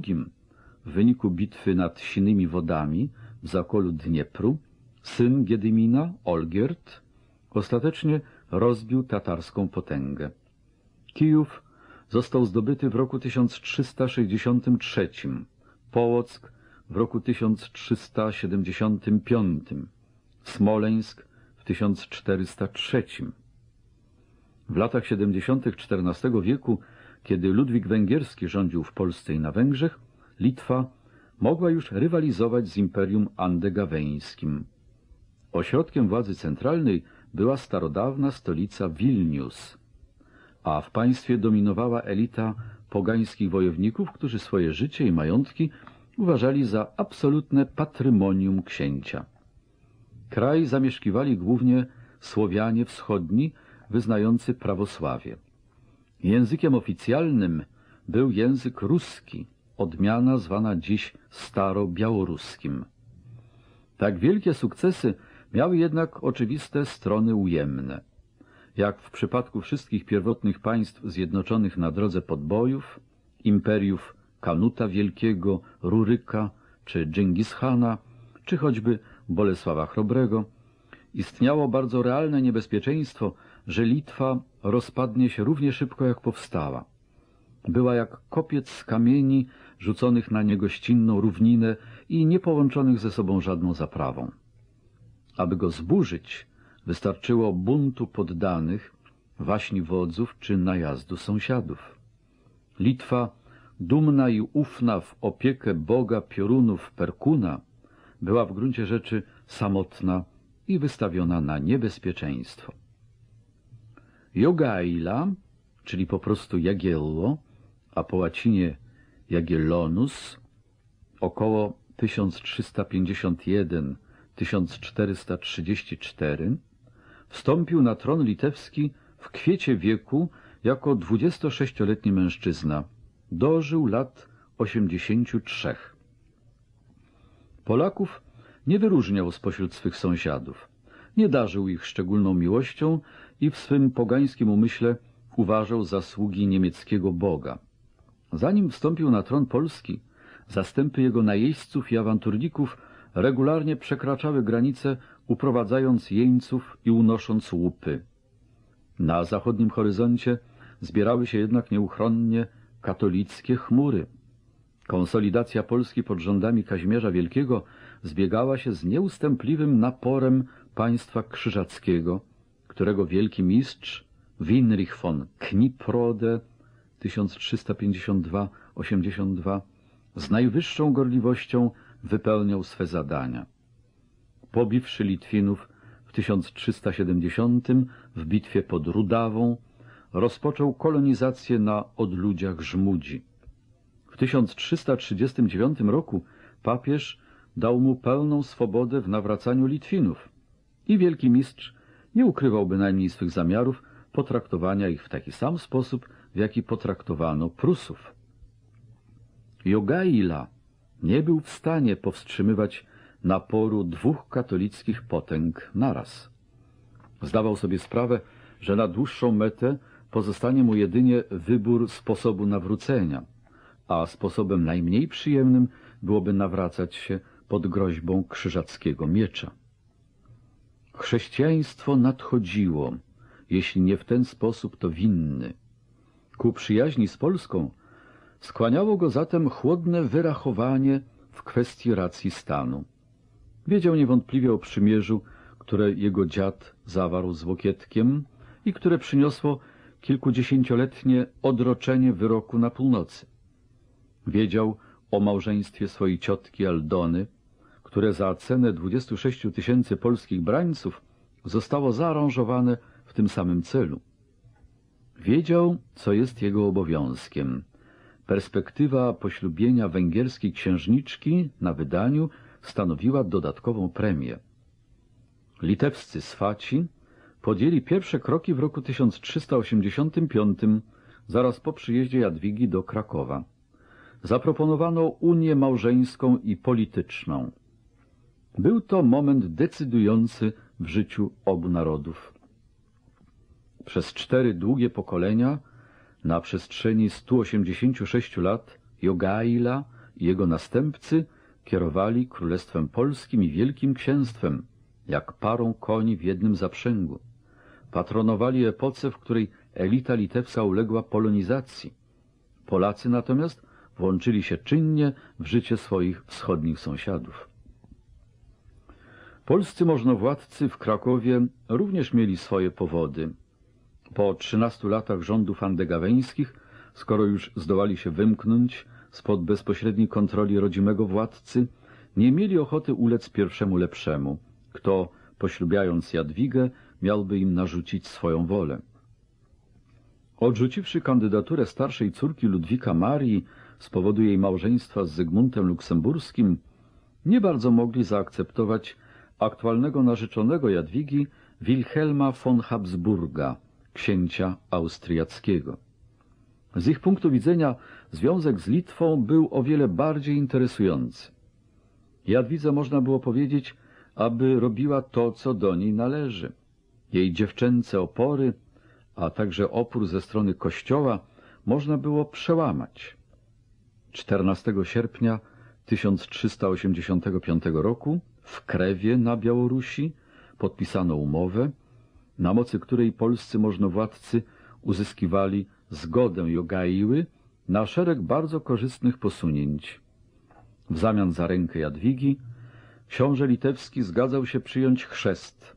w wyniku bitwy nad Sinymi Wodami w zakolu Dniepru syn Giedymina, Olgierd, ostatecznie rozbił tatarską potęgę. Kijów został zdobyty w roku 1363, Połock w roku 1375, Smoleńsk w 1403. W latach 70. XIV wieku kiedy Ludwik Węgierski rządził w Polsce i na Węgrzech, Litwa mogła już rywalizować z Imperium Andegaweńskim. Ośrodkiem władzy centralnej była starodawna stolica Wilnius, a w państwie dominowała elita pogańskich wojowników, którzy swoje życie i majątki uważali za absolutne patrymonium księcia. Kraj zamieszkiwali głównie Słowianie wschodni, wyznający prawosławie. Językiem oficjalnym był język ruski, odmiana zwana dziś staro-białoruskim. Tak wielkie sukcesy miały jednak oczywiste strony ujemne. Jak w przypadku wszystkich pierwotnych państw zjednoczonych na drodze podbojów, imperiów Kanuta Wielkiego, Ruryka czy Dżingischana, czy choćby Bolesława Chrobrego, istniało bardzo realne niebezpieczeństwo, że Litwa rozpadnie się równie szybko, jak powstała. Była jak kopiec z kamieni rzuconych na niegościnną równinę i połączonych ze sobą żadną zaprawą. Aby go zburzyć, wystarczyło buntu poddanych, waśni wodzów czy najazdu sąsiadów. Litwa, dumna i ufna w opiekę Boga piorunów Perkuna, była w gruncie rzeczy samotna i wystawiona na niebezpieczeństwo. Jogaila, czyli po prostu Jagiello, a po łacinie Jagiellonus, około 1351-1434, wstąpił na tron litewski w kwiecie wieku jako 26-letni mężczyzna. Dożył lat 83. Polaków nie wyróżniał spośród swych sąsiadów. Nie darzył ich szczególną miłością, i w swym pogańskim umyśle uważał zasługi niemieckiego Boga. Zanim wstąpił na tron Polski, zastępy jego najeźdźców i awanturników regularnie przekraczały granice, uprowadzając jeńców i unosząc łupy. Na zachodnim horyzoncie zbierały się jednak nieuchronnie katolickie chmury. Konsolidacja Polski pod rządami Kazimierza Wielkiego zbiegała się z nieustępliwym naporem państwa krzyżackiego – którego wielki mistrz Winrich von Kniprode 1352-82 z najwyższą gorliwością wypełniał swe zadania. Pobiwszy Litwinów w 1370 w bitwie pod Rudawą rozpoczął kolonizację na odludziach Żmudzi. W 1339 roku papież dał mu pełną swobodę w nawracaniu Litwinów i wielki mistrz nie ukrywał bynajmniej swych zamiarów potraktowania ich w taki sam sposób, w jaki potraktowano Prusów. Jogaila nie był w stanie powstrzymywać naporu dwóch katolickich potęg naraz. Zdawał sobie sprawę, że na dłuższą metę pozostanie mu jedynie wybór sposobu nawrócenia, a sposobem najmniej przyjemnym byłoby nawracać się pod groźbą krzyżackiego miecza. Chrześcijaństwo nadchodziło, jeśli nie w ten sposób, to winny. Ku przyjaźni z Polską skłaniało go zatem chłodne wyrachowanie w kwestii racji stanu. Wiedział niewątpliwie o przymierzu, które jego dziad zawarł z Łokietkiem i które przyniosło kilkudziesięcioletnie odroczenie wyroku na północy. Wiedział o małżeństwie swojej ciotki Aldony – które za cenę 26 tysięcy polskich brańców zostało zaaranżowane w tym samym celu. Wiedział, co jest jego obowiązkiem. Perspektywa poślubienia węgierskiej księżniczki na wydaniu stanowiła dodatkową premię. Litewscy swaci podjęli pierwsze kroki w roku 1385, zaraz po przyjeździe Jadwigi do Krakowa. Zaproponowano unię małżeńską i polityczną. Był to moment decydujący w życiu obu narodów. Przez cztery długie pokolenia, na przestrzeni 186 lat, Jogaila i jego następcy kierowali Królestwem Polskim i Wielkim Księstwem, jak parą koni w jednym zaprzęgu. Patronowali epoce, w której elita litewska uległa polonizacji. Polacy natomiast włączyli się czynnie w życie swoich wschodnich sąsiadów. Polscy możnowładcy w Krakowie również mieli swoje powody. Po 13 latach rządów andegaweńskich, skoro już zdołali się wymknąć spod bezpośredniej kontroli rodzimego władcy, nie mieli ochoty ulec pierwszemu lepszemu, kto, poślubiając Jadwigę, miałby im narzucić swoją wolę. Odrzuciwszy kandydaturę starszej córki Ludwika Marii z powodu jej małżeństwa z Zygmuntem Luksemburskim, nie bardzo mogli zaakceptować aktualnego narzeczonego Jadwigi Wilhelma von Habsburga, księcia austriackiego. Z ich punktu widzenia związek z Litwą był o wiele bardziej interesujący. Jadwidze można było powiedzieć, aby robiła to, co do niej należy. Jej dziewczęce opory, a także opór ze strony kościoła można było przełamać. 14 sierpnia 1385 roku w Krewie na Białorusi podpisano umowę, na mocy której polscy możnowładcy uzyskiwali zgodę Jogaiły na szereg bardzo korzystnych posunięć. W zamian za rękę Jadwigi książę litewski zgadzał się przyjąć chrzest,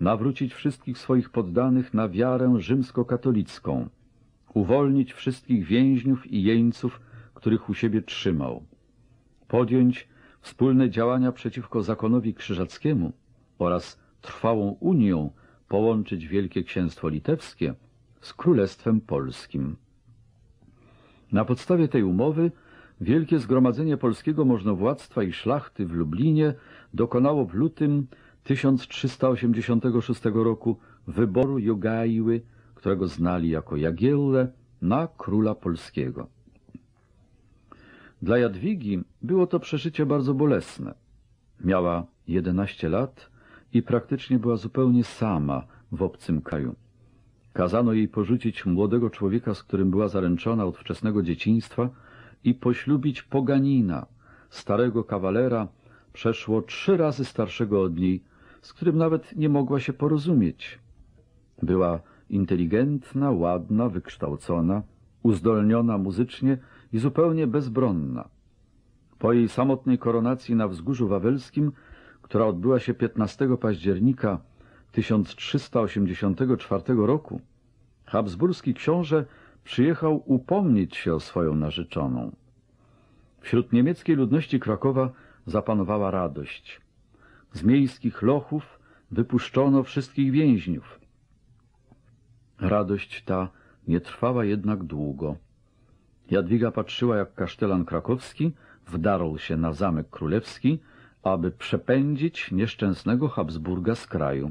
nawrócić wszystkich swoich poddanych na wiarę rzymskokatolicką, uwolnić wszystkich więźniów i jeńców, których u siebie trzymał, podjąć wspólne działania przeciwko zakonowi krzyżackiemu oraz trwałą unią połączyć Wielkie Księstwo Litewskie z Królestwem Polskim. Na podstawie tej umowy Wielkie Zgromadzenie Polskiego Możnowładztwa i Szlachty w Lublinie dokonało w lutym 1386 roku wyboru Jogaiły, którego znali jako Jagiełę, na króla polskiego. Dla Jadwigi było to przeżycie bardzo bolesne. Miała 11 lat i praktycznie była zupełnie sama w obcym kraju. Kazano jej porzucić młodego człowieka, z którym była zaręczona od wczesnego dzieciństwa i poślubić poganina, starego kawalera, przeszło trzy razy starszego od niej, z którym nawet nie mogła się porozumieć. Była inteligentna, ładna, wykształcona, uzdolniona muzycznie, i zupełnie bezbronna. Po jej samotnej koronacji na Wzgórzu Wawelskim, która odbyła się 15 października 1384 roku, habsburski książę przyjechał upomnieć się o swoją narzeczoną. Wśród niemieckiej ludności Krakowa zapanowała radość. Z miejskich lochów wypuszczono wszystkich więźniów. Radość ta nie trwała jednak długo. Jadwiga patrzyła, jak kasztelan krakowski wdarł się na zamek królewski, aby przepędzić nieszczęsnego Habsburga z kraju.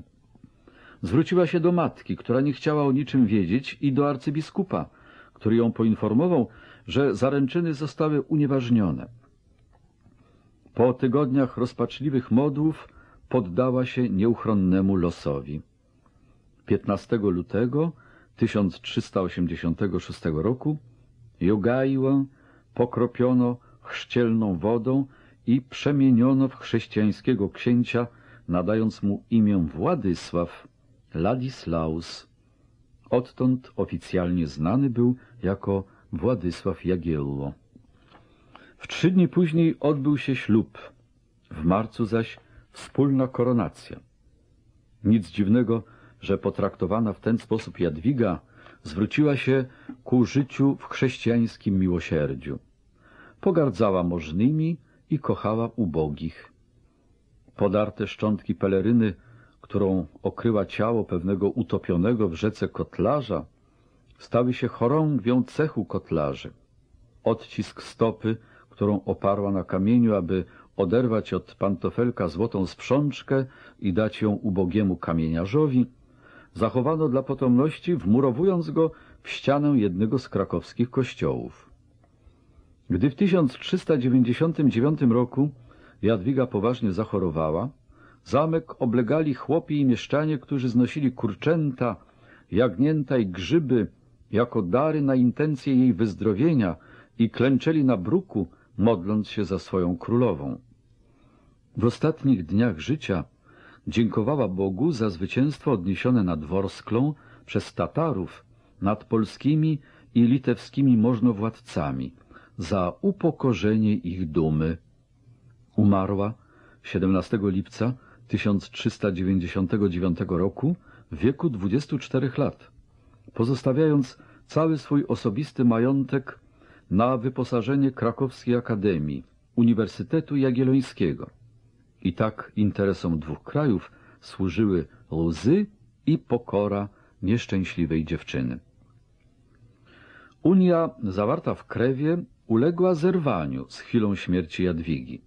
Zwróciła się do matki, która nie chciała o niczym wiedzieć i do arcybiskupa, który ją poinformował, że zaręczyny zostały unieważnione. Po tygodniach rozpaczliwych modłów poddała się nieuchronnemu losowi. 15 lutego 1386 roku Jogaiłę pokropiono chrzcielną wodą i przemieniono w chrześcijańskiego księcia, nadając mu imię Władysław Ladislaus. Odtąd oficjalnie znany był jako Władysław Jagiello. W trzy dni później odbył się ślub, w marcu zaś wspólna koronacja. Nic dziwnego, że potraktowana w ten sposób Jadwiga zwróciła się ku życiu w chrześcijańskim miłosierdziu. Pogardzała możnymi i kochała ubogich. Podarte szczątki peleryny, którą okryła ciało pewnego utopionego w rzece kotlarza, stały się chorągwią cechu kotlarzy. Odcisk stopy, którą oparła na kamieniu, aby oderwać od pantofelka złotą sprzączkę i dać ją ubogiemu kamieniarzowi, zachowano dla potomności, wmurowując go w ścianę jednego z krakowskich kościołów. Gdy w 1399 roku Jadwiga poważnie zachorowała, zamek oblegali chłopi i mieszczanie, którzy znosili kurczęta, jagnięta i grzyby jako dary na intencje jej wyzdrowienia i klęczeli na bruku, modląc się za swoją królową. W ostatnich dniach życia dziękowała Bogu za zwycięstwo odniesione nad Worsklą przez Tatarów nad polskimi i litewskimi możnowładcami, za upokorzenie ich dumy. Umarła 17 lipca 1399 roku w wieku 24 lat, pozostawiając cały swój osobisty majątek na wyposażenie Krakowskiej Akademii Uniwersytetu Jagiellońskiego. I tak interesom dwóch krajów służyły łzy i pokora nieszczęśliwej dziewczyny. Unia zawarta w krewie uległa zerwaniu z chwilą śmierci Jadwigi,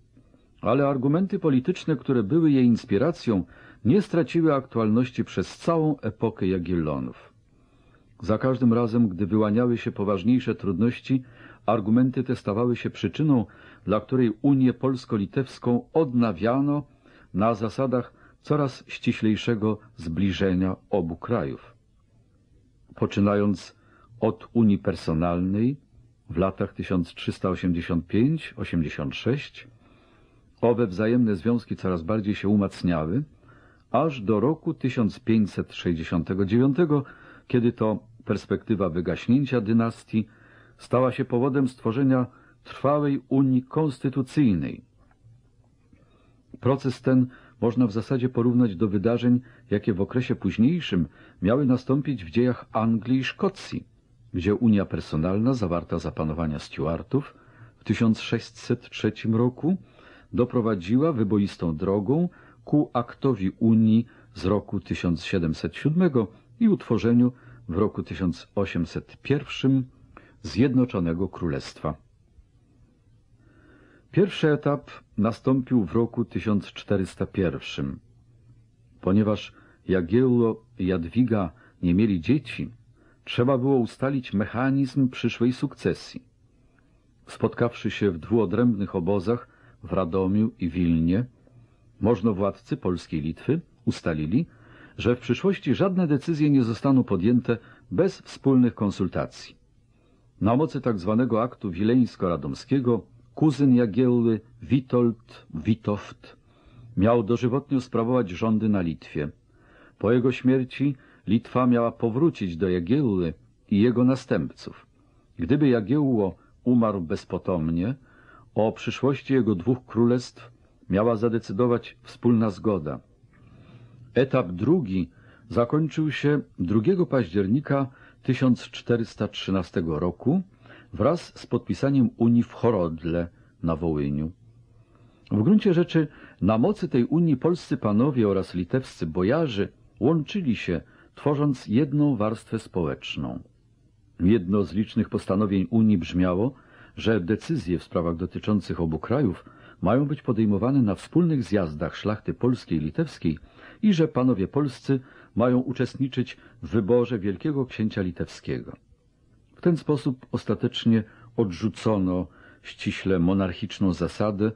ale argumenty polityczne, które były jej inspiracją, nie straciły aktualności przez całą epokę Jagiellonów. Za każdym razem, gdy wyłaniały się poważniejsze trudności, Argumenty te stawały się przyczyną, dla której Unię Polsko-Litewską odnawiano na zasadach coraz ściślejszego zbliżenia obu krajów. Poczynając od Unii Personalnej w latach 1385-86 owe wzajemne związki coraz bardziej się umacniały, aż do roku 1569, kiedy to perspektywa wygaśnięcia dynastii stała się powodem stworzenia trwałej Unii Konstytucyjnej. Proces ten można w zasadzie porównać do wydarzeń, jakie w okresie późniejszym miały nastąpić w dziejach Anglii i Szkocji, gdzie Unia Personalna zawarta za panowania Stuartów w 1603 roku doprowadziła wyboistą drogą ku aktowi Unii z roku 1707 i utworzeniu w roku 1801 Zjednoczonego Królestwa. Pierwszy etap nastąpił w roku 1401. Ponieważ Jagiełło i Jadwiga nie mieli dzieci, trzeba było ustalić mechanizm przyszłej sukcesji. Spotkawszy się w dwuodrębnych obozach w Radomiu i Wilnie, możnowładcy polskiej Litwy ustalili, że w przyszłości żadne decyzje nie zostaną podjęte bez wspólnych konsultacji. Na mocy tzw. Tak aktu wileńsko-radomskiego kuzyn Jagiełły Witold Witoft miał dożywotnio sprawować rządy na Litwie. Po jego śmierci Litwa miała powrócić do Jagiełły i jego następców. Gdyby Jagiełło umarł bezpotomnie, o przyszłości jego dwóch królestw miała zadecydować wspólna zgoda. Etap drugi zakończył się 2 października 1413 roku wraz z podpisaniem Unii w Chorodle na Wołyniu. W gruncie rzeczy na mocy tej Unii polscy panowie oraz litewscy bojarzy łączyli się, tworząc jedną warstwę społeczną. Jedno z licznych postanowień Unii brzmiało, że decyzje w sprawach dotyczących obu krajów mają być podejmowane na wspólnych zjazdach szlachty polskiej i litewskiej i że panowie polscy mają uczestniczyć w wyborze wielkiego księcia litewskiego. W ten sposób ostatecznie odrzucono ściśle monarchiczną zasadę,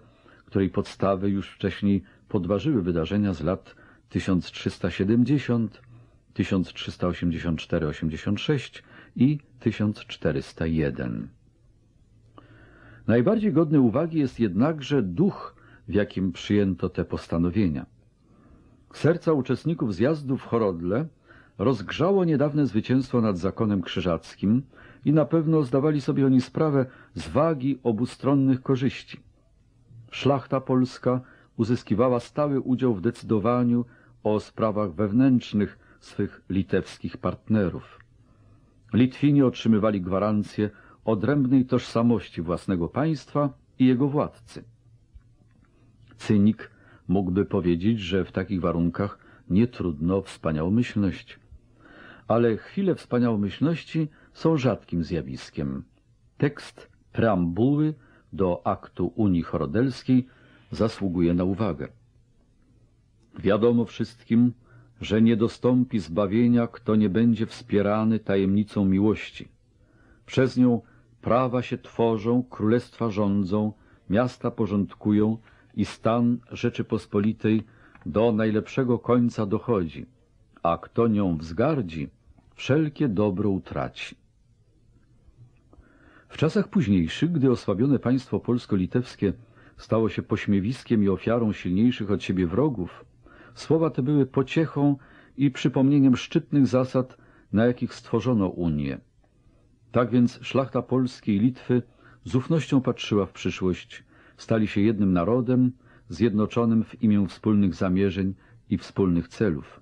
której podstawy już wcześniej podważyły wydarzenia z lat 1370, 1384-86 i 1401. Najbardziej godny uwagi jest jednakże duch, w jakim przyjęto te postanowienia. Serca uczestników zjazdu w Chorodle rozgrzało niedawne zwycięstwo nad zakonem krzyżackim i na pewno zdawali sobie oni sprawę z wagi obustronnych korzyści. Szlachta polska uzyskiwała stały udział w decydowaniu o sprawach wewnętrznych swych litewskich partnerów. Litwini otrzymywali gwarancję odrębnej tożsamości własnego państwa i jego władcy. Cynik Mógłby powiedzieć, że w takich warunkach nie trudno wspaniałomyślność. Ale chwile wspaniałomyślności są rzadkim zjawiskiem. Tekst preambuły do aktu Unii Chorodelskiej zasługuje na uwagę. Wiadomo wszystkim, że nie dostąpi zbawienia, kto nie będzie wspierany tajemnicą miłości. Przez nią prawa się tworzą, królestwa rządzą, miasta porządkują, i stan Rzeczypospolitej do najlepszego końca dochodzi, a kto nią wzgardzi, wszelkie dobro utraci. W czasach późniejszych, gdy osłabione państwo polsko-litewskie stało się pośmiewiskiem i ofiarą silniejszych od siebie wrogów, słowa te były pociechą i przypomnieniem szczytnych zasad, na jakich stworzono Unię. Tak więc szlachta Polski i Litwy z ufnością patrzyła w przyszłość stali się jednym narodem, zjednoczonym w imię wspólnych zamierzeń i wspólnych celów.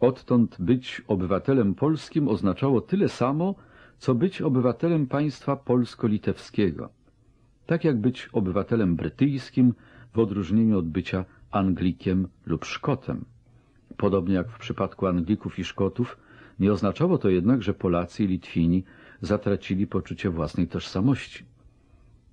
Odtąd być obywatelem polskim oznaczało tyle samo, co być obywatelem państwa polsko-litewskiego, tak jak być obywatelem brytyjskim w odróżnieniu od bycia Anglikiem lub Szkotem. Podobnie jak w przypadku Anglików i Szkotów, nie oznaczało to jednak, że Polacy i Litwini zatracili poczucie własnej tożsamości.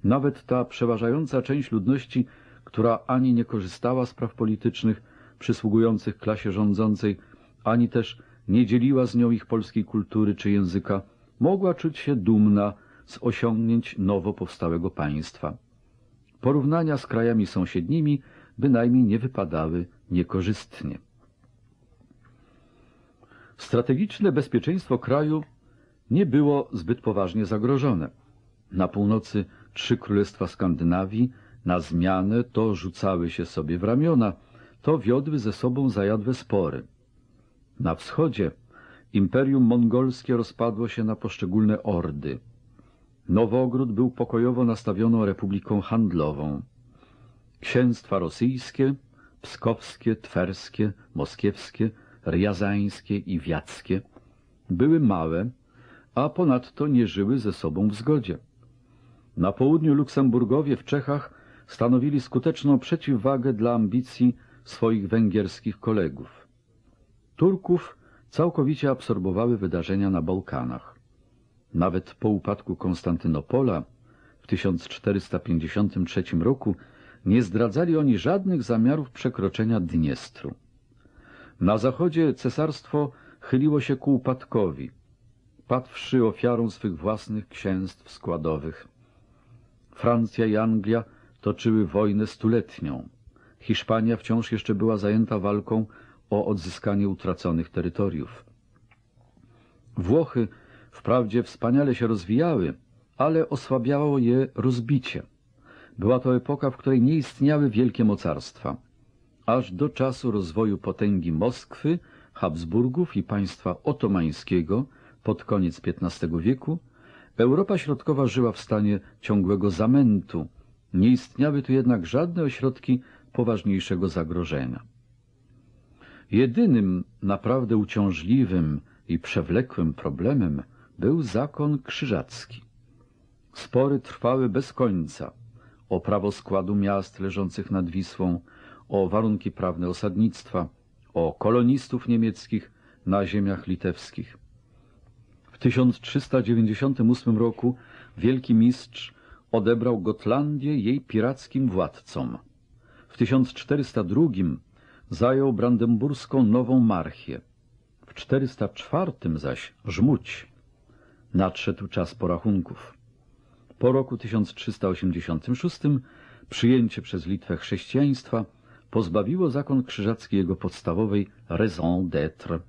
Nawet ta przeważająca część ludności, która ani nie korzystała z praw politycznych przysługujących klasie rządzącej, ani też nie dzieliła z nią ich polskiej kultury czy języka, mogła czuć się dumna z osiągnięć nowo powstałego państwa. Porównania z krajami sąsiednimi bynajmniej nie wypadały niekorzystnie. Strategiczne bezpieczeństwo kraju nie było zbyt poważnie zagrożone. Na północy Trzy królestwa Skandynawii na zmianę to rzucały się sobie w ramiona, to wiodły ze sobą zajadłe spory. Na wschodzie imperium mongolskie rozpadło się na poszczególne ordy. Nowogród był pokojowo nastawioną republiką handlową. Księstwa rosyjskie, pskowskie, twerskie, moskiewskie, riazańskie i wiackie były małe, a ponadto nie żyły ze sobą w zgodzie. Na południu Luksemburgowie w Czechach stanowili skuteczną przeciwwagę dla ambicji swoich węgierskich kolegów. Turków całkowicie absorbowały wydarzenia na Bałkanach. Nawet po upadku Konstantynopola w 1453 roku nie zdradzali oni żadnych zamiarów przekroczenia Dniestru. Na zachodzie cesarstwo chyliło się ku upadkowi, padwszy ofiarą swych własnych księstw składowych. Francja i Anglia toczyły wojnę stuletnią. Hiszpania wciąż jeszcze była zajęta walką o odzyskanie utraconych terytoriów. Włochy wprawdzie wspaniale się rozwijały, ale osłabiało je rozbicie. Była to epoka, w której nie istniały wielkie mocarstwa. Aż do czasu rozwoju potęgi Moskwy, Habsburgów i państwa otomańskiego pod koniec XV wieku Europa Środkowa żyła w stanie ciągłego zamętu. Nie istniały tu jednak żadne ośrodki poważniejszego zagrożenia. Jedynym naprawdę uciążliwym i przewlekłym problemem był zakon krzyżacki. Spory trwały bez końca o prawo składu miast leżących nad Wisłą, o warunki prawne osadnictwa, o kolonistów niemieckich na ziemiach litewskich. W 1398 roku wielki mistrz odebrał Gotlandię jej pirackim władcom. W 1402 zajął brandenburską Nową Marchię. W 404 zaś Żmudź. Nadszedł czas porachunków. Po roku 1386 przyjęcie przez Litwę chrześcijaństwa pozbawiło zakon krzyżacki jego podstawowej raison d'être,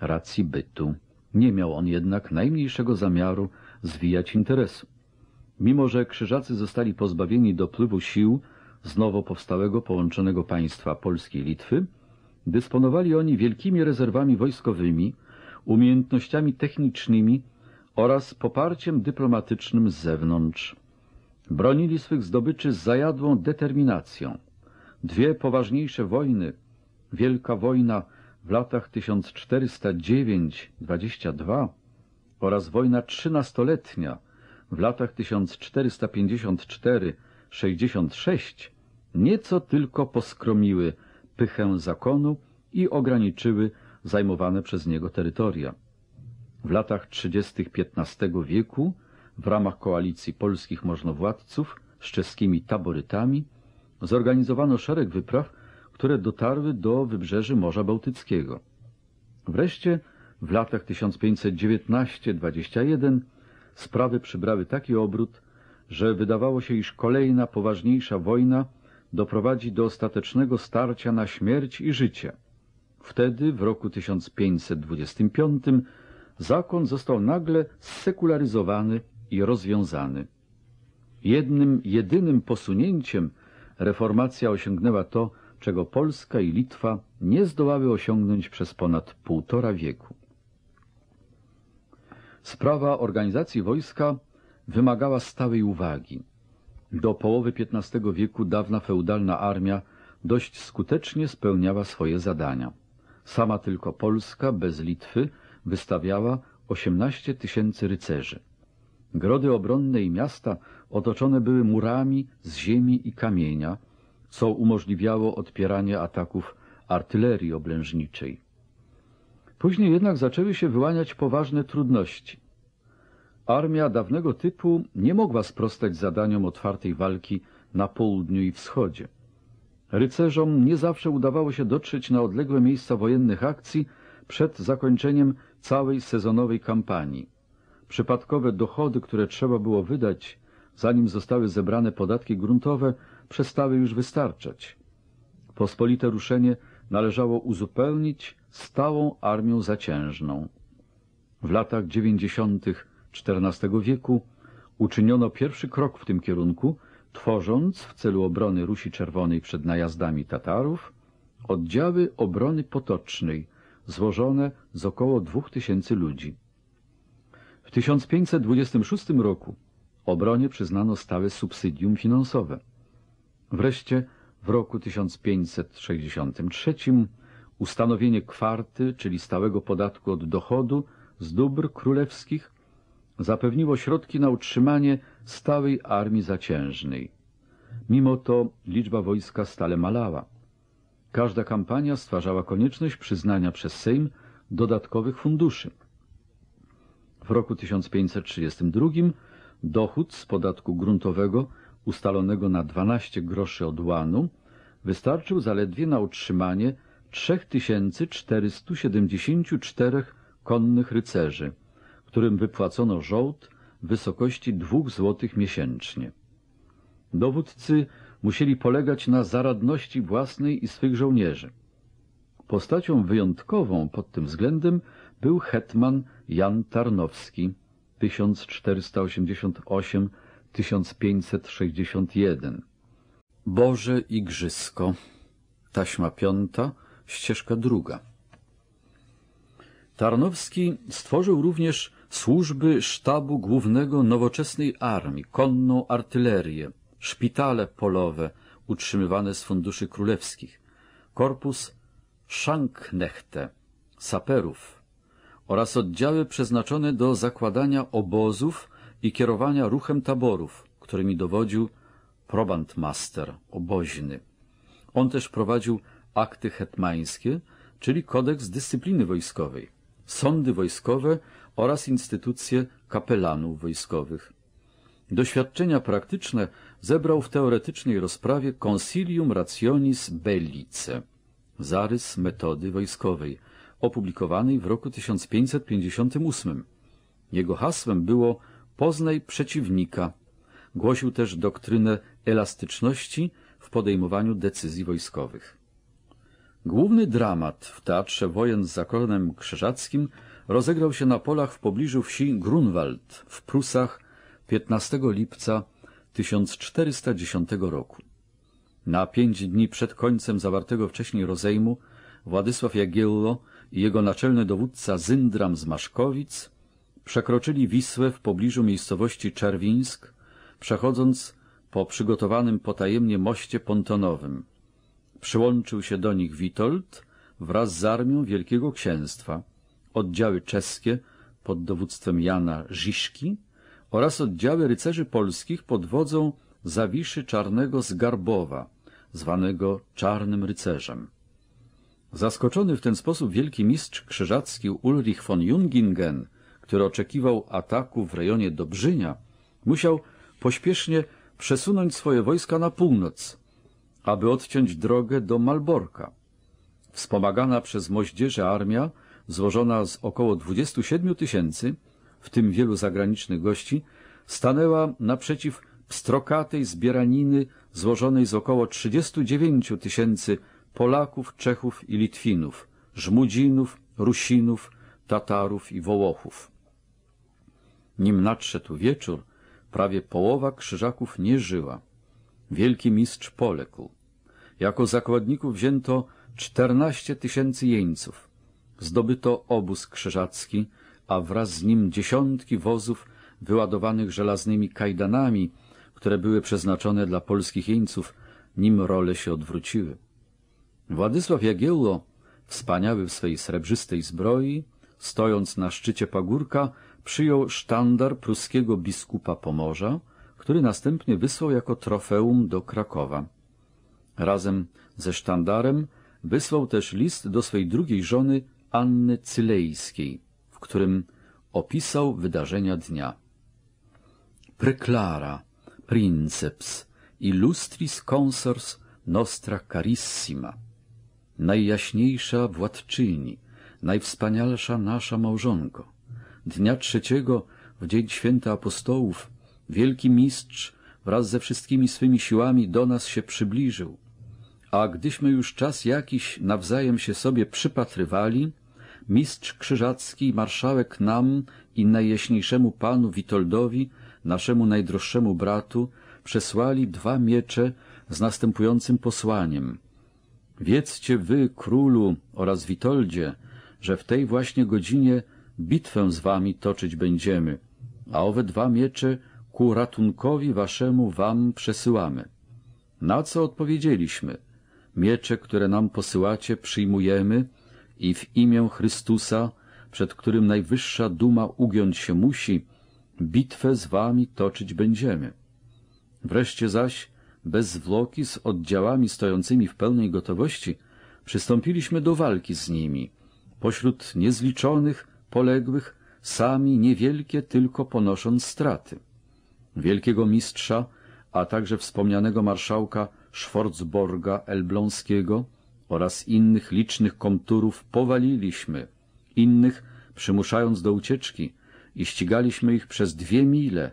racji bytu. Nie miał on jednak najmniejszego zamiaru zwijać interesu. Mimo, że krzyżacy zostali pozbawieni dopływu sił z nowo powstałego połączonego państwa Polski i Litwy, dysponowali oni wielkimi rezerwami wojskowymi, umiejętnościami technicznymi oraz poparciem dyplomatycznym z zewnątrz. Bronili swych zdobyczy z zajadłą determinacją. Dwie poważniejsze wojny, Wielka Wojna w latach 1409-22 oraz wojna trzynastoletnia w latach 1454-66 nieco tylko poskromiły pychę zakonu i ograniczyły zajmowane przez niego terytoria. W latach 30. XV wieku w ramach koalicji polskich możnowładców z czeskimi taborytami zorganizowano szereg wypraw które dotarły do wybrzeży Morza Bałtyckiego. Wreszcie w latach 1519-21 sprawy przybrały taki obrót, że wydawało się, iż kolejna poważniejsza wojna doprowadzi do ostatecznego starcia na śmierć i życie. Wtedy, w roku 1525, zakon został nagle sekularyzowany i rozwiązany. Jednym, jedynym posunięciem reformacja osiągnęła to, czego Polska i Litwa nie zdołały osiągnąć przez ponad półtora wieku. Sprawa organizacji wojska wymagała stałej uwagi. Do połowy XV wieku dawna feudalna armia dość skutecznie spełniała swoje zadania. Sama tylko Polska bez Litwy wystawiała 18 tysięcy rycerzy. Grody obronne i miasta otoczone były murami z ziemi i kamienia, co umożliwiało odpieranie ataków artylerii oblężniczej. Później jednak zaczęły się wyłaniać poważne trudności. Armia dawnego typu nie mogła sprostać zadaniom otwartej walki na południu i wschodzie. Rycerzom nie zawsze udawało się dotrzeć na odległe miejsca wojennych akcji przed zakończeniem całej sezonowej kampanii. Przypadkowe dochody, które trzeba było wydać, zanim zostały zebrane podatki gruntowe, przestały już wystarczać. Pospolite ruszenie należało uzupełnić stałą armią zaciężną. W latach dziewięćdziesiątych XIV wieku uczyniono pierwszy krok w tym kierunku, tworząc w celu obrony Rusi Czerwonej przed najazdami Tatarów oddziały obrony potocznej złożone z około dwóch tysięcy ludzi. W 1526 roku obronie przyznano stałe subsydium finansowe. Wreszcie w roku 1563 ustanowienie kwarty, czyli stałego podatku od dochodu z dóbr królewskich, zapewniło środki na utrzymanie stałej armii zaciężnej. Mimo to liczba wojska stale malała. Każda kampania stwarzała konieczność przyznania przez Sejm dodatkowych funduszy. W roku 1532 dochód z podatku gruntowego ustalonego na 12 groszy odłanu, wystarczył zaledwie na utrzymanie 3474 konnych rycerzy, którym wypłacono żołd w wysokości 2 złotych miesięcznie. Dowódcy musieli polegać na zaradności własnej i swych żołnierzy. Postacią wyjątkową pod tym względem był hetman Jan Tarnowski 1488 1561 Boże Igrzysko Taśma piąta, ścieżka druga Tarnowski stworzył również służby sztabu głównego nowoczesnej armii, konną artylerię, szpitale polowe utrzymywane z funduszy królewskich, korpus Szanknechte, saperów oraz oddziały przeznaczone do zakładania obozów i kierowania ruchem taborów, którymi dowodził probandmaster oboźny. On też prowadził akty hetmańskie, czyli kodeks dyscypliny wojskowej, sądy wojskowe oraz instytucje kapelanów wojskowych. Doświadczenia praktyczne zebrał w teoretycznej rozprawie Consilium Rationis Bellice, zarys metody wojskowej, opublikowanej w roku 1558. Jego hasłem było Poznaj przeciwnika. Głosił też doktrynę elastyczności w podejmowaniu decyzji wojskowych. Główny dramat w Teatrze Wojen z Zakonem Krzyżackim rozegrał się na polach w pobliżu wsi Grunwald w Prusach 15 lipca 1410 roku. Na pięć dni przed końcem zawartego wcześniej rozejmu Władysław Jagiełło i jego naczelny dowódca Zyndram z Maszkowic Przekroczyli Wisłę w pobliżu miejscowości Czerwińsk, przechodząc po przygotowanym potajemnie moście pontonowym. Przyłączył się do nich Witold wraz z armią Wielkiego Księstwa, oddziały czeskie pod dowództwem Jana Żiszki oraz oddziały rycerzy polskich pod wodzą Zawiszy Czarnego z Garbowa, zwanego Czarnym Rycerzem. Zaskoczony w ten sposób wielki mistrz krzyżacki Ulrich von Jungingen który oczekiwał ataku w rejonie Dobrzynia, musiał pośpiesznie przesunąć swoje wojska na północ, aby odciąć drogę do Malborka. Wspomagana przez moździerze armia, złożona z około 27 tysięcy, w tym wielu zagranicznych gości, stanęła naprzeciw pstrokatej zbieraniny złożonej z około 39 tysięcy Polaków, Czechów i Litwinów, Żmudzinów, Rusinów, Tatarów i Wołochów. Nim nadszedł wieczór, prawie połowa krzyżaków nie żyła. Wielki mistrz polekł. Jako zakładników wzięto czternaście tysięcy jeńców. Zdobyto obóz krzyżacki, a wraz z nim dziesiątki wozów wyładowanych żelaznymi kajdanami, które były przeznaczone dla polskich jeńców, nim role się odwróciły. Władysław Jagiełło, wspaniały w swej srebrzystej zbroi, stojąc na szczycie pagórka, przyjął sztandar pruskiego biskupa Pomorza, który następnie wysłał jako trofeum do Krakowa. Razem ze sztandarem wysłał też list do swej drugiej żony Anny Cylejskiej, w którym opisał wydarzenia dnia. Preclara, princeps, illustris consors nostra carissima, najjaśniejsza władczyni, najwspanialsza nasza małżonko, Dnia trzeciego, w dzień święta apostołów, wielki mistrz wraz ze wszystkimi swymi siłami do nas się przybliżył. A gdyśmy już czas jakiś nawzajem się sobie przypatrywali, mistrz krzyżacki, marszałek nam i najjaśniejszemu panu Witoldowi, naszemu najdroższemu bratu, przesłali dwa miecze z następującym posłaniem. Wiedzcie wy, królu oraz Witoldzie, że w tej właśnie godzinie bitwę z wami toczyć będziemy, a owe dwa miecze ku ratunkowi waszemu wam przesyłamy. Na co odpowiedzieliśmy? Miecze, które nam posyłacie, przyjmujemy i w imię Chrystusa, przed którym najwyższa duma ugiąć się musi, bitwę z wami toczyć będziemy. Wreszcie zaś, bez zwłoki, z oddziałami stojącymi w pełnej gotowości, przystąpiliśmy do walki z nimi, pośród niezliczonych, poległych, sami niewielkie tylko ponosząc straty. Wielkiego mistrza, a także wspomnianego marszałka Schwarzborga Elbląskiego oraz innych licznych komturów powaliliśmy, innych przymuszając do ucieczki i ścigaliśmy ich przez dwie mile,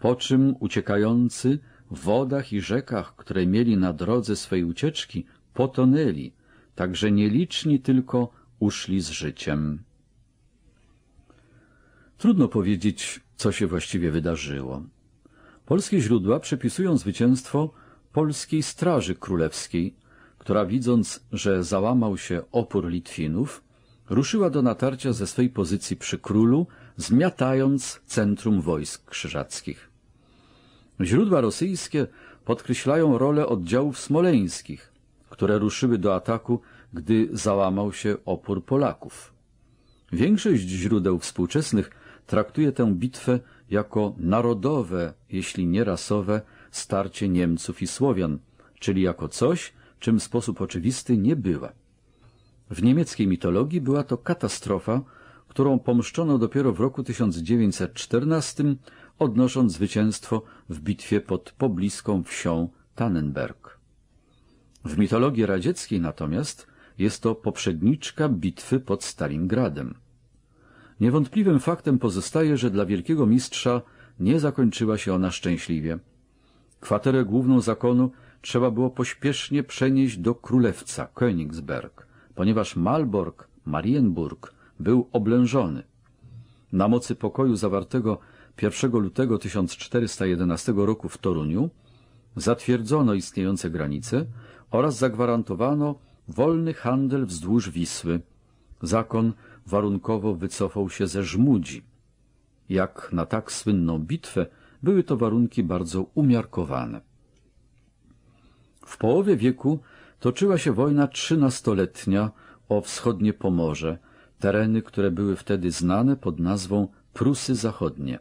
po czym uciekający w wodach i rzekach, które mieli na drodze swej ucieczki, potonęli, także nieliczni tylko uszli z życiem. Trudno powiedzieć, co się właściwie wydarzyło. Polskie źródła przypisują zwycięstwo polskiej Straży Królewskiej, która widząc, że załamał się opór Litwinów, ruszyła do natarcia ze swej pozycji przy królu, zmiatając centrum wojsk krzyżackich. Źródła rosyjskie podkreślają rolę oddziałów smoleńskich, które ruszyły do ataku, gdy załamał się opór Polaków. Większość źródeł współczesnych traktuje tę bitwę jako narodowe, jeśli nie rasowe, starcie Niemców i Słowian, czyli jako coś, czym w sposób oczywisty nie była. W niemieckiej mitologii była to katastrofa, którą pomszczono dopiero w roku 1914, odnosząc zwycięstwo w bitwie pod pobliską wsią Tannenberg. W mitologii radzieckiej natomiast jest to poprzedniczka bitwy pod Stalingradem. Niewątpliwym faktem pozostaje, że dla wielkiego mistrza nie zakończyła się ona szczęśliwie. Kwaterę główną zakonu trzeba było pośpiesznie przenieść do królewca, Königsberg, ponieważ Malborg, Marienburg, był oblężony. Na mocy pokoju zawartego 1 lutego 1411 roku w Toruniu zatwierdzono istniejące granice oraz zagwarantowano wolny handel wzdłuż Wisły. Zakon warunkowo wycofał się ze żmudzi. Jak na tak słynną bitwę, były to warunki bardzo umiarkowane. W połowie wieku toczyła się wojna trzynastoletnia o wschodnie Pomorze, tereny, które były wtedy znane pod nazwą Prusy Zachodnie.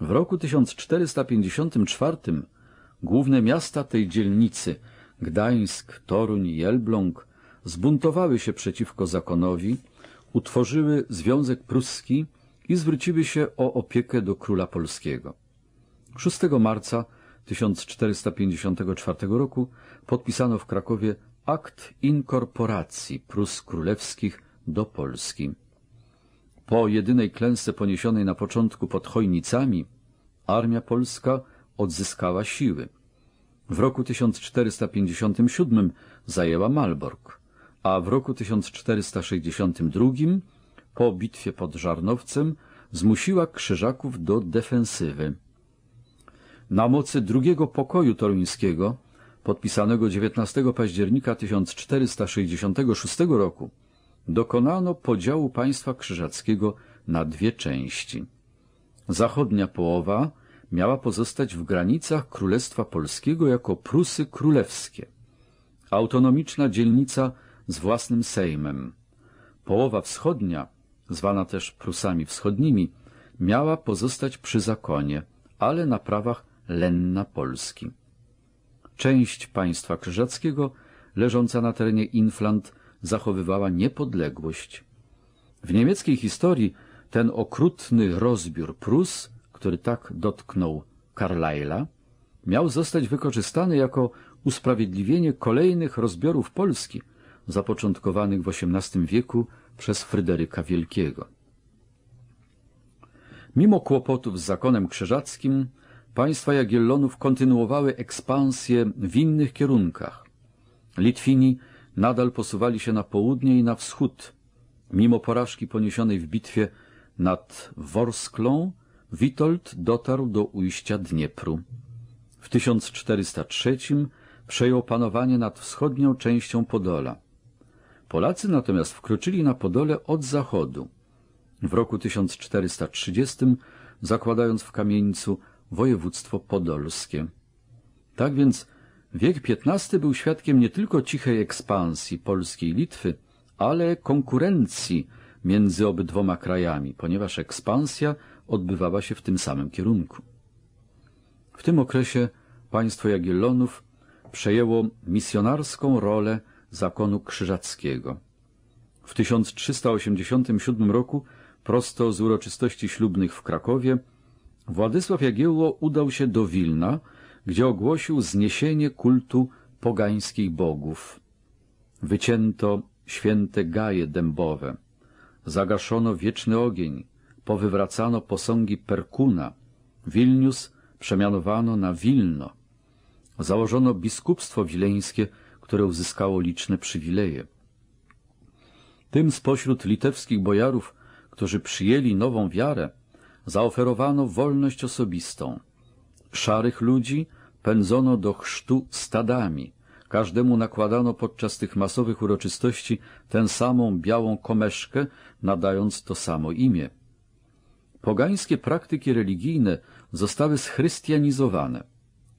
W roku 1454 główne miasta tej dzielnicy, Gdańsk, Toruń i Elbląg, zbuntowały się przeciwko zakonowi utworzyły Związek Pruski i zwróciły się o opiekę do króla polskiego. 6 marca 1454 roku podpisano w Krakowie akt inkorporacji Prus Królewskich do Polski. Po jedynej klęsce poniesionej na początku pod Chojnicami, armia polska odzyskała siły. W roku 1457 zajęła Malbork a w roku 1462 po bitwie pod Żarnowcem zmusiła krzyżaków do defensywy. Na mocy drugiego pokoju toruńskiego, podpisanego 19 października 1466 roku, dokonano podziału państwa krzyżackiego na dwie części. Zachodnia połowa miała pozostać w granicach Królestwa Polskiego jako Prusy Królewskie. Autonomiczna dzielnica z własnym Sejmem. Połowa wschodnia, zwana też Prusami Wschodnimi, miała pozostać przy zakonie, ale na prawach lenna Polski. Część państwa krzyżackiego, leżąca na terenie Inflant, zachowywała niepodległość. W niemieckiej historii ten okrutny rozbiór Prus, który tak dotknął Carlyle'a, miał zostać wykorzystany jako usprawiedliwienie kolejnych rozbiorów Polski, zapoczątkowanych w XVIII wieku przez Fryderyka Wielkiego. Mimo kłopotów z zakonem krzyżackim, państwa Jagiellonów kontynuowały ekspansję w innych kierunkach. Litwini nadal posuwali się na południe i na wschód, mimo porażki poniesionej w bitwie nad Worsklą, Witold dotarł do ujścia Dniepru. W 1403 przejął panowanie nad wschodnią częścią Podola. Polacy natomiast wkroczyli na Podole od zachodu. W roku 1430 zakładając w Kamieńcu województwo podolskie. Tak więc wiek XV był świadkiem nie tylko cichej ekspansji polskiej Litwy, ale konkurencji między obydwoma krajami, ponieważ ekspansja odbywała się w tym samym kierunku. W tym okresie państwo Jagiellonów przejęło misjonarską rolę zakonu krzyżackiego. W 1387 roku, prosto z uroczystości ślubnych w Krakowie, Władysław Jagiełło udał się do Wilna, gdzie ogłosił zniesienie kultu pogańskich bogów. Wycięto święte gaje dębowe, zagaszono wieczny ogień, powywracano posągi Perkuna, Wilnius przemianowano na Wilno. Założono biskupstwo wileńskie, które uzyskało liczne przywileje. Tym spośród litewskich bojarów, którzy przyjęli nową wiarę, zaoferowano wolność osobistą. Szarych ludzi pędzono do chrztu stadami. Każdemu nakładano podczas tych masowych uroczystości tę samą białą komeszkę, nadając to samo imię. Pogańskie praktyki religijne zostały schrystianizowane.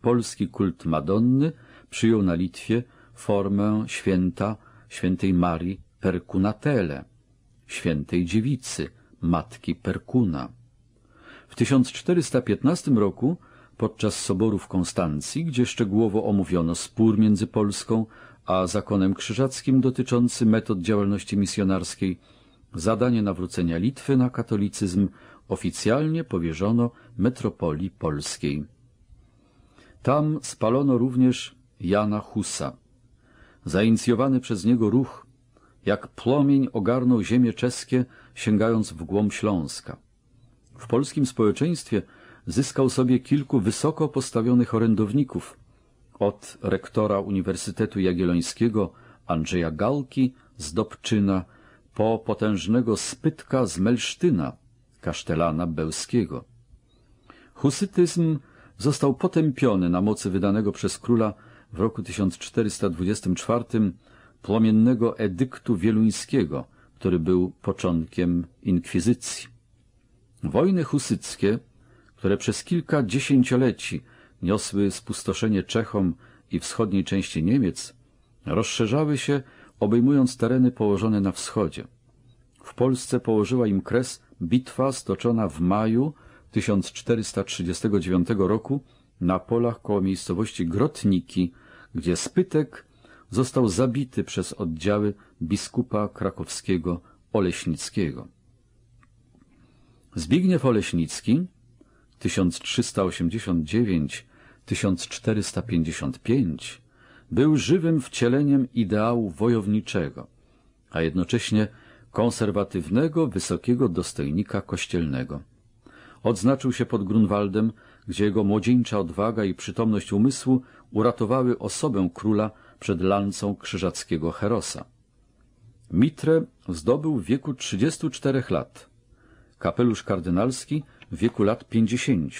Polski kult Madonny przyjął na Litwie formę święta świętej Marii Perkunatele, świętej dziewicy, matki Perkuna. W 1415 roku podczas soboru w Konstancji, gdzie szczegółowo omówiono spór między Polską a zakonem krzyżackim dotyczący metod działalności misjonarskiej, zadanie nawrócenia Litwy na katolicyzm oficjalnie powierzono metropolii polskiej. Tam spalono również Jana Husa, Zainicjowany przez niego ruch, jak płomień ogarnął ziemie czeskie, sięgając w głąb Śląska. W polskim społeczeństwie zyskał sobie kilku wysoko postawionych orędowników, od rektora Uniwersytetu Jagiellońskiego Andrzeja Galki z Dobczyna po potężnego spytka z Melsztyna, kasztelana bełskiego. Husytyzm został potępiony na mocy wydanego przez króla w roku 1424 płomiennego edyktu wieluńskiego, który był początkiem inkwizycji. Wojny husyckie, które przez kilka dziesięcioleci niosły spustoszenie Czechom i wschodniej części Niemiec, rozszerzały się, obejmując tereny położone na wschodzie. W Polsce położyła im kres bitwa stoczona w maju 1439 roku na polach koło miejscowości Grotniki, gdzie Spytek został zabity przez oddziały biskupa krakowskiego Oleśnickiego. Zbigniew Oleśnicki 1389-1455 był żywym wcieleniem ideału wojowniczego, a jednocześnie konserwatywnego, wysokiego dostojnika kościelnego. Odznaczył się pod Grunwaldem gdzie jego młodzieńcza odwaga i przytomność umysłu uratowały osobę króla przed lancą krzyżackiego Herosa. Mitre zdobył w wieku 34 lat, kapelusz kardynalski w wieku lat 50.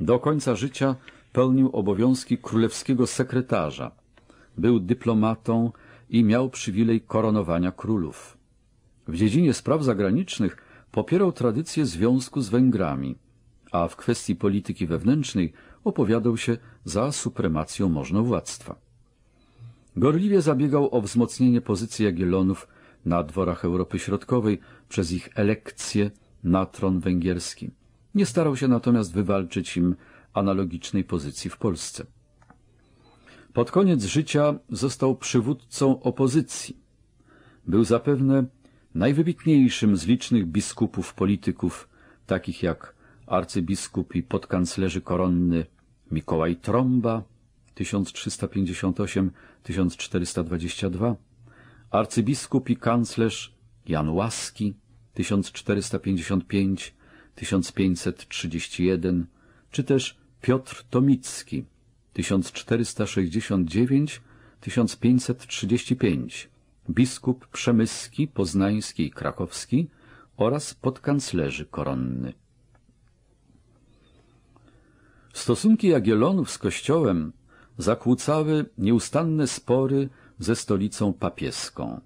Do końca życia pełnił obowiązki królewskiego sekretarza, był dyplomatą i miał przywilej koronowania królów. W dziedzinie spraw zagranicznych popierał tradycję związku z Węgrami – a w kwestii polityki wewnętrznej opowiadał się za supremacją możnowładztwa. Gorliwie zabiegał o wzmocnienie pozycji Jagiellonów na dworach Europy Środkowej przez ich elekcję na tron węgierski. Nie starał się natomiast wywalczyć im analogicznej pozycji w Polsce. Pod koniec życia został przywódcą opozycji. Był zapewne najwybitniejszym z licznych biskupów polityków, takich jak arcybiskup i podkanclerzy koronny Mikołaj Trąba 1358-1422, arcybiskup i kanclerz Jan Łaski 1455-1531, czy też Piotr Tomicki 1469-1535, biskup przemyski, poznański i krakowski oraz podkanclerzy koronny. Stosunki Jagiellonów z kościołem zakłócały nieustanne spory ze stolicą papieską.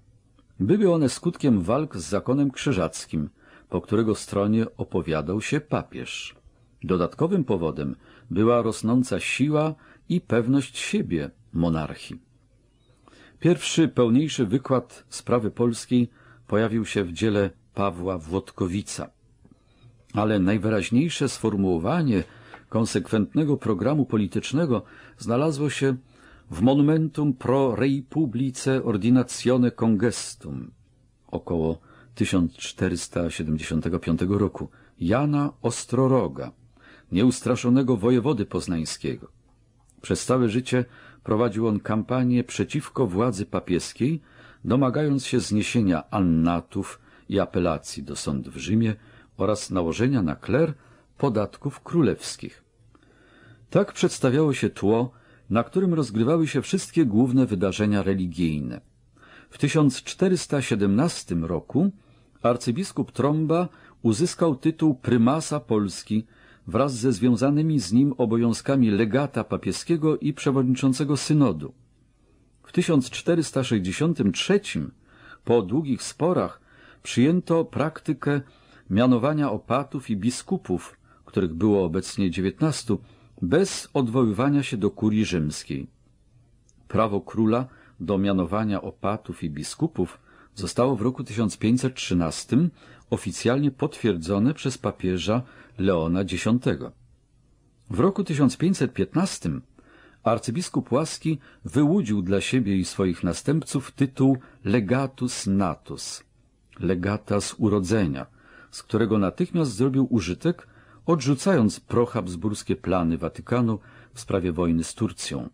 Były one skutkiem walk z zakonem krzyżackim, po którego stronie opowiadał się papież. Dodatkowym powodem była rosnąca siła i pewność siebie monarchii. Pierwszy, pełniejszy wykład sprawy polskiej pojawił się w dziele Pawła Włodkowica. Ale najwyraźniejsze sformułowanie konsekwentnego programu politycznego znalazło się w Monumentum pro Republice Ordinazione Congestum około 1475 roku Jana Ostroroga, nieustraszonego wojewody poznańskiego. Przez całe życie prowadził on kampanię przeciwko władzy papieskiej, domagając się zniesienia annatów i apelacji do sąd w Rzymie oraz nałożenia na kler podatków królewskich. Tak przedstawiało się tło, na którym rozgrywały się wszystkie główne wydarzenia religijne. W 1417 roku arcybiskup Tromba uzyskał tytuł prymasa Polski wraz ze związanymi z nim obowiązkami legata papieskiego i przewodniczącego synodu. W 1463 po długich sporach przyjęto praktykę mianowania opatów i biskupów, których było obecnie 19, bez odwoływania się do kurii rzymskiej. Prawo króla do mianowania opatów i biskupów zostało w roku 1513 oficjalnie potwierdzone przez papieża Leona X. W roku 1515 arcybiskup Łaski wyłudził dla siebie i swoich następców tytuł legatus natus, legata z urodzenia, z którego natychmiast zrobił użytek odrzucając prohabsburskie plany Watykanu w sprawie wojny z Turcją.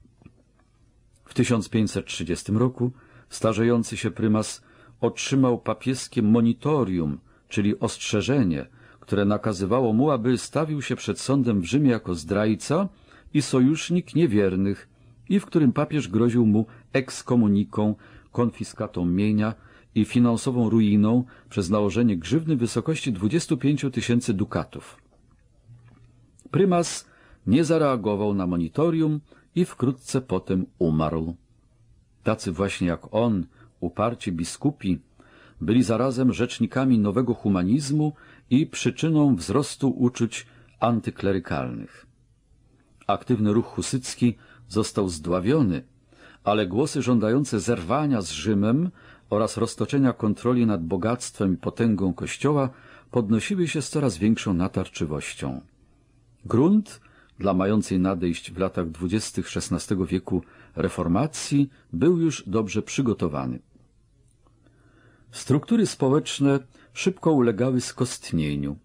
W 1530 roku starzejący się prymas otrzymał papieskie monitorium, czyli ostrzeżenie, które nakazywało mu, aby stawił się przed sądem w Rzymie jako zdrajca i sojusznik niewiernych i w którym papież groził mu ekskomuniką, konfiskatą mienia i finansową ruiną przez nałożenie grzywny w wysokości 25 tysięcy dukatów. Prymas nie zareagował na monitorium i wkrótce potem umarł. Tacy właśnie jak on, uparci biskupi, byli zarazem rzecznikami nowego humanizmu i przyczyną wzrostu uczuć antyklerykalnych. Aktywny ruch husycki został zdławiony, ale głosy żądające zerwania z Rzymem oraz roztoczenia kontroli nad bogactwem i potęgą Kościoła podnosiły się z coraz większą natarczywością. Grunt dla mającej nadejść w latach dwudziestych XVI wieku reformacji był już dobrze przygotowany. Struktury społeczne szybko ulegały skostnieniu.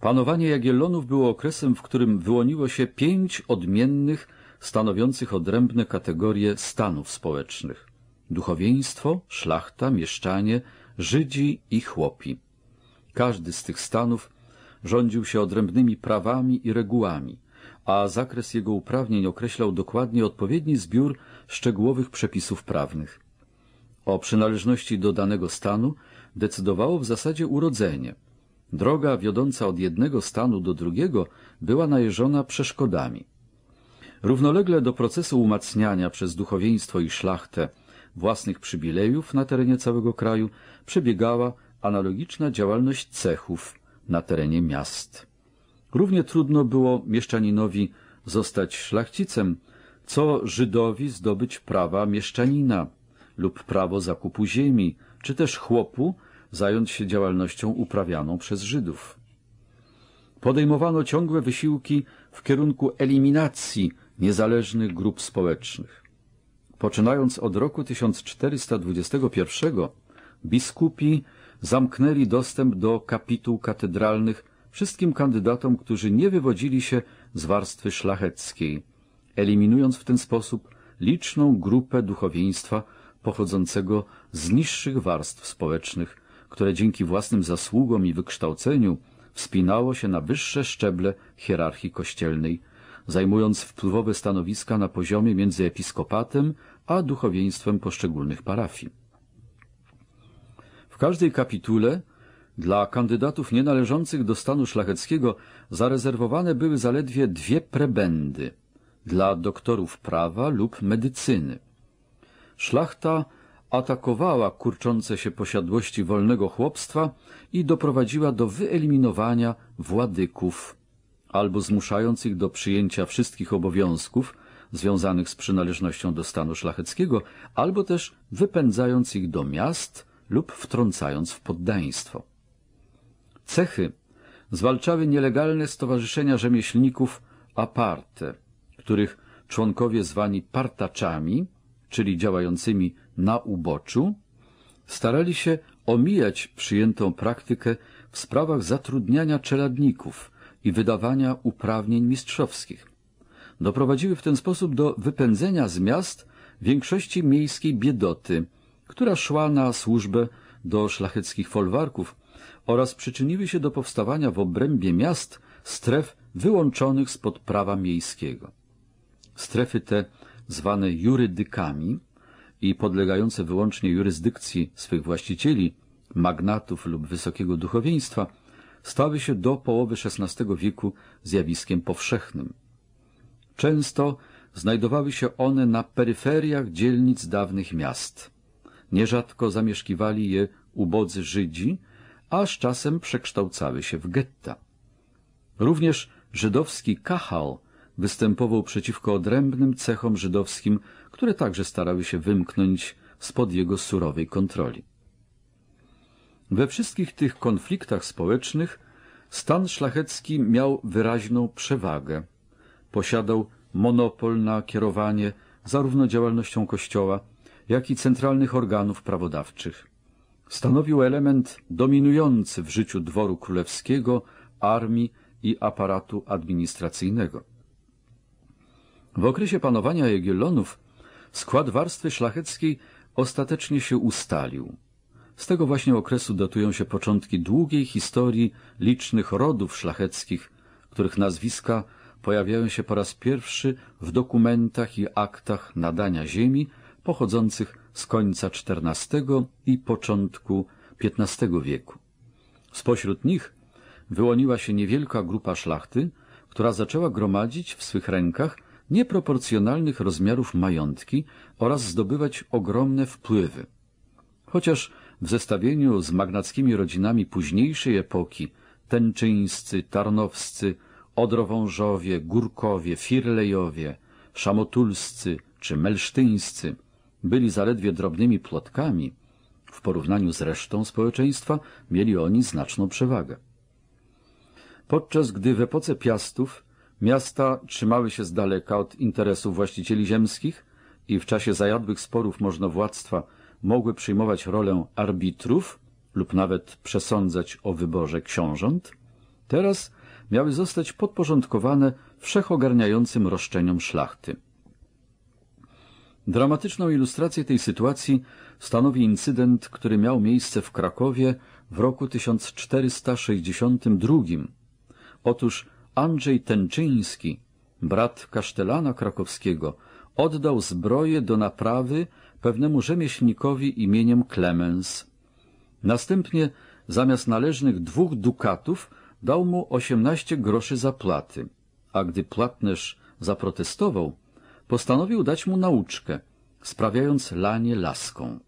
Panowanie Jagiellonów było okresem, w którym wyłoniło się pięć odmiennych, stanowiących odrębne kategorie stanów społecznych. Duchowieństwo, szlachta, mieszczanie, Żydzi i chłopi. Każdy z tych stanów rządził się odrębnymi prawami i regułami, a zakres jego uprawnień określał dokładnie odpowiedni zbiór szczegółowych przepisów prawnych. O przynależności do danego stanu decydowało w zasadzie urodzenie. Droga wiodąca od jednego stanu do drugiego była najeżona przeszkodami. Równolegle do procesu umacniania przez duchowieństwo i szlachtę własnych przywilejów na terenie całego kraju przebiegała analogiczna działalność cechów – na terenie miast. Równie trudno było mieszczaninowi zostać szlachcicem, co Żydowi zdobyć prawa mieszczanina lub prawo zakupu ziemi, czy też chłopu zająć się działalnością uprawianą przez Żydów. Podejmowano ciągłe wysiłki w kierunku eliminacji niezależnych grup społecznych. Poczynając od roku 1421 biskupi zamknęli dostęp do kapituł katedralnych wszystkim kandydatom, którzy nie wywodzili się z warstwy szlacheckiej, eliminując w ten sposób liczną grupę duchowieństwa pochodzącego z niższych warstw społecznych, które dzięki własnym zasługom i wykształceniu wspinało się na wyższe szczeble hierarchii kościelnej, zajmując wpływowe stanowiska na poziomie między episkopatem a duchowieństwem poszczególnych parafii każdej kapitule dla kandydatów nienależących do stanu szlacheckiego zarezerwowane były zaledwie dwie prebendy dla doktorów prawa lub medycyny. Szlachta atakowała kurczące się posiadłości wolnego chłopstwa i doprowadziła do wyeliminowania władyków, albo zmuszając ich do przyjęcia wszystkich obowiązków związanych z przynależnością do stanu szlacheckiego, albo też wypędzając ich do miast lub wtrącając w poddaństwo. Cechy zwalczały nielegalne stowarzyszenia rzemieślników aparte, których członkowie zwani partaczami, czyli działającymi na uboczu, starali się omijać przyjętą praktykę w sprawach zatrudniania czeladników i wydawania uprawnień mistrzowskich. Doprowadziły w ten sposób do wypędzenia z miast większości miejskiej biedoty, która szła na służbę do szlacheckich folwarków oraz przyczyniły się do powstawania w obrębie miast stref wyłączonych spod prawa miejskiego. Strefy te, zwane jurydykami i podlegające wyłącznie jurysdykcji swych właścicieli, magnatów lub wysokiego duchowieństwa, stały się do połowy XVI wieku zjawiskiem powszechnym. Często znajdowały się one na peryferiach dzielnic dawnych miast. Nierzadko zamieszkiwali je ubodzy Żydzi, aż czasem przekształcały się w getta. Również żydowski kahal występował przeciwko odrębnym cechom żydowskim, które także starały się wymknąć spod jego surowej kontroli. We wszystkich tych konfliktach społecznych stan szlachecki miał wyraźną przewagę. Posiadał monopol na kierowanie zarówno działalnością Kościoła, jak i centralnych organów prawodawczych. Stanowił element dominujący w życiu dworu królewskiego, armii i aparatu administracyjnego. W okresie panowania Jagiellonów skład warstwy szlacheckiej ostatecznie się ustalił. Z tego właśnie okresu datują się początki długiej historii licznych rodów szlacheckich, których nazwiska pojawiają się po raz pierwszy w dokumentach i aktach nadania ziemi pochodzących z końca XIV i początku XV wieku. Spośród nich wyłoniła się niewielka grupa szlachty, która zaczęła gromadzić w swych rękach nieproporcjonalnych rozmiarów majątki oraz zdobywać ogromne wpływy. Chociaż w zestawieniu z magnackimi rodzinami późniejszej epoki Tęczyńscy, Tarnowscy, Odrowążowie, Górkowie, Firlejowie, Szamotulscy czy Melsztyńscy – byli zaledwie drobnymi plotkami, w porównaniu z resztą społeczeństwa mieli oni znaczną przewagę. Podczas gdy w epoce Piastów miasta trzymały się z daleka od interesów właścicieli ziemskich i w czasie zajadłych sporów możnowładztwa mogły przyjmować rolę arbitrów lub nawet przesądzać o wyborze książąt, teraz miały zostać podporządkowane wszechogarniającym roszczeniom szlachty. Dramatyczną ilustrację tej sytuacji stanowi incydent, który miał miejsce w Krakowie w roku 1462. Otóż Andrzej Tenczyński, brat kasztelana krakowskiego, oddał zbroję do naprawy pewnemu rzemieślnikowi imieniem Klemens. Następnie zamiast należnych dwóch dukatów dał mu 18 groszy zapłaty, a gdy płatnerz zaprotestował, postanowił dać mu nauczkę, sprawiając lanie laską.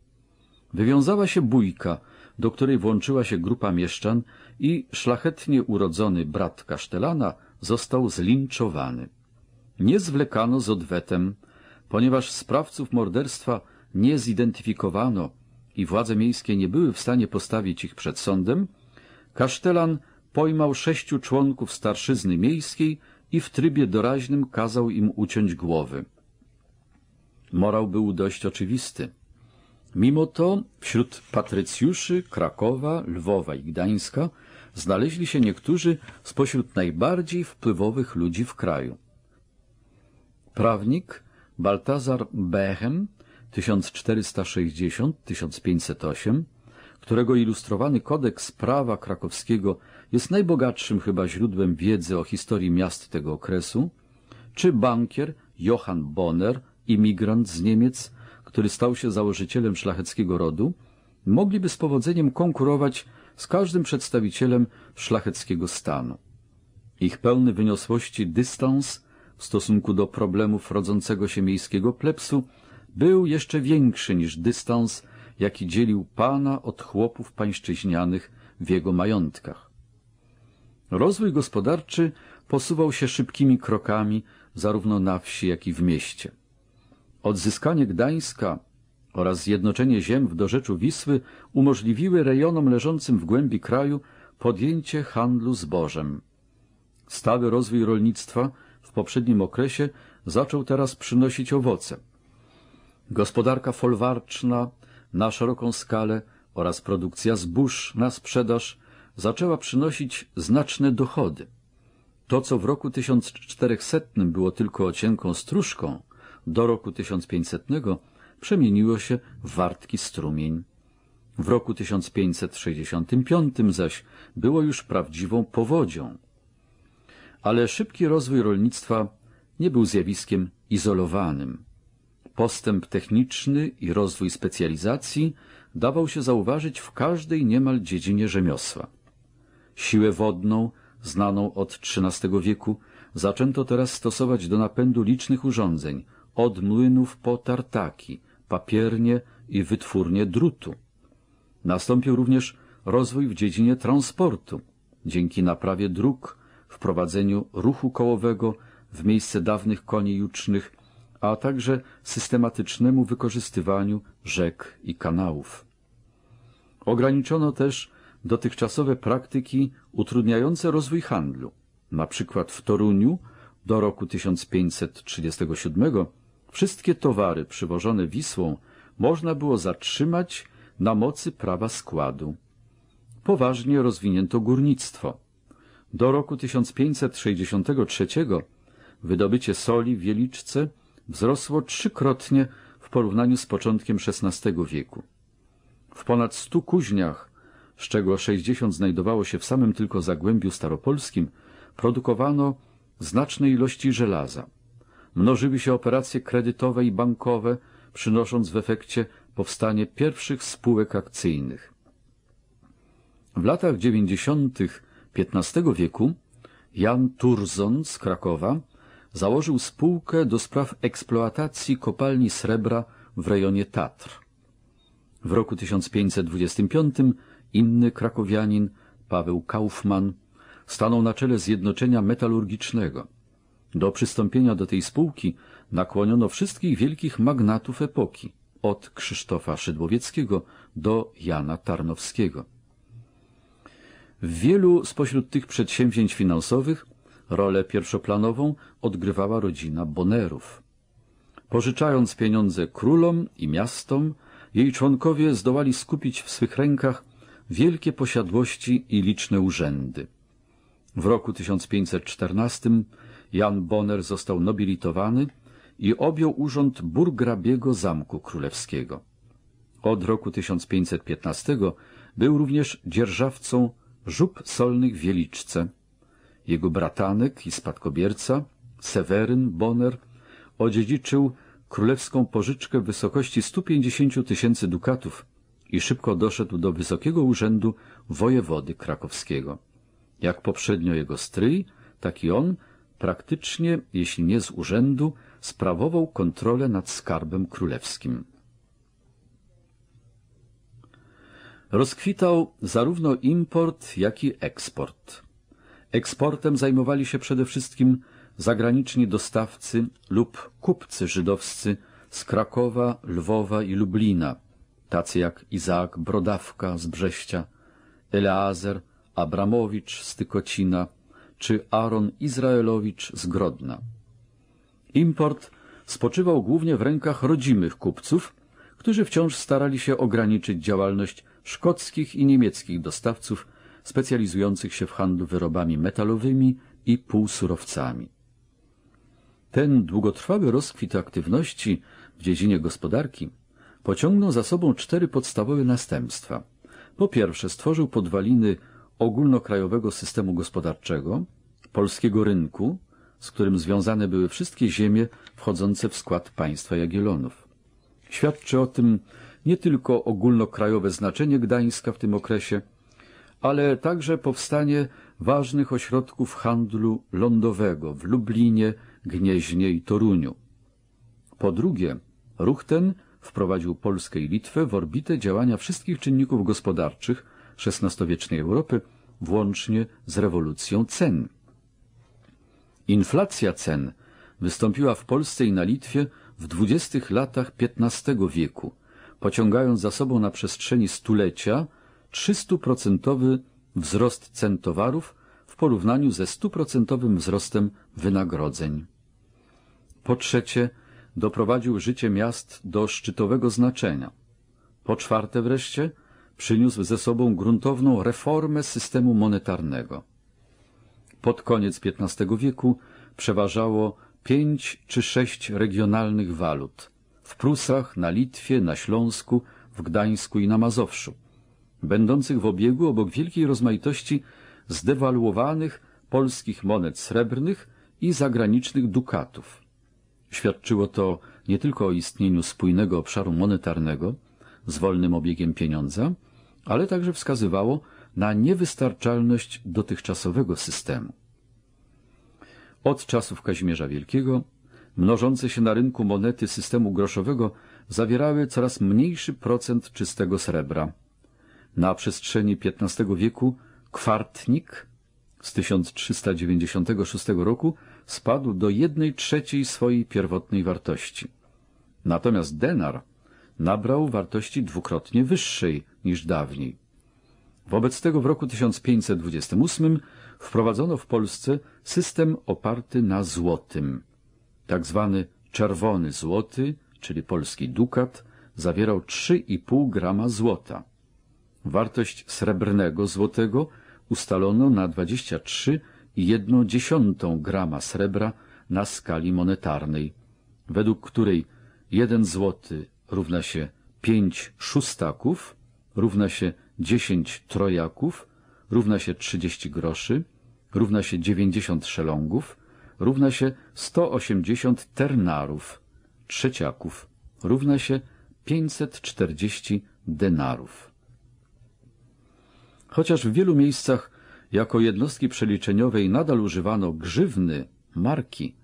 Wywiązała się bójka, do której włączyła się grupa mieszczan i szlachetnie urodzony brat Kasztelana został zlinczowany. Nie zwlekano z odwetem, ponieważ sprawców morderstwa nie zidentyfikowano i władze miejskie nie były w stanie postawić ich przed sądem, Kasztelan pojmał sześciu członków starszyzny miejskiej i w trybie doraźnym kazał im uciąć głowy. Morał był dość oczywisty. Mimo to wśród patrycjuszy Krakowa, Lwowa i Gdańska znaleźli się niektórzy spośród najbardziej wpływowych ludzi w kraju. Prawnik Baltazar Bechem 1460-1508, którego ilustrowany kodeks prawa krakowskiego jest najbogatszym chyba źródłem wiedzy o historii miast tego okresu, czy bankier Johann Bonner, imigrant z Niemiec, który stał się założycielem szlacheckiego rodu, mogliby z powodzeniem konkurować z każdym przedstawicielem szlacheckiego stanu. Ich pełny wyniosłości dystans w stosunku do problemów rodzącego się miejskiego plepsu był jeszcze większy niż dystans, jaki dzielił pana od chłopów pańszczyźnianych w jego majątkach. Rozwój gospodarczy posuwał się szybkimi krokami zarówno na wsi, jak i w mieście. Odzyskanie Gdańska oraz zjednoczenie ziem w dorzeczu Wisły umożliwiły rejonom leżącym w głębi kraju podjęcie handlu zbożem. Stały rozwój rolnictwa w poprzednim okresie zaczął teraz przynosić owoce. Gospodarka folwarczna na szeroką skalę oraz produkcja zbóż na sprzedaż zaczęła przynosić znaczne dochody. To, co w roku 1400 było tylko cienką stróżką, do roku 1500 przemieniło się w wartki strumień. W roku 1565 zaś było już prawdziwą powodzią. Ale szybki rozwój rolnictwa nie był zjawiskiem izolowanym. Postęp techniczny i rozwój specjalizacji dawał się zauważyć w każdej niemal dziedzinie rzemiosła. Siłę wodną, znaną od XIII wieku, zaczęto teraz stosować do napędu licznych urządzeń, od młynów po tartaki, papiernie i wytwórnie drutu. Nastąpił również rozwój w dziedzinie transportu, dzięki naprawie dróg, wprowadzeniu ruchu kołowego w miejsce dawnych koni jucznych, a także systematycznemu wykorzystywaniu rzek i kanałów. Ograniczono też dotychczasowe praktyki utrudniające rozwój handlu. Na przykład w Toruniu do roku 1537 wszystkie towary przywożone Wisłą można było zatrzymać na mocy prawa składu. Poważnie rozwinięto górnictwo. Do roku 1563 wydobycie soli w Wieliczce wzrosło trzykrotnie w porównaniu z początkiem XVI wieku. W ponad stu kuźniach z czego 60 znajdowało się w samym tylko Zagłębiu Staropolskim, produkowano znaczne ilości żelaza. Mnożyły się operacje kredytowe i bankowe, przynosząc w efekcie powstanie pierwszych spółek akcyjnych. W latach 90. XV wieku Jan Turzon z Krakowa założył spółkę do spraw eksploatacji kopalni srebra w rejonie Tatr. W roku 1525 Inny krakowianin, Paweł Kaufman, stanął na czele Zjednoczenia Metalurgicznego. Do przystąpienia do tej spółki nakłoniono wszystkich wielkich magnatów epoki, od Krzysztofa Szydłowieckiego do Jana Tarnowskiego. W wielu spośród tych przedsięwzięć finansowych rolę pierwszoplanową odgrywała rodzina Bonerów. Pożyczając pieniądze królom i miastom, jej członkowie zdołali skupić w swych rękach wielkie posiadłości i liczne urzędy. W roku 1514 Jan Bonner został nobilitowany i objął urząd burgrabiego Zamku Królewskiego. Od roku 1515 był również dzierżawcą żub solnych w Wieliczce. Jego bratanek i spadkobierca, Seweryn Bonner, odziedziczył królewską pożyczkę w wysokości 150 tysięcy dukatów, i szybko doszedł do wysokiego urzędu wojewody krakowskiego. Jak poprzednio jego stryj, tak i on praktycznie, jeśli nie z urzędu, sprawował kontrolę nad skarbem królewskim. Rozkwitał zarówno import, jak i eksport. Eksportem zajmowali się przede wszystkim zagraniczni dostawcy lub kupcy żydowscy z Krakowa, Lwowa i Lublina – tacy jak Izaak Brodawka z Brześcia, Eleazer Abramowicz z Tykocina czy Aaron Izraelowicz z Grodna. Import spoczywał głównie w rękach rodzimych kupców, którzy wciąż starali się ograniczyć działalność szkockich i niemieckich dostawców specjalizujących się w handlu wyrobami metalowymi i półsurowcami. Ten długotrwały rozkwit aktywności w dziedzinie gospodarki pociągnął za sobą cztery podstawowe następstwa. Po pierwsze, stworzył podwaliny ogólnokrajowego systemu gospodarczego, polskiego rynku, z którym związane były wszystkie ziemie wchodzące w skład państwa Jagiellonów. Świadczy o tym nie tylko ogólnokrajowe znaczenie Gdańska w tym okresie, ale także powstanie ważnych ośrodków handlu lądowego w Lublinie, Gnieźnie i Toruniu. Po drugie, ruch ten wprowadził Polskę i Litwę w orbitę działania wszystkich czynników gospodarczych XVI-wiecznej Europy, włącznie z rewolucją cen. Inflacja cen wystąpiła w Polsce i na Litwie w dwudziestych latach XV wieku, pociągając za sobą na przestrzeni stulecia 300% wzrost cen towarów w porównaniu ze 100% wzrostem wynagrodzeń. Po trzecie, doprowadził życie miast do szczytowego znaczenia. Po czwarte wreszcie, przyniósł ze sobą gruntowną reformę systemu monetarnego. Pod koniec XV wieku przeważało pięć czy sześć regionalnych walut w Prusach, na Litwie, na Śląsku, w Gdańsku i na Mazowszu, będących w obiegu obok wielkiej rozmaitości zdewaluowanych polskich monet srebrnych i zagranicznych dukatów. Świadczyło to nie tylko o istnieniu spójnego obszaru monetarnego z wolnym obiegiem pieniądza, ale także wskazywało na niewystarczalność dotychczasowego systemu. Od czasów Kazimierza Wielkiego mnożące się na rynku monety systemu groszowego zawierały coraz mniejszy procent czystego srebra. Na przestrzeni XV wieku kwartnik z 1396 roku spadł do jednej trzeciej swojej pierwotnej wartości. Natomiast denar nabrał wartości dwukrotnie wyższej niż dawniej. Wobec tego w roku 1528 wprowadzono w Polsce system oparty na złotym. Tak zwany czerwony złoty, czyli polski dukat, zawierał 3,5 grama złota. Wartość srebrnego złotego ustalono na 23 jedną dziesiątą grama srebra na skali monetarnej, według której 1 złoty równa się 5 szóstaków, równa się 10 trojaków, równa się 30 groszy, równa się 90 szelongów, równa się 180 ternarów, trzeciaków, równa się 540 denarów. Chociaż w wielu miejscach jako jednostki przeliczeniowej nadal używano grzywny, marki.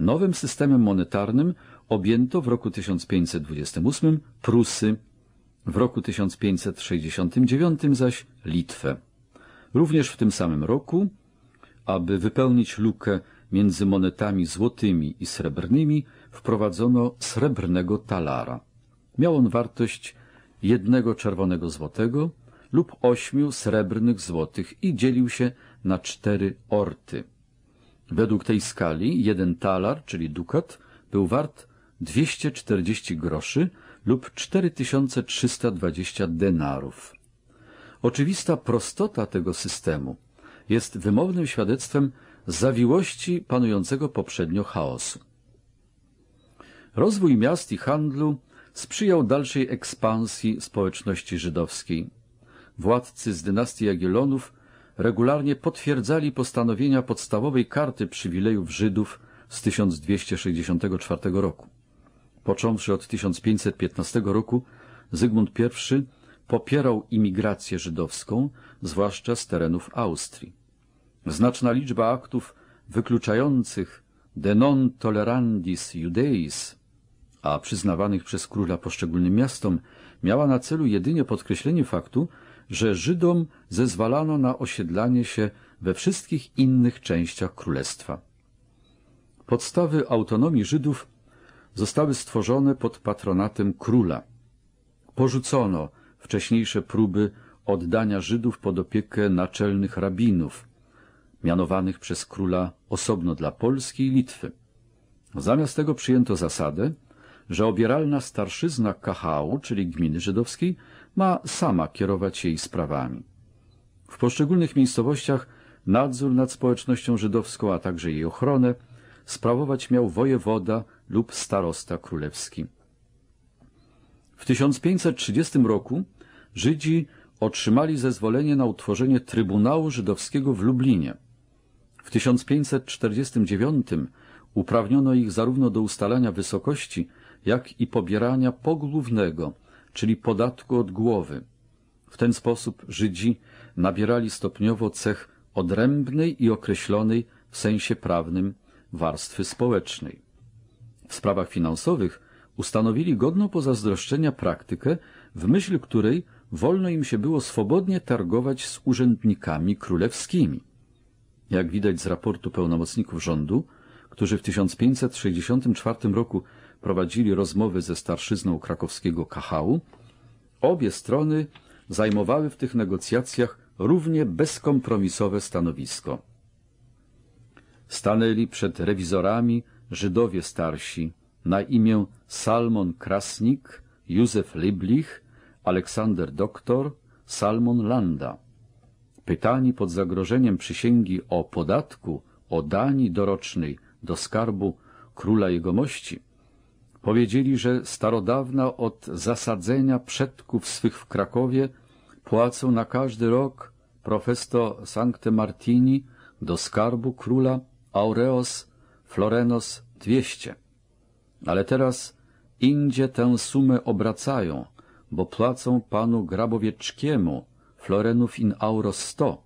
Nowym systemem monetarnym objęto w roku 1528 Prusy, w roku 1569 zaś Litwę. Również w tym samym roku, aby wypełnić lukę między monetami złotymi i srebrnymi, wprowadzono srebrnego talara. Miał on wartość jednego czerwonego złotego, lub ośmiu srebrnych złotych i dzielił się na cztery orty. Według tej skali jeden talar, czyli dukat, był wart 240 groszy lub 4320 denarów. Oczywista prostota tego systemu jest wymownym świadectwem zawiłości panującego poprzednio chaosu. Rozwój miast i handlu sprzyjał dalszej ekspansji społeczności żydowskiej, władcy z dynastii Jagiellonów regularnie potwierdzali postanowienia podstawowej karty przywilejów Żydów z 1264 roku. Począwszy od 1515 roku, Zygmunt I popierał imigrację żydowską, zwłaszcza z terenów Austrii. Znaczna liczba aktów wykluczających de non tolerandis judeis, a przyznawanych przez króla poszczególnym miastom, miała na celu jedynie podkreślenie faktu, że Żydom zezwalano na osiedlanie się we wszystkich innych częściach królestwa. Podstawy autonomii Żydów zostały stworzone pod patronatem króla. Porzucono wcześniejsze próby oddania Żydów pod opiekę naczelnych rabinów, mianowanych przez króla osobno dla Polski i Litwy. Zamiast tego przyjęto zasadę, że obieralna starszyzna Kahału, czyli gminy żydowskiej, ma sama kierować jej sprawami. W poszczególnych miejscowościach nadzór nad społecznością żydowską, a także jej ochronę sprawować miał wojewoda lub starosta królewski. W 1530 roku Żydzi otrzymali zezwolenie na utworzenie Trybunału Żydowskiego w Lublinie. W 1549 uprawniono ich zarówno do ustalania wysokości, jak i pobierania pogłównego czyli podatku od głowy. W ten sposób Żydzi nabierali stopniowo cech odrębnej i określonej w sensie prawnym warstwy społecznej. W sprawach finansowych ustanowili godną pozazdroszczenia praktykę, w myśl której wolno im się było swobodnie targować z urzędnikami królewskimi. Jak widać z raportu pełnomocników rządu, którzy w 1564 roku prowadzili rozmowy ze starszyzną krakowskiego Kachału, obie strony zajmowały w tych negocjacjach równie bezkompromisowe stanowisko. Stanęli przed rewizorami Żydowie starsi na imię Salmon Krasnik, Józef Liblich, Aleksander Doktor, Salmon Landa. Pytani pod zagrożeniem przysięgi o podatku, o dani dorocznej do skarbu króla jegomości, Powiedzieli, że starodawna od zasadzenia przedków swych w Krakowie płacą na każdy rok profesto Sancte Martini do skarbu króla Aureos Florenos 200. Ale teraz Indzie tę sumę obracają, bo płacą panu Grabowieczkiemu florenów in auro 100,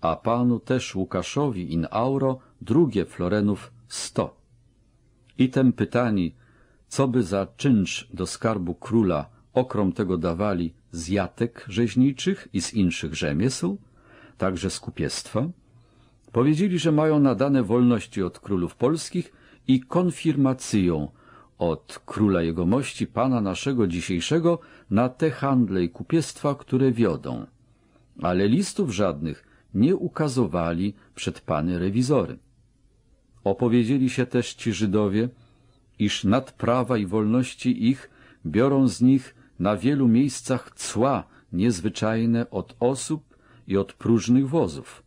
a panu też Łukaszowi in auro drugie florenów 100. I tem pytani co by za czynsz do skarbu króla okrom tego dawali z jatek rzeźniczych i z inszych rzemiesł, także z kupiestwa? Powiedzieli, że mają nadane wolności od królów polskich i konfirmacją od króla jegomości pana naszego dzisiejszego na te handle i kupiestwa, które wiodą. Ale listów żadnych nie ukazowali przed pany rewizory. Opowiedzieli się też ci Żydowie, iż nad prawa i wolności ich biorą z nich na wielu miejscach cła niezwyczajne od osób i od próżnych wozów.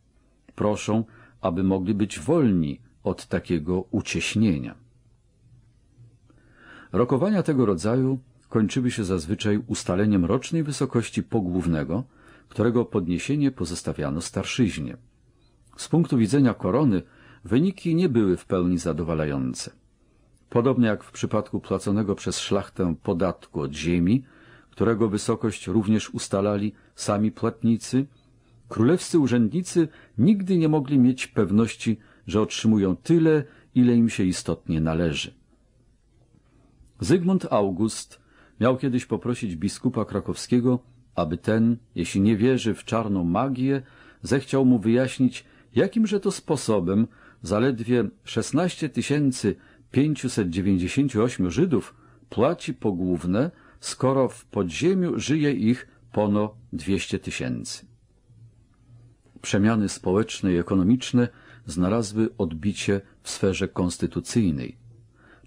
Proszą, aby mogli być wolni od takiego ucieśnienia. Rokowania tego rodzaju kończyły się zazwyczaj ustaleniem rocznej wysokości pogłównego, którego podniesienie pozostawiano starszyźnie. Z punktu widzenia korony wyniki nie były w pełni zadowalające. Podobnie jak w przypadku płaconego przez szlachtę podatku od ziemi, którego wysokość również ustalali sami płatnicy, królewscy urzędnicy nigdy nie mogli mieć pewności, że otrzymują tyle, ile im się istotnie należy. Zygmunt August miał kiedyś poprosić biskupa krakowskiego, aby ten, jeśli nie wierzy w czarną magię, zechciał mu wyjaśnić, jakimże to sposobem zaledwie 16 tysięcy 598 Żydów płaci pogłówne, skoro w podziemiu żyje ich pono 200 tysięcy. Przemiany społeczne i ekonomiczne znalazły odbicie w sferze konstytucyjnej.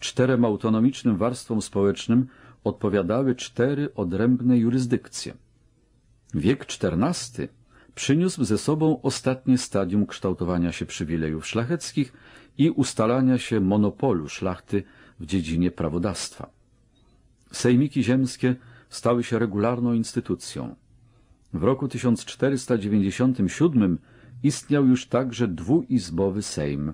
Czterem autonomicznym warstwom społecznym odpowiadały cztery odrębne jurysdykcje. Wiek XIV przyniósł ze sobą ostatnie stadium kształtowania się przywilejów szlacheckich i ustalania się monopolu szlachty w dziedzinie prawodawstwa. Sejmiki ziemskie stały się regularną instytucją. W roku 1497 istniał już także dwuizbowy Sejm.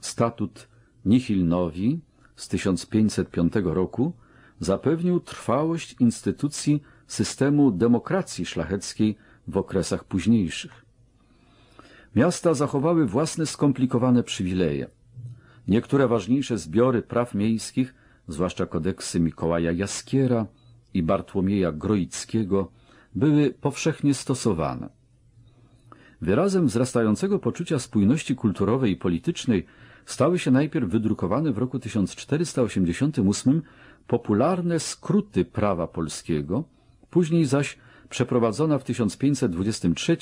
Statut Nihilnowi z 1505 roku zapewnił trwałość instytucji systemu demokracji szlacheckiej w okresach późniejszych. Miasta zachowały własne skomplikowane przywileje. Niektóre ważniejsze zbiory praw miejskich, zwłaszcza kodeksy Mikołaja Jaskiera i Bartłomieja Groickiego, były powszechnie stosowane. Wyrazem wzrastającego poczucia spójności kulturowej i politycznej stały się najpierw wydrukowane w roku 1488 popularne skróty prawa polskiego, później zaś przeprowadzona w 1523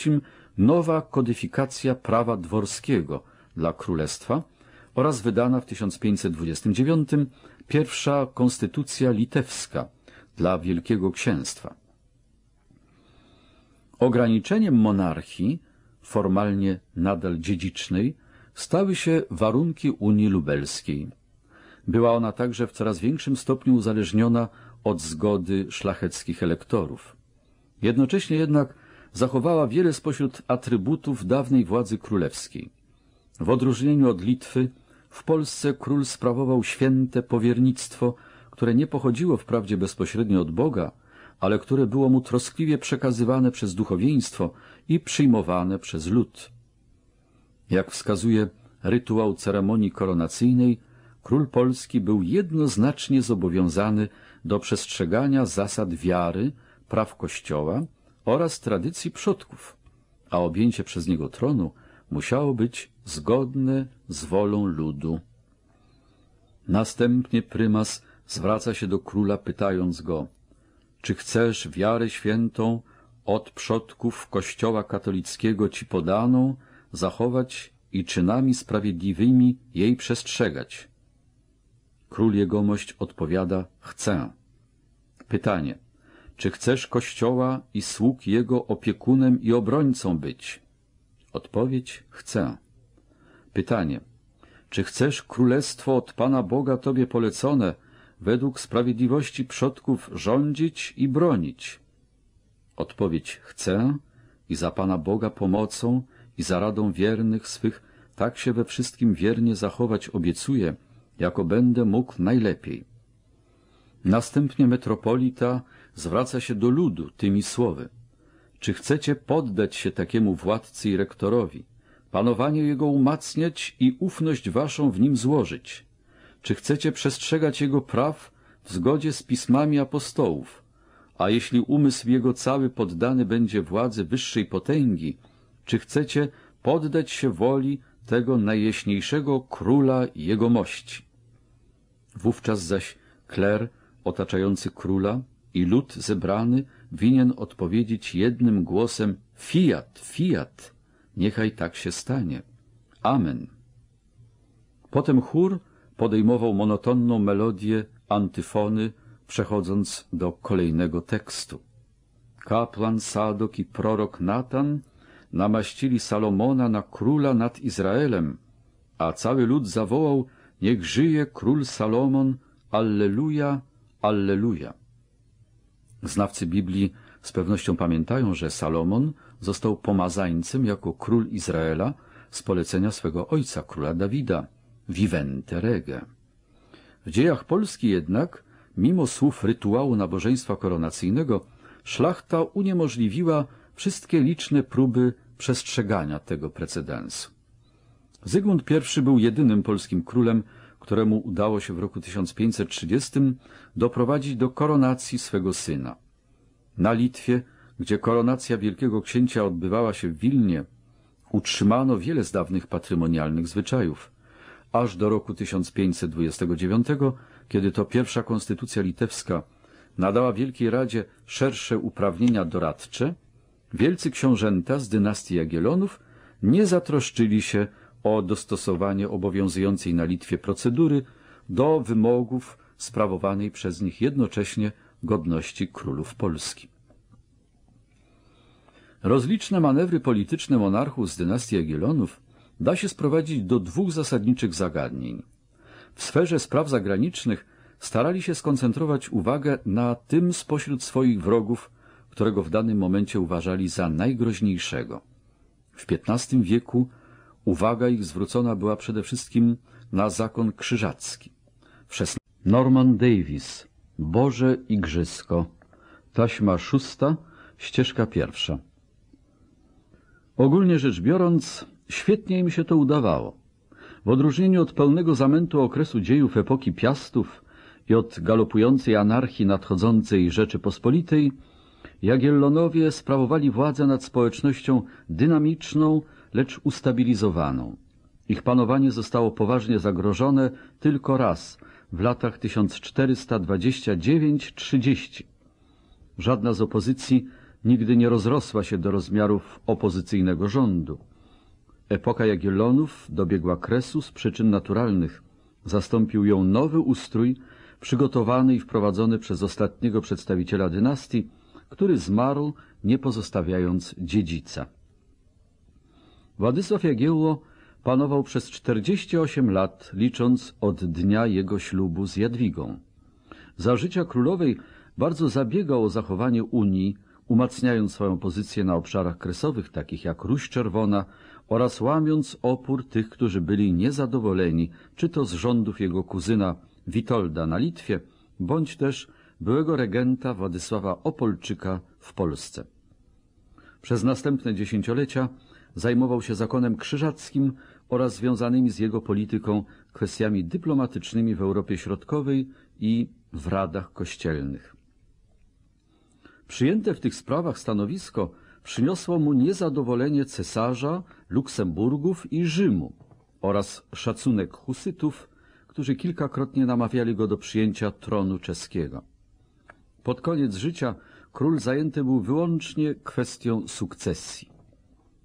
nowa kodyfikacja prawa dworskiego dla królestwa oraz wydana w 1529 pierwsza konstytucja litewska dla Wielkiego Księstwa. Ograniczeniem monarchii, formalnie nadal dziedzicznej, stały się warunki Unii Lubelskiej. Była ona także w coraz większym stopniu uzależniona od zgody szlacheckich elektorów. Jednocześnie jednak zachowała wiele spośród atrybutów dawnej władzy królewskiej. W odróżnieniu od Litwy w Polsce król sprawował święte powiernictwo, które nie pochodziło wprawdzie bezpośrednio od Boga, ale które było mu troskliwie przekazywane przez duchowieństwo i przyjmowane przez lud. Jak wskazuje rytuał ceremonii koronacyjnej, król polski był jednoznacznie zobowiązany do przestrzegania zasad wiary, praw Kościoła, oraz tradycji przodków, a objęcie przez niego tronu musiało być zgodne z wolą ludu. Następnie prymas zwraca się do króla pytając go, czy chcesz wiarę świętą od przodków kościoła katolickiego ci podaną zachować i czynami sprawiedliwymi jej przestrzegać? Król jegomość odpowiada, chcę. Pytanie, czy chcesz Kościoła i sług Jego opiekunem i obrońcą być? Odpowiedź chcę. Pytanie. Czy chcesz królestwo od Pana Boga Tobie polecone, według sprawiedliwości przodków rządzić i bronić? Odpowiedź chcę i za Pana Boga pomocą i za radą wiernych swych tak się we wszystkim wiernie zachować obiecuję, jako będę mógł najlepiej. Następnie metropolita zwraca się do ludu tymi słowy. Czy chcecie poddać się takiemu władcy i rektorowi, panowanie jego umacniać i ufność waszą w nim złożyć? Czy chcecie przestrzegać jego praw w zgodzie z pismami apostołów? A jeśli umysł jego cały poddany będzie władzy wyższej potęgi, czy chcecie poddać się woli tego najjaśniejszego króla jego mości? Wówczas zaś kler otaczający króla i lud zebrany winien odpowiedzieć jednym głosem Fiat, fiat, niechaj tak się stanie. Amen. Potem chór podejmował monotonną melodię antyfony, przechodząc do kolejnego tekstu. Kaplan, Sadok i prorok Natan namaścili Salomona na króla nad Izraelem, a cały lud zawołał, niech żyje król Salomon, Alleluja, Alleluja. Znawcy Biblii z pewnością pamiętają, że Salomon został pomazańcem jako król Izraela z polecenia swego ojca, króla Dawida, Vivente Rege. W dziejach Polski jednak, mimo słów rytuału nabożeństwa koronacyjnego, szlachta uniemożliwiła wszystkie liczne próby przestrzegania tego precedensu. Zygmunt I był jedynym polskim królem, któremu udało się w roku 1530 doprowadzić do koronacji swego syna. Na Litwie, gdzie koronacja wielkiego księcia odbywała się w Wilnie, utrzymano wiele z dawnych patrymonialnych zwyczajów, aż do roku 1529, kiedy to pierwsza konstytucja litewska nadała Wielkiej Radzie szersze uprawnienia doradcze, wielcy książęta z dynastii Jagiellonów nie zatroszczyli się o dostosowanie obowiązującej na Litwie procedury do wymogów sprawowanej przez nich jednocześnie godności królów Polski. Rozliczne manewry polityczne monarchów z dynastii Jagiellonów da się sprowadzić do dwóch zasadniczych zagadnień. W sferze spraw zagranicznych starali się skoncentrować uwagę na tym spośród swoich wrogów, którego w danym momencie uważali za najgroźniejszego. W XV wieku Uwaga ich zwrócona była przede wszystkim na zakon krzyżacki. Szesna... Norman Davis, Boże Igrzysko, taśma szósta, ścieżka pierwsza. Ogólnie rzecz biorąc, świetnie im się to udawało. W odróżnieniu od pełnego zamętu okresu dziejów epoki Piastów i od galopującej anarchii nadchodzącej Rzeczypospolitej, Jagiellonowie sprawowali władzę nad społecznością dynamiczną, lecz ustabilizowaną. Ich panowanie zostało poważnie zagrożone tylko raz w latach 1429-30. Żadna z opozycji nigdy nie rozrosła się do rozmiarów opozycyjnego rządu. Epoka Jagiellonów dobiegła kresu z przyczyn naturalnych. Zastąpił ją nowy ustrój przygotowany i wprowadzony przez ostatniego przedstawiciela dynastii, który zmarł nie pozostawiając dziedzica. Władysław Jagiełło panował przez 48 lat, licząc od dnia jego ślubu z Jadwigą. Za życia królowej bardzo zabiegał o zachowanie Unii, umacniając swoją pozycję na obszarach kresowych, takich jak Ruś Czerwona, oraz łamiąc opór tych, którzy byli niezadowoleni, czy to z rządów jego kuzyna Witolda na Litwie, bądź też byłego regenta Władysława Opolczyka w Polsce. Przez następne dziesięciolecia Zajmował się zakonem krzyżackim oraz związanymi z jego polityką kwestiami dyplomatycznymi w Europie Środkowej i w radach kościelnych. Przyjęte w tych sprawach stanowisko przyniosło mu niezadowolenie cesarza, Luksemburgów i Rzymu oraz szacunek husytów, którzy kilkakrotnie namawiali go do przyjęcia tronu czeskiego. Pod koniec życia król zajęty był wyłącznie kwestią sukcesji.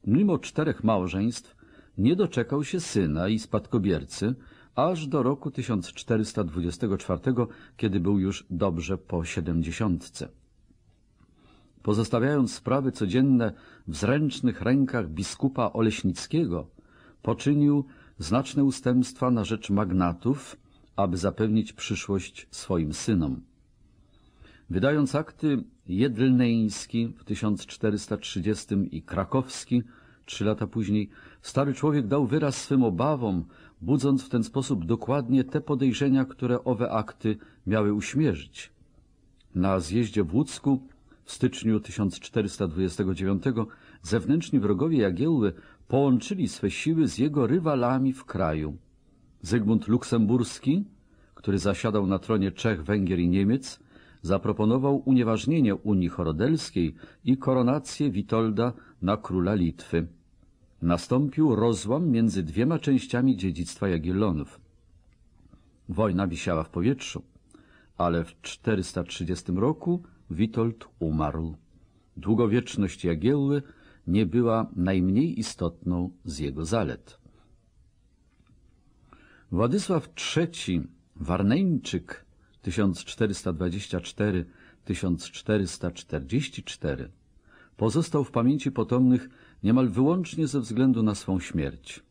Mimo czterech małżeństw nie doczekał się syna i spadkobiercy, aż do roku 1424, kiedy był już dobrze po siedemdziesiątce. Pozostawiając sprawy codzienne w zręcznych rękach biskupa Oleśnickiego, poczynił znaczne ustępstwa na rzecz magnatów, aby zapewnić przyszłość swoim synom. Wydając akty Jedlneński w 1430 i Krakowski trzy lata później, stary człowiek dał wyraz swym obawom, budząc w ten sposób dokładnie te podejrzenia, które owe akty miały uśmierzyć. Na zjeździe w Łódzku w styczniu 1429 zewnętrzni wrogowie Jagiełły połączyli swe siły z jego rywalami w kraju. Zygmunt Luksemburski, który zasiadał na tronie Czech, Węgier i Niemiec, zaproponował unieważnienie Unii Chorodelskiej i koronację Witolda na króla Litwy. Nastąpił rozłam między dwiema częściami dziedzictwa Jagiellonów. Wojna wisiała w powietrzu, ale w 430 roku Witold umarł. Długowieczność Jagiełły nie była najmniej istotną z jego zalet. Władysław III, Warneńczyk, 1424-1444 pozostał w pamięci potomnych niemal wyłącznie ze względu na swą śmierć.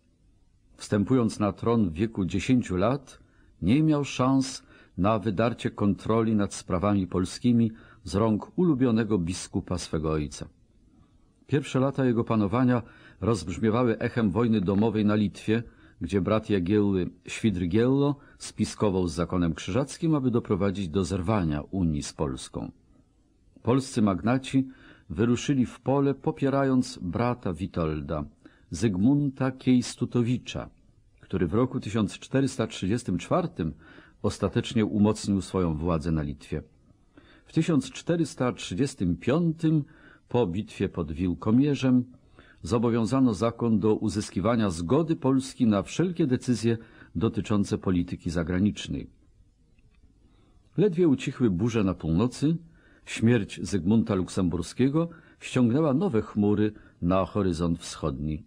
Wstępując na tron w wieku 10 lat, nie miał szans na wydarcie kontroli nad sprawami polskimi z rąk ulubionego biskupa swego ojca. Pierwsze lata jego panowania rozbrzmiewały echem wojny domowej na Litwie – gdzie brat Jagiełły Świdrygiello spiskował z zakonem krzyżackim, aby doprowadzić do zerwania Unii z Polską. Polscy magnaci wyruszyli w pole, popierając brata Witolda, Zygmunta Kiejstutowicza, który w roku 1434 ostatecznie umocnił swoją władzę na Litwie. W 1435 po bitwie pod Wilkomierzem zobowiązano zakon do uzyskiwania zgody Polski na wszelkie decyzje dotyczące polityki zagranicznej. Ledwie ucichły burze na północy, śmierć Zygmunta Luksemburskiego ściągnęła nowe chmury na horyzont wschodni.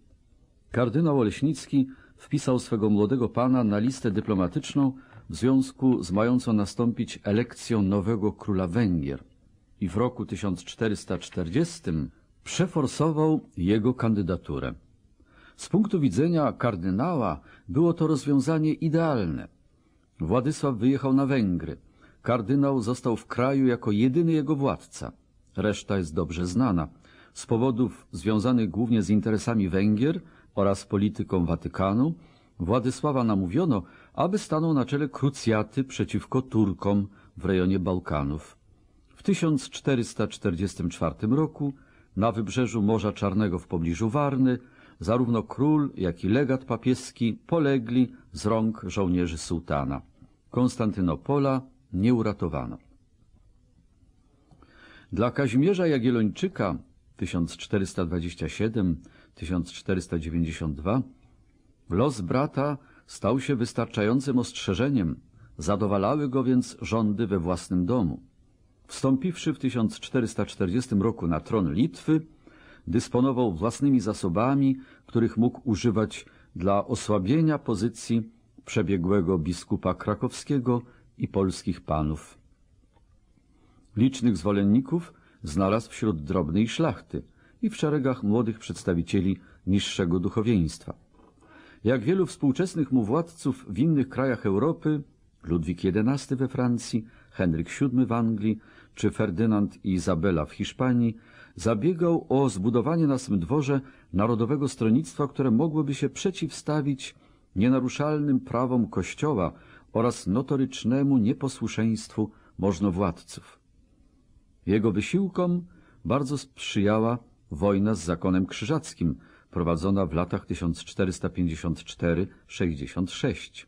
Kardynał Oleśnicki wpisał swego młodego pana na listę dyplomatyczną w związku z mającą nastąpić elekcją nowego króla Węgier i w roku 1440 przeforsował jego kandydaturę. Z punktu widzenia kardynała było to rozwiązanie idealne. Władysław wyjechał na Węgry. Kardynał został w kraju jako jedyny jego władca. Reszta jest dobrze znana. Z powodów związanych głównie z interesami Węgier oraz polityką Watykanu Władysława namówiono, aby stanął na czele krucjaty przeciwko Turkom w rejonie Bałkanów. W 1444 roku na wybrzeżu Morza Czarnego w pobliżu Warny, zarówno król, jak i legat papieski polegli z rąk żołnierzy sułtana. Konstantynopola nie uratowano. Dla Kazimierza Jagiellończyka 1427-1492 los brata stał się wystarczającym ostrzeżeniem, zadowalały go więc rządy we własnym domu. Wstąpiwszy w 1440 roku na tron Litwy, dysponował własnymi zasobami, których mógł używać dla osłabienia pozycji przebiegłego biskupa krakowskiego i polskich panów. Licznych zwolenników znalazł wśród drobnej szlachty i w szeregach młodych przedstawicieli niższego duchowieństwa. Jak wielu współczesnych mu władców w innych krajach Europy, Ludwik XI we Francji, Henryk VII w Anglii, czy Ferdynand i Izabela w Hiszpanii, zabiegał o zbudowanie na swym dworze narodowego stronnictwa, które mogłoby się przeciwstawić nienaruszalnym prawom Kościoła oraz notorycznemu nieposłuszeństwu możnowładców. Jego wysiłkom bardzo sprzyjała wojna z zakonem krzyżackim, prowadzona w latach 1454-66.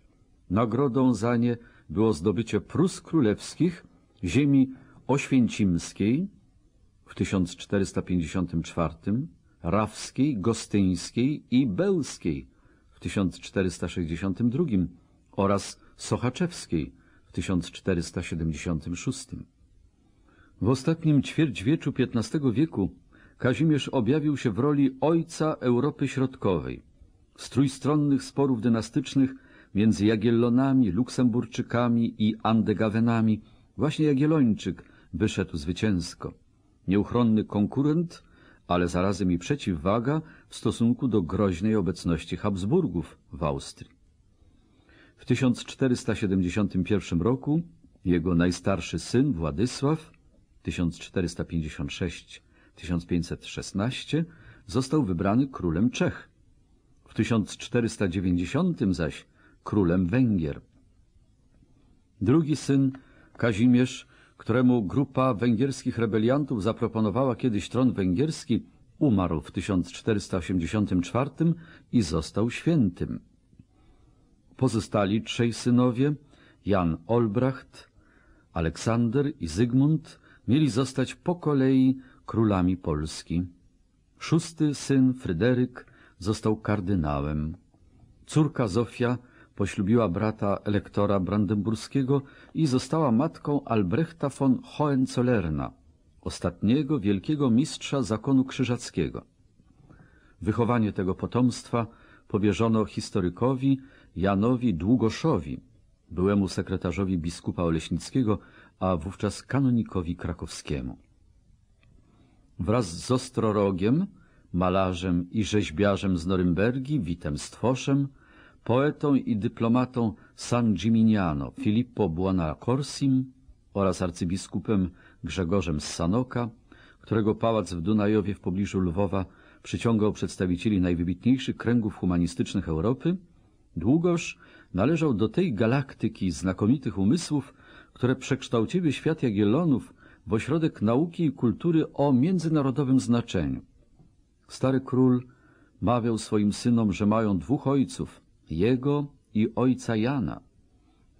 Nagrodą za nie było zdobycie Prus Królewskich, ziemi oświęcimskiej w 1454, rawskiej, gostyńskiej i bełskiej w 1462 oraz sochaczewskiej w 1476. W ostatnim ćwierćwieczu XV wieku Kazimierz objawił się w roli ojca Europy Środkowej. Z trójstronnych sporów dynastycznych między Jagiellonami, Luksemburczykami i Andegawenami właśnie Jagiellończyk wyszedł zwycięsko. Nieuchronny konkurent, ale zarazem i przeciwwaga w stosunku do groźnej obecności Habsburgów w Austrii. W 1471 roku jego najstarszy syn Władysław 1456-1516 został wybrany królem Czech. W 1490 zaś królem Węgier. Drugi syn, Kazimierz, któremu grupa węgierskich rebeliantów zaproponowała kiedyś tron węgierski, umarł w 1484 i został świętym. Pozostali trzej synowie, Jan Olbracht, Aleksander i Zygmunt, mieli zostać po kolei królami Polski. Szósty syn, Fryderyk, został kardynałem. Córka Zofia Poślubiła brata elektora brandenburskiego i została matką Albrechta von Hohenzollerna, ostatniego wielkiego mistrza zakonu krzyżackiego. Wychowanie tego potomstwa powierzono historykowi Janowi Długoszowi, byłemu sekretarzowi biskupa Oleśnickiego, a wówczas kanonikowi krakowskiemu. Wraz z Ostrorogiem, malarzem i rzeźbiarzem z Norymbergi, Witem Stwoszem, poetą i dyplomatą San Gimignano Filippo Buonacorsim oraz arcybiskupem Grzegorzem z Sanoka, którego pałac w Dunajowie w pobliżu Lwowa przyciągał przedstawicieli najwybitniejszych kręgów humanistycznych Europy, długoż należał do tej galaktyki znakomitych umysłów, które przekształciły świat Jagiellonów w ośrodek nauki i kultury o międzynarodowym znaczeniu. Stary król mawiał swoim synom, że mają dwóch ojców, jego i ojca Jana.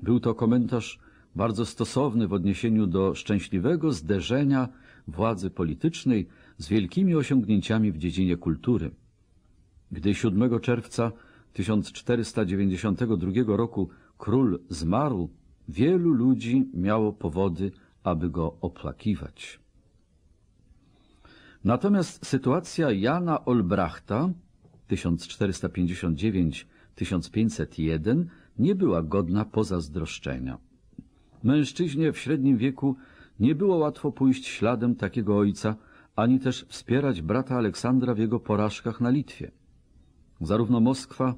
Był to komentarz bardzo stosowny w odniesieniu do szczęśliwego zderzenia władzy politycznej z wielkimi osiągnięciami w dziedzinie kultury. Gdy 7 czerwca 1492 roku król zmarł, wielu ludzi miało powody, aby go opłakiwać. Natomiast sytuacja Jana Olbrachta 1459 1501 nie była godna pozazdroszczenia. Mężczyźnie w średnim wieku nie było łatwo pójść śladem takiego ojca, ani też wspierać brata Aleksandra w jego porażkach na Litwie. Zarówno Moskwa,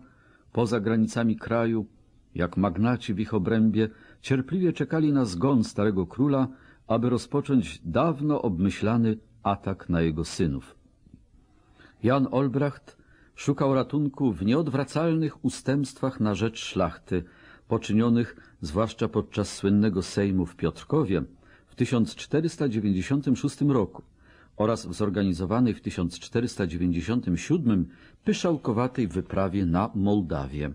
poza granicami kraju, jak magnaci w ich obrębie, cierpliwie czekali na zgon starego króla, aby rozpocząć dawno obmyślany atak na jego synów. Jan Olbracht Szukał ratunku w nieodwracalnych ustępstwach na rzecz szlachty, poczynionych zwłaszcza podczas słynnego Sejmu w Piotrkowie w 1496 roku oraz w zorganizowanej w 1497 pyszałkowatej wyprawie na Mołdawię.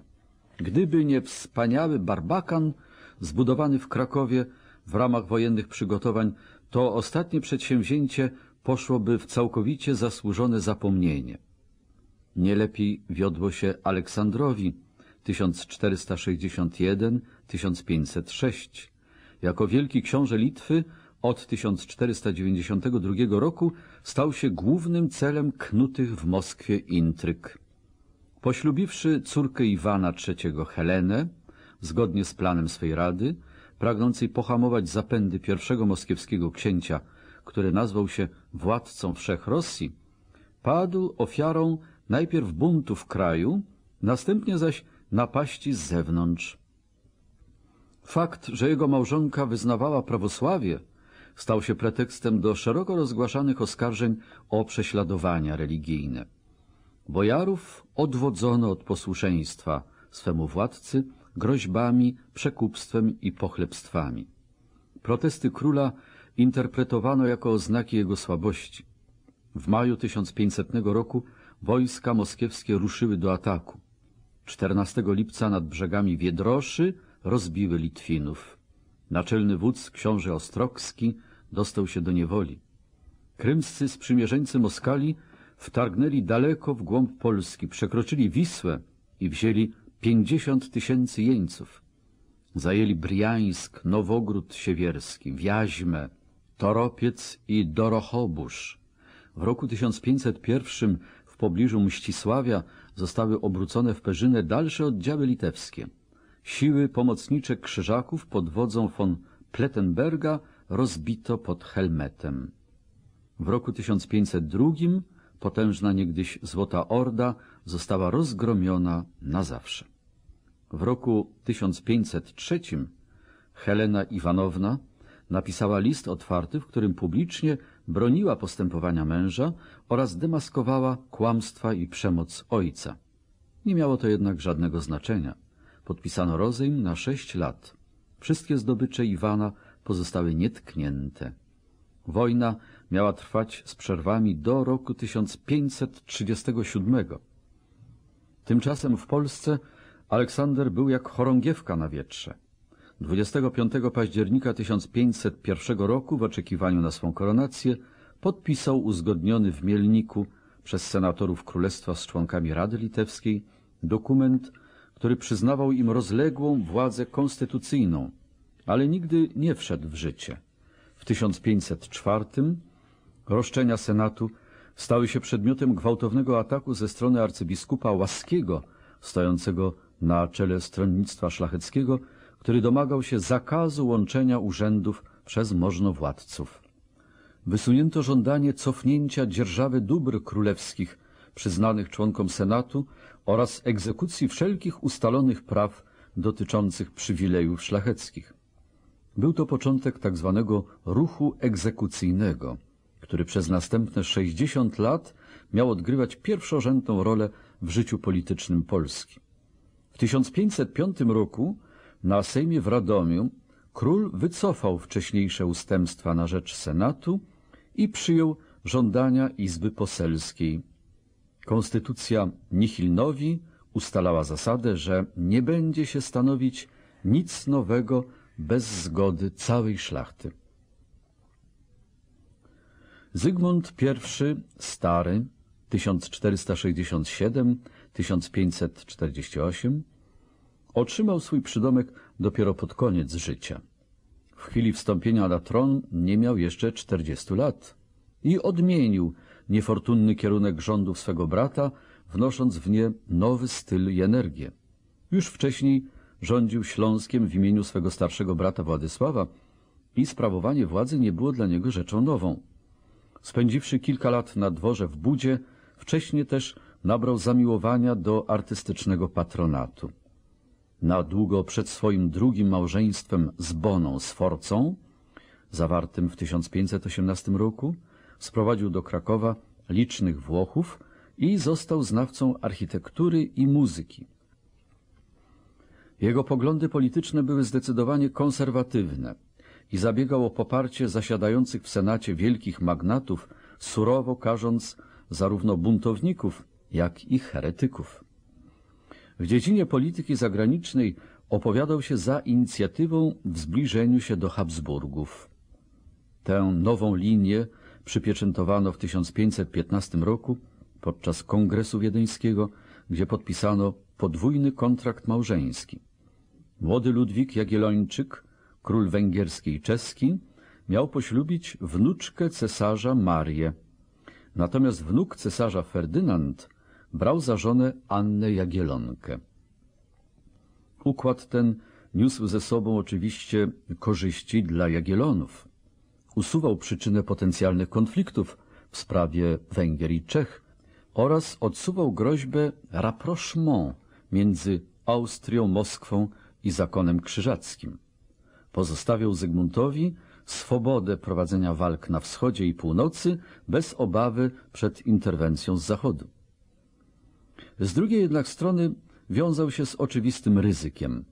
Gdyby nie wspaniały barbakan zbudowany w Krakowie w ramach wojennych przygotowań, to ostatnie przedsięwzięcie poszłoby w całkowicie zasłużone zapomnienie. Nie lepiej wiodło się Aleksandrowi 1461-1506. Jako wielki książę Litwy od 1492 roku stał się głównym celem knutych w Moskwie intryg. Poślubiwszy córkę Iwana III Helenę, zgodnie z planem swej rady, pragnącej pohamować zapędy pierwszego moskiewskiego księcia, który nazwał się władcą wszech Rosji, padł ofiarą najpierw buntu w kraju, następnie zaś napaści z zewnątrz. Fakt, że jego małżonka wyznawała prawosławie, stał się pretekstem do szeroko rozgłaszanych oskarżeń o prześladowania religijne. Bojarów odwodzono od posłuszeństwa swemu władcy groźbami, przekupstwem i pochlebstwami. Protesty króla interpretowano jako oznaki jego słabości. W maju 1500 roku wojska moskiewskie ruszyły do ataku. 14 lipca nad brzegami Wiedroszy rozbiły Litwinów. Naczelny wódz, książę Ostrokski, dostał się do niewoli. Krymscy sprzymierzeńcy Moskali wtargnęli daleko w głąb Polski, przekroczyli Wisłę i wzięli 50 tysięcy jeńców. Zajęli Briańsk, Nowogród Siewierski, Wiaźmę, Toropiec i Dorochobusz. W roku 1501 pobliżu Mścisławia zostały obrócone w Perzynę dalsze oddziały litewskie. Siły pomocnicze krzyżaków pod wodzą von Plettenberga rozbito pod Helmetem. W roku 1502 potężna niegdyś Złota Orda została rozgromiona na zawsze. W roku 1503 Helena Iwanowna napisała list otwarty, w którym publicznie broniła postępowania męża oraz demaskowała kłamstwa i przemoc ojca. Nie miało to jednak żadnego znaczenia. Podpisano rozejm na sześć lat. Wszystkie zdobycze Iwana pozostały nietknięte. Wojna miała trwać z przerwami do roku 1537. Tymczasem w Polsce Aleksander był jak chorągiewka na wietrze. 25 października 1501 roku w oczekiwaniu na swą koronację podpisał uzgodniony w Mielniku przez senatorów królestwa z członkami Rady Litewskiej dokument, który przyznawał im rozległą władzę konstytucyjną, ale nigdy nie wszedł w życie. W 1504 roszczenia senatu stały się przedmiotem gwałtownego ataku ze strony arcybiskupa Łaskiego, stojącego na czele stronnictwa szlacheckiego, który domagał się zakazu łączenia urzędów przez możnowładców. Wysunięto żądanie cofnięcia dzierżawy dóbr królewskich przyznanych członkom Senatu oraz egzekucji wszelkich ustalonych praw dotyczących przywilejów szlacheckich. Był to początek tzw. Tak ruchu egzekucyjnego, który przez następne 60 lat miał odgrywać pierwszorzędną rolę w życiu politycznym Polski. W 1505 roku na Sejmie w Radomiu król wycofał wcześniejsze ustępstwa na rzecz Senatu i przyjął żądania Izby Poselskiej. Konstytucja Nihilnowi ustalała zasadę, że nie będzie się stanowić nic nowego bez zgody całej szlachty. Zygmunt I Stary 1467-1548 Otrzymał swój przydomek dopiero pod koniec życia. W chwili wstąpienia na tron nie miał jeszcze 40 lat i odmienił niefortunny kierunek rządów swego brata, wnosząc w nie nowy styl i energię. Już wcześniej rządził Śląskiem w imieniu swego starszego brata Władysława i sprawowanie władzy nie było dla niego rzeczą nową. Spędziwszy kilka lat na dworze w Budzie, wcześniej też nabrał zamiłowania do artystycznego patronatu na długo przed swoim drugim małżeństwem z Boną Sforcą, zawartym w 1518 roku, sprowadził do Krakowa licznych Włochów i został znawcą architektury i muzyki. Jego poglądy polityczne były zdecydowanie konserwatywne i zabiegał o poparcie zasiadających w Senacie wielkich magnatów, surowo każąc zarówno buntowników, jak i heretyków. W dziedzinie polityki zagranicznej opowiadał się za inicjatywą w zbliżeniu się do Habsburgów. Tę nową linię przypieczętowano w 1515 roku podczas Kongresu Wiedeńskiego, gdzie podpisano podwójny kontrakt małżeński. Młody Ludwik Jagiellończyk, król węgierski i czeski, miał poślubić wnuczkę cesarza Marię. Natomiast wnuk cesarza Ferdynand brał za żonę Annę Jagielonkę. Układ ten niósł ze sobą oczywiście korzyści dla Jagielonów. Usuwał przyczynę potencjalnych konfliktów w sprawie Węgier i Czech oraz odsuwał groźbę rapprochement między Austrią, Moskwą i zakonem krzyżackim. Pozostawiał Zygmuntowi swobodę prowadzenia walk na wschodzie i północy bez obawy przed interwencją z zachodu. Z drugiej jednak strony wiązał się z oczywistym ryzykiem.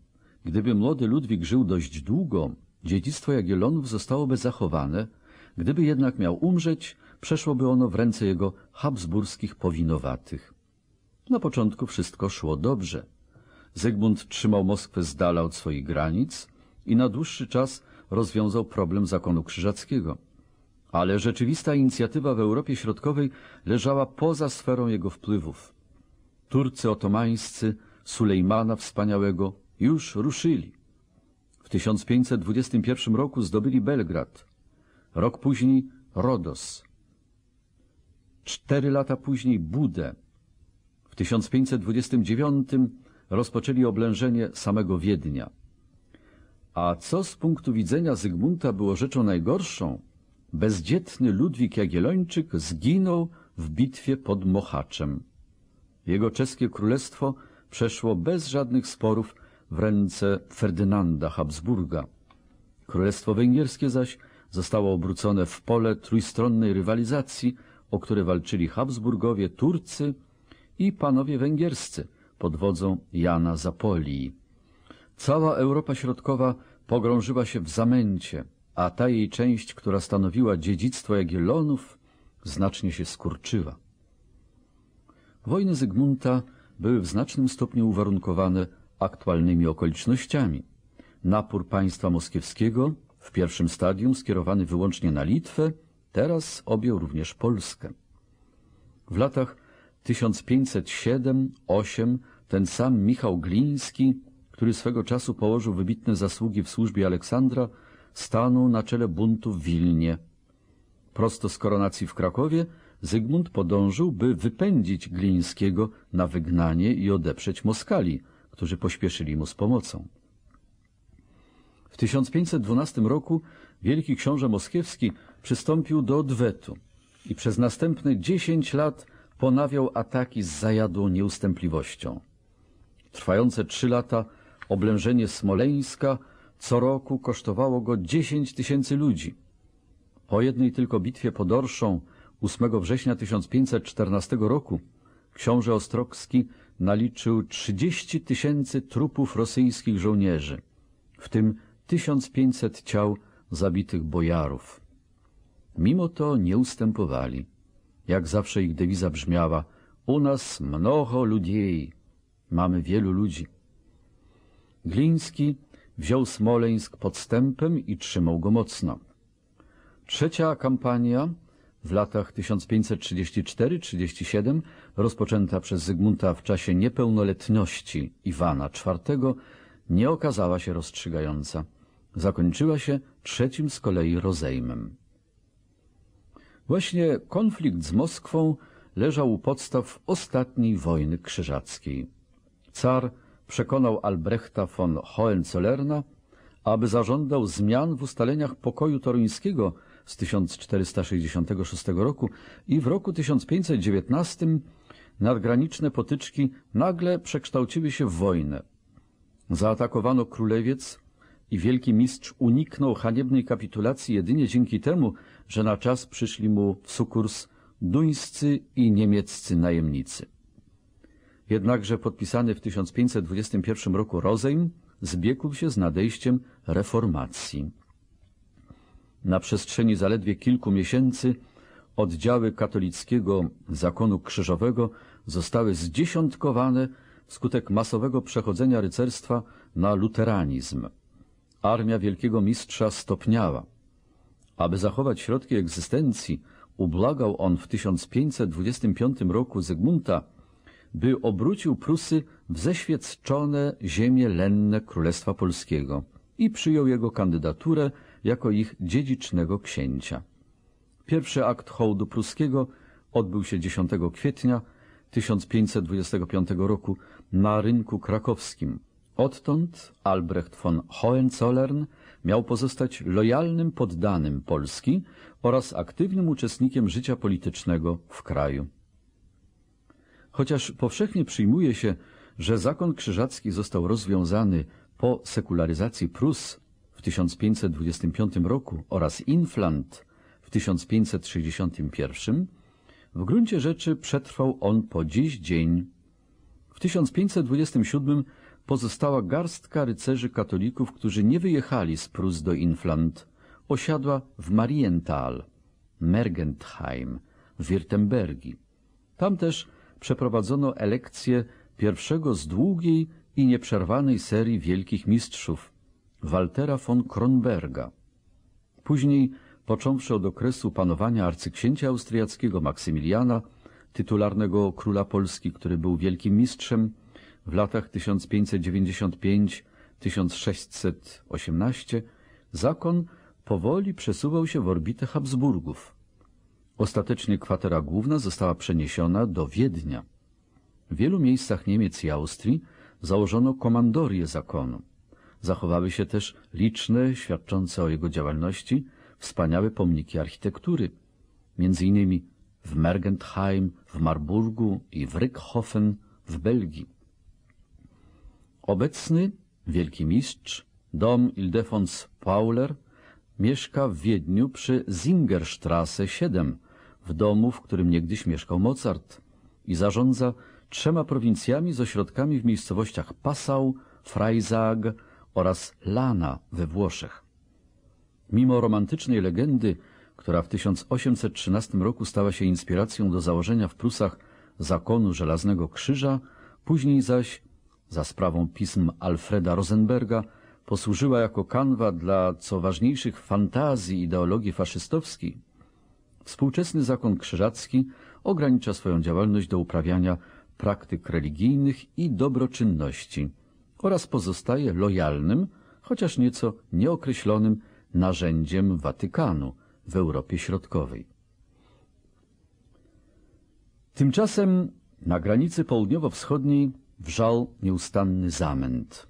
Gdyby młody Ludwik żył dość długo, dziedzictwo Jagiellonów zostałoby zachowane, gdyby jednak miał umrzeć, przeszłoby ono w ręce jego habsburskich powinowatych. Na początku wszystko szło dobrze. Zygmunt trzymał Moskwę z dala od swoich granic i na dłuższy czas rozwiązał problem zakonu krzyżackiego. Ale rzeczywista inicjatywa w Europie Środkowej leżała poza sferą jego wpływów. Turcy otomańscy Sulejmana Wspaniałego już ruszyli. W 1521 roku zdobyli Belgrad, rok później Rodos, cztery lata później Budę. W 1529 rozpoczęli oblężenie samego Wiednia. A co z punktu widzenia Zygmunta było rzeczą najgorszą, bezdzietny Ludwik Jagiellończyk zginął w bitwie pod Mochaczem jego czeskie królestwo przeszło bez żadnych sporów w ręce Ferdynanda Habsburga. Królestwo węgierskie zaś zostało obrócone w pole trójstronnej rywalizacji, o które walczyli Habsburgowie, Turcy i panowie węgierscy pod wodzą Jana Zapolii. Cała Europa Środkowa pogrążyła się w zamęcie, a ta jej część, która stanowiła dziedzictwo Jagiellonów, znacznie się skurczyła. Wojny Zygmunta były w znacznym stopniu uwarunkowane aktualnymi okolicznościami. Napór państwa moskiewskiego, w pierwszym stadium skierowany wyłącznie na Litwę, teraz objął również Polskę. W latach 1507-8 ten sam Michał Gliński, który swego czasu położył wybitne zasługi w służbie Aleksandra, stanął na czele buntu w Wilnie. Prosto z koronacji w Krakowie Zygmunt podążył, by wypędzić Glińskiego na wygnanie i odeprzeć Moskali, którzy pośpieszyli mu z pomocą. W 1512 roku wielki książę moskiewski przystąpił do odwetu i przez następne 10 lat ponawiał ataki z zajadłą nieustępliwością. Trwające trzy lata oblężenie Smoleńska co roku kosztowało go 10 tysięcy ludzi. Po jednej tylko bitwie pod Orszą 8 września 1514 roku książę Ostrocki naliczył 30 tysięcy trupów rosyjskich żołnierzy, w tym 1500 ciał zabitych bojarów. Mimo to nie ustępowali. Jak zawsze ich dewiza brzmiała U nas mnoho ludzi, mamy wielu ludzi. Gliński wziął Smoleńsk podstępem i trzymał go mocno. Trzecia kampania w latach 1534-37 rozpoczęta przez Zygmunta w czasie niepełnoletności Iwana IV nie okazała się rozstrzygająca. Zakończyła się trzecim z kolei rozejmem. Właśnie konflikt z Moskwą leżał u podstaw ostatniej wojny krzyżackiej. Car przekonał Albrechta von Hohenzollerna, aby zażądał zmian w ustaleniach pokoju toruńskiego – z 1466 roku i w roku 1519 nadgraniczne potyczki nagle przekształciły się w wojnę. Zaatakowano królewiec i wielki mistrz uniknął haniebnej kapitulacji jedynie dzięki temu, że na czas przyszli mu w sukurs duńscy i niemieccy najemnicy. Jednakże podpisany w 1521 roku rozejm zbiegł się z nadejściem reformacji. Na przestrzeni zaledwie kilku miesięcy oddziały katolickiego zakonu krzyżowego zostały zdziesiątkowane wskutek masowego przechodzenia rycerstwa na luteranizm. Armia wielkiego mistrza stopniała. Aby zachować środki egzystencji, ubłagał on w 1525 roku Zygmunta, by obrócił Prusy w zeświadczone ziemie lenne Królestwa Polskiego i przyjął jego kandydaturę jako ich dziedzicznego księcia. Pierwszy akt hołdu pruskiego odbył się 10 kwietnia 1525 roku na rynku krakowskim. Odtąd Albrecht von Hohenzollern miał pozostać lojalnym poddanym Polski oraz aktywnym uczestnikiem życia politycznego w kraju. Chociaż powszechnie przyjmuje się, że zakon krzyżacki został rozwiązany po sekularyzacji Prus w 1525 roku oraz Inflant w 1561, w gruncie rzeczy przetrwał on po dziś dzień. W 1527 pozostała garstka rycerzy katolików, którzy nie wyjechali z Prus do Inflant, osiadła w Marienthal, Mergentheim, w Wirtembergi. Tam też przeprowadzono elekcję pierwszego z długiej i nieprzerwanej serii wielkich mistrzów, Waltera von Kronberga. Później, począwszy od okresu panowania arcyksięcia austriackiego Maksymiliana, tytularnego króla Polski, który był wielkim mistrzem, w latach 1595-1618 zakon powoli przesuwał się w orbitę Habsburgów. Ostatecznie kwatera główna została przeniesiona do Wiednia. W wielu miejscach Niemiec i Austrii założono komandorię zakonu. Zachowały się też liczne, świadczące o jego działalności, wspaniałe pomniki architektury, między innymi w Mergentheim, w Marburgu i w Rykhofen w Belgii. Obecny wielki mistrz, dom Ildefons Pauler, mieszka w Wiedniu przy Zingerstrasse 7, w domu, w którym niegdyś mieszkał Mozart i zarządza trzema prowincjami z ośrodkami w miejscowościach Passau, Freisag, oraz Lana we Włoszech. Mimo romantycznej legendy, która w 1813 roku stała się inspiracją do założenia w Prusach zakonu Żelaznego Krzyża, później zaś, za sprawą pism Alfreda Rosenberga, posłużyła jako kanwa dla co ważniejszych fantazji ideologii faszystowskiej, współczesny zakon krzyżacki ogranicza swoją działalność do uprawiania praktyk religijnych i dobroczynności – oraz pozostaje lojalnym, chociaż nieco nieokreślonym narzędziem Watykanu w Europie Środkowej. Tymczasem na granicy południowo-wschodniej wrzał nieustanny zamęt.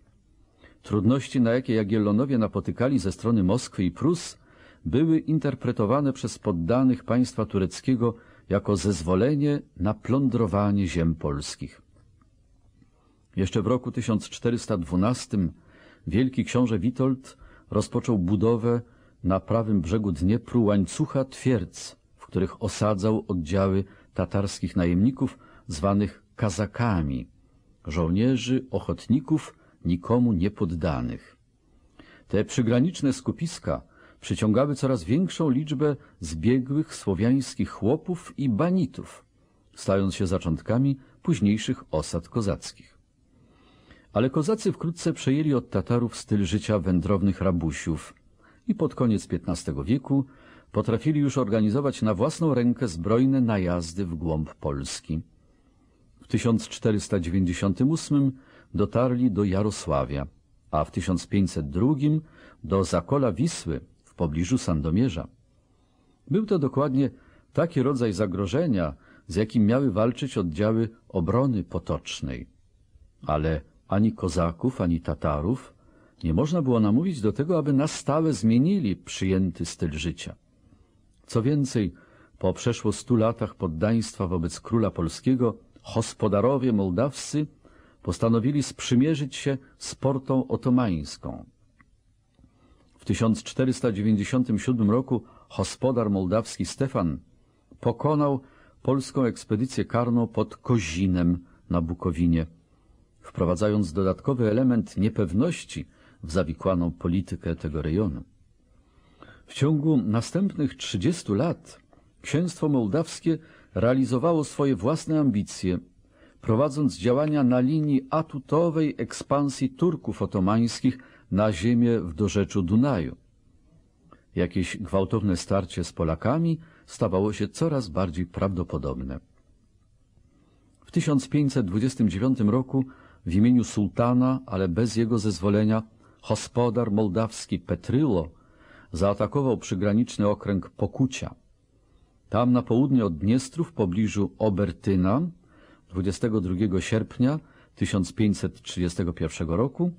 Trudności, na jakie Jagiellonowie napotykali ze strony Moskwy i Prus, były interpretowane przez poddanych państwa tureckiego jako zezwolenie na plądrowanie ziem polskich. Jeszcze w roku 1412 wielki książę Witold rozpoczął budowę na prawym brzegu Dniepru łańcucha twierdz, w których osadzał oddziały tatarskich najemników zwanych kazakami, żołnierzy, ochotników nikomu niepoddanych. Te przygraniczne skupiska przyciągały coraz większą liczbę zbiegłych słowiańskich chłopów i banitów, stając się zaczątkami późniejszych osad kozackich. Ale kozacy wkrótce przejęli od Tatarów styl życia wędrownych rabusiów i pod koniec XV wieku potrafili już organizować na własną rękę zbrojne najazdy w głąb Polski. W 1498 dotarli do Jarosławia, a w 1502 do Zakola Wisły w pobliżu Sandomierza. Był to dokładnie taki rodzaj zagrożenia, z jakim miały walczyć oddziały obrony potocznej. Ale ani Kozaków, ani Tatarów nie można było namówić do tego, aby na stałe zmienili przyjęty styl życia. Co więcej, po przeszło stu latach poddaństwa wobec króla polskiego, hospodarowie mołdawscy postanowili sprzymierzyć się z portą otomańską. W 1497 roku hospodar mołdawski Stefan pokonał polską ekspedycję karną pod Kozinem na Bukowinie – wprowadzając dodatkowy element niepewności w zawikłaną politykę tego rejonu. W ciągu następnych 30 lat księstwo mołdawskie realizowało swoje własne ambicje, prowadząc działania na linii atutowej ekspansji Turków otomańskich na ziemię w dorzeczu Dunaju. Jakieś gwałtowne starcie z Polakami stawało się coraz bardziej prawdopodobne. W 1529 roku w imieniu sułtana, ale bez jego zezwolenia, gospodar mołdawski Petryło zaatakował przygraniczny okręg Pokucia. Tam na południe od Dniestru w pobliżu Obertyna 22 sierpnia 1531 roku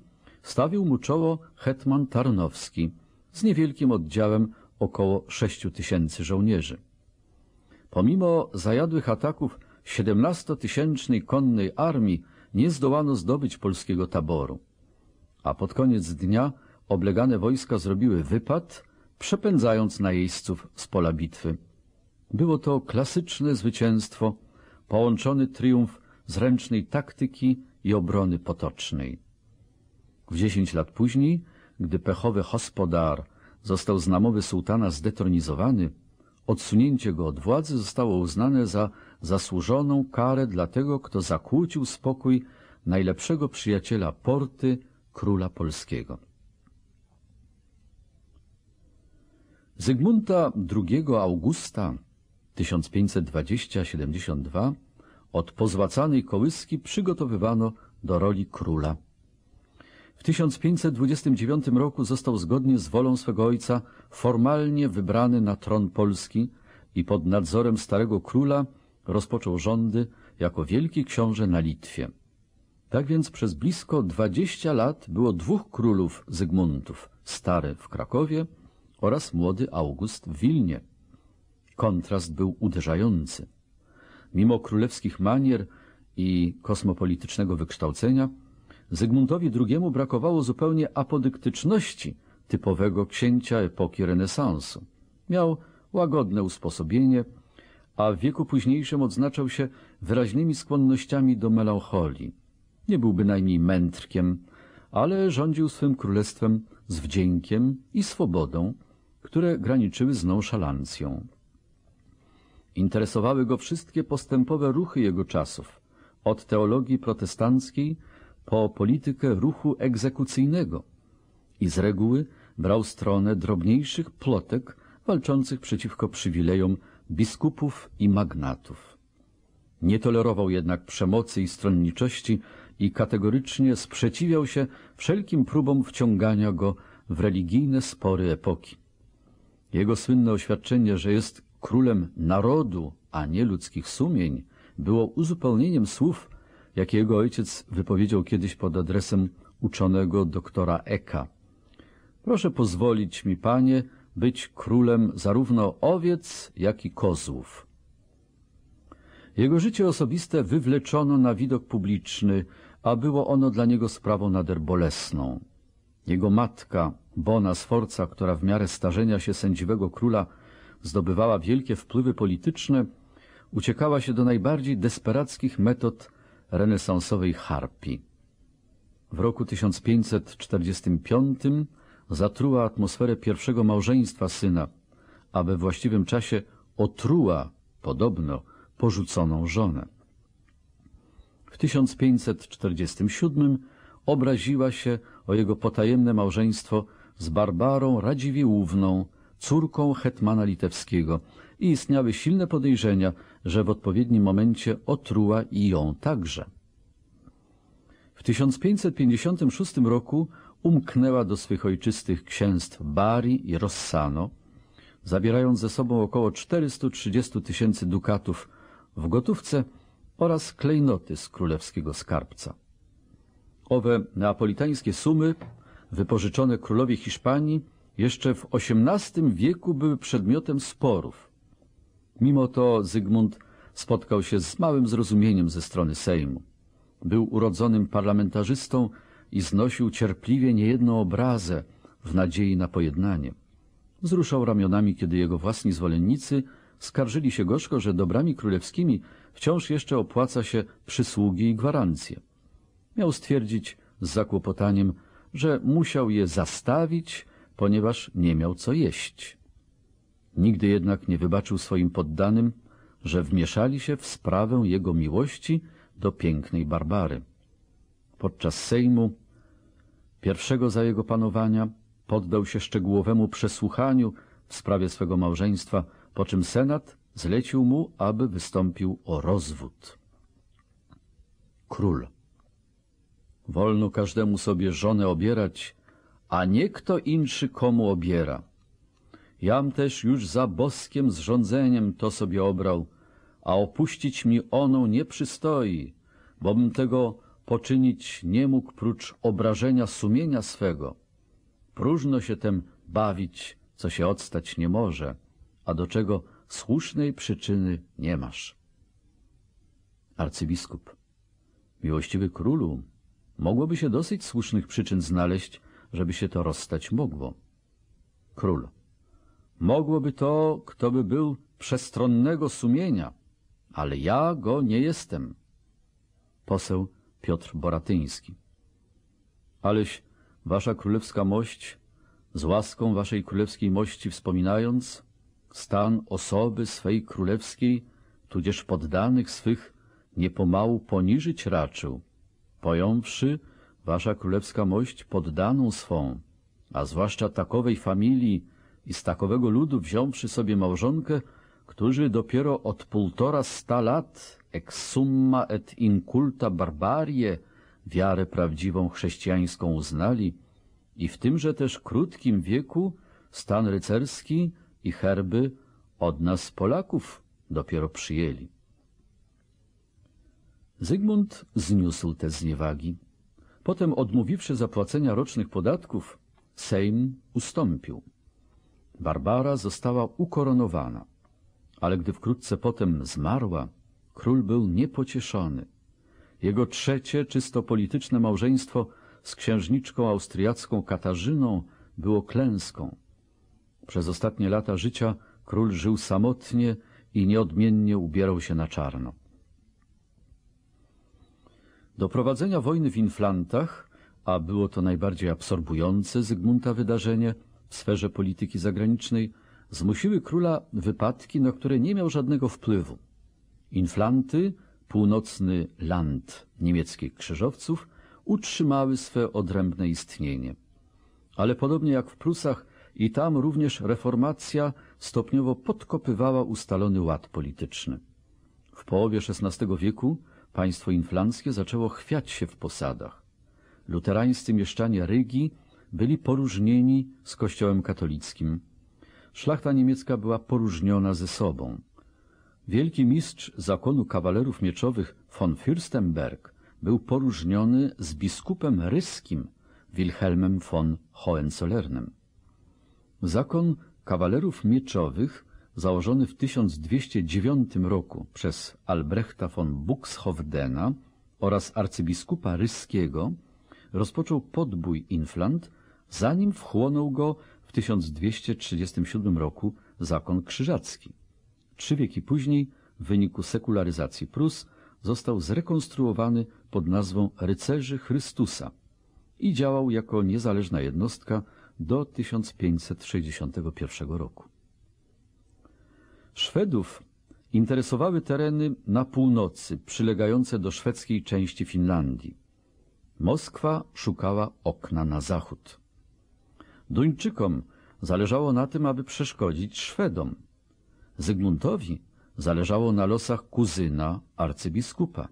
stawił mu czoło hetman Tarnowski z niewielkim oddziałem około 6 tysięcy żołnierzy. Pomimo zajadłych ataków 17-tysięcznej konnej armii nie zdołano zdobyć polskiego taboru. A pod koniec dnia oblegane wojska zrobiły wypad, przepędzając najeźdźców z pola bitwy. Było to klasyczne zwycięstwo, połączony triumf zręcznej taktyki i obrony potocznej. W dziesięć lat później, gdy pechowy hospodar został znamowy sułtana zdetronizowany, odsunięcie go od władzy zostało uznane za zasłużoną karę dla tego, kto zakłócił spokój najlepszego przyjaciela Porty, króla polskiego. Zygmunta II Augusta 1520-72 od pozłacanej kołyski przygotowywano do roli króla. W 1529 roku został zgodnie z wolą swego ojca formalnie wybrany na tron Polski i pod nadzorem starego króla rozpoczął rządy jako wielki książę na Litwie. Tak więc przez blisko dwadzieścia lat było dwóch królów Zygmuntów, stary w Krakowie oraz młody August w Wilnie. Kontrast był uderzający. Mimo królewskich manier i kosmopolitycznego wykształcenia, Zygmuntowi II brakowało zupełnie apodyktyczności typowego księcia epoki renesansu. Miał łagodne usposobienie, a w wieku późniejszym odznaczał się wyraźnymi skłonnościami do melancholii. Nie był bynajmniej mędrkiem, ale rządził swym królestwem z wdziękiem i swobodą, które graniczyły z nonszalancją. Interesowały go wszystkie postępowe ruchy jego czasów, od teologii protestanckiej po politykę ruchu egzekucyjnego i z reguły brał stronę drobniejszych plotek walczących przeciwko przywilejom biskupów i magnatów. Nie tolerował jednak przemocy i stronniczości i kategorycznie sprzeciwiał się wszelkim próbom wciągania go w religijne spory epoki. Jego słynne oświadczenie, że jest królem narodu, a nie ludzkich sumień, było uzupełnieniem słów, jakie jego ojciec wypowiedział kiedyś pod adresem uczonego doktora Eka. Proszę pozwolić mi, panie, być królem zarówno owiec, jak i kozłów. Jego życie osobiste wywleczono na widok publiczny, a było ono dla niego sprawą nader bolesną. Jego matka, Bona Sforca, która w miarę starzenia się sędziwego króla zdobywała wielkie wpływy polityczne, uciekała się do najbardziej desperackich metod renesansowej harpi. W roku 1545 zatruła atmosferę pierwszego małżeństwa syna, a we właściwym czasie otruła, podobno, porzuconą żonę. W 1547 obraziła się o jego potajemne małżeństwo z Barbarą Radziwiłłówną, córką hetmana litewskiego i istniały silne podejrzenia, że w odpowiednim momencie otruła i ją także. W 1556 roku umknęła do swych ojczystych księstw Bari i Rossano, zabierając ze sobą około 430 tysięcy dukatów w gotówce oraz klejnoty z królewskiego skarbca. Owe neapolitańskie sumy, wypożyczone królowi Hiszpanii, jeszcze w XVIII wieku były przedmiotem sporów. Mimo to Zygmunt spotkał się z małym zrozumieniem ze strony Sejmu. Był urodzonym parlamentarzystą i znosił cierpliwie niejedną obrazę w nadziei na pojednanie. Wzruszał ramionami, kiedy jego własni zwolennicy skarżyli się gorzko, że dobrami królewskimi wciąż jeszcze opłaca się przysługi i gwarancje. Miał stwierdzić z zakłopotaniem, że musiał je zastawić, ponieważ nie miał co jeść. Nigdy jednak nie wybaczył swoim poddanym, że wmieszali się w sprawę jego miłości do pięknej Barbary. Podczas Sejmu pierwszego za jego panowania, poddał się szczegółowemu przesłuchaniu w sprawie swego małżeństwa, po czym Senat zlecił mu, aby wystąpił o rozwód. Król. Wolno każdemu sobie żonę obierać, a nie kto inszy komu obiera. Jam też już za boskiem zrządzeniem to sobie obrał, a opuścić mi oną nie przystoi, bym tego poczynić nie mógł prócz obrażenia sumienia swego. Próżno się tem bawić, co się odstać nie może, a do czego słusznej przyczyny nie masz. Arcybiskup. Miłościwy królu, mogłoby się dosyć słusznych przyczyn znaleźć, żeby się to rozstać mogło. Król. Mogłoby to, kto by był przestronnego sumienia, ale ja go nie jestem. Poseł Piotr Boratyński. Aleś, wasza królewska mość, z łaską waszej królewskiej mości wspominając, stan osoby swej królewskiej, tudzież poddanych swych, niepomału poniżyć raczył, pojąwszy wasza królewska mość poddaną swą, a zwłaszcza takowej familii i z takowego ludu wziąwszy sobie małżonkę, którzy dopiero od półtora sta lat ex summa et inculta barbarie wiarę prawdziwą chrześcijańską uznali i w tymże też krótkim wieku stan rycerski i herby od nas Polaków dopiero przyjęli. Zygmunt zniósł te zniewagi. Potem odmówiwszy zapłacenia rocznych podatków, Sejm ustąpił. Barbara została ukoronowana. Ale gdy wkrótce potem zmarła, król był niepocieszony. Jego trzecie, czysto polityczne małżeństwo z księżniczką austriacką Katarzyną było klęską. Przez ostatnie lata życia król żył samotnie i nieodmiennie ubierał się na czarno. Do prowadzenia wojny w Inflantach, a było to najbardziej absorbujące Zygmunta wydarzenie w sferze polityki zagranicznej, zmusiły króla wypadki, na które nie miał żadnego wpływu. Inflanty, północny land niemieckich krzyżowców, utrzymały swe odrębne istnienie. Ale podobnie jak w Prusach, i tam również reformacja stopniowo podkopywała ustalony ład polityczny. W połowie XVI wieku państwo inflanckie zaczęło chwiać się w posadach. Luterańscy mieszczanie Rygi byli poróżnieni z kościołem katolickim, Szlachta niemiecka była poróżniona ze sobą. Wielki mistrz zakonu kawalerów mieczowych von Fürstenberg był poróżniony z biskupem ryskim Wilhelmem von Hohenzollernem. Zakon kawalerów mieczowych założony w 1209 roku przez Albrechta von Buxhovdena oraz arcybiskupa ryskiego rozpoczął podbój Inflant, zanim wchłonął go w 1237 roku zakon krzyżacki. Trzy wieki później, w wyniku sekularyzacji Prus, został zrekonstruowany pod nazwą Rycerzy Chrystusa i działał jako niezależna jednostka do 1561 roku. Szwedów interesowały tereny na północy, przylegające do szwedzkiej części Finlandii. Moskwa szukała okna na zachód. Duńczykom zależało na tym, aby przeszkodzić Szwedom. Zygmuntowi zależało na losach kuzyna arcybiskupa.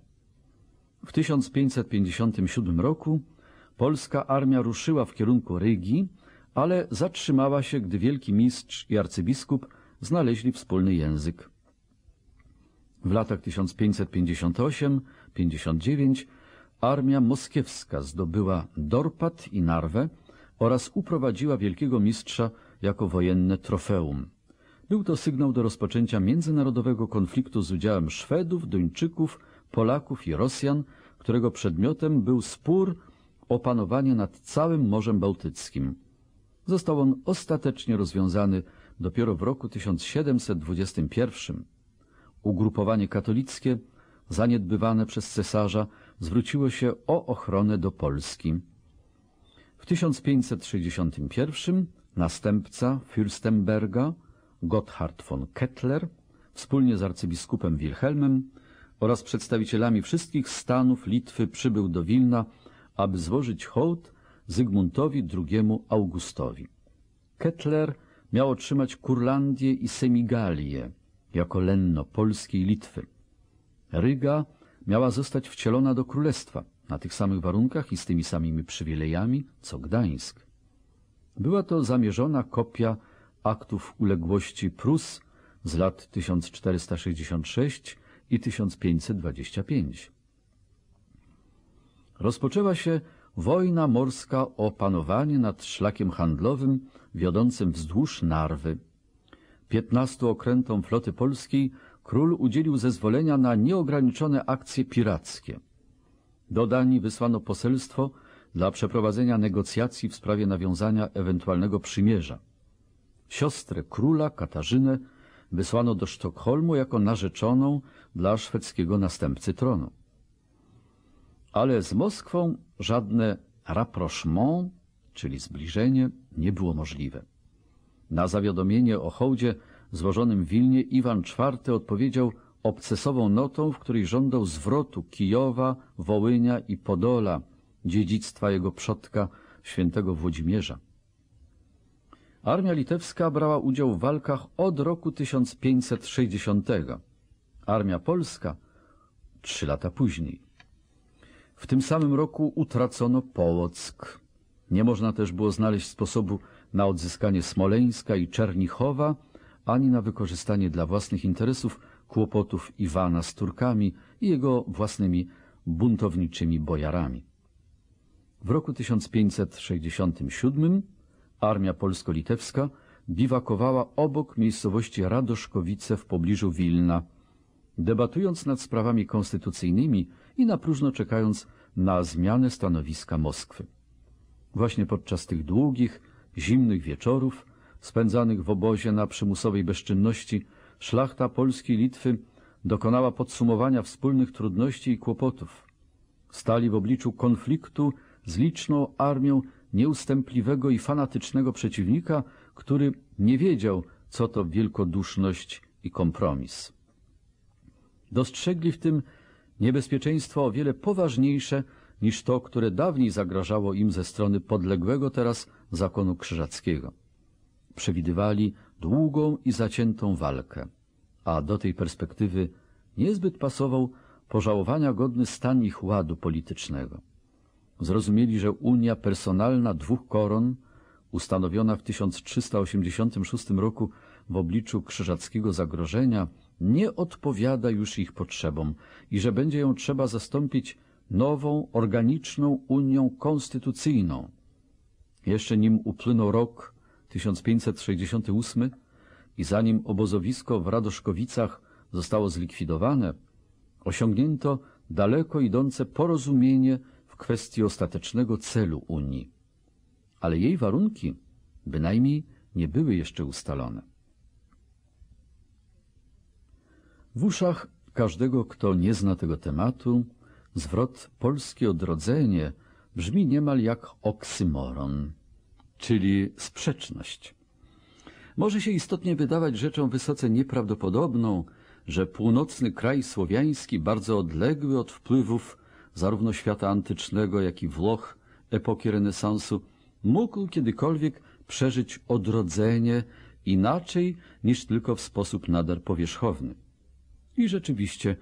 W 1557 roku polska armia ruszyła w kierunku Rygi, ale zatrzymała się, gdy wielki mistrz i arcybiskup znaleźli wspólny język. W latach 1558-59 armia moskiewska zdobyła Dorpat i Narwę, oraz uprowadziła wielkiego mistrza jako wojenne trofeum. Był to sygnał do rozpoczęcia międzynarodowego konfliktu z udziałem Szwedów, Duńczyków, Polaków i Rosjan, którego przedmiotem był spór o panowanie nad całym Morzem Bałtyckim. Został on ostatecznie rozwiązany dopiero w roku 1721. Ugrupowanie katolickie, zaniedbywane przez cesarza, zwróciło się o ochronę do Polski. 1561 następca Fürstenberga Gotthard von Kettler wspólnie z arcybiskupem Wilhelmem oraz przedstawicielami wszystkich stanów Litwy przybył do Wilna, aby złożyć hołd Zygmuntowi II Augustowi. Kettler miał otrzymać Kurlandię i Semigalię jako lenno Polskiej Litwy. Ryga miała zostać wcielona do królestwa – na tych samych warunkach i z tymi samymi przywilejami, co Gdańsk. Była to zamierzona kopia aktów uległości Prus z lat 1466 i 1525. Rozpoczęła się wojna morska o panowanie nad szlakiem handlowym wiodącym wzdłuż Narwy. Piętnastu okrętom floty polskiej król udzielił zezwolenia na nieograniczone akcje pirackie – do Danii wysłano poselstwo dla przeprowadzenia negocjacji w sprawie nawiązania ewentualnego przymierza. Siostrę króla Katarzynę wysłano do Sztokholmu jako narzeczoną dla szwedzkiego następcy tronu. Ale z Moskwą żadne rapprochement, czyli zbliżenie, nie było możliwe. Na zawiadomienie o hołdzie złożonym w Wilnie Iwan IV odpowiedział – obcesową notą, w której żądał zwrotu Kijowa, Wołynia i Podola, dziedzictwa jego przodka, świętego Włodzimierza. Armia litewska brała udział w walkach od roku 1560. Armia polska trzy lata później. W tym samym roku utracono Połock. Nie można też było znaleźć sposobu na odzyskanie Smoleńska i Czernichowa, ani na wykorzystanie dla własnych interesów kłopotów Iwana z Turkami i jego własnymi buntowniczymi bojarami. W roku 1567 armia polsko-litewska biwakowała obok miejscowości Radoszkowice w pobliżu Wilna, debatując nad sprawami konstytucyjnymi i na próżno czekając na zmianę stanowiska Moskwy. Właśnie podczas tych długich, zimnych wieczorów, spędzanych w obozie na przymusowej bezczynności, szlachta Polski i Litwy dokonała podsumowania wspólnych trudności i kłopotów. Stali w obliczu konfliktu z liczną armią nieustępliwego i fanatycznego przeciwnika, który nie wiedział, co to wielkoduszność i kompromis. Dostrzegli w tym niebezpieczeństwo o wiele poważniejsze niż to, które dawniej zagrażało im ze strony podległego teraz zakonu krzyżackiego. Przewidywali długą i zaciętą walkę, a do tej perspektywy niezbyt pasował pożałowania godny stan ich ładu politycznego. Zrozumieli, że Unia personalna dwóch koron, ustanowiona w 1386 roku w obliczu krzyżackiego zagrożenia, nie odpowiada już ich potrzebom i że będzie ją trzeba zastąpić nową, organiczną Unią Konstytucyjną. Jeszcze nim upłynął rok, 1568 i zanim obozowisko w Radoszkowicach zostało zlikwidowane, osiągnięto daleko idące porozumienie w kwestii ostatecznego celu Unii. Ale jej warunki bynajmniej nie były jeszcze ustalone. W uszach każdego, kto nie zna tego tematu, zwrot polskie odrodzenie brzmi niemal jak oksymoron czyli sprzeczność. Może się istotnie wydawać rzeczą wysoce nieprawdopodobną, że północny kraj słowiański, bardzo odległy od wpływów zarówno świata antycznego, jak i Włoch epoki renesansu, mógł kiedykolwiek przeżyć odrodzenie inaczej niż tylko w sposób nader powierzchowny. I rzeczywiście,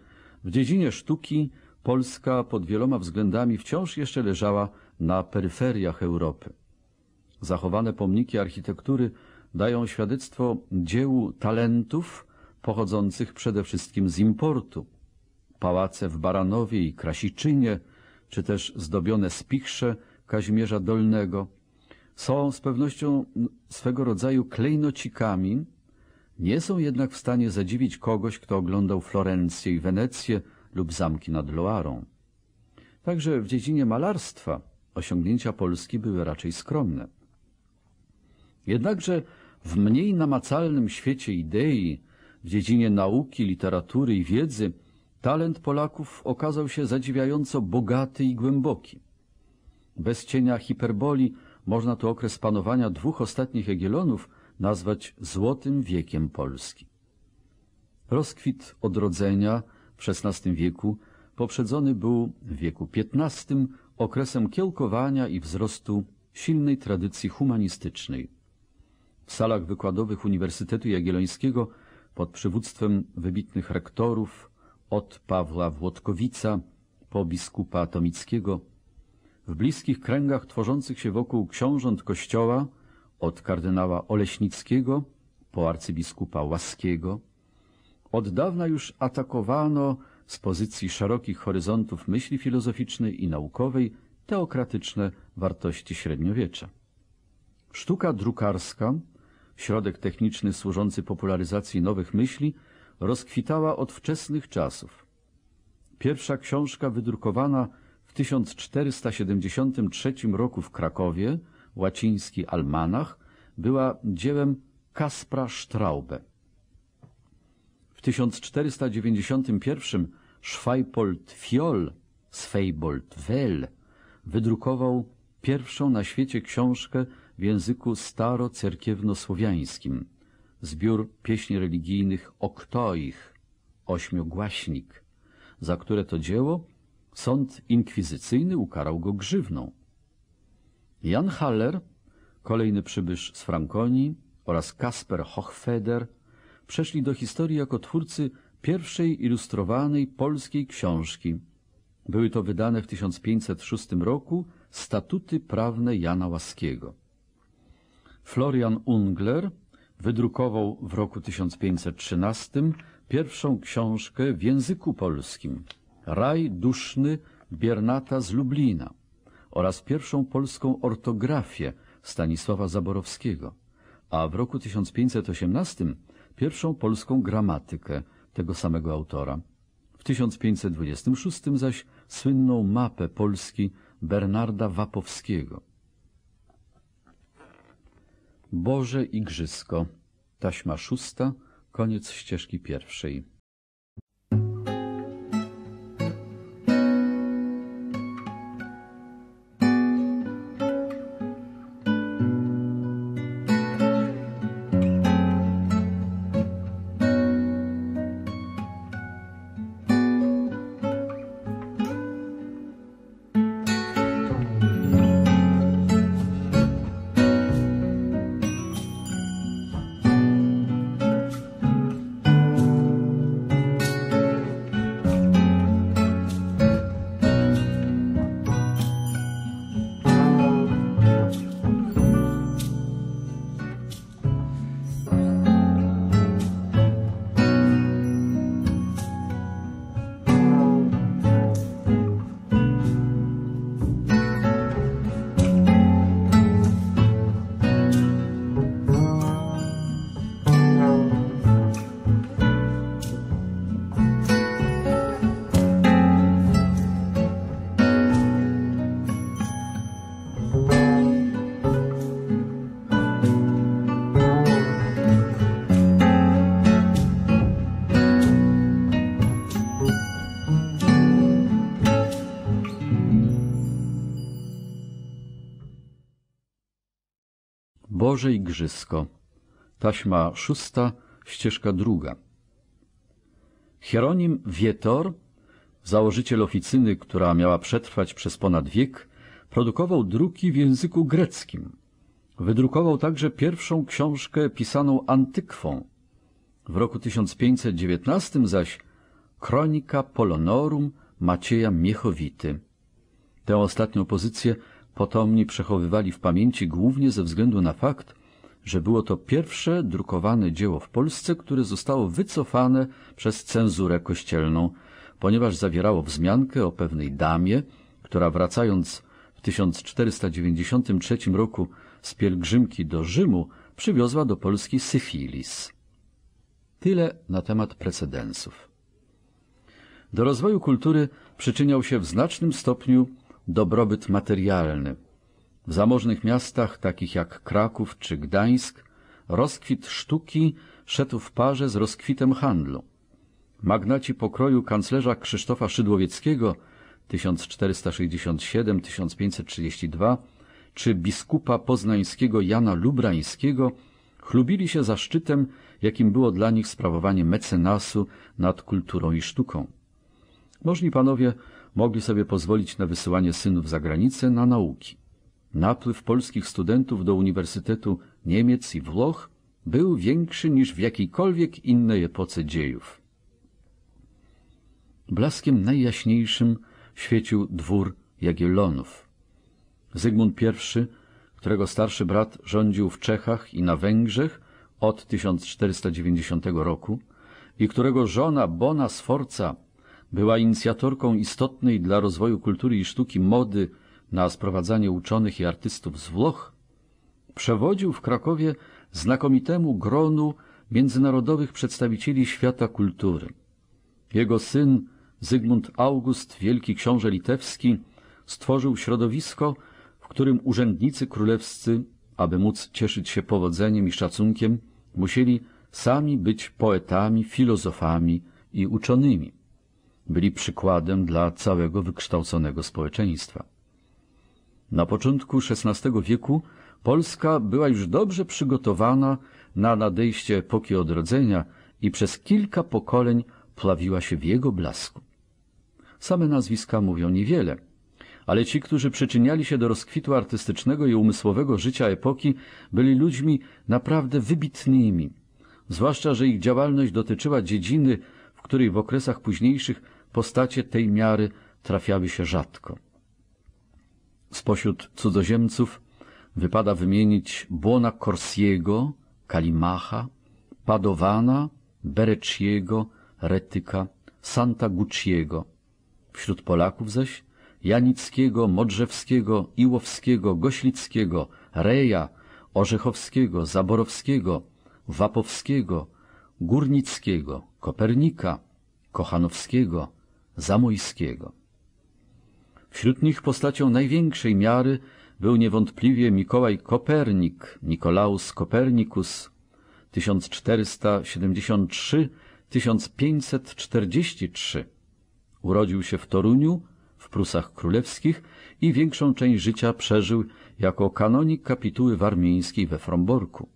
w dziedzinie sztuki Polska pod wieloma względami wciąż jeszcze leżała na peryferiach Europy. Zachowane pomniki architektury dają świadectwo dziełu talentów pochodzących przede wszystkim z importu. Pałace w Baranowie i Krasiczynie, czy też zdobione spichrze Kazimierza Dolnego są z pewnością swego rodzaju klejnocikami, nie są jednak w stanie zadziwić kogoś, kto oglądał Florencję i Wenecję lub zamki nad Loarą. Także w dziedzinie malarstwa osiągnięcia Polski były raczej skromne. Jednakże w mniej namacalnym świecie idei, w dziedzinie nauki, literatury i wiedzy, talent Polaków okazał się zadziwiająco bogaty i głęboki. Bez cienia hiperboli można tu okres panowania dwóch ostatnich Egilonów nazwać złotym wiekiem Polski. Rozkwit odrodzenia w XVI wieku poprzedzony był w wieku XV okresem kiełkowania i wzrostu silnej tradycji humanistycznej. W salach wykładowych Uniwersytetu Jagiellońskiego pod przywództwem wybitnych rektorów od Pawła Włodkowica po biskupa Tomickiego, w bliskich kręgach tworzących się wokół książąt kościoła od kardynała Oleśnickiego po arcybiskupa Łaskiego, od dawna już atakowano z pozycji szerokich horyzontów myśli filozoficznej i naukowej teokratyczne wartości średniowiecza. Sztuka drukarska środek techniczny służący popularyzacji nowych myśli, rozkwitała od wczesnych czasów. Pierwsza książka wydrukowana w 1473 roku w Krakowie, łaciński Almanach, była dziełem Kaspra Straube. W 1491 Schweibold Fiol, Schweibold Well, wydrukował pierwszą na świecie książkę w języku starocerkiewnosłowiańskim, zbiór pieśni religijnych Oktoich, ośmiogłaśnik, za które to dzieło sąd inkwizycyjny ukarał go grzywną. Jan Haller, kolejny przybysz z Frankonii oraz Kasper Hochfeder przeszli do historii jako twórcy pierwszej ilustrowanej polskiej książki. Były to wydane w 1506 roku statuty prawne Jana Łaskiego. Florian Ungler wydrukował w roku 1513 pierwszą książkę w języku polskim Raj duszny Biernata z Lublina oraz pierwszą polską ortografię Stanisława Zaborowskiego, a w roku 1518 pierwszą polską gramatykę tego samego autora. W 1526 zaś słynną mapę Polski Bernarda Wapowskiego. Boże Igrzysko. Taśma szósta, koniec ścieżki pierwszej. Andrzej Igrzysko. Taśma szósta, ścieżka druga. Hieronim Wietor, założyciel oficyny, która miała przetrwać przez ponad wiek, produkował druki w języku greckim. Wydrukował także pierwszą książkę pisaną antykwą. W roku 1519 zaś Kronika Polonorum Macieja Miechowity. Tę ostatnią pozycję potomni przechowywali w pamięci głównie ze względu na fakt, że było to pierwsze drukowane dzieło w Polsce, które zostało wycofane przez cenzurę kościelną, ponieważ zawierało wzmiankę o pewnej damie, która wracając w 1493 roku z pielgrzymki do Rzymu przywiozła do Polski syfilis. Tyle na temat precedensów. Do rozwoju kultury przyczyniał się w znacznym stopniu dobrobyt materialny – w zamożnych miastach, takich jak Kraków czy Gdańsk, rozkwit sztuki szedł w parze z rozkwitem handlu. Magnaci pokroju kanclerza Krzysztofa Szydłowieckiego 1467-1532 czy biskupa poznańskiego Jana Lubrańskiego chlubili się zaszczytem, jakim było dla nich sprawowanie mecenasu nad kulturą i sztuką. Możni panowie mogli sobie pozwolić na wysyłanie synów za granicę na nauki. Napływ polskich studentów do Uniwersytetu Niemiec i Włoch był większy niż w jakiejkolwiek innej epoce dziejów. Blaskiem najjaśniejszym świecił dwór Jagiellonów. Zygmunt I, którego starszy brat rządził w Czechach i na Węgrzech od 1490 roku i którego żona Bona Sforza była inicjatorką istotnej dla rozwoju kultury i sztuki mody na sprowadzanie uczonych i artystów z Włoch, przewodził w Krakowie znakomitemu gronu międzynarodowych przedstawicieli świata kultury. Jego syn Zygmunt August, wielki książę litewski, stworzył środowisko, w którym urzędnicy królewscy, aby móc cieszyć się powodzeniem i szacunkiem, musieli sami być poetami, filozofami i uczonymi. Byli przykładem dla całego wykształconego społeczeństwa. Na początku XVI wieku Polska była już dobrze przygotowana na nadejście epoki odrodzenia i przez kilka pokoleń plawiła się w jego blasku. Same nazwiska mówią niewiele, ale ci, którzy przyczyniali się do rozkwitu artystycznego i umysłowego życia epoki, byli ludźmi naprawdę wybitnymi, zwłaszcza, że ich działalność dotyczyła dziedziny, w której w okresach późniejszych postacie tej miary trafiały się rzadko. Spośród cudzoziemców wypada wymienić Błona Corsiego, Kalimacha, Padowana, Bereciego, Retyka, Santa Gucciego. Wśród Polaków zaś Janickiego, Modrzewskiego, Iłowskiego, Goślickiego, Reja, Orzechowskiego, Zaborowskiego, Wapowskiego, Górnickiego, Kopernika, Kochanowskiego, Zamojskiego. Wśród nich postacią największej miary był niewątpliwie Mikołaj Kopernik, Nikolaus Kopernikus 1473-1543. Urodził się w Toruniu, w Prusach Królewskich i większą część życia przeżył jako kanonik kapituły warmińskiej we Fromborku.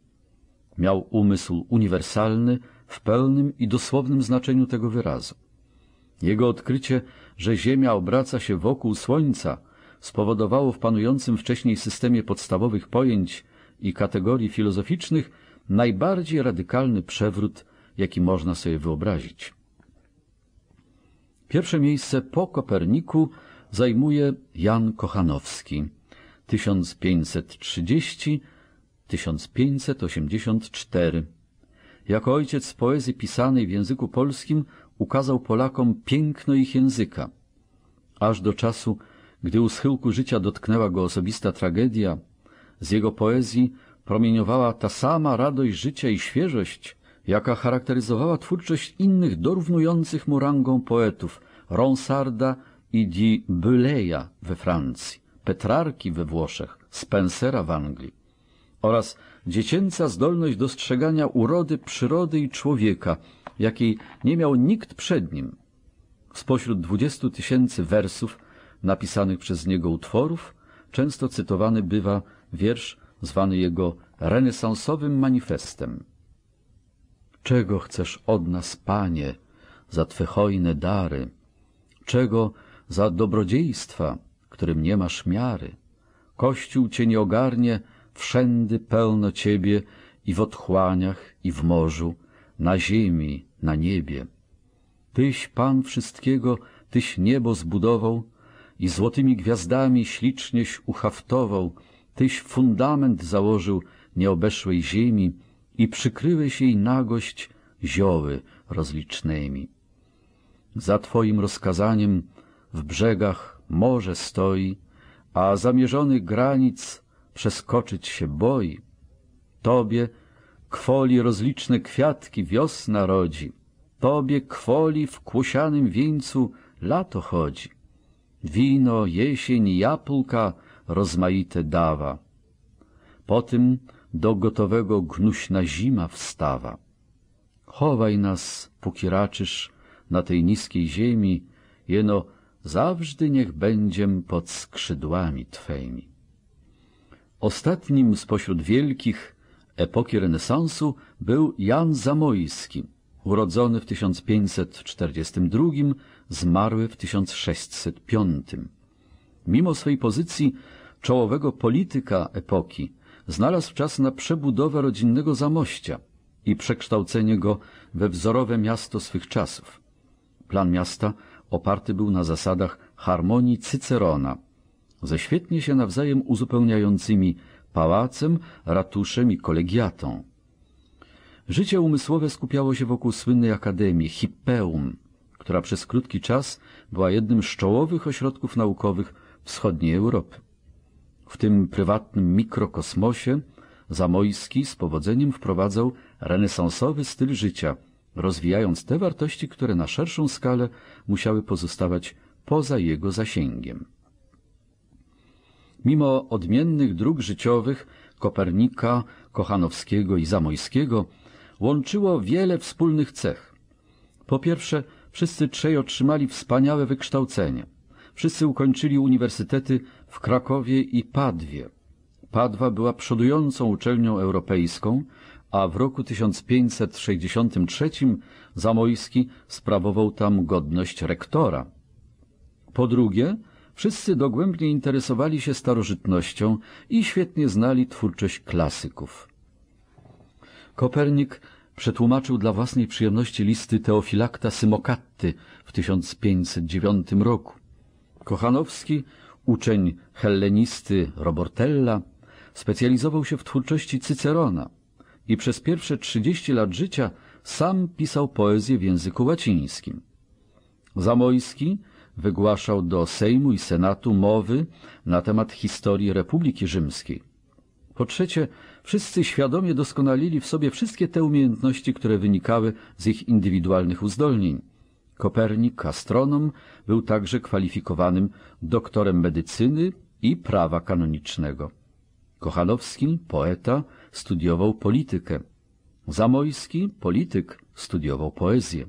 Miał umysł uniwersalny w pełnym i dosłownym znaczeniu tego wyrazu. Jego odkrycie że Ziemia obraca się wokół Słońca spowodowało w panującym wcześniej systemie podstawowych pojęć i kategorii filozoficznych najbardziej radykalny przewrót, jaki można sobie wyobrazić. Pierwsze miejsce po Koperniku zajmuje Jan Kochanowski 1530-1584. Jako ojciec poezji pisanej w języku polskim ukazał Polakom piękno ich języka. Aż do czasu, gdy u schyłku życia dotknęła go osobista tragedia, z jego poezji promieniowała ta sama radość życia i świeżość, jaka charakteryzowała twórczość innych dorównujących mu rangą poetów Ronsarda i Di Buleya we Francji, Petrarki we Włoszech, Spencera w Anglii oraz dziecięca zdolność dostrzegania urody przyrody i człowieka – jakiej nie miał nikt przed nim. Spośród dwudziestu tysięcy wersów napisanych przez niego utworów często cytowany bywa wiersz zwany jego renesansowym manifestem. Czego chcesz od nas, Panie, za Twe hojne dary? Czego za dobrodziejstwa, którym nie masz miary? Kościół Cię nie ogarnie, wszędy pełno Ciebie i w otchłaniach, i w morzu, na ziemi, na niebie. Tyś Pan wszystkiego, Tyś niebo zbudował i złotymi gwiazdami ślicznieś uhaftował, Tyś fundament założył nieobeszłej ziemi i przykryłeś jej nagość zioły rozlicznymi. Za Twoim rozkazaniem w brzegach morze stoi, a zamierzony granic przeskoczyć się boi. Tobie Kwoli rozliczne kwiatki wiosna rodzi, Tobie kwoli w kłusianym wieńcu lato chodzi. Wino, jesień, jabłka rozmaite dawa. Potem do gotowego gnuśna zima wstawa. Chowaj nas, póki raczysz, na tej niskiej ziemi, jeno zawsze niech będziem pod skrzydłami Twymi. Ostatnim spośród wielkich epoki renesansu był Jan Zamoyski, urodzony w 1542, zmarły w 1605. Mimo swej pozycji czołowego polityka epoki znalazł czas na przebudowę rodzinnego Zamościa i przekształcenie go we wzorowe miasto swych czasów. Plan miasta oparty był na zasadach harmonii Cycerona, ze świetnie się nawzajem uzupełniającymi pałacem, ratuszem i kolegiatą. Życie umysłowe skupiało się wokół słynnej akademii Hippeum, która przez krótki czas była jednym z czołowych ośrodków naukowych wschodniej Europy. W tym prywatnym mikrokosmosie Zamojski z powodzeniem wprowadzał renesansowy styl życia, rozwijając te wartości, które na szerszą skalę musiały pozostawać poza jego zasięgiem. Mimo odmiennych dróg życiowych Kopernika, Kochanowskiego i Zamojskiego łączyło wiele wspólnych cech. Po pierwsze, wszyscy trzej otrzymali wspaniałe wykształcenie. Wszyscy ukończyli uniwersytety w Krakowie i Padwie. Padwa była przodującą uczelnią europejską, a w roku 1563 Zamojski sprawował tam godność rektora. Po drugie, Wszyscy dogłębnie interesowali się starożytnością i świetnie znali twórczość klasyków. Kopernik przetłumaczył dla własnej przyjemności listy Teofilakta Symokatty w 1509 roku. Kochanowski, uczeń hellenisty Robortella, specjalizował się w twórczości Cycerona i przez pierwsze 30 lat życia sam pisał poezję w języku łacińskim. Zamojski wygłaszał do Sejmu i Senatu mowy na temat historii Republiki Rzymskiej. Po trzecie, wszyscy świadomie doskonalili w sobie wszystkie te umiejętności, które wynikały z ich indywidualnych uzdolnień. Kopernik, astronom, był także kwalifikowanym doktorem medycyny i prawa kanonicznego. Kochanowski, poeta, studiował politykę. Zamojski, polityk, studiował poezję.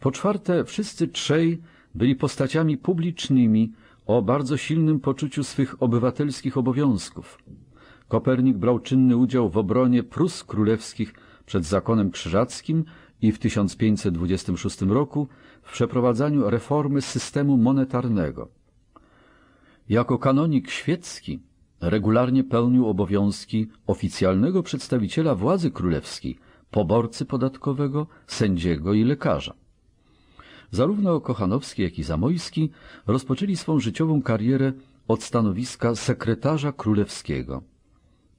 Po czwarte, wszyscy trzej byli postaciami publicznymi o bardzo silnym poczuciu swych obywatelskich obowiązków. Kopernik brał czynny udział w obronie Prus Królewskich przed Zakonem Krzyżackim i w 1526 roku w przeprowadzaniu reformy systemu monetarnego. Jako kanonik świecki regularnie pełnił obowiązki oficjalnego przedstawiciela władzy królewskiej, poborcy podatkowego, sędziego i lekarza. Zarówno Kochanowski, jak i Zamojski rozpoczęli swą życiową karierę od stanowiska sekretarza królewskiego.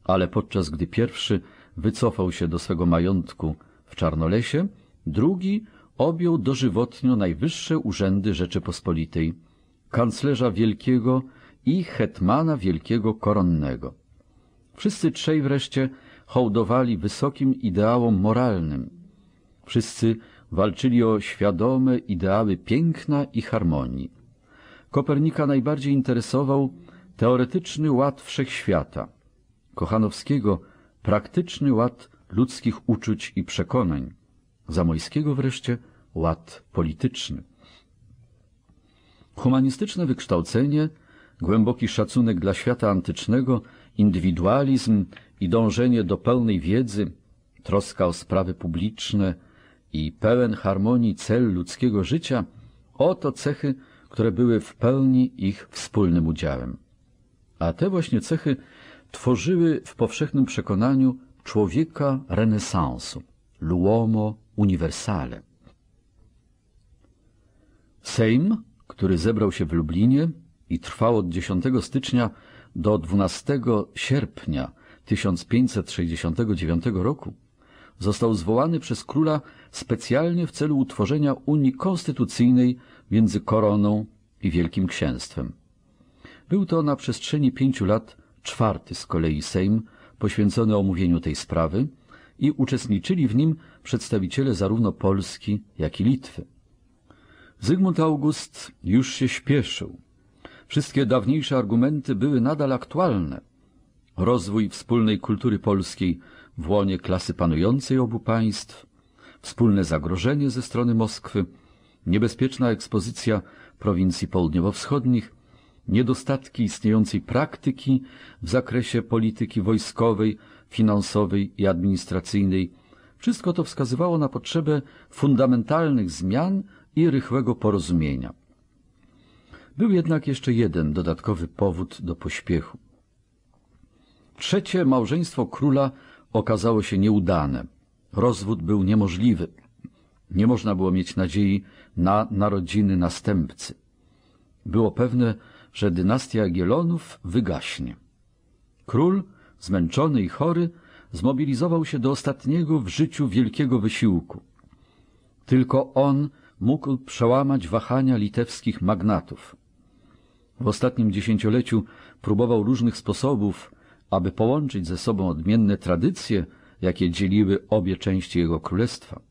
Ale podczas gdy pierwszy wycofał się do swego majątku w Czarnolesie, drugi objął dożywotnio najwyższe urzędy Rzeczypospolitej, kanclerza wielkiego i hetmana wielkiego koronnego. Wszyscy trzej wreszcie hołdowali wysokim ideałom moralnym. Wszyscy walczyli o świadome ideały piękna i harmonii. Kopernika najbardziej interesował teoretyczny ład wszechświata, Kochanowskiego praktyczny ład ludzkich uczuć i przekonań, Zamojskiego wreszcie ład polityczny. Humanistyczne wykształcenie, głęboki szacunek dla świata antycznego, indywidualizm i dążenie do pełnej wiedzy, troska o sprawy publiczne – i pełen harmonii cel ludzkiego życia, oto cechy, które były w pełni ich wspólnym udziałem. A te właśnie cechy tworzyły w powszechnym przekonaniu człowieka renesansu, l'uomo universale. Sejm, który zebrał się w Lublinie i trwał od 10 stycznia do 12 sierpnia 1569 roku, został zwołany przez króla specjalnie w celu utworzenia unii konstytucyjnej między koroną i Wielkim Księstwem. Był to na przestrzeni pięciu lat czwarty z kolei Sejm poświęcony omówieniu tej sprawy i uczestniczyli w nim przedstawiciele zarówno Polski, jak i Litwy. Zygmunt August już się śpieszył. Wszystkie dawniejsze argumenty były nadal aktualne. Rozwój wspólnej kultury polskiej w łonie klasy panującej obu państw, wspólne zagrożenie ze strony Moskwy, niebezpieczna ekspozycja prowincji południowo-wschodnich, niedostatki istniejącej praktyki w zakresie polityki wojskowej, finansowej i administracyjnej. Wszystko to wskazywało na potrzebę fundamentalnych zmian i rychłego porozumienia. Był jednak jeszcze jeden dodatkowy powód do pośpiechu. Trzecie małżeństwo króla okazało się nieudane. Rozwód był niemożliwy. Nie można było mieć nadziei na narodziny następcy. Było pewne, że dynastia Gielonów wygaśnie. Król, zmęczony i chory, zmobilizował się do ostatniego w życiu wielkiego wysiłku. Tylko on mógł przełamać wahania litewskich magnatów. W ostatnim dziesięcioleciu próbował różnych sposobów, aby połączyć ze sobą odmienne tradycje – jakie dzieliły obie części jego królestwa.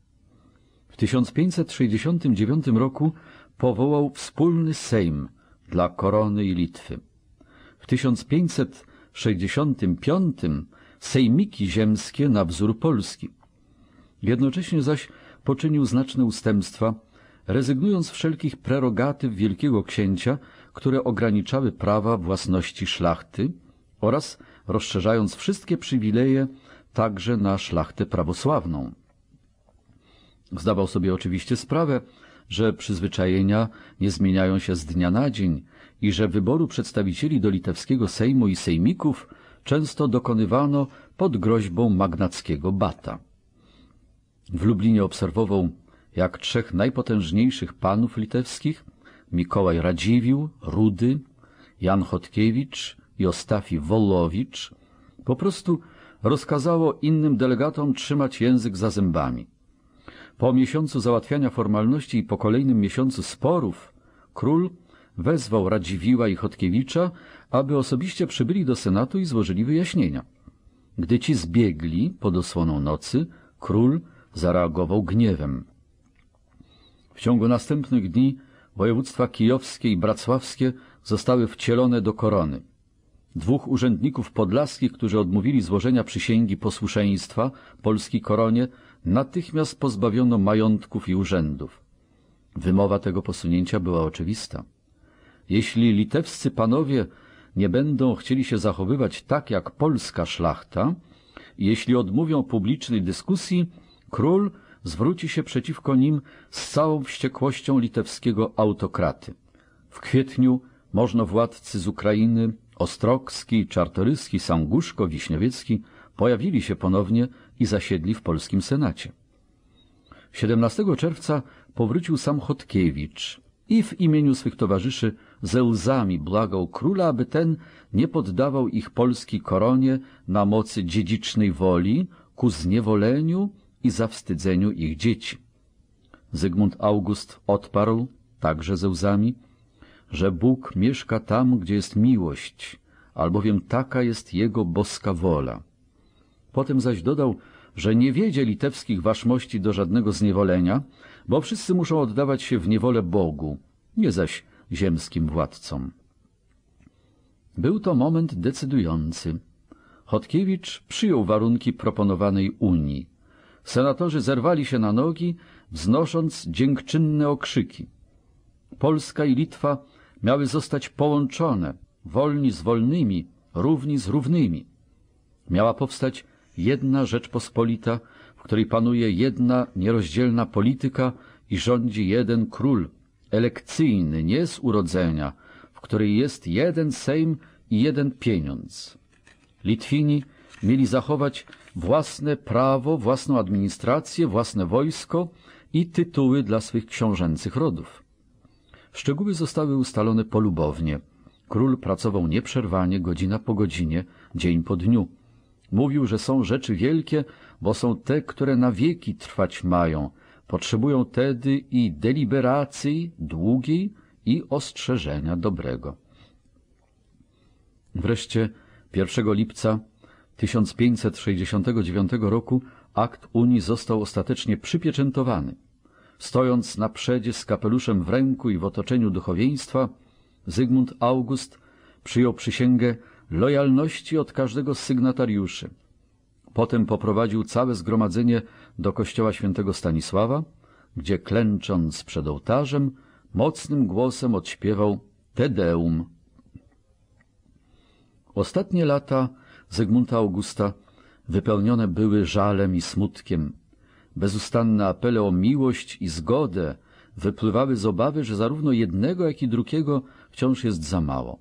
W 1569 roku powołał wspólny Sejm dla Korony i Litwy. W 1565 sejmiki ziemskie na wzór Polski. Jednocześnie zaś poczynił znaczne ustępstwa, rezygnując z wszelkich prerogatyw wielkiego księcia, które ograniczały prawa własności szlachty oraz rozszerzając wszystkie przywileje także na szlachtę prawosławną. Zdawał sobie oczywiście sprawę, że przyzwyczajenia nie zmieniają się z dnia na dzień i że wyboru przedstawicieli do litewskiego Sejmu i Sejmików często dokonywano pod groźbą magnackiego bata. W Lublinie obserwował, jak trzech najpotężniejszych panów litewskich, Mikołaj Radziwił, Rudy, Jan Chodkiewicz i Ostafi Wolowicz, po prostu rozkazało innym delegatom trzymać język za zębami. Po miesiącu załatwiania formalności i po kolejnym miesiącu sporów król wezwał Radziwiła i Chodkiewicza, aby osobiście przybyli do Senatu i złożyli wyjaśnienia. Gdy ci zbiegli pod osłoną nocy, król zareagował gniewem. W ciągu następnych dni województwa kijowskie i bracławskie zostały wcielone do korony dwóch urzędników podlaskich, którzy odmówili złożenia przysięgi posłuszeństwa polskiej koronie, natychmiast pozbawiono majątków i urzędów. Wymowa tego posunięcia była oczywista. Jeśli litewscy panowie nie będą chcieli się zachowywać tak jak polska szlachta, jeśli odmówią publicznej dyskusji, król zwróci się przeciwko nim z całą wściekłością litewskiego autokraty. W kwietniu można władcy z Ukrainy Ostrogski, Czartoryski, Sanguszko, Wiśniowiecki pojawili się ponownie i zasiedli w polskim Senacie. 17 czerwca powrócił sam Chodkiewicz i w imieniu swych towarzyszy ze łzami błagał króla, aby ten nie poddawał ich polskiej koronie na mocy dziedzicznej woli ku zniewoleniu i zawstydzeniu ich dzieci. Zygmunt August odparł, także ze łzami, że Bóg mieszka tam, gdzie jest miłość, albowiem taka jest Jego boska wola. Potem zaś dodał, że nie wiedzie litewskich waszmości do żadnego zniewolenia, bo wszyscy muszą oddawać się w niewolę Bogu, nie zaś ziemskim władcom. Był to moment decydujący. Chodkiewicz przyjął warunki proponowanej Unii. Senatorzy zerwali się na nogi, wznosząc dziękczynne okrzyki. Polska i Litwa miały zostać połączone, wolni z wolnymi, równi z równymi. Miała powstać jedna Rzeczpospolita, w której panuje jedna nierozdzielna polityka i rządzi jeden król, elekcyjny, nie z urodzenia, w której jest jeden Sejm i jeden pieniądz. Litwini mieli zachować własne prawo, własną administrację, własne wojsko i tytuły dla swych książęcych rodów. Szczegóły zostały ustalone polubownie. Król pracował nieprzerwanie, godzina po godzinie, dzień po dniu. Mówił, że są rzeczy wielkie, bo są te, które na wieki trwać mają. Potrzebują tedy i deliberacji długiej i ostrzeżenia dobrego. Wreszcie 1 lipca 1569 roku akt Unii został ostatecznie przypieczętowany. Stojąc na przedzie z kapeluszem w ręku i w otoczeniu duchowieństwa, Zygmunt August przyjął przysięgę lojalności od każdego z sygnatariuszy. Potem poprowadził całe zgromadzenie do kościoła świętego Stanisława, gdzie klęcząc przed ołtarzem, mocnym głosem odśpiewał Te Deum. Ostatnie lata Zygmunta Augusta wypełnione były żalem i smutkiem. Bezustanne apele o miłość i zgodę wypływały z obawy, że zarówno jednego, jak i drugiego wciąż jest za mało.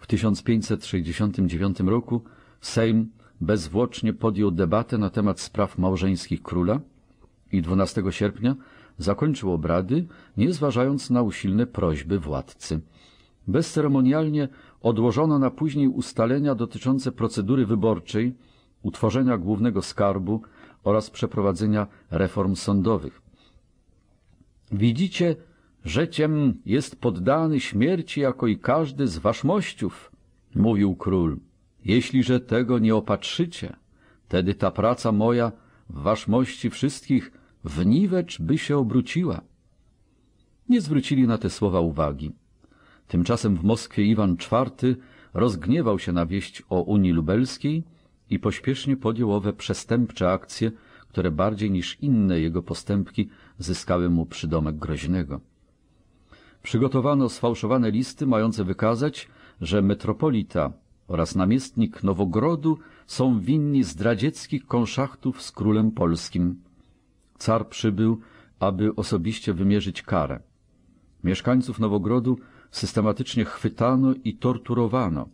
W 1569 roku Sejm bezwłocznie podjął debatę na temat spraw małżeńskich króla i 12 sierpnia zakończył obrady, nie zważając na usilne prośby władcy. Bezceremonialnie odłożono na później ustalenia dotyczące procedury wyborczej, utworzenia głównego skarbu, oraz przeprowadzenia reform sądowych. Widzicie, że ciem jest poddany śmierci jako i każdy z waszmościów, mówił król. Jeśliże tego nie opatrzycie, tedy ta praca moja w waszmości wszystkich w niwecz by się obróciła. Nie zwrócili na te słowa uwagi. Tymczasem w Moskwie Iwan IV rozgniewał się na wieść o Unii Lubelskiej i pośpiesznie podjął owe przestępcze akcje, które bardziej niż inne jego postępki zyskały mu przydomek groźnego. Przygotowano sfałszowane listy mające wykazać, że metropolita oraz namiestnik Nowogrodu są winni zdradzieckich konszachtów z królem polskim. Car przybył, aby osobiście wymierzyć karę. Mieszkańców Nowogrodu systematycznie chwytano i torturowano,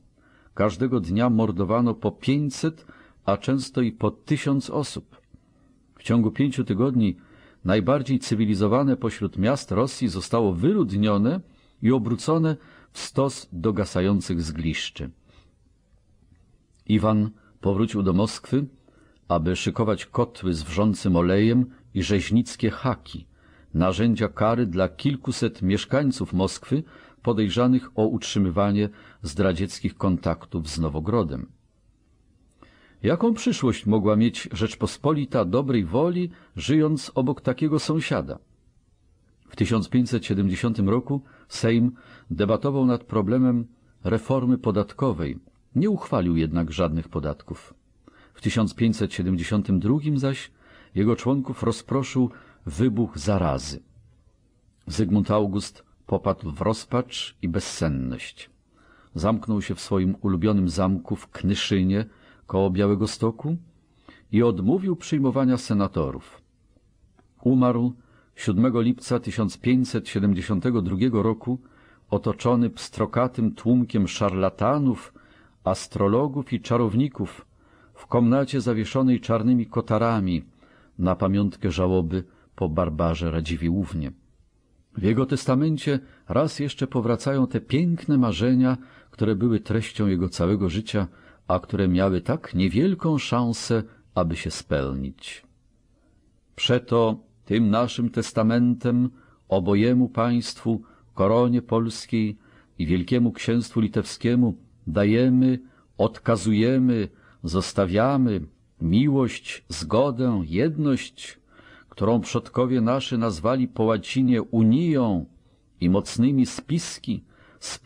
Każdego dnia mordowano po 500, a często i po 1000 osób. W ciągu pięciu tygodni najbardziej cywilizowane pośród miast Rosji zostało wyludnione i obrócone w stos dogasających zgliszczy. Iwan powrócił do Moskwy, aby szykować kotły z wrzącym olejem i rzeźnickie haki, narzędzia kary dla kilkuset mieszkańców Moskwy, podejrzanych o utrzymywanie zdradzieckich kontaktów z Nowogrodem. Jaką przyszłość mogła mieć Rzeczpospolita dobrej woli, żyjąc obok takiego sąsiada? W 1570 roku Sejm debatował nad problemem reformy podatkowej, nie uchwalił jednak żadnych podatków. W 1572 zaś jego członków rozproszył wybuch zarazy. Zygmunt August Popadł w rozpacz i bezsenność. Zamknął się w swoim ulubionym zamku w Knyszynie koło Białego Stoku i odmówił przyjmowania senatorów. Umarł 7 lipca 1572 roku otoczony pstrokatym tłumkiem szarlatanów, astrologów i czarowników w komnacie zawieszonej czarnymi kotarami na pamiątkę żałoby po barbarze Radziwiłównie. W jego testamencie raz jeszcze powracają te piękne marzenia, które były treścią jego całego życia, a które miały tak niewielką szansę, aby się spełnić. Przeto tym naszym testamentem obojemu państwu, koronie polskiej i wielkiemu księstwu litewskiemu dajemy, odkazujemy, zostawiamy miłość, zgodę, jedność, którą przodkowie naszy nazwali po łacinie unią i mocnymi spiski, z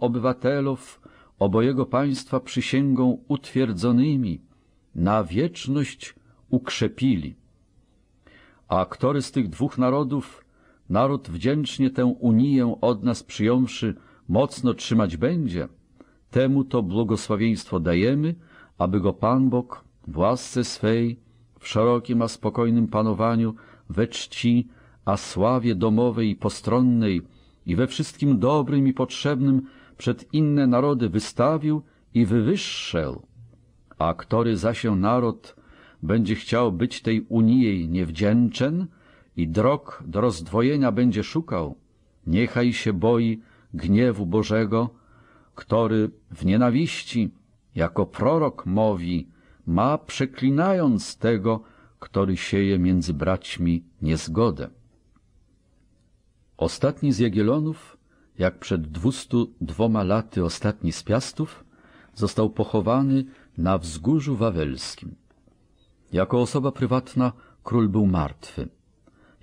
obywatelów obojego państwa przysięgą utwierdzonymi, na wieczność ukrzepili. A który z tych dwóch narodów, naród wdzięcznie tę unię od nas przyjąwszy, mocno trzymać będzie, temu to błogosławieństwo dajemy, aby go Pan Bóg w łasce swej w szerokim a spokojnym panowaniu, we czci, a sławie domowej i postronnej i we wszystkim dobrym i potrzebnym przed inne narody wystawił i wywyższał. A który zaś naród będzie chciał być tej Unijej niewdzięczen i drog do rozdwojenia będzie szukał, niechaj się boi gniewu Bożego, który w nienawiści jako prorok mówi, ma przeklinając tego, który sieje między braćmi niezgodę. Ostatni z Jagielonów, jak przed dwustu dwoma laty ostatni z Piastów, został pochowany na wzgórzu wawelskim. Jako osoba prywatna król był martwy.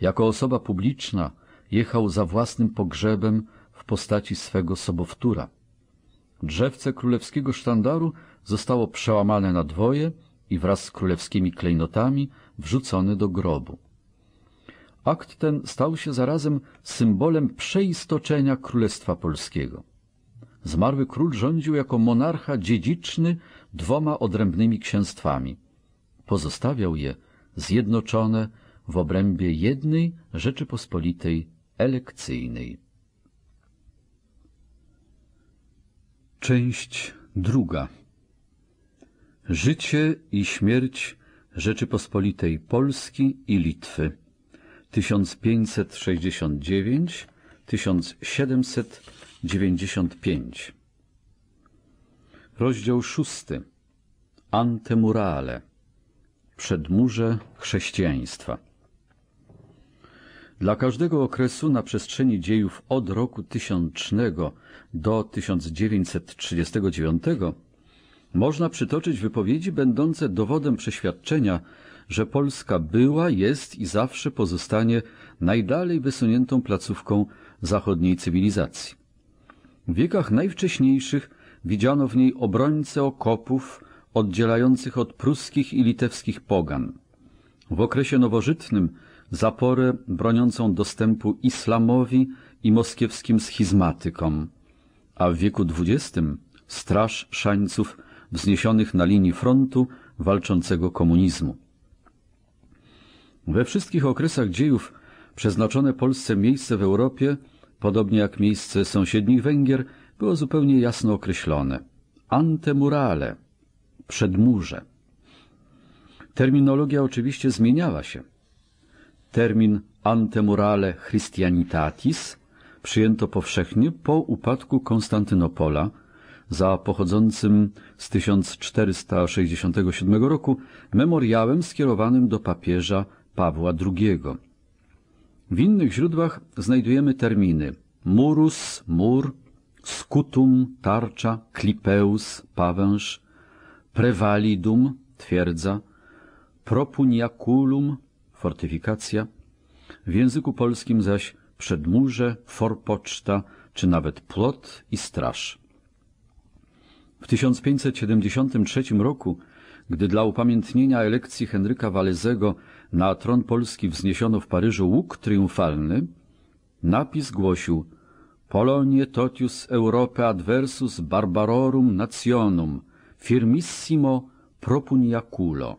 Jako osoba publiczna jechał za własnym pogrzebem w postaci swego sobowtóra. Drzewce królewskiego sztandaru zostało przełamane na dwoje i wraz z królewskimi klejnotami wrzucony do grobu. Akt ten stał się zarazem symbolem przeistoczenia Królestwa Polskiego. Zmarły król rządził jako monarcha dziedziczny dwoma odrębnymi księstwami. Pozostawiał je zjednoczone w obrębie jednej Rzeczypospolitej elekcyjnej. Część druga Życie i śmierć Rzeczypospolitej Polski i Litwy 1569-1795 Rozdział szósty Antemurale Przedmurze chrześcijaństwa dla każdego okresu na przestrzeni dziejów od roku 1000 do 1939 można przytoczyć wypowiedzi będące dowodem przeświadczenia, że Polska była, jest i zawsze pozostanie najdalej wysuniętą placówką zachodniej cywilizacji. W wiekach najwcześniejszych widziano w niej obrońcę okopów oddzielających od pruskich i litewskich pogan. W okresie nowożytnym zaporę broniącą dostępu islamowi i moskiewskim schizmatykom, a w wieku XX straż szańców wzniesionych na linii frontu walczącego komunizmu. We wszystkich okresach dziejów przeznaczone Polsce miejsce w Europie, podobnie jak miejsce sąsiednich Węgier, było zupełnie jasno określone. Antemurale, przedmurze. Terminologia oczywiście zmieniała się. Termin antemurale Christianitatis przyjęto powszechnie po upadku Konstantynopola za pochodzącym z 1467 roku memoriałem skierowanym do papieża Pawła II. W innych źródłach znajdujemy terminy murus, mur, scutum, tarcza, clipeus, pawęż, prevalidum, twierdza, propuniaculum, fortyfikacja, w języku polskim zaś przedmurze, forpoczta, czy nawet plot i straż. W 1573 roku, gdy dla upamiętnienia elekcji Henryka Walezego na tron Polski wzniesiono w Paryżu łuk triumfalny, napis głosił Polonie totius Europe adversus barbarorum nationum firmissimo propuniaculo.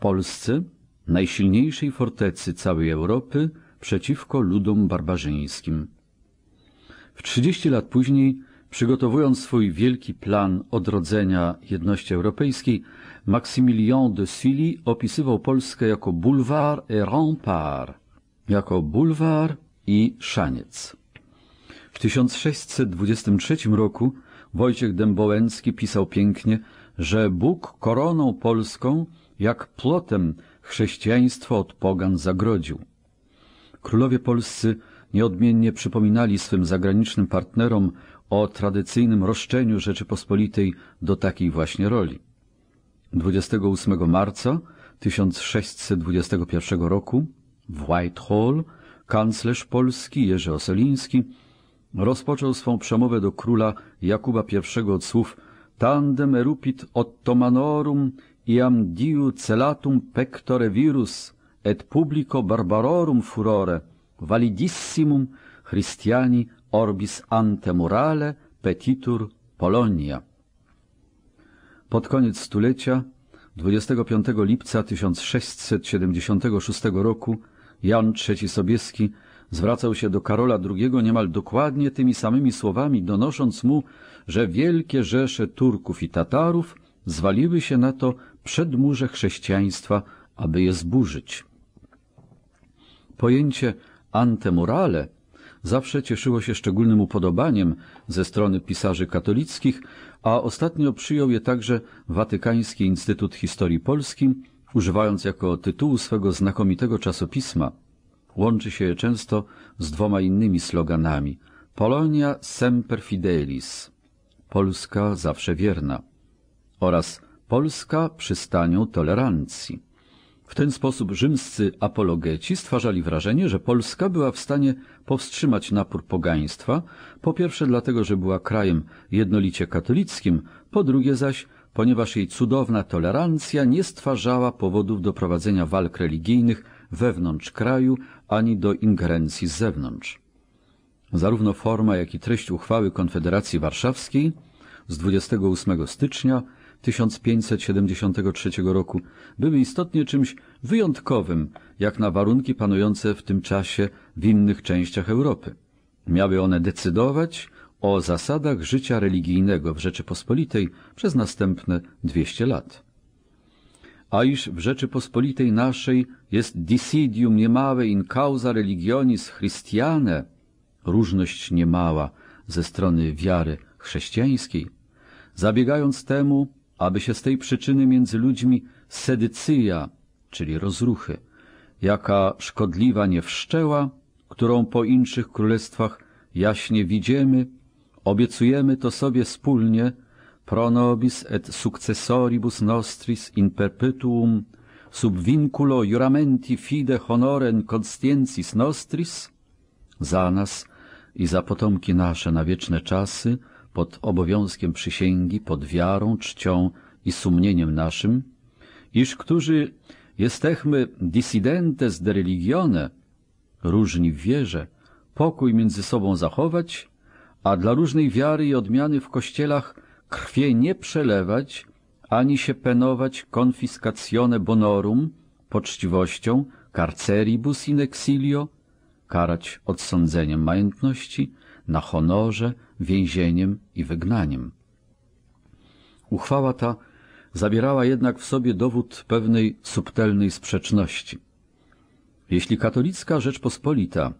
Polsce, najsilniejszej fortecy całej Europy, przeciwko ludom barbarzyńskim. W 30 lat później Przygotowując swój wielki plan odrodzenia jedności europejskiej, Maximilien de Sully opisywał Polskę jako bulwar et rempart, jako bulwar i szaniec. W 1623 roku Wojciech Dębołęcki pisał pięknie, że Bóg koroną polską jak plotem chrześcijaństwo od pogan zagrodził. Królowie polscy nieodmiennie przypominali swym zagranicznym partnerom o tradycyjnym roszczeniu Rzeczypospolitej do takiej właśnie roli. 28 marca 1621 roku w Whitehall kanclerz Polski Jerzy Oseliński rozpoczął swą przemowę do króla Jakuba I od słów Tandem erupit ottomanorum iam diu celatum pectore virus et publico barbarorum furore validissimum Christiani Orbis ante Antemurale Petitur Polonia. Pod koniec stulecia, 25 lipca 1676 roku, Jan III Sobieski zwracał się do Karola II niemal dokładnie tymi samymi słowami, donosząc mu, że wielkie rzesze Turków i Tatarów zwaliły się na to przedmurze chrześcijaństwa, aby je zburzyć. Pojęcie antemurale zawsze cieszyło się szczególnym upodobaniem ze strony pisarzy katolickich, a ostatnio przyjął je także Watykański Instytut Historii Polski, używając jako tytułu swego znakomitego czasopisma. Łączy się je często z dwoma innymi sloganami Polonia semper fidelis Polska zawsze wierna oraz Polska przystanią tolerancji. W ten sposób rzymscy apologeci stwarzali wrażenie, że Polska była w stanie powstrzymać napór pogaństwa, po pierwsze dlatego, że była krajem jednolicie katolickim, po drugie zaś, ponieważ jej cudowna tolerancja nie stwarzała powodów do prowadzenia walk religijnych wewnątrz kraju ani do ingerencji z zewnątrz. Zarówno forma, jak i treść uchwały Konfederacji Warszawskiej z 28 stycznia 1573 roku były istotnie czymś wyjątkowym, jak na warunki panujące w tym czasie w innych częściach Europy. Miały one decydować o zasadach życia religijnego w Rzeczypospolitej przez następne 200 lat. A iż w Rzeczypospolitej naszej jest dissidium niemałe in causa religionis christiane, różność niemała ze strony wiary chrześcijańskiej, zabiegając temu aby się z tej przyczyny między ludźmi sedycyja, czyli rozruchy, jaka szkodliwa nie wszczęła, którą po inszych królestwach jaśnie widzimy, obiecujemy to sobie wspólnie, pronobis et successoribus nostris in perpetuum sub vinculo juramenti fide honoren constientis nostris, za nas i za potomki nasze na wieczne czasy, pod obowiązkiem przysięgi, pod wiarą, czcią i sumnieniem naszym, iż którzy jesteśmy dissidentes de religione, różni w wierze, pokój między sobą zachować, a dla różnej wiary i odmiany w kościelach krwie nie przelewać, ani się penować konfiskacjone bonorum, poczciwością, carceribus in exilio, karać odsądzeniem majątności, na honorze, więzieniem i wygnaniem. Uchwała ta zawierała jednak w sobie dowód pewnej subtelnej sprzeczności. Jeśli katolicka Rzeczpospolita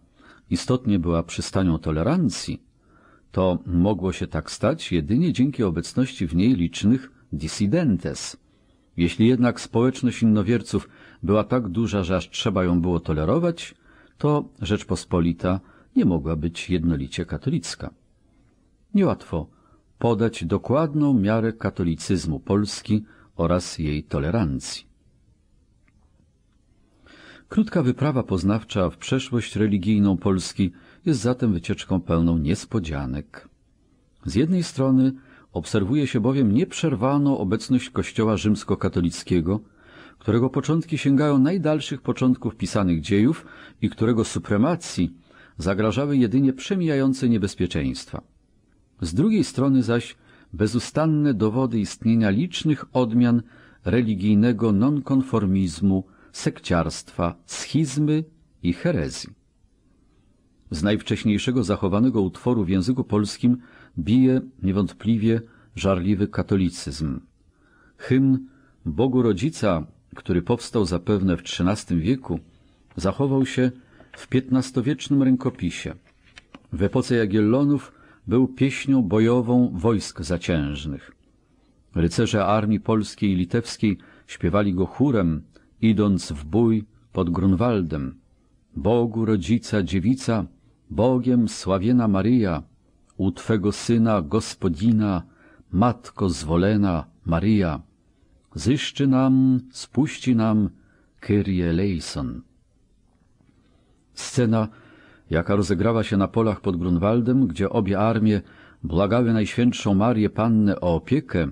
istotnie była przystanią tolerancji, to mogło się tak stać jedynie dzięki obecności w niej licznych dissidentes. Jeśli jednak społeczność innowierców była tak duża, że aż trzeba ją było tolerować, to Rzeczpospolita nie mogła być jednolicie katolicka. Niełatwo podać dokładną miarę katolicyzmu Polski oraz jej tolerancji. Krótka wyprawa poznawcza w przeszłość religijną Polski jest zatem wycieczką pełną niespodzianek. Z jednej strony obserwuje się bowiem nieprzerwaną obecność kościoła rzymskokatolickiego, którego początki sięgają najdalszych początków pisanych dziejów i którego supremacji zagrażały jedynie przemijające niebezpieczeństwa. Z drugiej strony zaś bezustanne dowody istnienia licznych odmian religijnego nonkonformizmu, sekciarstwa, schizmy i herezji. Z najwcześniejszego zachowanego utworu w języku polskim bije niewątpliwie żarliwy katolicyzm. Hymn Bogu Rodzica, który powstał zapewne w XIII wieku, zachował się w XV-wiecznym rękopisie. W epoce Jagiellonów był pieśnią bojową wojsk zaciężnych. Rycerze armii polskiej i litewskiej śpiewali go chórem, idąc w bój pod Grunwaldem. Bogu rodzica dziewica, Bogiem sławiena Maria, u Twego Syna Gospodina, Matko zwolena Maria, zyszczy nam, spuści nam Kyrie Leison. Scena jaka rozegrała się na polach pod Grunwaldem, gdzie obie armie błagały Najświętszą Marię Pannę o opiekę,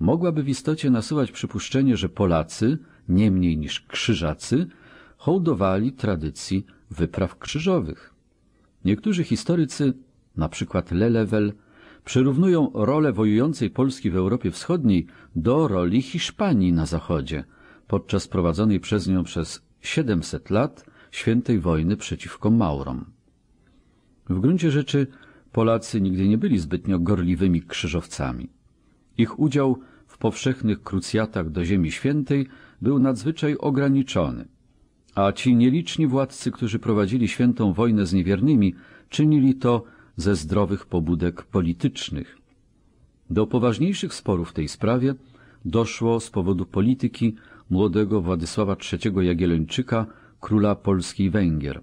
mogłaby w istocie nasuwać przypuszczenie, że Polacy, nie mniej niż krzyżacy, hołdowali tradycji wypraw krzyżowych. Niektórzy historycy, na przykład Lelewel, przyrównują rolę wojującej Polski w Europie Wschodniej do roli Hiszpanii na Zachodzie, podczas prowadzonej przez nią przez 700 lat świętej wojny przeciwko Maurom. W gruncie rzeczy Polacy nigdy nie byli zbytnio gorliwymi krzyżowcami. Ich udział w powszechnych krucjatach do Ziemi Świętej był nadzwyczaj ograniczony, a ci nieliczni władcy, którzy prowadzili świętą wojnę z niewiernymi, czynili to ze zdrowych pobudek politycznych. Do poważniejszych sporów w tej sprawie doszło z powodu polityki młodego Władysława III Jagiellończyka króla Polski i Węgier.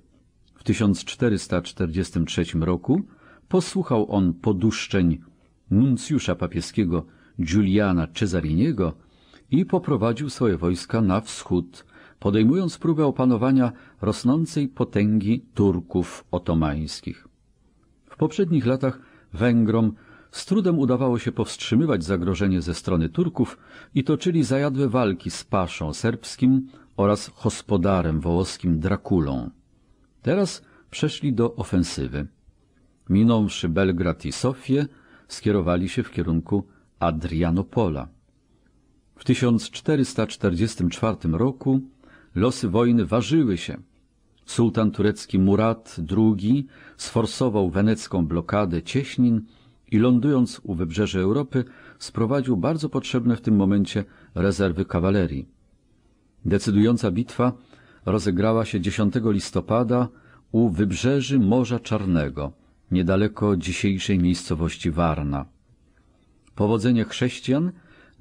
W 1443 roku posłuchał on poduszczeń nuncjusza papieskiego Giuliana Cezariniego i poprowadził swoje wojska na wschód, podejmując próbę opanowania rosnącej potęgi Turków otomańskich. W poprzednich latach Węgrom z trudem udawało się powstrzymywać zagrożenie ze strony Turków i toczyli zajadłe walki z Paszą serbskim oraz hospodarem wołoskim Drakulą. Teraz przeszli do ofensywy. Minąwszy Belgrad i Sofię, skierowali się w kierunku Adrianopola. W 1444 roku losy wojny ważyły się. Sultan turecki Murat II sforsował wenecką blokadę cieśnin i lądując u wybrzeży Europy sprowadził bardzo potrzebne w tym momencie rezerwy kawalerii. Decydująca bitwa rozegrała się 10 listopada u wybrzeży Morza Czarnego, niedaleko dzisiejszej miejscowości Warna. Powodzenie chrześcijan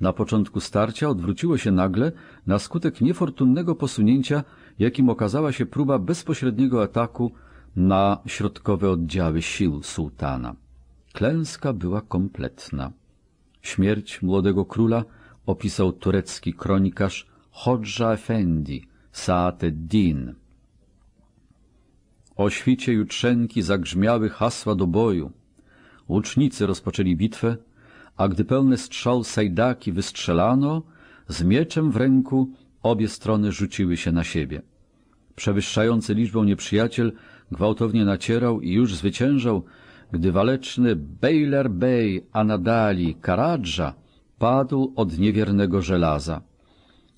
na początku starcia odwróciło się nagle na skutek niefortunnego posunięcia, jakim okazała się próba bezpośredniego ataku na środkowe oddziały sił sułtana. Klęska była kompletna. Śmierć młodego króla opisał turecki kronikarz Hodża Efendi, saad din O świcie jutrzenki zagrzmiały hasła do boju. Łucznicy rozpoczęli bitwę, a gdy pełny strzał sajdaki wystrzelano, z mieczem w ręku obie strony rzuciły się na siebie. Przewyższający liczbą nieprzyjaciel gwałtownie nacierał i już zwyciężał, gdy waleczny Bejler Bey Anadali Karadża padł od niewiernego żelaza.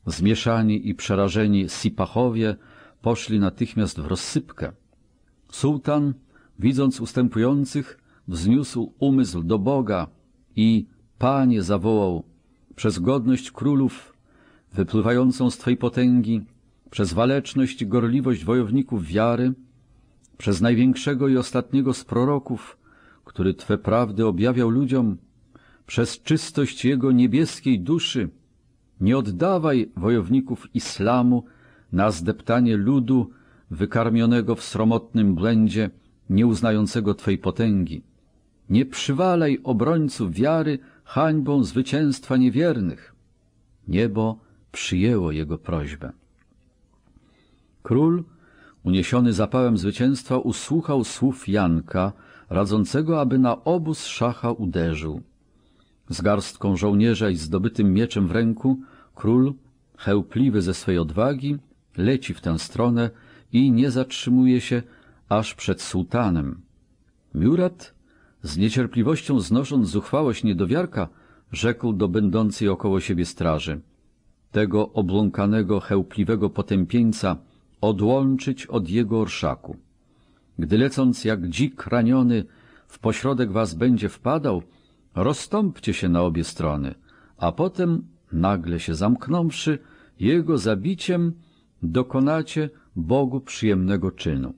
Zmieszani i przerażeni Sipachowie poszli natychmiast w rozsypkę. Sułtan, widząc ustępujących, wzniósł umysł do Boga i Panie zawołał przez godność królów wypływającą z Twej potęgi, przez waleczność i gorliwość wojowników wiary, przez największego i ostatniego z proroków, który Twe prawdy objawiał ludziom, przez czystość Jego niebieskiej duszy, nie oddawaj wojowników islamu na zdeptanie ludu wykarmionego w sromotnym błędzie, nieuznającego Twej potęgi. Nie przywalaj obrońców wiary hańbą zwycięstwa niewiernych. Niebo przyjęło jego prośbę. Król, uniesiony zapałem zwycięstwa, usłuchał słów Janka, radzącego, aby na obóz szacha uderzył. Z garstką żołnierza i zdobytym mieczem w ręku Król, chełpliwy ze swej odwagi, leci w tę stronę i nie zatrzymuje się aż przed sułtanem. Murat, z niecierpliwością znosząc zuchwałość niedowiarka, rzekł do będącej około siebie straży. Tego obłąkanego, chełpliwego potępieńca odłączyć od jego orszaku. Gdy lecąc jak dzik raniony w pośrodek was będzie wpadał, rozstąpcie się na obie strony, a potem nagle się zamknąwszy, jego zabiciem dokonacie Bogu przyjemnego czynu.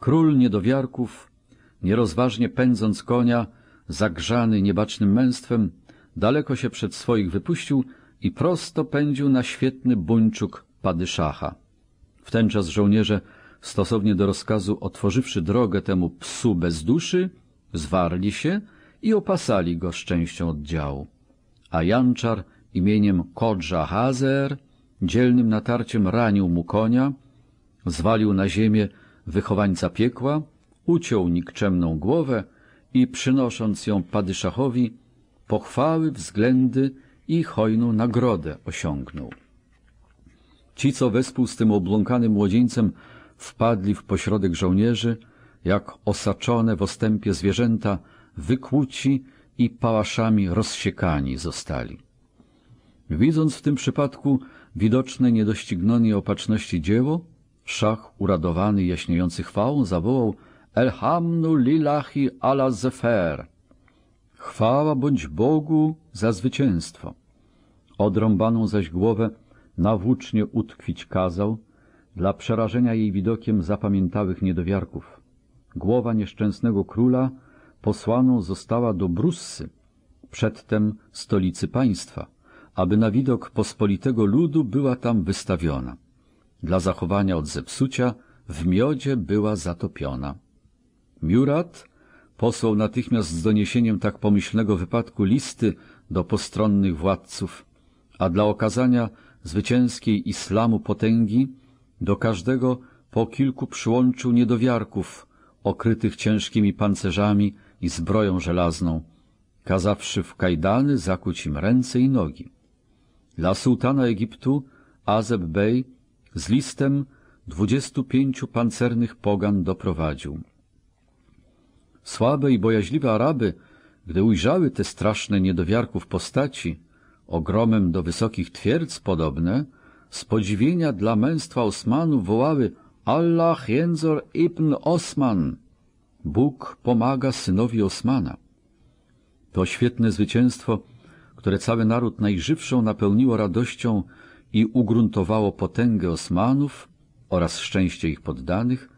Król niedowiarków, nierozważnie pędząc konia, zagrzany niebacznym męstwem, daleko się przed swoich wypuścił i prosto pędził na świetny buńczuk padyszacha. W ten czas żołnierze, stosownie do rozkazu, otworzywszy drogę temu psu bez duszy, zwarli się i opasali go szczęścią oddziału a Janczar imieniem Kodża Hazer dzielnym natarciem ranił mu konia, zwalił na ziemię wychowańca piekła, uciął nikczemną głowę i przynosząc ją padyszachowi, pochwały, względy i hojną nagrodę osiągnął. Ci, co wespół z tym obłąkanym młodzieńcem wpadli w pośrodek żołnierzy, jak osaczone w ostępie zwierzęta, wykłuci i pałaszami rozsiekani zostali. Widząc w tym przypadku widoczne niedoścignanie opatrzności dzieło, szach uradowany jaśniejący chwałą zawołał Elhamnu lilahi ala zefer. Chwała bądź Bogu za zwycięstwo. Odrąbaną zaś głowę na włócznie utkwić kazał, dla przerażenia jej widokiem zapamiętałych niedowiarków. Głowa nieszczęsnego króla posłaną została do Brussy, przedtem stolicy państwa, aby na widok pospolitego ludu była tam wystawiona. Dla zachowania od zepsucia w miodzie była zatopiona. Murat posłał natychmiast z doniesieniem tak pomyślnego wypadku listy do postronnych władców, a dla okazania zwycięskiej islamu potęgi do każdego po kilku przyłączył niedowiarków okrytych ciężkimi pancerzami i zbroją żelazną, kazawszy w kajdany zakuć im ręce i nogi. Dla sułtana Egiptu Azeb Bey z listem dwudziestu pięciu pancernych pogan doprowadził. Słabe i bojaźliwe Araby, gdy ujrzały te straszne niedowiarków postaci, ogromem do wysokich twierdz podobne, z podziwienia dla męstwa Osmanu wołały Allah Jędzor ibn Osman, Bóg pomaga synowi Osmana. To świetne zwycięstwo, które cały naród najżywszą napełniło radością i ugruntowało potęgę Osmanów oraz szczęście ich poddanych,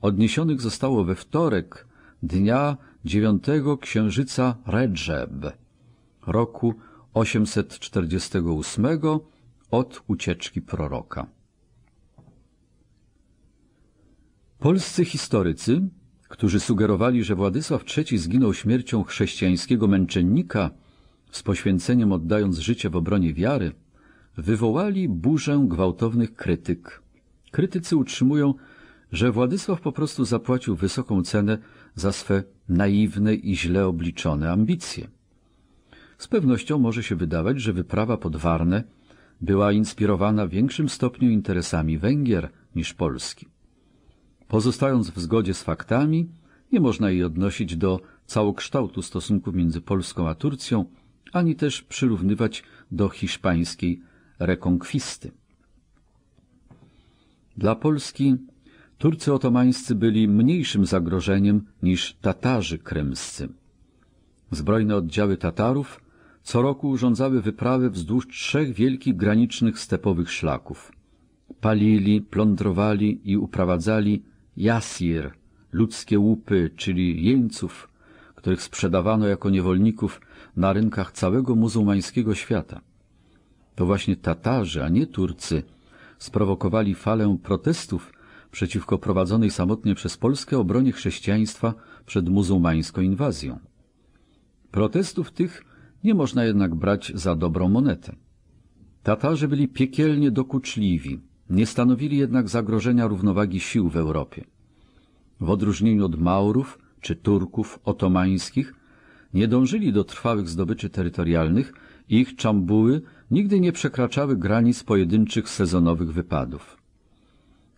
odniesionych zostało we wtorek, dnia dziewiątego księżyca Redżeb, roku 848 od ucieczki proroka. Polscy historycy którzy sugerowali, że Władysław III zginął śmiercią chrześcijańskiego męczennika, z poświęceniem oddając życie w obronie wiary, wywołali burzę gwałtownych krytyk. Krytycy utrzymują, że Władysław po prostu zapłacił wysoką cenę za swe naiwne i źle obliczone ambicje. Z pewnością może się wydawać, że wyprawa pod Warnę była inspirowana w większym stopniu interesami Węgier niż Polski. Pozostając w zgodzie z faktami, nie można jej odnosić do całokształtu stosunków między Polską a Turcją, ani też przyrównywać do hiszpańskiej rekonkwisty. Dla Polski Turcy otomańscy byli mniejszym zagrożeniem niż Tatarzy krymscy. Zbrojne oddziały Tatarów co roku urządzały wyprawy wzdłuż trzech wielkich granicznych stepowych szlaków. Palili, plądrowali i uprowadzali jasir, ludzkie łupy, czyli jeńców, których sprzedawano jako niewolników na rynkach całego muzułmańskiego świata. To właśnie Tatarzy, a nie Turcy, sprowokowali falę protestów przeciwko prowadzonej samotnie przez Polskę obronie chrześcijaństwa przed muzułmańską inwazją. Protestów tych nie można jednak brać za dobrą monetę. Tatarzy byli piekielnie dokuczliwi, nie stanowili jednak zagrożenia równowagi sił w Europie. W odróżnieniu od Maurów czy Turków otomańskich nie dążyli do trwałych zdobyczy terytorialnych i ich czambuły nigdy nie przekraczały granic pojedynczych sezonowych wypadów.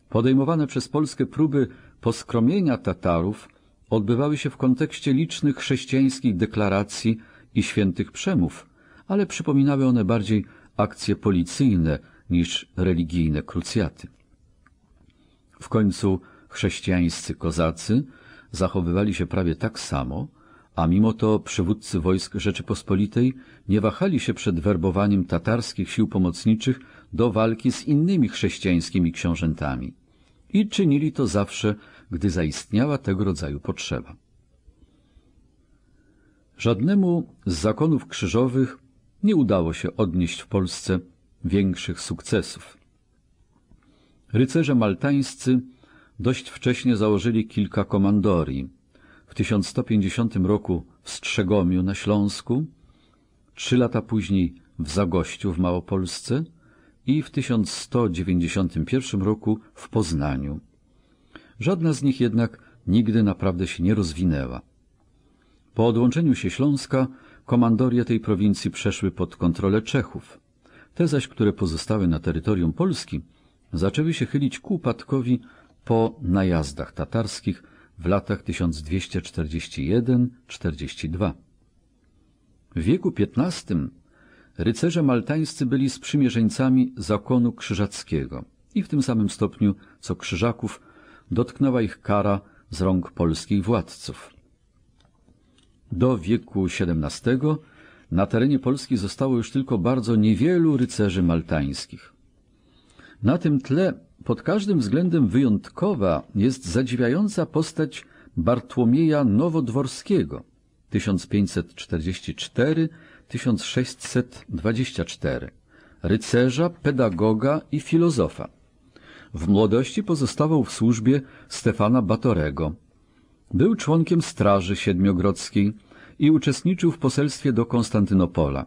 Podejmowane przez Polskę próby poskromienia Tatarów odbywały się w kontekście licznych chrześcijańskich deklaracji i świętych przemów, ale przypominały one bardziej akcje policyjne – niż religijne krucjaty. W końcu chrześcijańscy kozacy zachowywali się prawie tak samo, a mimo to przywódcy wojsk Rzeczypospolitej nie wahali się przed werbowaniem tatarskich sił pomocniczych do walki z innymi chrześcijańskimi książętami i czynili to zawsze, gdy zaistniała tego rodzaju potrzeba. Żadnemu z zakonów krzyżowych nie udało się odnieść w Polsce większych sukcesów. Rycerze maltańscy dość wcześnie założyli kilka komandorii. W 1150 roku w Strzegomiu na Śląsku, trzy lata później w Zagościu w Małopolsce i w 1191 roku w Poznaniu. Żadna z nich jednak nigdy naprawdę się nie rozwinęła. Po odłączeniu się Śląska komandorie tej prowincji przeszły pod kontrolę Czechów. Te zaś, które pozostały na terytorium Polski, zaczęły się chylić ku upadkowi po najazdach tatarskich w latach 1241-42. W wieku XV rycerze maltańscy byli sprzymierzeńcami zakonu krzyżackiego i w tym samym stopniu, co krzyżaków, dotknęła ich kara z rąk polskich władców. Do wieku XVII na terenie Polski zostało już tylko bardzo niewielu rycerzy maltańskich. Na tym tle pod każdym względem wyjątkowa jest zadziwiająca postać Bartłomieja Nowodworskiego 1544-1624, rycerza, pedagoga i filozofa. W młodości pozostawał w służbie Stefana Batorego. Był członkiem Straży Siedmiogrodzkiej, i uczestniczył w poselstwie do Konstantynopola.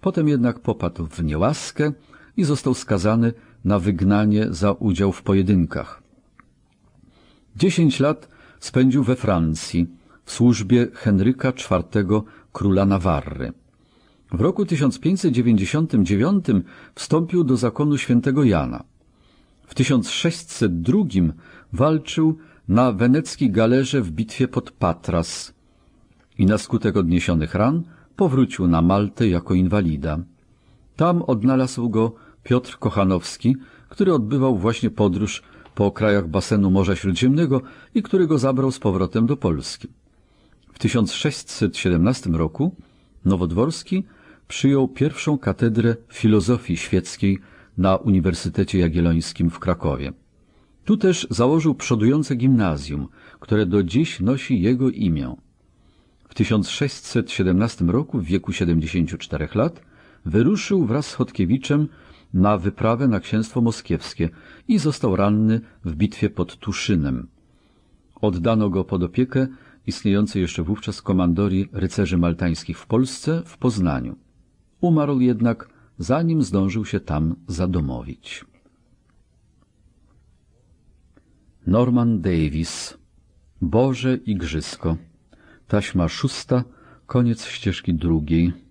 Potem jednak popadł w niełaskę i został skazany na wygnanie za udział w pojedynkach. Dziesięć lat spędził we Francji w służbie Henryka IV, króla Nawarry. W roku 1599 wstąpił do zakonu świętego Jana. W 1602 walczył na weneckiej galerze w bitwie pod Patras, i na skutek odniesionych ran powrócił na Maltę jako inwalida. Tam odnalazł go Piotr Kochanowski, który odbywał właśnie podróż po krajach basenu Morza Śródziemnego i który go zabrał z powrotem do Polski. W 1617 roku Nowodworski przyjął pierwszą katedrę filozofii świeckiej na Uniwersytecie Jagiellońskim w Krakowie. Tu też założył przodujące gimnazjum, które do dziś nosi jego imię. W 1617 roku, w wieku 74 lat, wyruszył wraz z Chodkiewiczem na wyprawę na księstwo moskiewskie i został ranny w bitwie pod Tuszynem. Oddano go pod opiekę istniejącej jeszcze wówczas komandorii rycerzy maltańskich w Polsce w Poznaniu. Umarł jednak, zanim zdążył się tam zadomowić. Norman Davis Boże Igrzysko Taśma szósta, koniec ścieżki drugiej.